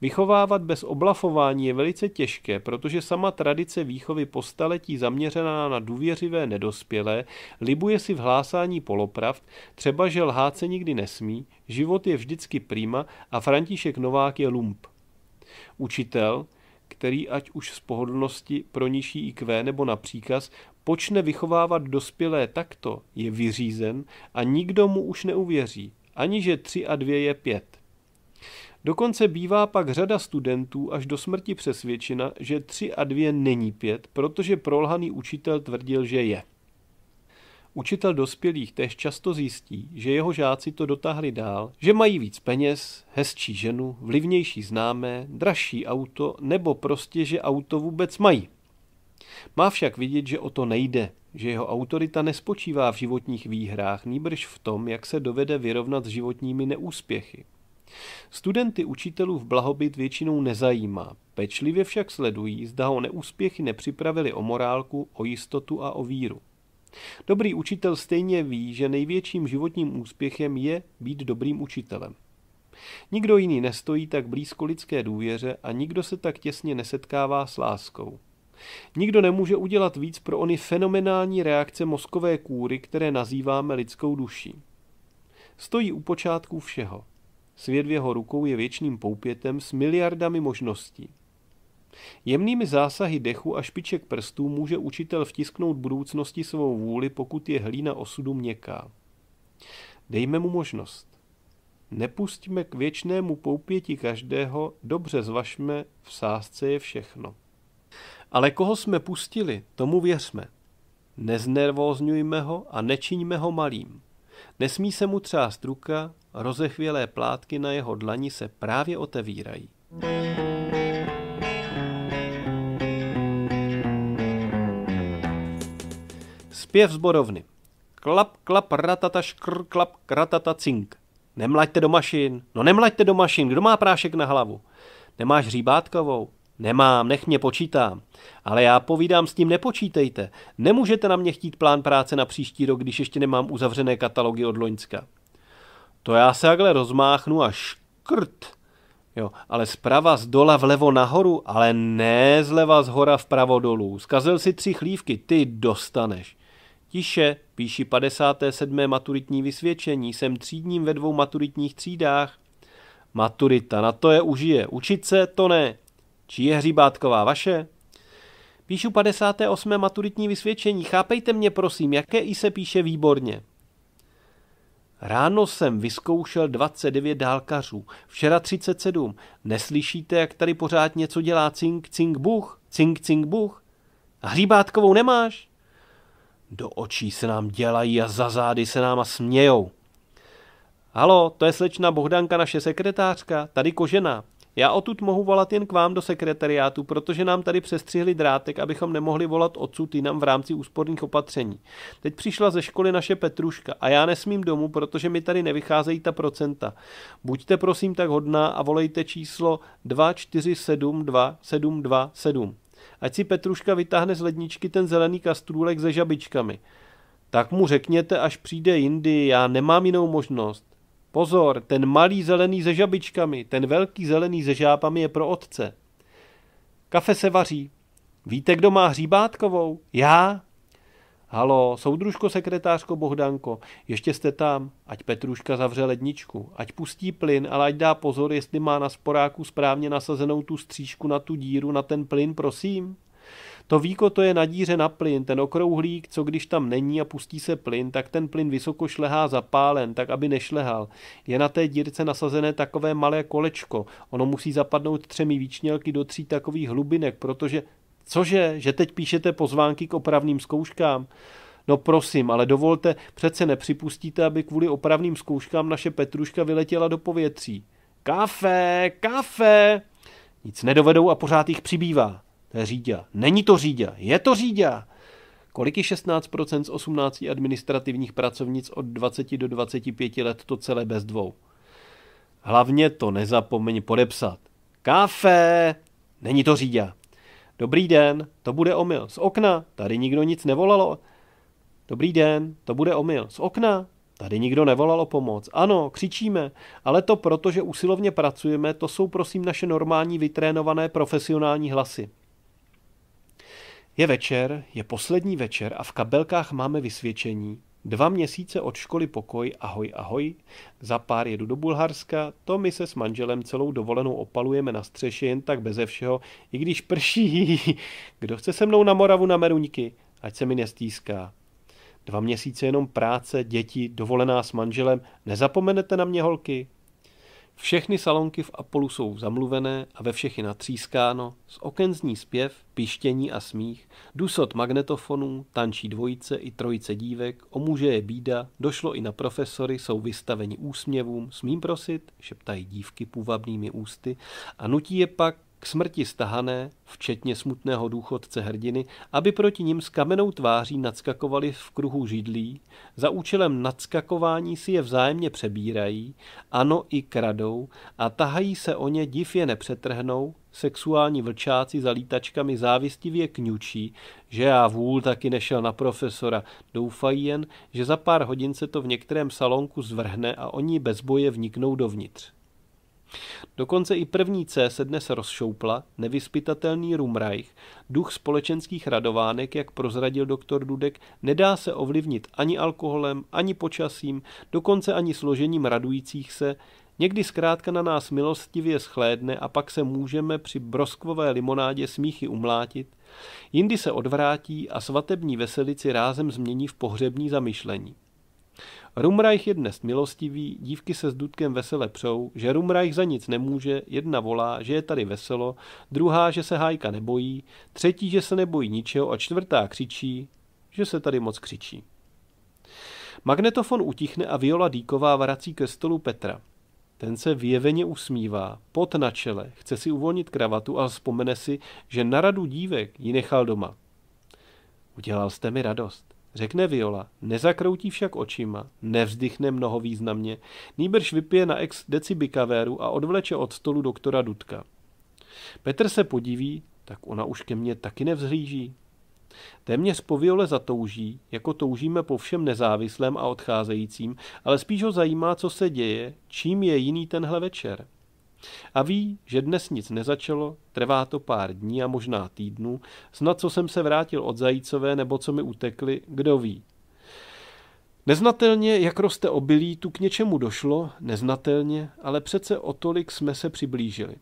Vychovávat bez oblafování je velice těžké, protože sama tradice výchovy po staletí zaměřená na důvěřivé nedospělé libuje si v hlásání polopravd, třeba že lhát se nikdy nesmí, život je vždycky prima a František Novák je lump. Učitel, který ať už z pohodlnosti pro nižší IQ nebo na příkaz počne vychovávat dospělé takto, je vyřízen a nikdo mu už neuvěří, ani že tři a dvě je pět. Dokonce bývá pak řada studentů až do smrti přesvědčena, že 3 a 2 není 5, protože prolhaný učitel tvrdil, že je. Učitel dospělých tež často zjistí, že jeho žáci to dotáhli dál, že mají víc peněz, hezčí ženu, vlivnější známé, dražší auto nebo prostě, že auto vůbec mají. Má však vidět, že o to nejde, že jeho autorita nespočívá v životních výhrách, nýbrž v tom, jak se dovede vyrovnat s životními neúspěchy. Studenty učitelů v blahobyt většinou nezajímá. Pečlivě však sledují, zda ho neúspěchy nepřipravili o morálku, o jistotu a o víru. Dobrý učitel stejně ví, že největším životním úspěchem je být dobrým učitelem. Nikdo jiný nestojí tak blízko lidské důvěře a nikdo se tak těsně nesetkává s láskou. Nikdo nemůže udělat víc pro ony fenomenální reakce mozkové kůry, které nazýváme lidskou duší. Stojí u počátku všeho. Svět v jeho rukou je věčným poupětem s miliardami možností. Jemnými zásahy dechu a špiček prstů může učitel vtisknout budoucnosti svou vůli, pokud je hlína osudu měkká. Dejme mu možnost. Nepustíme k věčnému poupěti každého, dobře zvažme, v sázce je všechno. Ale koho jsme pustili, tomu věřme. Neznervózňujme ho a nečiňme ho malým. Nesmí se mu třást ruka, rozechvělé plátky na jeho dlani se právě otevírají. Zpěv zborovny. Klap, klap, ratata, škr, klap, ratata, cink. Nemlaďte do mašin. No nemlaďte do mašin, kdo má prášek na hlavu? Nemáš hříbátkovou? Nemám, nech mě počítám. Ale já povídám, s tím nepočítejte. Nemůžete na mě chtít plán práce na příští rok, když ještě nemám uzavřené katalogy od Loňska. To já se takhle rozmáchnu a škrt. Jo, ale zprava z dola vlevo nahoru, ale ne zleva z hora vpravo dolů. Zkazil si tři chlívky, ty dostaneš. Tiše, píši 57. maturitní vysvědčení, jsem třídním ve dvou maturitních třídách. Maturita, na to je užije, učit se to ne. Či je hříbátková vaše? Píšu 58. maturitní vysvědčení. Chápejte mě, prosím, jaké i se píše výborně. Ráno jsem vyzkoušel 29 dálkařů, včera 37. Neslyšíte, jak tady pořád něco dělá cink, cink, buch, cink, cink, buch? A hříbátkovou nemáš? Do očí se nám dělají a za zády se nám a smějou. Halo, to je slečna Bohdanka, naše sekretářka, tady kožená. Já odtud mohu volat jen k vám do sekretariátu, protože nám tady přestřihli drátek, abychom nemohli volat odsud jinam v rámci úsporných opatření. Teď přišla ze školy naše Petruška a já nesmím domů, protože mi tady nevycházejí ta procenta. Buďte prosím tak hodná a volejte číslo 2472727. Ať si Petruška vytáhne z ledničky ten zelený kastrůlek se žabičkami. Tak mu řekněte, až přijde jindy, já nemám jinou možnost. Pozor, ten malý zelený se žabičkami, ten velký zelený se žápami je pro otce. Kafe se vaří. Víte, kdo má hříbátkovou? Já? Halo, soudružko sekretářko Bohdanko, ještě jste tam, ať Petruška zavře ledničku, ať pustí plyn, ale ať dá pozor, jestli má na sporáku správně nasazenou tu střížku na tu díru, na ten plyn, prosím. To víko to je na díře na plyn, ten okrouhlík, co když tam není a pustí se plyn, tak ten plyn vysoko šlehá zapálen, tak aby nešlehal. Je na té dírce nasazené takové malé kolečko. Ono musí zapadnout třemi výčnělky do tří takových hlubinek, protože... Cože, že teď píšete pozvánky k opravným zkouškám? No prosím, ale dovolte, přece nepřipustíte, aby kvůli opravným zkouškám naše Petruška vyletěla do povětří. Kafe, kafe! Nic nedovedou a pořád jich přibývá. To je řídě. Není to řídě, je to řídě. Kolik je 16% z 18 administrativních pracovnic od 20 do 25 let to celé bez dvou? Hlavně to nezapomeň podepsat. Káfe, Není to řídě. Dobrý den, to bude omyl. Z okna, tady nikdo nic nevolalo. Dobrý den, to bude omyl. Z okna, Tady nikdo nevolalo pomoc. Ano, křičíme, ale to proto, že usilovně pracujeme, to jsou prosím naše normální vytrénované profesionální hlasy. Je večer, je poslední večer a v kabelkách máme vysvědčení. Dva měsíce od školy pokoj, ahoj, ahoj. Za pár jedu do Bulharska, to my se s manželem celou dovolenou opalujeme na střeše jen tak beze všeho, i když prší. Kdo chce se mnou na Moravu na Meruňky? Ať se mi nestýská. Dva měsíce jenom práce, děti, dovolená s manželem. Nezapomenete na mě, holky? Všechny salonky v Apolu jsou zamluvené a ve všech je natřískáno, z oken zní zpěv, pištění a smích, dusot magnetofonů, tančí dvojice i trojice dívek, o muže je bída, došlo i na profesory, jsou vystaveni úsměvům, smím prosit, šeptají dívky půvabnými ústy a nutí je pak k smrti stahané, včetně smutného důchodce hrdiny, aby proti ním s kamenou tváří nadskakovali v kruhu židlí, za účelem nadskakování si je vzájemně přebírají, ano i kradou a tahají se o ně, div je nepřetrhnou, sexuální vlčáci za lítačkami závistivě kňučí, že já vůl taky nešel na profesora. Doufají jen, že za pár hodin se to v některém salonku zvrhne a oni bez boje vniknou dovnitř. Dokonce i první C se dnes rozšoupla, nevyspytatelný Rumreich, duch společenských radovánek, jak prozradil doktor Dudek, nedá se ovlivnit ani alkoholem, ani počasím, dokonce ani složením radujících se, Někdy zkrátka na nás milostivě schlédne a pak se můžeme při broskvové limonádě smíchy umlátit, jindy se odvrátí a svatební veselici rázem změní v pohřební zamyšlení. Rumreich je dnes milostivý, dívky se s Dudkem vesele přou, že Rumreich za nic nemůže, jedna volá, že je tady veselo, druhá, že se hájka nebojí, třetí, že se nebojí ničeho a čtvrtá křičí, že se tady moc křičí. Magnetofon utichne a Viola Díková vrací ke stolu Petra. Ten se vyjeveně usmívá, pot na čele, chce si uvolnit kravatu a vzpomene si, že na radu dívek ji nechal doma. Udělal jste mi radost řekne Viola. Nezakroutí však očima, nevzdychne mnoho významně, nýbrž vypije na ex decibikavéru a odvleče od stolu doktora Dudka. Petr se podíví, tak ona už ke mně taky nevzhlíží. Téměř po Viole zatouží, jako toužíme po všem nezávislém a odcházejícím, ale spíš ho zajímá, co se děje, čím je jiný tenhle večer. A ví, že dnes nic nezačalo, trvá to pár dní a možná týdnů, snad co jsem se vrátil od zajícové nebo co mi utekli, kdo ví. Neznatelně, jak roste obilí, tu k něčemu došlo, neznatelně, ale přece o tolik jsme se přiblížili.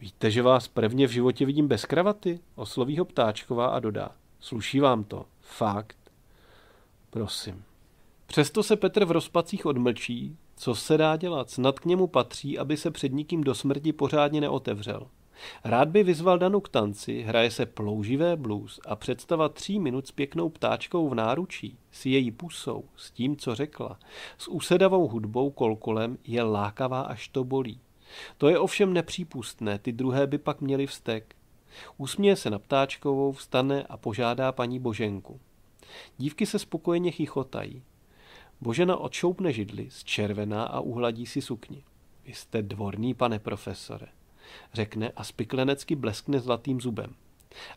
Víte, že vás prvně v životě vidím bez kravaty? Osloví ho ptáčková a dodá. Sluší vám to. Fakt. Prosím. Přesto se Petr v rozpacích odmlčí, co se dá dělat? Snad k němu patří, aby se před nikým do smrti pořádně neotevřel. Rád by vyzval Danu k tanci, hraje se plouživé blues a představa tří minut s pěknou ptáčkou v náručí, s její pusou, s tím, co řekla, s úsedavou hudbou kolkolem je lákavá, až to bolí. To je ovšem nepřípustné, ty druhé by pak měli vztek. Usměje se na ptáčkovou, vstane a požádá paní Boženku. Dívky se spokojeně chichotají. Božena no, odšoupne židli, zčervená a uhladí si sukni. Vy jste dvorný, pane profesore, řekne a spiklenecky bleskne zlatým zubem.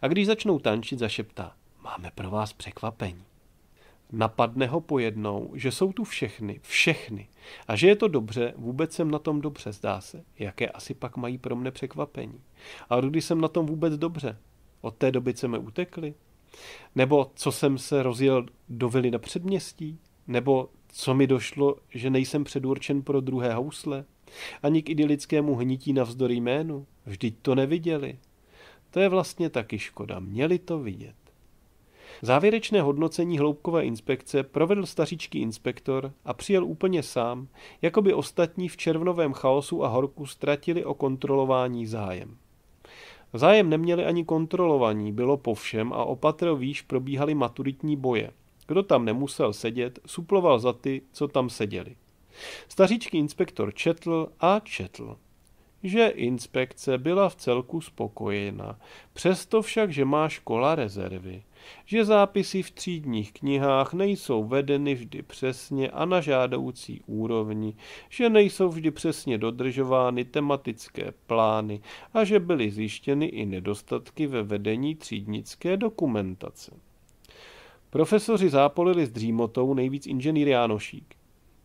A když začnou tančit, zašeptá, máme pro vás překvapení. Napadne ho pojednou, že jsou tu všechny, všechny. A že je to dobře, vůbec jsem na tom dobře, zdá se. Jaké asi pak mají pro mne překvapení. A rudy jsem na tom vůbec dobře. Od té doby jsme utekli. Nebo co jsem se rozjel do vily na předměstí. Nebo co mi došlo, že nejsem předurčen pro druhé housle? Ani k idylickému hnití navzdory jménu? Vždyť to neviděli. To je vlastně taky škoda, měli to vidět. Závěrečné hodnocení hloubkové inspekce provedl staříčký inspektor a přijel úplně sám, jako by ostatní v červnovém chaosu a horku ztratili o kontrolování zájem. Zájem neměli ani kontrolovaní, bylo po všem a opatro výš probíhaly maturitní boje – kdo tam nemusel sedět, suploval za ty, co tam seděli. Staříčký inspektor četl a četl že inspekce byla v celku spokojena, přesto však, že má škola rezervy, že zápisy v třídních knihách nejsou vedeny vždy přesně a na žádoucí úrovni, že nejsou vždy přesně dodržovány tematické plány a že byly zjištěny i nedostatky ve vedení třídnické dokumentace. Profesoři zápolili s dřímotou nejvíc inženýr Jánošík.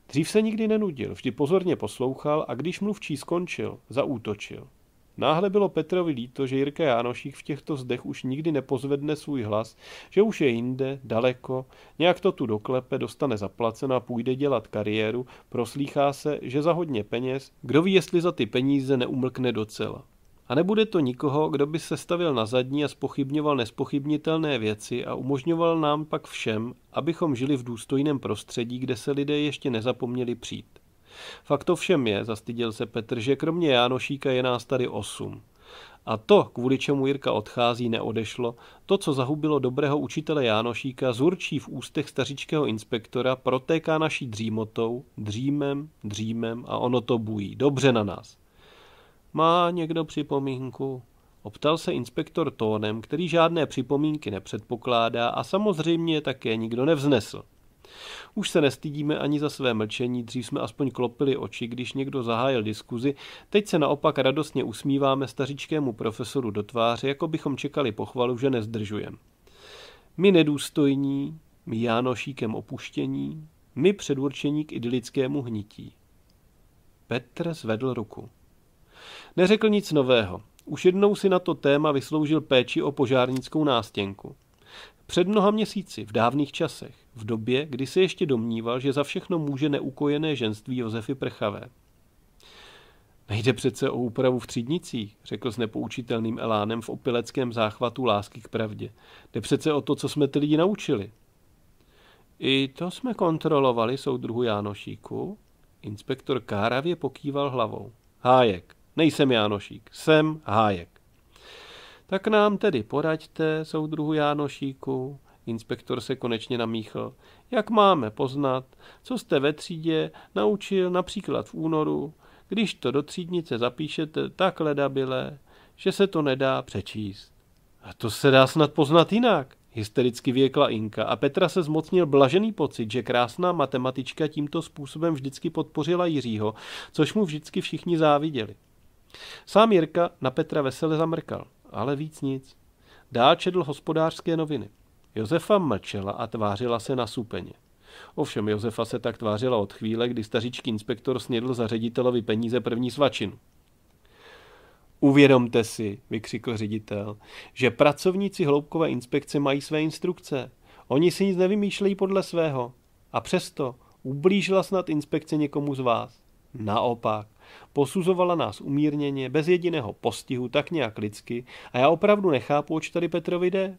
Dřív se nikdy nenudil, vždy pozorně poslouchal a když mluvčí skončil, zaútočil. Náhle bylo Petrovi líto, že Jirka Jánošík v těchto zdech už nikdy nepozvedne svůj hlas, že už je jinde, daleko, nějak to tu doklepe, dostane zaplaceno a půjde dělat kariéru, proslýchá se, že za hodně peněz, kdo ví, jestli za ty peníze neumlkne docela. A nebude to nikoho, kdo by se stavil na zadní a spochybňoval nespochybnitelné věci a umožňoval nám pak všem, abychom žili v důstojném prostředí, kde se lidé ještě nezapomněli přijít. Fakt to všem je, zastyděl se Petr, že kromě Jánošíka je nás tady osm. A to, kvůli čemu Jirka odchází, neodešlo, to, co zahubilo dobrého učitele Jánošíka, zurčí v ústech staříčkého inspektora, protéká naší dřímotou, dřímem, dřímem a ono to bují. Dobře na nás. Má někdo připomínku? Optal se inspektor tónem, který žádné připomínky nepředpokládá a samozřejmě také nikdo nevznesl. Už se nestydíme ani za své mlčení, dřív jsme aspoň klopili oči, když někdo zahájil diskuzi, teď se naopak radostně usmíváme staříčkému profesoru do tváře, jako bychom čekali pochvalu, že nezdržujem. My nedůstojní, my Jánošíkem opuštění, my předurčení k idylickému hnití. Petr zvedl ruku. Neřekl nic nového. Už jednou si na to téma vysloužil péči o požárnickou nástěnku. Před mnoha měsíci, v dávných časech, v době, kdy se ještě domníval, že za všechno může neukojené ženství Josefy Prchavé. Nejde přece o úpravu v třídnicích, řekl s nepoučitelným elánem v opileckém záchvatu lásky k pravdě. Jde přece o to, co jsme ty lidi naučili. I to jsme kontrolovali, soudruhu Jánošíku. Inspektor káravě pokýval hlavou. Hájek, Nejsem Jánošík, jsem Hájek. Tak nám tedy poraďte, soudruhu Jánošíku, inspektor se konečně namíchl, jak máme poznat, co jste ve třídě naučil například v únoru, když to do třídnice zapíšete tak ledabile, že se to nedá přečíst. A to se dá snad poznat jinak, hystericky věkla Inka a Petra se zmocnil blažený pocit, že krásná matematička tímto způsobem vždycky podpořila Jiřího, což mu vždycky všichni záviděli. Sám Jirka na Petra vesele zamrkal, ale víc nic. Dál četl hospodářské noviny. Josefa mlčela a tvářila se na nasupeně. Ovšem Josefa se tak tvářila od chvíle, kdy staříčký inspektor snědl za ředitelovi peníze první svačinu. Uvědomte si, vykřikl ředitel, že pracovníci hloubkové inspekce mají své instrukce. Oni si nic nevymýšlejí podle svého. A přesto ublížila snad inspekce někomu z vás. Naopak, Posuzovala nás umírněně, bez jediného postihu, tak nějak lidsky a já opravdu nechápu, oč tady Petrovi jde.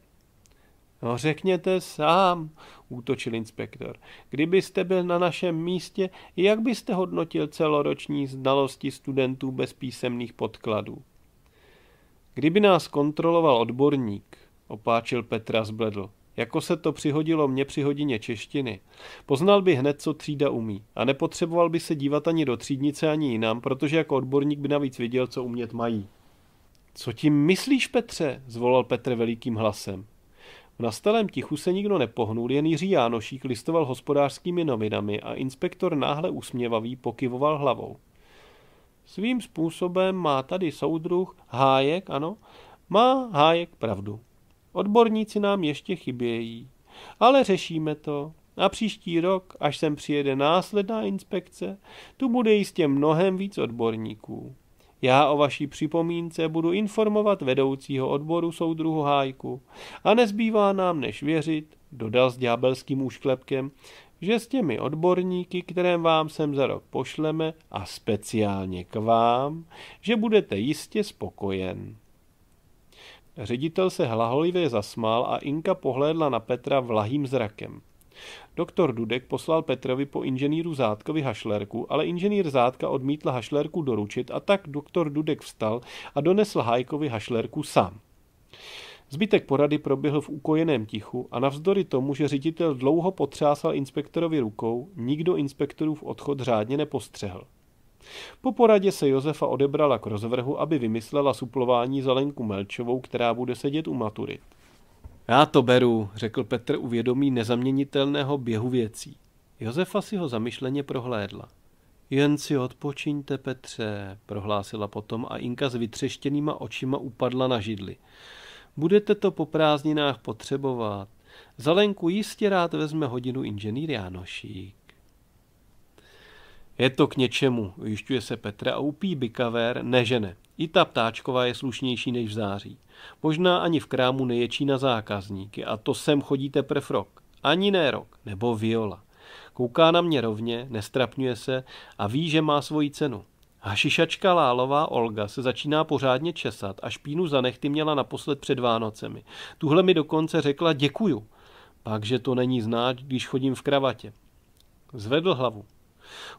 No řekněte sám, útočil inspektor. Kdybyste byl na našem místě, jak byste hodnotil celoroční znalosti studentů bez písemných podkladů? Kdyby nás kontroloval odborník, opáčil Petra zbledl. Jako se to přihodilo mně při hodině češtiny. Poznal by hned, co třída umí. A nepotřeboval by se dívat ani do třídnice, ani jinam, protože jako odborník by navíc viděl, co umět mají. Co tím myslíš, Petře? zvolal Petr velikým hlasem. V nastalém tichu se nikdo nepohnul, jen Jiří Jánošík listoval hospodářskými novinami a inspektor náhle usměvavý pokyvoval hlavou. Svým způsobem má tady soudruh Hájek, ano, má Hájek pravdu. Odborníci nám ještě chybějí, ale řešíme to. A příští rok, až sem přijede následná inspekce, tu bude jistě mnohem víc odborníků. Já o vaší připomínce budu informovat vedoucího odboru soudruhu Hájku a nezbývá nám než věřit, dodal s ďábelským úšklepkem, že s těmi odborníky, kterém vám sem za rok pošleme a speciálně k vám, že budete jistě spokojen. Ředitel se hlaholivě zasmál a Inka pohlédla na Petra vlahým zrakem. Doktor Dudek poslal Petrovi po inženýru Zátkovi hašlerku, ale inženýr Zátka odmítl hašlerku doručit a tak doktor Dudek vstal a donesl Hajkovi hašlerku sám. Zbytek porady proběhl v ukojeném tichu a navzdory tomu, že ředitel dlouho potřásal inspektorovi rukou, nikdo inspektorův odchod řádně nepostřehl. Po poradě se Josefa odebrala k rozvrhu, aby vymyslela suplování za Lenku Melčovou, která bude sedět u maturit. Já to beru, řekl Petr uvědomí nezaměnitelného běhu věcí. Josefa si ho zamyšleně prohlédla. Jen si odpočiňte, Petře, prohlásila potom a Inka s vytřeštěnýma očima upadla na židli. Budete to po prázdninách potřebovat. Zalenku jistě rád vezme hodinu inženýr Jánošík. Je to k něčemu, ujišťuje se Petra a upí bikavér nežene. I ta ptáčková je slušnější než v září. Možná ani v krámu neječí na zákazníky a to sem chodí teprv rok. Ani ne rok, nebo viola. Kouká na mě rovně, nestrapňuje se a ví, že má svoji cenu. Hašišačka Lálová Olga se začíná pořádně česat a špínu za nechty měla naposled před Vánocemi. Tuhle mi dokonce řekla děkuju. Pak, že to není znát, když chodím v kravatě. Zvedl hlavu.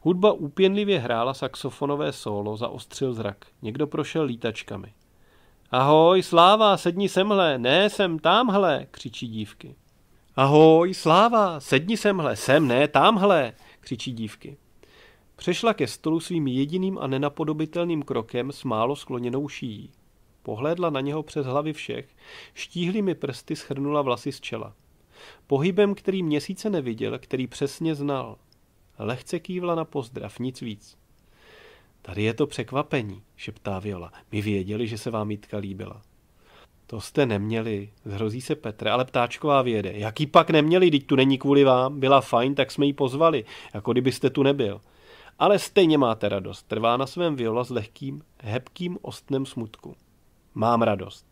Hudba úpěnlivě hrála saxofonové solo, zaostřil zrak. Někdo prošel lítačkami. Ahoj, Sláva, sedni semhle, ne, sem tamhle, křičí dívky. Ahoj, Sláva, sedni semhle, sem, ne, tamhle, křičí dívky. Přešla ke stolu svým jediným a nenapodobitelným krokem s málo skloněnou šíjí. Pohlédla na něho přes hlavy všech, štíhlými prsty schrnula vlasy z čela. Pohybem, který měsíce neviděl, který přesně znal – Lehce kývla na pozdrav, nic víc. Tady je to překvapení, šeptá Viola. My věděli, že se vám Jitka líbila. To jste neměli, zhrozí se Petr, ale ptáčková věde. Jaký pak neměli, teď tu není kvůli vám, byla fajn, tak jsme ji pozvali, jako kdybyste tu nebyl. Ale stejně máte radost, trvá na svém Viola s lehkým, hebkým ostnem smutku. Mám radost.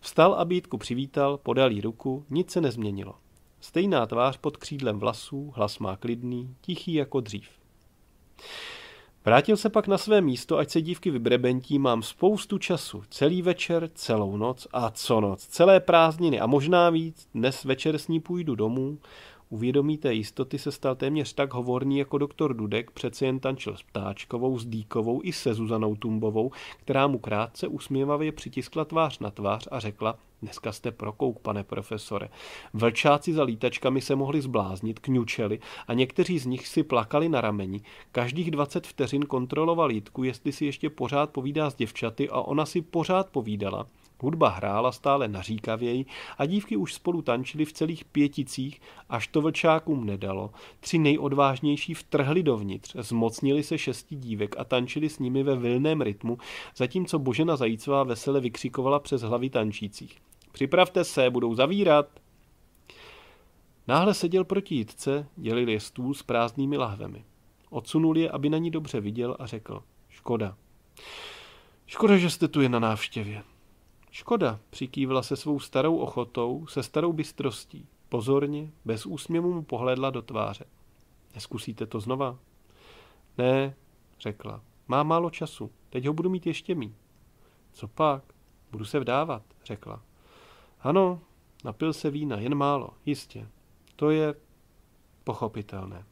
Vstal a Bítku přivítal, podal jí ruku, nic se nezměnilo. Stejná tvář pod křídlem vlasů, hlas má klidný, tichý jako dřív. Vrátil se pak na své místo, ať se dívky vybrebentí, mám spoustu času, celý večer, celou noc a co noc, celé prázdniny a možná víc, dnes večer s ní půjdu domů, Uvědomí té jistoty se stal téměř tak hovorný jako doktor Dudek, přece jen tančil s Ptáčkovou, s Dýkovou i se Zuzanou Tumbovou, která mu krátce usměvavě přitiskla tvář na tvář a řekla, Dneska jste prokouk, pane profesore. Vlčáci za lítačkami se mohli zbláznit, kňučeli a někteří z nich si plakali na rameni. Každých 20 vteřin kontroloval Jitku, jestli si ještě pořád povídá s děvčaty a ona si pořád povídala. Hudba hrála stále naříkavěji a dívky už spolu tančily v celých pěticích, až to vlčákům nedalo. Tři nejodvážnější vtrhli dovnitř, zmocnili se šesti dívek a tančili s nimi ve vilném rytmu, zatímco Božena Zajícová vesele vykřikovala přes hlavy tančících. Připravte se, budou zavírat! Náhle seděl proti jitce, dělil je stůl s prázdnými lahvemi. Odsunul je, aby na ní dobře viděl a řekl. Škoda. Škoda, že jste tu je na návštěvě. Škoda, přikývla se svou starou ochotou, se starou bystrostí. Pozorně, bez úsměvu mu pohlédla do tváře. Neskusíte to znova? Ne, řekla. Má málo času, teď ho budu mít ještě mý. Co pak? Budu se vdávat, řekla. Ano, napil se vína, jen málo, jistě. To je pochopitelné.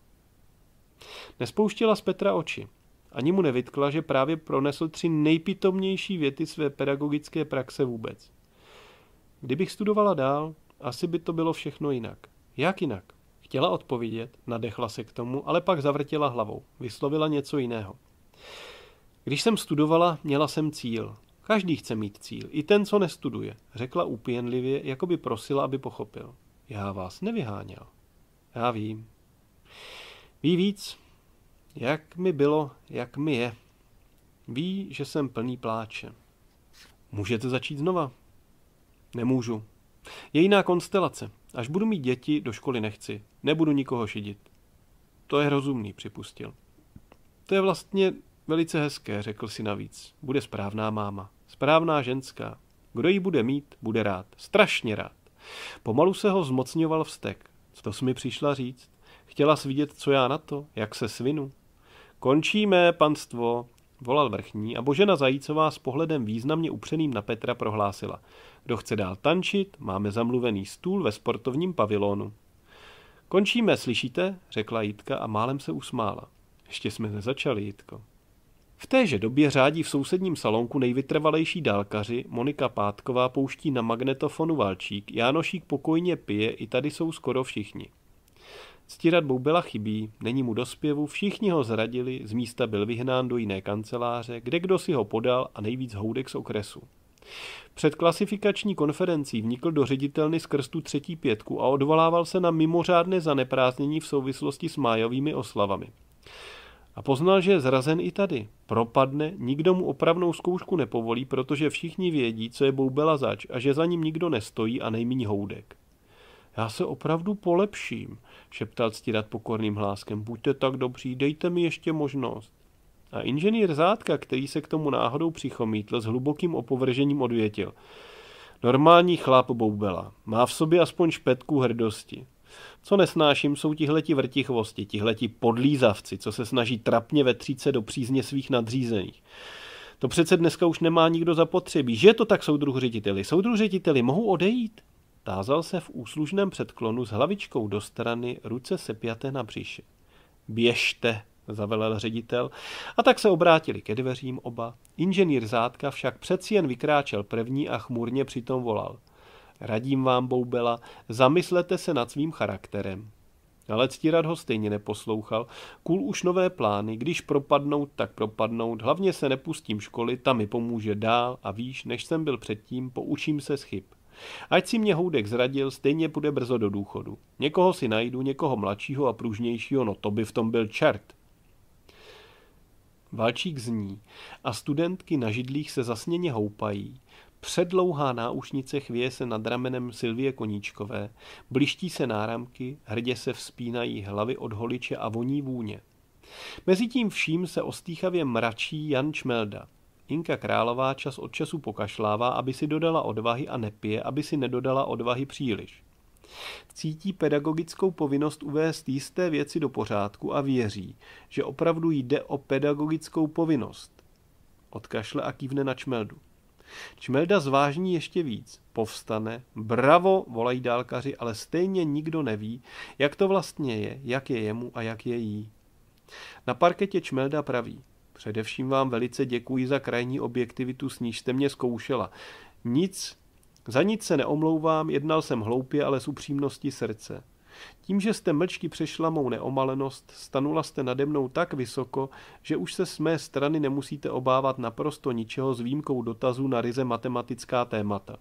Nespouštila z Petra oči. Ani mu nevytkla, že právě pronesl tři nejpitomnější věty své pedagogické praxe vůbec. Kdybych studovala dál, asi by to bylo všechno jinak. Jak jinak? Chtěla odpovědět, nadechla se k tomu, ale pak zavrtila hlavou. Vyslovila něco jiného. Když jsem studovala, měla jsem cíl. Každý chce mít cíl, i ten, co nestuduje, řekla úpěnlivě, jako by prosila, aby pochopil. Já vás nevyháněl. Já vím. Ví víc, jak mi bylo, jak mi je. Ví, že jsem plný pláče. Můžete začít znova? Nemůžu. Je jiná konstelace. Až budu mít děti, do školy nechci. Nebudu nikoho šidit. To je rozumný, připustil. To je vlastně velice hezké, řekl si navíc. Bude správná máma. Správná ženská. Kdo ji bude mít, bude rád. Strašně rád. Pomalu se ho zmocňoval vztek. Co to jsi mi přišla říct? Chtěla svidět, co já na to, jak se svinu. Končíme, panstvo, volal vrchní a Božena Zajícová s pohledem významně upřeným na Petra prohlásila. Kdo chce dál tančit, máme zamluvený stůl ve sportovním pavilonu. Končíme, slyšíte? řekla Jitka a málem se usmála. Ještě jsme nezačali, Jitko. V téže době řádí v sousedním salonku nejvytrvalejší dálkaři, Monika Pátková pouští na magnetofonu Valčík, Jánošík pokojně pije, i tady jsou skoro všichni. Stírat Boubela chybí, není mu dospěvu, všichni ho zradili, z místa byl vyhnán do jiné kanceláře, kde kdo si ho podal a nejvíc houdek z okresu. Před klasifikační konferencí vnikl do ředitelny z krstu třetí pětku a odvolával se na mimořádné zaneprázdnění v souvislosti s májovými oslavami. A poznal, že je zrazen i tady. Propadne, nikdo mu opravnou zkoušku nepovolí, protože všichni vědí, co je boubela zač a že za ním nikdo nestojí a nejmíní houdek. Já se opravdu polepším, šeptal stírat pokorným hláskem. Buďte tak dobří, dejte mi ještě možnost. A inženýr zátka, který se k tomu náhodou přichomítl, s hlubokým opovržením odvětil. Normální chlap boubela. Má v sobě aspoň špetku hrdosti. Co nesnáším, jsou tihleti vrtichvosti, tihleti podlízavci, co se snaží trapně vetřít se do přízně svých nadřízených. To přece dneska už nemá nikdo zapotřebí. Že to tak, soudruh řediteli? Soudruh řediteli, mohu odejít? Tázal se v úslužném předklonu s hlavičkou do strany, ruce sepjaté na břiše. Běžte, zavelel ředitel, a tak se obrátili ke dveřím oba. Inženýr zátka však přeci jen vykráčel první a chmurně přitom volal. Radím vám, Boubela, zamyslete se nad svým charakterem. Ale ctírat ho stejně neposlouchal. Kůl už nové plány, když propadnout, tak propadnout, hlavně se nepustím školy, tam mi pomůže dál a výš, než jsem byl předtím, poučím se z chyb. Ať si mě Houdek zradil, stejně půjde brzo do důchodu. Někoho si najdu, někoho mladšího a pružnějšího, no to by v tom byl čert. Valčík zní a studentky na židlích se zasněně houpají. Předlouhá náušnice chvěje se nad ramenem Silvie Koníčkové, bliští se náramky, hrdě se vzpínají hlavy od holiče a voní vůně. Mezitím vším se ostýchavě mračí Jan Čmelda. Inka Králová čas od času pokašlává, aby si dodala odvahy a nepije, aby si nedodala odvahy příliš. Cítí pedagogickou povinnost uvést jisté věci do pořádku a věří, že opravdu jde o pedagogickou povinnost. Odkašle a kývne na čmeldu. Čmelda zvážní ještě víc. Povstane, bravo, volají dálkaři, ale stejně nikdo neví, jak to vlastně je, jak je jemu a jak je jí. Na parketě Čmelda praví. Především vám velice děkuji za krajní objektivitu, s níž jste mě zkoušela. Nic, za nic se neomlouvám, jednal jsem hloupě, ale s upřímností srdce. Tím, že jste mlčky přešla mou neomalenost, stanula jste nade mnou tak vysoko, že už se z mé strany nemusíte obávat naprosto ničeho s výjimkou dotazů na ryze matematická témata.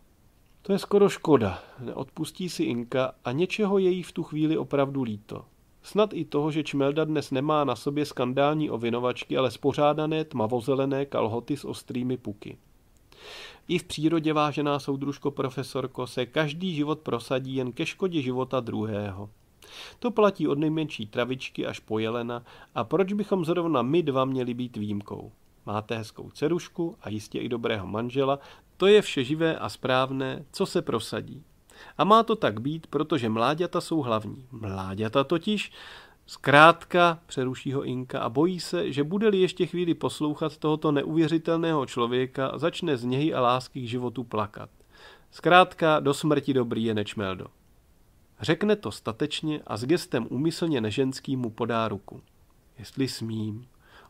To je skoro škoda, neodpustí si Inka a něčeho její v tu chvíli opravdu líto. Snad i toho, že Čmelda dnes nemá na sobě skandální ovinovačky, ale spořádané tmavozelené kalhoty s ostrými puky. I v přírodě, vážená soudružko profesorko, se každý život prosadí jen ke škodě života druhého. To platí od nejmenší travičky až po jelena a proč bychom zrovna my dva měli být výjimkou? Máte hezkou cerušku a jistě i dobrého manžela, to je vše živé a správné, co se prosadí. A má to tak být, protože mláďata jsou hlavní. Mláďata totiž Zkrátka přeruší ho Inka a bojí se, že bude-li ještě chvíli poslouchat tohoto neuvěřitelného člověka, začne z něj a lásky k životu plakat. Zkrátka do smrti dobrý je Nečmeldo. Řekne to statečně a s gestem úmyslně neženským mu podá ruku. Jestli smím,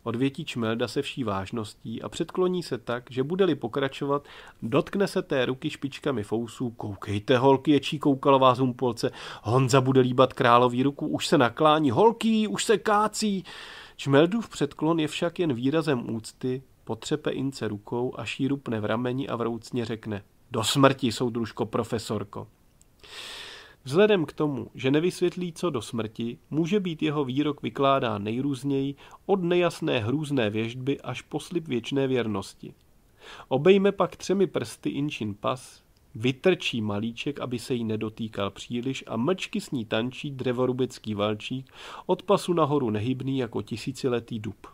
odvětí Čmelda se vší vážností a předkloní se tak, že bude-li pokračovat, dotkne se té ruky špičkami fousů. Koukejte, holky, ječí koukalová zumpolce. Honza bude líbat králový ruku, už se naklání. Holky, už se kácí. Čmeldův předklon je však jen výrazem úcty, potřepe ince rukou a šírupne v rameni a vroucně řekne do smrti, soudružko profesorko. Vzhledem k tomu, že nevysvětlí co do smrti, může být jeho výrok vykládán nejrůzněji od nejasné hrůzné věžby až po slib věčné věrnosti. Obejme pak třemi prsty inčin pas, vytrčí malíček, aby se jí nedotýkal příliš a mlčky s ní tančí drevorubecký valčík, od pasu nahoru nehybný jako tisíciletý dub.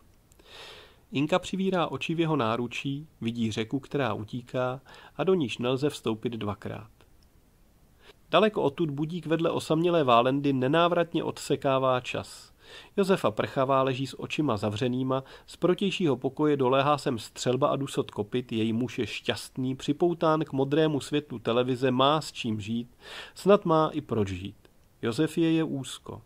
Inka přivírá oči v jeho náručí, vidí řeku, která utíká a do níž nelze vstoupit dvakrát. Daleko odtud budík vedle osamělé válendy nenávratně odsekává čas. Josefa Prchavá leží s očima zavřenýma, z protějšího pokoje doléhá sem střelba a dusot kopit, její muž je šťastný, připoután k modrému světlu televize, má s čím žít, snad má i proč žít. Josef je je úzko.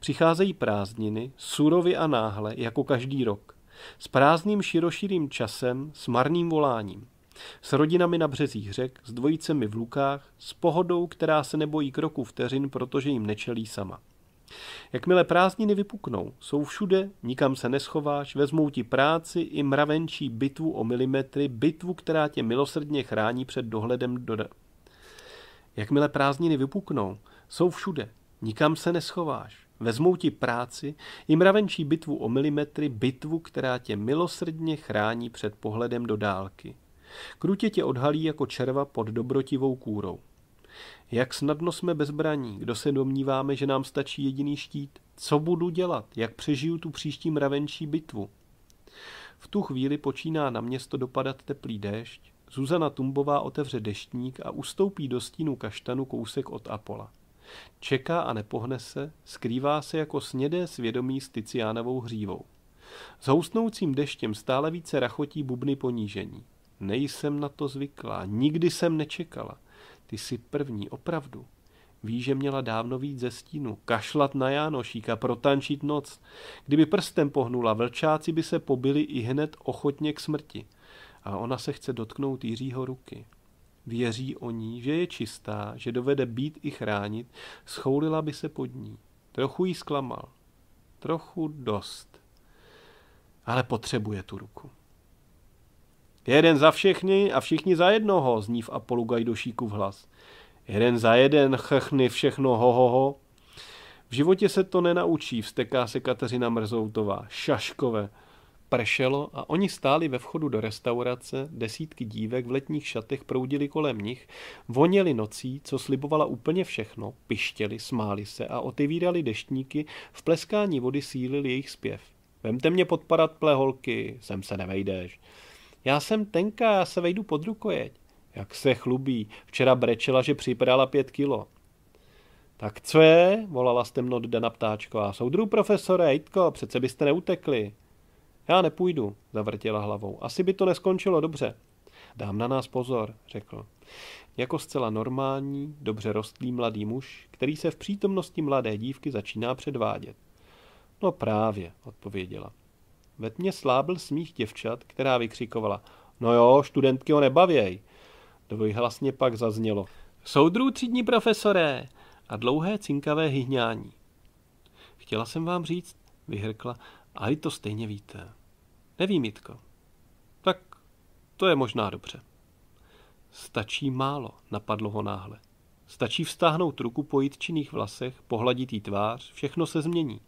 Přicházejí prázdniny, surovy a náhle, jako každý rok. S prázdným široširým časem, s marným voláním. S rodinami na březích řek, s dvojicemi v lukách, s pohodou, která se nebojí kroku vteřin, protože jim nečelí sama. Jakmile prázdniny vypuknou, jsou všude, nikam se neschováš, vezmou ti práci i mravenčí bitvu o milimetry, bitvu, která tě milosrdně chrání před dohledem do... Jakmile prázdniny vypuknou, jsou všude, nikam se neschováš, vezmou ti práci i mravenčí bitvu o milimetry, bitvu, která tě milosrdně chrání před pohledem do dálky. Krutě tě odhalí jako červa pod dobrotivou kůrou. Jak snadno jsme bezbraní, kdo se domníváme, že nám stačí jediný štít? Co budu dělat? Jak přežiju tu příští mravenčí bitvu? V tu chvíli počíná na město dopadat teplý déšť, Zuzana Tumbová otevře deštník a ustoupí do stínu kaštanu kousek od Apola. Čeká a nepohne se, skrývá se jako snědé svědomí s Ticiánovou hřívou. S houstnoucím deštěm stále více rachotí bubny ponížení. Nejsem na to zvyklá, nikdy jsem nečekala. Ty jsi první, opravdu. Ví, že měla dávno víc ze stínu, kašlat na Jánošíka, protančit noc. Kdyby prstem pohnula, vlčáci by se pobili i hned ochotně k smrti. A ona se chce dotknout Jiřího ruky. Věří o ní, že je čistá, že dovede být i chránit, schoulila by se pod ní. Trochu jí zklamal. Trochu dost. Ale potřebuje tu ruku. Jeden za všechny a všichni za jednoho, zní v Apolu Gajdošíku v hlas. Jeden za jeden, chechny všechno, hohoho. Ho, ho. V životě se to nenaučí, vsteká se Kateřina Mrzoutová. Šaškové. Pršelo a oni stáli ve vchodu do restaurace, desítky dívek v letních šatech proudili kolem nich, voněli nocí, co slibovala úplně všechno, pištěli, smáli se a otevírali deštníky, v pleskání vody sílili jejich zpěv. Vemte mě podparat pleholky, sem se nevejdeš. Já jsem tenká, já se vejdu pod rukojeť. Jak se chlubí, včera brečela, že připadala pět kilo. Tak co je? volala z temnot Dana A Soudru profesore, Jitko, přece byste neutekli. Já nepůjdu, zavrtěla hlavou. Asi by to neskončilo dobře. Dám na nás pozor, řekl. Jako zcela normální, dobře rostlý mladý muž, který se v přítomnosti mladé dívky začíná předvádět. No právě, odpověděla. Ve tmě slábl smích děvčat, která vykřikovala No jo, studentky ho nebavěj. Dvojhlasně pak zaznělo Soudrů třídní profesoré a dlouhé cinkavé hyhňání. Chtěla jsem vám říct, vyhrkla, a i to stejně víte. Nevím, Jitko. Tak to je možná dobře. Stačí málo, napadlo ho náhle. Stačí vstáhnout ruku po jitčiných vlasech, pohladit jí tvář, všechno se změní.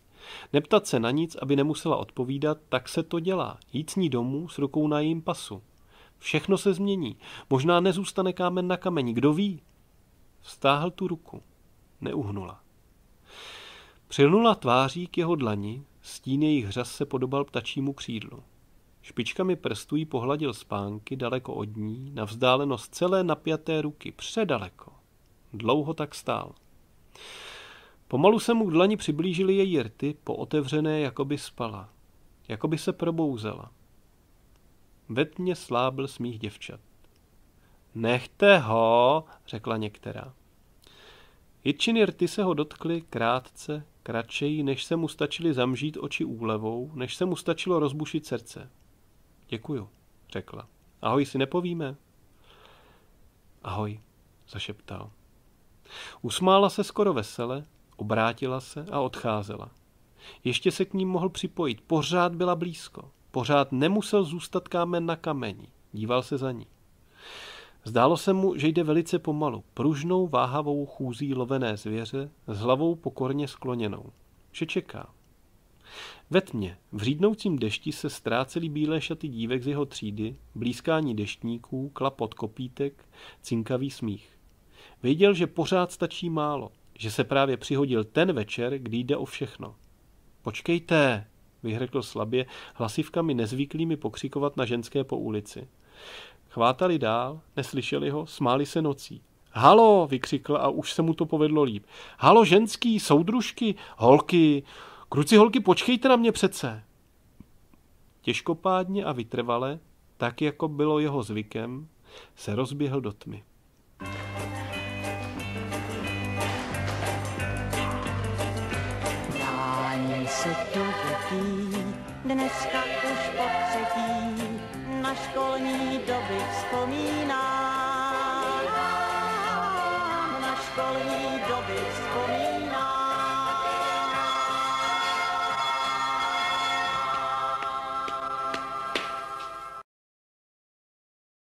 Neptat se na nic, aby nemusela odpovídat, tak se to dělá. Jít s ní domů s rukou na jejím pasu. Všechno se změní. Možná nezůstane kámen na kameni, kdo ví? Vstáhl tu ruku. Neuhnula. Přilnula tváří k jeho dlani, stín jejich hřas se podobal ptačímu křídlu. Špičkami prstů jí pohladil spánky daleko od ní, na vzdálenost celé napjaté ruky, předaleko. Dlouho tak stál. Pomalu se mu k dlani přiblížily její rty, pootevřené, jako by spala. Jako by se probouzela. Ve tmě slábl smích děvčat. Nechte ho, řekla některá. Jitčiny rty se ho dotkly krátce, kratšeji, než se mu stačily zamžít oči úlevou, než se mu stačilo rozbušit srdce. Děkuju, řekla. Ahoj si nepovíme? Ahoj, zašeptal. Usmála se skoro vesele, Obrátila se a odcházela. Ještě se k ním mohl připojit, pořád byla blízko. Pořád nemusel zůstat kámen na kameni. Díval se za ní. Zdálo se mu, že jde velice pomalu, pružnou váhavou chůzí lovené zvěře s hlavou pokorně skloněnou. Že čeká. Ve tmě, v řídnoucím dešti se ztrácely bílé šaty dívek z jeho třídy, blízkání deštníků, klapot kopítek, cinkavý smích. Věděl, že pořád stačí málo že se právě přihodil ten večer, kdy jde o všechno. Počkejte, vyhrkl slabě, hlasivkami nezvyklými pokřikovat na ženské po ulici. Chvátali dál, neslyšeli ho, smáli se nocí. Halo, vykřikl a už se mu to povedlo líp. Halo, ženský, soudružky, holky, kruci holky, počkejte na mě přece. Těžkopádně a vytrvale, tak jako bylo jeho zvykem, se rozběhl do tmy. thank you se to dětí, dneska už po třetí, na školní doby vzpomínám, na školní doby vzpomínám.